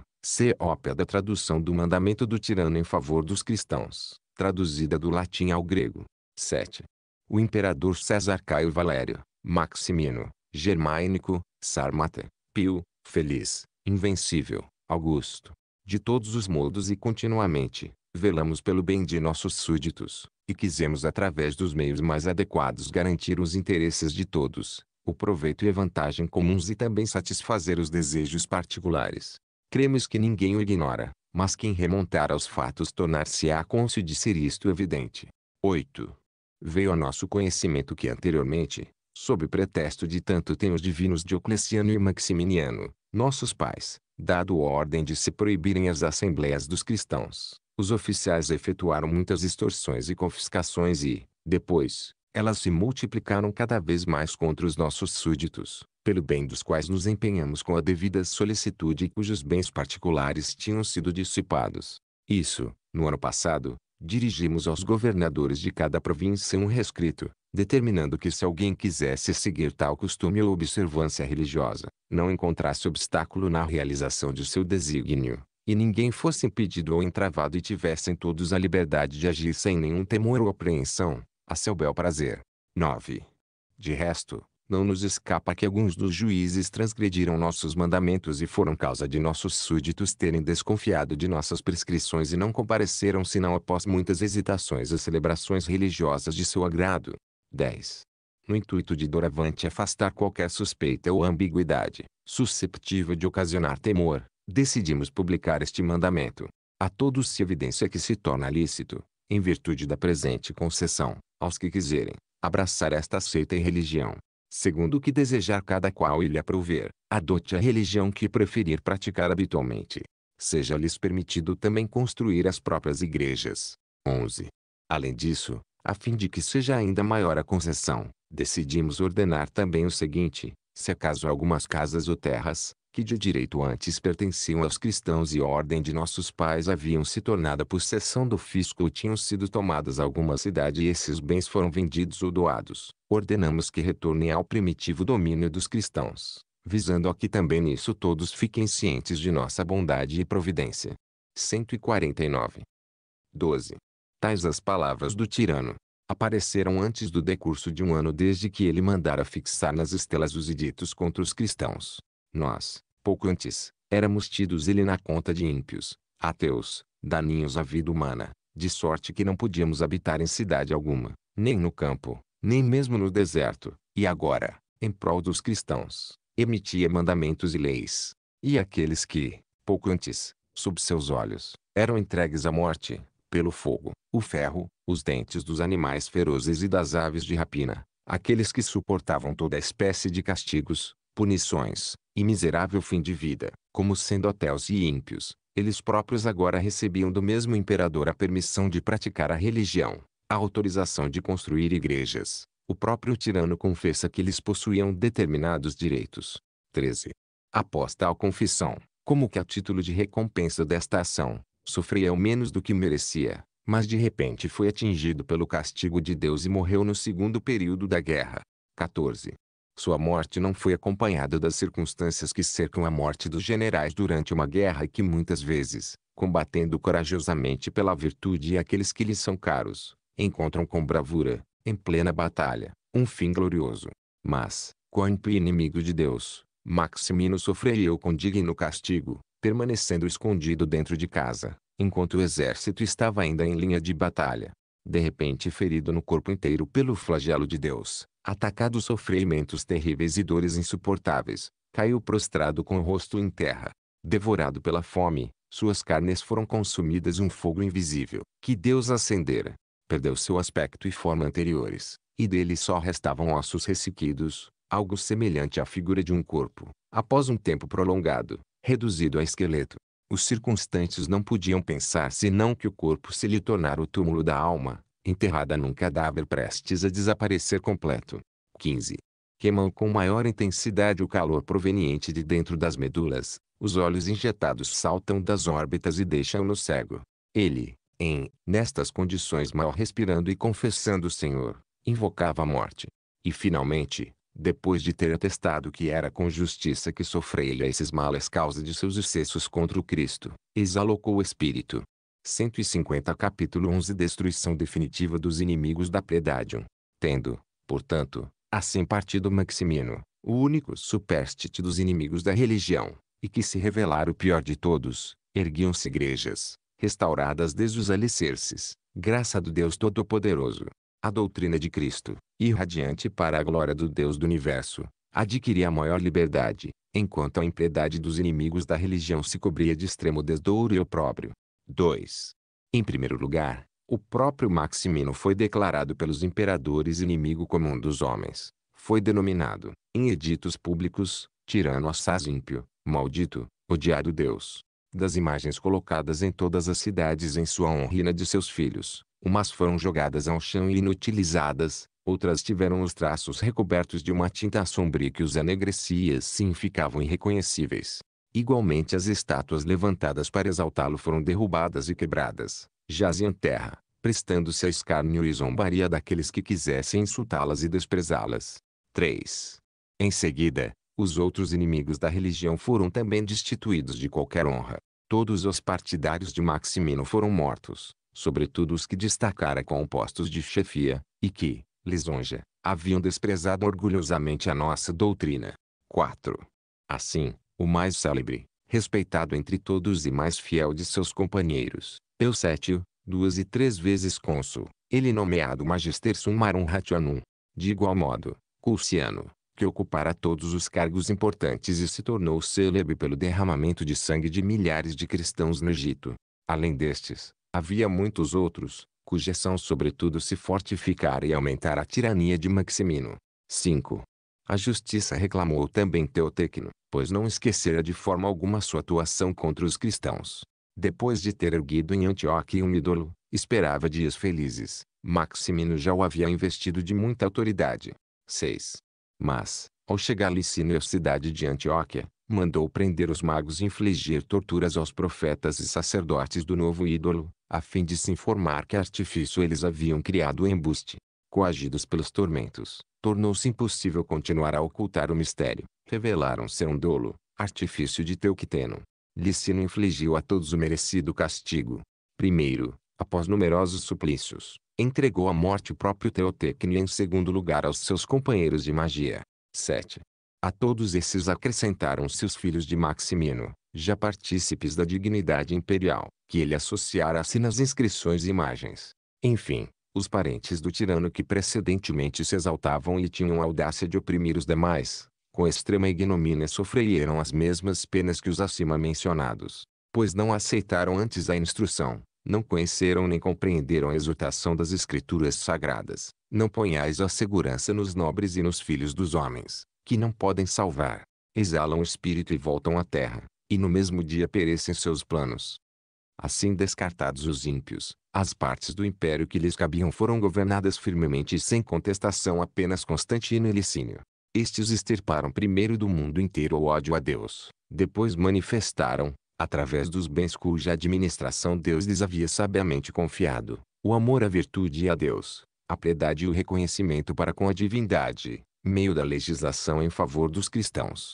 cópia da tradução do mandamento do tirano em favor dos cristãos, traduzida do latim ao grego. 7. O imperador César Caio Valério, Maximino, Germânico, Sarmata, Pio, Feliz, Invencível, Augusto. De todos os modos e continuamente, velamos pelo bem de nossos súditos, e quisemos através dos meios mais adequados garantir os interesses de todos, o proveito e a vantagem comuns e também satisfazer os desejos particulares. Cremos que ninguém o ignora, mas quem remontar aos fatos tornar-se-á cônscio de ser isto evidente. 8. Veio a nosso conhecimento que anteriormente, sob pretexto de tanto tem os divinos Diocleciano e Maximiniano, nossos pais, dado ordem de se proibirem as assembleias dos cristãos, os oficiais efetuaram muitas extorsões e confiscações e, depois, elas se multiplicaram cada vez mais contra os nossos súditos, pelo bem dos quais nos empenhamos com a devida solicitude e cujos bens particulares tinham sido dissipados. Isso, no ano passado, dirigimos aos governadores de cada província um rescrito, determinando que se alguém quisesse seguir tal costume ou observância religiosa, não encontrasse obstáculo na realização de seu desígnio, e ninguém fosse impedido ou entravado e tivessem todos a liberdade de agir sem nenhum temor ou apreensão a seu bel prazer. 9. De resto, não nos escapa que alguns dos juízes transgrediram nossos mandamentos e foram causa de nossos súditos terem desconfiado de nossas prescrições e não compareceram senão após muitas hesitações e celebrações religiosas de seu agrado. 10. No intuito de doravante afastar qualquer suspeita ou ambiguidade, susceptível de ocasionar temor, decidimos publicar este mandamento. A todos se evidência que se torna lícito, em virtude da presente concessão, aos que quiserem, abraçar esta seita e religião, segundo o que desejar cada qual e lhe aprover, adote a religião que preferir praticar habitualmente. Seja-lhes permitido também construir as próprias igrejas. 11. Além disso, a fim de que seja ainda maior a concessão, decidimos ordenar também o seguinte, se acaso algumas casas ou terras, que de direito antes pertenciam aos cristãos e a ordem de nossos pais haviam se tornado possessão do fisco ou tinham sido tomadas alguma cidade e esses bens foram vendidos ou doados, ordenamos que retornem ao primitivo domínio dos cristãos, visando a que também nisso todos fiquem cientes de nossa bondade e providência. 149. 12. Tais as palavras do tirano apareceram antes do decurso de um ano desde que ele mandara fixar nas estelas os editos contra os cristãos, nós, pouco antes, éramos tidos ele na conta de ímpios, ateus, daninhos à vida humana, de sorte que não podíamos habitar em cidade alguma, nem no campo, nem mesmo no deserto, e agora, em prol dos cristãos, emitia mandamentos e leis. E aqueles que, pouco antes, sob seus olhos, eram entregues à morte, pelo fogo, o ferro, os dentes dos animais ferozes e das aves de rapina, aqueles que suportavam toda espécie de castigos, punições, e miserável fim de vida, como sendo ateus e ímpios, eles próprios agora recebiam do mesmo imperador a permissão de praticar a religião, a autorização de construir igrejas. O próprio tirano confessa que eles possuíam determinados direitos. 13. Aposta à confissão, como que a título de recompensa desta ação, sofria o menos do que merecia, mas de repente foi atingido pelo castigo de Deus e morreu no segundo período da guerra. 14. Sua morte não foi acompanhada das circunstâncias que cercam a morte dos generais durante uma guerra e que muitas vezes, combatendo corajosamente pela virtude e aqueles que lhes são caros, encontram com bravura, em plena batalha, um fim glorioso. Mas, quanto inimigo de Deus, Maximino sofreu com digno castigo, permanecendo escondido dentro de casa, enquanto o exército estava ainda em linha de batalha. De repente ferido no corpo inteiro pelo flagelo de Deus, atacado sofrimentos terríveis e dores insuportáveis, caiu prostrado com o rosto em terra. Devorado pela fome, suas carnes foram consumidas um fogo invisível, que Deus acendera. Perdeu seu aspecto e forma anteriores, e dele só restavam ossos ressequidos, algo semelhante à figura de um corpo, após um tempo prolongado, reduzido a esqueleto. Os circunstantes não podiam pensar senão que o corpo se lhe tornara o túmulo da alma, enterrada num cadáver prestes a desaparecer completo. 15. Queimam com maior intensidade o calor proveniente de dentro das medulas, os olhos injetados saltam das órbitas e deixam-no cego. Ele, em, nestas condições mal respirando e confessando o Senhor, invocava a morte. E finalmente, depois de ter atestado que era com justiça que sofreria esses males causa de seus excessos contra o Cristo, exalou o espírito, 150 capítulo 11 Destruição definitiva dos inimigos da piedade. Tendo, portanto, assim partido Maximino, o único superstite dos inimigos da religião, e que se revelara o pior de todos, erguiam-se igrejas, restauradas desde os alicerces, graça do Deus Todo-Poderoso. A doutrina de Cristo, irradiante para a glória do Deus do Universo, adquiria a maior liberdade, enquanto a impiedade dos inimigos da religião se cobria de extremo desdouro e opróbrio. 2. Em primeiro lugar, o próprio Maximino foi declarado pelos imperadores inimigo comum dos homens. Foi denominado, em editos públicos, tirano ímpio, maldito, odiado Deus. Das imagens colocadas em todas as cidades em sua honra e na de seus filhos, umas foram jogadas ao chão e inutilizadas, outras tiveram os traços recobertos de uma tinta sombria que os enegrecia e assim ficavam irreconhecíveis. Igualmente as estátuas levantadas para exaltá-lo foram derrubadas e quebradas, jaziam terra, prestando-se a escárnio e zombaria daqueles que quisessem insultá-las e desprezá-las. 3. Em seguida, os outros inimigos da religião foram também destituídos de qualquer honra. Todos os partidários de Maximino foram mortos, sobretudo os que destacara com postos de chefia, e que, lisonja, haviam desprezado orgulhosamente a nossa doutrina. 4. Assim, o mais célebre, respeitado entre todos e mais fiel de seus companheiros, Eusétio, duas e três vezes cônsul, ele nomeado magister summarum rationum. De igual modo, Culciano, que ocupara todos os cargos importantes e se tornou célebre pelo derramamento de sangue de milhares de cristãos no Egito. Além destes, havia muitos outros, cuja ação sobretudo se fortificara e aumentar a tirania de Maximino. 5. A justiça reclamou também Teotecno, pois não esquecera de forma alguma sua atuação contra os cristãos. Depois de ter erguido em Antioquia um ídolo, esperava dias felizes. Maximino já o havia investido de muita autoridade. 6. Mas, ao chegar Licínio à cidade de Antioquia, mandou prender os magos e infligir torturas aos profetas e sacerdotes do novo ídolo, a fim de se informar que artifício eles haviam criado o embuste. Coagidos pelos tormentos, tornou-se impossível continuar a ocultar o mistério. Revelaram ser um dolo, artifício de Teuquiteno. Licino infligiu a todos o merecido castigo. Primeiro, após numerosos suplícios, entregou à morte o próprio Teotecne em segundo lugar aos seus companheiros de magia. 7. A todos esses acrescentaram-se os filhos de Maximino, já partícipes da dignidade imperial, que ele associara se nas inscrições e imagens. Enfim, os parentes do tirano que precedentemente se exaltavam e tinham a audácia de oprimir os demais, com extrema ignomínia sofreram as mesmas penas que os acima mencionados, pois não aceitaram antes a instrução, não conheceram nem compreenderam a exortação das escrituras sagradas. Não ponhais a segurança nos nobres e nos filhos dos homens, que não podem salvar. Exalam o espírito e voltam à terra, e no mesmo dia perecem seus planos. Assim descartados os ímpios, as partes do império que lhes cabiam foram governadas firmemente e sem contestação apenas Constantino e Licínio. Estes extirparam primeiro do mundo inteiro o ódio a Deus, depois manifestaram, através dos bens cuja administração Deus lhes havia sabiamente confiado, o amor à virtude e a Deus, a piedade e o reconhecimento para com a divindade, meio da legislação em favor dos cristãos.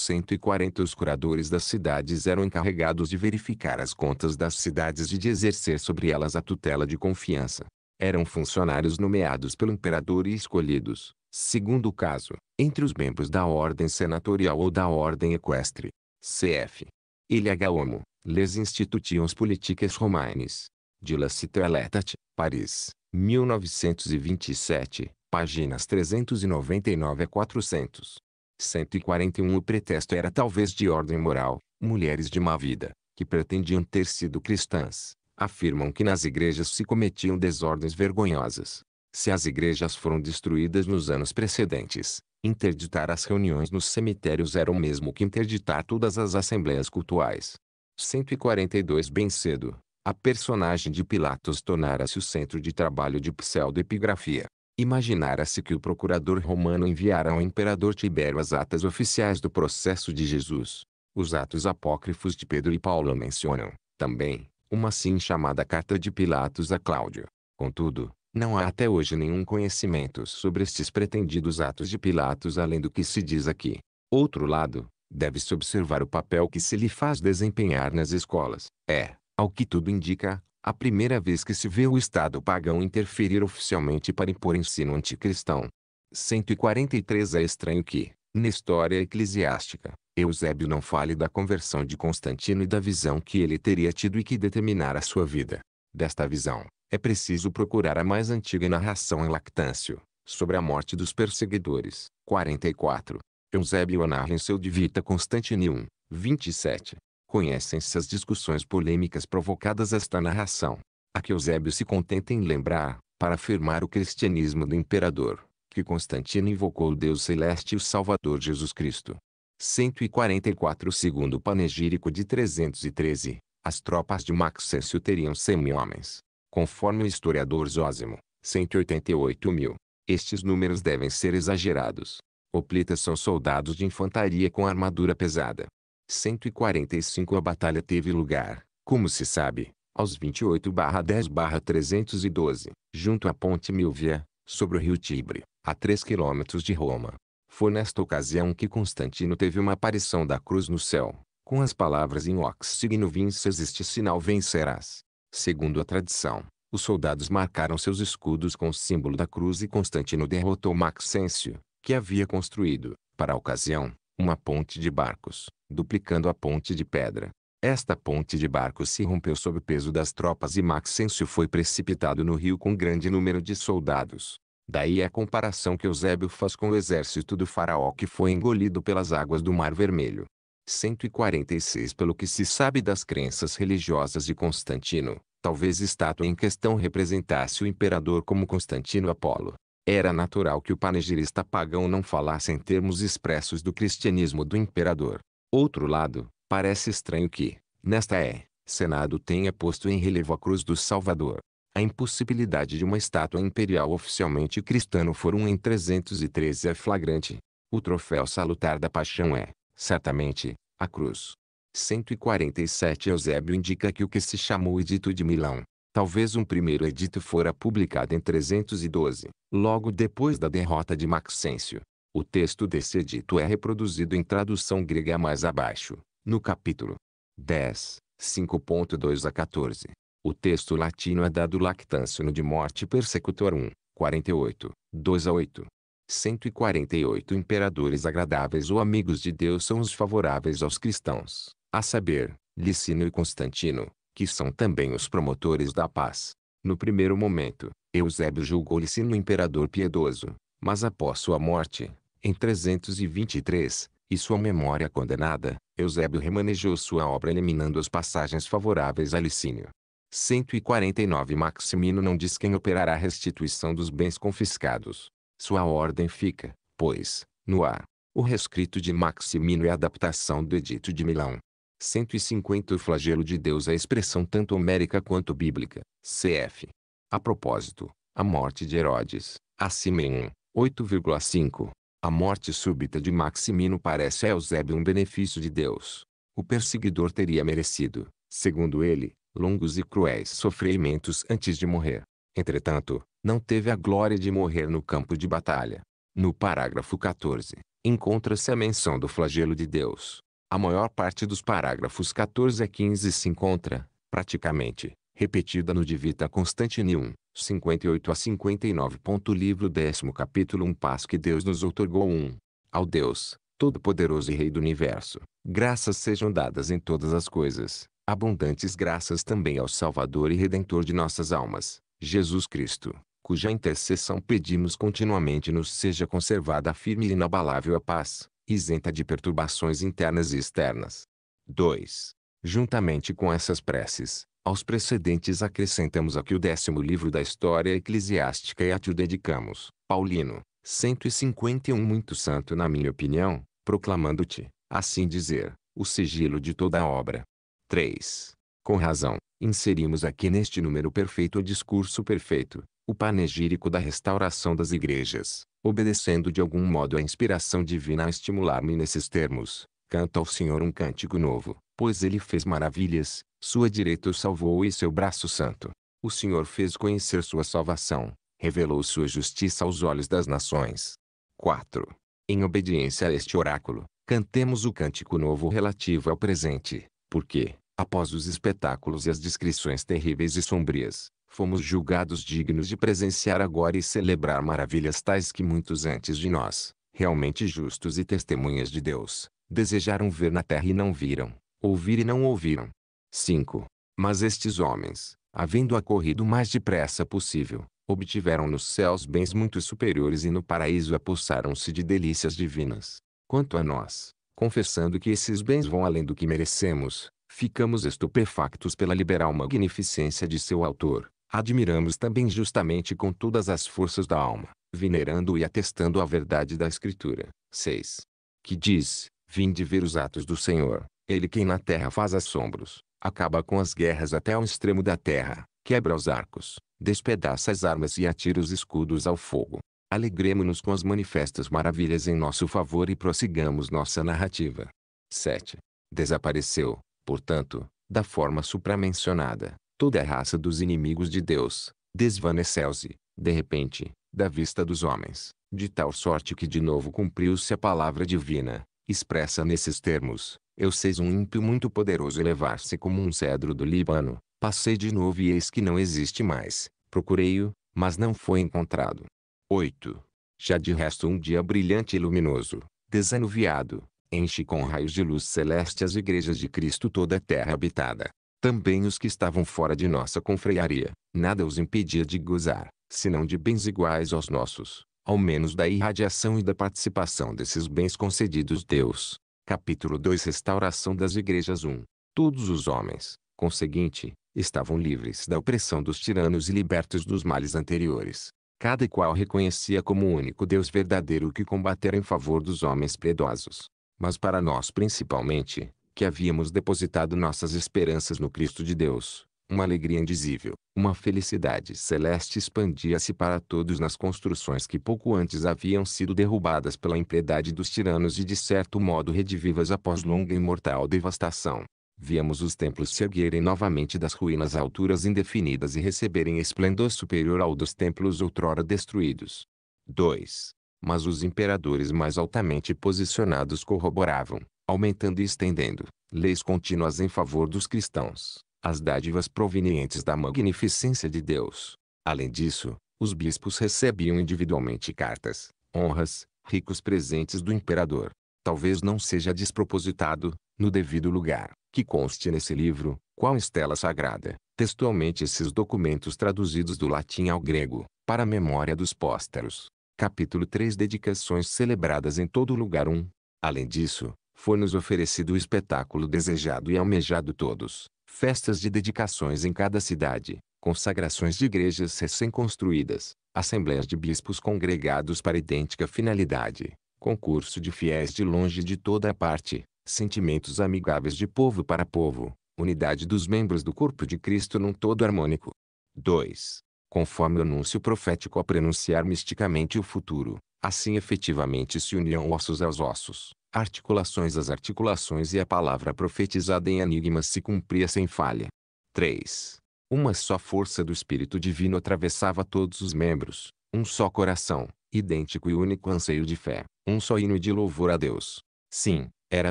140 os curadores das cidades eram encarregados de verificar as contas das cidades e de exercer sobre elas a tutela de confiança. Eram funcionários nomeados pelo imperador e escolhidos, segundo o caso, entre os membros da ordem senatorial ou da ordem equestre. Cf. Ilha Gaomo, Les Institutions Politiques Romanes. De La Cité Letat, Paris, 1927, páginas 399 a 400. 141 O pretexto era talvez de ordem moral. Mulheres de má vida, que pretendiam ter sido cristãs, afirmam que nas igrejas se cometiam desordens vergonhosas. Se as igrejas foram destruídas nos anos precedentes, interditar as reuniões nos cemitérios era o mesmo que interditar todas as assembleias cultuais. 142 Bem cedo, a personagem de Pilatos tornara-se o centro de trabalho de pseudoepigrafia. Imaginara-se que o procurador romano enviara ao imperador Tibério as atas oficiais do processo de Jesus. Os atos apócrifos de Pedro e Paulo mencionam, também, uma assim chamada carta de Pilatos a Cláudio. Contudo, não há até hoje nenhum conhecimento sobre estes pretendidos atos de Pilatos além do que se diz aqui. Outro lado, deve-se observar o papel que se lhe faz desempenhar nas escolas. É, ao que tudo indica, a primeira vez que se vê o Estado pagão interferir oficialmente para impor ensino anticristão. 143 É estranho que, na história eclesiástica, Eusébio não fale da conversão de Constantino e da visão que ele teria tido e que determinara sua vida. Desta visão, é preciso procurar a mais antiga narração em Lactâncio, sobre a morte dos perseguidores. 44. Eusébio a narra em seu De Vita Constantinium, 27. Conhecem-se as discussões polêmicas provocadas esta narração. A que Eusébio se contenta em lembrar, para afirmar o cristianismo do imperador, que Constantino invocou o Deus Celeste e o Salvador Jesus Cristo. 144 Segundo o panegírico de 313, as tropas de Maxêncio teriam 100 mil homens. Conforme o historiador Zósimo, 188 mil. Estes números devem ser exagerados. Oplitas são soldados de infantaria com armadura pesada. 145 A batalha teve lugar, como se sabe, aos 28-10-312, junto à ponte Milvia, sobre o rio Tibre, a 3 quilômetros de Roma. Foi nesta ocasião que Constantino teve uma aparição da cruz no céu, com as palavras em ox signo vinces este sinal vencerás. Segundo a tradição, os soldados marcaram seus escudos com o símbolo da cruz e Constantino derrotou Maxêncio, que havia construído, para a ocasião, uma ponte de barcos duplicando a ponte de pedra. Esta ponte de barco se rompeu sob o peso das tropas e Maxêncio foi precipitado no rio com grande número de soldados. Daí é a comparação que Eusébio faz com o exército do faraó que foi engolido pelas águas do Mar Vermelho. 146 Pelo que se sabe das crenças religiosas de Constantino, talvez a estátua em questão representasse o imperador como Constantino Apolo. Era natural que o panegirista pagão não falasse em termos expressos do cristianismo do imperador. Outro lado, parece estranho que, nesta é, Senado tenha posto em relevo a cruz do Salvador. A impossibilidade de uma estátua imperial oficialmente cristã no Fórum em 313 é flagrante. O troféu salutar da paixão é, certamente, a cruz. 147 Eusébio indica que o que se chamou Edito de Milão, talvez um primeiro edito fora publicado em 312, logo depois da derrota de Maxêncio, o texto desse edito é reproduzido em tradução grega mais abaixo, no capítulo 10, 5.2 a 14. O texto latino é dado lactâncio de morte persecutor 1, 48, 2 a 8. 148 imperadores agradáveis ou amigos de Deus são os favoráveis aos cristãos, a saber, Licínio e Constantino, que são também os promotores da paz. No primeiro momento, Eusébio julgou Licínio imperador piedoso, mas após sua morte, em 323, e sua memória condenada, Eusébio remanejou sua obra eliminando as passagens favoráveis a Licínio. 149 Maximino não diz quem operará a restituição dos bens confiscados. Sua ordem fica, pois, no ar. O rescrito de Maximino é a adaptação do Edito de Milão. 150 O flagelo de Deus é expressão tanto homérica quanto bíblica. Cf. A propósito, a morte de Herodes, acima em 1, 8,5, a morte súbita de Maximino parece a Eusébio um benefício de Deus. O perseguidor teria merecido, segundo ele, longos e cruéis sofrimentos antes de morrer. Entretanto, não teve a glória de morrer no campo de batalha. No parágrafo 14, encontra-se a menção do flagelo de Deus. A maior parte dos parágrafos 14 a 15 se encontra, praticamente, repetida no Divita 1. 58 a 59. Livro décimo capítulo 1 Paz que Deus nos outorgou 1. Ao Deus, Todo-Poderoso e Rei do Universo, graças sejam dadas em todas as coisas, abundantes graças também ao Salvador e Redentor de nossas almas, Jesus Cristo, cuja intercessão pedimos continuamente nos seja conservada firme e inabalável a paz, isenta de perturbações internas e externas. 2. Juntamente com essas preces, aos precedentes acrescentamos aqui o décimo livro da história eclesiástica e a o dedicamos, Paulino, 151 muito santo na minha opinião, proclamando-te, assim dizer, o sigilo de toda a obra. 3. Com razão, inserimos aqui neste número perfeito o discurso perfeito, o panegírico da restauração das igrejas, obedecendo de algum modo à inspiração divina a estimular-me nesses termos. Canta ao Senhor um cântico novo, pois ele fez maravilhas, sua direita o salvou e seu braço santo. O Senhor fez conhecer sua salvação, revelou sua justiça aos olhos das nações. 4. Em obediência a este oráculo, cantemos o cântico novo relativo ao presente, porque, após os espetáculos e as descrições terríveis e sombrias, fomos julgados dignos de presenciar agora e celebrar maravilhas tais que muitos antes de nós, realmente justos e testemunhas de Deus, desejaram ver na terra e não viram, ouvir e não ouviram, 5. Mas estes homens, havendo acorrido o mais depressa possível, obtiveram nos céus bens muito superiores e no paraíso apossaram se de delícias divinas. Quanto a nós, confessando que esses bens vão além do que merecemos, ficamos estupefactos pela liberal magnificência de seu autor. Admiramos também justamente com todas as forças da alma, venerando e atestando a verdade da Escritura. 6. Que diz, vinde ver os atos do Senhor, ele quem na terra faz assombros, Acaba com as guerras até ao extremo da terra, quebra os arcos, despedaça as armas e atira os escudos ao fogo. Alegremos-nos com as manifestas maravilhas em nosso favor e prossigamos nossa narrativa. 7. Desapareceu, portanto, da forma supramencionada, toda a raça dos inimigos de Deus, desvaneceu-se, de repente, da vista dos homens, de tal sorte que de novo cumpriu-se a palavra divina, expressa nesses termos, eu seis um ímpio muito poderoso elevar-se como um cedro do Líbano. Passei de novo e eis que não existe mais. Procurei-o, mas não foi encontrado. 8. Já de resto um dia brilhante e luminoso, desanuviado, enche com raios de luz celeste as igrejas de Cristo toda a terra habitada. Também os que estavam fora de nossa confrearia, nada os impedia de gozar, senão de bens iguais aos nossos, ao menos da irradiação e da participação desses bens concedidos Deus. Capítulo 2 Restauração das Igrejas 1 Todos os homens, conseguinte, estavam livres da opressão dos tiranos e libertos dos males anteriores. Cada qual reconhecia como o único Deus verdadeiro que combatera em favor dos homens piedosos. Mas para nós principalmente, que havíamos depositado nossas esperanças no Cristo de Deus, uma alegria indizível, uma felicidade celeste expandia-se para todos nas construções que pouco antes haviam sido derrubadas pela impiedade dos tiranos e de certo modo redivivas após longa e mortal devastação. Víamos os templos se erguerem novamente das ruínas a alturas indefinidas e receberem esplendor superior ao dos templos outrora destruídos. 2. Mas os imperadores mais altamente posicionados corroboravam, aumentando e estendendo, leis contínuas em favor dos cristãos as dádivas provenientes da magnificência de Deus. Além disso, os bispos recebiam individualmente cartas, honras, ricos presentes do imperador. Talvez não seja despropositado, no devido lugar, que conste nesse livro, qual estela sagrada, textualmente esses documentos traduzidos do latim ao grego, para a memória dos pósteros. Capítulo 3 Dedicações celebradas em todo lugar 1. Além disso, foi-nos oferecido o espetáculo desejado e almejado todos, festas de dedicações em cada cidade, consagrações de igrejas recém-construídas, assembleias de bispos congregados para idêntica finalidade, concurso de fiéis de longe de toda a parte, sentimentos amigáveis de povo para povo, unidade dos membros do corpo de Cristo num todo harmônico. 2. Conforme o anúncio profético a prenunciar misticamente o futuro, assim efetivamente se uniam ossos aos ossos, articulações às articulações e a palavra profetizada em enigmas se cumpria sem falha. 3. Uma só força do Espírito Divino atravessava todos os membros, um só coração, idêntico e único anseio de fé, um só hino de louvor a Deus. Sim, era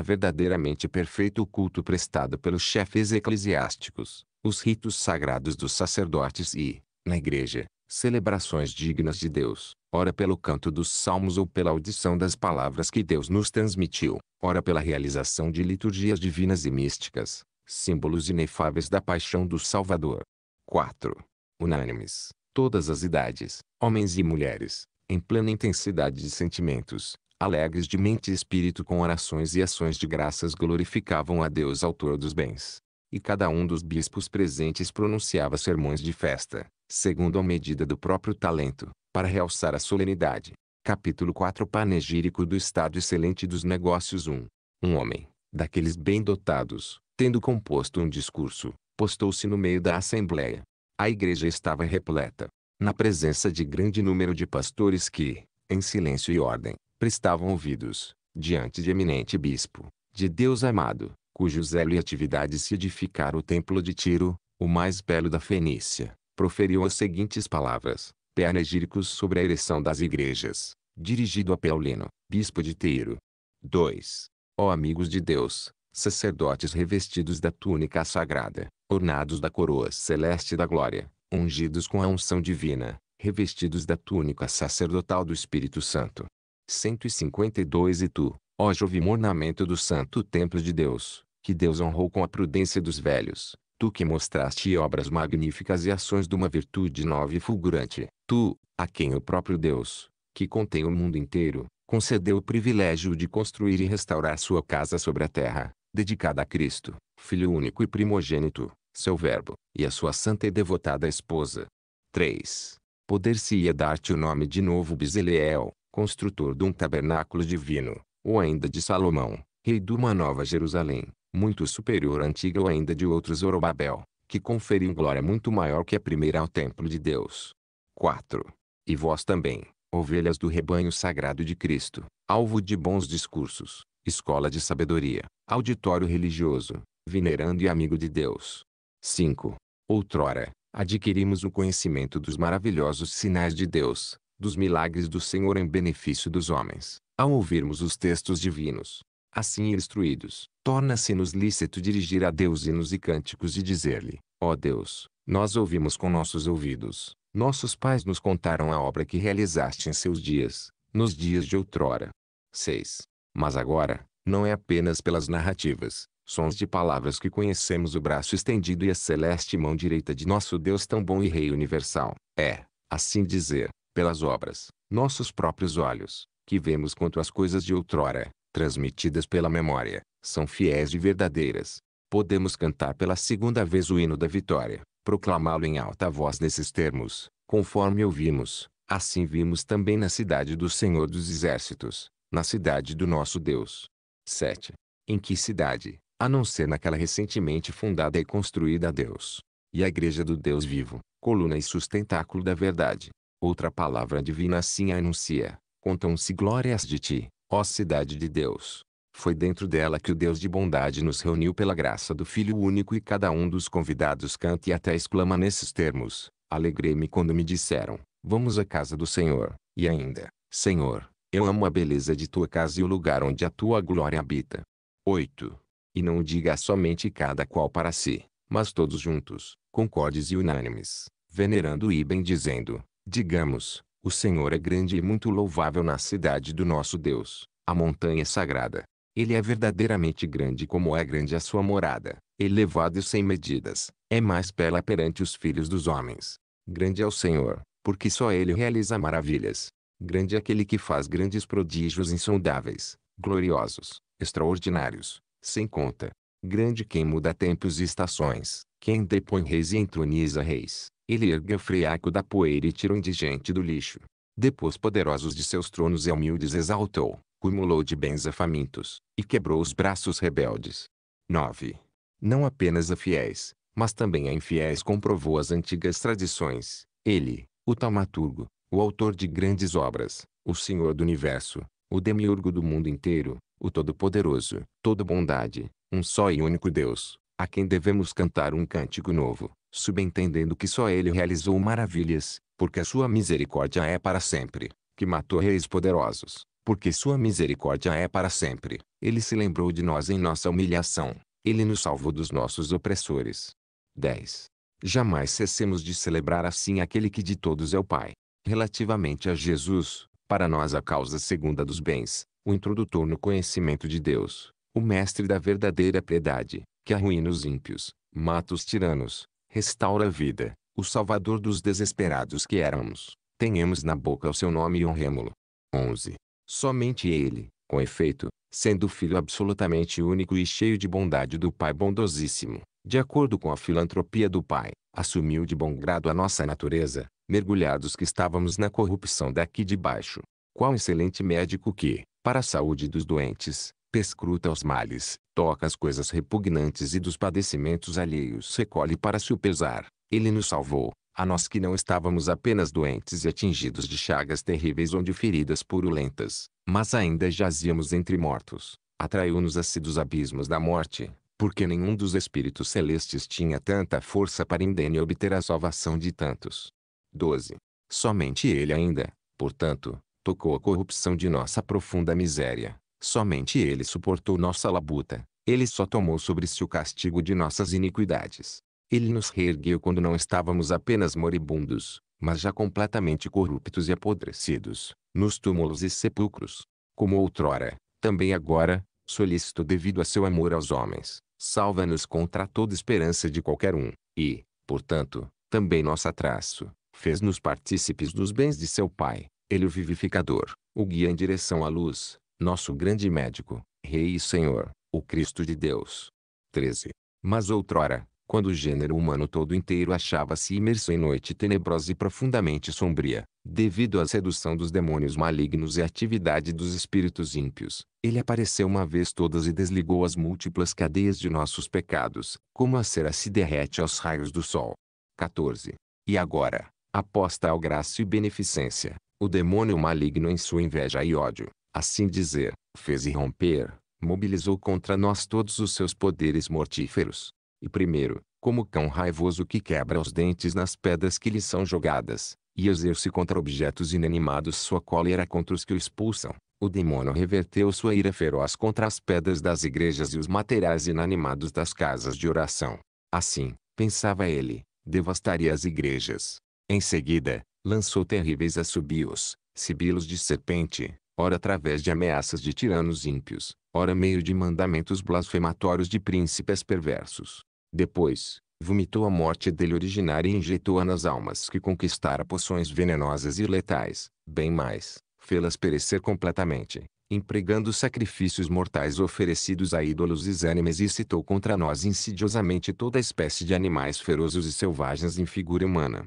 verdadeiramente perfeito o culto prestado pelos chefes eclesiásticos, os ritos sagrados dos sacerdotes e, na igreja, celebrações dignas de Deus, ora pelo canto dos salmos ou pela audição das palavras que Deus nos transmitiu, ora pela realização de liturgias divinas e místicas, símbolos inefáveis da paixão do Salvador. 4. Unânimes, todas as idades, homens e mulheres, em plena intensidade de sentimentos, alegres de mente e espírito com orações e ações de graças glorificavam a Deus autor dos bens, e cada um dos bispos presentes pronunciava sermões de festa, segundo a medida do próprio talento, para realçar a solenidade. Capítulo 4 Panegírico do Estado Excelente dos Negócios 1 Um homem, daqueles bem dotados, tendo composto um discurso, postou-se no meio da assembleia. A igreja estava repleta, na presença de grande número de pastores que, em silêncio e ordem, prestavam ouvidos, diante de eminente bispo, de Deus amado, cujo zelo e atividade se edificara o templo de Tiro, o mais belo da Fenícia, proferiu as seguintes palavras, panegíricos sobre a ereção das igrejas, dirigido a Paulino, bispo de Tiro. 2. Ó amigos de Deus, sacerdotes revestidos da túnica sagrada, ornados da coroa celeste da glória, ungidos com a unção divina, revestidos da túnica sacerdotal do Espírito Santo. 152 E tu, ó jovem ornamento do santo templo de Deus, que Deus honrou com a prudência dos velhos, tu que mostraste obras magníficas e ações de uma virtude nova e fulgurante, tu, a quem o próprio Deus, que contém o mundo inteiro, concedeu o privilégio de construir e restaurar sua casa sobre a terra, dedicada a Cristo, Filho único e primogênito, seu Verbo, e a sua santa e devotada esposa. 3. Poder-se-ia dar-te o nome de novo Bezaleel, construtor de um tabernáculo divino, ou ainda de Salomão, rei de uma nova Jerusalém, muito superior à antiga ou ainda de outros Zorobabel, que conferiu glória muito maior que a primeira ao templo de Deus. 4. E vós também, ovelhas do rebanho sagrado de Cristo, alvo de bons discursos, escola de sabedoria, auditório religioso, venerando e amigo de Deus. 5. Outrora, adquirimos o conhecimento dos maravilhosos sinais de Deus, dos milagres do Senhor em benefício dos homens, ao ouvirmos os textos divinos, Assim instruídos, torna-se-nos lícito dirigir a Deus hinos e cânticos e dizer-lhe, ó oh Deus, nós ouvimos com nossos ouvidos, nossos pais nos contaram a obra que realizaste em seus dias, nos dias de outrora. 6. Mas agora, não é apenas pelas narrativas, sons de palavras que conhecemos o braço estendido e a celeste mão direita de nosso Deus tão bom e Rei universal. É, assim dizer, pelas obras, nossos próprios olhos, que vemos quanto às coisas de outrora, transmitidas pela memória, são fiéis e verdadeiras. Podemos cantar pela segunda vez o hino da vitória, proclamá-lo em alta voz nesses termos, conforme ouvimos. Assim vimos também na cidade do Senhor dos Exércitos, na cidade do nosso Deus. 7. Em que cidade, a não ser naquela recentemente fundada e construída a Deus? E a igreja do Deus vivo, coluna e sustentáculo da verdade. Outra palavra divina assim a anuncia. Contam-se glórias de ti, ó cidade de Deus. Foi dentro dela que o Deus de bondade nos reuniu pela graça do Filho único e cada um dos convidados canta e até exclama nesses termos: Alegrei-me quando me disseram: Vamos à casa do Senhor. E ainda: Senhor, eu amo a beleza de tua casa e o lugar onde a tua glória habita. 8. E não diga somente cada qual para si, mas todos juntos, concordes e unânimes, venerando e bem dizendo digamos, o Senhor é grande e muito louvável na cidade do nosso Deus, a montanha sagrada. Ele é verdadeiramente grande como é grande a sua morada, elevado e sem medidas, é mais bela perante os filhos dos homens. Grande é o Senhor, porque só ele realiza maravilhas. Grande é aquele que faz grandes prodígios insondáveis, gloriosos, extraordinários, sem conta. Grande quem muda tempos e estações, quem depõe reis e entroniza reis, ele ergueu o friaco da poeira e tira o indigente do lixo. Depois poderosos de seus tronos e humildes exaltou, cumulou de bens a famintos, e quebrou os braços rebeldes. 9. Não apenas a fiéis, mas também a infiéis comprovou as antigas tradições. Ele, o taumaturgo, o autor de grandes obras, o senhor do universo, o demiurgo do mundo inteiro, o todo-poderoso, toda bondade, um só e único Deus, a quem devemos cantar um cântico novo, subentendendo que só ele realizou maravilhas, porque a sua misericórdia é para sempre, que matou reis poderosos, porque sua misericórdia é para sempre. Ele se lembrou de nós em nossa humilhação, ele nos salvou dos nossos opressores. 10. Jamais cessemos de celebrar assim aquele que de todos é o Pai. Relativamente a Jesus, para nós a causa segunda dos bens, o introdutor no conhecimento de Deus, o mestre da verdadeira piedade, que arruína os ímpios, mata os tiranos, restaura a vida, o salvador dos desesperados que éramos. Tenhamos na boca o seu nome e honremo-lo. 11. Somente ele, com efeito, sendo filho absolutamente único e cheio de bondade do Pai bondosíssimo, de acordo com a filantropia do Pai, assumiu de bom grado a nossa natureza, mergulhados que estávamos na corrupção daqui de baixo. Qual excelente médico que, para a saúde dos doentes, pescruta os males, toca as coisas repugnantes e dos padecimentos alheios recolhe para se o pesar. Ele nos salvou, a nós que não estávamos apenas doentes e atingidos de chagas terríveis ou de feridas purulentas, mas ainda jazíamos entre mortos. Atraiu-nos a si dos abismos da morte, porque nenhum dos espíritos celestes tinha tanta força para indene obter a salvação de tantos. 12. Somente ele ainda, portanto, tocou a corrupção de nossa profunda miséria, Somente ele suportou nossa labuta. Ele só tomou sobre si o castigo de nossas iniquidades. Ele nos reergueu quando não estávamos apenas moribundos, mas já completamente corruptos e apodrecidos, nos túmulos e sepulcros. Como outrora, também agora, solícito devido a seu amor aos homens, salva-nos contra toda esperança de qualquer um, e, portanto, também nosso traço, fez-nos partícipes dos bens de seu Pai, ele o vivificador, o guia em direção à luz, nosso grande médico, Rei e Senhor, o Cristo de Deus. 13. Mas outrora, quando o gênero humano todo inteiro achava-se imerso em noite tenebrosa e profundamente sombria, devido à sedução dos demônios malignos e à atividade dos espíritos ímpios, ele apareceu uma vez todas e desligou as múltiplas cadeias de nossos pecados, como a cera se derrete aos raios do sol. 14. E agora, aposta ao graça e beneficência, o demônio maligno em sua inveja e ódio, assim dizer, fez irromper, mobilizou contra nós todos os seus poderes mortíferos. E primeiro, como cão raivoso que quebra os dentes nas pedras que lhe são jogadas, e exerce contra objetos inanimados sua cólera contra os que o expulsam, o demônio reverteu sua ira feroz contra as pedras das igrejas e os materiais inanimados das casas de oração. Assim, pensava ele, devastaria as igrejas. Em seguida, lançou terríveis assobios, sibilos de serpente, ora através de ameaças de tiranos ímpios, ora meio de mandamentos blasfematórios de príncipes perversos. Depois, vomitou a morte dele originária e injetou-a nas almas que conquistara poções venenosas e letais, bem mais, fê-las perecer completamente, empregando sacrifícios mortais oferecidos a ídolos exânimes e excitou contra nós insidiosamente toda espécie de animais ferozes e selvagens em figura humana.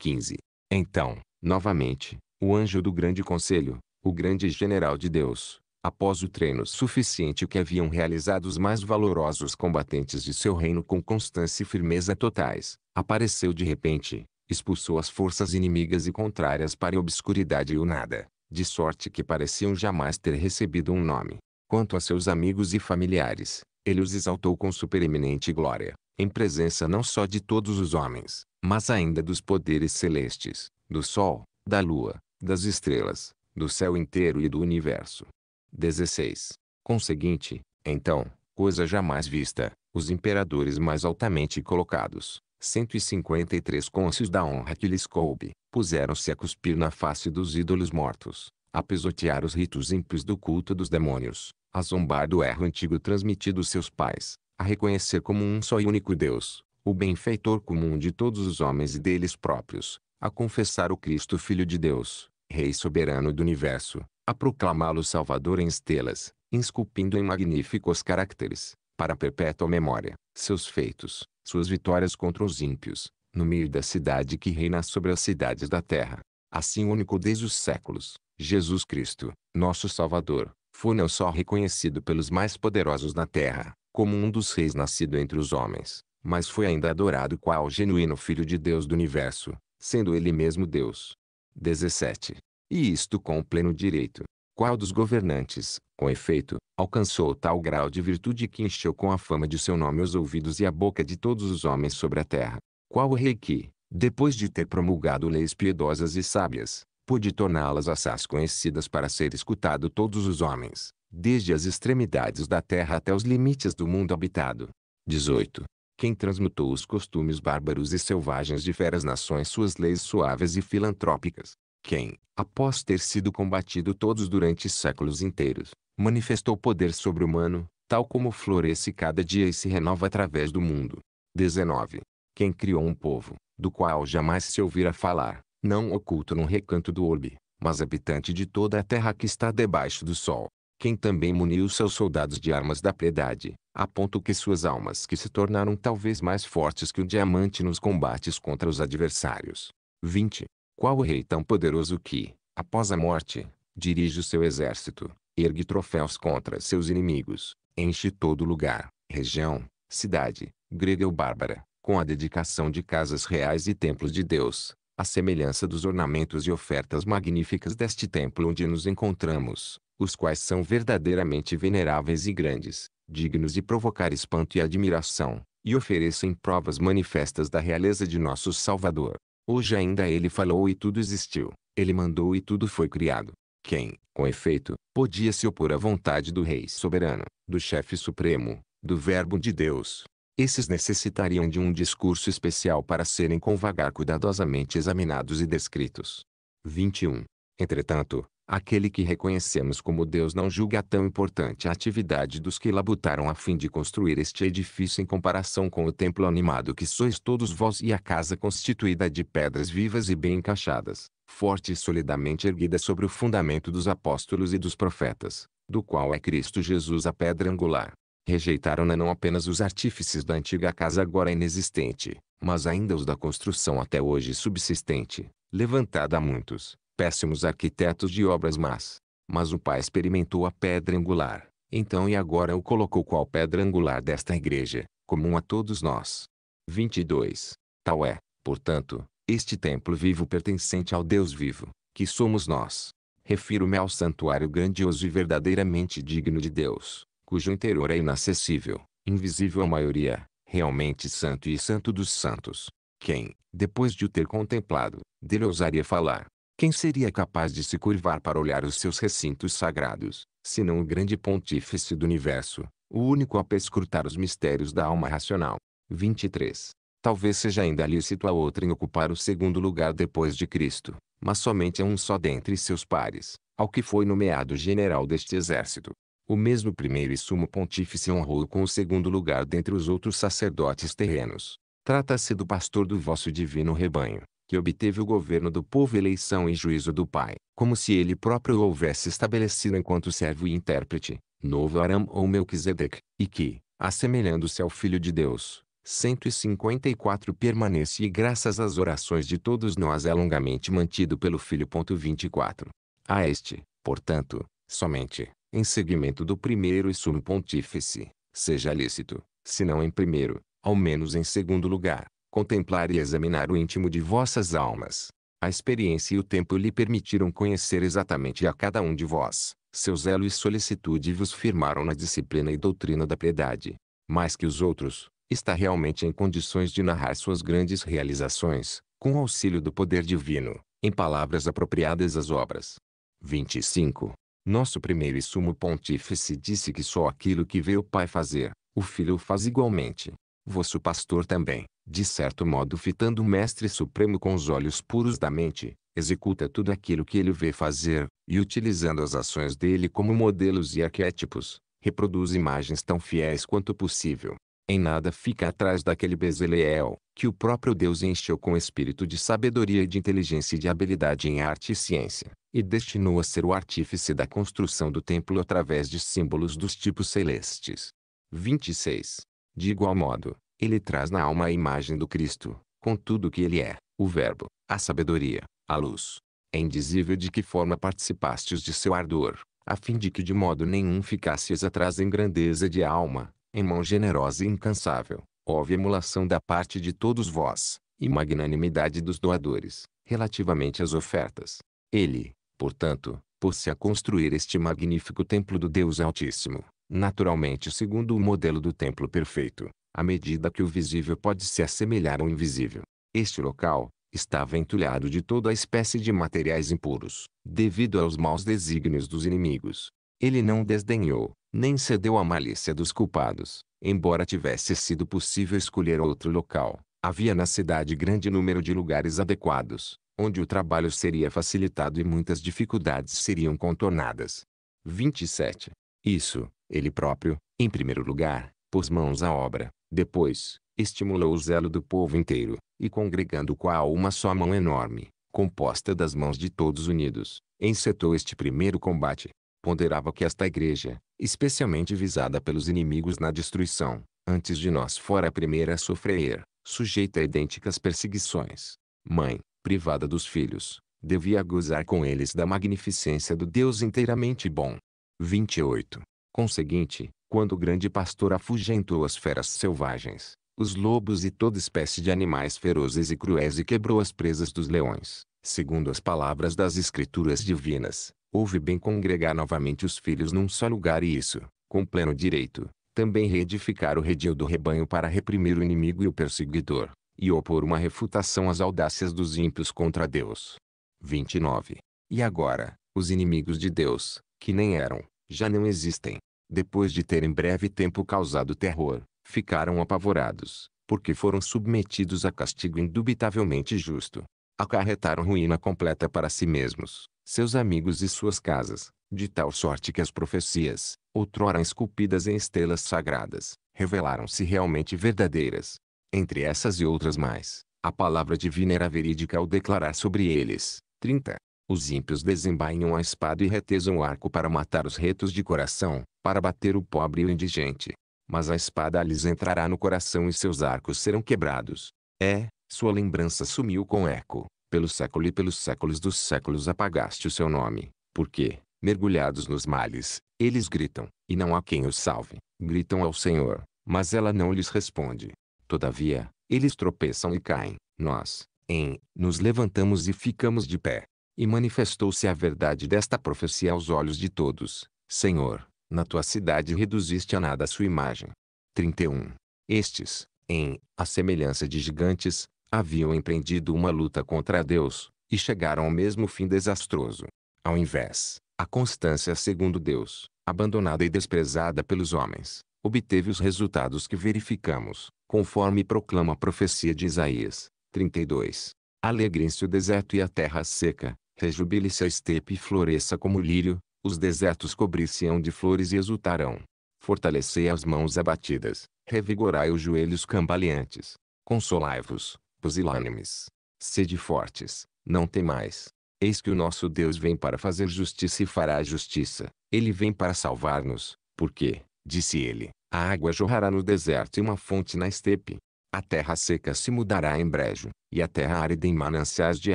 15. Então, novamente, o anjo do grande conselho, o grande general de Deus, após o treino suficiente que haviam realizado os mais valorosos combatentes de seu reino com constância e firmeza totais, apareceu de repente, expulsou as forças inimigas e contrárias para a obscuridade e o nada, de sorte que pareciam jamais ter recebido um nome. Quanto a seus amigos e familiares, ele os exaltou com supereminente glória, em presença não só de todos os homens, mas ainda dos poderes celestes, do sol, da lua, das estrelas, do céu inteiro e do universo. 16. Conseguinte, então, coisa jamais vista, os imperadores mais altamente colocados, 153 cônscios da honra que lhes coube, puseram-se a cuspir na face dos ídolos mortos, a pisotear os ritos ímpios do culto dos demônios, a zombar do erro antigo transmitido aos seus pais, a reconhecer como um só e único Deus, o benfeitor comum de todos os homens e deles próprios, a confessar o Cristo Filho de Deus, Rei soberano do universo, a proclamá-lo Salvador em estrelas, esculpindo em magníficos caracteres, para perpétua memória, seus feitos, suas vitórias contra os ímpios, no meio da cidade que reina sobre as cidades da terra. Assim único desde os séculos, Jesus Cristo, nosso Salvador, foi não só reconhecido pelos mais poderosos na terra, como um dos reis nascido entre os homens, mas foi ainda adorado qual genuíno Filho de Deus do universo, sendo ele mesmo Deus. 17. E isto com pleno direito. Qual dos governantes, com efeito, alcançou tal grau de virtude que encheu com a fama de seu nome os ouvidos e a boca de todos os homens sobre a terra? Qual o rei que, depois de ter promulgado leis piedosas e sábias, pôde torná-las assaz conhecidas para ser escutado todos os homens, desde as extremidades da terra até os limites do mundo habitado? 18 quem transmutou os costumes bárbaros e selvagens de feras nações suas leis suaves e filantrópicas, quem, após ter sido combatido todos durante séculos inteiros, manifestou poder sobre-humano, tal como floresce cada dia e se renova através do mundo. 19. Quem criou um povo, do qual jamais se ouvira falar, não oculto num recanto do orbe, mas habitante de toda a terra que está debaixo do sol, quem também muniu seus soldados de armas da piedade, a ponto que suas almas que se tornaram talvez mais fortes que o diamante nos combates contra os adversários. 20. Qual o rei tão poderoso que, após a morte, dirige o seu exército, ergue troféus contra seus inimigos, enche todo lugar, região, cidade, grega ou bárbara, com a dedicação de casas reais e templos de Deus, à semelhança dos ornamentos e ofertas magníficas deste templo onde nos encontramos, os quais são verdadeiramente veneráveis e grandes, dignos de provocar espanto e admiração, e oferecem provas manifestas da realeza de nosso Salvador. Hoje ainda ele falou e tudo existiu, ele mandou e tudo foi criado. Quem, com efeito, podia se opor à vontade do Rei soberano, do chefe supremo, do Verbo de Deus? Esses necessitariam de um discurso especial para serem com vagar cuidadosamente examinados e descritos. 21. Entretanto, Aquele que reconhecemos como Deus não julga tão importante a atividade dos que labutaram a fim de construir este edifício em comparação com o templo animado que sois todos vós e a casa constituída de pedras vivas e bem encaixadas, forte e solidamente erguida sobre o fundamento dos apóstolos e dos profetas, do qual é Cristo Jesus a pedra angular. Rejeitaram-na não apenas os artífices da antiga casa agora inexistente, mas ainda os da construção até hoje subsistente, levantada a muitos péssimos arquitetos de obras más. Mas o pai experimentou a pedra angular, então e agora o colocou qual pedra angular desta igreja, comum a todos nós. 22. Tal é, portanto, este templo vivo pertencente ao Deus vivo, que somos nós. Refiro-me ao santuário grandioso e verdadeiramente digno de Deus, cujo interior é inacessível, invisível à maioria, realmente santo e santo dos santos. Quem, depois de o ter contemplado, dele ousaria falar? Quem seria capaz de se curvar para olhar os seus recintos sagrados, se não o grande pontífice do universo, o único a perscrutar os mistérios da alma racional? 23. Talvez seja ainda lícito a outrem ocupar o segundo lugar depois de Cristo, mas somente a um só dentre seus pares, ao que foi nomeado general deste exército. O mesmo primeiro e sumo pontífice honrou com o segundo lugar dentre os outros sacerdotes terrenos. Trata-se do pastor do vosso divino rebanho, que obteve o governo do povo eleição e juízo do Pai, como se ele próprio o houvesse estabelecido enquanto servo e intérprete, novo Aram ou Melquisedec, e que, assemelhando-se ao Filho de Deus, 154 permanece e graças às orações de todos nós é longamente mantido pelo Filho. 24. A este, portanto, somente, em seguimento do primeiro e sumo pontífice, seja lícito, se não em primeiro, ao menos em segundo lugar, contemplar e examinar o íntimo de vossas almas. A experiência e o tempo lhe permitiram conhecer exatamente a cada um de vós. Seu zelo e solicitude vos firmaram na disciplina e doutrina da piedade. Mais que os outros, está realmente em condições de narrar suas grandes realizações, com auxílio do poder divino, em palavras apropriadas às obras. 25. Nosso primeiro e sumo pontífice disse que só aquilo que vê o Pai fazer, o Filho faz igualmente. Vosso pastor também, de certo modo fitando o Mestre Supremo com os olhos puros da mente, executa tudo aquilo que ele vê fazer, e utilizando as ações dele como modelos e arquétipos, reproduz imagens tão fiéis quanto possível. Em nada fica atrás daquele Bezaleel, que o próprio Deus encheu com espírito de sabedoria e de inteligência e de habilidade em arte e ciência, e destinou a ser o artífice da construção do templo através de símbolos dos tipos celestes. 26. De igual modo, ele traz na alma a imagem do Cristo, com tudo o que ele é, o Verbo, a sabedoria, a luz. É indizível de que forma participastes de seu ardor, a fim de que de modo nenhum ficasses atrás em grandeza de alma, em mão generosa e incansável. Houve emulação da parte de todos vós, e magnanimidade dos doadores, relativamente às ofertas. Ele, portanto, pôs-se a construir este magnífico templo do Deus Altíssimo, naturalmente segundo o modelo do templo perfeito, à medida que o visível pode se assemelhar ao invisível. Este local, estava entulhado de toda a espécie de materiais impuros, devido aos maus desígnios dos inimigos. Ele não desdenhou, nem cedeu à malícia dos culpados, embora tivesse sido possível escolher outro local. Havia na cidade grande número de lugares adequados, onde o trabalho seria facilitado e muitas dificuldades seriam contornadas. 27. Isso, ele próprio, em primeiro lugar, pôs mãos à obra. Depois, estimulou o zelo do povo inteiro, e congregando com a uma só mão enorme, composta das mãos de todos unidos, encetou este primeiro combate. Ponderava que esta igreja, especialmente visada pelos inimigos na destruição, antes de nós fora a primeira a sofrer, sujeita a idênticas perseguições. Mãe, privada dos filhos, devia gozar com eles da magnificência do Deus inteiramente bom. 28. Conseguinte, quando o grande pastor afugentou as feras selvagens, os lobos e toda espécie de animais ferozes e cruéis e quebrou as presas dos leões, segundo as palavras das escrituras divinas, houve bem congregar novamente os filhos num só lugar e isso, com pleno direito, também reedificar o redil do rebanho para reprimir o inimigo e o perseguidor, e opor uma refutação às audácias dos ímpios contra Deus. 29. E agora, os inimigos de Deus, que nem eram, já não existem, depois de ter em breve tempo causado terror, ficaram apavorados, porque foram submetidos a castigo indubitavelmente justo. Acarretaram ruína completa para si mesmos, seus amigos e suas casas, de tal sorte que as profecias, outrora esculpidas em estrelas sagradas, revelaram-se realmente verdadeiras. Entre essas e outras mais, a palavra divina era verídica ao declarar sobre eles. 30. Os ímpios desembainham a espada e retejam o arco para matar os retos de coração, para bater o pobre e o indigente. Mas a espada lhes entrará no coração e seus arcos serão quebrados. É, sua lembrança sumiu com eco. Pelo século e pelos séculos dos séculos apagaste o seu nome. Porque, mergulhados nos males, eles gritam, e não há quem os salve. Gritam ao Senhor, mas ela não lhes responde. Todavia, eles tropeçam e caem. Nós, em, nos levantamos e ficamos de pé. E manifestou-se a verdade desta profecia aos olhos de todos. Senhor, na tua cidade reduziste a nada a sua imagem. 31. Estes, em, a semelhança de gigantes, haviam empreendido uma luta contra Deus, e chegaram ao mesmo fim desastroso. Ao invés, a constância segundo Deus, abandonada e desprezada pelos homens, obteve os resultados que verificamos, conforme proclama a profecia de Isaías 32. Alegrem-se o deserto e a terra seca, rejubile-se a estepe e floresça como lírio, os desertos cobrir-se-ão de flores e exultarão. Fortalecei as mãos abatidas, revigorai os joelhos cambaleantes. Consolai-vos, pusilânimes. Sede fortes, não temais. Eis que o nosso Deus vem para fazer justiça e fará justiça. Ele vem para salvar-nos, porque, disse ele, a água jorrará no deserto e uma fonte na estepe. A terra seca se mudará em brejo, e a terra árida em mananciais de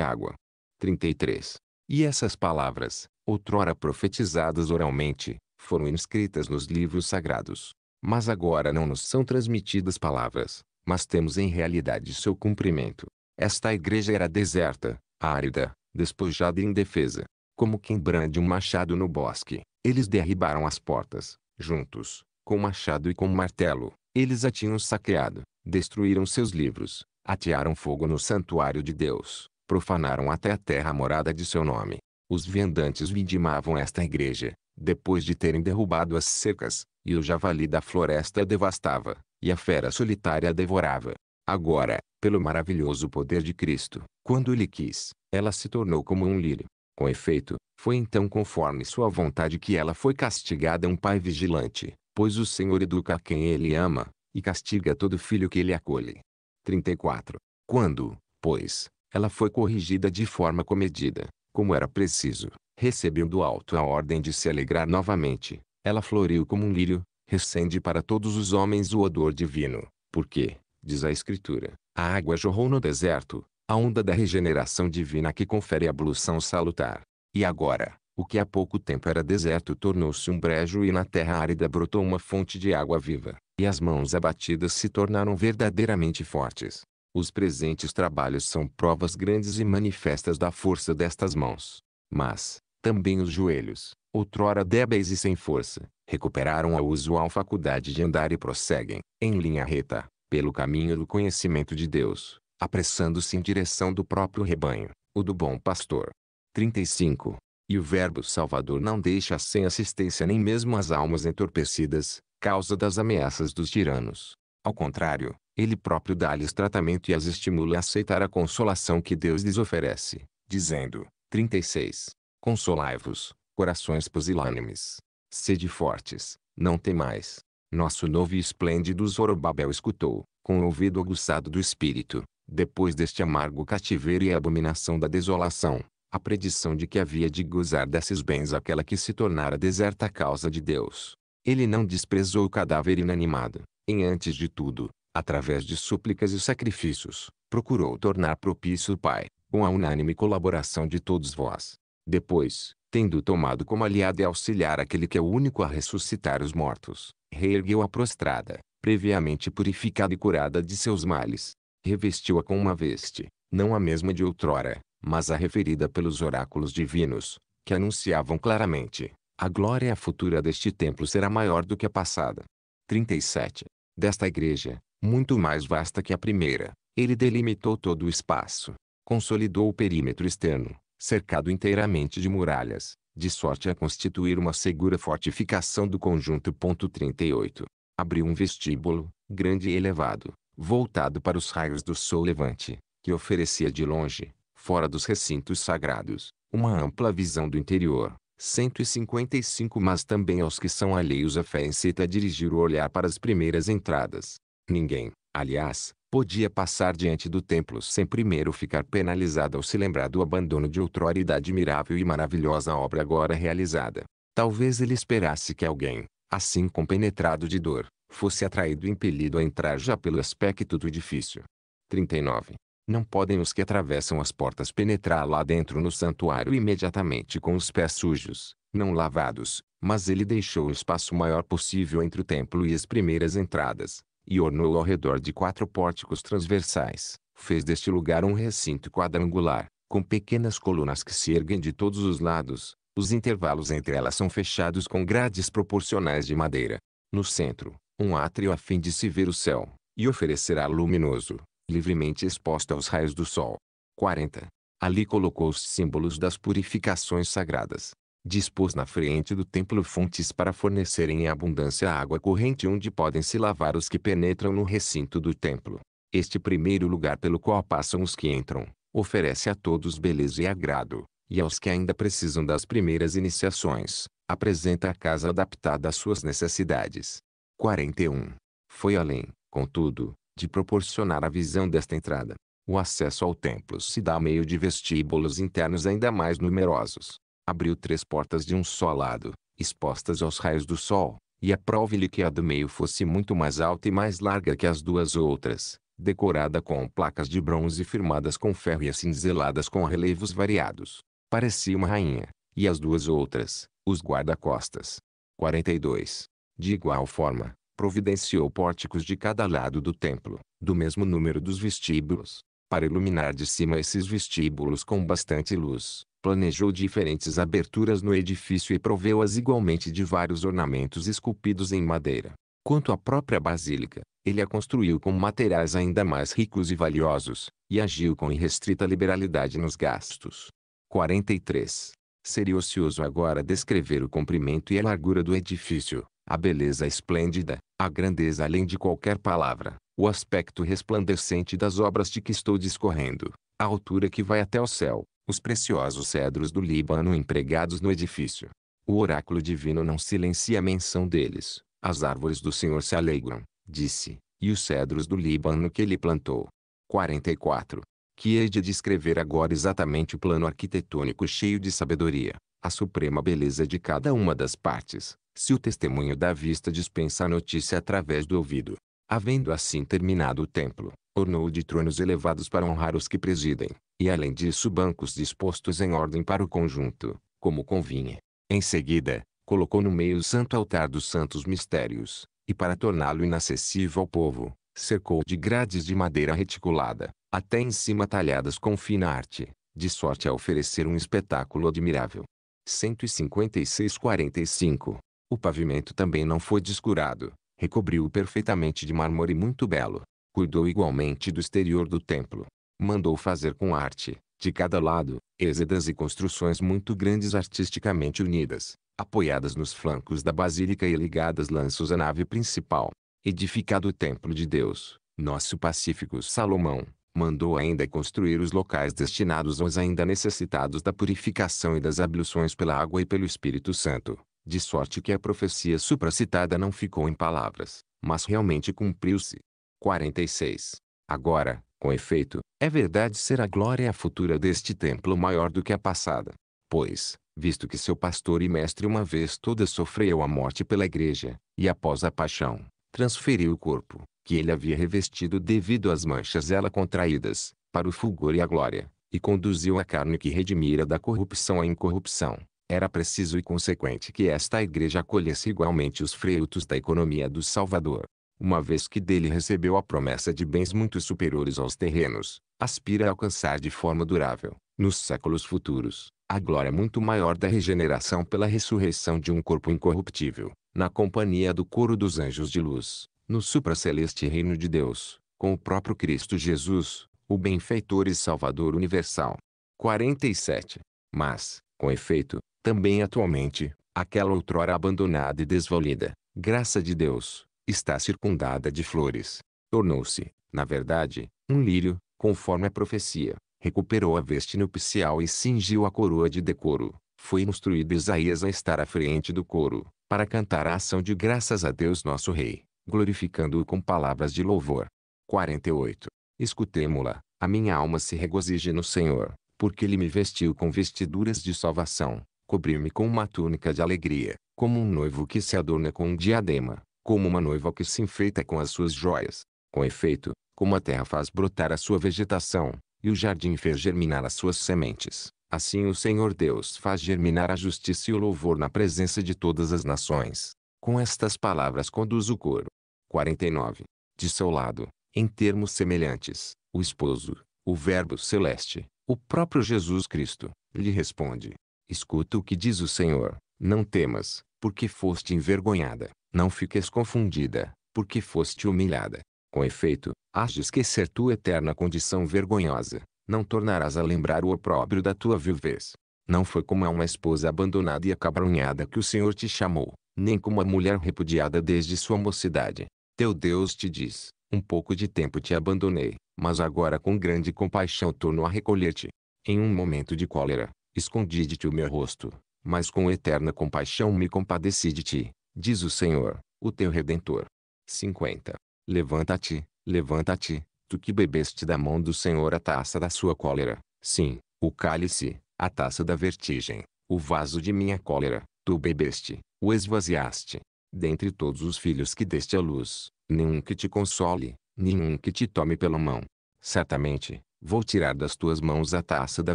água. 33. E essas palavras, outrora profetizadas oralmente, foram inscritas nos livros sagrados. Mas agora não nos são transmitidas palavras, mas temos em realidade seu cumprimento. Esta igreja era deserta, árida, despojada e indefesa. Como quem brande um machado no bosque, eles derribaram as portas, juntos, com machado e com martelo. Eles a tinham saqueado, destruíram seus livros, atearam fogo no santuário de Deus, profanaram até a terra morada de seu nome. Os viandantes vindimavam esta igreja, depois de terem derrubado as cercas, e o javali da floresta devastava, e a fera solitária devorava. Agora, pelo maravilhoso poder de Cristo, quando ele quis, ela se tornou como um lírio. Com efeito, foi então conforme sua vontade que ela foi castigada um pai vigilante, pois o Senhor educa quem ele ama, e castiga todo filho que ele acolhe. 34. Quando, pois, ela foi corrigida de forma comedida, como era preciso. Recebeu do alto a ordem de se alegrar novamente. Ela floriu como um lírio, recende para todos os homens o odor divino. Porque, diz a Escritura, a água jorrou no deserto, a onda da regeneração divina que confere ablução salutar. E agora, o que há pouco tempo era deserto tornou-se um brejo e na terra árida brotou uma fonte de água viva, e as mãos abatidas se tornaram verdadeiramente fortes. Os presentes trabalhos são provas grandes e manifestas da força destas mãos. Mas, também os joelhos, outrora débeis e sem força, recuperaram a usual faculdade de andar e prosseguem, em linha reta, pelo caminho do conhecimento de Deus, apressando-se em direção do próprio rebanho, o do bom pastor. 35. E o Verbo Salvador não deixa sem assistência nem mesmo as almas entorpecidas, causa das ameaças dos tiranos. Ao contrário, ele próprio dá-lhes tratamento e as estimula a aceitar a consolação que Deus lhes oferece, dizendo: 36. Consolai-vos, corações pusilânimes. Sede fortes, não temais. Nosso novo e esplêndido Zorobabel escutou, com o ouvido aguçado do espírito, depois deste amargo cativeiro e abominação da desolação, a predição de que havia de gozar desses bens aquela que se tornara deserta a causa de Deus. Ele não desprezou o cadáver inanimado, em antes de tudo, através de súplicas e sacrifícios, procurou tornar propício o Pai, com a unânime colaboração de todos vós. Depois, tendo tomado como aliado e auxiliar aquele que é o único a ressuscitar os mortos, reergueu a prostrada, previamente purificada e curada de seus males. Revestiu-a com uma veste, não a mesma de outrora, mas a referida pelos oráculos divinos, que anunciavam claramente: a glória futura deste templo será maior do que a passada. 37. Desta igreja, muito mais vasta que a primeira. Ele delimitou todo o espaço, consolidou o perímetro externo, cercado inteiramente de muralhas, de sorte a constituir uma segura fortificação do conjunto. 38. Abriu um vestíbulo, grande e elevado, voltado para os raios do sol levante, que oferecia de longe, fora dos recintos sagrados, uma ampla visão do interior. 155 Mas também aos que são alheios à fé incita a dirigir o olhar para as primeiras entradas, Ninguém, aliás, podia passar diante do templo sem primeiro ficar penalizado ao se lembrar do abandono de outrora e da admirável e maravilhosa obra agora realizada. Talvez ele esperasse que alguém, assim compenetrado de dor, fosse atraído e impelido a entrar já pelo aspecto do edifício. 39. Não podem os que atravessam as portas penetrar lá dentro no santuário imediatamente com os pés sujos, não lavados, mas ele deixou o espaço maior possível entre o templo e as primeiras entradas, e ornou ao redor de quatro pórticos transversais. Fez deste lugar um recinto quadrangular, com pequenas colunas que se erguem de todos os lados. Os intervalos entre elas são fechados com grades proporcionais de madeira. No centro, um átrio a fim de se ver o céu, e oferecerá luminoso, livremente exposto aos raios do sol. 40. Ali colocou os símbolos das purificações sagradas, dispôs na frente do templo fontes para fornecerem em abundância água corrente onde podem se lavar os que penetram no recinto do templo. Este primeiro lugar pelo qual passam os que entram, oferece a todos beleza e agrado, e aos que ainda precisam das primeiras iniciações, apresenta a casa adaptada às suas necessidades. 41. Foi além, contudo, de proporcionar a visão desta entrada. O acesso ao templo se dá a meio de vestíbulos internos ainda mais numerosos, abriu três portas de um só lado, expostas aos raios do sol, e prova lhe que a do meio fosse muito mais alta e mais larga que as duas outras, decorada com placas de bronze firmadas com ferro e acinzeladas assim com relevos variados. Parecia uma rainha, e as duas outras, os guarda-costas. 42. De igual forma, providenciou pórticos de cada lado do templo, do mesmo número dos vestíbulos, para iluminar de cima esses vestíbulos com bastante luz planejou diferentes aberturas no edifício e proveu-as igualmente de vários ornamentos esculpidos em madeira. Quanto à própria basílica, ele a construiu com materiais ainda mais ricos e valiosos, e agiu com irrestrita liberalidade nos gastos. 43. Seria ocioso agora descrever o comprimento e a largura do edifício, a beleza esplêndida, a grandeza além de qualquer palavra, o aspecto resplandecente das obras de que estou discorrendo, a altura que vai até o céu, os preciosos cedros do Líbano empregados no edifício. O oráculo divino não silencia a menção deles. As árvores do Senhor se alegram, disse, e os cedros do Líbano que ele plantou. 44. Que hei de descrever agora exatamente o plano arquitetônico cheio de sabedoria, a suprema beleza de cada uma das partes, se o testemunho da vista dispensa a notícia através do ouvido. Havendo assim terminado o templo, ornou de tronos elevados para honrar os que presidem, e além disso bancos dispostos em ordem para o conjunto, como convinha. Em seguida, colocou no meio o santo altar dos santos mistérios, e para torná-lo inacessível ao povo, cercou de grades de madeira reticulada, até em cima talhadas com fina arte, de sorte a oferecer um espetáculo admirável. 156-45 O pavimento também não foi descurado, recobriu-o perfeitamente de mármore muito belo, Cuidou igualmente do exterior do templo. Mandou fazer com arte, de cada lado, êxedas e construções muito grandes artisticamente unidas, apoiadas nos flancos da basílica e ligadas lanços à nave principal. Edificado o templo de Deus, nosso pacífico Salomão, mandou ainda construir os locais destinados aos ainda necessitados da purificação e das abluções pela água e pelo Espírito Santo, de sorte que a profecia supracitada não ficou em palavras, mas realmente cumpriu-se. 46. Agora, com efeito, é verdade ser a glória futura deste templo maior do que a passada. Pois, visto que seu pastor e mestre uma vez toda sofreu a morte pela igreja, e após a paixão, transferiu o corpo, que ele havia revestido devido às manchas dela contraídas, para o fulgor e a glória, e conduziu a carne que redimira da corrupção à incorrupção. Era preciso e consequente que esta igreja acolhesse igualmente os frutos da economia do Salvador uma vez que dele recebeu a promessa de bens muito superiores aos terrenos, aspira a alcançar de forma durável, nos séculos futuros, a glória muito maior da regeneração pela ressurreição de um corpo incorruptível, na companhia do coro dos anjos de luz, no supraceleste reino de Deus, com o próprio Cristo Jesus, o benfeitor e salvador universal. 47. Mas, com efeito, também atualmente, aquela outrora abandonada e desvalida, graça de Deus, está circundada de flores. Tornou-se, na verdade, um lírio, conforme a profecia. Recuperou a veste nupcial e cingiu a coroa de decoro. Foi instruído Isaías a estar à frente do coro, para cantar a ação de graças a Deus nosso Rei, glorificando-o com palavras de louvor. 48. Escutemo-la, a minha alma se regozija no Senhor, porque ele me vestiu com vestiduras de salvação, cobriu-me com uma túnica de alegria, como um noivo que se adorna com um diadema como uma noiva que se enfeita é com as suas joias. Com efeito, como a terra faz brotar a sua vegetação, e o jardim fez germinar as suas sementes, assim o Senhor Deus faz germinar a justiça e o louvor na presença de todas as nações. Com estas palavras conduz o coro. 49. De seu lado, em termos semelhantes, o esposo, o Verbo celeste, o próprio Jesus Cristo, lhe responde: Escuta o que diz o Senhor, não temas, porque foste envergonhada. Não fiques confundida, porque foste humilhada. Com efeito, has de esquecer tua eterna condição vergonhosa, não tornarás a lembrar o opróbrio da tua viuvez. Não foi como a uma esposa abandonada e acabrunhada que o Senhor te chamou, nem como a mulher repudiada desde sua mocidade. Teu Deus te diz, um pouco de tempo te abandonei, mas agora com grande compaixão torno a recolher-te. Em um momento de cólera, escondi de ti o meu rosto, mas com eterna compaixão me compadeci de ti diz o Senhor, o teu Redentor. 50. Levanta-te, levanta-te, tu que bebeste da mão do Senhor a taça da sua cólera, sim, o cálice, a taça da vertigem, o vaso de minha cólera, tu bebeste, o esvaziaste. Dentre todos os filhos que deste à luz, nenhum que te console, nenhum que te tome pela mão. Certamente, vou tirar das tuas mãos a taça da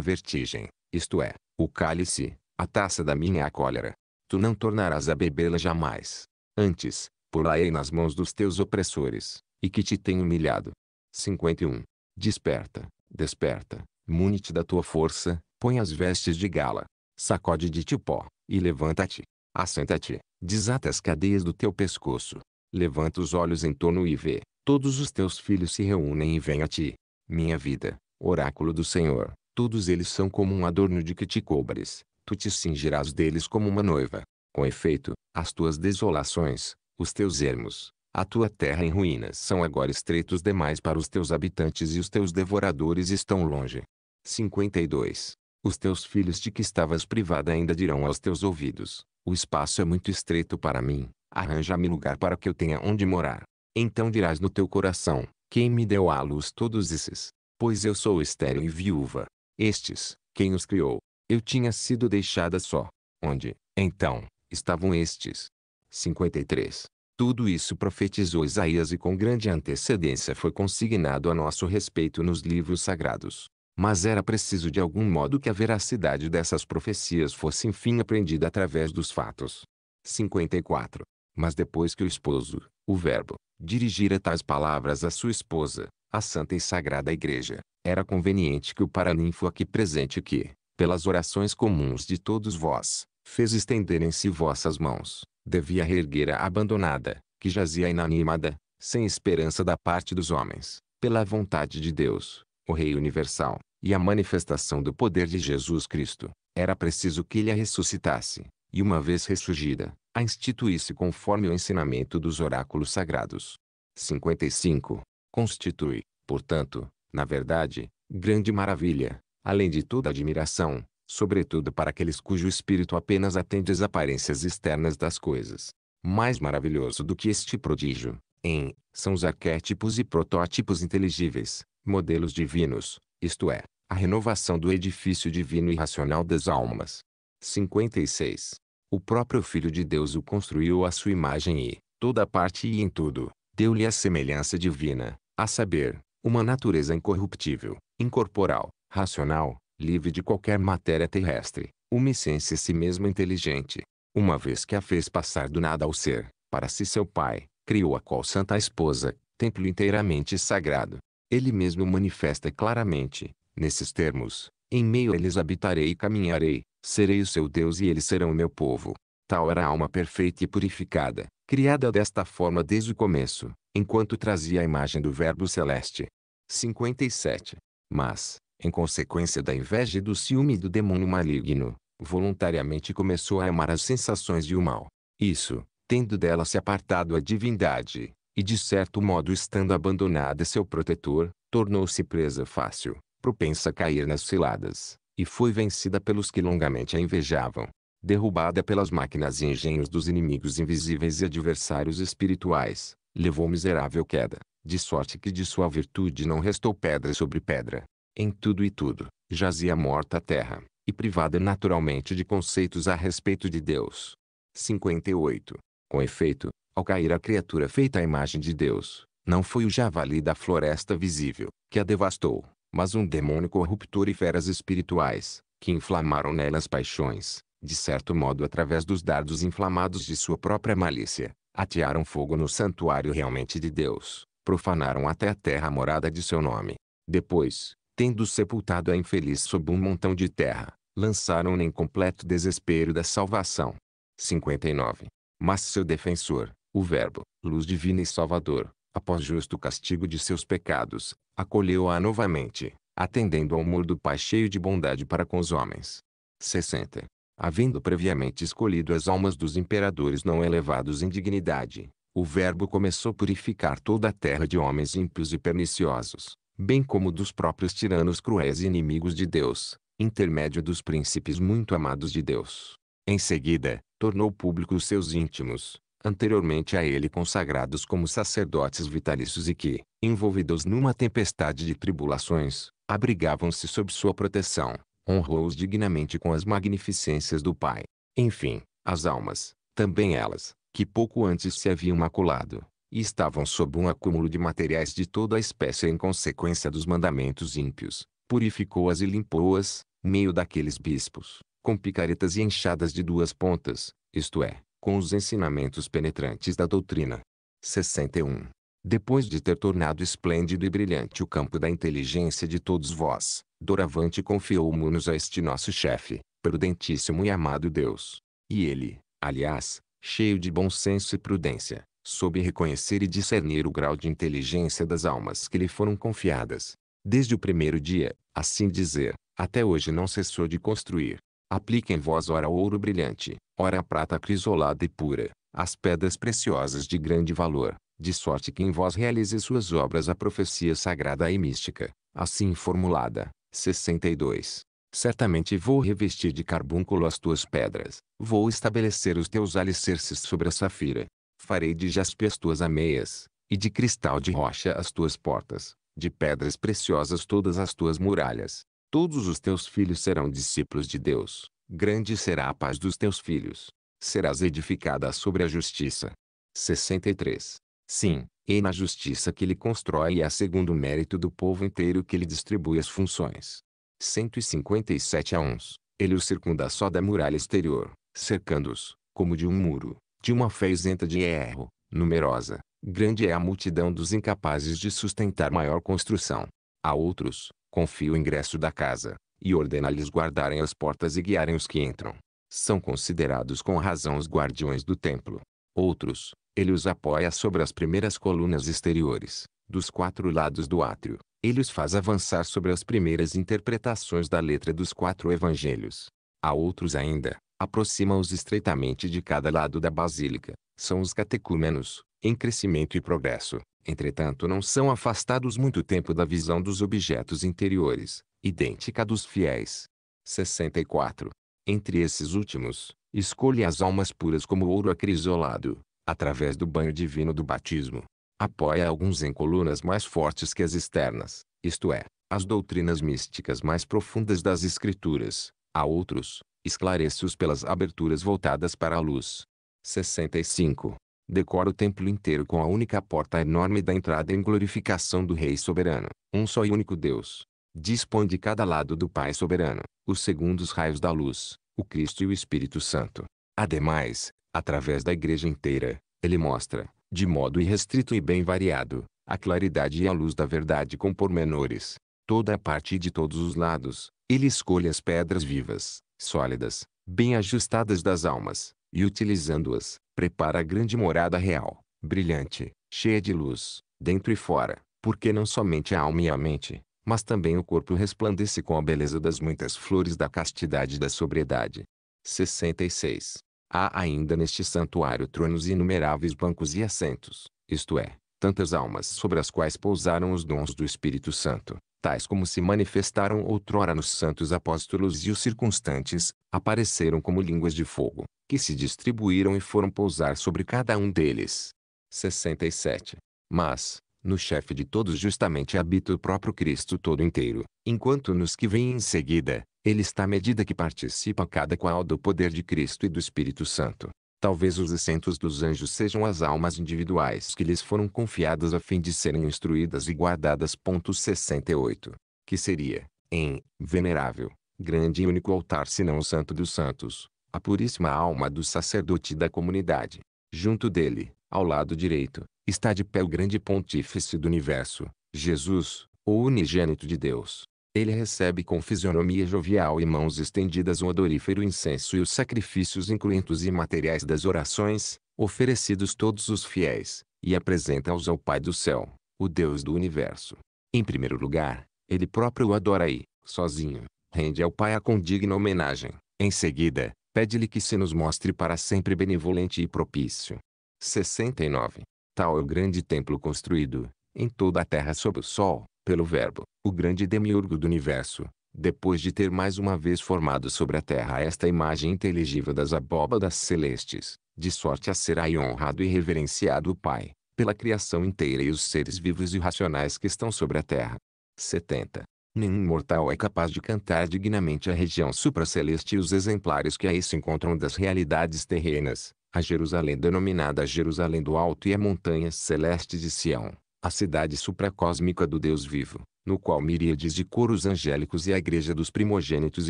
vertigem, isto é, o cálice, a taça da minha cólera. Tu não tornarás a bebê-la jamais. Antes, porá-ei nas mãos dos teus opressores, e que te têm humilhado. 51. Desperta, desperta, mune-te da tua força, põe as vestes de gala, sacode de ti o pó, e levanta-te. Assenta-te, desata as cadeias do teu pescoço. Levanta os olhos em torno e vê, todos os teus filhos se reúnem e vêm a ti. Minha vida, oráculo do Senhor, todos eles são como um adorno de que te cobres, tu te cingirás deles como uma noiva. Com efeito, as tuas desolações, os teus ermos, a tua terra em ruínas são agora estreitos demais para os teus habitantes e os teus devoradores estão longe. 52. Os teus filhos de que estavas privada ainda dirão aos teus ouvidos, o espaço é muito estreito para mim, arranja-me lugar para que eu tenha onde morar. Então dirás no teu coração, quem me deu à luz todos esses? Pois eu sou estéril e viúva. Estes, quem os criou? eu tinha sido deixada só. Onde, então, estavam estes? 53. Tudo isso profetizou Isaías e com grande antecedência foi consignado a nosso respeito nos livros sagrados. Mas era preciso de algum modo que a veracidade dessas profecias fosse enfim aprendida através dos fatos. 54. Mas depois que o esposo, o verbo, dirigira tais palavras à sua esposa, a santa e sagrada igreja, era conveniente que o paraninfo aqui presente que, pelas orações comuns de todos vós, fez estenderem-se vossas mãos, devia reerguer a abandonada, que jazia inanimada, sem esperança da parte dos homens, pela vontade de Deus, o Rei Universal, e a manifestação do poder de Jesus Cristo. Era preciso que ele a ressuscitasse, e uma vez ressurgida, a instituísse conforme o ensinamento dos oráculos sagrados. 55. Constitui, portanto, na verdade, grande maravilha, além de toda admiração, sobretudo para aqueles cujo espírito apenas atende às aparências externas das coisas. Mais maravilhoso do que este prodígio, em, são os arquétipos e protótipos inteligíveis, modelos divinos, isto é, a renovação do edifício divino e racional das almas. 56. O próprio Filho de Deus o construiu à sua imagem e, toda parte e em tudo, deu-lhe a semelhança divina, a saber, uma natureza incorruptível, incorporal, racional, livre de qualquer matéria terrestre, uma essência em si mesma inteligente. Uma vez que a fez passar do nada ao ser, para si seu pai, criou a qual santa esposa, templo inteiramente sagrado. Ele mesmo manifesta claramente, nesses termos, em meio a eles habitarei e caminharei, serei o seu Deus e eles serão o meu povo. Tal era a alma perfeita e purificada, criada desta forma desde o começo, enquanto trazia a imagem do Verbo Celeste. 57. Mas, em consequência da inveja e do ciúme do demônio maligno, voluntariamente começou a amar as sensações e o mal. Isso, tendo dela se apartado a divindade, e de certo modo estando abandonada seu protetor, tornou-se presa fácil, propensa a cair nas ciladas, e foi vencida pelos que longamente a invejavam. Derrubada pelas máquinas e engenhos dos inimigos invisíveis e adversários espirituais, levou miserável queda, de sorte que de sua virtude não restou pedra sobre pedra, em tudo e tudo, jazia morta a terra, e privada naturalmente de conceitos a respeito de Deus. 58. Com efeito, ao cair a criatura feita à imagem de Deus, não foi o javali da floresta visível, que a devastou, mas um demônio corruptor e feras espirituais, que inflamaram nelas paixões, de certo modo através dos dardos inflamados de sua própria malícia, atearam fogo no santuário realmente de Deus, profanaram até a terra morada de seu nome. Depois, tendo sepultado a infeliz sob um montão de terra, lançaram-na em completo desespero da salvação. 59. Mas seu defensor, o Verbo, luz divina e salvador, após justo castigo de seus pecados, acolheu-a novamente, atendendo ao amor do Pai cheio de bondade para com os homens. 60. Havendo previamente escolhido as almas dos imperadores não elevados em dignidade, o Verbo começou a purificar toda a terra de homens ímpios e perniciosos, bem como dos próprios tiranos cruéis e inimigos de Deus, intermédio dos príncipes muito amados de Deus. Em seguida, tornou público os seus íntimos, anteriormente a ele consagrados como sacerdotes vitalícios e que, envolvidos numa tempestade de tribulações, abrigavam-se sob sua proteção, honrou-os dignamente com as magnificências do Pai. Enfim, as almas, também elas, que pouco antes se haviam maculado, e estavam sob um acúmulo de materiais de toda a espécie em consequência dos mandamentos ímpios, purificou-as e limpou-as, meio daqueles bispos, com picaretas e enxadas de duas pontas, isto é, com os ensinamentos penetrantes da doutrina. 61. Depois de ter tornado esplêndido e brilhante o campo da inteligência de todos vós, Doravante confiou Munos a este nosso chefe, prudentíssimo e amado Deus. E ele, aliás, cheio de bom senso e prudência, soube reconhecer e discernir o grau de inteligência das almas que lhe foram confiadas. Desde o primeiro dia, assim dizer, até hoje não cessou de construir. Aplica em vós ora ouro brilhante, ora a prata crisolada e pura, as pedras preciosas de grande valor, de sorte que em vós realize suas obras a profecia sagrada e mística, assim formulada. 62. Certamente vou revestir de carbúnculo as tuas pedras, vou estabelecer os teus alicerces sobre a safira, Farei de jaspe as tuas ameias, e de cristal de rocha as tuas portas, de pedras preciosas todas as tuas muralhas. Todos os teus filhos serão discípulos de Deus, grande será a paz dos teus filhos. Serás edificada sobre a justiça. 63. Sim, e na justiça que ele constrói e a é segundo o mérito do povo inteiro que ele distribui as funções. 157 a uns, ele os circunda só da muralha exterior, cercando-os, como de um muro de uma fé isenta de erro, numerosa, grande é a multidão dos incapazes de sustentar maior construção. A outros, confia o ingresso da casa, e ordena-lhes guardarem as portas e guiarem os que entram. São considerados com razão os guardiões do templo. Outros, ele os apoia sobre as primeiras colunas exteriores, dos quatro lados do átrio. Ele os faz avançar sobre as primeiras interpretações da letra dos quatro evangelhos. A outros ainda, aproximam-os estreitamente de cada lado da basílica, são os catecúmenos, em crescimento e progresso, entretanto não são afastados muito tempo da visão dos objetos interiores, idêntica dos fiéis. 64. Entre esses últimos, escolhe as almas puras como ouro acrisolado, através do banho divino do batismo. Apoia alguns em colunas mais fortes que as externas, isto é, as doutrinas místicas mais profundas das Escrituras, a outros, Esclareço-os pelas aberturas voltadas para a luz. 65. Decora o templo inteiro com a única porta enorme da entrada em glorificação do Rei Soberano, um só e único Deus. Dispõe de cada lado do Pai Soberano, os segundos raios da luz, o Cristo e o Espírito Santo. Ademais, através da igreja inteira, ele mostra, de modo irrestrito e bem variado, a claridade e a luz da verdade com pormenores. Toda a parte e de todos os lados, ele escolhe as pedras vivas, sólidas, bem ajustadas das almas, e utilizando-as, prepara a grande morada real, brilhante, cheia de luz, dentro e fora, porque não somente a alma e a mente, mas também o corpo resplandece com a beleza das muitas flores da castidade e da sobriedade. 66. Há ainda neste santuário tronos e inumeráveis bancos e assentos, isto é, tantas almas sobre as quais pousaram os dons do Espírito Santo, tais como se manifestaram outrora nos santos apóstolos e os circunstantes, apareceram como línguas de fogo, que se distribuíram e foram pousar sobre cada um deles. 67. Mas, no chefe de todos justamente habita o próprio Cristo todo inteiro, enquanto nos que vêm em seguida, ele está à medida que participa cada qual do poder de Cristo e do Espírito Santo talvez os assentos dos anjos sejam as almas individuais que lhes foram confiadas a fim de serem instruídas e guardadas. 68. Que seria, em, venerável, grande e único altar senão o santo dos santos, a puríssima alma do sacerdote da comunidade. Junto dele, ao lado direito, está de pé o grande pontífice do universo, Jesus, o unigênito de Deus, ele recebe com fisionomia jovial e mãos estendidas o odorífero incenso e os sacrifícios incruentos e materiais das orações, oferecidos todos os fiéis, e apresenta-os ao Pai do céu, o Deus do universo. Em primeiro lugar, ele próprio o adora e, sozinho, rende ao Pai a condigna homenagem. Em seguida, pede-lhe que se nos mostre para sempre benevolente e propício. 69. Tal é o grande templo construído, em toda a terra sob o sol, pelo Verbo, o grande demiurgo do universo, depois de ter mais uma vez formado sobre a terra esta imagem inteligível das abóbadas celestes, de sorte a ser aí honrado e reverenciado o Pai, pela criação inteira e os seres vivos e racionais que estão sobre a terra. 70. Nenhum mortal é capaz de cantar dignamente a região supraceleste e os exemplares que aí se encontram das realidades terrenas, a Jerusalém denominada Jerusalém do Alto e a montanha celeste de Sião, a cidade supracósmica do Deus vivo, no qual miríades de coros angélicos e a igreja dos primogênitos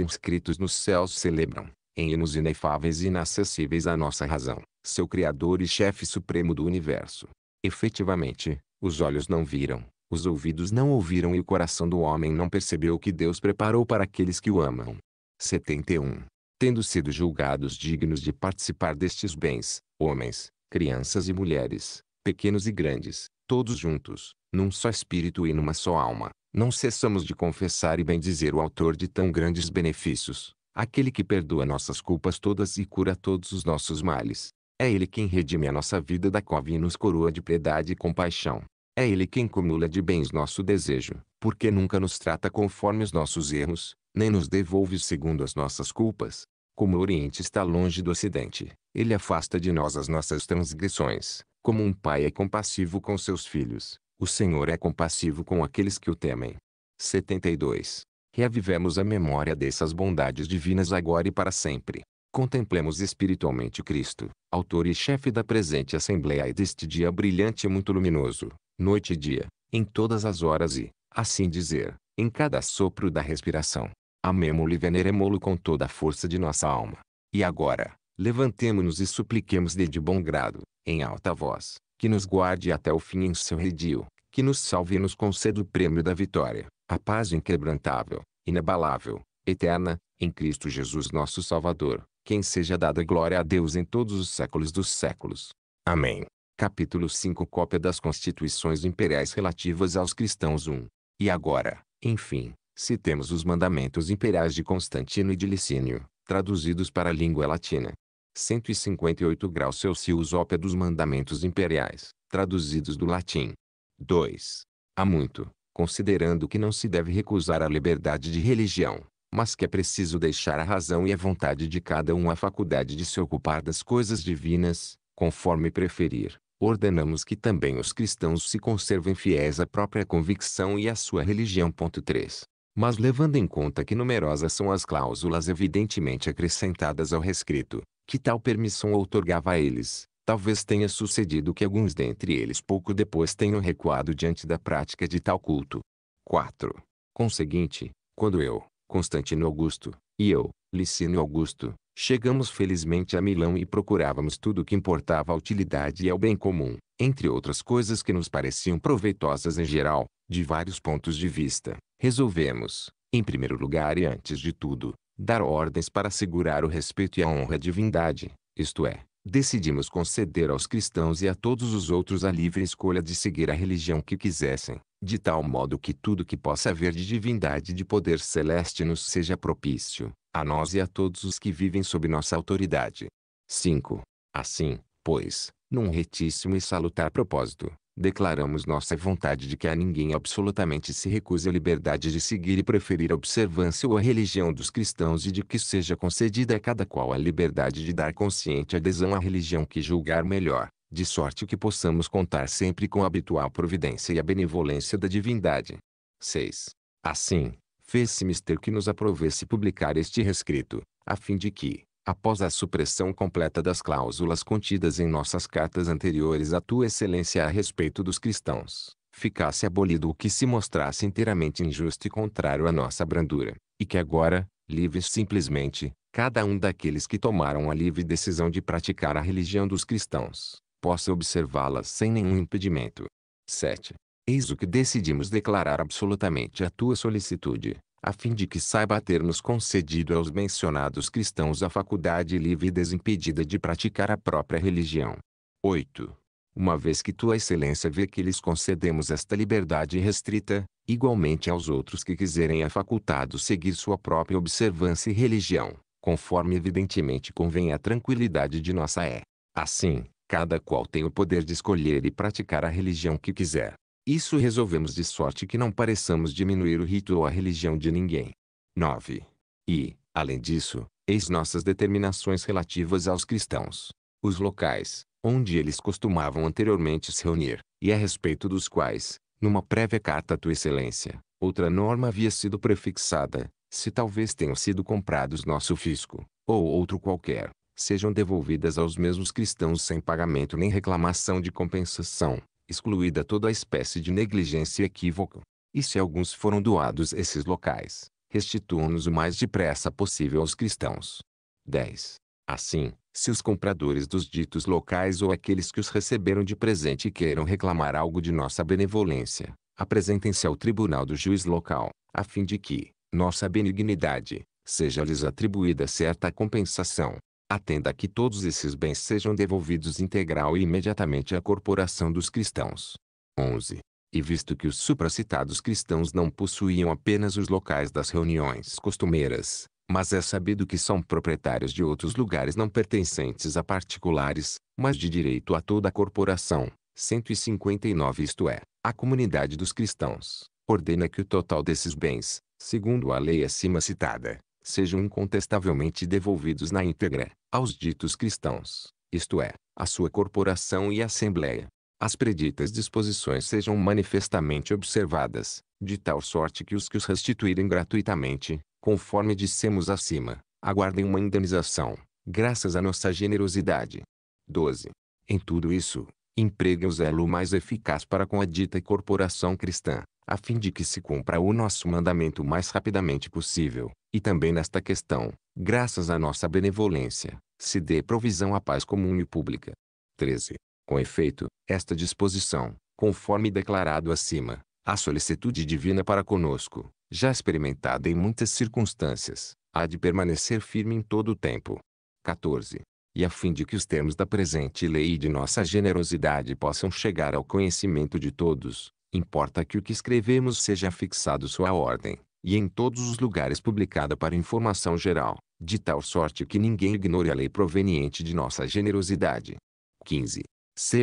inscritos nos céus celebram, em hinos inefáveis e inacessíveis à nossa razão, seu Criador e chefe supremo do universo. Efetivamente, os olhos não viram, os ouvidos não ouviram e o coração do homem não percebeu o que Deus preparou para aqueles que o amam. 71. Tendo sido julgados dignos de participar destes bens, homens, crianças e mulheres, pequenos e grandes, todos juntos, num só espírito e numa só alma, não cessamos de confessar e bendizer o autor de tão grandes benefícios, aquele que perdoa nossas culpas todas e cura todos os nossos males. É ele quem redime a nossa vida da cova e nos coroa de piedade e compaixão. É ele quem cumula de bens nosso desejo, porque nunca nos trata conforme os nossos erros, nem nos devolve segundo as nossas culpas. Como o Oriente está longe do Ocidente, ele afasta de nós as nossas transgressões, como um pai é compassivo com seus filhos, o Senhor é compassivo com aqueles que o temem. 72. Reavivemos a memória dessas bondades divinas agora e para sempre. Contemplemos espiritualmente Cristo, autor e chefe da presente Assembleia e deste dia brilhante e muito luminoso, noite e dia, em todas as horas e, assim dizer, em cada sopro da respiração. Amemo-lo e veneremo-lo com toda a força de nossa alma. E agora, levantemo-nos e supliquemos-lhe de bom grado, em alta voz, que nos guarde até o fim em seu redil, que nos salve e nos conceda o prêmio da vitória, a paz inquebrantável, inabalável, eterna, em Cristo Jesus nosso Salvador, quem seja dada glória a Deus em todos os séculos dos séculos. Amém. Capítulo 5 Cópia das Constituições Imperiais relativas aos cristãos 1. E agora, enfim, citemos os mandamentos imperiais de Constantino e de Licínio, traduzidos para a língua latina, 158 graus Celsius ópia dos mandamentos imperiais, traduzidos do latim. 2. Há muito, considerando que não se deve recusar a liberdade de religião, mas que é preciso deixar a razão e a vontade de cada um a faculdade de se ocupar das coisas divinas, conforme preferir. Ordenamos que também os cristãos se conservem fiéis à própria convicção e à sua religião. 3. Mas levando em conta que numerosas são as cláusulas evidentemente acrescentadas ao rescrito, que tal permissão outorgava a eles. Talvez tenha sucedido que alguns dentre eles pouco depois tenham recuado diante da prática de tal culto. 4. Conseguinte, quando eu, Constantino Augusto, e eu, Licínio Augusto, chegamos felizmente a Milão e procurávamos tudo o que importava à utilidade e ao bem comum, entre outras coisas que nos pareciam proveitosas em geral, de vários pontos de vista, resolvemos, em primeiro lugar e antes de tudo, dar ordens para assegurar o respeito e a honra à divindade, isto é, decidimos conceder aos cristãos e a todos os outros a livre escolha de seguir a religião que quisessem, de tal modo que tudo que possa haver de divindade e de poder celeste nos seja propício, a nós e a todos os que vivem sob nossa autoridade. 5. Assim, pois, num retíssimo e salutar propósito, declaramos nossa vontade de que a ninguém absolutamente se recuse a liberdade de seguir e preferir a observância ou a religião dos cristãos e de que seja concedida a cada qual a liberdade de dar consciente adesão à religião que julgar melhor, de sorte que possamos contar sempre com a habitual providência e a benevolência da divindade. 6. Assim, fez-se mister que nos aprovesse publicar este rescrito, a fim de que, após a supressão completa das cláusulas contidas em nossas cartas anteriores a Tua Excelência a respeito dos cristãos, ficasse abolido o que se mostrasse inteiramente injusto e contrário à nossa brandura, e que agora, livres simplesmente, cada um daqueles que tomaram a livre decisão de praticar a religião dos cristãos, possa observá-la sem nenhum impedimento. 7. Eis o que decidimos declarar absolutamente a tua solicitude, a fim de que saiba termos concedido aos mencionados cristãos a faculdade livre e desimpedida de praticar a própria religião. 8. Uma vez que Tua Excelência vê que lhes concedemos esta liberdade restrita, igualmente aos outros que quiserem é facultado seguir sua própria observância e religião, conforme evidentemente convém à tranquilidade de nossa é. Assim, cada qual tem o poder de escolher e praticar a religião que quiser, isso resolvemos de sorte que não pareçamos diminuir o rito ou a religião de ninguém. 9. E, além disso, eis nossas determinações relativas aos cristãos. Os locais, onde eles costumavam anteriormente se reunir, e a respeito dos quais, numa prévia carta a Tua Excelência, outra norma havia sido prefixada, se talvez tenham sido comprados nosso fisco, ou outro qualquer, sejam devolvidas aos mesmos cristãos sem pagamento nem reclamação de compensação, excluída toda espécie de negligência e equívoco. E se alguns foram doados esses locais, restituam-nos o mais depressa possível aos cristãos. 10. Assim, se os compradores dos ditos locais ou aqueles que os receberam de presente queiram reclamar algo de nossa benevolência, apresentem-se ao tribunal do juiz local, a fim de que, nossa benignidade, seja-lhes atribuída certa compensação atenda a que todos esses bens sejam devolvidos integral e imediatamente à corporação dos cristãos. 11. E visto que os supracitados cristãos não possuíam apenas os locais das reuniões costumeiras, mas é sabido que são proprietários de outros lugares não pertencentes a particulares, mas de direito a toda a corporação, 159 isto é, a comunidade dos cristãos, ordena que o total desses bens, segundo a lei acima citada, sejam incontestavelmente devolvidos na íntegra, aos ditos cristãos, isto é, à sua corporação e assembleia. As preditas disposições sejam manifestamente observadas, de tal sorte que os que os restituírem gratuitamente, conforme dissemos acima, aguardem uma indenização, graças à nossa generosidade. 12. Em tudo isso, empregue o zelo mais eficaz para com a dita corporação cristã, a fim de que se cumpra o nosso mandamento o mais rapidamente possível, e também nesta questão, graças à nossa benevolência, se dê provisão à paz comum e pública. 13. Com efeito, esta disposição, conforme declarado acima, a solicitude divina para conosco, já experimentada em muitas circunstâncias, há de permanecer firme em todo o tempo. 14. E a fim de que os termos da presente lei e de nossa generosidade possam chegar ao conhecimento de todos, importa que o que escrevemos seja fixado sua ordem, e em todos os lugares publicada para informação geral de tal sorte que ninguém ignore a lei proveniente de nossa generosidade. 15.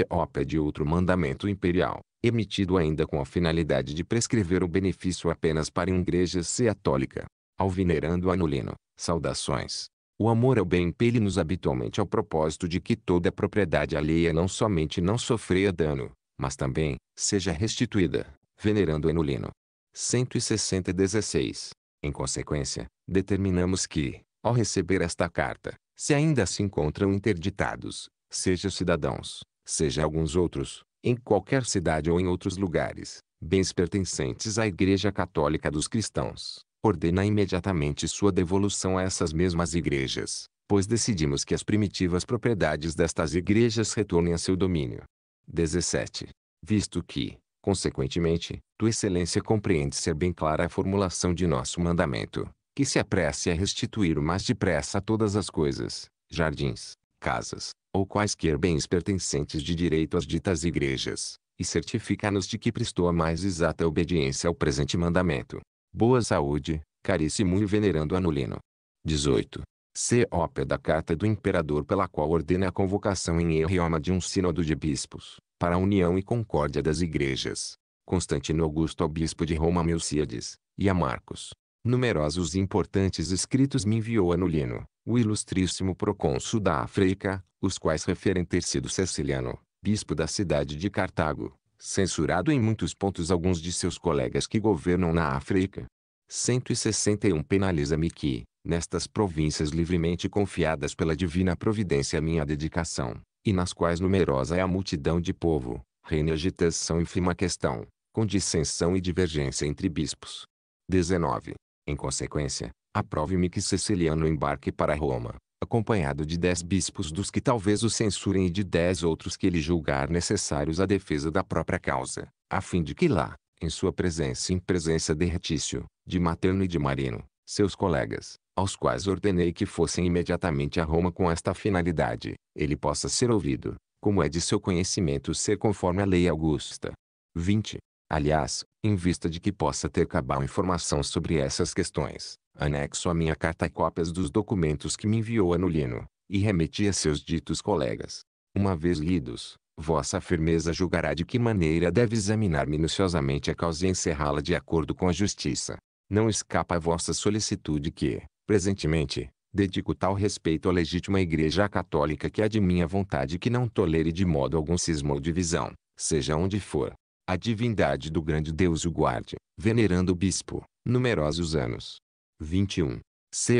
ópia de outro mandamento imperial, emitido ainda com a finalidade de prescrever o benefício apenas para igreja católica. Alvinerando Anulino, saudações. O amor ao bem impele-nos habitualmente ao propósito de que toda propriedade alheia não somente não sofreia dano, mas também, seja restituída, venerando Anulino. 160 16. Em consequência, determinamos que, ao receber esta carta, se ainda se encontram interditados, seja cidadãos, seja alguns outros, em qualquer cidade ou em outros lugares, bens pertencentes à Igreja Católica dos Cristãos, ordena imediatamente sua devolução a essas mesmas igrejas, pois decidimos que as primitivas propriedades destas igrejas retornem a seu domínio. 17. Visto que, consequentemente, Tua Excelência compreende ser bem clara a formulação de nosso mandamento, que se apresse a restituir o mais depressa todas as coisas, jardins, casas, ou quaisquer bens pertencentes de direito às ditas igrejas, e certifica-nos de que prestou a mais exata obediência ao presente mandamento. Boa saúde, caríssimo e venerando Anulino. 18. C. Ópia da Carta do Imperador pela qual ordena a convocação em Erioma de um sínodo de bispos, para a união e concórdia das igrejas. Constantino Augusto ao bispo de Roma Melciades, e a Marcos, numerosos e importantes escritos me enviou Anulino, o ilustríssimo procônsul da África, os quais referem ter sido Ceciliano, bispo da cidade de Cartago, censurado em muitos pontos alguns de seus colegas que governam na África. 161 Penaliza-me que, nestas províncias livremente confiadas pela divina providência minha dedicação, e nas quais numerosa é a multidão de povo, reina agitação e firma questão, dissensão e divergência entre bispos. 19. Em consequência, aprove-me que Ceciliano embarque para Roma, acompanhado de dez bispos dos que talvez o censurem e de dez outros que ele julgar necessários à defesa da própria causa, a fim de que lá, em sua presença e em presença de Retício, de Materno e de Marino, seus colegas, aos quais ordenei que fossem imediatamente a Roma com esta finalidade, ele possa ser ouvido, como é de seu conhecimento ser conforme a lei augusta. 20. Aliás, em vista de que possa ter cabal informação sobre essas questões, anexo a minha carta cópias dos documentos que me enviou Anulino, e remeti a seus ditos colegas. Uma vez lidos, vossa firmeza julgará de que maneira deve examinar minuciosamente a causa e encerrá-la de acordo com a justiça. Não escapa a vossa solicitude que, presentemente, dedico tal respeito à legítima Igreja Católica que é de minha vontade que não tolere de modo algum cisma ou divisão, seja onde for, a divindade do grande Deus o guarde, venerando o bispo, numerosos anos. 21.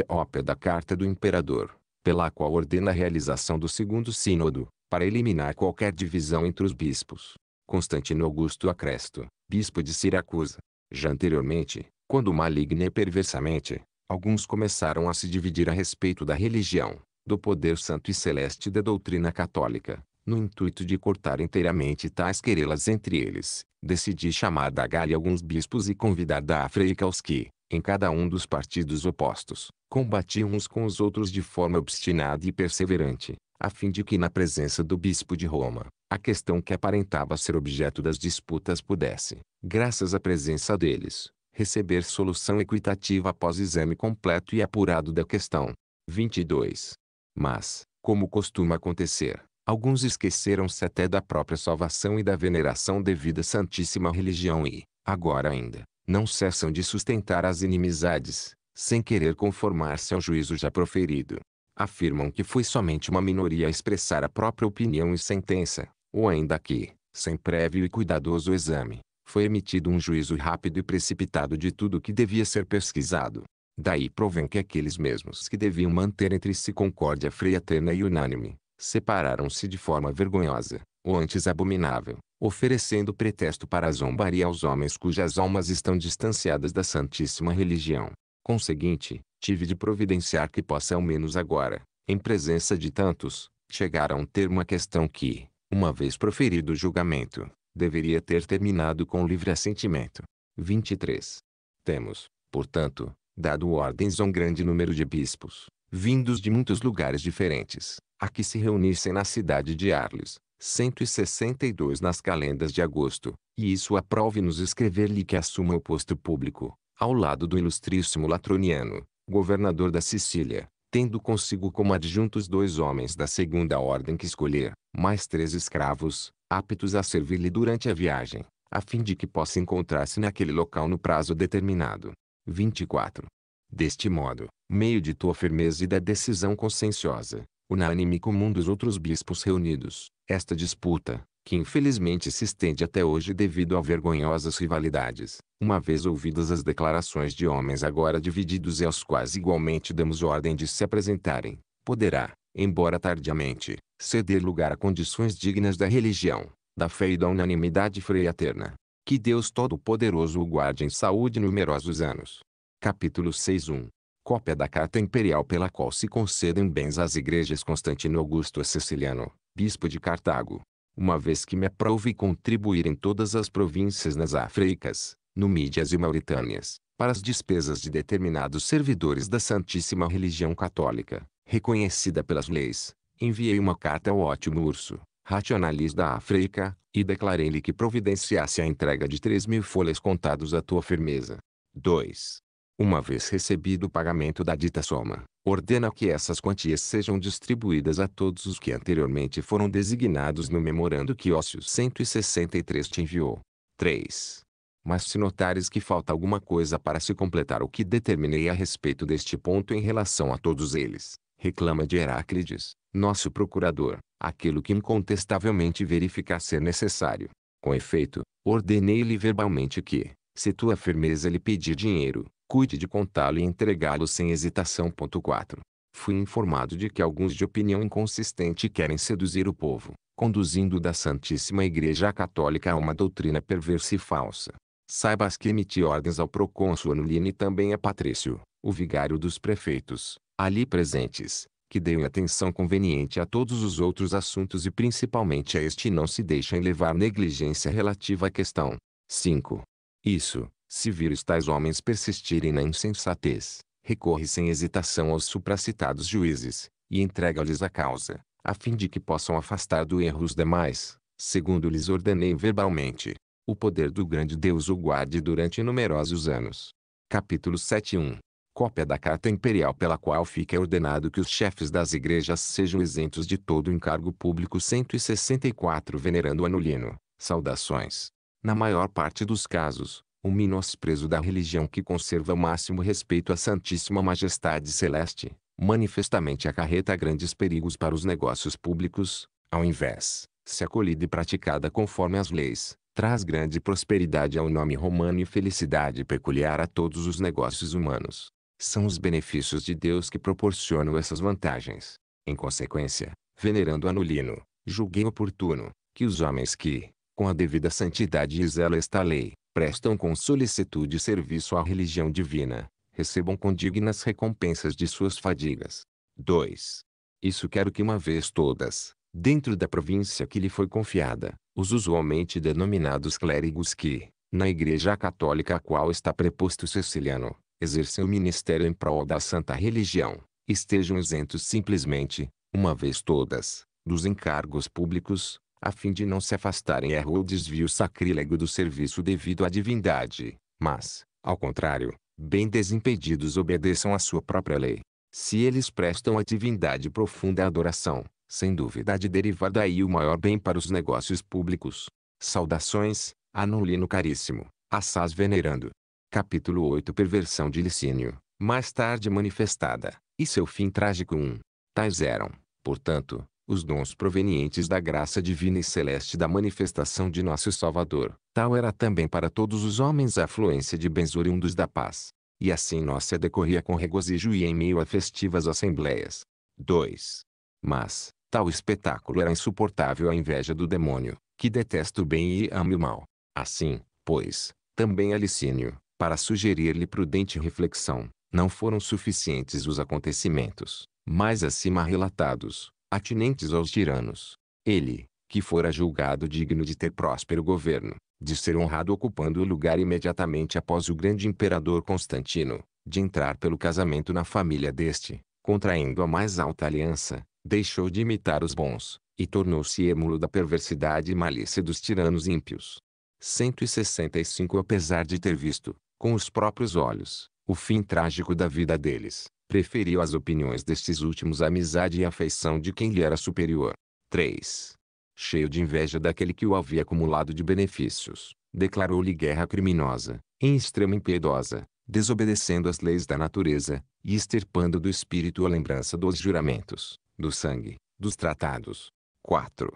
Cópia da Carta do Imperador, pela qual ordena a realização do segundo sínodo, para eliminar qualquer divisão entre os bispos. Constantino Augusto Acresto, bispo de Siracusa. Já anteriormente, quando maligna e perversamente, alguns começaram a se dividir a respeito da religião, do poder santo e celeste da doutrina católica, no intuito de cortar inteiramente tais querelas entre eles, decidi chamar da Galha alguns bispos e convidar da África aos que, em cada um dos partidos opostos, combatiam uns com os outros de forma obstinada e perseverante, a fim de que na presença do bispo de Roma, a questão que aparentava ser objeto das disputas pudesse, graças à presença deles, receber solução equitativa após exame completo e apurado da questão. 22. Mas, como costuma acontecer, Alguns esqueceram-se até da própria salvação e da veneração devida à Santíssima Religião e, agora ainda, não cessam de sustentar as inimizades, sem querer conformar-se ao juízo já proferido. Afirmam que foi somente uma minoria a expressar a própria opinião e sentença, ou ainda que, sem prévio e cuidadoso exame, foi emitido um juízo rápido e precipitado de tudo o que devia ser pesquisado. Daí provém que aqueles mesmos que deviam manter entre si concórdia terna e unânime, separaram-se de forma vergonhosa, ou antes abominável, oferecendo pretexto para a zombaria aos homens cujas almas estão distanciadas da santíssima religião. Conseguinte, tive de providenciar que possa ao menos agora, em presença de tantos, chegar a um termo a questão que, uma vez proferido o julgamento, deveria ter terminado com livre assentimento. 23. Temos, portanto, dado ordens a um grande número de bispos, vindos de muitos lugares diferentes, a que se reunissem na cidade de Arles, 162 nas calendas de agosto, e isso aprove-nos escrever-lhe que assuma o posto público, ao lado do ilustríssimo Latroniano, governador da Sicília, tendo consigo como adjuntos dois homens da segunda ordem que escolher, mais três escravos, aptos a servir-lhe durante a viagem, a fim de que possa encontrar-se naquele local no prazo determinado. 24. Deste modo, meio de tua firmeza e da decisão conscienciosa, unânime comum dos outros bispos reunidos. Esta disputa, que infelizmente se estende até hoje devido a vergonhosas rivalidades, uma vez ouvidas as declarações de homens agora divididos e aos quais igualmente damos ordem de se apresentarem, poderá, embora tardiamente, ceder lugar a condições dignas da religião, da fé e da unanimidade freaterna. Que Deus Todo-Poderoso o guarde em saúde numerosos anos. Capítulo 6.1 cópia da Carta Imperial pela qual se concedem bens às igrejas Constantino Augusto Ceciliano, bispo de Cartago, uma vez que me aprove contribuir em todas as províncias nas Áfricas, Numídias e Mauritânias, para as despesas de determinados servidores da Santíssima Religião Católica, reconhecida pelas leis, enviei uma carta ao ótimo urso, racionalista da África, e declarei-lhe que providenciasse a entrega de três mil folhas contados à tua firmeza. 2. Uma vez recebido o pagamento da dita soma, ordena que essas quantias sejam distribuídas a todos os que anteriormente foram designados no memorando que Ócio 163 te enviou. 3. Mas se notares que falta alguma coisa para se completar o que determinei a respeito deste ponto em relação a todos eles, reclama de Heráclides, nosso procurador, aquilo que incontestavelmente verificar ser necessário. Com efeito, ordenei-lhe verbalmente que, se tua firmeza lhe pedir dinheiro, cuide de contá-lo e entregá-lo sem hesitação. 4. Fui informado de que alguns de opinião inconsistente querem seduzir o povo, conduzindo da Santíssima Igreja Católica a uma doutrina perversa e falsa. Saibas que emiti ordens ao procônsul Anulino e também a Patrício, o vigário dos prefeitos, ali presentes, que deem atenção conveniente a todos os outros assuntos e principalmente a este não se deixem levar negligência relativa à questão. 5. Isso, se vires tais homens persistirem na insensatez, recorre sem hesitação aos supracitados juízes, e entrega-lhes a causa, a fim de que possam afastar do erro os demais, segundo lhes ordenei verbalmente. O poder do grande Deus o guarde durante numerosos anos. Capítulo 7.1 Cópia da Carta Imperial pela qual fica ordenado que os chefes das igrejas sejam isentos de todo encargo público 164 Venerando Anulino. Saudações. Na maior parte dos casos, um menosprezo da religião que conserva o máximo respeito à Santíssima Majestade Celeste, manifestamente acarreta grandes perigos para os negócios públicos, ao invés, se acolhida e praticada conforme as leis, traz grande prosperidade ao nome romano e felicidade peculiar a todos os negócios humanos. São os benefícios de Deus que proporcionam essas vantagens. Em consequência, venerando Anulino, julguei oportuno, que os homens que, com a devida santidade e zelo esta lei, prestam com solicitude serviço à religião divina, recebam com dignas recompensas de suas fadigas. 2. Isso quero que uma vez todas, dentro da província que lhe foi confiada, os usualmente denominados clérigos que, na Igreja Católica a qual está preposto Ceciliano, exercem o ministério em prol da santa religião, estejam isentos simplesmente, uma vez todas, dos encargos públicos, a fim de não se afastarem erro ou desvio sacrílego do serviço devido à divindade, mas, ao contrário, bem desimpedidos obedeçam à sua própria lei. Se eles prestam à divindade profunda adoração, sem dúvida há de derivar daí o maior bem para os negócios públicos. Saudações, Anulino caríssimo, assaz venerando. Capítulo 8 Perversão de licínio, mais tarde manifestada, e seu fim trágico 1. Tais eram, portanto, os dons provenientes da graça divina e celeste da manifestação de nosso Salvador. Tal era também para todos os homens a afluência de bens oriundos da paz. E assim nossa decorria com regozijo e em meio a festivas assembleias. 2. Mas, tal espetáculo era insuportável à inveja do demônio, que detesta o bem e ama o mal. Assim, pois, também Alicínio, para sugerir-lhe prudente reflexão, não foram suficientes os acontecimentos, mais acima relatados, atinentes aos tiranos. Ele, que fora julgado digno de ter próspero governo, de ser honrado ocupando o lugar imediatamente após o grande imperador Constantino, de entrar pelo casamento na família deste, contraindo a mais alta aliança, deixou de imitar os bons, e tornou-se êmulo da perversidade e malícia dos tiranos ímpios. 165 Apesar de ter visto, com os próprios olhos, o fim trágico da vida deles, preferiu as opiniões destes últimos à amizade e afeição de quem lhe era superior. 3. Cheio de inveja daquele que o havia acumulado de benefícios, declarou-lhe guerra criminosa, em extremo impiedosa, desobedecendo às leis da natureza, e extirpando do espírito a lembrança dos juramentos, do sangue, dos tratados. 4.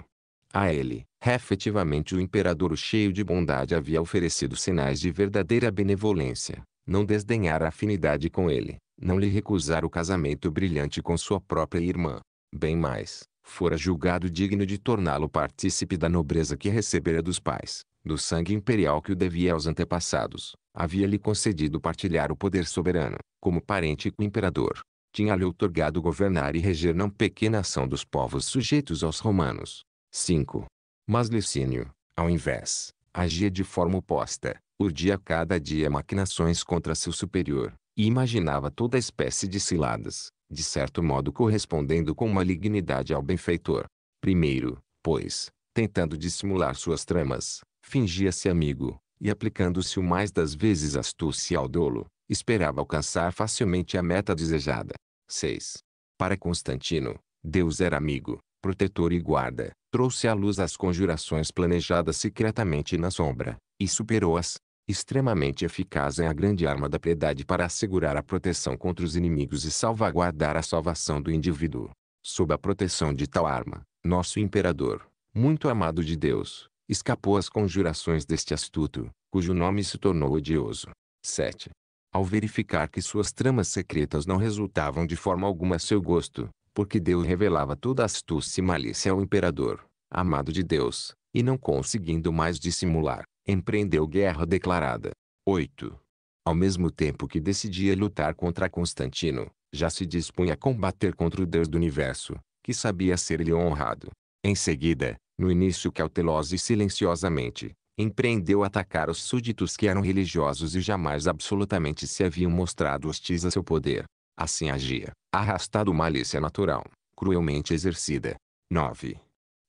A ele, efetivamente o imperador cheio de bondade havia oferecido sinais de verdadeira benevolência, não desdenhara afinidade com ele, não lhe recusar o casamento brilhante com sua própria irmã. Bem mais, fora julgado digno de torná-lo partícipe da nobreza que recebera dos pais, do sangue imperial que o devia aos antepassados, havia-lhe concedido partilhar o poder soberano, como parente com o imperador. Tinha-lhe outorgado governar e reger não pequena ação dos povos sujeitos aos romanos. 5. Mas Licínio, ao invés, agia de forma oposta, urdia cada dia maquinações contra seu superior, e imaginava toda espécie de ciladas, de certo modo correspondendo com malignidade ao benfeitor. Primeiro, pois, tentando dissimular suas tramas, fingia-se amigo, e aplicando-se o mais das vezes astúcia ao dolo, esperava alcançar facilmente a meta desejada. 6. Para Constantino, Deus era amigo, protetor e guarda, trouxe à luz as conjurações planejadas secretamente na sombra, e superou-as, Extremamente eficaz é a grande arma da piedade para assegurar a proteção contra os inimigos e salvaguardar a salvação do indivíduo. Sob a proteção de tal arma, nosso imperador, muito amado de Deus, escapou às conjurações deste astuto, cujo nome se tornou odioso. 7. Ao verificar que suas tramas secretas não resultavam de forma alguma a seu gosto, porque Deus revelava toda astúcia e malícia ao imperador, amado de Deus, e não conseguindo mais dissimular, empreendeu guerra declarada. 8. Ao mesmo tempo que decidia lutar contra Constantino, já se dispunha a combater contra o Deus do universo, que sabia ser-lhe honrado. Em seguida, no início cautelosa e silenciosamente, empreendeu atacar os súditos que eram religiosos e jamais absolutamente se haviam mostrado hostis a seu poder. Assim agia, arrastado malícia natural, cruelmente exercida. 9.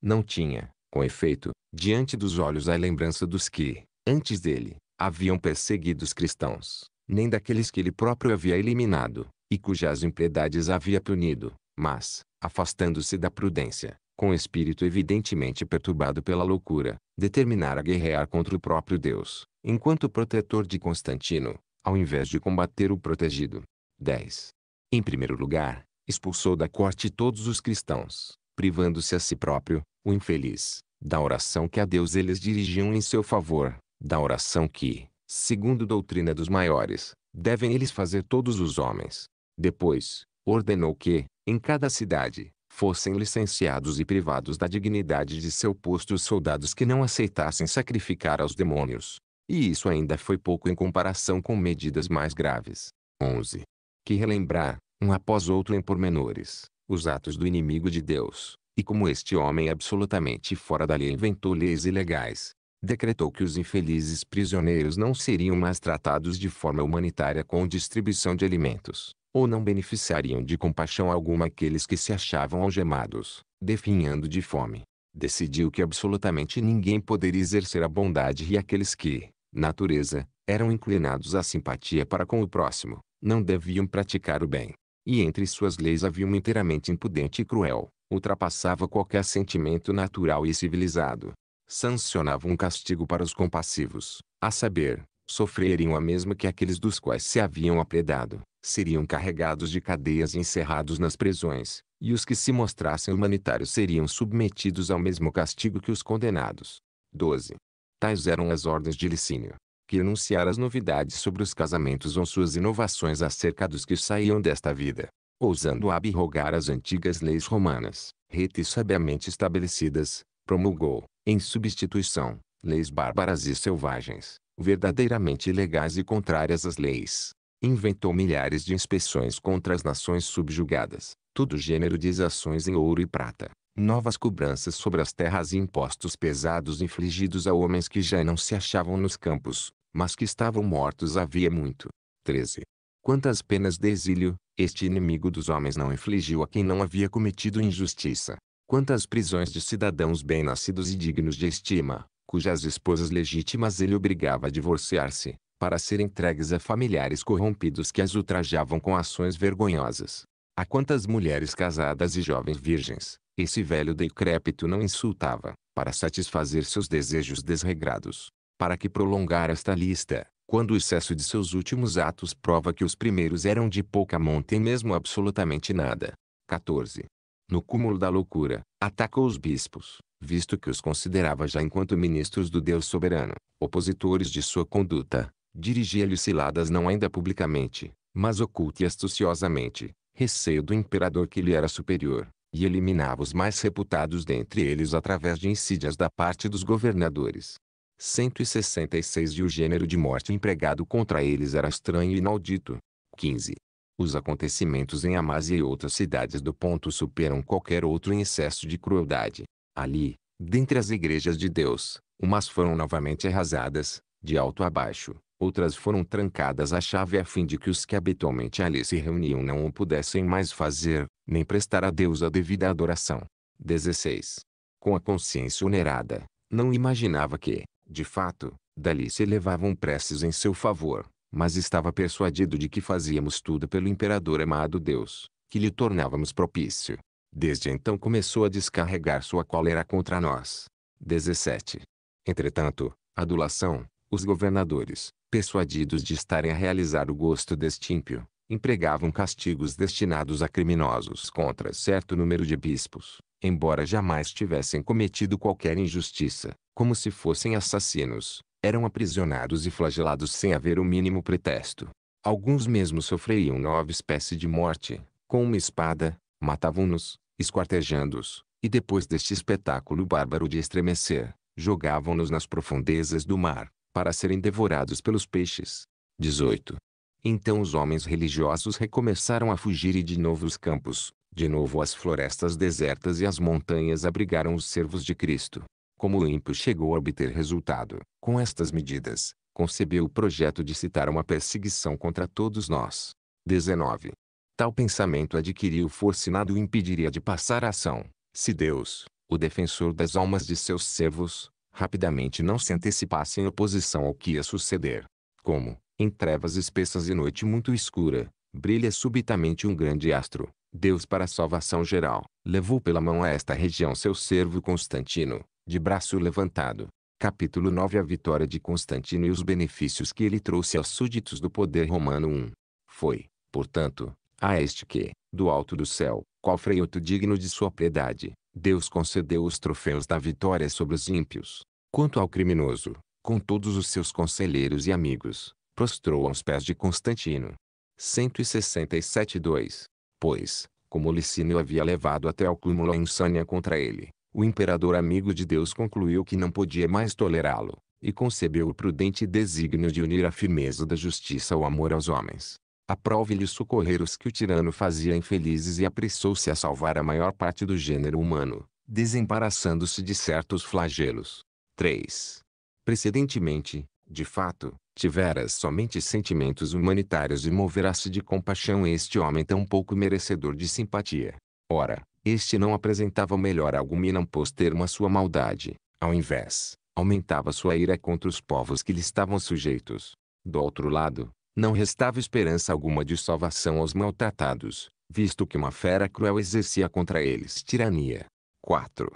Não tinha, com efeito, diante dos olhos há lembrança dos que, antes dele, haviam perseguido os cristãos, nem daqueles que ele próprio havia eliminado, e cujas impiedades havia punido, mas, afastando-se da prudência, com espírito evidentemente perturbado pela loucura, determinara guerrear contra o próprio Deus, enquanto protetor de Constantino, ao invés de combater o protegido. 10. Em primeiro lugar, expulsou da corte todos os cristãos, privando-se a si próprio, o infeliz, da oração que a Deus eles dirigiam em seu favor, da oração que, segundo doutrina dos maiores, devem eles fazer todos os homens. Depois, ordenou que, em cada cidade, fossem licenciados e privados da dignidade de seu posto os soldados que não aceitassem sacrificar aos demônios. E isso ainda foi pouco em comparação com medidas mais graves. 11. Que relembrar, um após outro em pormenores, os atos do inimigo de Deus, e como este homem absolutamente fora da lei inventou leis ilegais, decretou que os infelizes prisioneiros não seriam mais tratados de forma humanitária com distribuição de alimentos, ou não beneficiariam de compaixão alguma aqueles que se achavam algemados, definhando de fome. Decidiu que absolutamente ninguém poderia exercer a bondade e aqueles que, natureza, eram inclinados à simpatia para com o próximo, não deviam praticar o bem. E entre suas leis havia uma inteiramente impudente e cruel, ultrapassava qualquer sentimento natural e civilizado. Sancionava um castigo para os compassivos, a saber, sofreriam a mesma que aqueles dos quais se haviam apredado, seriam carregados de cadeias e encerrados nas prisões, e os que se mostrassem humanitários seriam submetidos ao mesmo castigo que os condenados. 12. Tais eram as ordens de Licínio que anunciar as novidades sobre os casamentos ou suas inovações acerca dos que saíam desta vida, ousando abrogar as antigas leis romanas, retas e sabiamente estabelecidas, promulgou, em substituição, leis bárbaras e selvagens, verdadeiramente ilegais e contrárias às leis. Inventou milhares de inspeções contra as nações subjugadas, todo gênero de exações em ouro e prata, novas cobranças sobre as terras e impostos pesados infligidos a homens que já não se achavam nos campos, mas que estavam mortos havia muito. 13. Quantas penas de exílio, este inimigo dos homens não infligiu a quem não havia cometido injustiça. Quantas prisões de cidadãos bem-nascidos e dignos de estima, cujas esposas legítimas ele obrigava a divorciar-se, para serem entregues a familiares corrompidos que as ultrajavam com ações vergonhosas. A quantas mulheres casadas e jovens virgens, esse velho decrépito não insultava, para satisfazer seus desejos desregrados. Para que prolongar esta lista, quando o excesso de seus últimos atos prova que os primeiros eram de pouca monta e mesmo absolutamente nada. 14. No cúmulo da loucura, atacou os bispos, visto que os considerava já enquanto ministros do Deus soberano, opositores de sua conduta. Dirigia-lhes ciladas não ainda publicamente, mas oculta e astuciosamente, receio do imperador que lhe era superior, e eliminava os mais reputados dentre eles através de insídias da parte dos governadores. 166 e o gênero de morte empregado contra eles era estranho e inaudito. 15. Os acontecimentos em Amásia e outras cidades do ponto superam qualquer outro em excesso de crueldade. Ali, dentre as igrejas de Deus, umas foram novamente arrasadas, de alto a baixo, outras foram trancadas à chave a fim de que os que habitualmente ali se reuniam não o pudessem mais fazer, nem prestar a Deus a devida adoração. 16. Com a consciência onerada, não imaginava que, de fato, dali se elevavam preces em seu favor, mas estava persuadido de que fazíamos tudo pelo imperador amado Deus, que lhe tornávamos propício. Desde então começou a descarregar sua cólera contra nós. 17. Entretanto, adulação, os governadores, persuadidos de estarem a realizar o gosto deste ímpio, empregavam castigos destinados a criminosos contra certo número de bispos, embora jamais tivessem cometido qualquer injustiça, como se fossem assassinos, eram aprisionados e flagelados sem haver o mínimo pretexto. Alguns mesmo sofreriam nova espécie de morte, com uma espada, matavam-nos, esquartejando-os, e depois deste espetáculo bárbaro de estremecer, jogavam-nos nas profundezas do mar, para serem devorados pelos peixes. 18. Então os homens religiosos recomeçaram a fugir e de novo os campos, de novo as florestas desertas e as montanhas abrigaram os servos de Cristo. Como o ímpio chegou a obter resultado, com estas medidas, concebeu o projeto de citar uma perseguição contra todos nós. 19. Tal pensamento adquiriu força e nada o impediria de passar a ação, se Deus, o defensor das almas de seus servos, rapidamente não se antecipasse em oposição ao que ia suceder. Como, em trevas espessas e noite muito escura, brilha subitamente um grande astro, Deus para a salvação geral, levou pela mão a esta região seu servo Constantino, de braço levantado. Capítulo 9 A vitória de Constantino e os benefícios que ele trouxe aos súditos do poder romano 1. Foi, portanto, a este que, do alto do céu, qual freioto digno de sua piedade, Deus concedeu os troféus da vitória sobre os ímpios. Quanto ao criminoso, com todos os seus conselheiros e amigos, prostrou aos pés de Constantino. 167.2 pois, como Licínio havia levado até ao cúmulo a insânia contra ele, o imperador amigo de Deus concluiu que não podia mais tolerá-lo, e concebeu o prudente desígnio de unir a firmeza da justiça ao amor aos homens. Aprove-lhe socorrer os que o tirano fazia infelizes e apressou-se a salvar a maior parte do gênero humano, desembaraçando-se de certos flagelos. 3. Precedentemente, de fato, tiveras somente sentimentos humanitários e moverá-se de compaixão este homem tão pouco merecedor de simpatia. Ora, este não apresentava melhor alguma e não pôs termo à sua maldade. Ao invés, aumentava sua ira contra os povos que lhe estavam sujeitos. Do outro lado, não restava esperança alguma de salvação aos maltratados, visto que uma fera cruel exercia contra eles tirania. 4.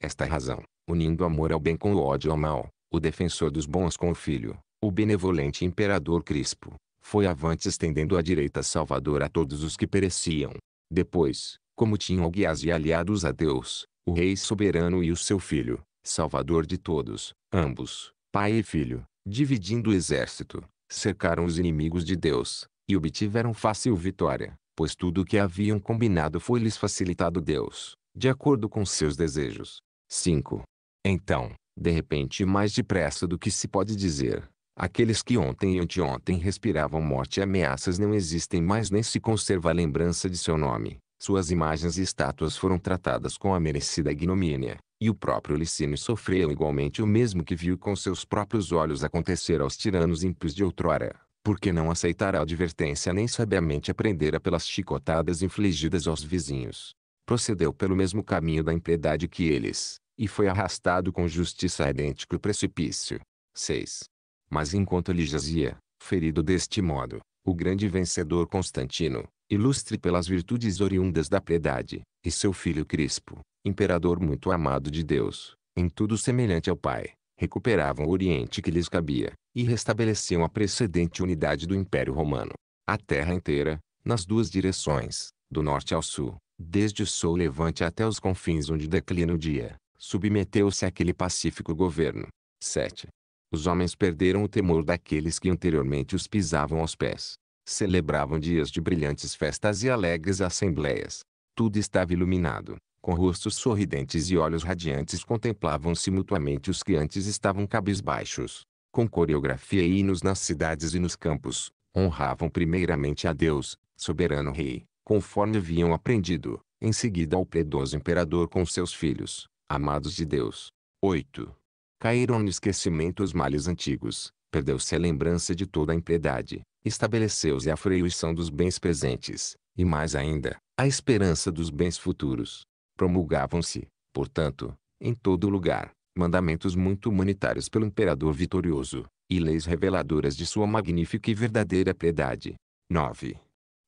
Esta razão, unindo amor ao bem com o ódio ao mal, o defensor dos bons com o filho, o benevolente imperador Crispo, foi avante estendendo a direita salvadora a todos os que pereciam. Depois, como tinham guias e aliados a Deus, o rei soberano e o seu filho, salvador de todos, ambos, pai e filho, dividindo o exército, cercaram os inimigos de Deus, e obtiveram fácil vitória, pois tudo o que haviam combinado foi lhes facilitado Deus, de acordo com seus desejos. 5. Então, de repente mais depressa do que se pode dizer. Aqueles que ontem e anteontem respiravam morte e ameaças não existem mais nem se conserva a lembrança de seu nome. Suas imagens e estátuas foram tratadas com a merecida ignomínia, e o próprio Licínio sofreu igualmente o mesmo que viu com seus próprios olhos acontecer aos tiranos ímpios de outrora, porque não aceitará advertência nem sabiamente aprendera pelas chicotadas infligidas aos vizinhos. Procedeu pelo mesmo caminho da impiedade que eles, e foi arrastado com justiça a idêntico precipício. 6. Mas enquanto ele jazia, ferido deste modo, o grande vencedor Constantino, ilustre pelas virtudes oriundas da piedade, e seu filho Crispo, imperador muito amado de Deus, em tudo semelhante ao pai, recuperavam o Oriente que lhes cabia, e restabeleciam a precedente unidade do Império Romano. A terra inteira, nas duas direções, do norte ao sul, desde o sul levante até os confins onde declina o dia, submeteu-se àquele pacífico governo. 7. Os homens perderam o temor daqueles que anteriormente os pisavam aos pés. Celebravam dias de brilhantes festas e alegres assembleias. Tudo estava iluminado. Com rostos sorridentes e olhos radiantes contemplavam-se mutuamente os que antes estavam cabisbaixos. Com coreografia e hinos nas cidades e nos campos, honravam primeiramente a Deus, soberano rei, conforme haviam aprendido, em seguida ao predoso imperador com seus filhos, Amados de Deus. 8. Caíram no esquecimento os males antigos, perdeu-se a lembrança de toda a impiedade, estabeleceu-se a fruição dos bens presentes, e mais ainda, a esperança dos bens futuros. Promulgavam-se, portanto, em todo lugar, mandamentos muito humanitários pelo imperador vitorioso, e leis reveladoras de sua magnífica e verdadeira piedade. 9.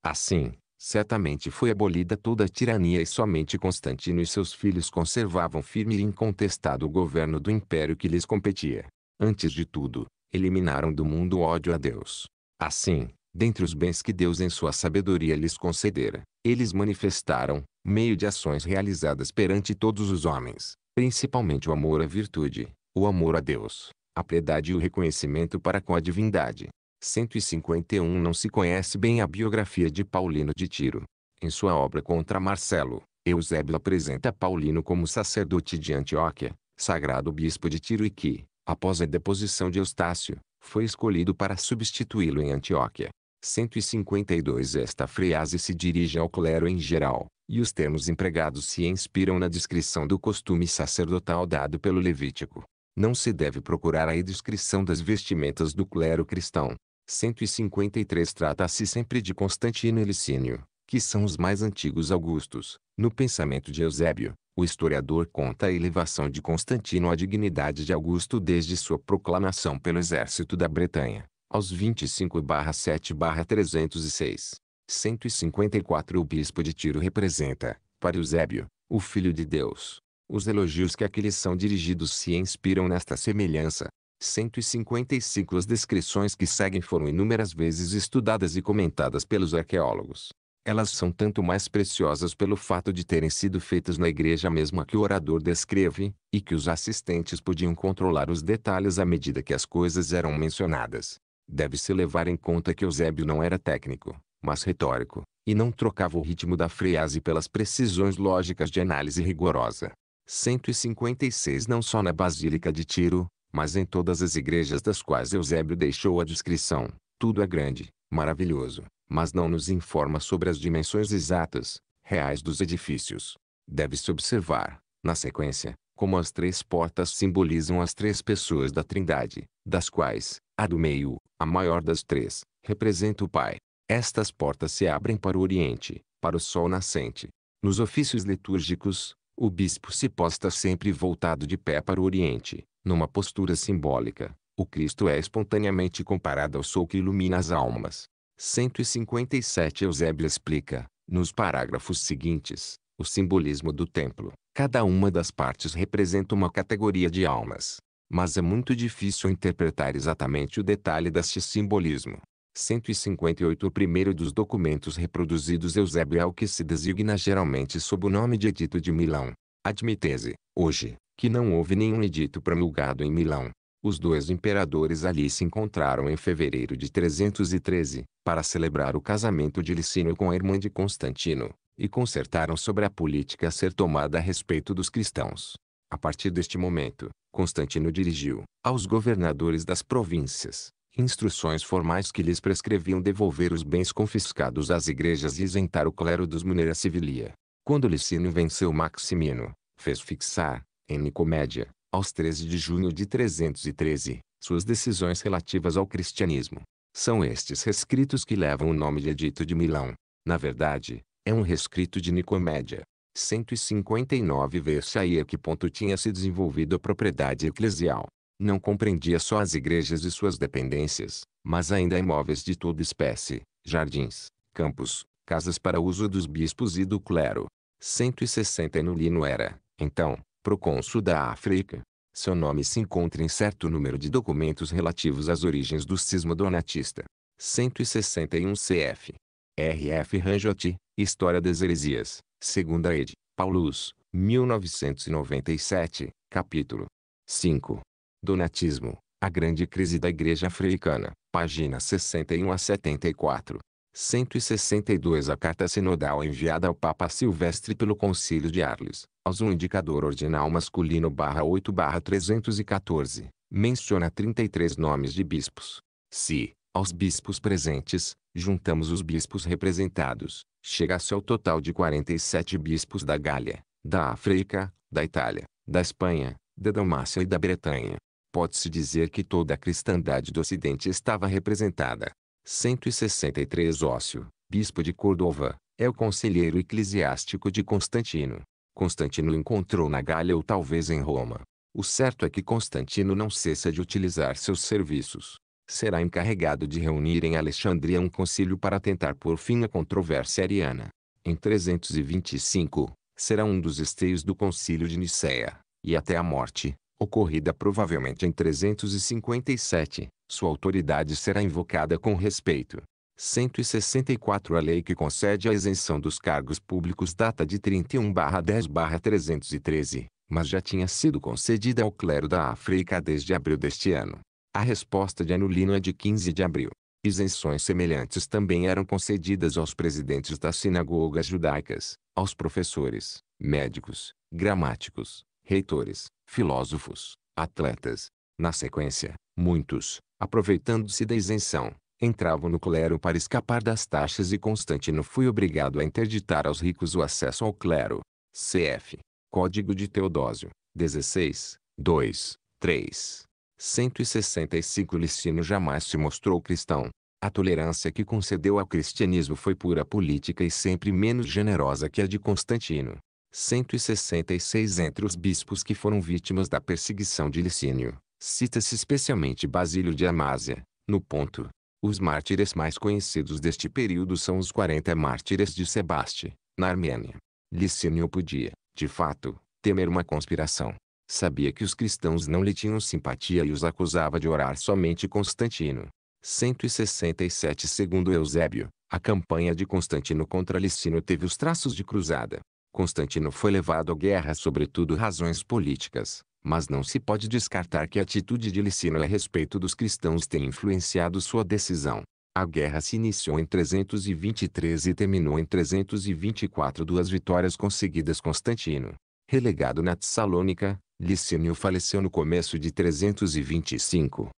Assim, Certamente foi abolida toda a tirania e somente Constantino e seus filhos conservavam firme e incontestado o governo do império que lhes competia. Antes de tudo, eliminaram do mundo o ódio a Deus. Assim, dentre os bens que Deus em sua sabedoria lhes concedera, eles manifestaram, meio de ações realizadas perante todos os homens, principalmente o amor à virtude, o amor a Deus, a piedade e o reconhecimento para com a divindade. 151 não se conhece bem a biografia de Paulino de Tiro. Em sua obra contra Marcelo, Eusébio apresenta Paulino como sacerdote de Antioquia, sagrado bispo de Tiro e que, após a deposição de Eustácio, foi escolhido para substituí-lo em Antioquia. 152 Esta frase se dirige ao clero em geral, e os termos empregados se inspiram na descrição do costume sacerdotal dado pelo Levítico. Não se deve procurar aí descrição das vestimentas do clero cristão, 153 Trata-se sempre de Constantino e Licínio, que são os mais antigos augustos. No pensamento de Eusébio, o historiador conta a elevação de Constantino à dignidade de Augusto desde sua proclamação pelo exército da Bretanha, aos 25-7-306. 154 O bispo de Tiro representa, para Eusébio, o Filho de Deus. Os elogios que aqueles são dirigidos se inspiram nesta semelhança, 155 As descrições que seguem foram inúmeras vezes estudadas e comentadas pelos arqueólogos. Elas são tanto mais preciosas pelo fato de terem sido feitas na igreja mesma que o orador descreve, e que os assistentes podiam controlar os detalhes à medida que as coisas eram mencionadas. Deve-se levar em conta que Eusébio não era técnico, mas retórico, e não trocava o ritmo da frase pelas precisões lógicas de análise rigorosa. 156 Não só na Basílica de Tiro, mas em todas as igrejas das quais Eusébio deixou a descrição, tudo é grande, maravilhoso, mas não nos informa sobre as dimensões exatas, reais dos edifícios. Deve-se observar, na sequência, como as três portas simbolizam as três pessoas da Trindade, das quais, a do meio, a maior das três, representa o Pai. Estas portas se abrem para o Oriente, para o Sol nascente. Nos ofícios litúrgicos, o bispo se posta sempre voltado de pé para o Oriente, numa postura simbólica, o Cristo é espontaneamente comparado ao sol que ilumina as almas. 157 Eusébio explica, nos parágrafos seguintes, o simbolismo do templo. Cada uma das partes representa uma categoria de almas. Mas é muito difícil interpretar exatamente o detalhe deste simbolismo. 158 O primeiro dos documentos reproduzidos Eusébio é o que se designa geralmente sob o nome de Edito de Milão. Admitese, hoje, que não houve nenhum edito promulgado em Milão. Os dois imperadores ali se encontraram em fevereiro de 313, para celebrar o casamento de Licínio com a irmã de Constantino, e consertaram sobre a política a ser tomada a respeito dos cristãos. A partir deste momento, Constantino dirigiu, aos governadores das províncias, instruções formais que lhes prescreviam devolver os bens confiscados às igrejas e isentar o clero dos munera civilia. Quando Licínio venceu Maximino, fez fixar, em Nicomédia, aos 13 de junho de 313, suas decisões relativas ao cristianismo. São estes rescritos que levam o nome de Edito de Milão. Na verdade, é um rescrito de Nicomédia. 159 vê-se aí a é que ponto tinha se desenvolvido a propriedade eclesial. Não compreendia só as igrejas e suas dependências, mas ainda imóveis de toda espécie, jardins, campos, casas para uso dos bispos e do clero. 160 No Lino era, então, proconsul da África. Seu nome se encontra em certo número de documentos relativos às origens do cisma donatista. 161 cf. R.F. Ranjoti, História das Heresias, 2 ed. Paulus, 1997, capítulo 5. Donatismo, a grande crise da igreja africana, páginas 61 a 74. 162 A carta sinodal enviada ao Papa Silvestre pelo Concílio de Arles, aos um indicador ordinal masculino 8 314, menciona 33 nomes de bispos. Se, aos bispos presentes, juntamos os bispos representados, chega-se ao total de 47 bispos da Gália, da África, da Itália, da Espanha, da Dalmácia e da Bretanha. Pode-se dizer que toda a cristandade do Ocidente estava representada. 163 Ócio, bispo de Cordova, é o conselheiro eclesiástico de Constantino. Constantino encontrou na Galha ou talvez em Roma. O certo é que Constantino não cessa de utilizar seus serviços. Será encarregado de reunir em Alexandria um concílio para tentar por fim a controvérsia ariana. Em 325, será um dos esteios do concílio de Nicéia, e até a morte, ocorrida provavelmente em 357, sua autoridade será invocada com respeito. 164 A lei que concede a isenção dos cargos públicos data de 31-10-313, mas já tinha sido concedida ao clero da África desde abril deste ano. A resposta de Anulino é de 15 de abril. Isenções semelhantes também eram concedidas aos presidentes das sinagogas judaicas, aos professores, médicos, gramáticos, reitores, filósofos, atletas. Na sequência, muitos, aproveitando-se da isenção, entravam no clero para escapar das taxas e Constantino foi obrigado a interditar aos ricos o acesso ao clero. Cf. Código de Teodósio, 16, 2, 3. 165 Licínio jamais se mostrou cristão. A tolerância que concedeu ao cristianismo foi pura política e sempre menos generosa que a de Constantino. 166 entre os bispos que foram vítimas da perseguição de Licínio. Cita-se especialmente Basílio de Amásia, no ponto. Os mártires mais conhecidos deste período são os 40 mártires de Sebaste, na Armênia. Licínio podia, de fato, temer uma conspiração. Sabia que os cristãos não lhe tinham simpatia e os acusava de orar somente Constantino. 167 Segundo Eusébio, a campanha de Constantino contra Licínio teve os traços de cruzada. Constantino foi levado à guerra sobretudo razões políticas, mas não se pode descartar que a atitude de Licínio a respeito dos cristãos tenha influenciado sua decisão. A guerra se iniciou em 323 e terminou em 324 duas vitórias conseguidas Constantino. Relegado na Tessalônica, Licínio faleceu no começo de 325.